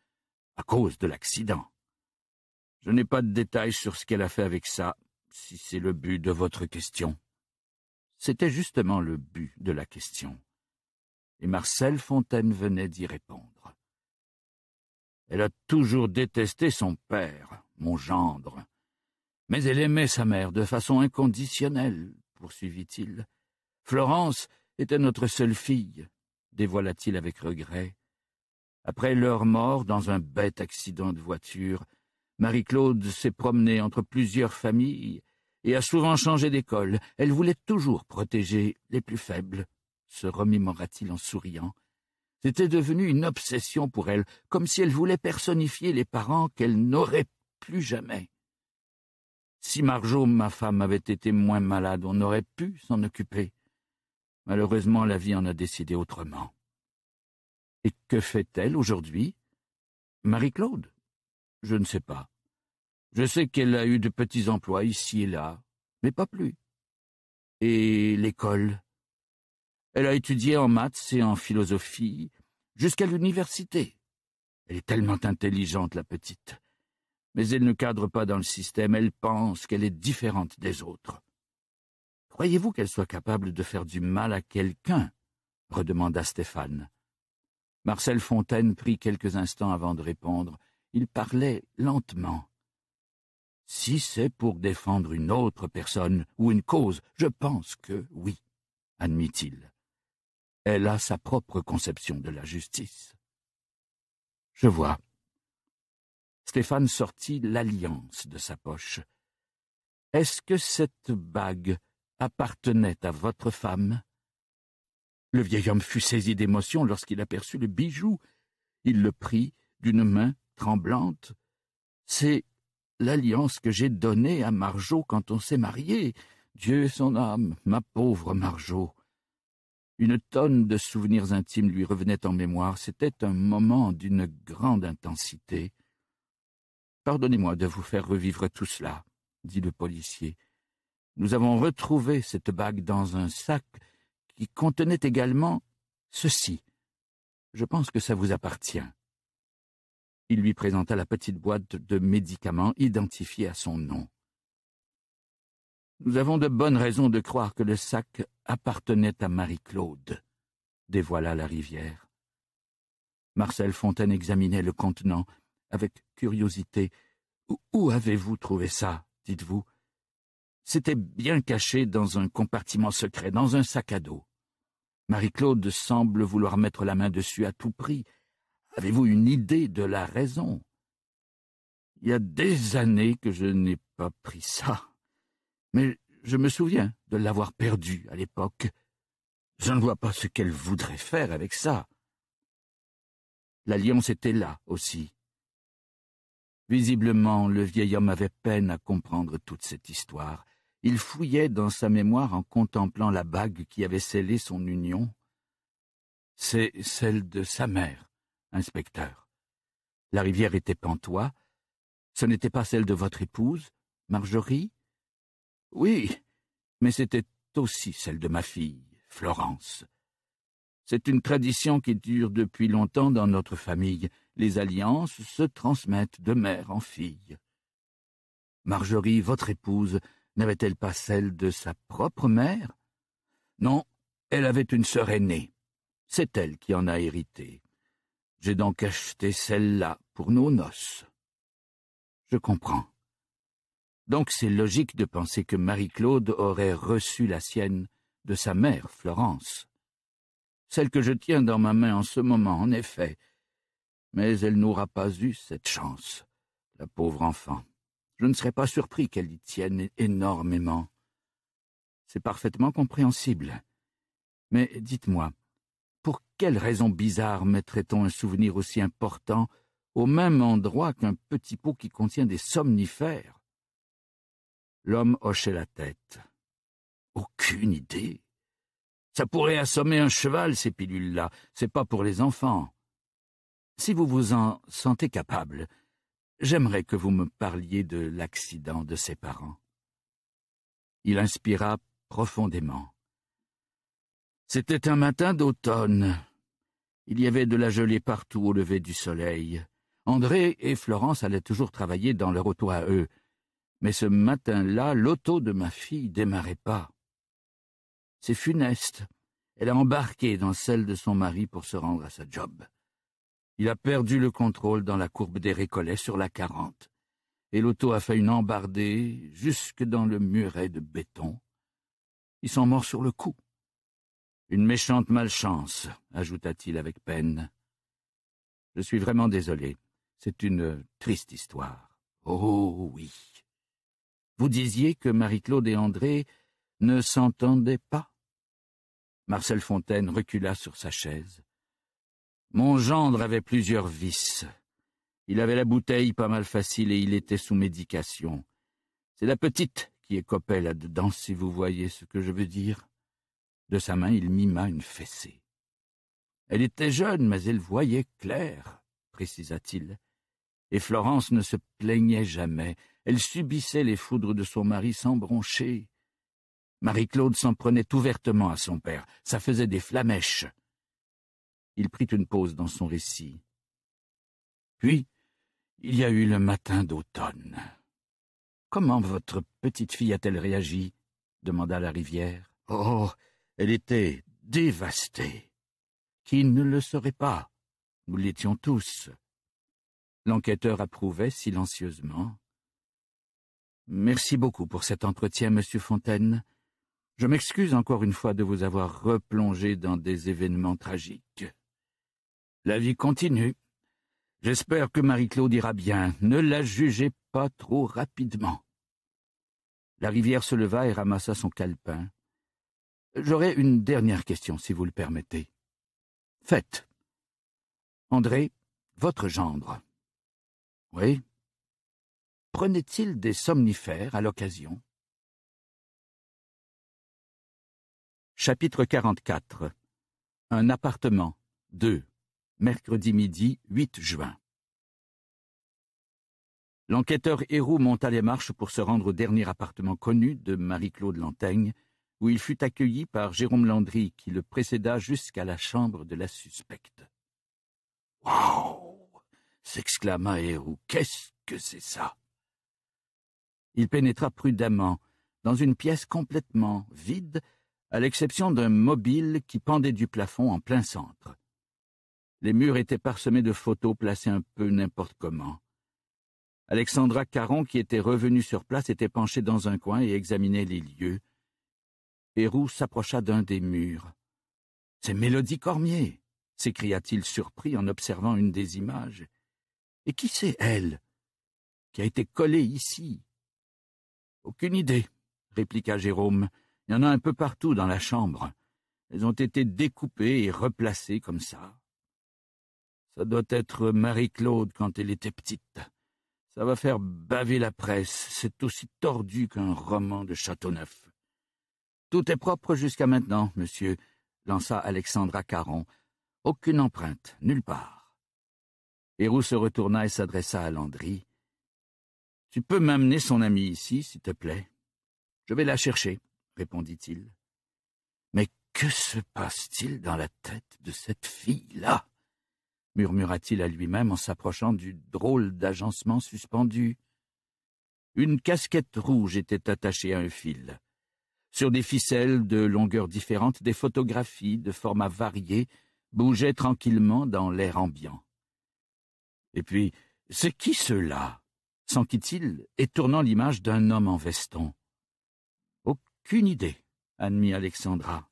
à cause de l'accident. Je n'ai pas de détails sur ce qu'elle a fait avec ça, si c'est le but de votre question. C'était justement le but de la question et Marcel Fontaine venait d'y répondre. Elle a toujours détesté son père, mon gendre, mais elle aimait sa mère de façon inconditionnelle, poursuivit-il. Florence était notre seule fille, dévoila-t-il avec regret. Après leur mort dans un bête accident de voiture, Marie-Claude s'est promenée entre plusieurs familles et a souvent changé d'école. Elle voulait toujours protéger les plus faibles, se remémora-t-il en souriant. C'était devenu une obsession pour elle, comme si elle voulait personnifier les parents qu'elle n'aurait plus jamais. Si Marjot, ma femme, avait été moins malade, on aurait pu s'en occuper. Malheureusement, la vie en a décidé autrement. Et que fait-elle aujourd'hui Marie-Claude Je ne sais pas. Je sais qu'elle a eu de petits emplois ici et là, mais pas plus. Et l'école elle a étudié en maths et en philosophie, jusqu'à l'université. Elle est tellement intelligente, la petite. Mais elle ne cadre pas dans le système, elle pense qu'elle est différente des autres. Croyez-vous qu'elle soit capable de faire du mal à quelqu'un redemanda Stéphane. Marcel Fontaine prit quelques instants avant de répondre. Il parlait lentement. Si c'est pour défendre une autre personne ou une cause, je pense que oui, admit-il. Elle a sa propre conception de la justice. Je vois. Stéphane sortit l'alliance de sa poche. Est-ce que cette bague appartenait à votre femme Le vieil homme fut saisi d'émotion lorsqu'il aperçut le bijou. Il le prit d'une main tremblante. C'est l'alliance que j'ai donnée à Marjot quand on s'est marié. Dieu son âme, ma pauvre Marjot une tonne de souvenirs intimes lui revenait en mémoire. C'était un moment d'une grande intensité. Pardonnez-moi de vous faire revivre tout cela, dit le policier. Nous avons retrouvé cette bague dans un sac qui contenait également ceci. Je pense que ça vous appartient. Il lui présenta la petite boîte de médicaments identifiée à son nom. Nous avons de bonnes raisons de croire que le sac appartenait à Marie-Claude, dévoila la rivière. Marcel Fontaine examinait le contenant avec curiosité. Où avez-vous trouvé ça dites-vous C'était bien caché dans un compartiment secret, dans un sac à dos. Marie-Claude semble vouloir mettre la main dessus à tout prix. Avez-vous une idée de la raison Il y a des années que je n'ai pas pris ça, mais je me souviens de l'avoir perdue à l'époque. Je ne vois pas ce qu'elle voudrait faire avec ça. L'alliance était là aussi. Visiblement, le vieil homme avait peine à comprendre toute cette histoire. Il fouillait dans sa mémoire en contemplant la bague qui avait scellé son union. C'est celle de sa mère, inspecteur. La rivière était Pantois. Ce n'était pas celle de votre épouse, Marjorie oui, mais c'était aussi celle de ma fille, Florence. C'est une tradition qui dure depuis longtemps dans notre famille. Les alliances se transmettent de mère en fille. Marjorie, votre épouse, n'avait-elle pas celle de sa propre mère Non, elle avait une sœur aînée. C'est elle qui en a hérité. J'ai donc acheté celle-là pour nos noces. Je comprends. Donc c'est logique de penser que Marie-Claude aurait reçu la sienne de sa mère, Florence. Celle que je tiens dans ma main en ce moment, en effet. Mais elle n'aura pas eu cette chance, la pauvre enfant. Je ne serais pas surpris qu'elle y tienne énormément. C'est parfaitement compréhensible. Mais dites-moi, pour quelle raison bizarre mettrait-on un souvenir aussi important au même endroit qu'un petit pot qui contient des somnifères L'homme hochait la tête. Aucune idée. Ça pourrait assommer un cheval, ces pilules-là. C'est pas pour les enfants. Si vous vous en sentez capable, j'aimerais que vous me parliez de l'accident de ses parents. Il inspira profondément. C'était un matin d'automne. Il y avait de la gelée partout au lever du soleil. André et Florence allaient toujours travailler dans leur auto à eux. Mais ce matin-là, l'auto de ma fille démarrait pas. C'est funeste. Elle a embarqué dans celle de son mari pour se rendre à sa job. Il a perdu le contrôle dans la courbe des Récollets sur la 40, et l'auto a fait une embardée jusque dans le muret de béton. Ils sont morts sur le coup. Une méchante malchance, ajouta-t-il avec peine. Je suis vraiment désolé. C'est une triste histoire. Oh oui. Vous disiez que Marie-Claude et André ne s'entendaient pas. Marcel Fontaine recula sur sa chaise. Mon gendre avait plusieurs vices. Il avait la bouteille pas mal facile et il était sous médication. C'est la petite qui écopait là-dedans, si vous voyez ce que je veux dire. De sa main, il mima une fessée. Elle était jeune, mais elle voyait clair, précisa-t-il et Florence ne se plaignait jamais, elle subissait les foudres de son mari sans broncher. Marie-Claude s'en prenait ouvertement à son père, ça faisait des flamèches. Il prit une pause dans son récit. Puis, il y a eu le matin d'automne. Comment votre petite fille a-t-elle réagi demanda la rivière. Oh, elle était dévastée. Qui ne le serait pas Nous l'étions tous. L'enquêteur approuvait silencieusement. Merci beaucoup pour cet entretien, monsieur Fontaine. Je m'excuse encore une fois de vous avoir replongé dans des événements tragiques. La vie continue. J'espère que Marie-Claude ira bien. Ne la jugez pas trop rapidement. La rivière se leva et ramassa son calepin. J'aurais une dernière question, si vous le permettez. Faites. André, votre gendre. Oui. Prenait-il des somnifères à l'occasion Chapitre 44 Un appartement 2 Mercredi midi 8 juin L'enquêteur Héroux monta les marches pour se rendre au dernier appartement connu de Marie-Claude Lantaigne, où il fut accueilli par Jérôme Landry qui le précéda jusqu'à la chambre de la suspecte s'exclama Hérou. Eh, qu'est-ce que c'est ça Il pénétra prudemment dans une pièce complètement vide, à l'exception d'un mobile qui pendait du plafond en plein centre. Les murs étaient parsemés de photos placées un peu n'importe comment. Alexandra Caron, qui était revenue sur place, était penchée dans un coin et examinait les lieux. Hérou s'approcha d'un des murs. C'est Mélodie Cormier s'écria-t-il surpris en observant une des images. Et qui c'est, elle, qui a été collée ici Aucune idée, répliqua Jérôme. Il y en a un peu partout dans la chambre. Elles ont été découpées et replacées comme ça. Ça doit être Marie-Claude quand elle était petite. Ça va faire baver la presse. C'est aussi tordu qu'un roman de Châteauneuf. Tout est propre jusqu'à maintenant, monsieur, lança Alexandra Caron. Aucune empreinte, nulle part. Héroux se retourna et s'adressa à Landry. Tu peux m'amener son amie ici, s'il te plaît. Je vais la chercher, répondit-il. Mais que se passe-t-il dans la tête de cette fille-là murmura-t-il à lui-même en s'approchant du drôle d'agencement suspendu. Une casquette rouge était attachée à un fil. Sur des ficelles de longueurs différentes, des photographies de formats variés bougeaient tranquillement dans l'air ambiant. Et puis, c'est qui cela là s'enquit-il, tournant l'image d'un homme en veston. Aucune idée, admit Alexandra.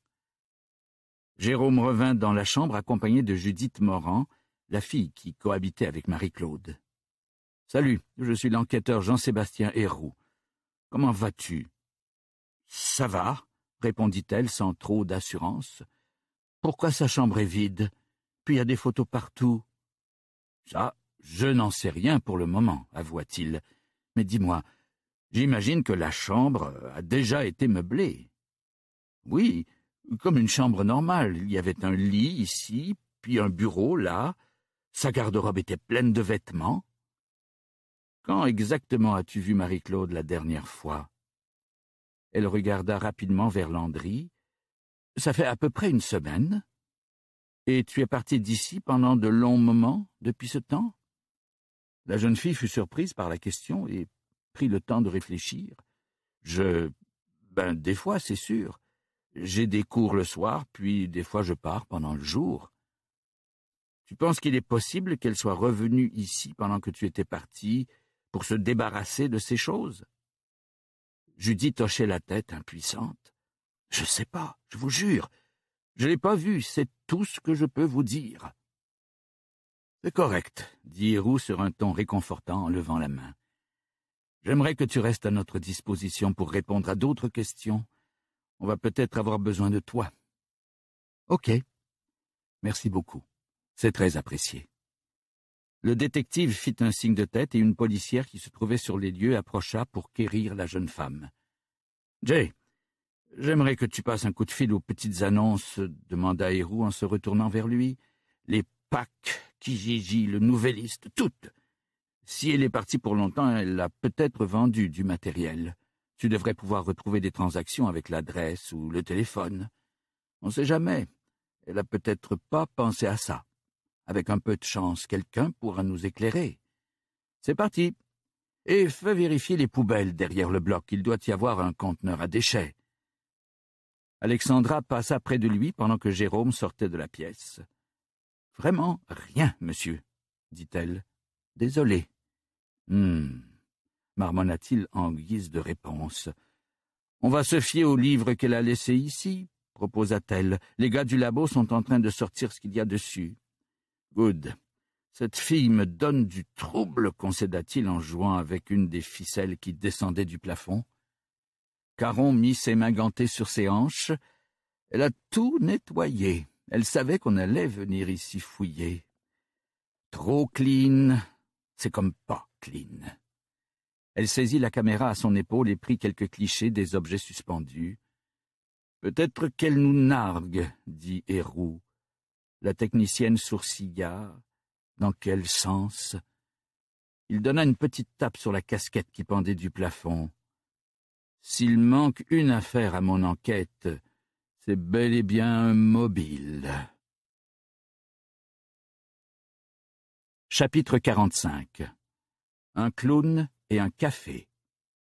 Jérôme revint dans la chambre accompagné de Judith Morand, la fille qui cohabitait avec Marie-Claude. Salut, je suis l'enquêteur Jean-Sébastien Héroux. Comment vas-tu Ça va, répondit-elle sans trop d'assurance. Pourquoi sa chambre est vide Puis il y a des photos partout. Ça, je n'en sais rien pour le moment, avoua-t-il. Mais dis-moi, j'imagine que la chambre euh, a déjà été meublée. Oui, comme une chambre normale. Il y avait un lit ici, puis un bureau là. Sa garde-robe était pleine de vêtements. Quand exactement as-tu vu Marie-Claude la dernière fois Elle regarda rapidement vers Landry. Ça fait à peu près une semaine. Et tu es parti d'ici pendant de longs moments depuis ce temps la jeune fille fut surprise par la question et prit le temps de réfléchir. Je... Ben, des fois, c'est sûr. J'ai des cours le soir, puis des fois je pars pendant le jour. Tu penses qu'il est possible qu'elle soit revenue ici pendant que tu étais parti pour se débarrasser de ces choses? Judith hochait la tête impuissante. Je sais pas, je vous jure. Je l'ai pas vue, c'est tout ce que je peux vous dire. C'est correct, dit Hérou sur un ton réconfortant en levant la main. J'aimerais que tu restes à notre disposition pour répondre à d'autres questions. On va peut-être avoir besoin de toi. OK. Merci beaucoup. C'est très apprécié. Le détective fit un signe de tête et une policière qui se trouvait sur les lieux approcha pour quérir la jeune femme. Jay, j'aimerais que tu passes un coup de fil aux petites annonces, demanda Hérou en se retournant vers lui. Les Pâques, Kijiji, le Nouvelliste, toutes. Si elle est partie pour longtemps, elle a peut-être vendu du matériel. Tu devrais pouvoir retrouver des transactions avec l'adresse ou le téléphone. On ne sait jamais. Elle a peut-être pas pensé à ça. Avec un peu de chance, quelqu'un pourra nous éclairer. C'est parti. Et fais vérifier les poubelles derrière le bloc. Il doit y avoir un conteneur à déchets. Alexandra passa près de lui pendant que Jérôme sortait de la pièce. Vraiment rien, monsieur, dit-elle. Désolé. Hum, marmonna-t-il en guise de réponse. On va se fier au livre qu'elle a laissé ici, proposa-t-elle. Les gars du labo sont en train de sortir ce qu'il y a dessus. Good. Cette fille me donne du trouble, concéda-t-il en jouant avec une des ficelles qui descendaient du plafond. Caron mit ses mains gantées sur ses hanches. Elle a tout nettoyé. Elle savait qu'on allait venir ici fouiller. Trop clean, c'est comme pas clean. Elle saisit la caméra à son épaule et prit quelques clichés des objets suspendus. Peut-être qu'elle nous nargue, dit Héroux. La technicienne sourcilla. Dans quel sens Il donna une petite tape sur la casquette qui pendait du plafond. S'il manque une affaire à mon enquête, c'est bel et bien un mobile. Chapitre 45 Un clown et un café.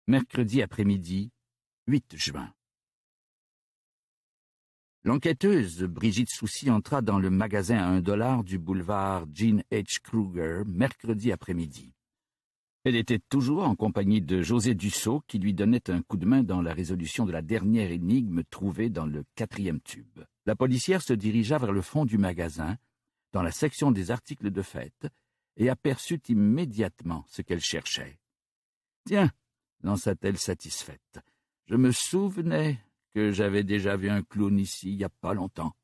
Mercredi après-midi, 8 juin. L'enquêteuse Brigitte Soucy entra dans le magasin à un dollar du boulevard Jean H. Kruger mercredi après-midi. Elle était toujours en compagnie de José Dussault qui lui donnait un coup de main dans la résolution de la dernière énigme trouvée dans le quatrième tube. La policière se dirigea vers le fond du magasin, dans la section des articles de fête, et aperçut immédiatement ce qu'elle cherchait. Tiens, lança-t-elle satisfaite, je me souvenais que j'avais déjà vu un clown ici il n'y a pas longtemps.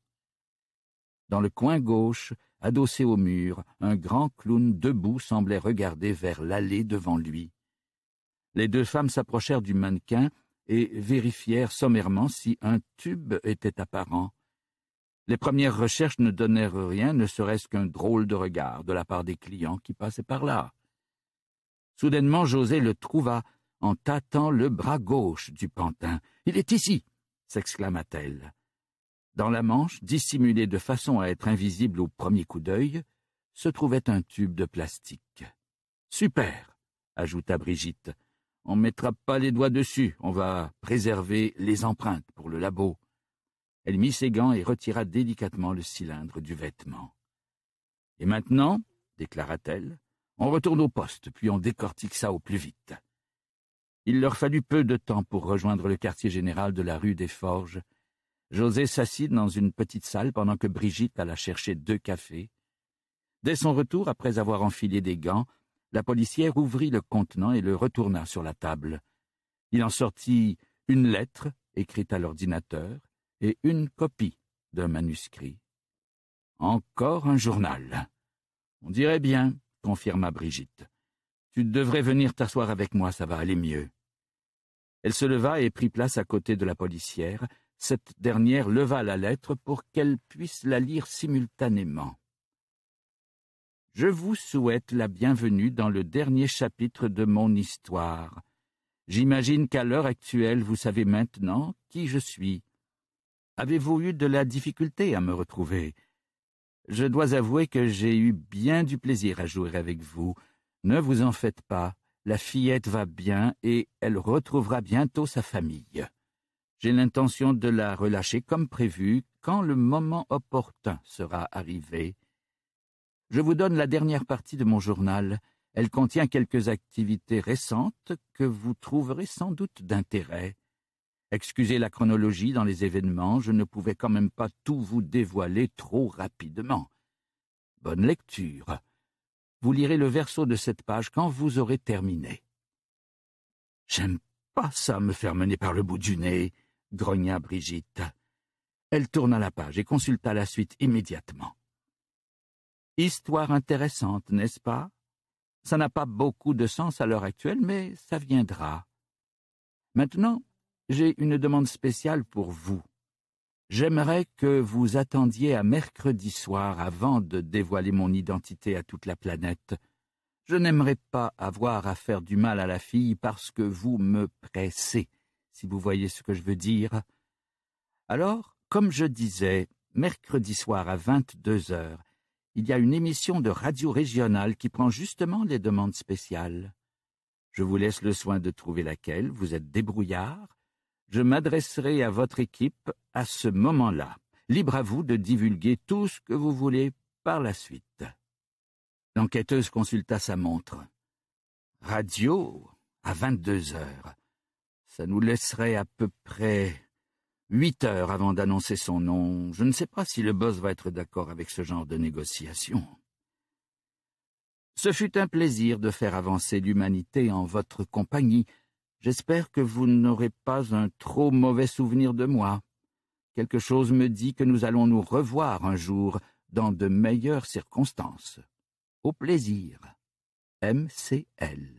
Dans le coin gauche, adossé au mur, un grand clown debout semblait regarder vers l'allée devant lui. Les deux femmes s'approchèrent du mannequin et vérifièrent sommairement si un tube était apparent. Les premières recherches ne donnèrent rien, ne serait-ce qu'un drôle de regard de la part des clients qui passaient par là. Soudainement, José le trouva en tâtant le bras gauche du pantin. Il est ici s'exclama-t-elle. Dans la manche, dissimulée de façon à être invisible au premier coup d'œil, se trouvait un tube de plastique. Super, ajouta Brigitte. On ne mettra pas les doigts dessus, on va préserver les empreintes pour le labo. Elle mit ses gants et retira délicatement le cylindre du vêtement. Et maintenant, déclara-t-elle, on retourne au poste, puis on décortique ça au plus vite. Il leur fallut peu de temps pour rejoindre le quartier général de la rue des Forges José s'assit dans une petite salle pendant que Brigitte alla chercher deux cafés. Dès son retour, après avoir enfilé des gants, la policière ouvrit le contenant et le retourna sur la table. Il en sortit une lettre écrite à l'ordinateur et une copie d'un manuscrit. Encore un journal. On dirait bien, confirma Brigitte. Tu devrais venir t'asseoir avec moi, ça va aller mieux. Elle se leva et prit place à côté de la policière, cette dernière leva la lettre pour qu'elle puisse la lire simultanément. Je vous souhaite la bienvenue dans le dernier chapitre de mon histoire. J'imagine qu'à l'heure actuelle, vous savez maintenant qui je suis. Avez-vous eu de la difficulté à me retrouver Je dois avouer que j'ai eu bien du plaisir à jouer avec vous. Ne vous en faites pas, la fillette va bien et elle retrouvera bientôt sa famille. J'ai l'intention de la relâcher comme prévu quand le moment opportun sera arrivé. Je vous donne la dernière partie de mon journal. Elle contient quelques activités récentes que vous trouverez sans doute d'intérêt. Excusez la chronologie dans les événements, je ne pouvais quand même pas tout vous dévoiler trop rapidement. Bonne lecture. Vous lirez le verso de cette page quand vous aurez terminé. J'aime pas ça me faire mener par le bout du nez grogna Brigitte. Elle tourna la page et consulta la suite immédiatement. Histoire intéressante, n'est-ce pas Ça n'a pas beaucoup de sens à l'heure actuelle, mais ça viendra. Maintenant, j'ai une demande spéciale pour vous. J'aimerais que vous attendiez à mercredi soir avant de dévoiler mon identité à toute la planète. Je n'aimerais pas avoir à faire du mal à la fille parce que vous me pressez si vous voyez ce que je veux dire. Alors, comme je disais, mercredi soir à 22 heures, il y a une émission de radio régionale qui prend justement les demandes spéciales. Je vous laisse le soin de trouver laquelle, vous êtes débrouillard. Je m'adresserai à votre équipe à ce moment-là. Libre à vous de divulguer tout ce que vous voulez par la suite. L'enquêteuse consulta sa montre. Radio à 22 heures. Ça nous laisserait à peu près huit heures avant d'annoncer son nom. Je ne sais pas si le boss va être d'accord avec ce genre de négociation. Ce fut un plaisir de faire avancer l'humanité en votre compagnie. J'espère que vous n'aurez pas un trop mauvais souvenir de moi. Quelque chose me dit que nous allons nous revoir un jour dans de meilleures circonstances. Au plaisir. MCL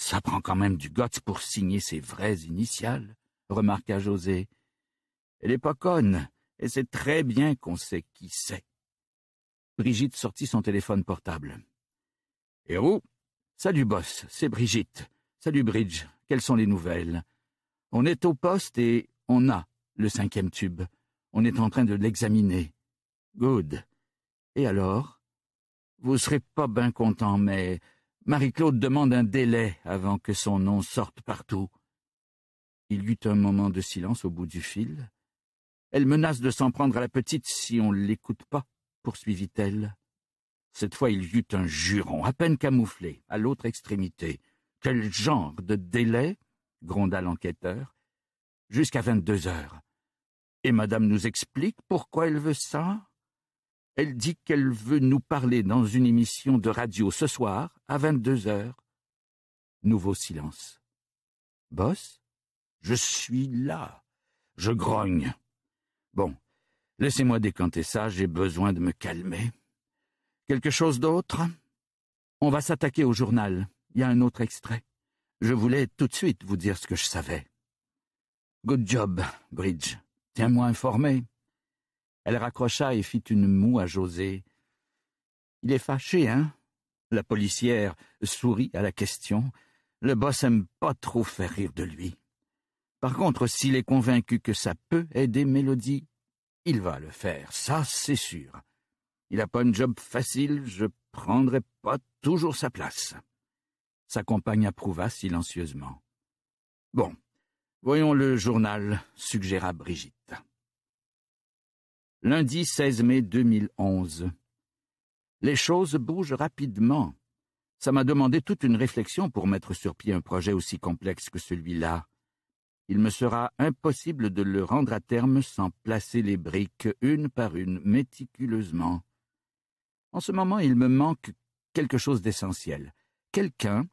ça prend quand même du goth pour signer ses vraies initiales, remarqua José. Elle est pas conne, et c'est très bien qu'on sait qui c'est. Brigitte sortit son téléphone portable. Héros, salut boss, c'est Brigitte. Salut Bridge, quelles sont les nouvelles On est au poste et on a le cinquième tube. On est en train de l'examiner. Good. Et alors Vous serez pas bien content, mais Marie-Claude demande un délai avant que son nom sorte partout. Il y eut un moment de silence au bout du fil. Elle menace de s'en prendre à la petite si on ne l'écoute pas, poursuivit-elle. Cette fois, il y eut un juron, à peine camouflé, à l'autre extrémité. Quel genre de délai gronda l'enquêteur. Jusqu'à vingt-deux heures. Et madame nous explique pourquoi elle veut ça elle dit qu'elle veut nous parler dans une émission de radio ce soir, à 22 heures. Nouveau silence. Boss Je suis là. Je grogne. Bon, laissez-moi décanter ça, j'ai besoin de me calmer. Quelque chose d'autre On va s'attaquer au journal. Il y a un autre extrait. Je voulais tout de suite vous dire ce que je savais. Good job, Bridge. Tiens-moi informé. Elle raccrocha et fit une moue à José. Il est fâché, hein La policière sourit à la question. Le boss aime pas trop faire rire de lui. Par contre, s'il est convaincu que ça peut aider Mélodie, il va le faire, ça c'est sûr. Il a pas une job facile, je prendrai pas toujours sa place. Sa compagne approuva silencieusement. Bon, voyons le journal, suggéra Brigitte. Lundi 16 mai 2011. Les choses bougent rapidement. Ça m'a demandé toute une réflexion pour mettre sur pied un projet aussi complexe que celui-là. Il me sera impossible de le rendre à terme sans placer les briques une par une méticuleusement. En ce moment, il me manque quelque chose d'essentiel, quelqu'un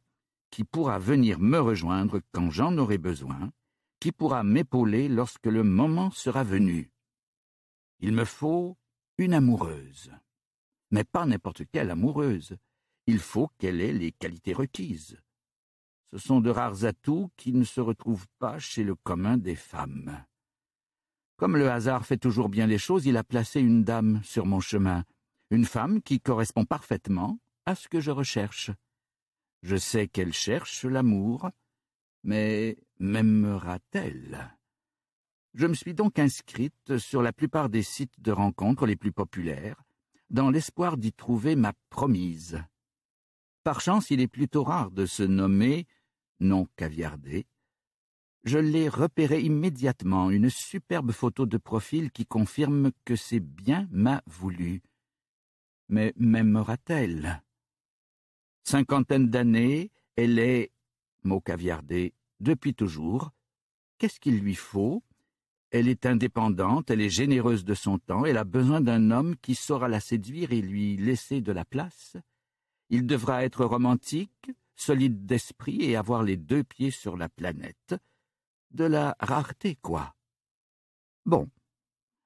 qui pourra venir me rejoindre quand j'en aurai besoin, qui pourra m'épauler lorsque le moment sera venu. Il me faut une amoureuse. Mais pas n'importe quelle amoureuse. Il faut qu'elle ait les qualités requises. Ce sont de rares atouts qui ne se retrouvent pas chez le commun des femmes. Comme le hasard fait toujours bien les choses, il a placé une dame sur mon chemin, une femme qui correspond parfaitement à ce que je recherche. Je sais qu'elle cherche l'amour, mais m'aimera-t-elle je me suis donc inscrite sur la plupart des sites de rencontres les plus populaires, dans l'espoir d'y trouver ma promise. Par chance, il est plutôt rare de se nommer, non caviardé. Je l'ai repéré immédiatement, une superbe photo de profil qui confirme que c'est bien ma voulu. Mais m'aimera-t-elle Cinquantaine d'années, elle est, mot caviardé, depuis toujours. Qu'est-ce qu'il lui faut elle est indépendante, elle est généreuse de son temps, elle a besoin d'un homme qui saura la séduire et lui laisser de la place. Il devra être romantique, solide d'esprit et avoir les deux pieds sur la planète. De la rareté, quoi. Bon.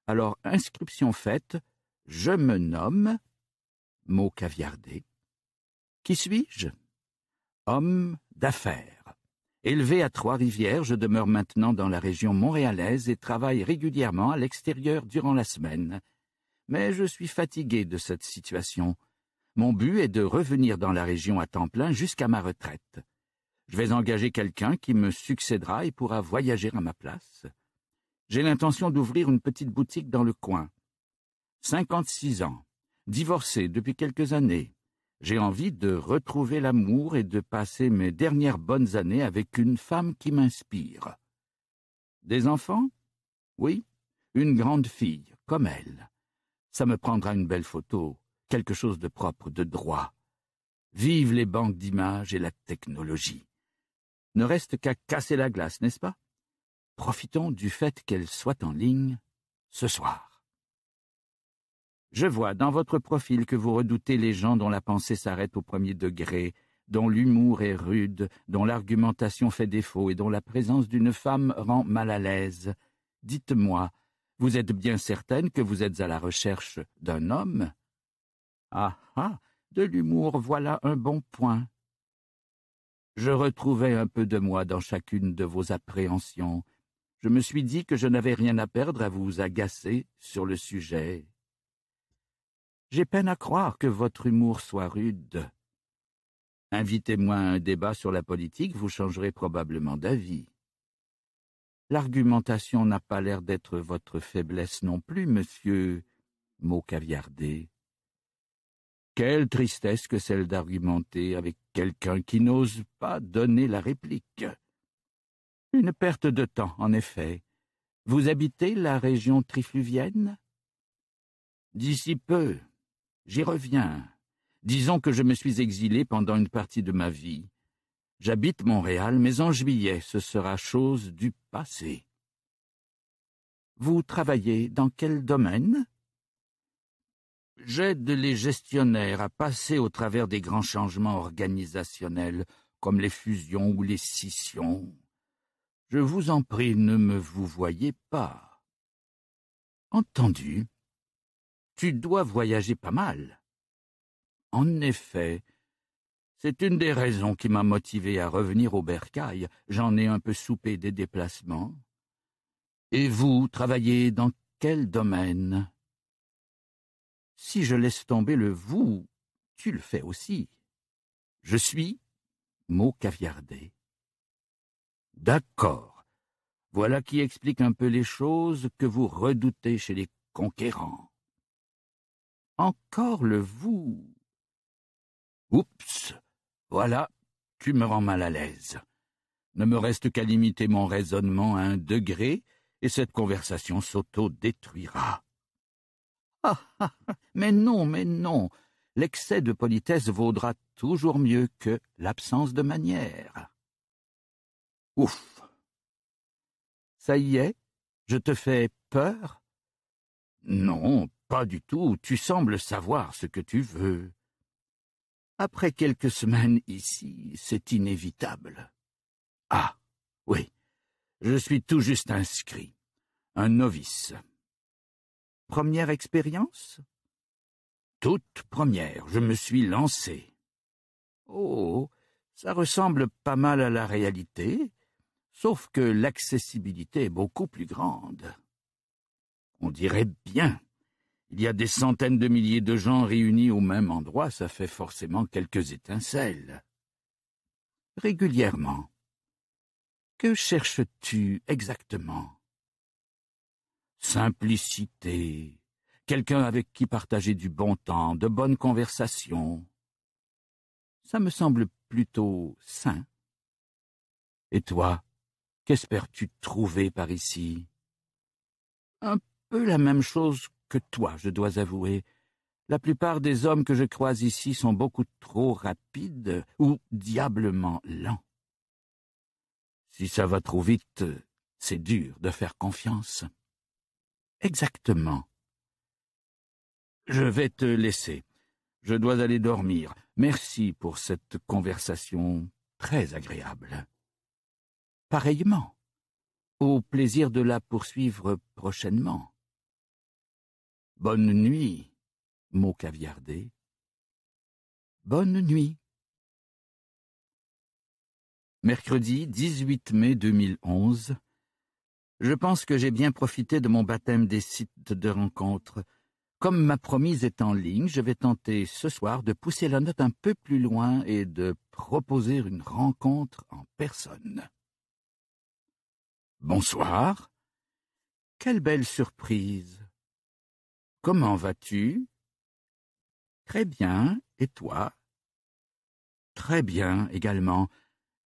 Alors, inscription faite, je me nomme, mot caviardé. Qui suis-je Homme d'affaires. Élevé à Trois-Rivières, je demeure maintenant dans la région montréalaise et travaille régulièrement à l'extérieur durant la semaine. Mais je suis fatigué de cette situation. Mon but est de revenir dans la région à temps plein jusqu'à ma retraite. Je vais engager quelqu'un qui me succédera et pourra voyager à ma place. J'ai l'intention d'ouvrir une petite boutique dans le coin. 56 ans, divorcé depuis quelques années, j'ai envie de retrouver l'amour et de passer mes dernières bonnes années avec une femme qui m'inspire. Des enfants Oui, une grande fille, comme elle. Ça me prendra une belle photo, quelque chose de propre, de droit. Vive les banques d'images et la technologie. Ne reste qu'à casser la glace, n'est-ce pas Profitons du fait qu'elle soit en ligne ce soir. Je vois dans votre profil que vous redoutez les gens dont la pensée s'arrête au premier degré, dont l'humour est rude, dont l'argumentation fait défaut et dont la présence d'une femme rend mal à l'aise. Dites-moi, vous êtes bien certaine que vous êtes à la recherche d'un homme Ah ah, de l'humour, voilà un bon point. Je retrouvais un peu de moi dans chacune de vos appréhensions. Je me suis dit que je n'avais rien à perdre à vous agacer sur le sujet. J'ai peine à croire que votre humour soit rude. Invitez-moi à un débat sur la politique, vous changerez probablement d'avis. L'argumentation n'a pas l'air d'être votre faiblesse non plus, monsieur. Mot Quelle tristesse que celle d'argumenter avec quelqu'un qui n'ose pas donner la réplique. Une perte de temps, en effet. Vous habitez la région trifluvienne D'ici peu, J'y reviens. Disons que je me suis exilé pendant une partie de ma vie. J'habite Montréal, mais en juillet, ce sera chose du passé. Vous travaillez dans quel domaine J'aide les gestionnaires à passer au travers des grands changements organisationnels, comme les fusions ou les scissions. Je vous en prie, ne me vous voyez pas. Entendu tu dois voyager pas mal. En effet, c'est une des raisons qui m'a motivé à revenir au bercail. J'en ai un peu soupé des déplacements. Et vous, travaillez dans quel domaine Si je laisse tomber le vous, tu le fais aussi. Je suis mot caviardé. D'accord. Voilà qui explique un peu les choses que vous redoutez chez les conquérants. Encore le vous. Oups. Voilà, tu me rends mal à l'aise. Ne me reste qu'à limiter mon raisonnement à un degré, et cette conversation s'auto-détruira. Ah, ah, ah mais non, mais non. L'excès de politesse vaudra toujours mieux que l'absence de manière. Ouf. Ça y est, je te fais peur Non, pas du tout, tu sembles savoir ce que tu veux. Après quelques semaines ici, c'est inévitable. Ah, oui, je suis tout juste inscrit, un novice. Première expérience Toute première, je me suis lancé. Oh, ça ressemble pas mal à la réalité, sauf que l'accessibilité est beaucoup plus grande. On dirait bien il y a des centaines de milliers de gens réunis au même endroit, ça fait forcément quelques étincelles. Régulièrement. Que cherches-tu exactement Simplicité, quelqu'un avec qui partager du bon temps, de bonnes conversations. Ça me semble plutôt sain. Et toi, qu'espères-tu trouver par ici Un peu la même chose que toi, je dois avouer. La plupart des hommes que je croise ici sont beaucoup trop rapides ou diablement lents. Si ça va trop vite, c'est dur de faire confiance. Exactement. Je vais te laisser. Je dois aller dormir. Merci pour cette conversation très agréable. Pareillement. Au plaisir de la poursuivre prochainement. Bonne nuit, mot caviardé. Bonne nuit. Mercredi 18 mai 2011. Je pense que j'ai bien profité de mon baptême des sites de rencontre. Comme ma promise est en ligne, je vais tenter ce soir de pousser la note un peu plus loin et de proposer une rencontre en personne. Bonsoir. Quelle belle surprise. Comment vas-tu Très bien, et toi Très bien également.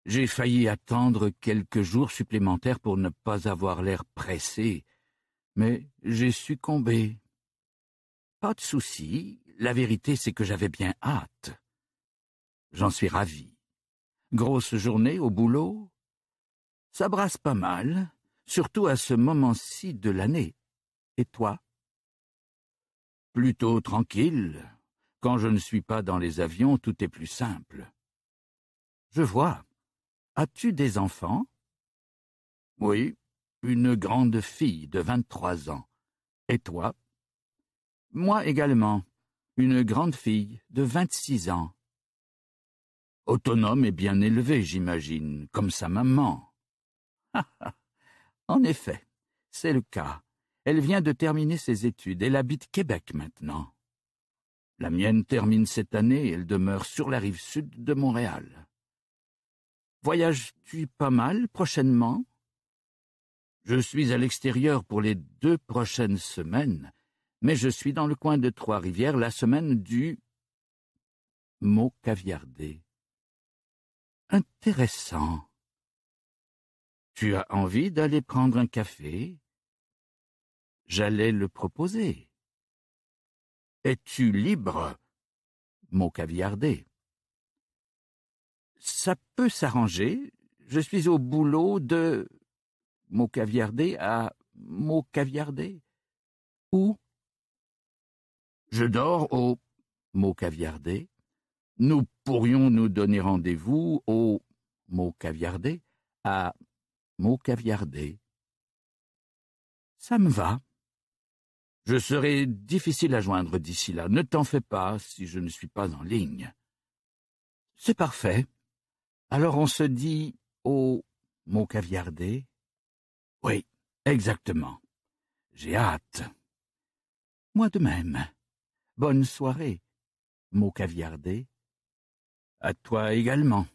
J'ai failli attendre quelques jours supplémentaires pour ne pas avoir l'air pressé, mais j'ai succombé. Pas de souci, la vérité c'est que j'avais bien hâte. J'en suis ravi. Grosse journée au boulot Ça brasse pas mal, surtout à ce moment-ci de l'année. Et toi Plutôt tranquille. Quand je ne suis pas dans les avions, tout est plus simple. Je vois. As-tu des enfants Oui, une grande fille de vingt-trois ans. Et toi Moi également, une grande fille de vingt-six ans. Autonome et bien élevée, j'imagine, comme sa maman. (laughs) en effet, c'est le cas. Elle vient de terminer ses études. Elle habite Québec maintenant. La mienne termine cette année et elle demeure sur la rive sud de Montréal. Voyages-tu pas mal prochainement Je suis à l'extérieur pour les deux prochaines semaines, mais je suis dans le coin de Trois-Rivières la semaine du... Mot caviardé. Intéressant. Tu as envie d'aller prendre un café J'allais le proposer. Es-tu libre Mon caviardé. Ça peut s'arranger. Je suis au boulot de. Mon caviardé à. Mon caviardé. Où Je dors au. Mot caviardé. Nous pourrions nous donner rendez-vous au. Mot caviardé à. Mot caviardé. Ça me va. Je serai difficile à joindre d'ici là. Ne t'en fais pas si je ne suis pas en ligne. C'est parfait. Alors on se dit au mot caviardé Oui, exactement. J'ai hâte. Moi de même. Bonne soirée. Mot caviardé. À toi également.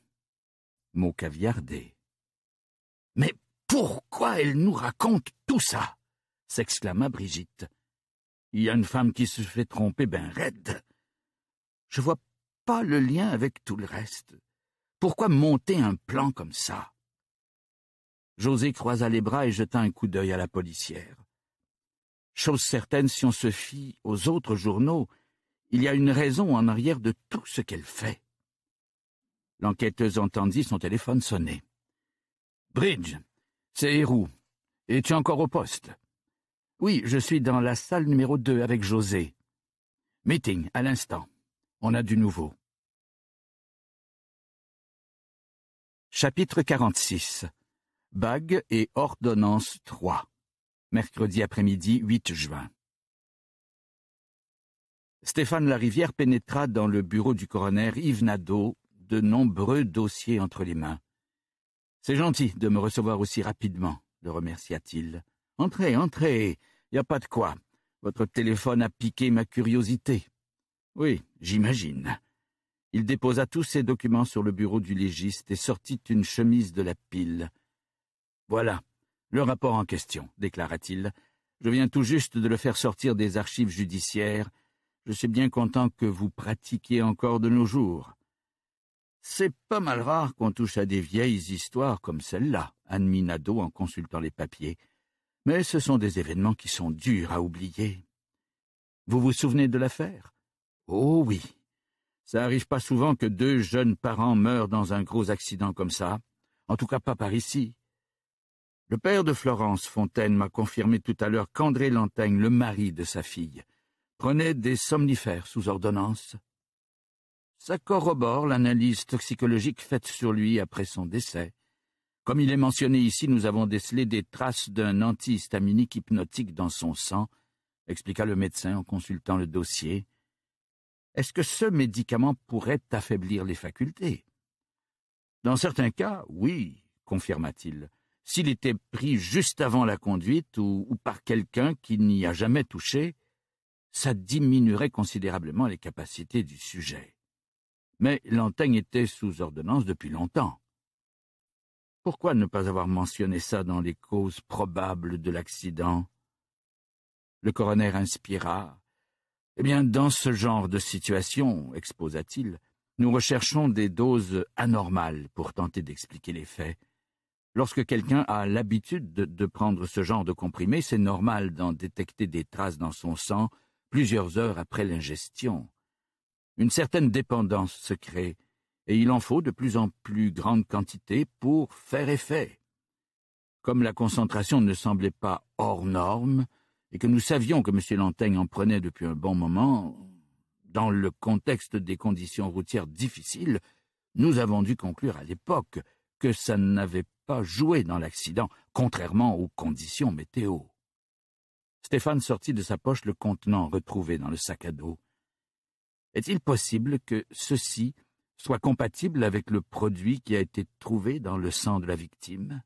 Mot caviardé. Mais pourquoi elle nous raconte tout ça s'exclama Brigitte. Il y a une femme qui se fait tromper ben raide. Je vois pas le lien avec tout le reste. Pourquoi monter un plan comme ça? José croisa les bras et jeta un coup d'œil à la policière. Chose certaine, si on se fie aux autres journaux, il y a une raison en arrière de tout ce qu'elle fait. L'enquêteuse entendit son téléphone sonner. Bridge, c'est Héroux. Es-tu encore au poste? Oui, je suis dans la salle numéro 2 avec José. Meeting, à l'instant. On a du nouveau. Chapitre 46 Bagues et ordonnance 3 Mercredi après-midi 8 juin Stéphane Larivière pénétra dans le bureau du coroner Yves Nadeau, de nombreux dossiers entre les mains. C'est gentil de me recevoir aussi rapidement, le remercia-t-il. Entrez, entrez, y a pas de quoi. Votre téléphone a piqué ma curiosité. Oui, j'imagine. Il déposa tous ses documents sur le bureau du légiste et sortit une chemise de la pile. Voilà, le rapport en question, déclara-t-il. Je viens tout juste de le faire sortir des archives judiciaires. Je suis bien content que vous pratiquiez encore de nos jours. C'est pas mal rare qu'on touche à des vieilles histoires comme celle-là, admit Nadeau en consultant les papiers. Mais ce sont des événements qui sont durs à oublier. Vous vous souvenez de l'affaire Oh oui. Ça n'arrive pas souvent que deux jeunes parents meurent dans un gros accident comme ça, en tout cas pas par ici. Le père de Florence Fontaine m'a confirmé tout à l'heure qu'André Lantaigne, le mari de sa fille, prenait des somnifères sous ordonnance. Ça corrobore l'analyse toxicologique faite sur lui après son décès. Comme il est mentionné ici, nous avons décelé des traces d'un antihistaminique hypnotique dans son sang, expliqua le médecin en consultant le dossier. Est-ce que ce médicament pourrait affaiblir les facultés Dans certains cas, oui, confirma-t-il, s'il était pris juste avant la conduite ou, par quelqu'un qui n'y a jamais touché, ça diminuerait considérablement les capacités du sujet. Mais l'antenne était sous ordonnance depuis longtemps. Pourquoi ne pas avoir mentionné ça dans les causes probables de l'accident Le coroner inspira. Eh bien, dans ce genre de situation, exposa-t-il, nous recherchons des doses anormales pour tenter d'expliquer les faits. Lorsque quelqu'un a l'habitude de, prendre ce genre de comprimé, c'est normal d'en détecter des traces dans son sang plusieurs heures après l'ingestion. Une certaine dépendance se crée, et il en faut de plus en plus grande quantité pour faire effet. Comme la concentration ne semblait pas hors norme, et que nous savions que M. Lantaigne en prenait depuis un bon moment, dans le contexte des conditions routières difficiles, nous avons dû conclure à l'époque que ça n'avait pas joué dans l'accident, contrairement aux conditions météo. Stéphane sortit de sa poche le contenant retrouvé dans le sac à dos. Est-il possible que ceci soit compatible avec le produit qui a été trouvé dans le sang de la victime.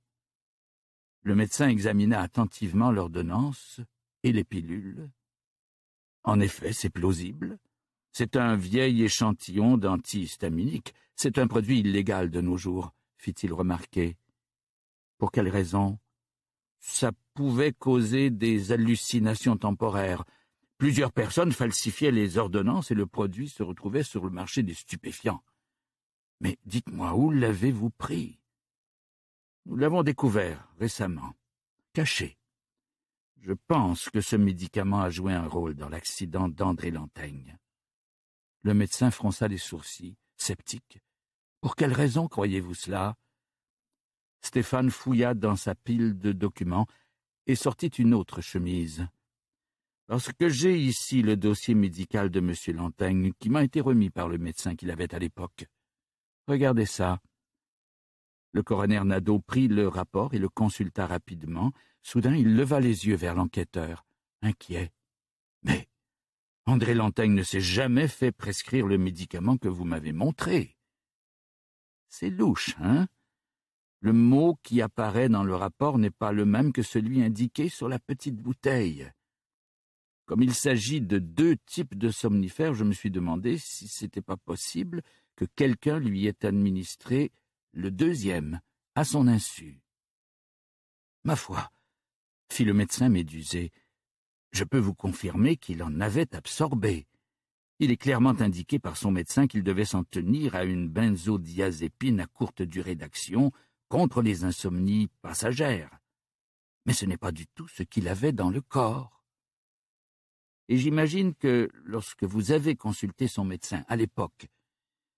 Le médecin examina attentivement l'ordonnance et les pilules. En effet, c'est plausible. C'est un vieil échantillon d'antihistaminique. C'est un produit illégal de nos jours, fit-il remarquer. Pour quelle raison Ça pouvait causer des hallucinations temporaires. Plusieurs personnes falsifiaient les ordonnances et le produit se retrouvait sur le marché des stupéfiants. Mais dites-moi, où l'avez-vous pris Nous l'avons découvert récemment, caché. Je pense que ce médicament a joué un rôle dans l'accident d'André Lantaigne. Le médecin fronça les sourcils, sceptique. Pour quelle raison croyez-vous cela Stéphane fouilla dans sa pile de documents et sortit une autre chemise. Parce que j'ai ici le dossier médical de M. Lantaigne qui m'a été remis par le médecin qu'il avait à l'époque. Regardez ça. Le coroner Nadeau prit le rapport et le consulta rapidement. Soudain, il leva les yeux vers l'enquêteur, inquiet. Mais André Lantaigne ne s'est jamais fait prescrire le médicament que vous m'avez montré. C'est louche, hein Le mot qui apparaît dans le rapport n'est pas le même que celui indiqué sur la petite bouteille. Comme il s'agit de deux types de somnifères, je me suis demandé si c'était pas possible que quelqu'un lui ait administré le deuxième, à son insu. Ma foi, fit le médecin médusé, je peux vous confirmer qu'il en avait absorbé. Il est clairement indiqué par son médecin qu'il devait s'en tenir à une benzodiazépine à courte durée d'action contre les insomnies passagères. Mais ce n'est pas du tout ce qu'il avait dans le corps. Et j'imagine que, lorsque vous avez consulté son médecin à l'époque,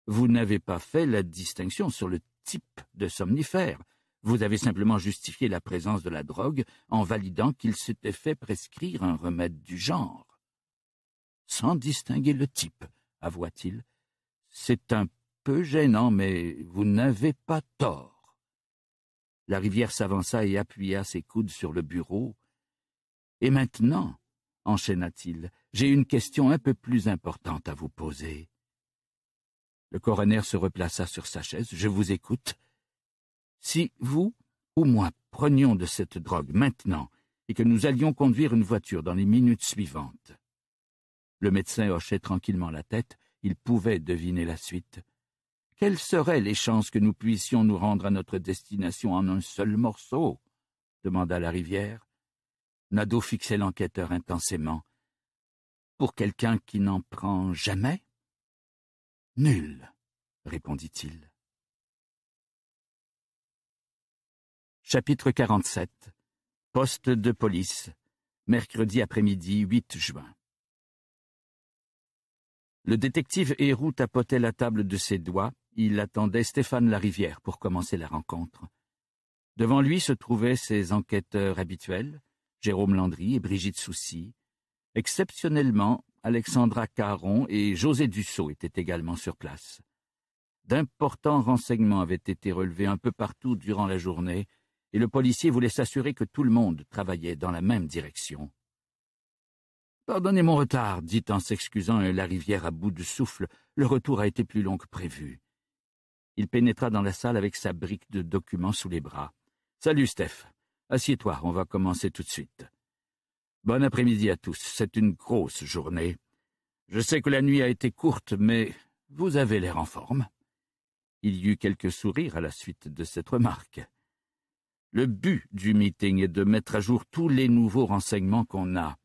vous n'avez pas fait la distinction sur le type de somnifère. Vous avez simplement justifié la présence de la drogue en validant qu'il s'était fait prescrire un remède du genre. Sans distinguer le type, avoua-t-il. C'est un peu gênant, mais vous n'avez pas tort. La rivière s'avança et appuya ses coudes sur le bureau. Et maintenant, enchaîna-t-il, j'ai une question un peu plus importante à vous poser. Le coroner se replaça sur sa chaise. Je vous écoute. Si vous ou moi prenions de cette drogue maintenant et que nous allions conduire une voiture dans les minutes suivantes. Le médecin hochait tranquillement la tête, il pouvait deviner la suite. Quelles seraient les chances que nous puissions nous rendre à notre destination en un seul morceau demanda la rivière. Nadeau fixait l'enquêteur intensément. Pour quelqu'un qui n'en prend jamais Nul, répondit-il. Chapitre 47 Poste de police, mercredi après-midi 8 juin. Le détective Héroux tapotait la table de ses doigts. Il attendait Stéphane Larivière pour commencer la rencontre. Devant lui se trouvaient ses enquêteurs habituels, Jérôme Landry et Brigitte Soucy. Exceptionnellement, Alexandra Caron et José Dussault étaient également sur place. D'importants renseignements avaient été relevés un peu partout durant la journée, et le policier voulait s'assurer que tout le monde travaillait dans la même direction. Pardonnez mon retard, dit en s'excusant euh, la rivière à bout de souffle, le retour a été plus long que prévu. Il pénétra dans la salle avec sa brique de documents sous les bras. Salut, Steph. Assieds-toi, on va commencer tout de suite. Bon après-midi à tous. C'est une grosse journée. Je sais que la nuit a été courte, mais vous avez l'air en forme. Il y eut quelques sourires à la suite de cette remarque. Le but du meeting est de mettre à jour tous les nouveaux renseignements qu'on a.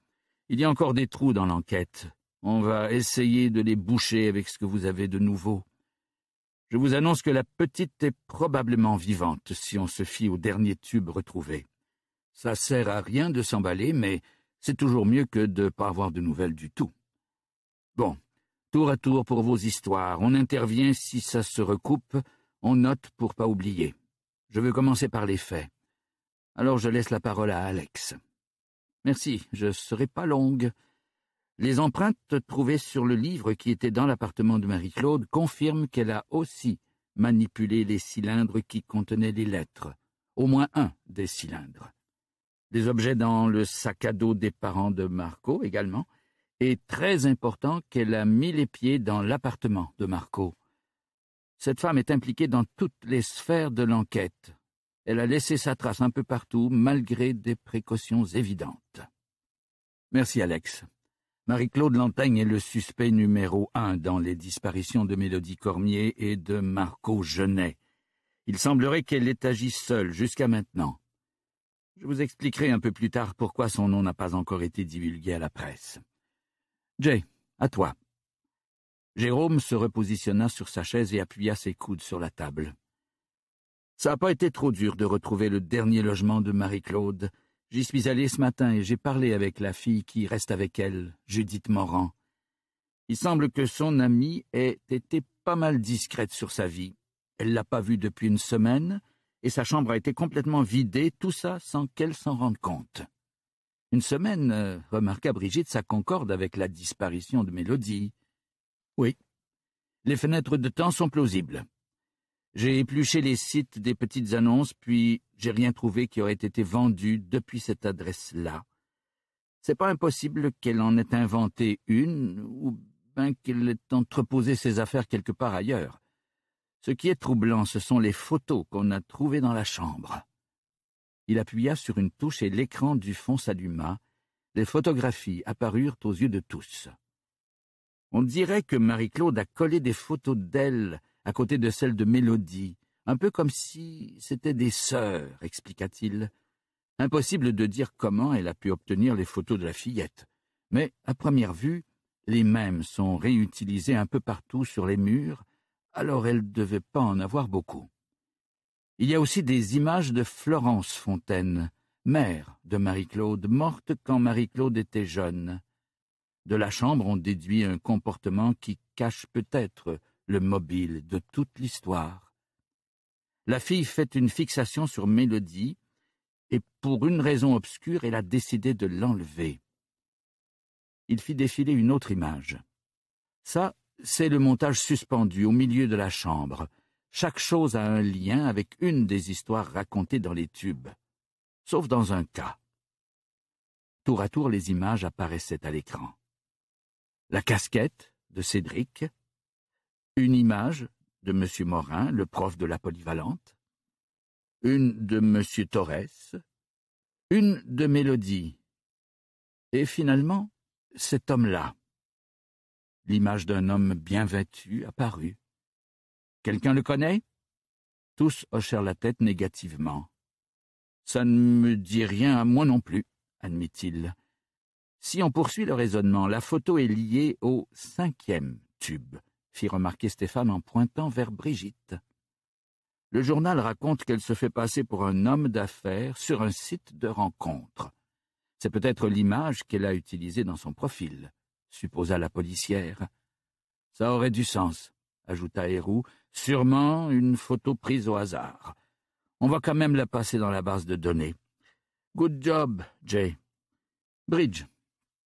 Il y a encore des trous dans l'enquête. On va essayer de les boucher avec ce que vous avez de nouveau. Je vous annonce que la petite est probablement vivante si on se fie au dernier tube retrouvé. Ça sert à rien de s'emballer, mais c'est toujours mieux que de ne pas avoir de nouvelles du tout. Bon, tour à tour pour vos histoires. On intervient si ça se recoupe, on note pour pas oublier. Je veux commencer par les faits. Alors je laisse la parole à Alex. Merci, je serai pas longue. Les empreintes trouvées sur le livre qui était dans l'appartement de Marie-Claude confirment qu'elle a aussi manipulé les cylindres qui contenaient les lettres, au moins un des cylindres des objets dans le sac à dos des parents de Marco également, et très important qu'elle a mis les pieds dans l'appartement de Marco. Cette femme est impliquée dans toutes les sphères de l'enquête. Elle a laissé sa trace un peu partout, malgré des précautions évidentes. Merci, Alex. Marie-Claude Lantaigne est le suspect numéro un dans les disparitions de Mélodie Cormier et de Marco Genet. Il semblerait qu'elle ait agi seule jusqu'à maintenant. Je vous expliquerai un peu plus tard pourquoi son nom n'a pas encore été divulgué à la presse. Jay, à toi. Jérôme se repositionna sur sa chaise et appuya ses coudes sur la table. Ça n'a pas été trop dur de retrouver le dernier logement de Marie-Claude. J'y suis allé ce matin et j'ai parlé avec la fille qui reste avec elle, Judith Morand. Il semble que son amie ait été pas mal discrète sur sa vie. Elle l'a pas vue depuis une semaine, et sa chambre a été complètement vidée, tout ça sans qu'elle s'en rende compte. Une semaine, euh, remarqua Brigitte, ça concorde avec la disparition de Mélodie. Oui. Les fenêtres de temps sont plausibles. J'ai épluché les sites des petites annonces, puis j'ai rien trouvé qui aurait été vendu depuis cette adresse-là. C'est pas impossible qu'elle en ait inventé une, ou bien qu'elle ait entreposé ses affaires quelque part ailleurs. Ce qui est troublant, ce sont les photos qu'on a trouvées dans la chambre. Il appuya sur une touche et l'écran du fond s'alluma. Les photographies apparurent aux yeux de tous. On dirait que Marie-Claude a collé des photos d'elle à côté de celles de Mélodie, un peu comme si c'était des sœurs, expliqua-t-il. Impossible de dire comment elle a pu obtenir les photos de la fillette, mais à première vue, les mêmes sont réutilisées un peu partout sur les murs, alors elle ne devait pas en avoir beaucoup. Il y a aussi des images de Florence Fontaine, mère de Marie-Claude, morte quand Marie-Claude était jeune. De la chambre, on déduit un comportement qui cache peut-être le mobile de toute l'histoire. La fille fait une fixation sur Mélodie, et pour une raison obscure, elle a décidé de l'enlever. Il fit défiler une autre image. Ça, c'est le montage suspendu au milieu de la chambre. Chaque chose a un lien avec une des histoires racontées dans les tubes. Sauf dans un cas. Tour à tour, les images apparaissaient à l'écran. La casquette de Cédric, une image de M. Morin, le prof de la polyvalente, une de M. Torres, une de Mélodie, et finalement cet homme-là. L'image d'un homme bien vêtu apparut. Quelqu'un le connaît Tous hochèrent la tête négativement. Ça ne me dit rien à moi non plus, admit-il. Si on poursuit le raisonnement, la photo est liée au cinquième tube, fit remarquer Stéphane en pointant vers Brigitte. Le journal raconte qu'elle se fait passer pour un homme d'affaires sur un site de rencontre. C'est peut-être l'image qu'elle a utilisée dans son profil supposa la policière. Ça aurait du sens, ajouta Héroux, sûrement une photo prise au hasard. On va quand même la passer dans la base de données. Good job, Jay. Bridge,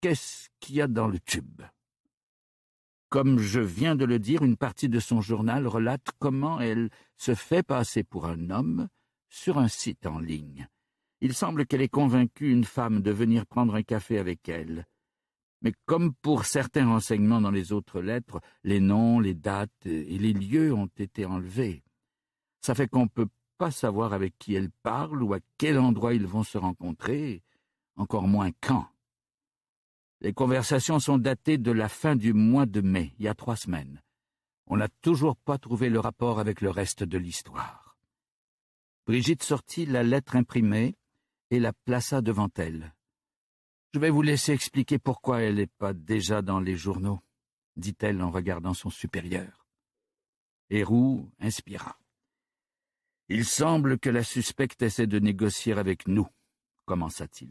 qu'est-ce qu'il y a dans le tube Comme je viens de le dire, une partie de son journal relate comment elle se fait passer pour un homme sur un site en ligne. Il semble qu'elle ait convaincu une femme de venir prendre un café avec elle mais comme pour certains renseignements dans les autres lettres, les noms, les dates et les lieux ont été enlevés. Ça fait qu'on ne peut pas savoir avec qui elles parlent ou à quel endroit ils vont se rencontrer, encore moins quand. Les conversations sont datées de la fin du mois de mai, il y a trois semaines. On n'a toujours pas trouvé le rapport avec le reste de l'histoire. Brigitte sortit la lettre imprimée et la plaça devant elle. Je vais vous laisser expliquer pourquoi elle n'est pas déjà dans les journaux, dit-elle en regardant son supérieur. Héroux inspira. Il semble que la suspecte essaie de négocier avec nous, commença-t-il.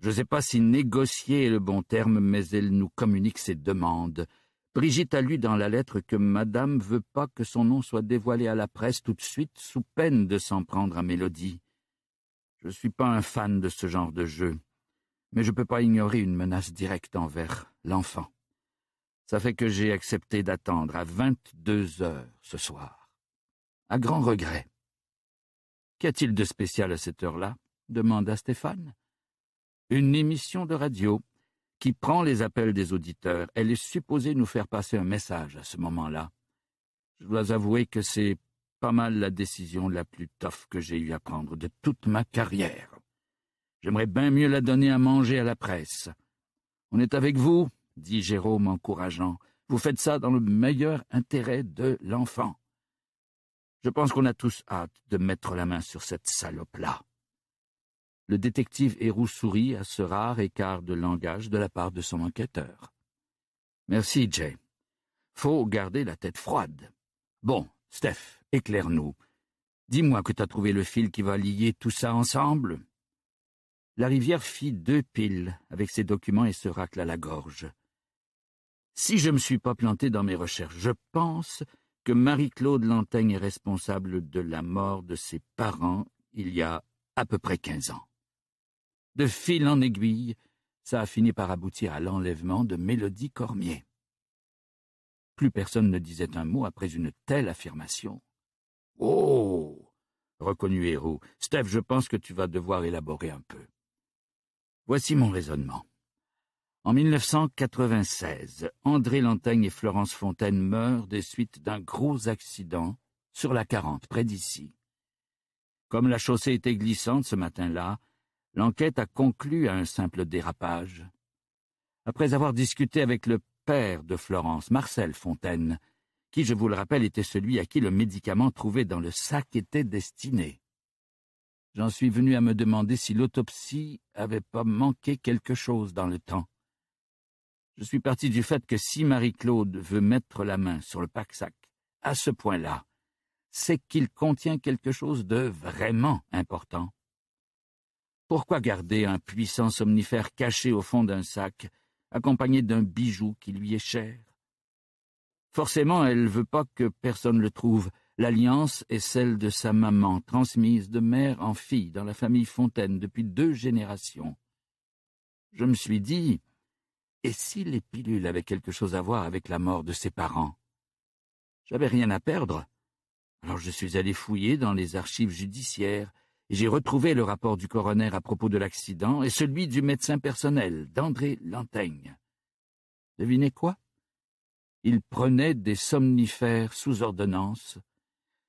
Je ne sais pas si négocier est le bon terme, mais elle nous communique ses demandes. Brigitte a lu dans la lettre que Madame veut pas que son nom soit dévoilé à la presse tout de suite, sous peine de s'en prendre à Mélodie. Je ne suis pas un fan de ce genre de jeu mais je ne peux pas ignorer une menace directe envers l'enfant. Ça fait que j'ai accepté d'attendre à vingt-deux heures ce soir. À grand regret. Qu'y a-t-il de spécial à cette heure-là demanda Stéphane. Une émission de radio qui prend les appels des auditeurs. Elle est supposée nous faire passer un message à ce moment-là. Je dois avouer que c'est pas mal la décision la plus toffe que j'ai eu à prendre de toute ma carrière. J'aimerais bien mieux la donner à manger à la presse. On est avec vous, dit Jérôme encourageant. Vous faites ça dans le meilleur intérêt de l'enfant. Je pense qu'on a tous hâte de mettre la main sur cette salope-là. Le détective Héroux sourit à ce rare écart de langage de la part de son enquêteur. Merci, Jay. Faut garder la tête froide. Bon, Steph, éclaire-nous. Dis-moi que t'as trouvé le fil qui va lier tout ça ensemble la rivière fit deux piles avec ses documents et se racle à la gorge. Si je ne me suis pas planté dans mes recherches, je pense que Marie-Claude Lantaigne est responsable de la mort de ses parents il y a à peu près quinze ans. De fil en aiguille, ça a fini par aboutir à l'enlèvement de Mélodie Cormier. Plus personne ne disait un mot après une telle affirmation. Oh reconnut Héroux. Steph, je pense que tu vas devoir élaborer un peu. Voici mon raisonnement. En 1996, André Lantagne et Florence Fontaine meurent des suites d'un gros accident sur la 40, près d'ici. Comme la chaussée était glissante ce matin-là, l'enquête a conclu à un simple dérapage. Après avoir discuté avec le père de Florence, Marcel Fontaine, qui, je vous le rappelle, était celui à qui le médicament trouvé dans le sac était destiné j'en suis venu à me demander si l'autopsie avait pas manqué quelque chose dans le temps. Je suis parti du fait que si Marie-Claude veut mettre la main sur le pack-sac, à ce point-là, c'est qu'il contient quelque chose de vraiment important. Pourquoi garder un puissant somnifère caché au fond d'un sac, accompagné d'un bijou qui lui est cher Forcément, elle veut pas que personne le trouve, L'alliance est celle de sa maman, transmise de mère en fille dans la famille Fontaine depuis deux générations. Je me suis dit, et si les pilules avaient quelque chose à voir avec la mort de ses parents J'avais rien à perdre. Alors je suis allé fouiller dans les archives judiciaires, et j'ai retrouvé le rapport du coroner à propos de l'accident et celui du médecin personnel, d'André Lantaigne. Devinez quoi Il prenait des somnifères sous ordonnance,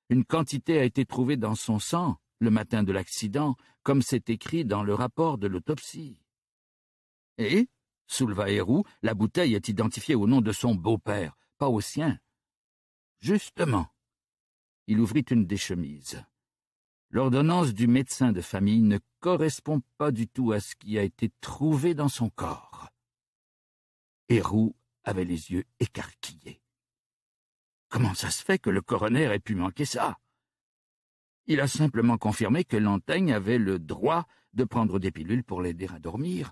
une quantité a été trouvée dans son sang le matin de l'accident, comme c'est écrit dans le rapport de l'autopsie. Et, souleva Héroux, la bouteille est identifiée au nom de son beau-père, pas au sien. Justement. Il ouvrit une des chemises. L'ordonnance du médecin de famille ne correspond pas du tout à ce qui a été trouvé dans son corps. Hérou avait les yeux écarquillés. Comment ça se fait que le coroner ait pu manquer ça Il a simplement confirmé que Lantaigne avait le droit de prendre des pilules pour l'aider à dormir.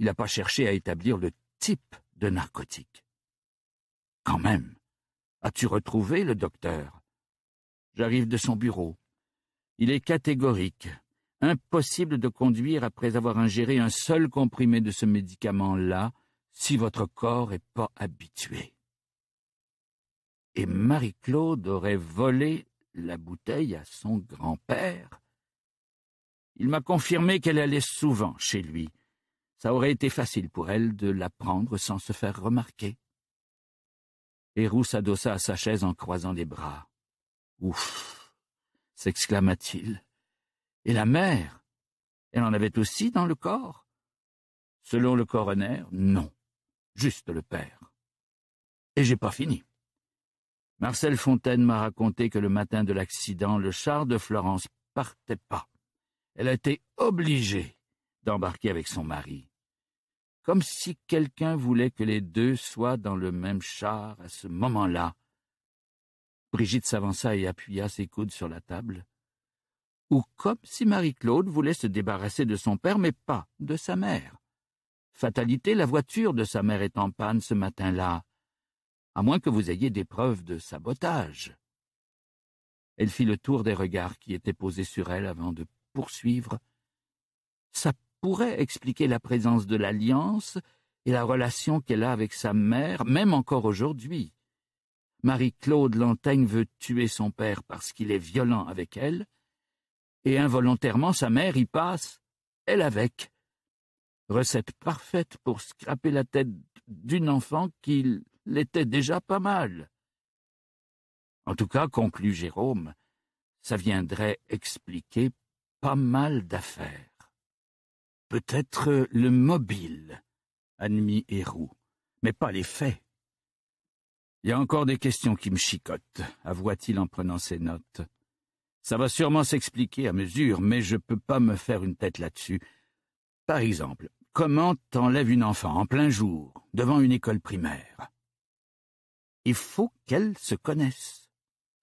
Il n'a pas cherché à établir le type de narcotique. Quand même. As-tu retrouvé le docteur J'arrive de son bureau. Il est catégorique. Impossible de conduire après avoir ingéré un seul comprimé de ce médicament-là si votre corps n'est pas habitué et Marie-Claude aurait volé la bouteille à son grand-père. Il m'a confirmé qu'elle allait souvent chez lui. Ça aurait été facile pour elle de la prendre sans se faire remarquer. Héroux s'adossa à sa chaise en croisant les bras. Ouf s'exclama-t-il. Et la mère Elle en avait aussi dans le corps Selon le coroner, non. Juste le père. Et j'ai pas fini. Marcel Fontaine m'a raconté que le matin de l'accident, le char de Florence partait pas. Elle a été obligée d'embarquer avec son mari. Comme si quelqu'un voulait que les deux soient dans le même char à ce moment-là. Brigitte s'avança et appuya ses coudes sur la table. Ou comme si Marie-Claude voulait se débarrasser de son père, mais pas de sa mère. Fatalité, la voiture de sa mère est en panne ce matin-là à moins que vous ayez des preuves de sabotage. Elle fit le tour des regards qui étaient posés sur elle avant de poursuivre. Ça pourrait expliquer la présence de l'alliance et la relation qu'elle a avec sa mère, même encore aujourd'hui. Marie-Claude Lantaigne veut tuer son père parce qu'il est violent avec elle, et involontairement sa mère y passe, elle avec. Recette parfaite pour scraper la tête d'une enfant qu'il l'était déjà pas mal. En tout cas, conclut Jérôme, ça viendrait expliquer pas mal d'affaires. Peut-être euh, le mobile, admit Héroux, mais pas les faits. Il y a encore des questions qui me chicotent, avoua-t-il en prenant ses notes. Ça va sûrement s'expliquer à mesure, mais je ne peux pas me faire une tête là-dessus. Par exemple, comment t'enlèves une enfant en plein jour, devant une école primaire il faut qu'elles se connaissent.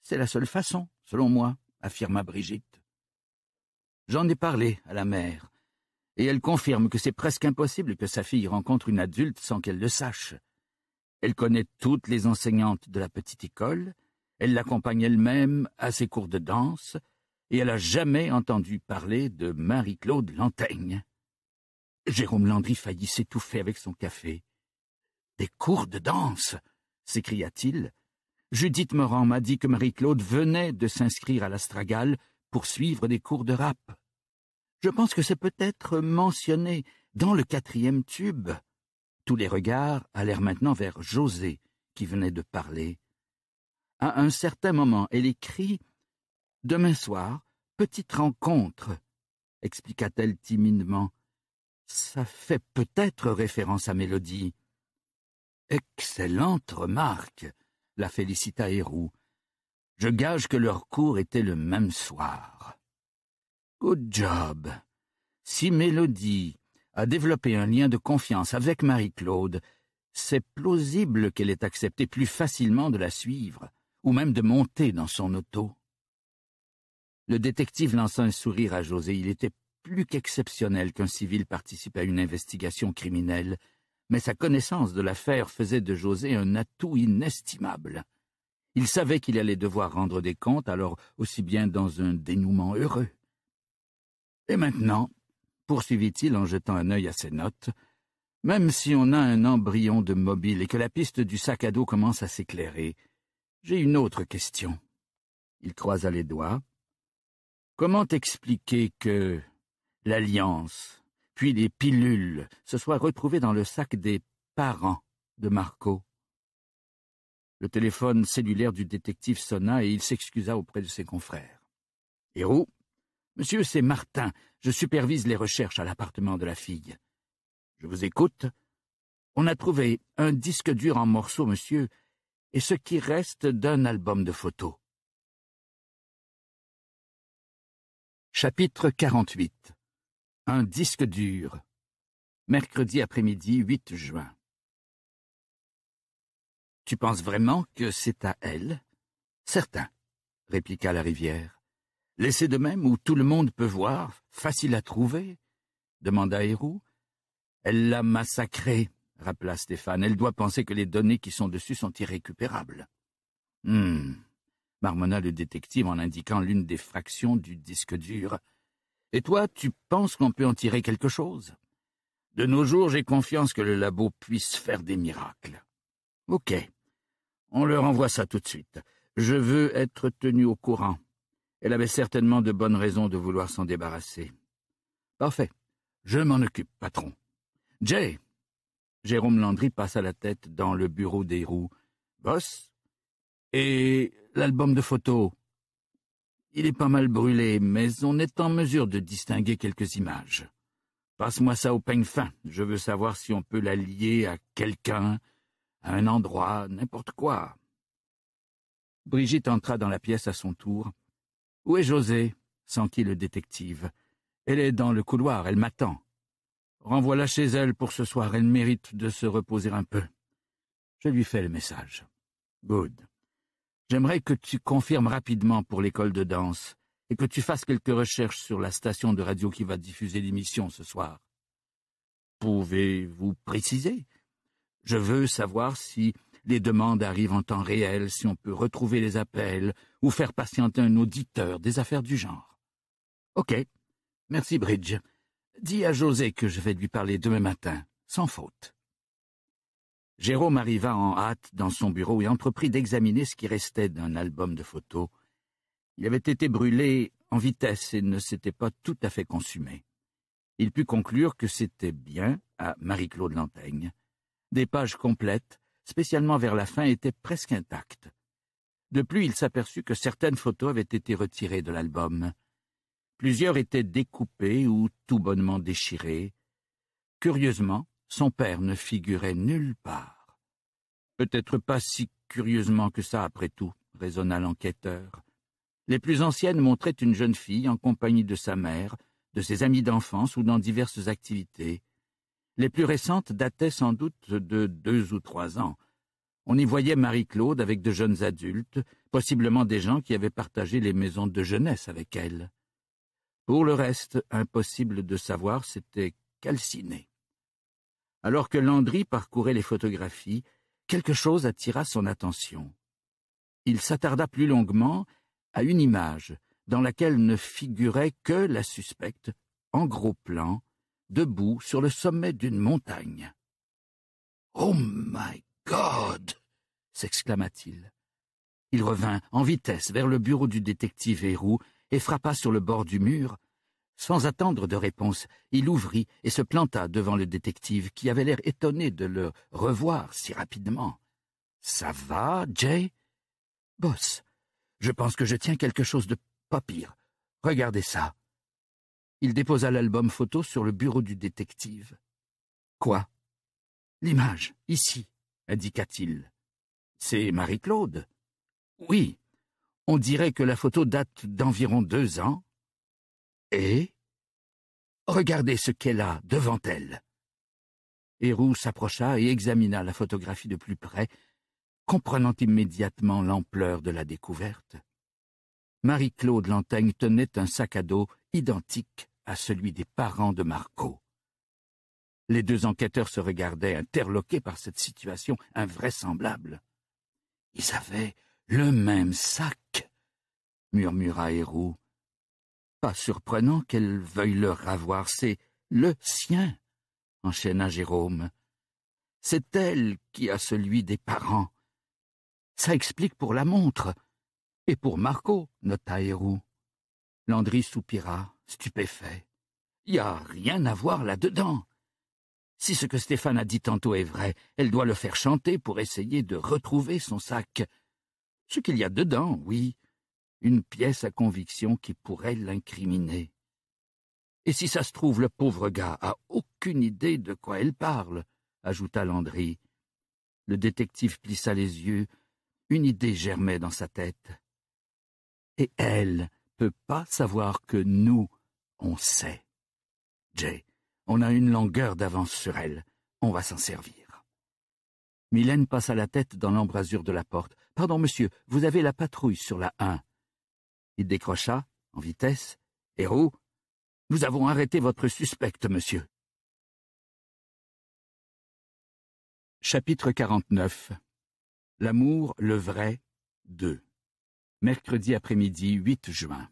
C'est la seule façon, selon moi, affirma Brigitte. J'en ai parlé à la mère, et elle confirme que c'est presque impossible que sa fille rencontre une adulte sans qu'elle le sache. Elle connaît toutes les enseignantes de la petite école, elle l'accompagne elle-même à ses cours de danse, et elle n'a jamais entendu parler de Marie-Claude Lantaigne. Jérôme Landry faillit s'étouffer avec son café. Des cours de danse s'écria-t-il. Judith Morand m'a dit que Marie-Claude venait de s'inscrire à l'Astragale pour suivre des cours de rap. Je pense que c'est peut-être mentionné dans le quatrième tube. Tous les regards allèrent maintenant vers José, qui venait de parler. À un certain moment, elle écrit Demain soir, petite rencontre, expliqua-t-elle timidement. Ça fait peut-être référence à Mélodie. Excellente remarque, la félicita Héroux. Je gage que leur cours était le même soir. Good job. Si Mélodie a développé un lien de confiance avec Marie-Claude, c'est plausible qu'elle ait accepté plus facilement de la suivre, ou même de monter dans son auto. Le détective lança un sourire à José. Il était plus qu'exceptionnel qu'un civil participe à une investigation criminelle, mais sa connaissance de l'affaire faisait de José un atout inestimable. Il savait qu'il allait devoir rendre des comptes, alors aussi bien dans un dénouement heureux. Et maintenant, poursuivit-il en jetant un œil à ses notes, même si on a un embryon de mobile et que la piste du sac à dos commence à s'éclairer, j'ai une autre question. Il croisa les doigts. Comment expliquer que l'alliance puis les pilules, se soient retrouvées dans le sac des parents de Marco. Le téléphone cellulaire du détective sonna et il s'excusa auprès de ses confrères. Héroux, monsieur, c'est Martin. Je supervise les recherches à l'appartement de la fille. Je vous écoute. On a trouvé un disque dur en morceaux, monsieur, et ce qui reste d'un album de photos. Chapitre 48 un disque dur. Mercredi après-midi 8 juin. Tu penses vraiment que c'est à elle Certain, répliqua la rivière. Laissez de même où tout le monde peut voir, facile à trouver demanda Héroux. Elle l'a massacrée, rappela Stéphane. Elle doit penser que les données qui sont dessus sont irrécupérables. Hum, marmonna le détective en indiquant l'une des fractions du disque dur. Et toi, tu penses qu'on peut en tirer quelque chose De nos jours, j'ai confiance que le labo puisse faire des miracles. Ok. On leur envoie ça tout de suite. Je veux être tenu au courant. Elle avait certainement de bonnes raisons de vouloir s'en débarrasser. Parfait. Je m'en occupe, patron. Jay Jérôme Landry passa la tête dans le bureau des roues. Boss Et l'album de photos il est pas mal brûlé, mais on est en mesure de distinguer quelques images. Passe-moi ça au peigne fin. Je veux savoir si on peut la lier à quelqu'un, à un endroit, n'importe quoi. Brigitte entra dans la pièce à son tour. Où est José S'enquit le détective. Elle est dans le couloir, elle m'attend. Renvoie-la chez elle pour ce soir, elle mérite de se reposer un peu. Je lui fais le message. Good. J'aimerais que tu confirmes rapidement pour l'école de danse et que tu fasses quelques recherches sur la station de radio qui va diffuser l'émission ce soir. Pouvez-vous préciser Je veux savoir si les demandes arrivent en temps réel, si on peut retrouver les appels ou faire patienter un auditeur, des affaires du genre. OK. Merci, Bridge. Dis à José que je vais lui parler demain matin, sans faute. Jérôme arriva en hâte dans son bureau et entreprit d'examiner ce qui restait d'un album de photos. Il avait été brûlé en vitesse et ne s'était pas tout à fait consumé. Il put conclure que c'était bien à Marie-Claude Lantaigne. Des pages complètes, spécialement vers la fin, étaient presque intactes. De plus, il s'aperçut que certaines photos avaient été retirées de l'album. Plusieurs étaient découpées ou tout bonnement déchirées. Curieusement, son père ne figurait nulle part. Peut-être pas si curieusement que ça, après tout, raisonna l'enquêteur. Les plus anciennes montraient une jeune fille en compagnie de sa mère, de ses amis d'enfance ou dans diverses activités. Les plus récentes dataient sans doute de deux ou trois ans. On y voyait Marie-Claude avec de jeunes adultes, possiblement des gens qui avaient partagé les maisons de jeunesse avec elle. Pour le reste, impossible de savoir, c'était calciné. Alors que Landry parcourait les photographies, quelque chose attira son attention. Il s'attarda plus longuement à une image dans laquelle ne figurait que la suspecte, en gros plan, debout sur le sommet d'une montagne. Oh my God s'exclama-t-il. Il revint en vitesse vers le bureau du détective Héroux et frappa sur le bord du mur sans attendre de réponse, il ouvrit et se planta devant le détective, qui avait l'air étonné de le revoir si rapidement. Ça va, Jay Boss, je pense que je tiens quelque chose de pas pire. Regardez ça. Il déposa l'album photo sur le bureau du détective. Quoi L'image, ici, indiqua-t-il. C'est Marie-Claude Oui. On dirait que la photo date d'environ deux ans, et Regardez ce qu'elle a devant elle. Héroux s'approcha et examina la photographie de plus près, comprenant immédiatement l'ampleur de la découverte. Marie-Claude Lantaigne tenait un sac à dos identique à celui des parents de Marco. Les deux enquêteurs se regardaient interloqués par cette situation invraisemblable. Ils avaient le même sac, murmura Héroux pas surprenant qu'elle veuille le ravoir, c'est le sien, enchaîna Jérôme. C'est elle qui a celui des parents. Ça explique pour la montre, et pour Marco, nota Héroux. Landry soupira, stupéfait. Il Y a rien à voir là-dedans. Si ce que Stéphane a dit tantôt est vrai, elle doit le faire chanter pour essayer de retrouver son sac. Ce qu'il y a dedans, oui, une pièce à conviction qui pourrait l'incriminer. Et si ça se trouve, le pauvre gars a aucune idée de quoi elle parle, ajouta Landry. Le détective plissa les yeux. Une idée germait dans sa tête. Et elle peut pas savoir que nous, on sait. Jay, on a une longueur d'avance sur elle. On va s'en servir. Mylène passa la tête dans l'embrasure de la porte. Pardon, monsieur, vous avez la patrouille sur la 1. Il décrocha, en vitesse, Héros, Nous avons arrêté votre suspecte, monsieur. Chapitre 49 L'amour, le vrai, 2 Mercredi après-midi, 8 juin.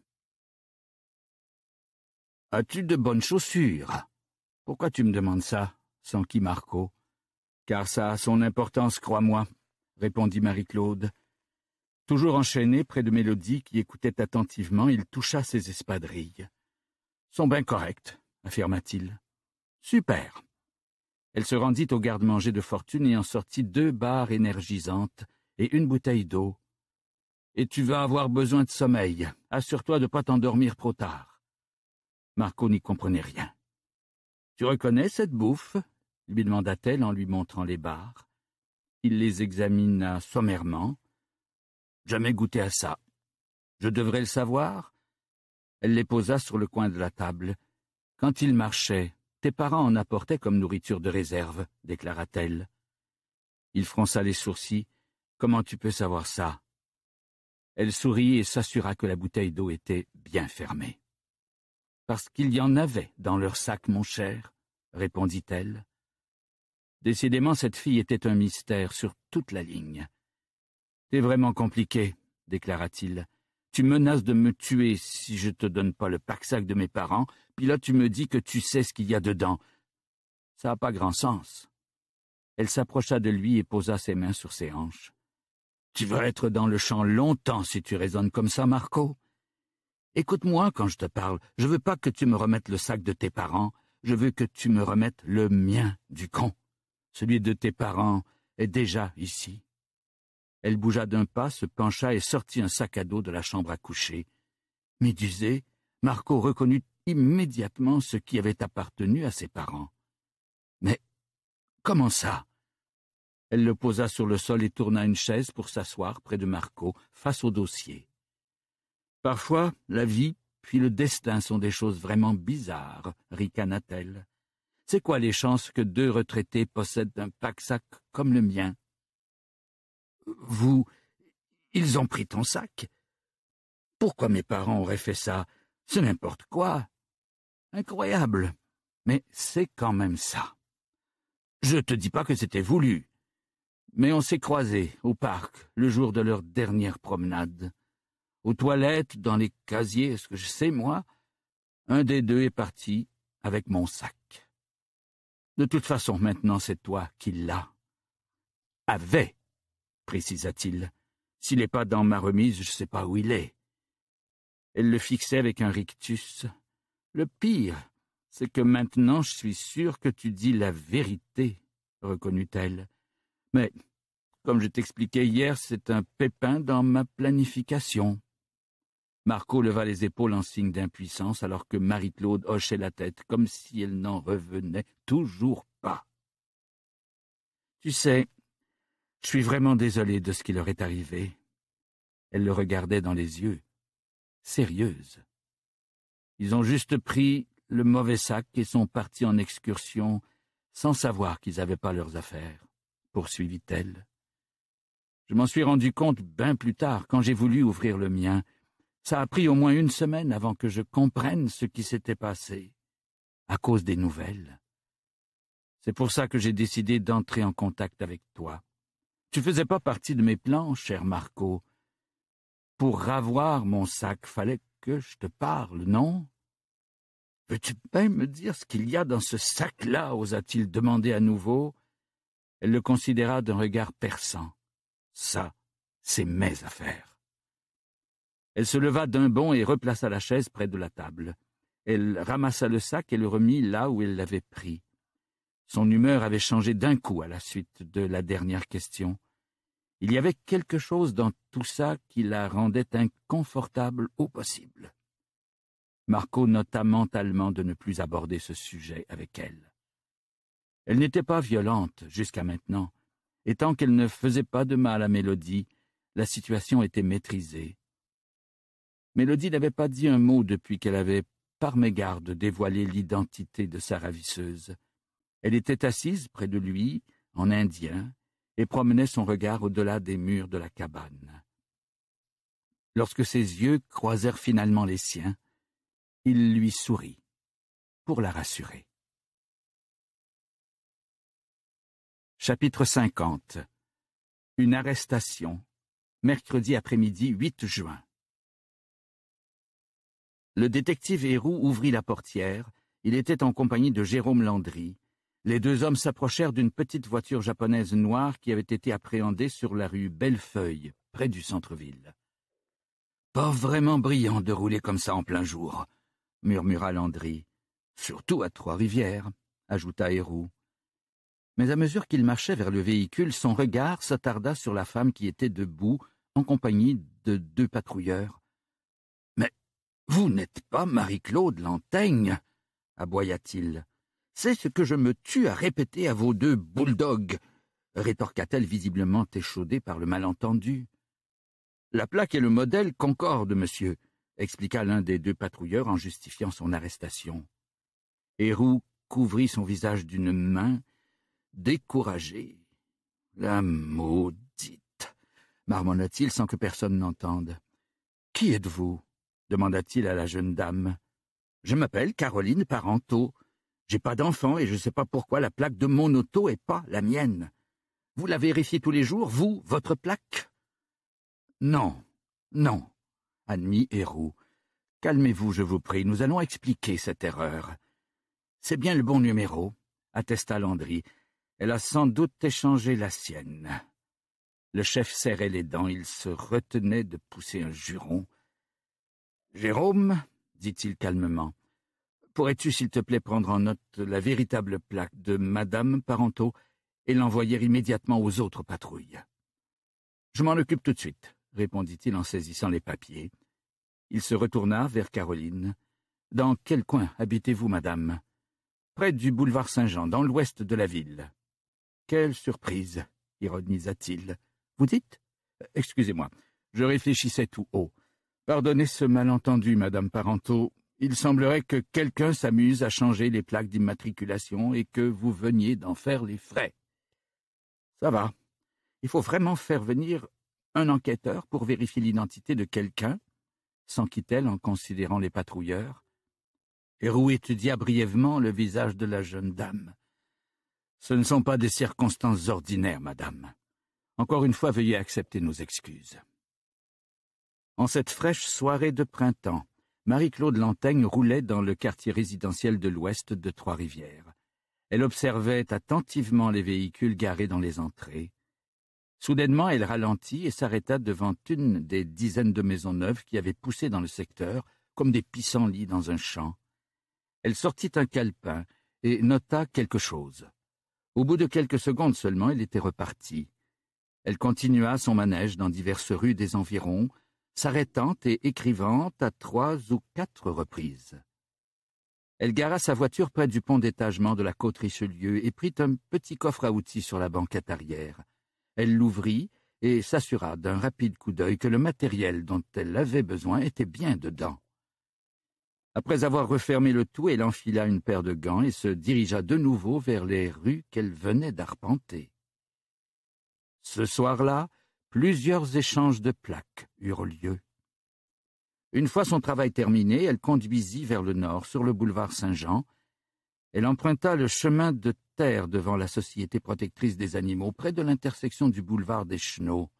As-tu de bonnes chaussures Pourquoi tu me demandes ça Sans qui Marco Car ça a son importance, crois-moi, répondit Marie-Claude, Toujours enchaîné près de Mélodie qui écoutait attentivement, il toucha ses espadrilles. Sont bien corrects, affirma-t-il. Super. Elle se rendit au garde-manger de fortune et en sortit deux barres énergisantes et une bouteille d'eau. Et tu vas avoir besoin de sommeil. Assure-toi de ne pas t'endormir trop tard. Marco n'y comprenait rien. Tu reconnais cette bouffe lui demanda-t-elle en lui montrant les barres. Il les examina sommairement, Jamais goûté à ça. Je devrais le savoir. Elle les posa sur le coin de la table. Quand ils marchaient, tes parents en apportaient comme nourriture de réserve, déclara-t-elle. Il fronça les sourcils. Comment tu peux savoir ça Elle sourit et s'assura que la bouteille d'eau était bien fermée. Parce qu'il y en avait dans leur sac, mon cher, répondit-elle. Décidément, cette fille était un mystère sur toute la ligne. T'es vraiment compliqué, déclara-t-il. Tu menaces de me tuer si je te donne pas le pack-sac de mes parents, puis là tu me dis que tu sais ce qu'il y a dedans. Ça n'a pas grand sens. Elle s'approcha de lui et posa ses mains sur ses hanches. Tu vas être dans le champ longtemps si tu raisonnes comme ça, Marco. Écoute-moi quand je te parle. Je veux pas que tu me remettes le sac de tes parents. Je veux que tu me remettes le mien du con. Celui de tes parents est déjà ici. Elle bougea d'un pas, se pencha et sortit un sac à dos de la chambre à coucher. Médusé, Marco reconnut immédiatement ce qui avait appartenu à ses parents. Mais comment ça Elle le posa sur le sol et tourna une chaise pour s'asseoir près de Marco, face au dossier. Parfois, la vie puis le destin sont des choses vraiment bizarres, ricana-t-elle. C'est quoi les chances que deux retraités possèdent un pack-sac comme le mien vous. Ils ont pris ton sac. Pourquoi mes parents auraient fait ça C'est n'importe quoi. Incroyable. Mais c'est quand même ça. Je te dis pas que c'était voulu. Mais on s'est croisés au parc le jour de leur dernière promenade. Aux toilettes, dans les casiers, ce que je sais, moi Un des deux est parti avec mon sac. De toute façon, maintenant, c'est toi qui l'as. Avait précisa-t-il. S'il n'est pas dans ma remise, je ne sais pas où il est. Elle le fixait avec un rictus. Le pire, c'est que maintenant je suis sûr que tu dis la vérité, reconnut-elle. Mais, comme je t'expliquais hier, c'est un pépin dans ma planification. Marco leva les épaules en signe d'impuissance alors que Marie-Claude hochait la tête comme si elle n'en revenait toujours pas. Tu sais, je suis vraiment désolée de ce qui leur est arrivé. Elle le regardait dans les yeux, sérieuse. Ils ont juste pris le mauvais sac et sont partis en excursion sans savoir qu'ils n'avaient pas leurs affaires, poursuivit-elle. Je m'en suis rendu compte bien plus tard quand j'ai voulu ouvrir le mien. Ça a pris au moins une semaine avant que je comprenne ce qui s'était passé, à cause des nouvelles. C'est pour ça que j'ai décidé d'entrer en contact avec toi. Tu faisais pas partie de mes plans, cher Marco. Pour ravoir mon sac, fallait que je te parle, non Peux-tu bien me dire ce qu'il y a dans ce sac-là osa-t-il demander à nouveau. Elle le considéra d'un regard perçant. Ça, c'est mes affaires. Elle se leva d'un bond et replaça la chaise près de la table. Elle ramassa le sac et le remit là où elle l'avait pris. Son humeur avait changé d'un coup à la suite de la dernière question. Il y avait quelque chose dans tout ça qui la rendait inconfortable au possible. Marco nota mentalement de ne plus aborder ce sujet avec elle. Elle n'était pas violente jusqu'à maintenant, et tant qu'elle ne faisait pas de mal à Mélodie, la situation était maîtrisée. Mélodie n'avait pas dit un mot depuis qu'elle avait, par mégarde, dévoilé l'identité de sa ravisseuse. Elle était assise près de lui, en indien, et promenait son regard au-delà des murs de la cabane. Lorsque ses yeux croisèrent finalement les siens, il lui sourit, pour la rassurer. Chapitre 50 Une arrestation, mercredi après-midi 8 juin. Le détective Héroux ouvrit la portière. Il était en compagnie de Jérôme Landry, les deux hommes s'approchèrent d'une petite voiture japonaise noire qui avait été appréhendée sur la rue Bellefeuille, près du centre-ville. Pas vraiment brillant de rouler comme ça en plein jour, murmura Landry. Surtout à Trois-Rivières, ajouta Héroux. Mais à mesure qu'il marchait vers le véhicule, son regard s'attarda sur la femme qui était debout, en compagnie de deux patrouilleurs. Mais vous n'êtes pas Marie-Claude Lantaigne aboya-t-il. C'est ce que je me tue à répéter à vos deux bouledogues rétorqua-t-elle visiblement échaudée par le malentendu. La plaque et le modèle concordent, monsieur, expliqua l'un des deux patrouilleurs en justifiant son arrestation. Héroux couvrit son visage d'une main, découragé. La maudite, marmonna-t-il sans que personne n'entende. Qui êtes-vous demanda-t-il à la jeune dame. Je m'appelle Caroline Parenteau. J'ai pas d'enfant et je ne sais pas pourquoi la plaque de mon auto est pas la mienne. Vous la vérifiez tous les jours, vous, votre plaque Non, non, admis Héroux. Calmez-vous, je vous prie, nous allons expliquer cette erreur. C'est bien le bon numéro, attesta Landry. Elle a sans doute échangé la sienne. Le chef serrait les dents, il se retenait de pousser un juron. Jérôme, dit-il calmement, Pourrais-tu, s'il te plaît, prendre en note la véritable plaque de Madame Parenteau et l'envoyer immédiatement aux autres patrouilles Je m'en occupe tout de suite, répondit-il en saisissant les papiers. Il se retourna vers Caroline. Dans quel coin habitez-vous, madame Près du boulevard Saint-Jean, dans l'ouest de la ville. Quelle surprise, ironisa-t-il. Vous dites Excusez-moi, je réfléchissais tout haut. Pardonnez ce malentendu, madame Parenteau, il semblerait que quelqu'un s'amuse à changer les plaques d'immatriculation et que vous veniez d'en faire les frais. Ça va. Il faut vraiment faire venir un enquêteur pour vérifier l'identité de quelqu'un, s'enquit-elle en considérant les patrouilleurs. Héroux étudia brièvement le visage de la jeune dame. Ce ne sont pas des circonstances ordinaires, madame. Encore une fois, veuillez accepter nos excuses. En cette fraîche soirée de printemps, Marie-Claude Lantaigne roulait dans le quartier résidentiel de l'ouest de Trois-Rivières. Elle observait attentivement les véhicules garés dans les entrées. Soudainement, elle ralentit et s'arrêta devant une des dizaines de maisons neuves qui avaient poussé dans le secteur, comme des pissenlits dans un champ. Elle sortit un calepin et nota quelque chose. Au bout de quelques secondes seulement, elle était repartie. Elle continua son manège dans diverses rues des environs, s'arrêtant et écrivant à trois ou quatre reprises. Elle gara sa voiture près du pont d'étagement de la côte Richelieu et prit un petit coffre à outils sur la banquette arrière. Elle l'ouvrit et s'assura d'un rapide coup d'œil que le matériel dont elle avait besoin était bien dedans. Après avoir refermé le tout, elle enfila une paire de gants et se dirigea de nouveau vers les rues qu'elle venait d'arpenter. Ce soir-là, Plusieurs échanges de plaques eurent lieu. Une fois son travail terminé, elle conduisit vers le nord, sur le boulevard Saint-Jean. Elle emprunta le chemin de terre devant la Société protectrice des animaux, près de l'intersection du boulevard des Cheneaux.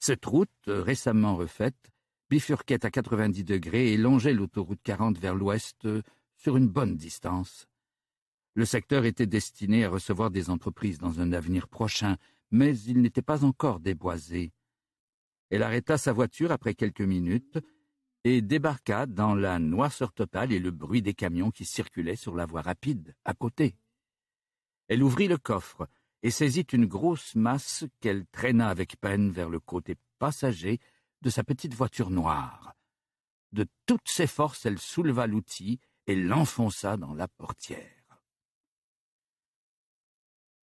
Cette route, récemment refaite, bifurquait à 90 degrés et longeait l'autoroute 40 vers l'ouest sur une bonne distance. Le secteur était destiné à recevoir des entreprises dans un avenir prochain, mais il n'était pas encore déboisé. Elle arrêta sa voiture après quelques minutes et débarqua dans la noirceur totale et le bruit des camions qui circulaient sur la voie rapide, à côté. Elle ouvrit le coffre et saisit une grosse masse qu'elle traîna avec peine vers le côté passager de sa petite voiture noire. De toutes ses forces, elle souleva l'outil et l'enfonça dans la portière.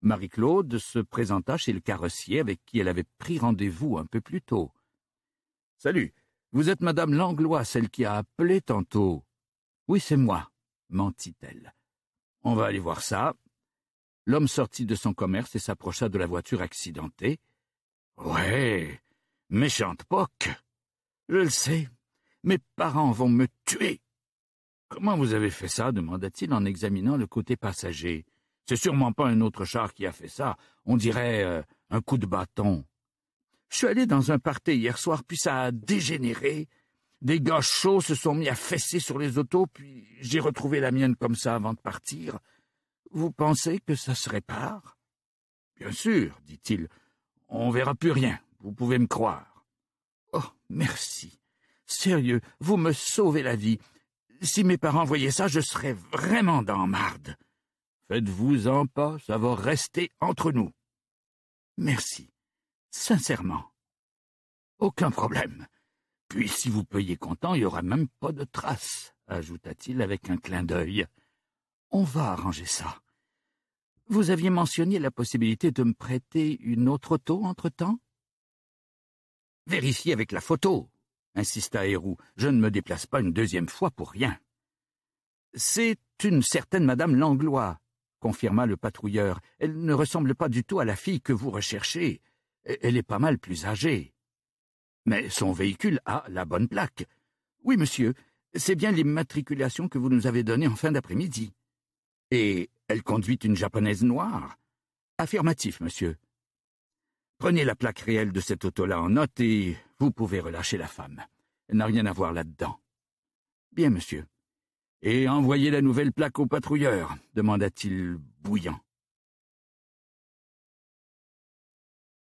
Marie-Claude se présenta chez le carrossier avec qui elle avait pris rendez-vous un peu plus tôt. Salut, vous êtes madame Langlois, celle qui a appelé tantôt. Oui, c'est moi, mentit-elle. On va aller voir ça. L'homme sortit de son commerce et s'approcha de la voiture accidentée. Ouais, méchante poque. Je le sais. Mes parents vont me tuer. Comment vous avez fait ça demanda-t-il en examinant le côté passager. C'est sûrement pas un autre char qui a fait ça. On dirait euh, un coup de bâton. Je suis allé dans un party hier soir, puis ça a dégénéré. Des gars chauds se sont mis à fesser sur les autos, puis j'ai retrouvé la mienne comme ça avant de partir. Vous pensez que ça se répare Bien sûr, dit-il. On verra plus rien. Vous pouvez me croire. Oh, merci. Sérieux, vous me sauvez la vie. Si mes parents voyaient ça, je serais vraiment dans marde. Faites-vous-en pas, ça va rester entre nous. Merci. Sincèrement. Aucun problème. Puis si vous payez content, il n'y aura même pas de traces, ajouta-t-il avec un clin d'œil. On va arranger ça. Vous aviez mentionné la possibilité de me prêter une autre auto entre-temps Vérifiez avec la photo, insista Héroux. Je ne me déplace pas une deuxième fois pour rien. C'est une certaine Madame Langlois, confirma le patrouilleur. Elle ne ressemble pas du tout à la fille que vous recherchez. E-, elle est pas mal plus âgée. Mais son véhicule a la bonne plaque. Oui, monsieur, c'est bien l'immatriculation que vous nous avez donnée en fin d'après-midi. Et elle conduit une japonaise noire Affirmatif, monsieur. Prenez la plaque réelle de cette auto-là en note et vous pouvez relâcher la femme. Elle n'a rien à voir là-dedans. Bien, monsieur. Et envoyez la nouvelle plaque au patrouilleur, demanda-t-il bouillant.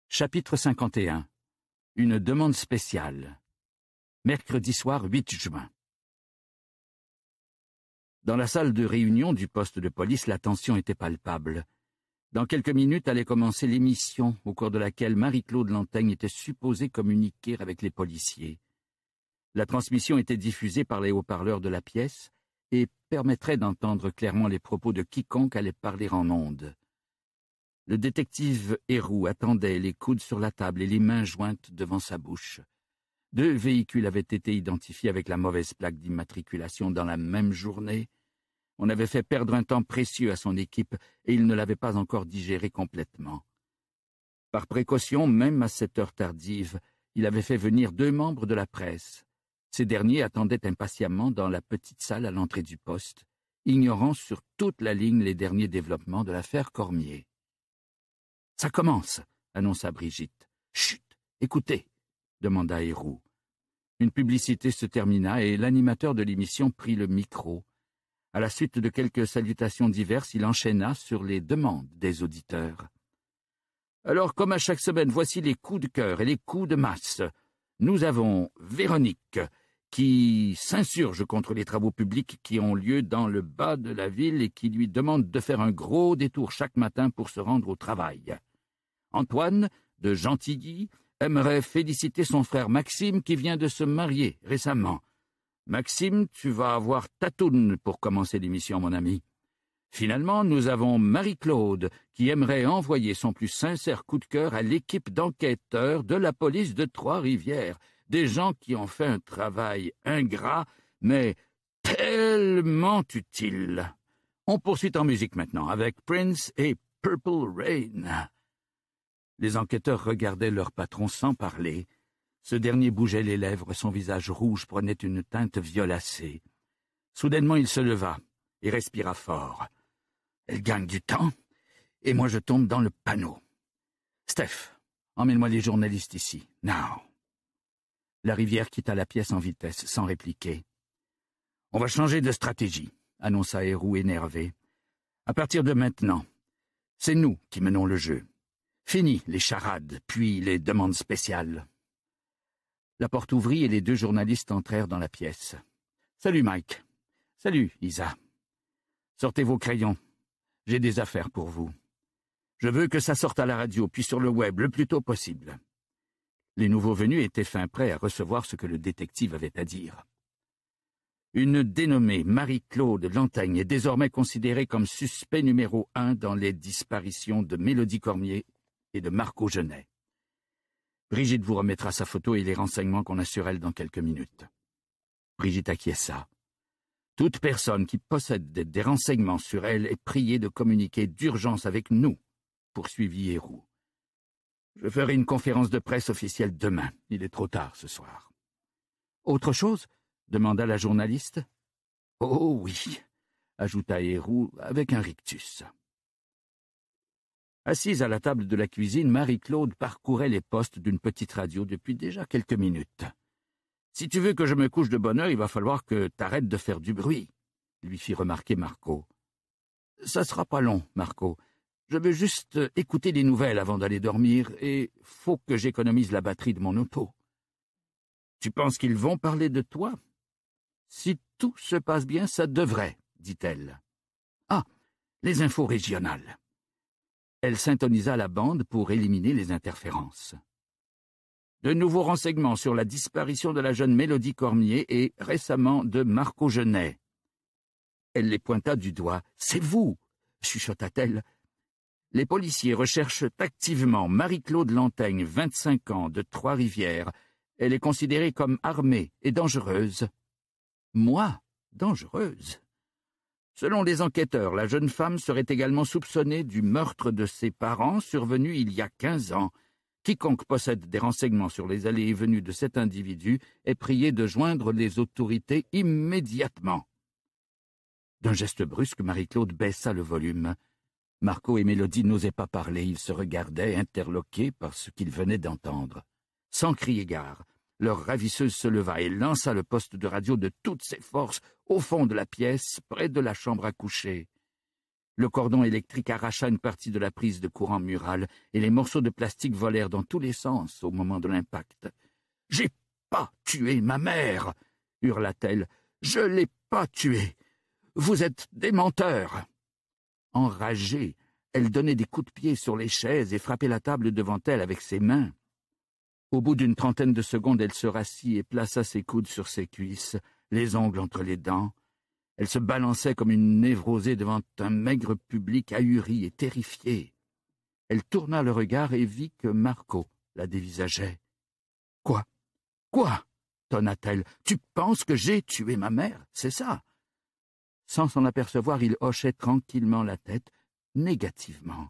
Chapitre 51 Une demande spéciale. Mercredi soir 8 juin. Dans la salle de réunion du poste de police, la tension était palpable. Dans quelques minutes allait commencer l'émission au cours de laquelle Marie-Claude Lantaigne était supposée communiquer avec les policiers. La transmission était diffusée par les haut-parleurs de la pièce, et permettrait d'entendre clairement les propos de quiconque allait parler en ondes. Le détective Héroux attendait, les coudes sur la table et les mains jointes devant sa bouche. Deux véhicules avaient été identifiés avec la mauvaise plaque d'immatriculation dans la même journée. On avait fait perdre un temps précieux à son équipe et il ne l'avait pas encore digéré complètement. Par précaution, même à cette heure tardive, il avait fait venir deux membres de la presse, ces derniers attendaient impatiemment dans la petite salle à l'entrée du poste, ignorant sur toute la ligne les derniers développements de l'affaire Cormier. Ça commence, annonça Brigitte. Chut, écoutez, demanda Héroux. Une publicité se termina et l'animateur de l'émission prit le micro. À la suite de quelques salutations diverses, il enchaîna sur les demandes des auditeurs. Alors, comme à chaque semaine, voici les coups de cœur et les coups de masse. Nous avons Véronique, qui s'insurge contre les travaux publics qui ont lieu dans le bas de la ville et qui lui demande de faire un gros détour chaque matin pour se rendre au travail. Antoine, de Gentilly, aimerait féliciter son frère Maxime qui vient de se marier récemment. Maxime, tu vas avoir Tatoune pour commencer l'émission, mon ami. Finalement, nous avons Marie-Claude, qui aimerait envoyer son plus sincère coup de cœur à l'équipe d'enquêteurs de la police de Trois-Rivières, des gens qui ont fait un travail ingrat, mais tellement utile. On poursuit en musique maintenant avec Prince et Purple Rain. Les enquêteurs regardaient leur patron sans parler. Ce dernier bougeait les lèvres, son visage rouge prenait une teinte violacée. Soudainement il se leva et respira fort. Elle gagne du temps, et moi je tombe dans le panneau. Steph, emmène-moi les journalistes ici, now. La rivière quitta la pièce en vitesse, sans répliquer. On va changer de stratégie, annonça Héroux énervé. À partir de maintenant, c'est nous qui menons le jeu. Fini les charades, puis les demandes spéciales. La porte ouvrit et les deux journalistes entrèrent dans la pièce. Salut Mike. Salut Isa. Sortez vos crayons, j'ai des affaires pour vous. Je veux que ça sorte à la radio, puis sur le web, le plus tôt possible. Les nouveaux venus étaient fin prêts à recevoir ce que le détective avait à dire. Une dénommée Marie-Claude Lantagne est désormais considérée comme suspect numéro un dans les disparitions de Mélodie Cormier et de Marco Genet. Brigitte vous remettra sa photo et les renseignements qu'on a sur elle dans quelques minutes. Brigitte acquiesça. Toute personne qui possède des, renseignements sur elle est priée de communiquer d'urgence avec nous, poursuivit Héroux. Je ferai une conférence de presse officielle demain. Il est trop tard ce soir. Autre chose demanda la journaliste. Oh oui, ajouta Héroux avec un rictus. Assise à la table de la cuisine, Marie-Claude parcourait les postes d'une petite radio depuis déjà quelques minutes. Si tu veux que je me couche de bonne heure, il va falloir que t'arrêtes de faire du bruit, lui fit remarquer Marco. Ça sera pas long, Marco. Je veux juste écouter des nouvelles avant d'aller dormir, et faut que j'économise la batterie de mon auto. Tu penses qu'ils vont parler de toi? Si tout se passe bien, ça devrait, dit-elle. Ah, les infos régionales. Elle syntonisa la bande pour éliminer les interférences de nouveaux renseignements sur la disparition de la jeune Mélodie Cormier et récemment de Marco Genet. Elle les pointa du doigt. C'est vous chuchota-t-elle. Les policiers recherchent activement Marie-Claude Lantaigne, 25 ans, de Trois-Rivières. Elle est considérée comme armée et dangereuse. Moi Dangereuse Selon les enquêteurs, la jeune femme serait également soupçonnée du meurtre de ses parents survenu il y a quinze ans. Quiconque possède des renseignements sur les allées et venues de cet individu est prié de joindre les autorités immédiatement. D'un geste brusque, Marie-Claude baissa le volume. Marco et Mélodie n'osaient pas parler, ils se regardaient, interloqués par ce qu'ils venaient d'entendre. Sans crier gare, leur ravisseuse se leva et lança le poste de radio de toutes ses forces au fond de la pièce, près de la chambre à coucher. Le cordon électrique arracha une partie de la prise de courant murale et les morceaux de plastique volèrent dans tous les sens au moment de l'impact. J'ai pas tué ma mère hurla-t-elle. Je l'ai pas tuée. Vous êtes des menteurs. Enragée, elle donnait des coups de pied sur les chaises et frappait la table devant elle avec ses mains. Au bout d'une trentaine de secondes, elle se rassit et plaça ses coudes sur ses cuisses, les ongles entre les dents, elle se balançait comme une névrosée devant un maigre public ahuri et terrifié. Elle tourna le regard et vit que Marco la dévisageait. Quoi Quoi tonna-t-elle. Tu penses que j'ai tué ma mère, c'est ça Sans s'en apercevoir, il hochait tranquillement la tête, négativement.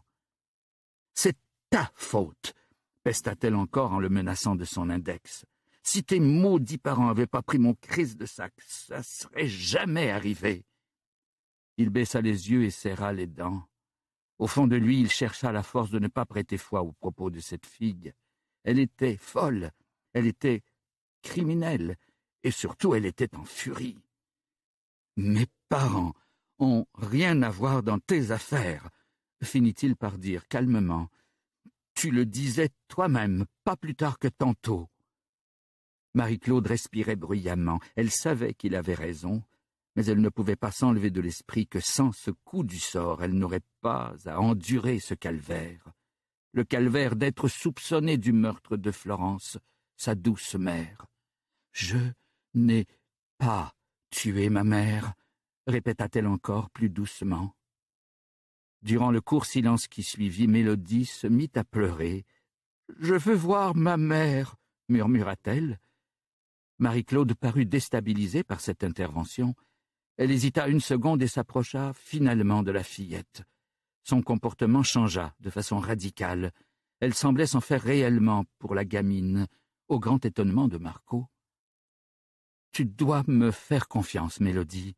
C'est ta faute, pesta-t-elle encore en le menaçant de son index. Si tes maudits parents avaient pas pris mon crise de sac, ça serait jamais arrivé. Il baissa les yeux et serra les dents. Au fond de lui, il chercha la force de ne pas prêter foi aux propos de cette fille. Elle était folle, elle était criminelle, et surtout elle était en furie. Mes parents ont rien à voir dans tes affaires, finit-il par dire calmement. Tu le disais toi-même, pas plus tard que tantôt. Marie-Claude respirait bruyamment. Elle savait qu'il avait raison, mais elle ne pouvait pas s'enlever de l'esprit que sans ce coup du sort, elle n'aurait pas à endurer ce calvaire. Le calvaire d'être soupçonnée du meurtre de Florence, sa douce mère. Je n'ai pas tué ma mère, répéta-t-elle encore plus doucement. Durant le court silence qui suivit, Mélodie se mit à pleurer. Je veux voir ma mère, murmura-t-elle. Marie-Claude parut déstabilisée par cette intervention. Elle hésita une seconde et s'approcha finalement de la fillette. Son comportement changea de façon radicale. Elle semblait s'en faire réellement pour la gamine, au grand étonnement de Marco. Tu dois me faire confiance, Mélodie.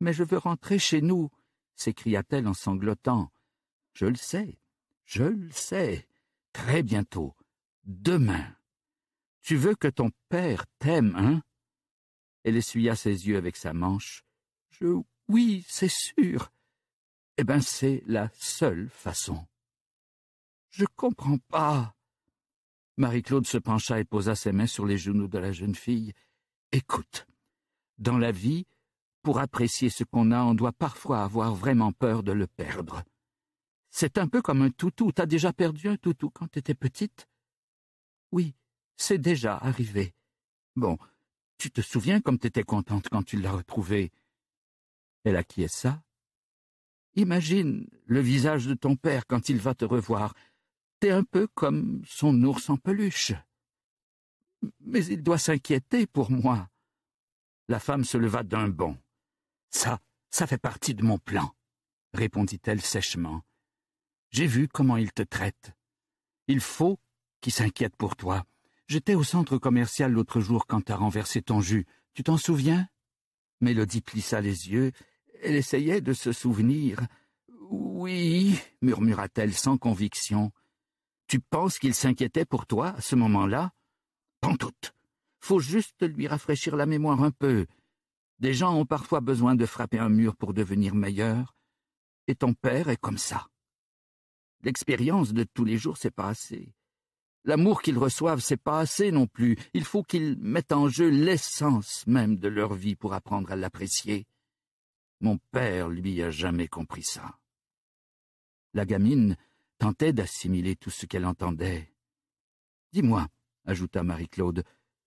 Mais je veux rentrer chez nous, s'écria-t-elle en sanglotant. Je le sais, je le sais. Très bientôt, demain. Tu veux que ton père t'aime, hein Elle essuya ses yeux avec sa manche. Je. Oui, c'est sûr. Eh ben, c'est la seule façon. Je comprends pas. Marie-Claude se pencha et posa ses mains sur les genoux de la jeune fille. Écoute, dans la vie, pour apprécier ce qu'on a, on doit parfois avoir vraiment peur de le perdre. C'est un peu comme un toutou. T'as déjà perdu un toutou quand t'étais petite? Oui, c'est déjà arrivé. Bon, tu te souviens comme t'étais contente quand tu l'as retrouvée. Elle acquiesça. Imagine le visage de ton père quand il va te revoir. T'es un peu comme son ours en peluche. Mais il doit s'inquiéter pour moi. La femme se leva d'un bond. Ça, ça fait partie de mon plan, répondit-elle sèchement. J'ai vu comment il te traite. Il faut qu'il s'inquiète pour toi. J'étais au centre commercial l'autre jour quand t'as renversé ton jus. Tu t'en souviens Mélodie plissa les yeux. Elle essayait de se souvenir. Oui, murmura-t-elle sans conviction. Tu penses qu'il s'inquiétait pour toi à ce moment-là Pantoute. Faut juste lui rafraîchir la mémoire un peu. Des gens ont parfois besoin de frapper un mur pour devenir meilleurs. Et ton père est comme ça. L'expérience de tous les jours s'est assez. » L'amour qu'ils reçoivent, c'est pas assez non plus. Il faut qu'ils mettent en jeu l'essence même de leur vie pour apprendre à l'apprécier. Mon père, lui, a jamais compris ça. La gamine tentait d'assimiler tout ce qu'elle entendait. Dis-moi, ajouta Marie-Claude,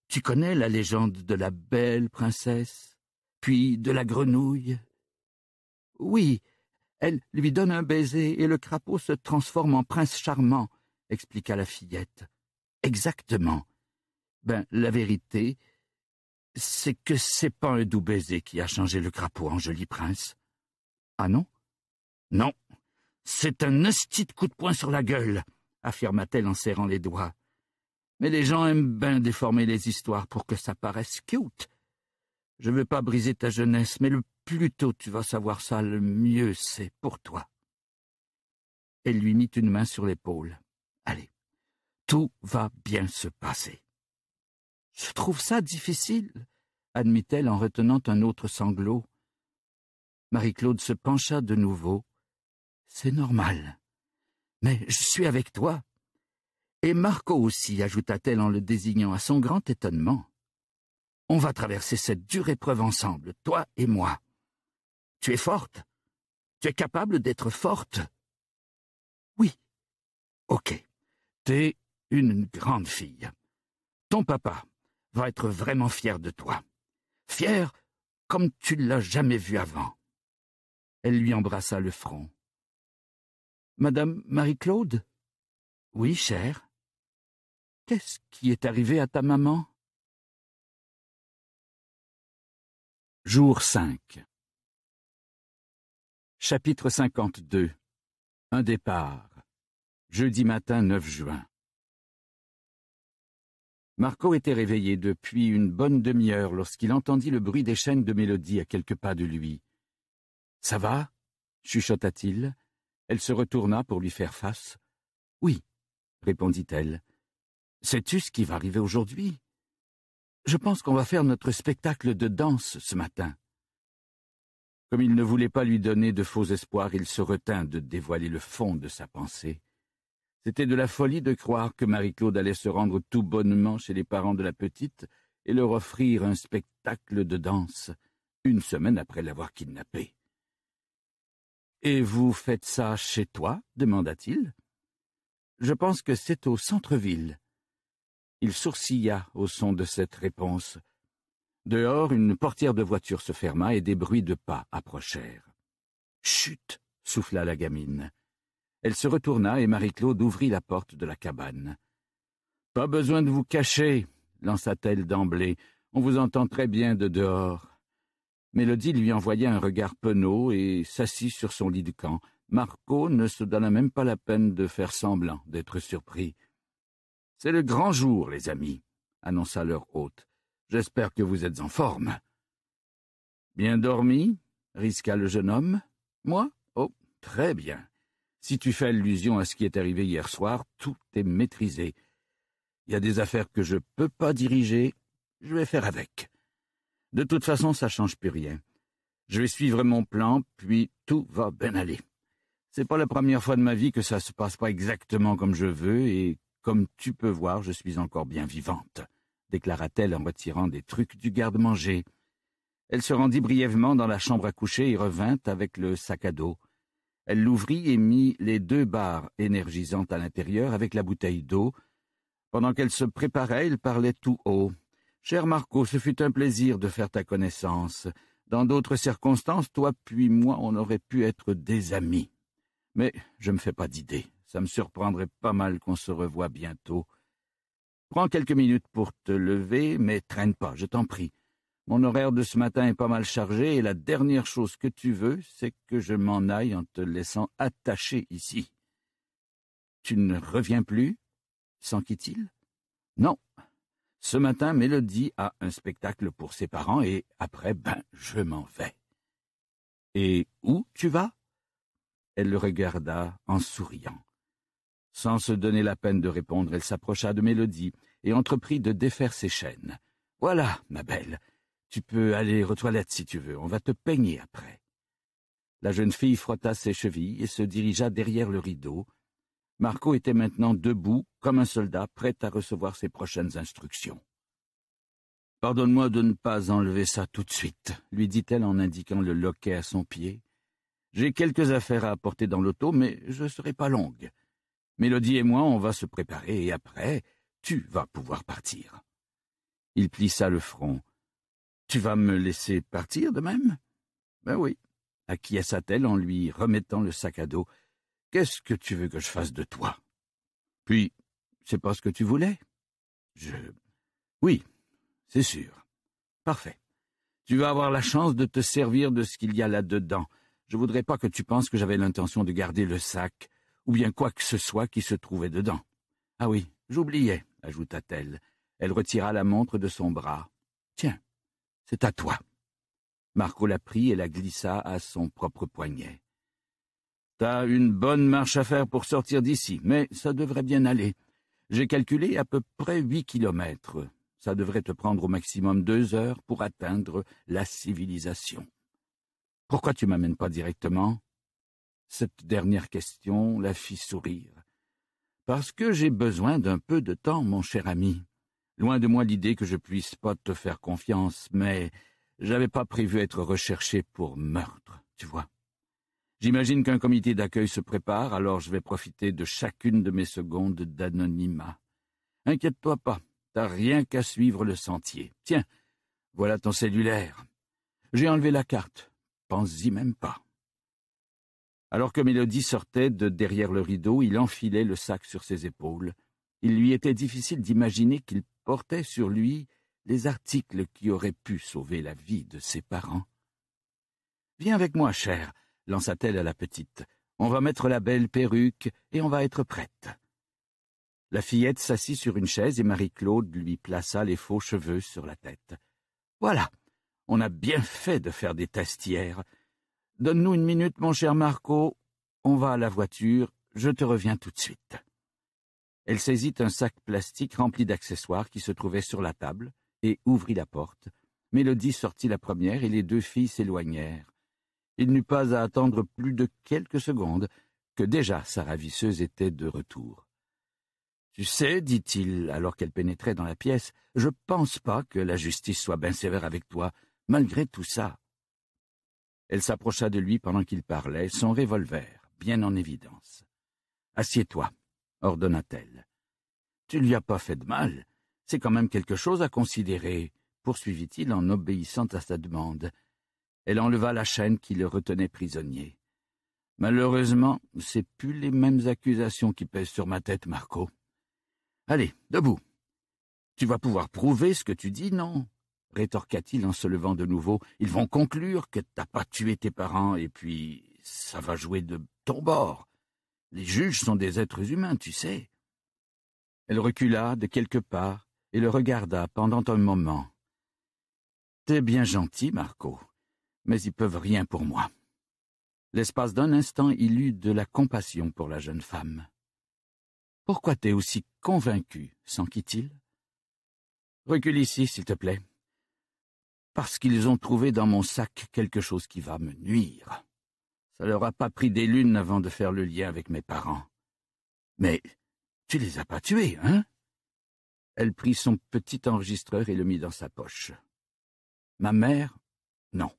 tu connais la légende de la belle princesse, puis de la grenouille Oui, elle lui donne un baiser et le crapaud se transforme en prince charmant expliqua la fillette. Exactement. Ben, la vérité, c'est que c'est pas un doux baiser qui a changé le crapaud en joli prince. Ah non? Non. C'est un hostie de coup de poing sur la gueule, affirma-t-elle en serrant les doigts. Mais les gens aiment bien déformer les histoires pour que ça paraisse cute. Je veux pas briser ta jeunesse, mais le plus tôt tu vas savoir ça, le mieux c'est pour toi. Elle lui mit une main sur l'épaule. Tout va bien se passer. Je trouve ça difficile, admit-elle en retenant un autre sanglot. Marie-Claude se pencha de nouveau. C'est normal. Mais je suis avec toi. Et Marco aussi, ajouta-t-elle en le désignant à son grand étonnement. On va traverser cette dure épreuve ensemble, toi et moi. Tu es forte. Tu es capable d'être forte. Oui. Ok une grande fille. Ton papa va être vraiment fier de toi. Fier comme tu l'as jamais vu avant. Elle lui embrassa le front. Madame Marie-Claude Oui, chère. Qu'est-ce qui est arrivé à ta maman Jour 5 Chapitre 52 Un départ Jeudi matin 9 juin Marco était réveillé depuis une bonne demi-heure lorsqu'il entendit le bruit des chaînes de Mélodie à quelques pas de lui. Ça va chuchota-t-il. Elle se retourna pour lui faire face. Oui, répondit-elle. Sais-tu ce qui va arriver aujourd'hui Je pense qu'on va faire notre spectacle de danse ce matin. Comme il ne voulait pas lui donner de faux espoirs, il se retint de dévoiler le fond de sa pensée. C'était de la folie de croire que Marie-Claude allait se rendre tout bonnement chez les parents de la petite et leur offrir un spectacle de danse, une semaine après l'avoir kidnappée. Et vous faites ça chez toi demanda-t-il. Je pense que c'est au centre-ville. Il sourcilla au son de cette réponse. Dehors, une portière de voiture se ferma et des bruits de pas approchèrent. Chut souffla la gamine. Elle se retourna et Marie-Claude ouvrit la porte de la cabane. Pas besoin de vous cacher, lança-t-elle d'emblée. On vous entend très bien de dehors. Mélodie lui envoya un regard penaud et s'assit sur son lit de camp. Marco ne se donna même pas la peine de faire semblant d'être surpris. C'est le grand jour, les amis, annonça leur hôte. J'espère que vous êtes en forme. Bien dormi? risqua le jeune homme. Moi? Oh. Très bien. Si tu fais allusion à ce qui est arrivé hier soir, tout est maîtrisé. Il y a des affaires que je ne peux pas diriger, je vais faire avec. De toute façon, ça change plus rien. Je vais suivre mon plan, puis tout va bien aller. C'est pas la première fois de ma vie que ça se passe pas exactement comme je veux, et comme tu peux voir, je suis encore bien vivante, déclara-t-elle en retirant des trucs du garde-manger. Elle se rendit brièvement dans la chambre à coucher et revint avec le sac à dos. Elle l'ouvrit et mit les deux barres énergisantes à l'intérieur avec la bouteille d'eau. Pendant qu'elle se préparait, il parlait tout haut. Cher Marco, ce fut un plaisir de faire ta connaissance. Dans d'autres circonstances, toi puis moi, on aurait pu être des amis. Mais je ne me fais pas d'idée. Ça me surprendrait pas mal qu'on se revoie bientôt. Prends quelques minutes pour te lever, mais traîne pas, je t'en prie. Mon horaire de ce matin est pas mal chargé et la dernière chose que tu veux, c'est que je m'en aille en te laissant attaché ici. Tu ne reviens plus s'enquit-il. Non. Ce matin, Mélodie a un spectacle pour ses parents et après, ben, je m'en vais. Et où tu vas Elle le regarda en souriant. Sans se donner la peine de répondre, elle s'approcha de Mélodie et entreprit de défaire ses chaînes. Voilà, ma belle, tu peux aller aux toilettes si tu veux, on va te peigner après. La jeune fille frotta ses chevilles et se dirigea derrière le rideau. Marco était maintenant debout, comme un soldat, prêt à recevoir ses prochaines instructions. Pardonne-moi de ne pas enlever ça tout de suite, lui dit-elle en indiquant le loquet à son pied. J'ai quelques affaires à apporter dans l'auto, mais je ne serai pas longue. Mélodie et moi, on va se préparer et après, tu vas pouvoir partir. Il plissa le front. Tu vas me laisser partir de même Ben oui, acquiesça-t-elle en lui remettant le sac à dos. Qu'est-ce que tu veux que je fasse de toi Puis, c'est pas ce que tu voulais Je. Oui, c'est sûr. Parfait. Tu vas avoir la chance de te servir de ce qu'il y a là-dedans. Je voudrais pas que tu penses que j'avais l'intention de garder le sac, ou bien quoi que ce soit qui se trouvait dedans. Ah oui, j'oubliais, ajouta-t-elle. Elle retira la montre de son bras. Tiens, c'est à toi. Marco la prit et la glissa à son propre poignet. T'as une bonne marche à faire pour sortir d'ici, mais ça devrait bien aller. J'ai calculé à peu près huit kilomètres. Ça devrait te prendre au maximum deux heures pour atteindre la civilisation. Pourquoi tu m'amènes pas directement Cette dernière question la fit sourire. Parce que j'ai besoin d'un peu de temps, mon cher ami. Loin de moi l'idée que je puisse pas te faire confiance, mais j'avais pas prévu être recherché pour meurtre, tu vois. J'imagine qu'un comité d'accueil se prépare, alors je vais profiter de chacune de mes secondes d'anonymat. Inquiète-toi pas, t'as rien qu'à suivre le sentier. Tiens, voilà ton cellulaire. J'ai enlevé la carte. Pense-y même pas. Alors que Mélodie sortait de derrière le rideau, il enfilait le sac sur ses épaules, il lui était difficile d'imaginer qu'il portait sur lui les articles qui auraient pu sauver la vie de ses parents. Viens avec moi, chère, lança-t-elle à la petite. On va mettre la belle perruque et on va être prête. La fillette s'assit sur une chaise et Marie-Claude lui plaça les faux cheveux sur la tête. Voilà, on a bien fait de faire des testières. Donne-nous une minute, mon cher Marco. On va à la voiture, je te reviens tout de suite. Elle saisit un sac plastique rempli d'accessoires qui se trouvait sur la table et ouvrit la porte. Mélodie sortit la première et les deux filles s'éloignèrent. Il n'eut pas à attendre plus de quelques secondes que déjà sa ravisseuse était de retour. Tu sais, dit-il, alors qu'elle pénétrait dans la pièce, je pense pas que la justice soit bien sévère avec toi, malgré tout ça. Elle s'approcha de lui pendant qu'il parlait, son revolver, bien en évidence. Assieds-toi, ordonna-t-elle. Tu lui as pas fait de mal. C'est quand même quelque chose à considérer, poursuivit-il en obéissant à sa demande. Elle enleva la chaîne qui le retenait prisonnier. Malheureusement, c'est plus les mêmes accusations qui pèsent sur ma tête, Marco. Allez, debout. Tu vas pouvoir prouver ce que tu dis, non? rétorqua-t-il en se levant de nouveau. Ils vont conclure que t'as pas tué tes parents, et puis ça va jouer de ton bord. Les juges sont des êtres humains, tu sais. Elle recula de quelques pas et le regarda pendant un moment. T'es bien gentil, Marco, mais ils peuvent rien pour moi. L'espace d'un instant, il eut de la compassion pour la jeune femme. Pourquoi t'es aussi convaincu, s'enquit-il Recule ici, s'il te plaît. Parce qu'ils ont trouvé dans mon sac quelque chose qui va me nuire. Ça leur a pas pris des lunes avant de faire le lien avec mes parents. Mais tu les as pas tués, hein Elle prit son petit enregistreur et le mit dans sa poche. Ma mère, non.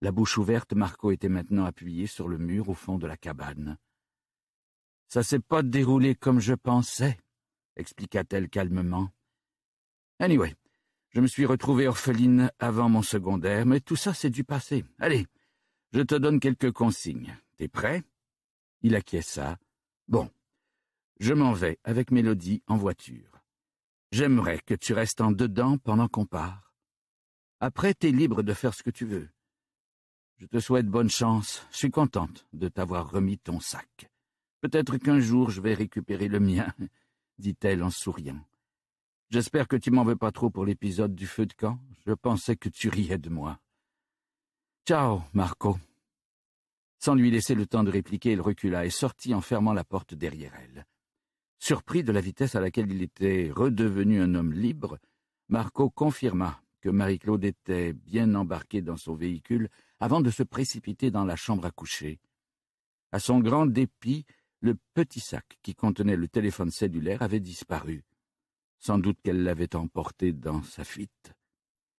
La bouche ouverte, Marco était maintenant appuyé sur le mur au fond de la cabane. Ça s'est pas déroulé comme je pensais, expliqua-t-elle calmement. Anyway, je me suis retrouvée orpheline avant mon secondaire, mais tout ça c'est du passé. Allez, je te donne quelques consignes. T'es prêt Il acquiesça. Bon. Je m'en vais avec Mélodie en voiture. J'aimerais que tu restes en dedans pendant qu'on part. Après, t'es libre de faire ce que tu veux. Je te souhaite bonne chance. Je suis contente de t'avoir remis ton sac. Peut-être qu'un jour je vais récupérer le mien, (laughs) dit-elle en souriant. J'espère que tu m'en veux pas trop pour l'épisode du feu de camp. Je pensais que tu riais de moi. Ciao, Marco. Sans lui laisser le temps de répliquer, il recula et sortit en fermant la porte derrière elle. Surpris de la vitesse à laquelle il était redevenu un homme libre, Marco confirma que Marie-Claude était bien embarquée dans son véhicule avant de se précipiter dans la chambre à coucher. À son grand dépit, le petit sac qui contenait le téléphone cellulaire avait disparu. Sans doute qu'elle l'avait emporté dans sa fuite.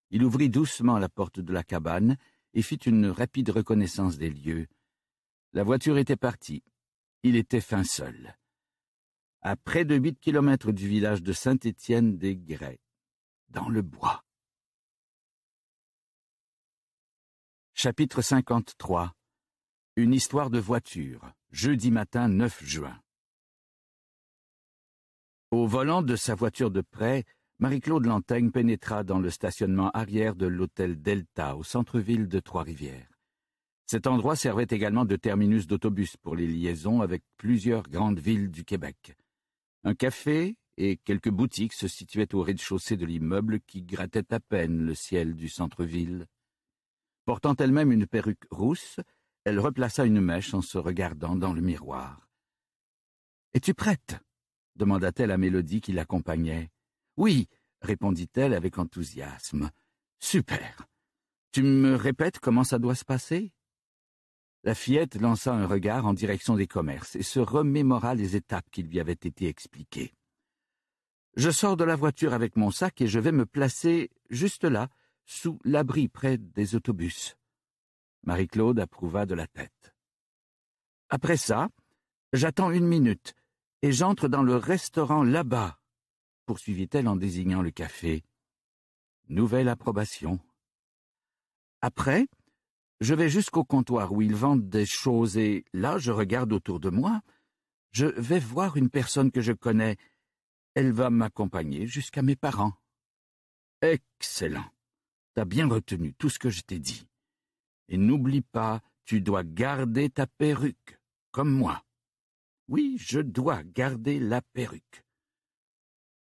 Il ouvrit doucement la porte de la cabane et fit une rapide reconnaissance des lieux. La voiture était partie. Il était fin seul. À près de huit kilomètres du village de Saint-Étienne des Grès, dans le bois. Chapitre 53 Une histoire de voiture, jeudi matin 9 juin. Au volant de sa voiture de prêt, Marie-Claude Lantaigne pénétra dans le stationnement arrière de l'hôtel Delta au centre-ville de Trois-Rivières. Cet endroit servait également de terminus d'autobus pour les liaisons avec plusieurs grandes villes du Québec. Un café et quelques boutiques se situaient au rez-de-chaussée de, de l'immeuble qui grattait à peine le ciel du centre-ville. Portant elle-même une perruque rousse, elle replaça une mèche en se regardant dans le miroir. Es-tu prête demanda-t-elle à Mélodie qui l'accompagnait. Oui, répondit-elle avec enthousiasme. Super. Tu me répètes comment ça doit se passer La fillette lança un regard en direction des commerces et se remémora les étapes qui lui avaient été expliquées. Je sors de la voiture avec mon sac et je vais me placer juste là, sous l'abri près des autobus. Marie-Claude approuva de la tête. Après ça, j'attends une minute et j'entre dans le restaurant là-bas poursuivit-elle en désignant le café. Nouvelle approbation. Après, je vais jusqu'au comptoir où ils vendent des choses et là je regarde autour de moi. Je vais voir une personne que je connais. Elle va m'accompagner jusqu'à mes parents. Excellent. T'as bien retenu tout ce que je t'ai dit. Et n'oublie pas, tu dois garder ta perruque, comme moi. Oui, je dois garder la perruque.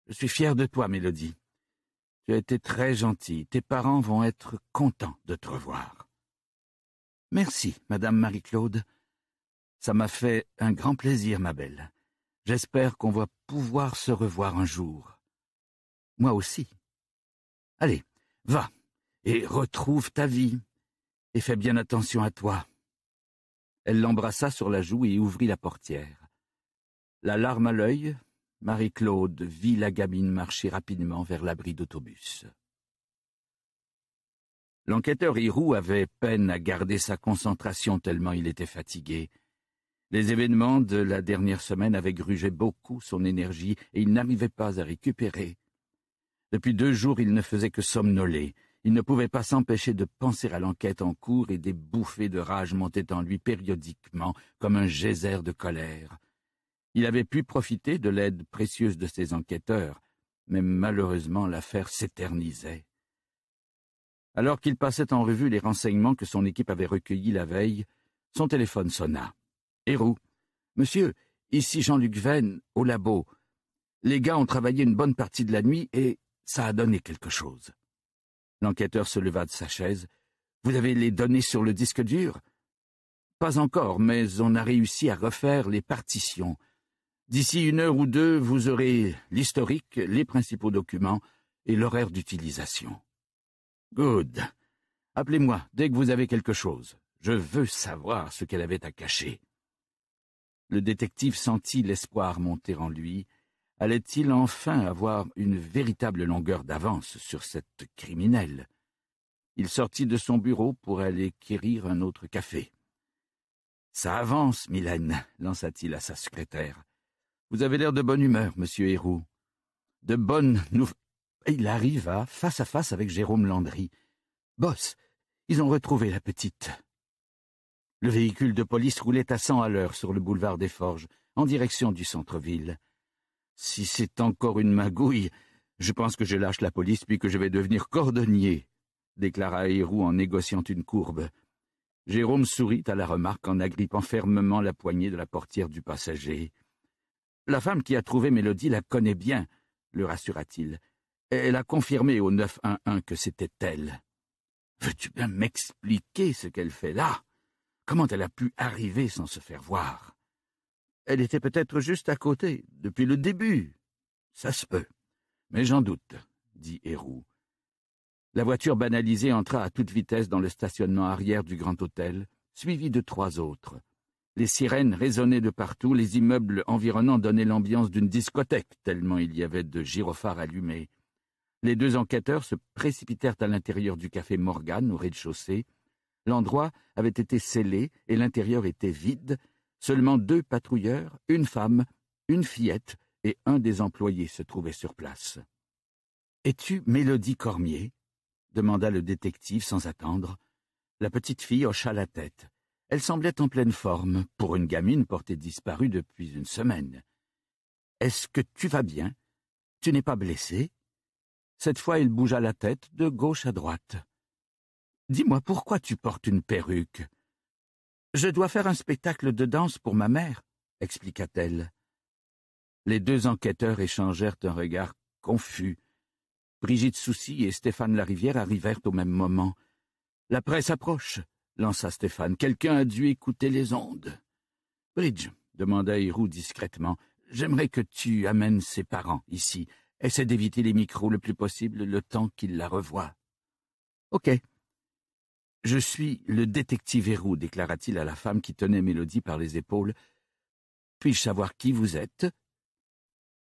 Je suis fier de toi, Mélodie. Tu as été très gentille. Tes parents vont être contents de te revoir. Merci, Madame Marie-Claude. Ça m'a fait un grand plaisir, ma belle. J'espère qu'on va pouvoir se revoir un jour. Moi aussi. Allez, va, et retrouve ta vie, et fais bien attention à toi. Elle l'embrassa sur la joue et ouvrit la portière. La larme à l'œil, Marie-Claude vit la gamine marcher rapidement vers l'abri d'autobus. L'enquêteur Hiroux avait peine à garder sa concentration tellement il était fatigué. Les événements de la dernière semaine avaient grugé beaucoup son énergie et il n'arrivait pas à récupérer. Depuis deux jours, il ne faisait que somnoler. Il ne pouvait pas s'empêcher de penser à l'enquête en cours et des bouffées de rage montaient en lui périodiquement comme un geyser de colère. Il avait pu profiter de l'aide précieuse de ses enquêteurs, mais malheureusement l'affaire s'éternisait. Alors qu'il passait en revue les renseignements que son équipe avait recueillis la veille, son téléphone sonna. Héroux. Monsieur, ici Jean-Luc Venn, au labo. Les gars ont travaillé une bonne partie de la nuit et ça a donné quelque chose. L'enquêteur se leva de sa chaise. Vous avez les données sur le disque dur? Pas encore, mais on a réussi à refaire les partitions. D'ici une heure ou deux, vous aurez l'historique, les principaux documents et l'horaire d'utilisation. Good. Appelez-moi dès que vous avez quelque chose. Je veux savoir ce qu'elle avait à cacher. Le détective sentit l'espoir monter en lui. Allait-il enfin avoir une véritable longueur d'avance sur cette criminelle Il sortit de son bureau pour aller quérir un autre café. Ça avance, Mylène, lança-t-il à sa secrétaire. Vous avez l'air de bonne humeur, monsieur Héroux. De bonne nouvelle. » Il arriva face à face avec Jérôme Landry. Boss, ils ont retrouvé la petite. Le véhicule de police roulait à cent à l'heure sur le boulevard des Forges, en direction du centre-ville. Si c'est encore une magouille, je pense que je lâche la police puis que je vais devenir cordonnier, déclara Héroux en négociant une courbe. Jérôme sourit à la remarque en agrippant fermement la poignée de la portière du passager. La femme qui a trouvé Mélodie la connaît bien, le rassura-t-il. Elle a confirmé au 911 que c'était elle. Veux-tu bien m'expliquer ce qu'elle fait là Comment elle a pu arriver sans se faire voir Elle était peut-être juste à côté, depuis le début. Ça se peut. Mais j'en doute, dit Héroux. La voiture banalisée entra à toute vitesse dans le stationnement arrière du grand hôtel, suivie de trois autres, les sirènes résonnaient de partout, les immeubles environnants donnaient l'ambiance d'une discothèque, tellement il y avait de gyrophares allumés. Les deux enquêteurs se précipitèrent à l'intérieur du café Morgan, au rez-de-chaussée. L'endroit avait été scellé et l'intérieur était vide. Seulement deux patrouilleurs, une femme, une fillette et un des employés se trouvaient sur place. Es-tu Mélodie Cormier demanda le détective sans attendre. La petite fille hocha la tête. Elle semblait en pleine forme, pour une gamine portée disparue depuis une semaine. Est-ce que tu vas bien Tu n'es pas blessée ?» Cette fois, il bougea la tête de gauche à droite. Dis-moi pourquoi tu portes une perruque Je dois faire un spectacle de danse pour ma mère, expliqua-t-elle. Les deux enquêteurs échangèrent un regard confus. Brigitte Soucy et Stéphane Larivière arrivèrent au même moment. La presse approche, lança Stéphane. Quelqu'un a dû écouter les ondes. Bridge, demanda Héroux discrètement, j'aimerais que tu amènes ses parents ici. Essaie d'éviter les micros le plus possible le temps qu'ils la revoient. Ok. Je suis le détective Héroux, déclara-t-il à la femme qui tenait Mélodie par les épaules. Puis-je savoir qui vous êtes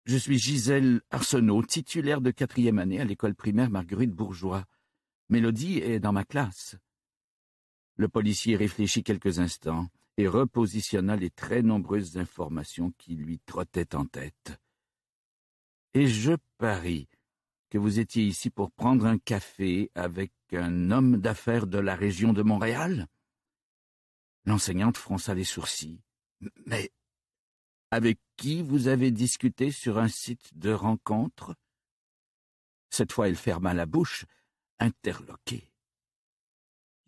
Je suis Gisèle Arsenault, titulaire de quatrième année à l'école primaire Marguerite Bourgeois. Mélodie est dans ma classe. Le policier réfléchit quelques instants et repositionna les très nombreuses informations qui lui trottaient en tête. Et je parie que vous étiez ici pour prendre un café avec un homme d'affaires de la région de Montréal L'enseignante fronça les sourcils. Mais avec qui vous avez discuté sur un site de rencontre Cette fois elle ferma la bouche, interloquée.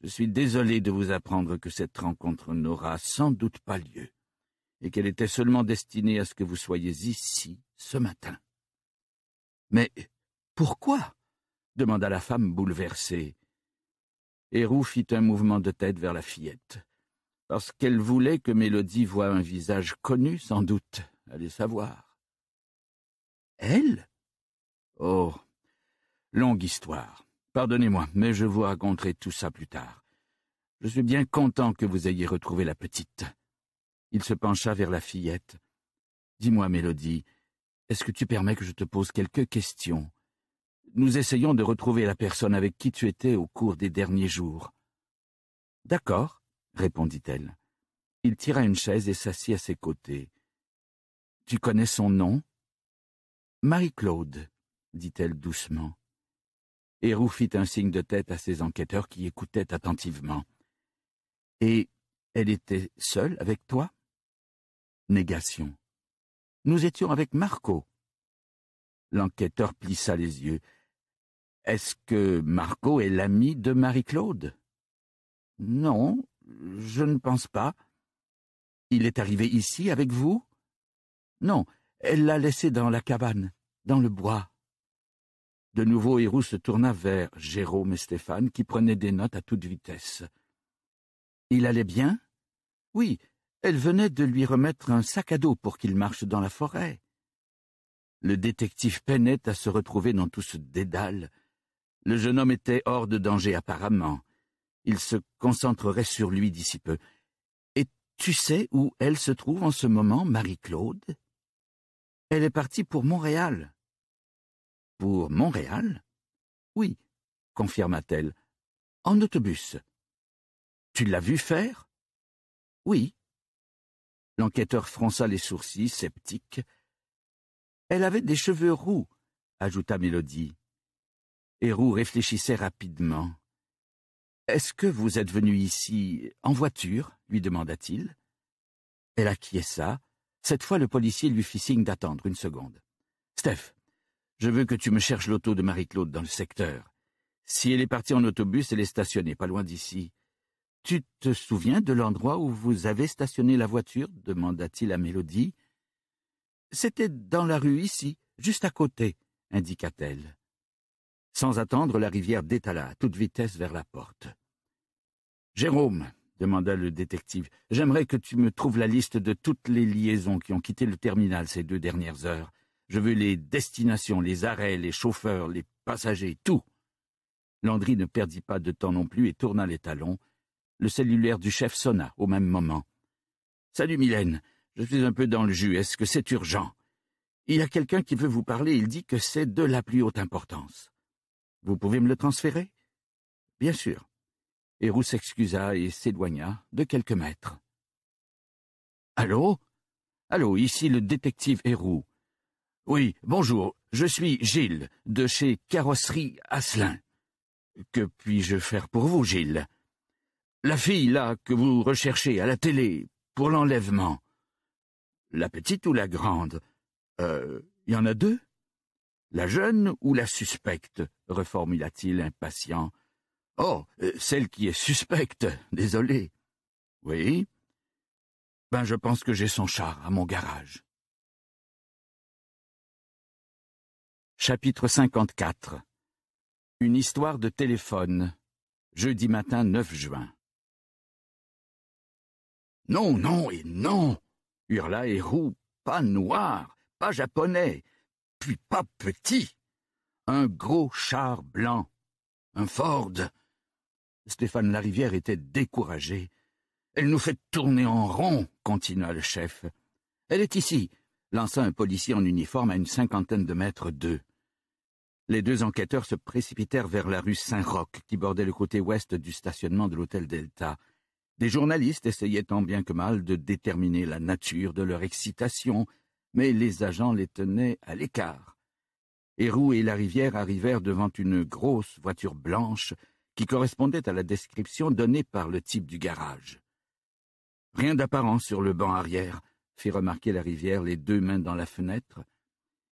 Je suis désolé de vous apprendre que cette rencontre n'aura sans doute pas lieu, et qu'elle était seulement destinée à ce que vous soyez ici ce matin. Mais pourquoi demanda la femme bouleversée. Héroux fit un mouvement de tête vers la fillette. Parce qu'elle voulait que Mélodie voie un visage connu, sans doute, allez savoir. Elle Oh, longue histoire. Pardonnez-moi, mais je vous raconterai tout ça plus tard. Je suis bien content que vous ayez retrouvé la petite. Il se pencha vers la fillette. Dis-moi, Mélodie, est-ce que tu permets que je te pose quelques questions Nous essayons de retrouver la personne avec qui tu étais au cours des derniers jours. D'accord, répondit-elle. Il tira une chaise et s'assit à ses côtés. Tu connais son nom Marie-Claude, dit-elle doucement. Hérou fit un signe de tête à ses enquêteurs qui écoutaient attentivement. Et elle était seule avec toi Négation. Nous étions avec Marco. L'enquêteur plissa les yeux. Est-ce que Marco est l'ami de Marie-Claude Non, je ne pense pas. Il est arrivé ici avec vous Non, elle l'a laissé dans la cabane, dans le bois. De nouveau, Héroux se tourna vers Jérôme et Stéphane, qui prenaient des notes à toute vitesse. Il allait bien Oui, elle venait de lui remettre un sac à dos pour qu'il marche dans la forêt. Le détective peinait à se retrouver dans tout ce dédale. Le jeune homme était hors de danger apparemment. Il se concentrerait sur lui d'ici peu. Et tu sais où elle se trouve en ce moment, Marie-Claude Elle est partie pour Montréal, pour Montréal Oui, confirma-t-elle. En autobus. Tu l'as vu faire Oui. L'enquêteur fronça les sourcils, sceptique. Elle avait des cheveux roux, ajouta Mélodie. Et Roux réfléchissait rapidement. Est-ce que vous êtes venu ici en voiture lui demanda-t-il. Elle acquiesça. Cette fois, le policier lui fit signe d'attendre une seconde. Steph, je veux que tu me cherches l'auto de Marie-Claude dans le secteur. Si elle est partie en autobus, elle est stationnée pas loin d'ici. Tu te souviens de l'endroit où vous avez stationné la voiture demanda-t-il à Mélodie. C'était dans la rue ici, juste à côté, indiqua-t-elle. Sans attendre, la rivière détala à toute vitesse vers la porte. Jérôme, demanda le détective, j'aimerais que tu me trouves la liste de toutes les liaisons qui ont quitté le terminal ces deux dernières heures je veux les destinations, les arrêts, les chauffeurs, les passagers, tout. Landry ne perdit pas de temps non plus et tourna les talons. Le cellulaire du chef sonna au même moment. Salut Mylène, je suis un peu dans le jus, est-ce que c'est urgent? Il y a quelqu'un qui veut vous parler, il dit que c'est de la plus haute importance. Vous pouvez me le transférer? Bien sûr. Héroux s'excusa et s'éloigna de quelques mètres. Allô? Allô, ici le détective Héroux. Oui, bonjour, je suis Gilles, de chez Carrosserie Asselin. Que puis-je faire pour vous, Gilles La fille, là, que vous recherchez à la télé, pour l'enlèvement. La petite ou la grande Euh, il y en a deux La jeune ou la suspecte reformula-t-il impatient. Oh, euh, celle qui est suspecte, désolé. Oui Ben, je pense que j'ai son char à mon garage. Chapitre 54 Une histoire de téléphone Jeudi matin 9 juin Non, non et non hurla Héroux, pas noir, pas japonais, puis pas petit Un gros char blanc, un Ford Stéphane Larivière était découragé. Elle nous fait tourner en rond, continua le chef. Elle est ici, lança un policier en uniforme à une cinquantaine de mètres d'eux. Les deux enquêteurs se précipitèrent vers la rue Saint-Roch, qui bordait le côté ouest du stationnement de l'hôtel Delta. Des journalistes essayaient tant bien que mal de déterminer la nature de leur excitation, mais les agents les tenaient à l'écart. Héroux et Larivière arrivèrent devant une grosse voiture blanche qui correspondait à la description donnée par le type du garage. Rien d'apparent sur le banc arrière, fit remarquer Larivière les deux mains dans la fenêtre.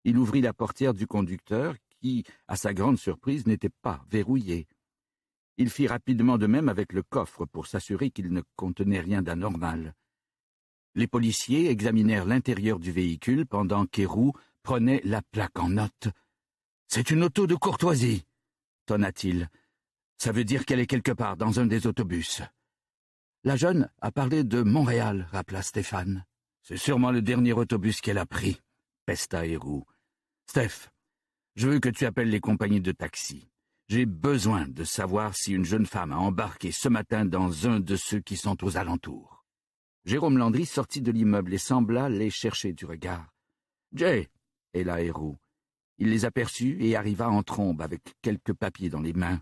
Il ouvrit la portière du conducteur qui, à sa grande surprise, n'était pas verrouillé. Il fit rapidement de même avec le coffre pour s'assurer qu'il ne contenait rien d'anormal. Les policiers examinèrent l'intérieur du véhicule pendant qu'Hérou prenait la plaque en note. C'est une auto de courtoisie, tonna-t-il. Ça veut dire qu'elle est quelque part dans un des autobus. La jeune a parlé de Montréal, rappela Stéphane. C'est sûrement le dernier autobus qu'elle a pris, pesta Hérou. « Steph, je veux que tu appelles les compagnies de taxi. J'ai besoin de savoir si une jeune femme a embarqué ce matin dans un de ceux qui sont aux alentours. Jérôme Landry sortit de l'immeuble et sembla les chercher du regard. Jay et la héros. Il les aperçut et arriva en trombe avec quelques papiers dans les mains.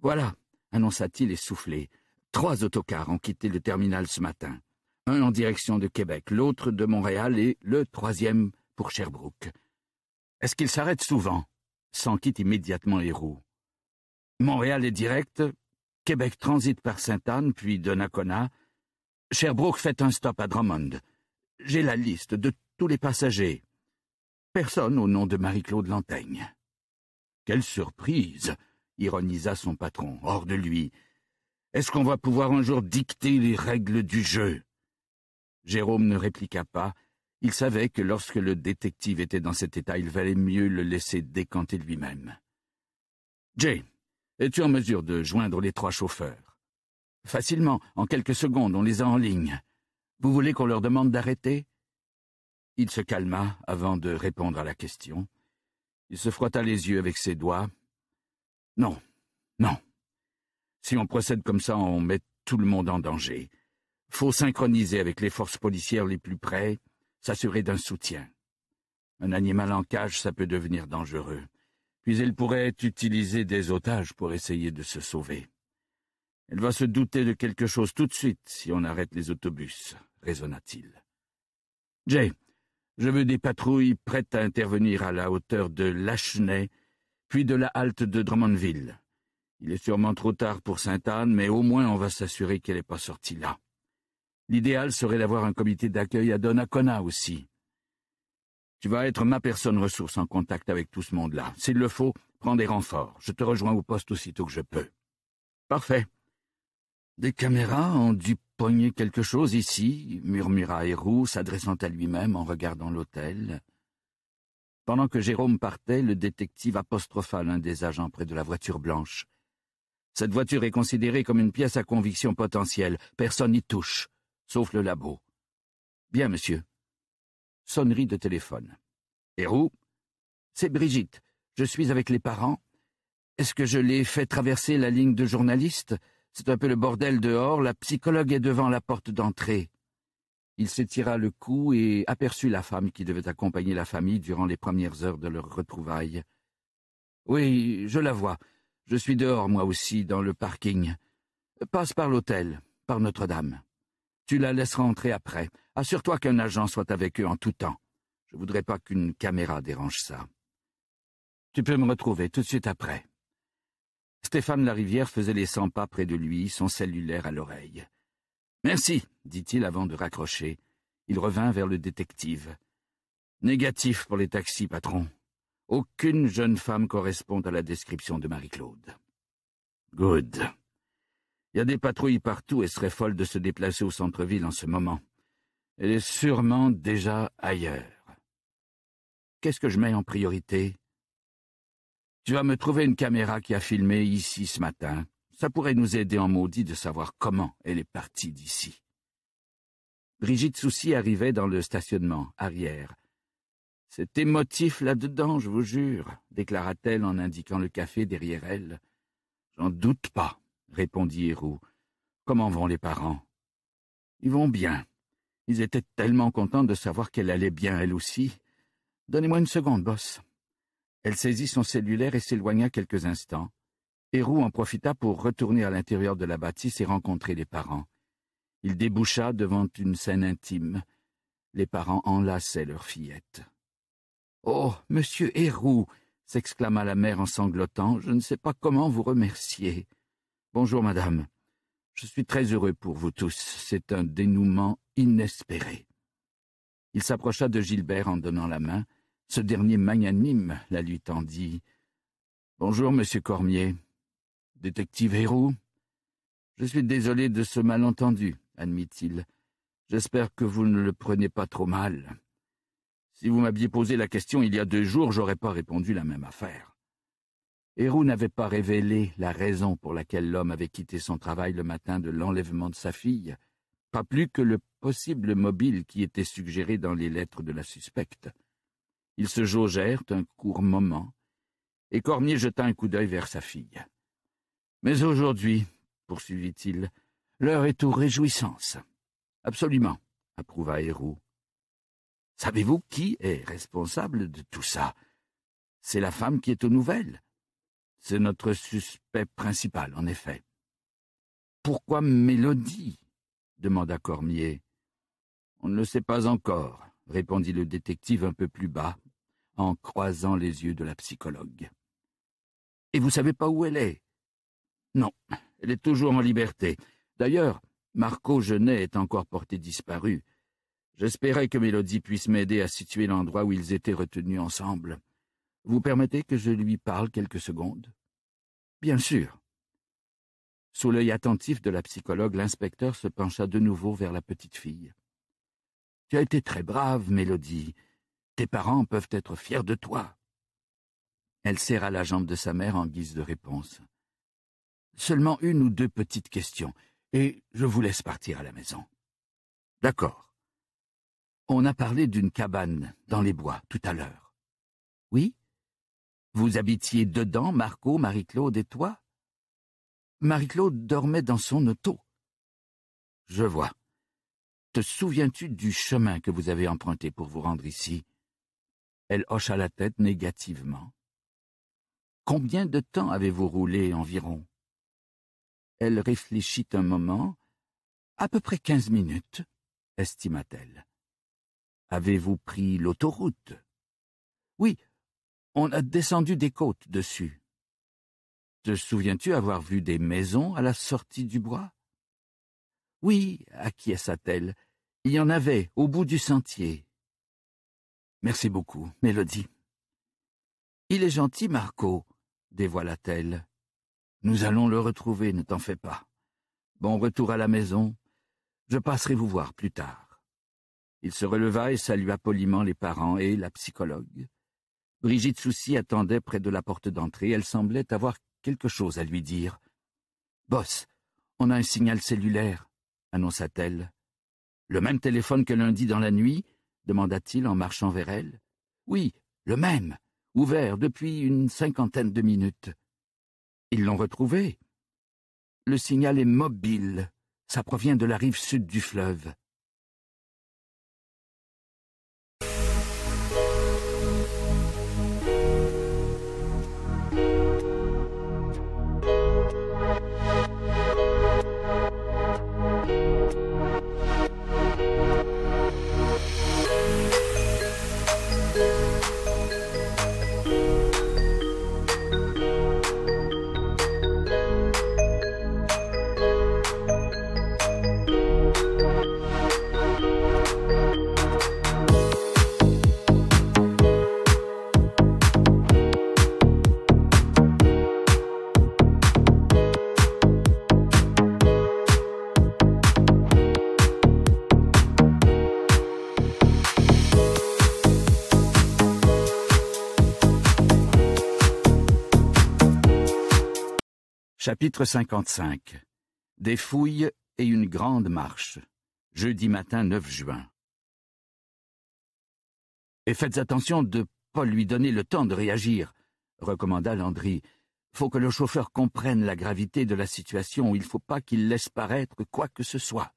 Voilà, annonça-t-il essoufflé. Trois autocars ont quitté le terminal ce matin. Un en direction de Québec, l'autre de Montréal et le troisième pour Sherbrooke. Est-ce qu'il s'arrête souvent S'en quitte immédiatement Héroux. Montréal est direct, Québec transite par Sainte-Anne, puis Donnacona. Sherbrooke fait un stop à Drummond. J'ai la liste de tous les passagers. Personne au nom de Marie-Claude Lantaigne. Quelle surprise ironisa son patron, hors de lui. Est-ce qu'on va pouvoir un jour dicter les règles du jeu Jérôme ne répliqua pas, il savait que lorsque le détective était dans cet état, il valait mieux le laisser décanter lui-même. Jay, es-tu en mesure de joindre les trois chauffeurs Facilement, en quelques secondes, on les a en ligne. Vous voulez qu'on leur demande d'arrêter Il se calma avant de répondre à la question. Il se frotta les yeux avec ses doigts. Non, non. Si on procède comme ça, on met tout le monde en danger. Faut synchroniser avec les forces policières les plus près s'assurer d'un soutien. Un animal en cage, ça peut devenir dangereux, puis elle pourrait utiliser des otages pour essayer de se sauver. Elle va se douter de quelque chose tout de suite si on arrête les autobus, raisonna-t-il. Jay, je veux des patrouilles prêtes à intervenir à la hauteur de Lachenay, puis de la halte de Drummondville. Il est sûrement trop tard pour Sainte-Anne, mais au moins on va s'assurer qu'elle n'est pas sortie là. L'idéal serait d'avoir un comité d'accueil à Donnacona aussi. Tu vas être ma personne ressource en contact avec tout ce monde-là. S'il le faut, prends des renforts. Je te rejoins au poste aussitôt que je peux. Parfait. Des caméras ont dû pogner quelque chose ici, murmura Héroux, s'adressant à lui-même en regardant l'hôtel. Pendant que Jérôme partait, le détective apostropha l'un des agents près de la voiture blanche. Cette voiture est considérée comme une pièce à conviction potentielle. Personne n'y touche sauf le labo. Bien, monsieur. Sonnerie de téléphone. où C'est Brigitte. Je suis avec les parents. Est-ce que je l'ai fait traverser la ligne de journaliste C'est un peu le bordel dehors. La psychologue est devant la porte d'entrée. Il s'étira le cou et aperçut la femme qui devait accompagner la famille durant les premières heures de leur retrouvaille. Oui, je la vois. Je suis dehors, moi aussi, dans le parking. Passe par l'hôtel, par Notre-Dame. Tu la laisseras entrer après. Assure-toi qu'un agent soit avec eux en tout temps. Je voudrais pas qu'une caméra dérange ça. Tu peux me retrouver tout de suite après. Stéphane Larivière faisait les cent pas près de lui, son cellulaire à l'oreille. Merci, dit-il avant de raccrocher. Il revint vers le détective. Négatif pour les taxis, patron. Aucune jeune femme correspond à la description de Marie-Claude. Good. Il y a des patrouilles partout et serait folle de se déplacer au centre-ville en ce moment. Elle est sûrement déjà ailleurs. Qu'est-ce que je mets en priorité Tu vas me trouver une caméra qui a filmé ici ce matin. Ça pourrait nous aider en maudit de savoir comment elle est partie d'ici. Brigitte Soucy arrivait dans le stationnement, arrière. C'est émotif là-dedans, je vous jure, déclara-t-elle en indiquant le café derrière elle. J'en doute pas répondit Hérou. « Comment vont les parents Ils vont bien. Ils étaient tellement contents de savoir qu'elle allait bien, elle aussi. Donnez-moi une seconde, boss. Elle saisit son cellulaire et s'éloigna quelques instants. Héroux en profita pour retourner à l'intérieur de la bâtisse et rencontrer les parents. Il déboucha devant une scène intime. Les parents enlaçaient leur fillette. Oh, monsieur Héroux s'exclama la mère en sanglotant, je ne sais pas comment vous remercier. Bonjour, madame. Je suis très heureux pour vous tous. C'est un dénouement inespéré. Il s'approcha de Gilbert en donnant la main. Ce dernier magnanime la lui tendit. Bonjour, monsieur Cormier. Détective Héroux Je suis désolé de ce malentendu, admit-il. J'espère que vous ne le prenez pas trop mal. Si vous m'aviez posé la question il y a deux jours, j'aurais pas répondu la même affaire. Héroux n'avait pas révélé la raison pour laquelle l'homme avait quitté son travail le matin de l'enlèvement de sa fille, pas plus que le possible mobile qui était suggéré dans les lettres de la suspecte. Ils se jaugèrent un court moment, et Cornier jeta un coup d'œil vers sa fille. Mais aujourd'hui, poursuivit-il, l'heure est aux réjouissances. Absolument, approuva Héroux. Savez-vous qui est responsable de tout ça C'est la femme qui est aux nouvelles, c'est notre suspect principal, en effet. Pourquoi Mélodie demanda Cormier. On ne le sait pas encore, répondit le détective un peu plus bas, en croisant les yeux de la psychologue. Et vous savez pas où elle est Non, elle est toujours en liberté. D'ailleurs, Marco Genet est encore porté disparu. J'espérais que Mélodie puisse m'aider à situer l'endroit où ils étaient retenus ensemble. Vous permettez que je lui parle quelques secondes Bien sûr. Sous l'œil attentif de la psychologue, l'inspecteur se pencha de nouveau vers la petite fille. Tu as été très brave, Mélodie. Tes parents peuvent être fiers de toi. Elle serra la jambe de sa mère en guise de réponse. Seulement une ou deux petites questions, et je vous laisse partir à la maison. D'accord. On a parlé d'une cabane dans les bois tout à l'heure. Oui? Vous habitiez dedans, Marco, Marie-Claude et toi Marie-Claude dormait dans son auto. Je vois. Te souviens-tu du chemin que vous avez emprunté pour vous rendre ici Elle hocha la tête négativement. Combien de temps avez-vous roulé environ Elle réfléchit un moment. À peu près quinze minutes, estima-t-elle. Avez-vous pris l'autoroute Oui, on a descendu des côtes dessus. Te souviens-tu avoir vu des maisons à la sortie du bois Oui, acquiesça-t-elle. Il y en avait au bout du sentier. Merci beaucoup, Mélodie. Il est gentil, Marco, dévoila-t-elle. Nous allons le retrouver, ne t'en fais pas. Bon retour à la maison. Je passerai vous voir plus tard. Il se releva et salua poliment les parents et la psychologue. Brigitte Soucy attendait près de la porte d'entrée. Elle semblait avoir quelque chose à lui dire. Boss, on a un signal cellulaire, annonça-t-elle. Le même téléphone que lundi dans la nuit demanda-t-il en marchant vers elle. Oui, le même, ouvert depuis une cinquantaine de minutes. Ils l'ont retrouvé. Le signal est mobile. Ça provient de la rive sud du fleuve. Chapitre 55 Des fouilles et une grande marche. Jeudi matin 9 juin. Et faites attention de ne pas lui donner le temps de réagir, recommanda Landry. Faut que le chauffeur comprenne la gravité de la situation, il faut pas qu'il laisse paraître quoi que ce soit.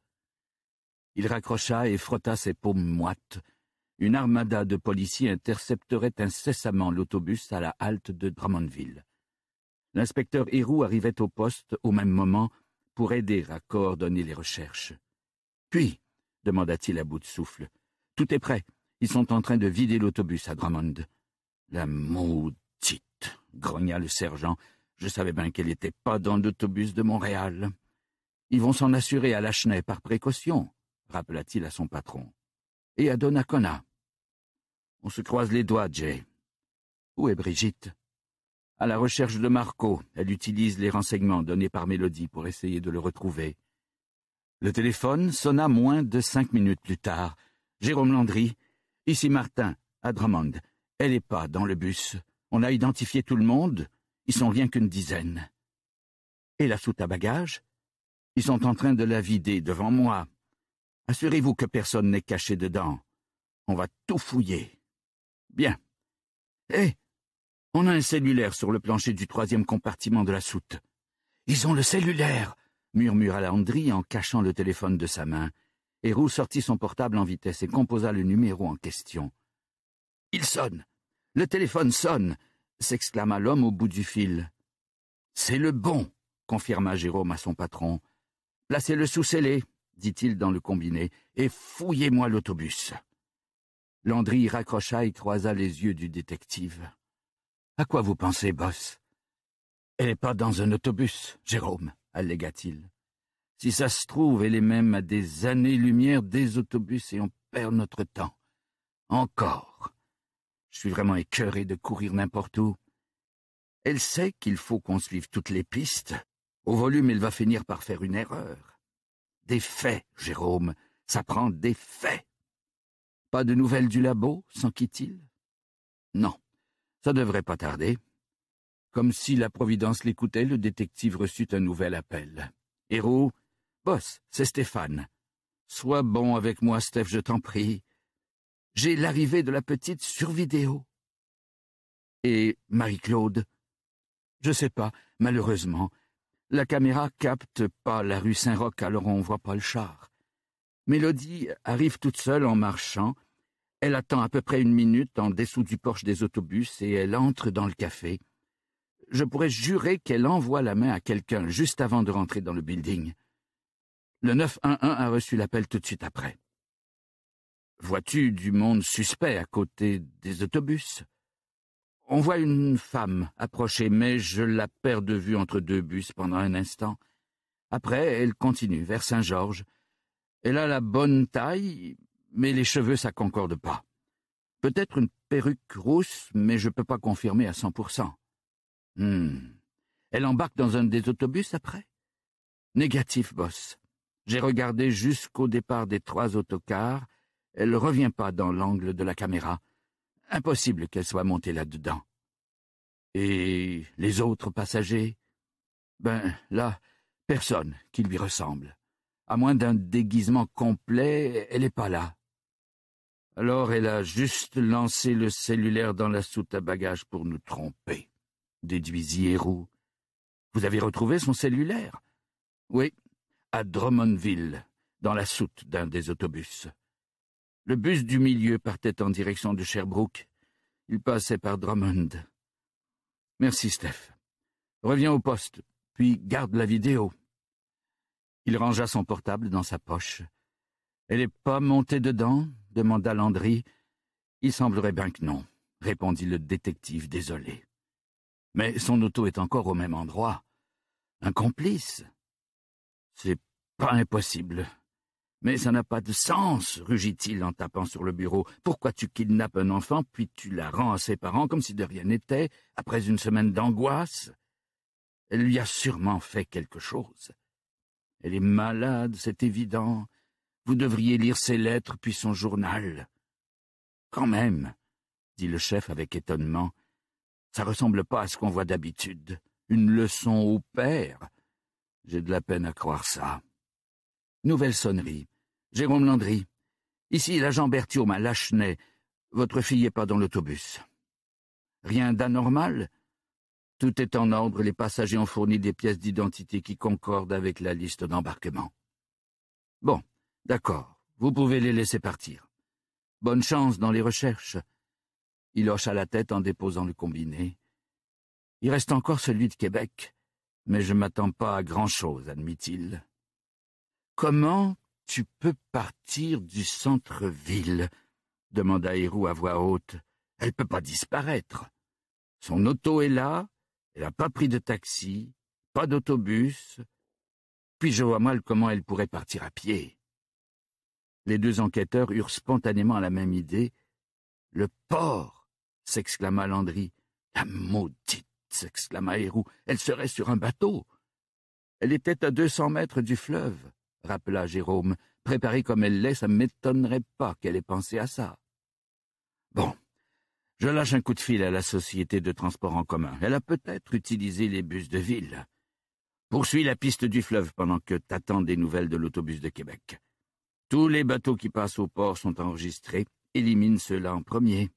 Il raccrocha et frotta ses paumes moites. Une armada de policiers intercepterait incessamment l'autobus à la halte de Drummondville. L'inspecteur Héroux arrivait au poste au même moment pour aider à coordonner les recherches. Puis, demanda-t-il à bout de souffle, tout est prêt. Ils sont en train de vider l'autobus à Drummond. La maudite, grogna le sergent. Je savais bien qu'elle n'était pas dans l'autobus de Montréal. Ils vont s'en assurer à Lachenay par précaution, rappela-t-il à son patron. Et à Donnacona. On se croise les doigts, Jay. Où est Brigitte à la recherche de Marco. Elle utilise les renseignements donnés par Mélodie pour essayer de le retrouver. Le téléphone sonna moins de cinq minutes plus tard. Jérôme Landry. Ici Martin, à Drummond. Elle n'est pas dans le bus. On a identifié tout le monde. Ils sont rien qu'une dizaine. Et la soute à bagages Ils sont en train de la vider devant moi. Assurez-vous que personne n'est caché dedans. On va tout fouiller. Bien. Hé, eh, on a un cellulaire sur le plancher du troisième compartiment de la soute. Ils ont le cellulaire murmura Landry en cachant le téléphone de sa main, et sortit son portable en vitesse et composa le numéro en question. Il sonne. Le téléphone sonne s'exclama l'homme au bout du fil. C'est le bon, confirma Jérôme à son patron. Placez-le sous scellé, dit-il dans le combiné, et fouillez-moi l'autobus. Landry raccrocha et croisa les yeux du détective. À quoi vous pensez, boss Elle n'est pas dans un autobus, Jérôme, allégua-t-il. Si ça se trouve, elle est même à des années-lumière des autobus et on perd notre temps. Encore. Je suis vraiment écœuré de courir n'importe où. Elle sait qu'il faut qu'on suive toutes les pistes. Au volume, elle va finir par faire une erreur. Des faits, Jérôme. Ça prend des faits. Pas de nouvelles du labo, t il Non. Ça devrait pas tarder. Comme si la Providence l'écoutait, le détective reçut un nouvel appel. Héros, boss, c'est Stéphane. Sois bon avec moi, Steph, je t'en prie. J'ai l'arrivée de la petite sur vidéo. Et Marie-Claude Je sais pas, malheureusement. La caméra capte pas la rue Saint-Roch, alors on voit pas le char. Mélodie arrive toute seule en marchant, elle attend à peu près une minute en dessous du porche des autobus et elle entre dans le café. Je pourrais jurer qu'elle envoie la main à quelqu'un juste avant de rentrer dans le building. Le 911 a reçu l'appel tout de suite après. Vois-tu du monde suspect à côté des autobus On voit une femme approcher, mais je la perds de vue entre deux bus pendant un instant. Après, elle continue vers Saint-Georges. Elle a la bonne taille, mais les cheveux, ça concorde pas. Peut-être une perruque rousse, mais je peux pas confirmer à cent 100%. Hmm. Elle embarque dans un des autobus après Négatif, boss. J'ai regardé jusqu'au départ des trois autocars. Elle revient pas dans l'angle de la caméra. Impossible qu'elle soit montée là-dedans. Et les autres passagers Ben, là, personne qui lui ressemble. À moins d'un déguisement complet, elle n'est pas là. Alors elle a juste lancé le cellulaire dans la soute à bagages pour nous tromper, déduisit Héroux. Vous avez retrouvé son cellulaire Oui, à Drummondville, dans la soute d'un des autobus. Le bus du milieu partait en direction de Sherbrooke. Il passait par Drummond. Merci, Steph. Reviens au poste, puis garde la vidéo. Il rangea son portable dans sa poche. Elle n'est pas montée dedans demanda Landry. Il semblerait bien que non, répondit le détective désolé. Mais son auto est encore au même endroit. Un complice C'est pas impossible. Mais ça n'a pas de sens, rugit-il en tapant sur le bureau. Pourquoi tu kidnappes un enfant puis tu la rends à ses parents comme si de rien n'était, après une semaine d'angoisse Elle lui a sûrement fait quelque chose. Elle est malade, c'est évident. Vous devriez lire ses lettres puis son journal. Quand même, dit le chef avec étonnement, ça ressemble pas à ce qu'on voit d'habitude. Une leçon au père. J'ai de la peine à croire ça. Nouvelle sonnerie. Jérôme Landry. Ici l'agent Berthiaume à Lachenay. Votre fille n'est pas dans l'autobus. Rien d'anormal? Tout est en ordre, les passagers ont fourni des pièces d'identité qui concordent avec la liste d'embarquement. Bon, D'accord, vous pouvez les laisser partir. Bonne chance dans les recherches. Il hocha la tête en déposant le combiné. Il reste encore celui de Québec, mais je m'attends pas à grand-chose, admit-il. Comment tu peux partir du centre-ville demanda Héroux à voix haute. Elle peut pas disparaître. Son auto est là, elle n'a pas pris de taxi, pas d'autobus. Puis je vois mal comment elle pourrait partir à pied. Les deux enquêteurs eurent spontanément la même idée. Le port s'exclama Landry. La maudite s'exclama Héroux. Elle serait sur un bateau. Elle était à deux cents mètres du fleuve, rappela Jérôme. Préparée comme elle l'est, ça m'étonnerait pas qu'elle ait pensé à ça. Bon. Je lâche un coup de fil à la société de transport en commun. Elle a peut-être utilisé les bus de ville. Poursuis la piste du fleuve pendant que t'attends des nouvelles de l'autobus de Québec. Tous les bateaux qui passent au port sont enregistrés. Élimine ceux-là en premier.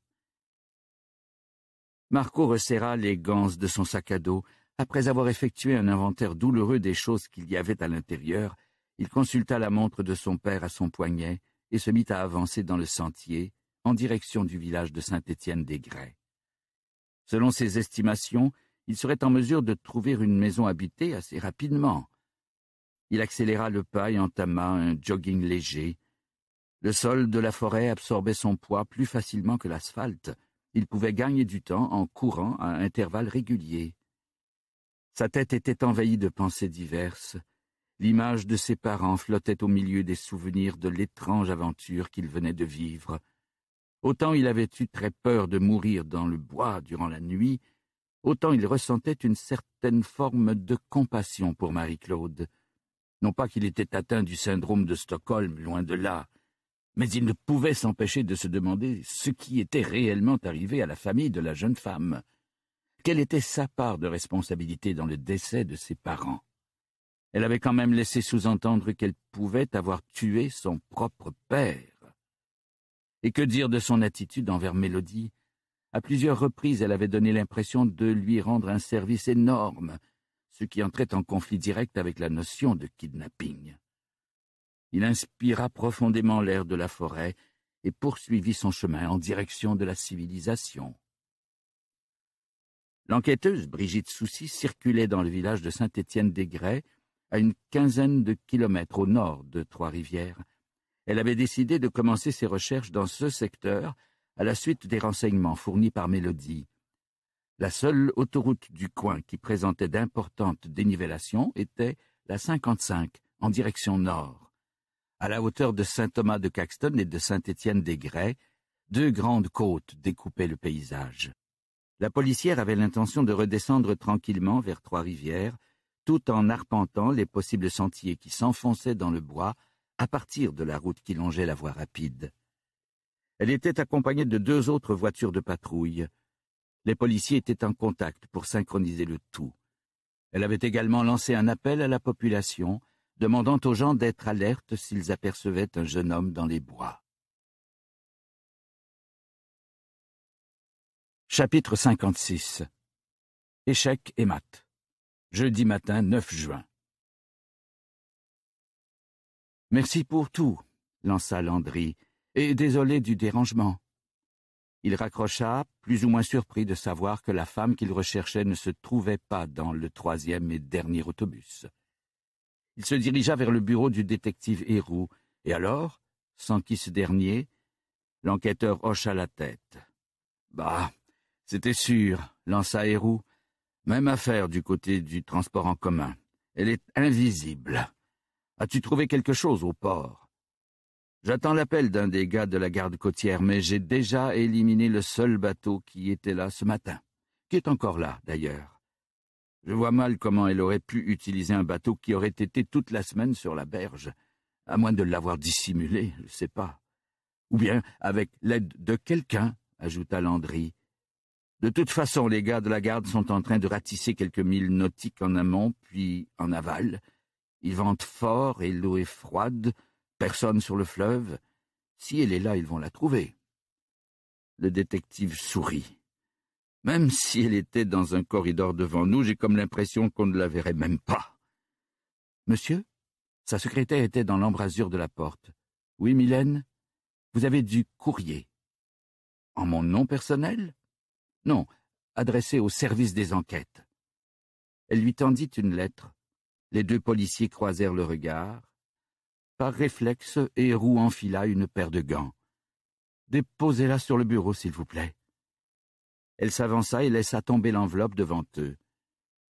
Marco resserra les ganses de son sac à dos. Après avoir effectué un inventaire douloureux des choses qu'il y avait à l'intérieur, il consulta la montre de son père à son poignet et se mit à avancer dans le sentier, en direction du village de Saint-Étienne-des-Grès. Selon ses estimations, il serait en mesure de trouver une maison habitée assez rapidement. Il accéléra le pas et entama un jogging léger. Le sol de la forêt absorbait son poids plus facilement que l'asphalte. Il pouvait gagner du temps en courant à intervalles réguliers. Sa tête était envahie de pensées diverses. L'image de ses parents flottait au milieu des souvenirs de l'étrange aventure qu'il venait de vivre. Autant il avait eu très peur de mourir dans le bois durant la nuit, autant il ressentait une certaine forme de compassion pour Marie-Claude. Non pas qu'il était atteint du syndrome de Stockholm, loin de là, mais il ne pouvait s'empêcher de se demander ce qui était réellement arrivé à la famille de la jeune femme. Quelle était sa part de responsabilité dans le décès de ses parents Elle avait quand même laissé sous-entendre qu'elle pouvait avoir tué son propre père. Et que dire de son attitude envers Mélodie À plusieurs reprises, elle avait donné l'impression de lui rendre un service énorme, ce qui entrait en conflit direct avec la notion de kidnapping. Il inspira profondément l'air de la forêt et poursuivit son chemin en direction de la civilisation. L'enquêteuse Brigitte Soucy circulait dans le village de Saint-Étienne-des-Grès, à une quinzaine de kilomètres au nord de Trois-Rivières. Elle avait décidé de commencer ses recherches dans ce secteur à la suite des renseignements fournis par Mélodie. La seule autoroute du coin qui présentait d'importantes dénivellations était la 55 en direction nord. À la hauteur de Saint-Thomas de Caxton et de Saint-Étienne-des-Grès, deux grandes côtes découpaient le paysage. La policière avait l'intention de redescendre tranquillement vers Trois-Rivières, tout en arpentant les possibles sentiers qui s'enfonçaient dans le bois à partir de la route qui longeait la voie rapide. Elle était accompagnée de deux autres voitures de patrouille, les policiers étaient en contact pour synchroniser le tout. Elle avait également lancé un appel à la population, demandant aux gens d'être alertes s'ils apercevaient un jeune homme dans les bois. Chapitre 56 Échec et mat. Jeudi matin 9 juin. Merci pour tout, lança Landry, et désolé du dérangement. Il raccrocha, plus ou moins surpris de savoir que la femme qu'il recherchait ne se trouvait pas dans le troisième et dernier autobus. Il se dirigea vers le bureau du détective Héroux, et alors, sans qui ce dernier, l'enquêteur hocha la tête. Bah, c'était sûr, lança Héroux. Même affaire du côté du transport en commun. Elle est invisible. As-tu trouvé quelque chose au port J'attends l'appel d'un des gars de la garde côtière, mais j'ai déjà éliminé le seul bateau qui était là ce matin, qui est encore là, d'ailleurs. Je vois mal comment elle aurait pu utiliser un bateau qui aurait été toute la semaine sur la berge, à moins de l'avoir dissimulé, je ne sais pas. Ou bien avec l'aide de quelqu'un, ajouta Landry. De toute façon, les gars de la garde sont en train de ratisser quelques milles nautiques en amont, puis en aval. Il vente fort et l'eau est froide, personne sur le fleuve. Si elle est là, ils vont la trouver. Le détective sourit. Même si elle était dans un corridor devant nous, j'ai comme l'impression qu'on ne la verrait même pas. Monsieur, sa secrétaire était dans l'embrasure de la porte. Oui, Mylène, vous avez du courrier. En mon nom personnel Non, adressé au service des enquêtes. Elle lui tendit une lettre. Les deux policiers croisèrent le regard. Par réflexe, Héroux enfila une paire de gants. Déposez-la sur le bureau, s'il vous plaît. Elle s'avança et laissa tomber l'enveloppe devant eux.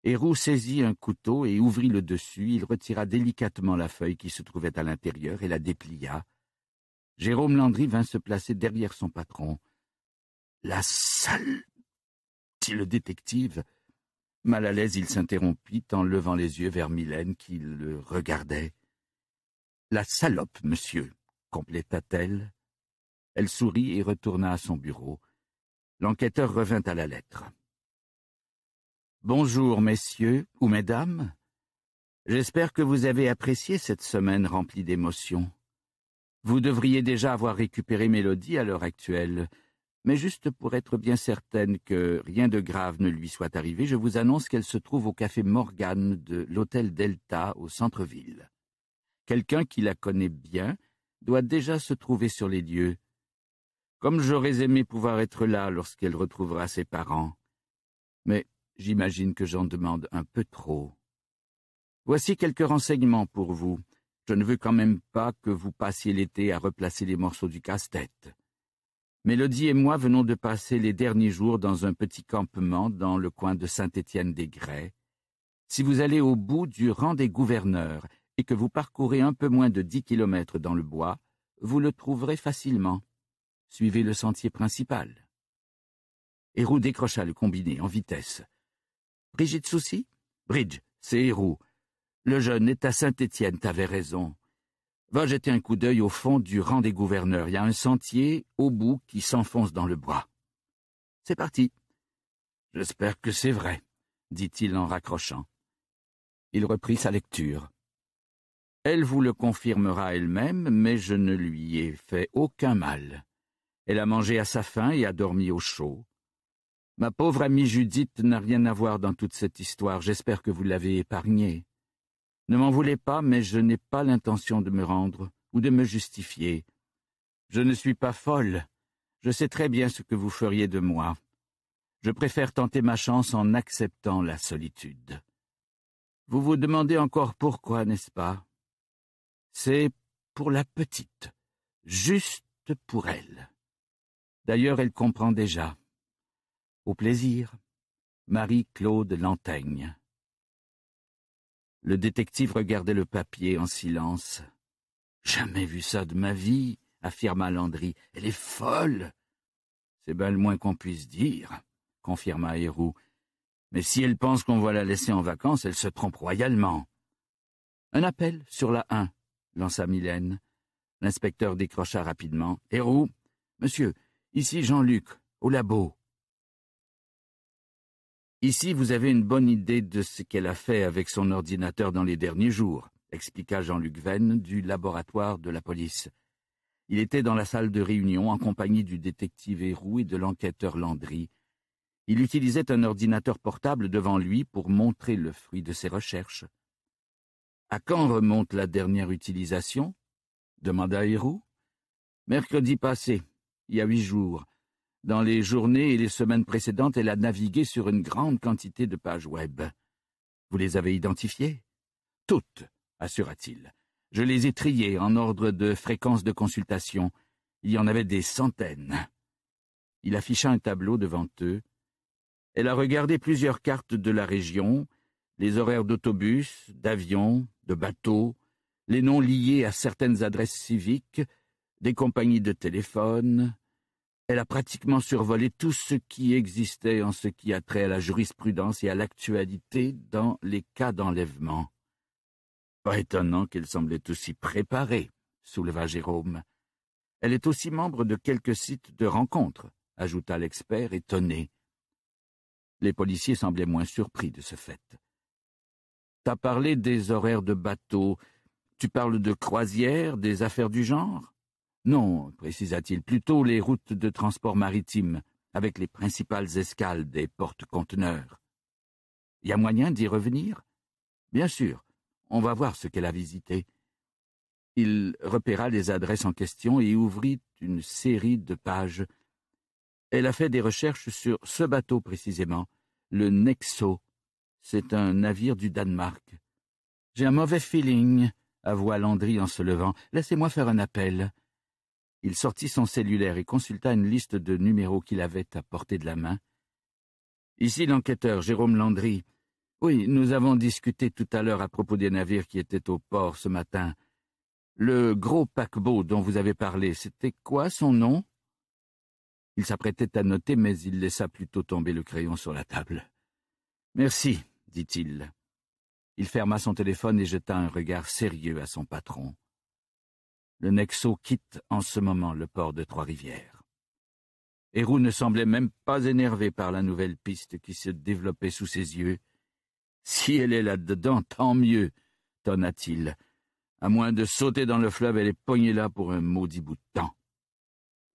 Héroux saisit un couteau et ouvrit le dessus. Il retira délicatement la feuille qui se trouvait à l'intérieur et la déplia. Jérôme Landry vint se placer derrière son patron. La salle !» dit le détective. Mal à l'aise, il s'interrompit en levant les yeux vers Mylène qui le regardait. La salope, monsieur, compléta-t-elle. Elle sourit et retourna à son bureau. L'enquêteur revint à la lettre. Bonjour, messieurs ou mesdames. J'espère que vous avez apprécié cette semaine remplie d'émotions. Vous devriez déjà avoir récupéré Mélodie à l'heure actuelle, mais juste pour être bien certaine que rien de grave ne lui soit arrivé, je vous annonce qu'elle se trouve au café Morgan de l'hôtel Delta au centre-ville quelqu'un qui la connaît bien, doit déjà se trouver sur les lieux. Comme j'aurais aimé pouvoir être là lorsqu'elle retrouvera ses parents. Mais j'imagine que j'en demande un peu trop. Voici quelques renseignements pour vous. Je ne veux quand même pas que vous passiez l'été à replacer les morceaux du casse-tête. Mélodie et moi venons de passer les derniers jours dans un petit campement dans le coin de Saint-Étienne-des-Grès. Si vous allez au bout du rang des gouverneurs, et que vous parcourez un peu moins de dix kilomètres dans le bois, vous le trouverez facilement. Suivez le sentier principal. Héroux décrocha le combiné en vitesse. Brigitte Soucy Bridge, c'est Héroux. Le jeune est à Saint-Étienne, t'avais raison. Va jeter un coup d'œil au fond du rang des gouverneurs. Il y a un sentier au bout qui s'enfonce dans le bois. C'est parti. J'espère que c'est vrai, dit-il en raccrochant. Il reprit sa lecture. Elle vous le confirmera elle-même, mais je ne lui ai fait aucun mal. Elle a mangé à sa faim et a dormi au chaud. Ma pauvre amie Judith n'a rien à voir dans toute cette histoire, j'espère que vous l'avez épargnée. Ne m'en voulez pas, mais je n'ai pas l'intention de me rendre ou de me justifier. Je ne suis pas folle, je sais très bien ce que vous feriez de moi. Je préfère tenter ma chance en acceptant la solitude. Vous vous demandez encore pourquoi, n'est-ce pas c'est pour la petite, juste pour elle. D'ailleurs, elle comprend déjà. Au plaisir. Marie-Claude Lantaigne. Le détective regardait le papier en silence. Jamais vu ça de ma vie, affirma Landry. Elle est folle. C'est bien le moins qu'on puisse dire, confirma Héroux. Mais si elle pense qu'on va la laisser en vacances, elle se trompe royalement. Un appel sur la 1 lança Mylène. L'inspecteur décrocha rapidement. Héroux Monsieur, ici Jean-Luc, au labo. Ici, vous avez une bonne idée de ce qu'elle a fait avec son ordinateur dans les derniers jours, expliqua Jean-Luc Venn du laboratoire de la police. Il était dans la salle de réunion en compagnie du détective Héroux et de l'enquêteur Landry. Il utilisait un ordinateur portable devant lui pour montrer le fruit de ses recherches. À quand remonte la dernière utilisation demanda Hérou. Mercredi passé, il y a huit jours. Dans les journées et les semaines précédentes, elle a navigué sur une grande quantité de pages web. Vous les avez identifiées Toutes, assura-t-il. Je les ai triées en ordre de fréquence de consultation. Il y en avait des centaines. Il afficha un tableau devant eux. Elle a regardé plusieurs cartes de la région, les horaires d'autobus, d'avions, de bateaux, les noms liés à certaines adresses civiques, des compagnies de téléphone. Elle a pratiquement survolé tout ce qui existait en ce qui a trait à la jurisprudence et à l'actualité dans les cas d'enlèvement. Pas étonnant qu'elle semblait aussi préparée, souleva Jérôme. Elle est aussi membre de quelques sites de rencontres, ajouta l'expert étonné. Les policiers semblaient moins surpris de ce fait. T'as parlé des horaires de bateau. Tu parles de croisières, des affaires du genre Non, précisa-t-il, plutôt les routes de transport maritime, avec les principales escales des porte-conteneurs. Y a moyen d'y revenir Bien sûr. On va voir ce qu'elle a visité. Il repéra les adresses en question et ouvrit une série de pages. Elle a fait des recherches sur ce bateau précisément, le Nexo c'est un navire du Danemark. J'ai un mauvais feeling, avoua Landry en se levant. Laissez-moi faire un appel. Il sortit son cellulaire et consulta une liste de numéros qu'il avait à portée de la main. Ici l'enquêteur Jérôme Landry. Oui, nous avons discuté tout à l'heure à propos des navires qui étaient au port ce matin. Le gros paquebot dont vous avez parlé, c'était quoi son nom Il s'apprêtait à noter, mais il laissa plutôt tomber le crayon sur la table. Merci, dit-il. Il ferma son téléphone et jeta un regard sérieux à son patron. Le Nexo quitte en ce moment le port de Trois-Rivières. Héroux ne semblait même pas énervé par la nouvelle piste qui se développait sous ses yeux. Si elle est là-dedans, tant mieux, tonna-t-il, à moins de sauter dans le fleuve et les pogner là pour un maudit bout de temps.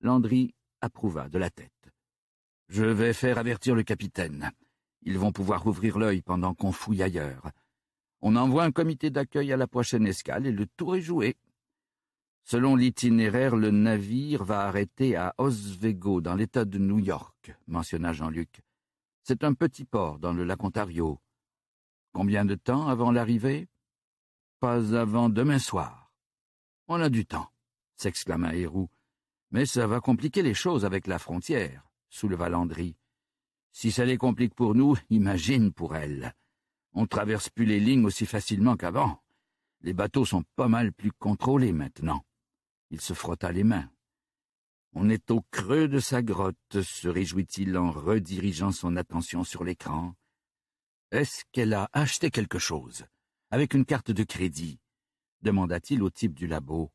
Landry approuva de la tête. Je vais faire avertir le capitaine. Ils vont pouvoir ouvrir l'œil pendant qu'on fouille ailleurs. On envoie un comité d'accueil à la prochaine escale et le tour est joué. Selon l'itinéraire, le navire va arrêter à Oswego, dans l'État de New York, mentionna Jean-Luc. C'est un petit port dans le lac Ontario. Combien de temps avant l'arrivée Pas avant demain soir. On a du temps, s'exclama Héroux. Mais ça va compliquer les choses avec la frontière, souleva Landry. Si ça les complique pour nous, imagine pour elle. On ne traverse plus les lignes aussi facilement qu'avant. Les bateaux sont pas mal plus contrôlés maintenant. Il se frotta les mains. On est au creux de sa grotte, se réjouit-il en redirigeant son attention sur l'écran. Est-ce qu'elle a acheté quelque chose Avec une carte de crédit demanda-t-il au type du labo.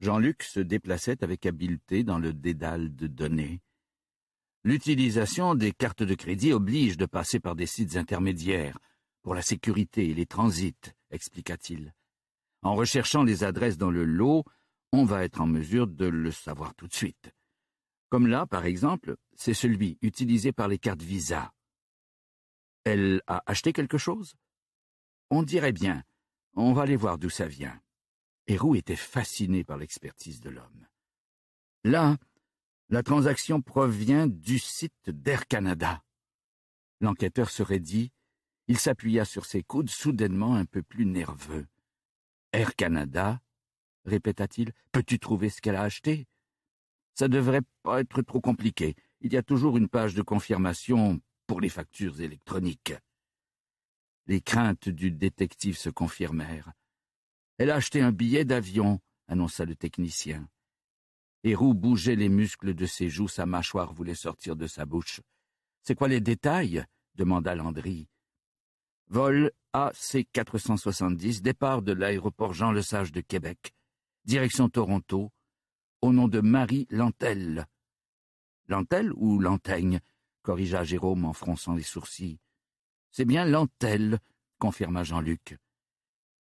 Jean-Luc se déplaçait avec habileté dans le dédale de données. L'utilisation des cartes de crédit oblige de passer par des sites intermédiaires, pour la sécurité et les transits, expliqua-t-il. En recherchant les adresses dans le lot, on va être en mesure de le savoir tout de suite. Comme là, par exemple, c'est celui utilisé par les cartes Visa. Elle a acheté quelque chose On dirait bien. On va aller voir d'où ça vient. Héroux était fasciné par l'expertise de l'homme. Là, la transaction provient du site d'Air Canada. L'enquêteur se dit, il s'appuya sur ses coudes soudainement un peu plus nerveux. Air Canada répéta-t-il, peux-tu trouver ce qu'elle a acheté Ça devrait pas être trop compliqué. Il y a toujours une page de confirmation pour les factures électroniques. Les craintes du détective se confirmèrent. Elle a acheté un billet d'avion, annonça le technicien roues bougeaient les muscles de ses joues, sa mâchoire voulait sortir de sa bouche. C'est quoi les détails demanda Landry. Vol AC-470, départ de l'aéroport Jean-Lesage de Québec, direction Toronto, au nom de Marie Lantel. »« Lantel ou Lantaigne corrigea Jérôme en fronçant les sourcils. C'est bien Lantel, » confirma Jean-Luc.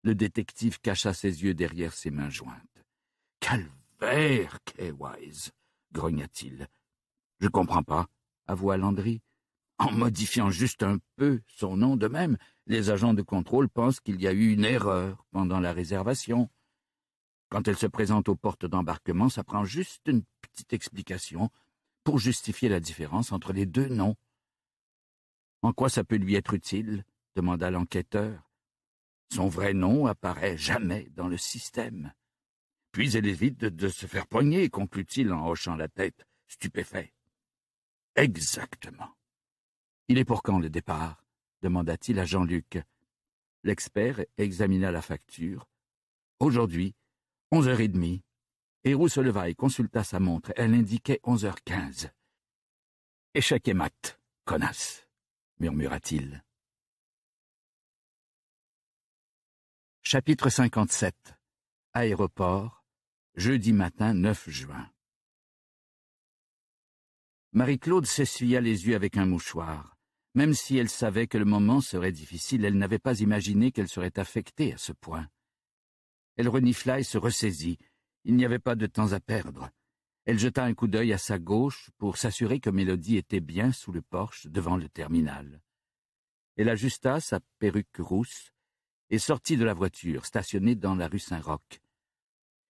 Le détective cacha ses yeux derrière ses mains jointes grogna grogna-t-il. Je comprends pas, avoua Landry. En modifiant juste un peu son nom de même, les agents de contrôle pensent qu'il y a eu une erreur pendant la réservation. Quand elle se présente aux portes d'embarquement, ça prend juste une petite explication pour justifier la différence entre les deux noms. En quoi ça peut lui être utile demanda l'enquêteur. Son vrai nom apparaît jamais dans le système. Puis elle évite de se faire poigner, conclut-il en hochant la tête, stupéfait. Exactement. Il est pour quand le départ demanda-t-il à Jean-Luc. L'expert examina la facture. Aujourd'hui, onze heures et demie. Héroux se leva et consulta sa montre. Elle indiquait onze heures quinze. Échec et mat, connasse, murmura-t-il. Chapitre 57 Aéroport jeudi matin 9 juin. Marie-Claude s'essuya les yeux avec un mouchoir. Même si elle savait que le moment serait difficile, elle n'avait pas imaginé qu'elle serait affectée à ce point. Elle renifla et se ressaisit. Il n'y avait pas de temps à perdre. Elle jeta un coup d'œil à sa gauche pour s'assurer que Mélodie était bien sous le porche devant le terminal. Elle ajusta sa perruque rousse et sortit de la voiture stationnée dans la rue Saint-Roch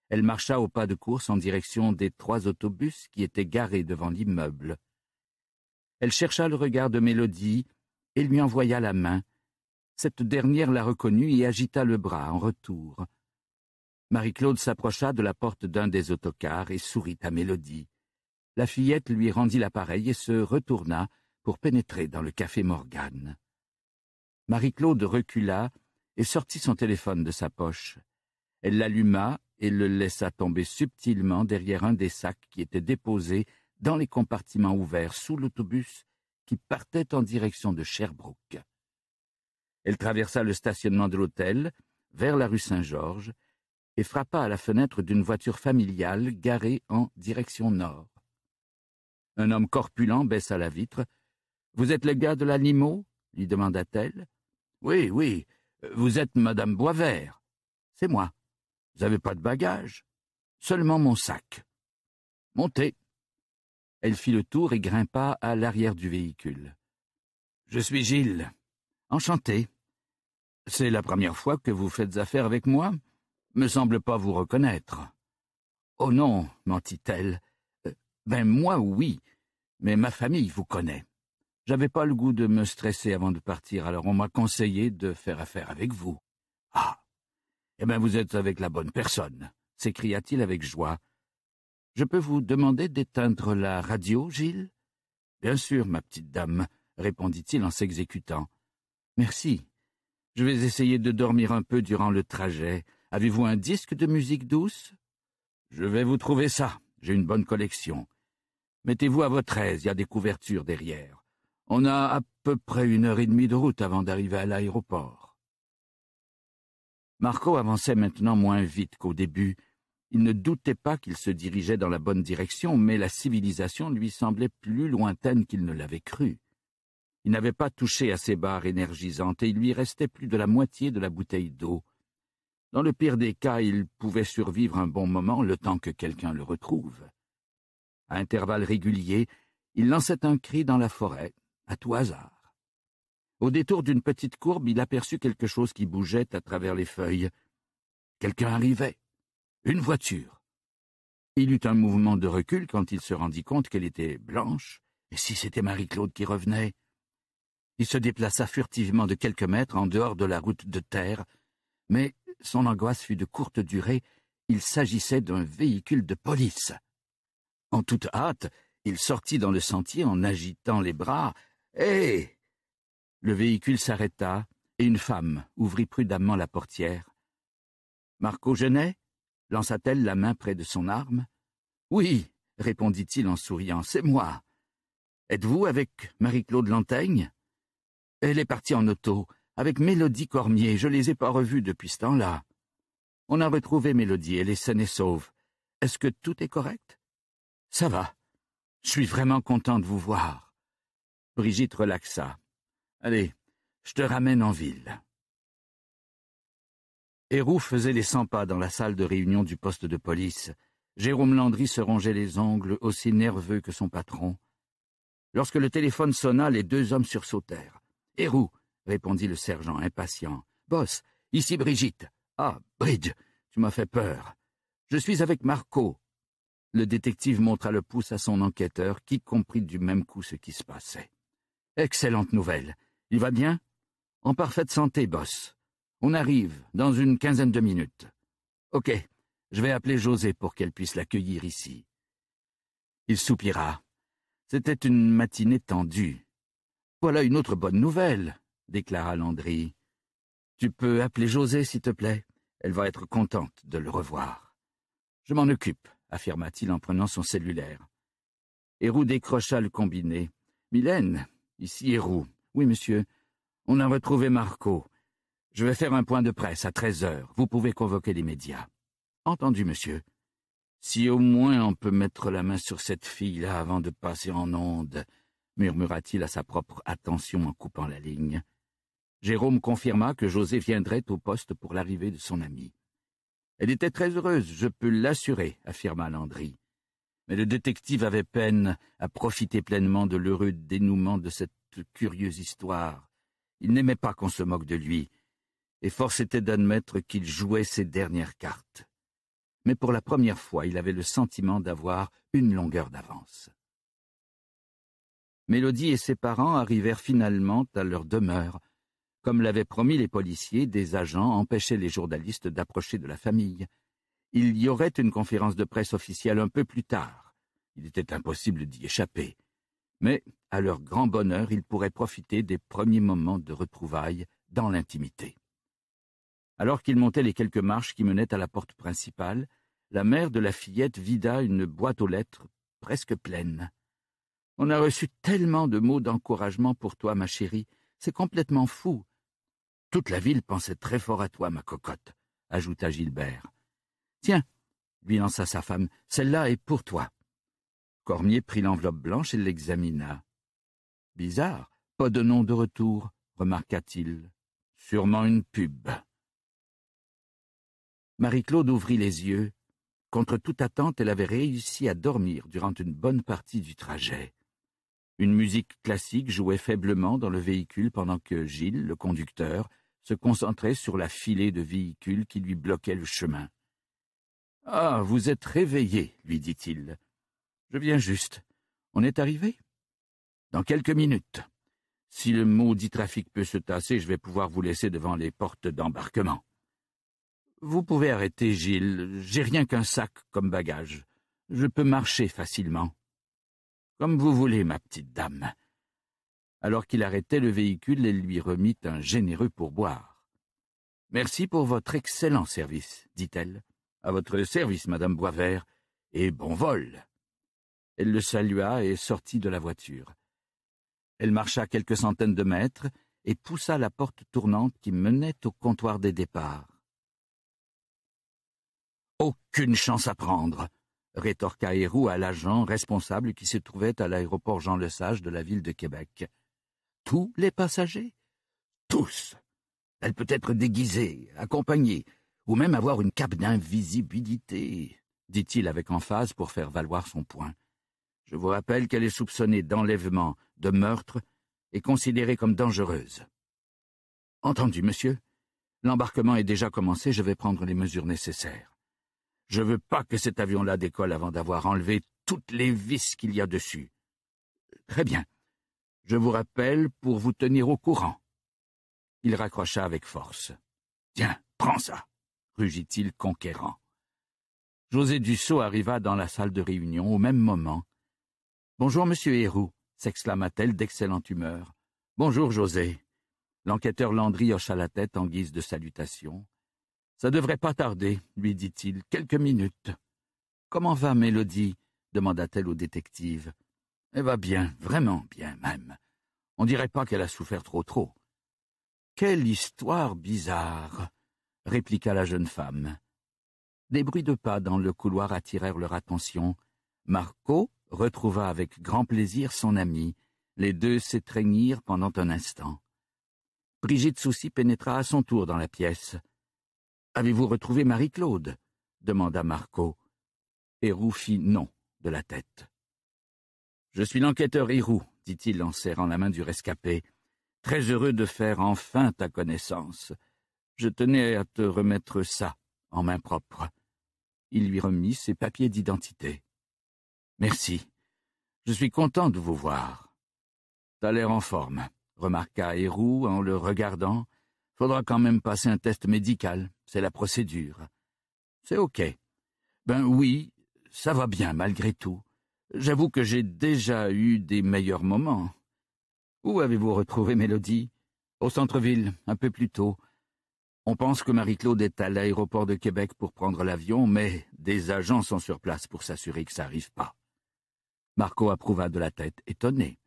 elle marcha au pas de course en direction des trois autobus qui étaient garés devant l'immeuble. Elle chercha le regard de Mélodie et lui envoya la main. Cette dernière la reconnut et agita le bras en retour. Marie-Claude s'approcha de la porte d'un des autocars et sourit à Mélodie. La fillette lui rendit l'appareil et se retourna pour pénétrer dans le café Morgane. Marie-Claude recula et sortit son téléphone de sa poche. Elle l'alluma et le laissa tomber subtilement derrière un des sacs qui étaient déposés dans les compartiments ouverts sous l'autobus qui partait en direction de Sherbrooke. Elle traversa le stationnement de l'hôtel, vers la rue Saint-Georges, et frappa à la fenêtre d'une voiture familiale garée en direction nord. Un homme corpulent baissa la vitre. Vous êtes le gars de l'animaux lui demanda-t-elle. Oui, oui, vous êtes Madame Boisvert. C'est moi, « Vous n'avez pas de bagages, seulement mon sac. Montez. Elle fit le tour et grimpa à l'arrière du véhicule. Je suis Gilles. Enchanté. C'est la première fois que vous faites affaire avec moi. Me semble pas vous reconnaître. Oh non, mentit-elle. Euh, ben moi, oui, mais ma famille vous connaît. J'avais pas le goût de me stresser avant de partir, alors on m'a conseillé de faire affaire avec vous. Ah, eh bien, vous êtes avec la bonne personne, s'écria-t-il avec joie. Je peux vous demander d'éteindre la radio, Gilles Bien sûr, ma petite dame, répondit-il en s'exécutant. Merci. Je vais essayer de dormir un peu durant le trajet. Avez-vous un disque de musique douce Je vais vous trouver ça. J'ai une bonne collection. Mettez-vous à votre aise, il y a des couvertures derrière. On a à peu près une heure et demie de route avant d'arriver à l'aéroport. Marco avançait maintenant moins vite qu'au début. Il ne doutait pas qu'il se dirigeait dans la bonne direction, mais la civilisation lui semblait plus lointaine qu'il ne l'avait cru. Il n'avait pas touché à ses barres énergisantes et il lui restait plus de la moitié de la bouteille d'eau. Dans le pire des cas, il pouvait survivre un bon moment le temps que quelqu'un le retrouve. À intervalles réguliers, il lançait un cri dans la forêt, à tout hasard. Au détour d'une petite courbe, il aperçut quelque chose qui bougeait à travers les feuilles. Quelqu'un arrivait. Une voiture. Il eut un mouvement de recul quand il se rendit compte qu'elle était blanche, et si c'était Marie-Claude qui revenait Il se déplaça furtivement de quelques mètres en dehors de la route de terre, mais son angoisse fut de courte durée, il s'agissait d'un véhicule de police. En toute hâte, il sortit dans le sentier en agitant les bras. Hé eh le véhicule s'arrêta, et une femme ouvrit prudemment la portière. Marco Genet lança-t-elle la main près de son arme. Oui, répondit-il en souriant, c'est moi. Êtes-vous avec Marie-Claude Lantaigne Elle est partie en auto, avec Mélodie Cormier, je les ai pas revues depuis ce temps-là. On a retrouvé Mélodie, elle est saine et sauve. Est-ce que tout est correct Ça va. Je suis vraiment content de vous voir. Brigitte relaxa. Allez, je te ramène en ville. Hérou faisait les cent pas dans la salle de réunion du poste de police. Jérôme Landry se rongeait les ongles, aussi nerveux que son patron. Lorsque le téléphone sonna, les deux hommes sursautèrent. Hérou, » répondit le sergent, impatient. Boss, ici Brigitte. Ah, Bridge, tu m'as fait peur. Je suis avec Marco. Le détective montra le pouce à son enquêteur, qui comprit du même coup ce qui se passait. Excellente nouvelle. Il va bien En parfaite santé, boss. On arrive dans une quinzaine de minutes. Ok, je vais appeler José pour qu'elle puisse l'accueillir ici. Il soupira. C'était une matinée tendue. Voilà une autre bonne nouvelle, déclara Landry. Tu peux appeler José, s'il te plaît. Elle va être contente de le revoir. Je m'en occupe, affirma-t-il en prenant son cellulaire. Héroux décrocha le combiné. Mylène, ici Héroux. Oui, monsieur. On a retrouvé Marco. Je vais faire un point de presse à treize heures. Vous pouvez convoquer les médias. Entendu, monsieur. Si au moins on peut mettre la main sur cette fille-là avant de passer en onde, murmura-t-il à sa propre attention en coupant la ligne. Jérôme confirma que José viendrait au poste pour l'arrivée de son ami. Elle était très heureuse, je peux l'assurer, affirma Landry. Mais le détective avait peine à profiter pleinement de l'heureux dénouement de cette curieuse histoire. Il n'aimait pas qu'on se moque de lui, et force était d'admettre qu'il jouait ses dernières cartes. Mais pour la première fois, il avait le sentiment d'avoir une longueur d'avance. Mélodie et ses parents arrivèrent finalement à leur demeure. Comme l'avaient promis les policiers, des agents empêchaient les journalistes d'approcher de la famille. Il y aurait une conférence de presse officielle un peu plus tard. Il était impossible d'y échapper. Mais à leur grand bonheur, ils pourraient profiter des premiers moments de retrouvailles dans l'intimité. Alors qu'ils montaient les quelques marches qui menaient à la porte principale, la mère de la fillette vida une boîte aux lettres presque pleine. On a reçu tellement de mots d'encouragement pour toi, ma chérie, c'est complètement fou. Toute la ville pensait très fort à toi, ma cocotte, ajouta Gilbert. Tiens, lui lança sa femme, celle-là est pour toi. Cormier prit l'enveloppe blanche et l'examina. Bizarre, pas de nom de retour, remarqua-t-il. Sûrement une pub. Marie-Claude ouvrit les yeux. Contre toute attente, elle avait réussi à dormir durant une bonne partie du trajet. Une musique classique jouait faiblement dans le véhicule pendant que Gilles, le conducteur, se concentrait sur la filée de véhicules qui lui bloquait le chemin. Ah, vous êtes réveillé, lui dit-il. Je viens juste. On est arrivé dans quelques minutes. Si le maudit trafic peut se tasser, je vais pouvoir vous laisser devant les portes d'embarquement. Vous pouvez arrêter, Gilles. J'ai rien qu'un sac comme bagage. Je peux marcher facilement. Comme vous voulez, ma petite dame. Alors qu'il arrêtait le véhicule, elle lui remit un généreux pourboire. Merci pour votre excellent service, dit-elle. À votre service, madame Boisvert, et bon vol. Elle le salua et sortit de la voiture. Elle marcha quelques centaines de mètres et poussa la porte tournante qui menait au comptoir des départs. Aucune chance à prendre, rétorqua Héroux à l'agent responsable qui se trouvait à l'aéroport Jean-Lesage de la ville de Québec. Tous les passagers Tous Elle peut être déguisée, accompagnée, ou même avoir une cape d'invisibilité, dit-il avec emphase pour faire valoir son point. Je vous rappelle qu'elle est soupçonnée d'enlèvement, de meurtre, et considérée comme dangereuse. Entendu, monsieur. L'embarquement est déjà commencé, je vais prendre les mesures nécessaires. Je ne veux pas que cet avion-là décolle avant d'avoir enlevé toutes les vis qu'il y a dessus. Très bien. Je vous rappelle pour vous tenir au courant. Il raccrocha avec force. Tiens, prends ça, rugit-il conquérant. José Dussault arriva dans la salle de réunion au même moment Bonjour, monsieur Héroux, s'exclama-t-elle d'excellente humeur. Bonjour, José. L'enquêteur Landry hocha la tête en guise de salutation. Ça devrait pas tarder, lui dit-il, quelques minutes. Comment va Mélodie demanda-t-elle au détective. Elle eh va bien, vraiment bien même. On dirait pas qu'elle a souffert trop trop. Quelle histoire bizarre répliqua la jeune femme. Des bruits de pas dans le couloir attirèrent leur attention. Marco retrouva avec grand plaisir son ami, les deux s'étreignirent pendant un instant. Brigitte Soucy pénétra à son tour dans la pièce. Avez-vous retrouvé Marie-Claude demanda Marco. Héroux fit non de la tête. Je suis l'enquêteur Héroux, dit-il en serrant la main du rescapé. Très heureux de faire enfin ta connaissance. Je tenais à te remettre ça en main propre. Il lui remit ses papiers d'identité. Merci. Je suis content de vous voir. T'as l'air en forme, remarqua Héroux en le regardant. Faudra quand même passer un test médical, c'est la procédure. C'est OK. Ben oui, ça va bien malgré tout. J'avoue que j'ai déjà eu des meilleurs moments. Où avez-vous retrouvé Mélodie Au centre-ville, un peu plus tôt. On pense que Marie-Claude est à l'aéroport de Québec pour prendre l'avion, mais des agents sont sur place pour s'assurer que ça n'arrive pas. Marco approuva de la tête, étonné.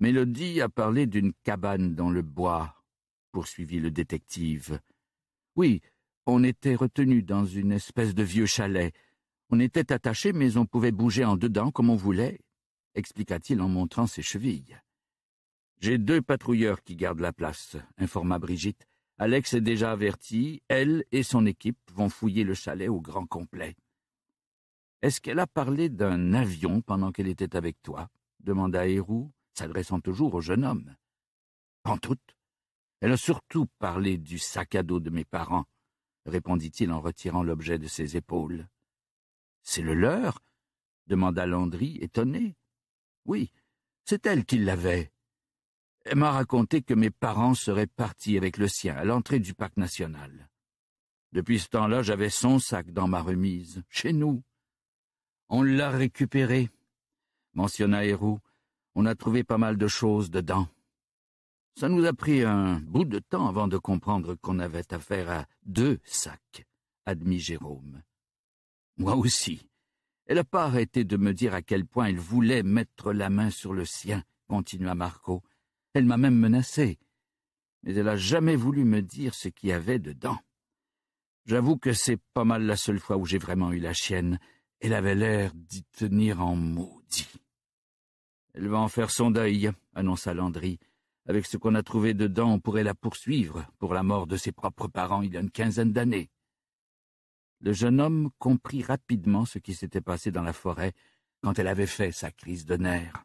Mélodie a parlé d'une cabane dans le bois, poursuivit le détective. Oui, on était retenu dans une espèce de vieux chalet. On était attaché, mais on pouvait bouger en dedans comme on voulait, expliqua-t-il en montrant ses chevilles. J'ai deux patrouilleurs qui gardent la place, informa Brigitte. Alex est déjà averti, elle et son équipe vont fouiller le chalet au grand complet. Est-ce qu'elle a parlé d'un avion pendant qu'elle était avec toi demanda Héroux, s'adressant toujours au jeune homme. En tout. Elle a surtout parlé du sac à dos de mes parents, répondit-il en retirant l'objet de ses épaules. C'est le leur demanda Landry, étonné. Oui, c'est elle qui l'avait. Elle m'a raconté que mes parents seraient partis avec le sien à l'entrée du parc national. Depuis ce temps-là, j'avais son sac dans ma remise, chez nous, on l'a récupéré, mentionna Héroux. On a trouvé pas mal de choses dedans. Ça nous a pris un bout de temps avant de comprendre qu'on avait affaire à deux sacs, admit Jérôme. Moi aussi. Elle n'a pas arrêté de me dire à quel point elle voulait mettre la main sur le sien, continua Marco. Elle m'a même menacé. Mais elle n'a jamais voulu me dire ce qu'il y avait dedans. J'avoue que c'est pas mal la seule fois où j'ai vraiment eu la chienne, elle avait l'air d'y tenir en maudit. Elle va en faire son deuil, annonça Landry. Avec ce qu'on a trouvé dedans, on pourrait la poursuivre pour la mort de ses propres parents il y a une quinzaine d'années. Le jeune homme comprit rapidement ce qui s'était passé dans la forêt quand elle avait fait sa crise de nerfs.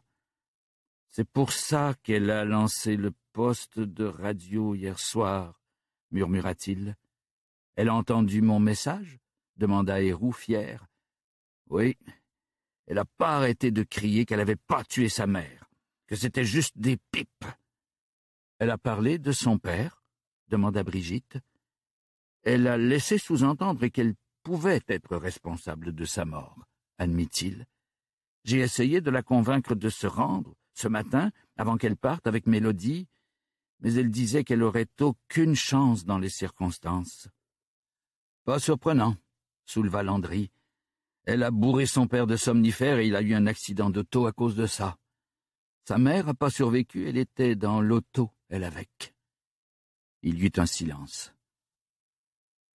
C'est pour ça qu'elle a lancé le poste de radio hier soir, murmura-t-il. Elle a entendu mon message demanda Héroux fier, oui, elle n'a pas arrêté de crier qu'elle n'avait pas tué sa mère, que c'était juste des pipes. Elle a parlé de son père demanda Brigitte. Elle a laissé sous-entendre qu'elle pouvait être responsable de sa mort, admit-il. J'ai essayé de la convaincre de se rendre, ce matin, avant qu'elle parte avec Mélodie, mais elle disait qu'elle aurait aucune chance dans les circonstances. Pas surprenant, souleva Landry. Elle a bourré son père de somnifères et il a eu un accident d'auto à cause de ça. Sa mère n'a pas survécu, elle était dans l'auto, elle avec. Il y eut un silence.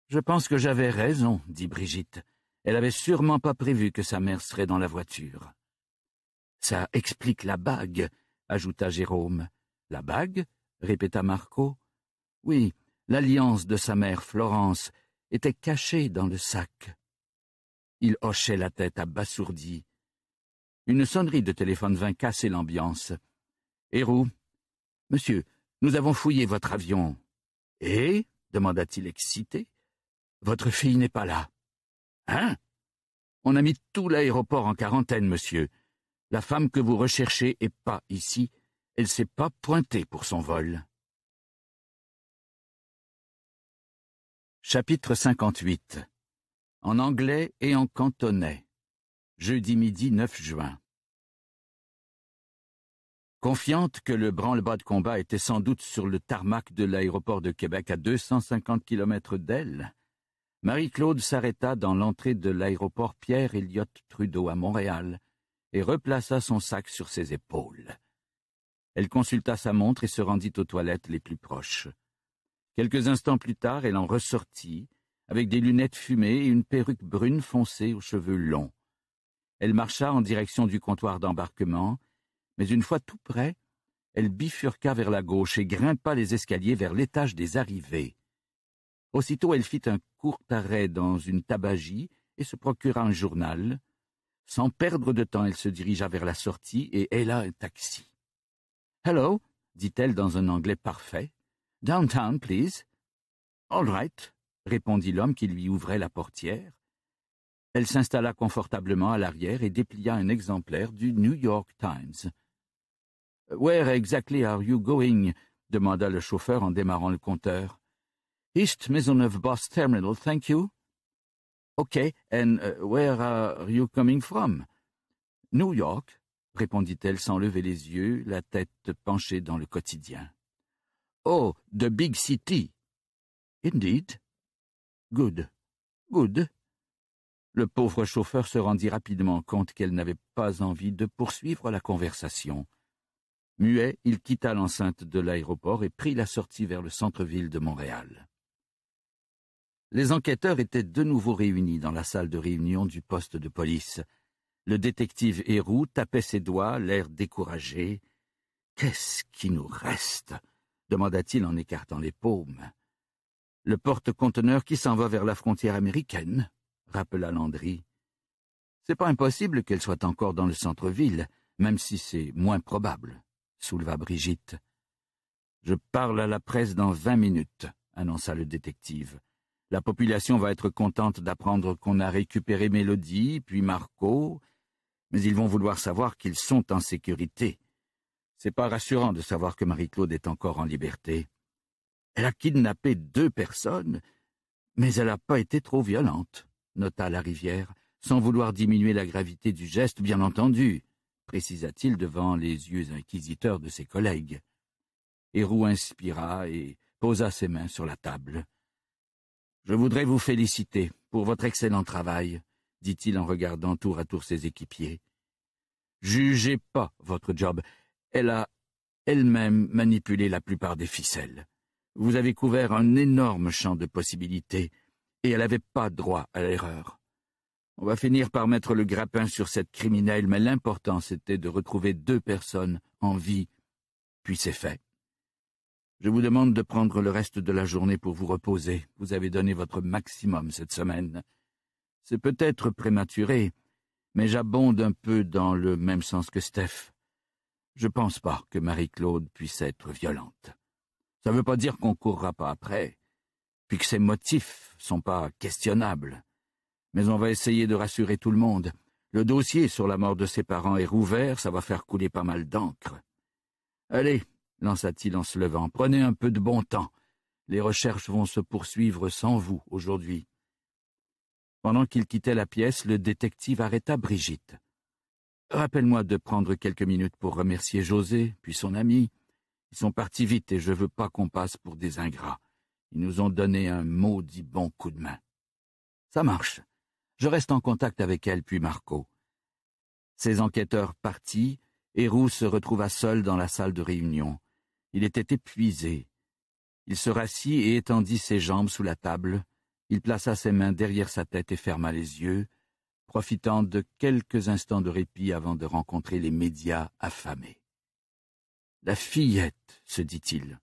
Je pense que j'avais raison, dit Brigitte. Elle avait sûrement pas prévu que sa mère serait dans la voiture. Ça explique la bague, ajouta Jérôme. La bague? répéta Marco. Oui, l'alliance de sa mère Florence était cachée dans le sac. Il hochait la tête abasourdi. Une sonnerie de téléphone vint casser l'ambiance. Héroux. Monsieur, nous avons fouillé votre avion. Et eh demanda-t-il excité. Votre fille n'est pas là. Hein On a mis tout l'aéroport en quarantaine, monsieur. La femme que vous recherchez est pas ici. Elle s'est pas pointée pour son vol. Chapitre 58 en anglais et en cantonais. Jeudi midi 9 juin. Confiante que le branle-bas de combat était sans doute sur le tarmac de l'aéroport de Québec à 250 kilomètres d'elle, Marie-Claude s'arrêta dans l'entrée de l'aéroport pierre Elliott Trudeau à Montréal et replaça son sac sur ses épaules. Elle consulta sa montre et se rendit aux toilettes les plus proches. Quelques instants plus tard, elle en ressortit avec des lunettes fumées et une perruque brune foncée aux cheveux longs. Elle marcha en direction du comptoir d'embarquement, mais une fois tout près, elle bifurqua vers la gauche et grimpa les escaliers vers l'étage des arrivées. Aussitôt elle fit un court arrêt dans une tabagie et se procura un journal. Sans perdre de temps, elle se dirigea vers la sortie et héla un taxi. Hello, dit-elle dans un anglais parfait. Downtown, please. All right répondit l'homme qui lui ouvrait la portière. Elle s'installa confortablement à l'arrière et déplia un exemplaire du New York Times. Where exactly are you going? demanda le chauffeur en démarrant le compteur. East Maisonneuve Bus Terminal, thank you. OK, and uh, where are you coming from? New York, répondit-elle sans lever les yeux, la tête penchée dans le quotidien. Oh, the big city. Indeed. Good. Good. Le pauvre chauffeur se rendit rapidement compte qu'elle n'avait pas envie de poursuivre la conversation. Muet, il quitta l'enceinte de l'aéroport et prit la sortie vers le centre-ville de Montréal. Les enquêteurs étaient de nouveau réunis dans la salle de réunion du poste de police. Le détective Héroux tapait ses doigts, l'air découragé. Qu'est-ce qui nous reste demanda-t-il en écartant les paumes. Le porte-conteneur qui s'en va vers la frontière américaine, rappela Landry. C'est pas impossible qu'elle soit encore dans le centre-ville, même si c'est moins probable, souleva Brigitte. Je parle à la presse dans vingt minutes, annonça le détective. La population va être contente d'apprendre qu'on a récupéré Mélodie, puis Marco, mais ils vont vouloir savoir qu'ils sont en sécurité. C'est pas rassurant de savoir que Marie-Claude est encore en liberté. Elle a kidnappé deux personnes, mais elle n'a pas été trop violente, nota la rivière, sans vouloir diminuer la gravité du geste, bien entendu, précisa-t-il devant les yeux inquisiteurs de ses collègues. Héroux inspira et posa ses mains sur la table. Je voudrais vous féliciter pour votre excellent travail, dit-il en regardant tour à tour ses équipiers. Jugez pas votre job. Elle a elle-même manipulé la plupart des ficelles. Vous avez couvert un énorme champ de possibilités, et elle n'avait pas droit à l'erreur. On va finir par mettre le grappin sur cette criminelle, mais l'important c'était de retrouver deux personnes en vie, puis c'est fait. Je vous demande de prendre le reste de la journée pour vous reposer. Vous avez donné votre maximum cette semaine. C'est peut-être prématuré, mais j'abonde un peu dans le même sens que Steph. Je ne pense pas que Marie-Claude puisse être violente. Ça ne veut pas dire qu'on courra pas après, puis que ses motifs sont pas questionnables. Mais on va essayer de rassurer tout le monde. Le dossier sur la mort de ses parents est rouvert, ça va faire couler pas mal d'encre. Allez, lança-t-il en se levant, prenez un peu de bon temps. Les recherches vont se poursuivre sans vous aujourd'hui. Pendant qu'il quittait la pièce, le détective arrêta Brigitte. Rappelle-moi de prendre quelques minutes pour remercier José, puis son ami, ils sont partis vite et je veux pas qu'on passe pour des ingrats. Ils nous ont donné un maudit bon coup de main. Ça marche. Je reste en contact avec elle puis Marco. Ses enquêteurs partis, Héroux se retrouva seul dans la salle de réunion. Il était épuisé. Il se rassit et étendit ses jambes sous la table. Il plaça ses mains derrière sa tête et ferma les yeux, profitant de quelques instants de répit avant de rencontrer les médias affamés. La fillette, se dit-il.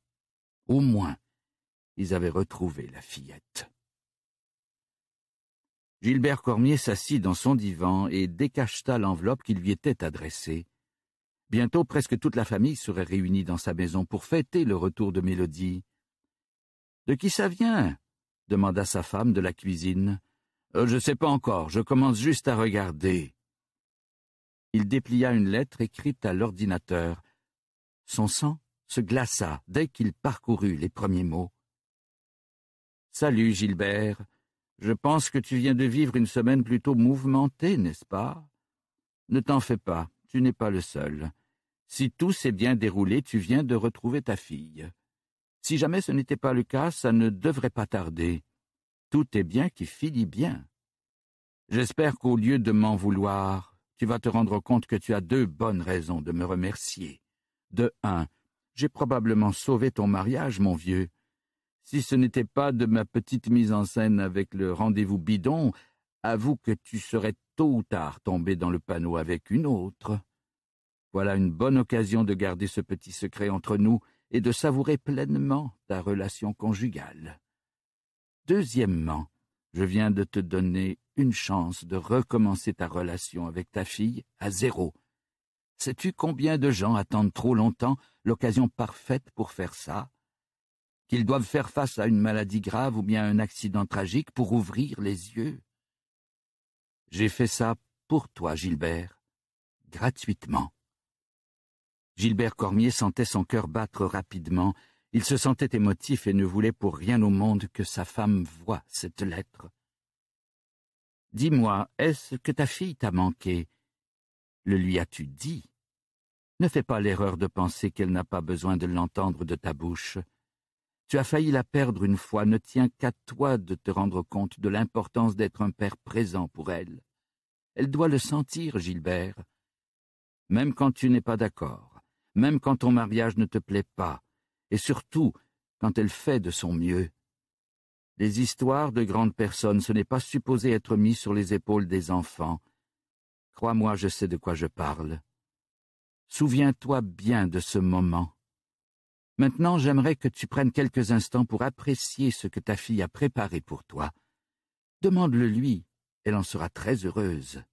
Au moins, ils avaient retrouvé la fillette. Gilbert Cormier s'assit dans son divan et décacheta l'enveloppe qui lui était adressée. Bientôt presque toute la famille serait réunie dans sa maison pour fêter le retour de Mélodie. De qui ça vient? demanda sa femme de la cuisine. Je euh, je sais pas encore, je commence juste à regarder. Il déplia une lettre écrite à l'ordinateur, son sang se glaça dès qu'il parcourut les premiers mots. Salut, Gilbert. Je pense que tu viens de vivre une semaine plutôt mouvementée, n'est-ce pas Ne t'en fais pas, tu n'es pas le seul. Si tout s'est bien déroulé, tu viens de retrouver ta fille. Si jamais ce n'était pas le cas, ça ne devrait pas tarder. Tout est bien qui finit bien. J'espère qu'au lieu de m'en vouloir, tu vas te rendre compte que tu as deux bonnes raisons de me remercier. De un, j'ai probablement sauvé ton mariage, mon vieux. Si ce n'était pas de ma petite mise en scène avec le rendez-vous bidon, avoue que tu serais tôt ou tard tombé dans le panneau avec une autre. Voilà une bonne occasion de garder ce petit secret entre nous et de savourer pleinement ta relation conjugale. Deuxièmement, je viens de te donner une chance de recommencer ta relation avec ta fille à zéro, Sais-tu combien de gens attendent trop longtemps l'occasion parfaite pour faire ça Qu'ils doivent faire face à une maladie grave ou bien un accident tragique pour ouvrir les yeux J'ai fait ça pour toi, Gilbert, gratuitement. Gilbert Cormier sentait son cœur battre rapidement, il se sentait émotif et ne voulait pour rien au monde que sa femme voie cette lettre. Dis-moi, est-ce que ta fille t'a manqué le lui as-tu dit Ne fais pas l'erreur de penser qu'elle n'a pas besoin de l'entendre de ta bouche. Tu as failli la perdre une fois, ne tiens qu'à toi de te rendre compte de l'importance d'être un père présent pour elle. Elle doit le sentir, Gilbert. Même quand tu n'es pas d'accord, même quand ton mariage ne te plaît pas, et surtout quand elle fait de son mieux. Les histoires de grandes personnes, ce n'est pas supposé être mis sur les épaules des enfants, Crois-moi, je sais de quoi je parle. Souviens-toi bien de ce moment. Maintenant, j'aimerais que tu prennes quelques instants pour apprécier ce que ta fille a préparé pour toi. Demande-le lui, elle en sera très heureuse.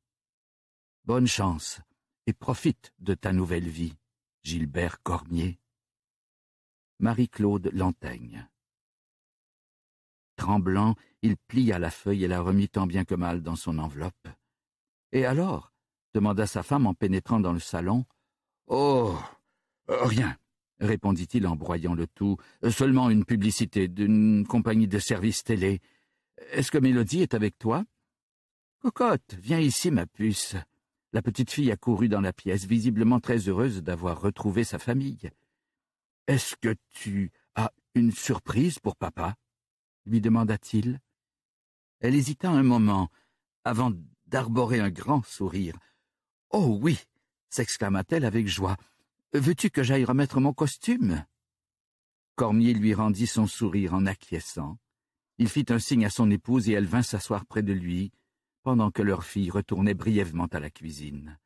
Bonne chance, et profite de ta nouvelle vie, Gilbert Cormier. Marie-Claude Lantaigne. Tremblant, il plia la feuille et la remit tant bien que mal dans son enveloppe. Et alors demanda sa femme en pénétrant dans le salon. Oh. Euh, rien, répondit-il en broyant le tout, seulement une publicité d'une compagnie de services télé. Est-ce que Mélodie est avec toi? Cocotte, viens ici, ma puce. La petite fille accourut dans la pièce, visiblement très heureuse d'avoir retrouvé sa famille. Est-ce que tu as une surprise pour papa? lui demanda-t-il. Elle hésita un moment avant d'arborer un grand sourire. Oh oui s'exclama-t-elle avec joie. Veux-tu que j'aille remettre mon costume Cormier lui rendit son sourire en acquiesçant. Il fit un signe à son épouse et elle vint s'asseoir près de lui, pendant que leur fille retournait brièvement à la cuisine.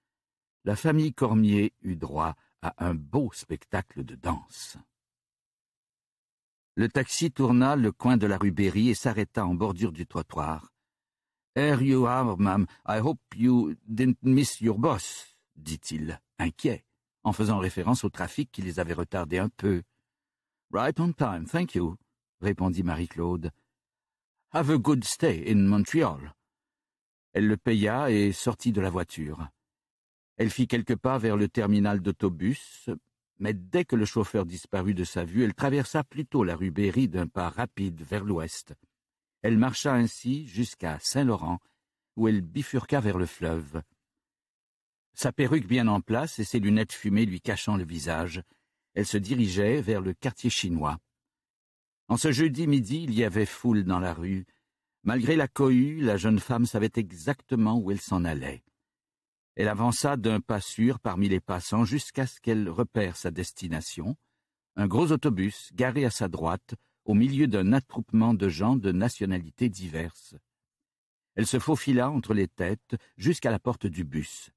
La famille Cormier eut droit à un beau spectacle de danse. Le taxi tourna le coin de la rue Berry et s'arrêta en bordure du trottoir, « Here you are, ma'am. I hope you didn't miss your boss, dit-il, inquiet, en faisant référence au trafic qui les avait retardés un peu. Right on time, thank you, répondit Marie-Claude. Have a good stay in Montreal. Elle le paya et sortit de la voiture. Elle fit quelques pas vers le terminal d'autobus, mais dès que le chauffeur disparut de sa vue, elle traversa plutôt la rue Berry d'un pas rapide vers l'ouest. Elle marcha ainsi jusqu'à Saint-Laurent, où elle bifurqua vers le fleuve. Sa perruque bien en place et ses lunettes fumées lui cachant le visage, elle se dirigeait vers le quartier chinois. En ce jeudi midi, il y avait foule dans la rue. Malgré la cohue, la jeune femme savait exactement où elle s'en allait. Elle avança d'un pas sûr parmi les passants jusqu'à ce qu'elle repère sa destination. Un gros autobus, garé à sa droite, au milieu d'un attroupement de gens de nationalités diverses. Elle se faufila entre les têtes jusqu'à la porte du bus.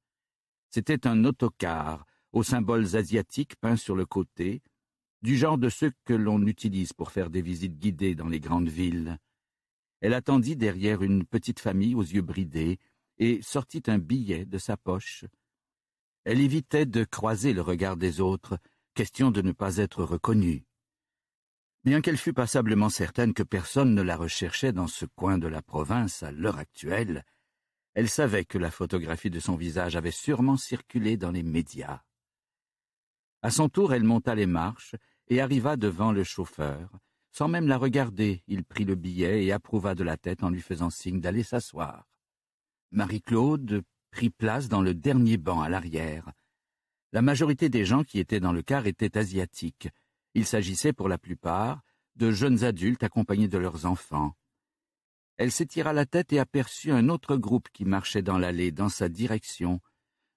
C'était un autocar, aux symboles asiatiques peints sur le côté, du genre de ceux que l'on utilise pour faire des visites guidées dans les grandes villes. Elle attendit derrière une petite famille aux yeux bridés et sortit un billet de sa poche. Elle évitait de croiser le regard des autres, question de ne pas être reconnue bien qu'elle fût passablement certaine que personne ne la recherchait dans ce coin de la province à l'heure actuelle, elle savait que la photographie de son visage avait sûrement circulé dans les médias. À son tour, elle monta les marches et arriva devant le chauffeur. Sans même la regarder, il prit le billet et approuva de la tête en lui faisant signe d'aller s'asseoir. Marie-Claude prit place dans le dernier banc à l'arrière. La majorité des gens qui étaient dans le car étaient asiatiques, il s'agissait pour la plupart de jeunes adultes accompagnés de leurs enfants. Elle s'étira la tête et aperçut un autre groupe qui marchait dans l'allée dans sa direction.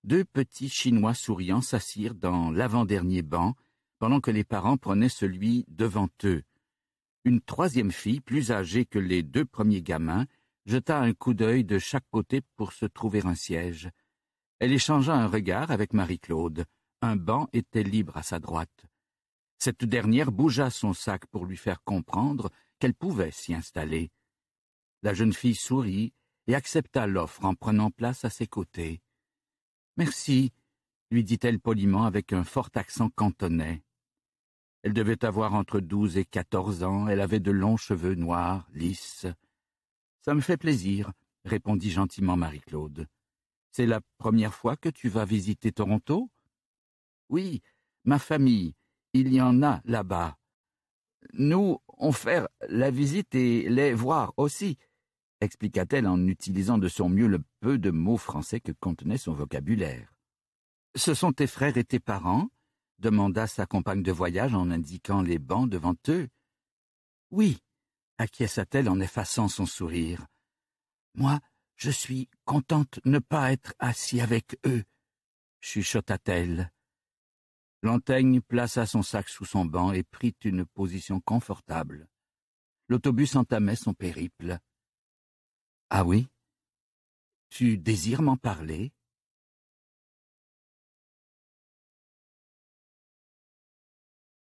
Deux petits Chinois souriants s'assirent dans l'avant-dernier banc, pendant que les parents prenaient celui devant eux. Une troisième fille, plus âgée que les deux premiers gamins, jeta un coup d'œil de chaque côté pour se trouver un siège. Elle échangea un regard avec Marie-Claude. Un banc était libre à sa droite. Cette dernière bougea son sac pour lui faire comprendre qu'elle pouvait s'y installer. La jeune fille sourit et accepta l'offre en prenant place à ses côtés. Merci, lui dit-elle poliment avec un fort accent cantonais. Elle devait avoir entre douze et quatorze ans, elle avait de longs cheveux noirs, lisses. Ça me fait plaisir, répondit gentiment Marie-Claude. C'est la première fois que tu vas visiter Toronto? Oui, ma famille, il y en a là-bas. Nous, on faire la visite et les voir aussi, expliqua-t-elle en utilisant de son mieux le peu de mots français que contenait son vocabulaire. Ce sont tes frères et tes parents demanda sa compagne de voyage en indiquant les bancs devant eux. Oui, acquiesça-t-elle en effaçant son sourire. Moi, je suis contente ne pas être assis avec eux, chuchota-t-elle. Lantaigne plaça son sac sous son banc et prit une position confortable. L'autobus entamait son périple. Ah oui Tu désires m'en parler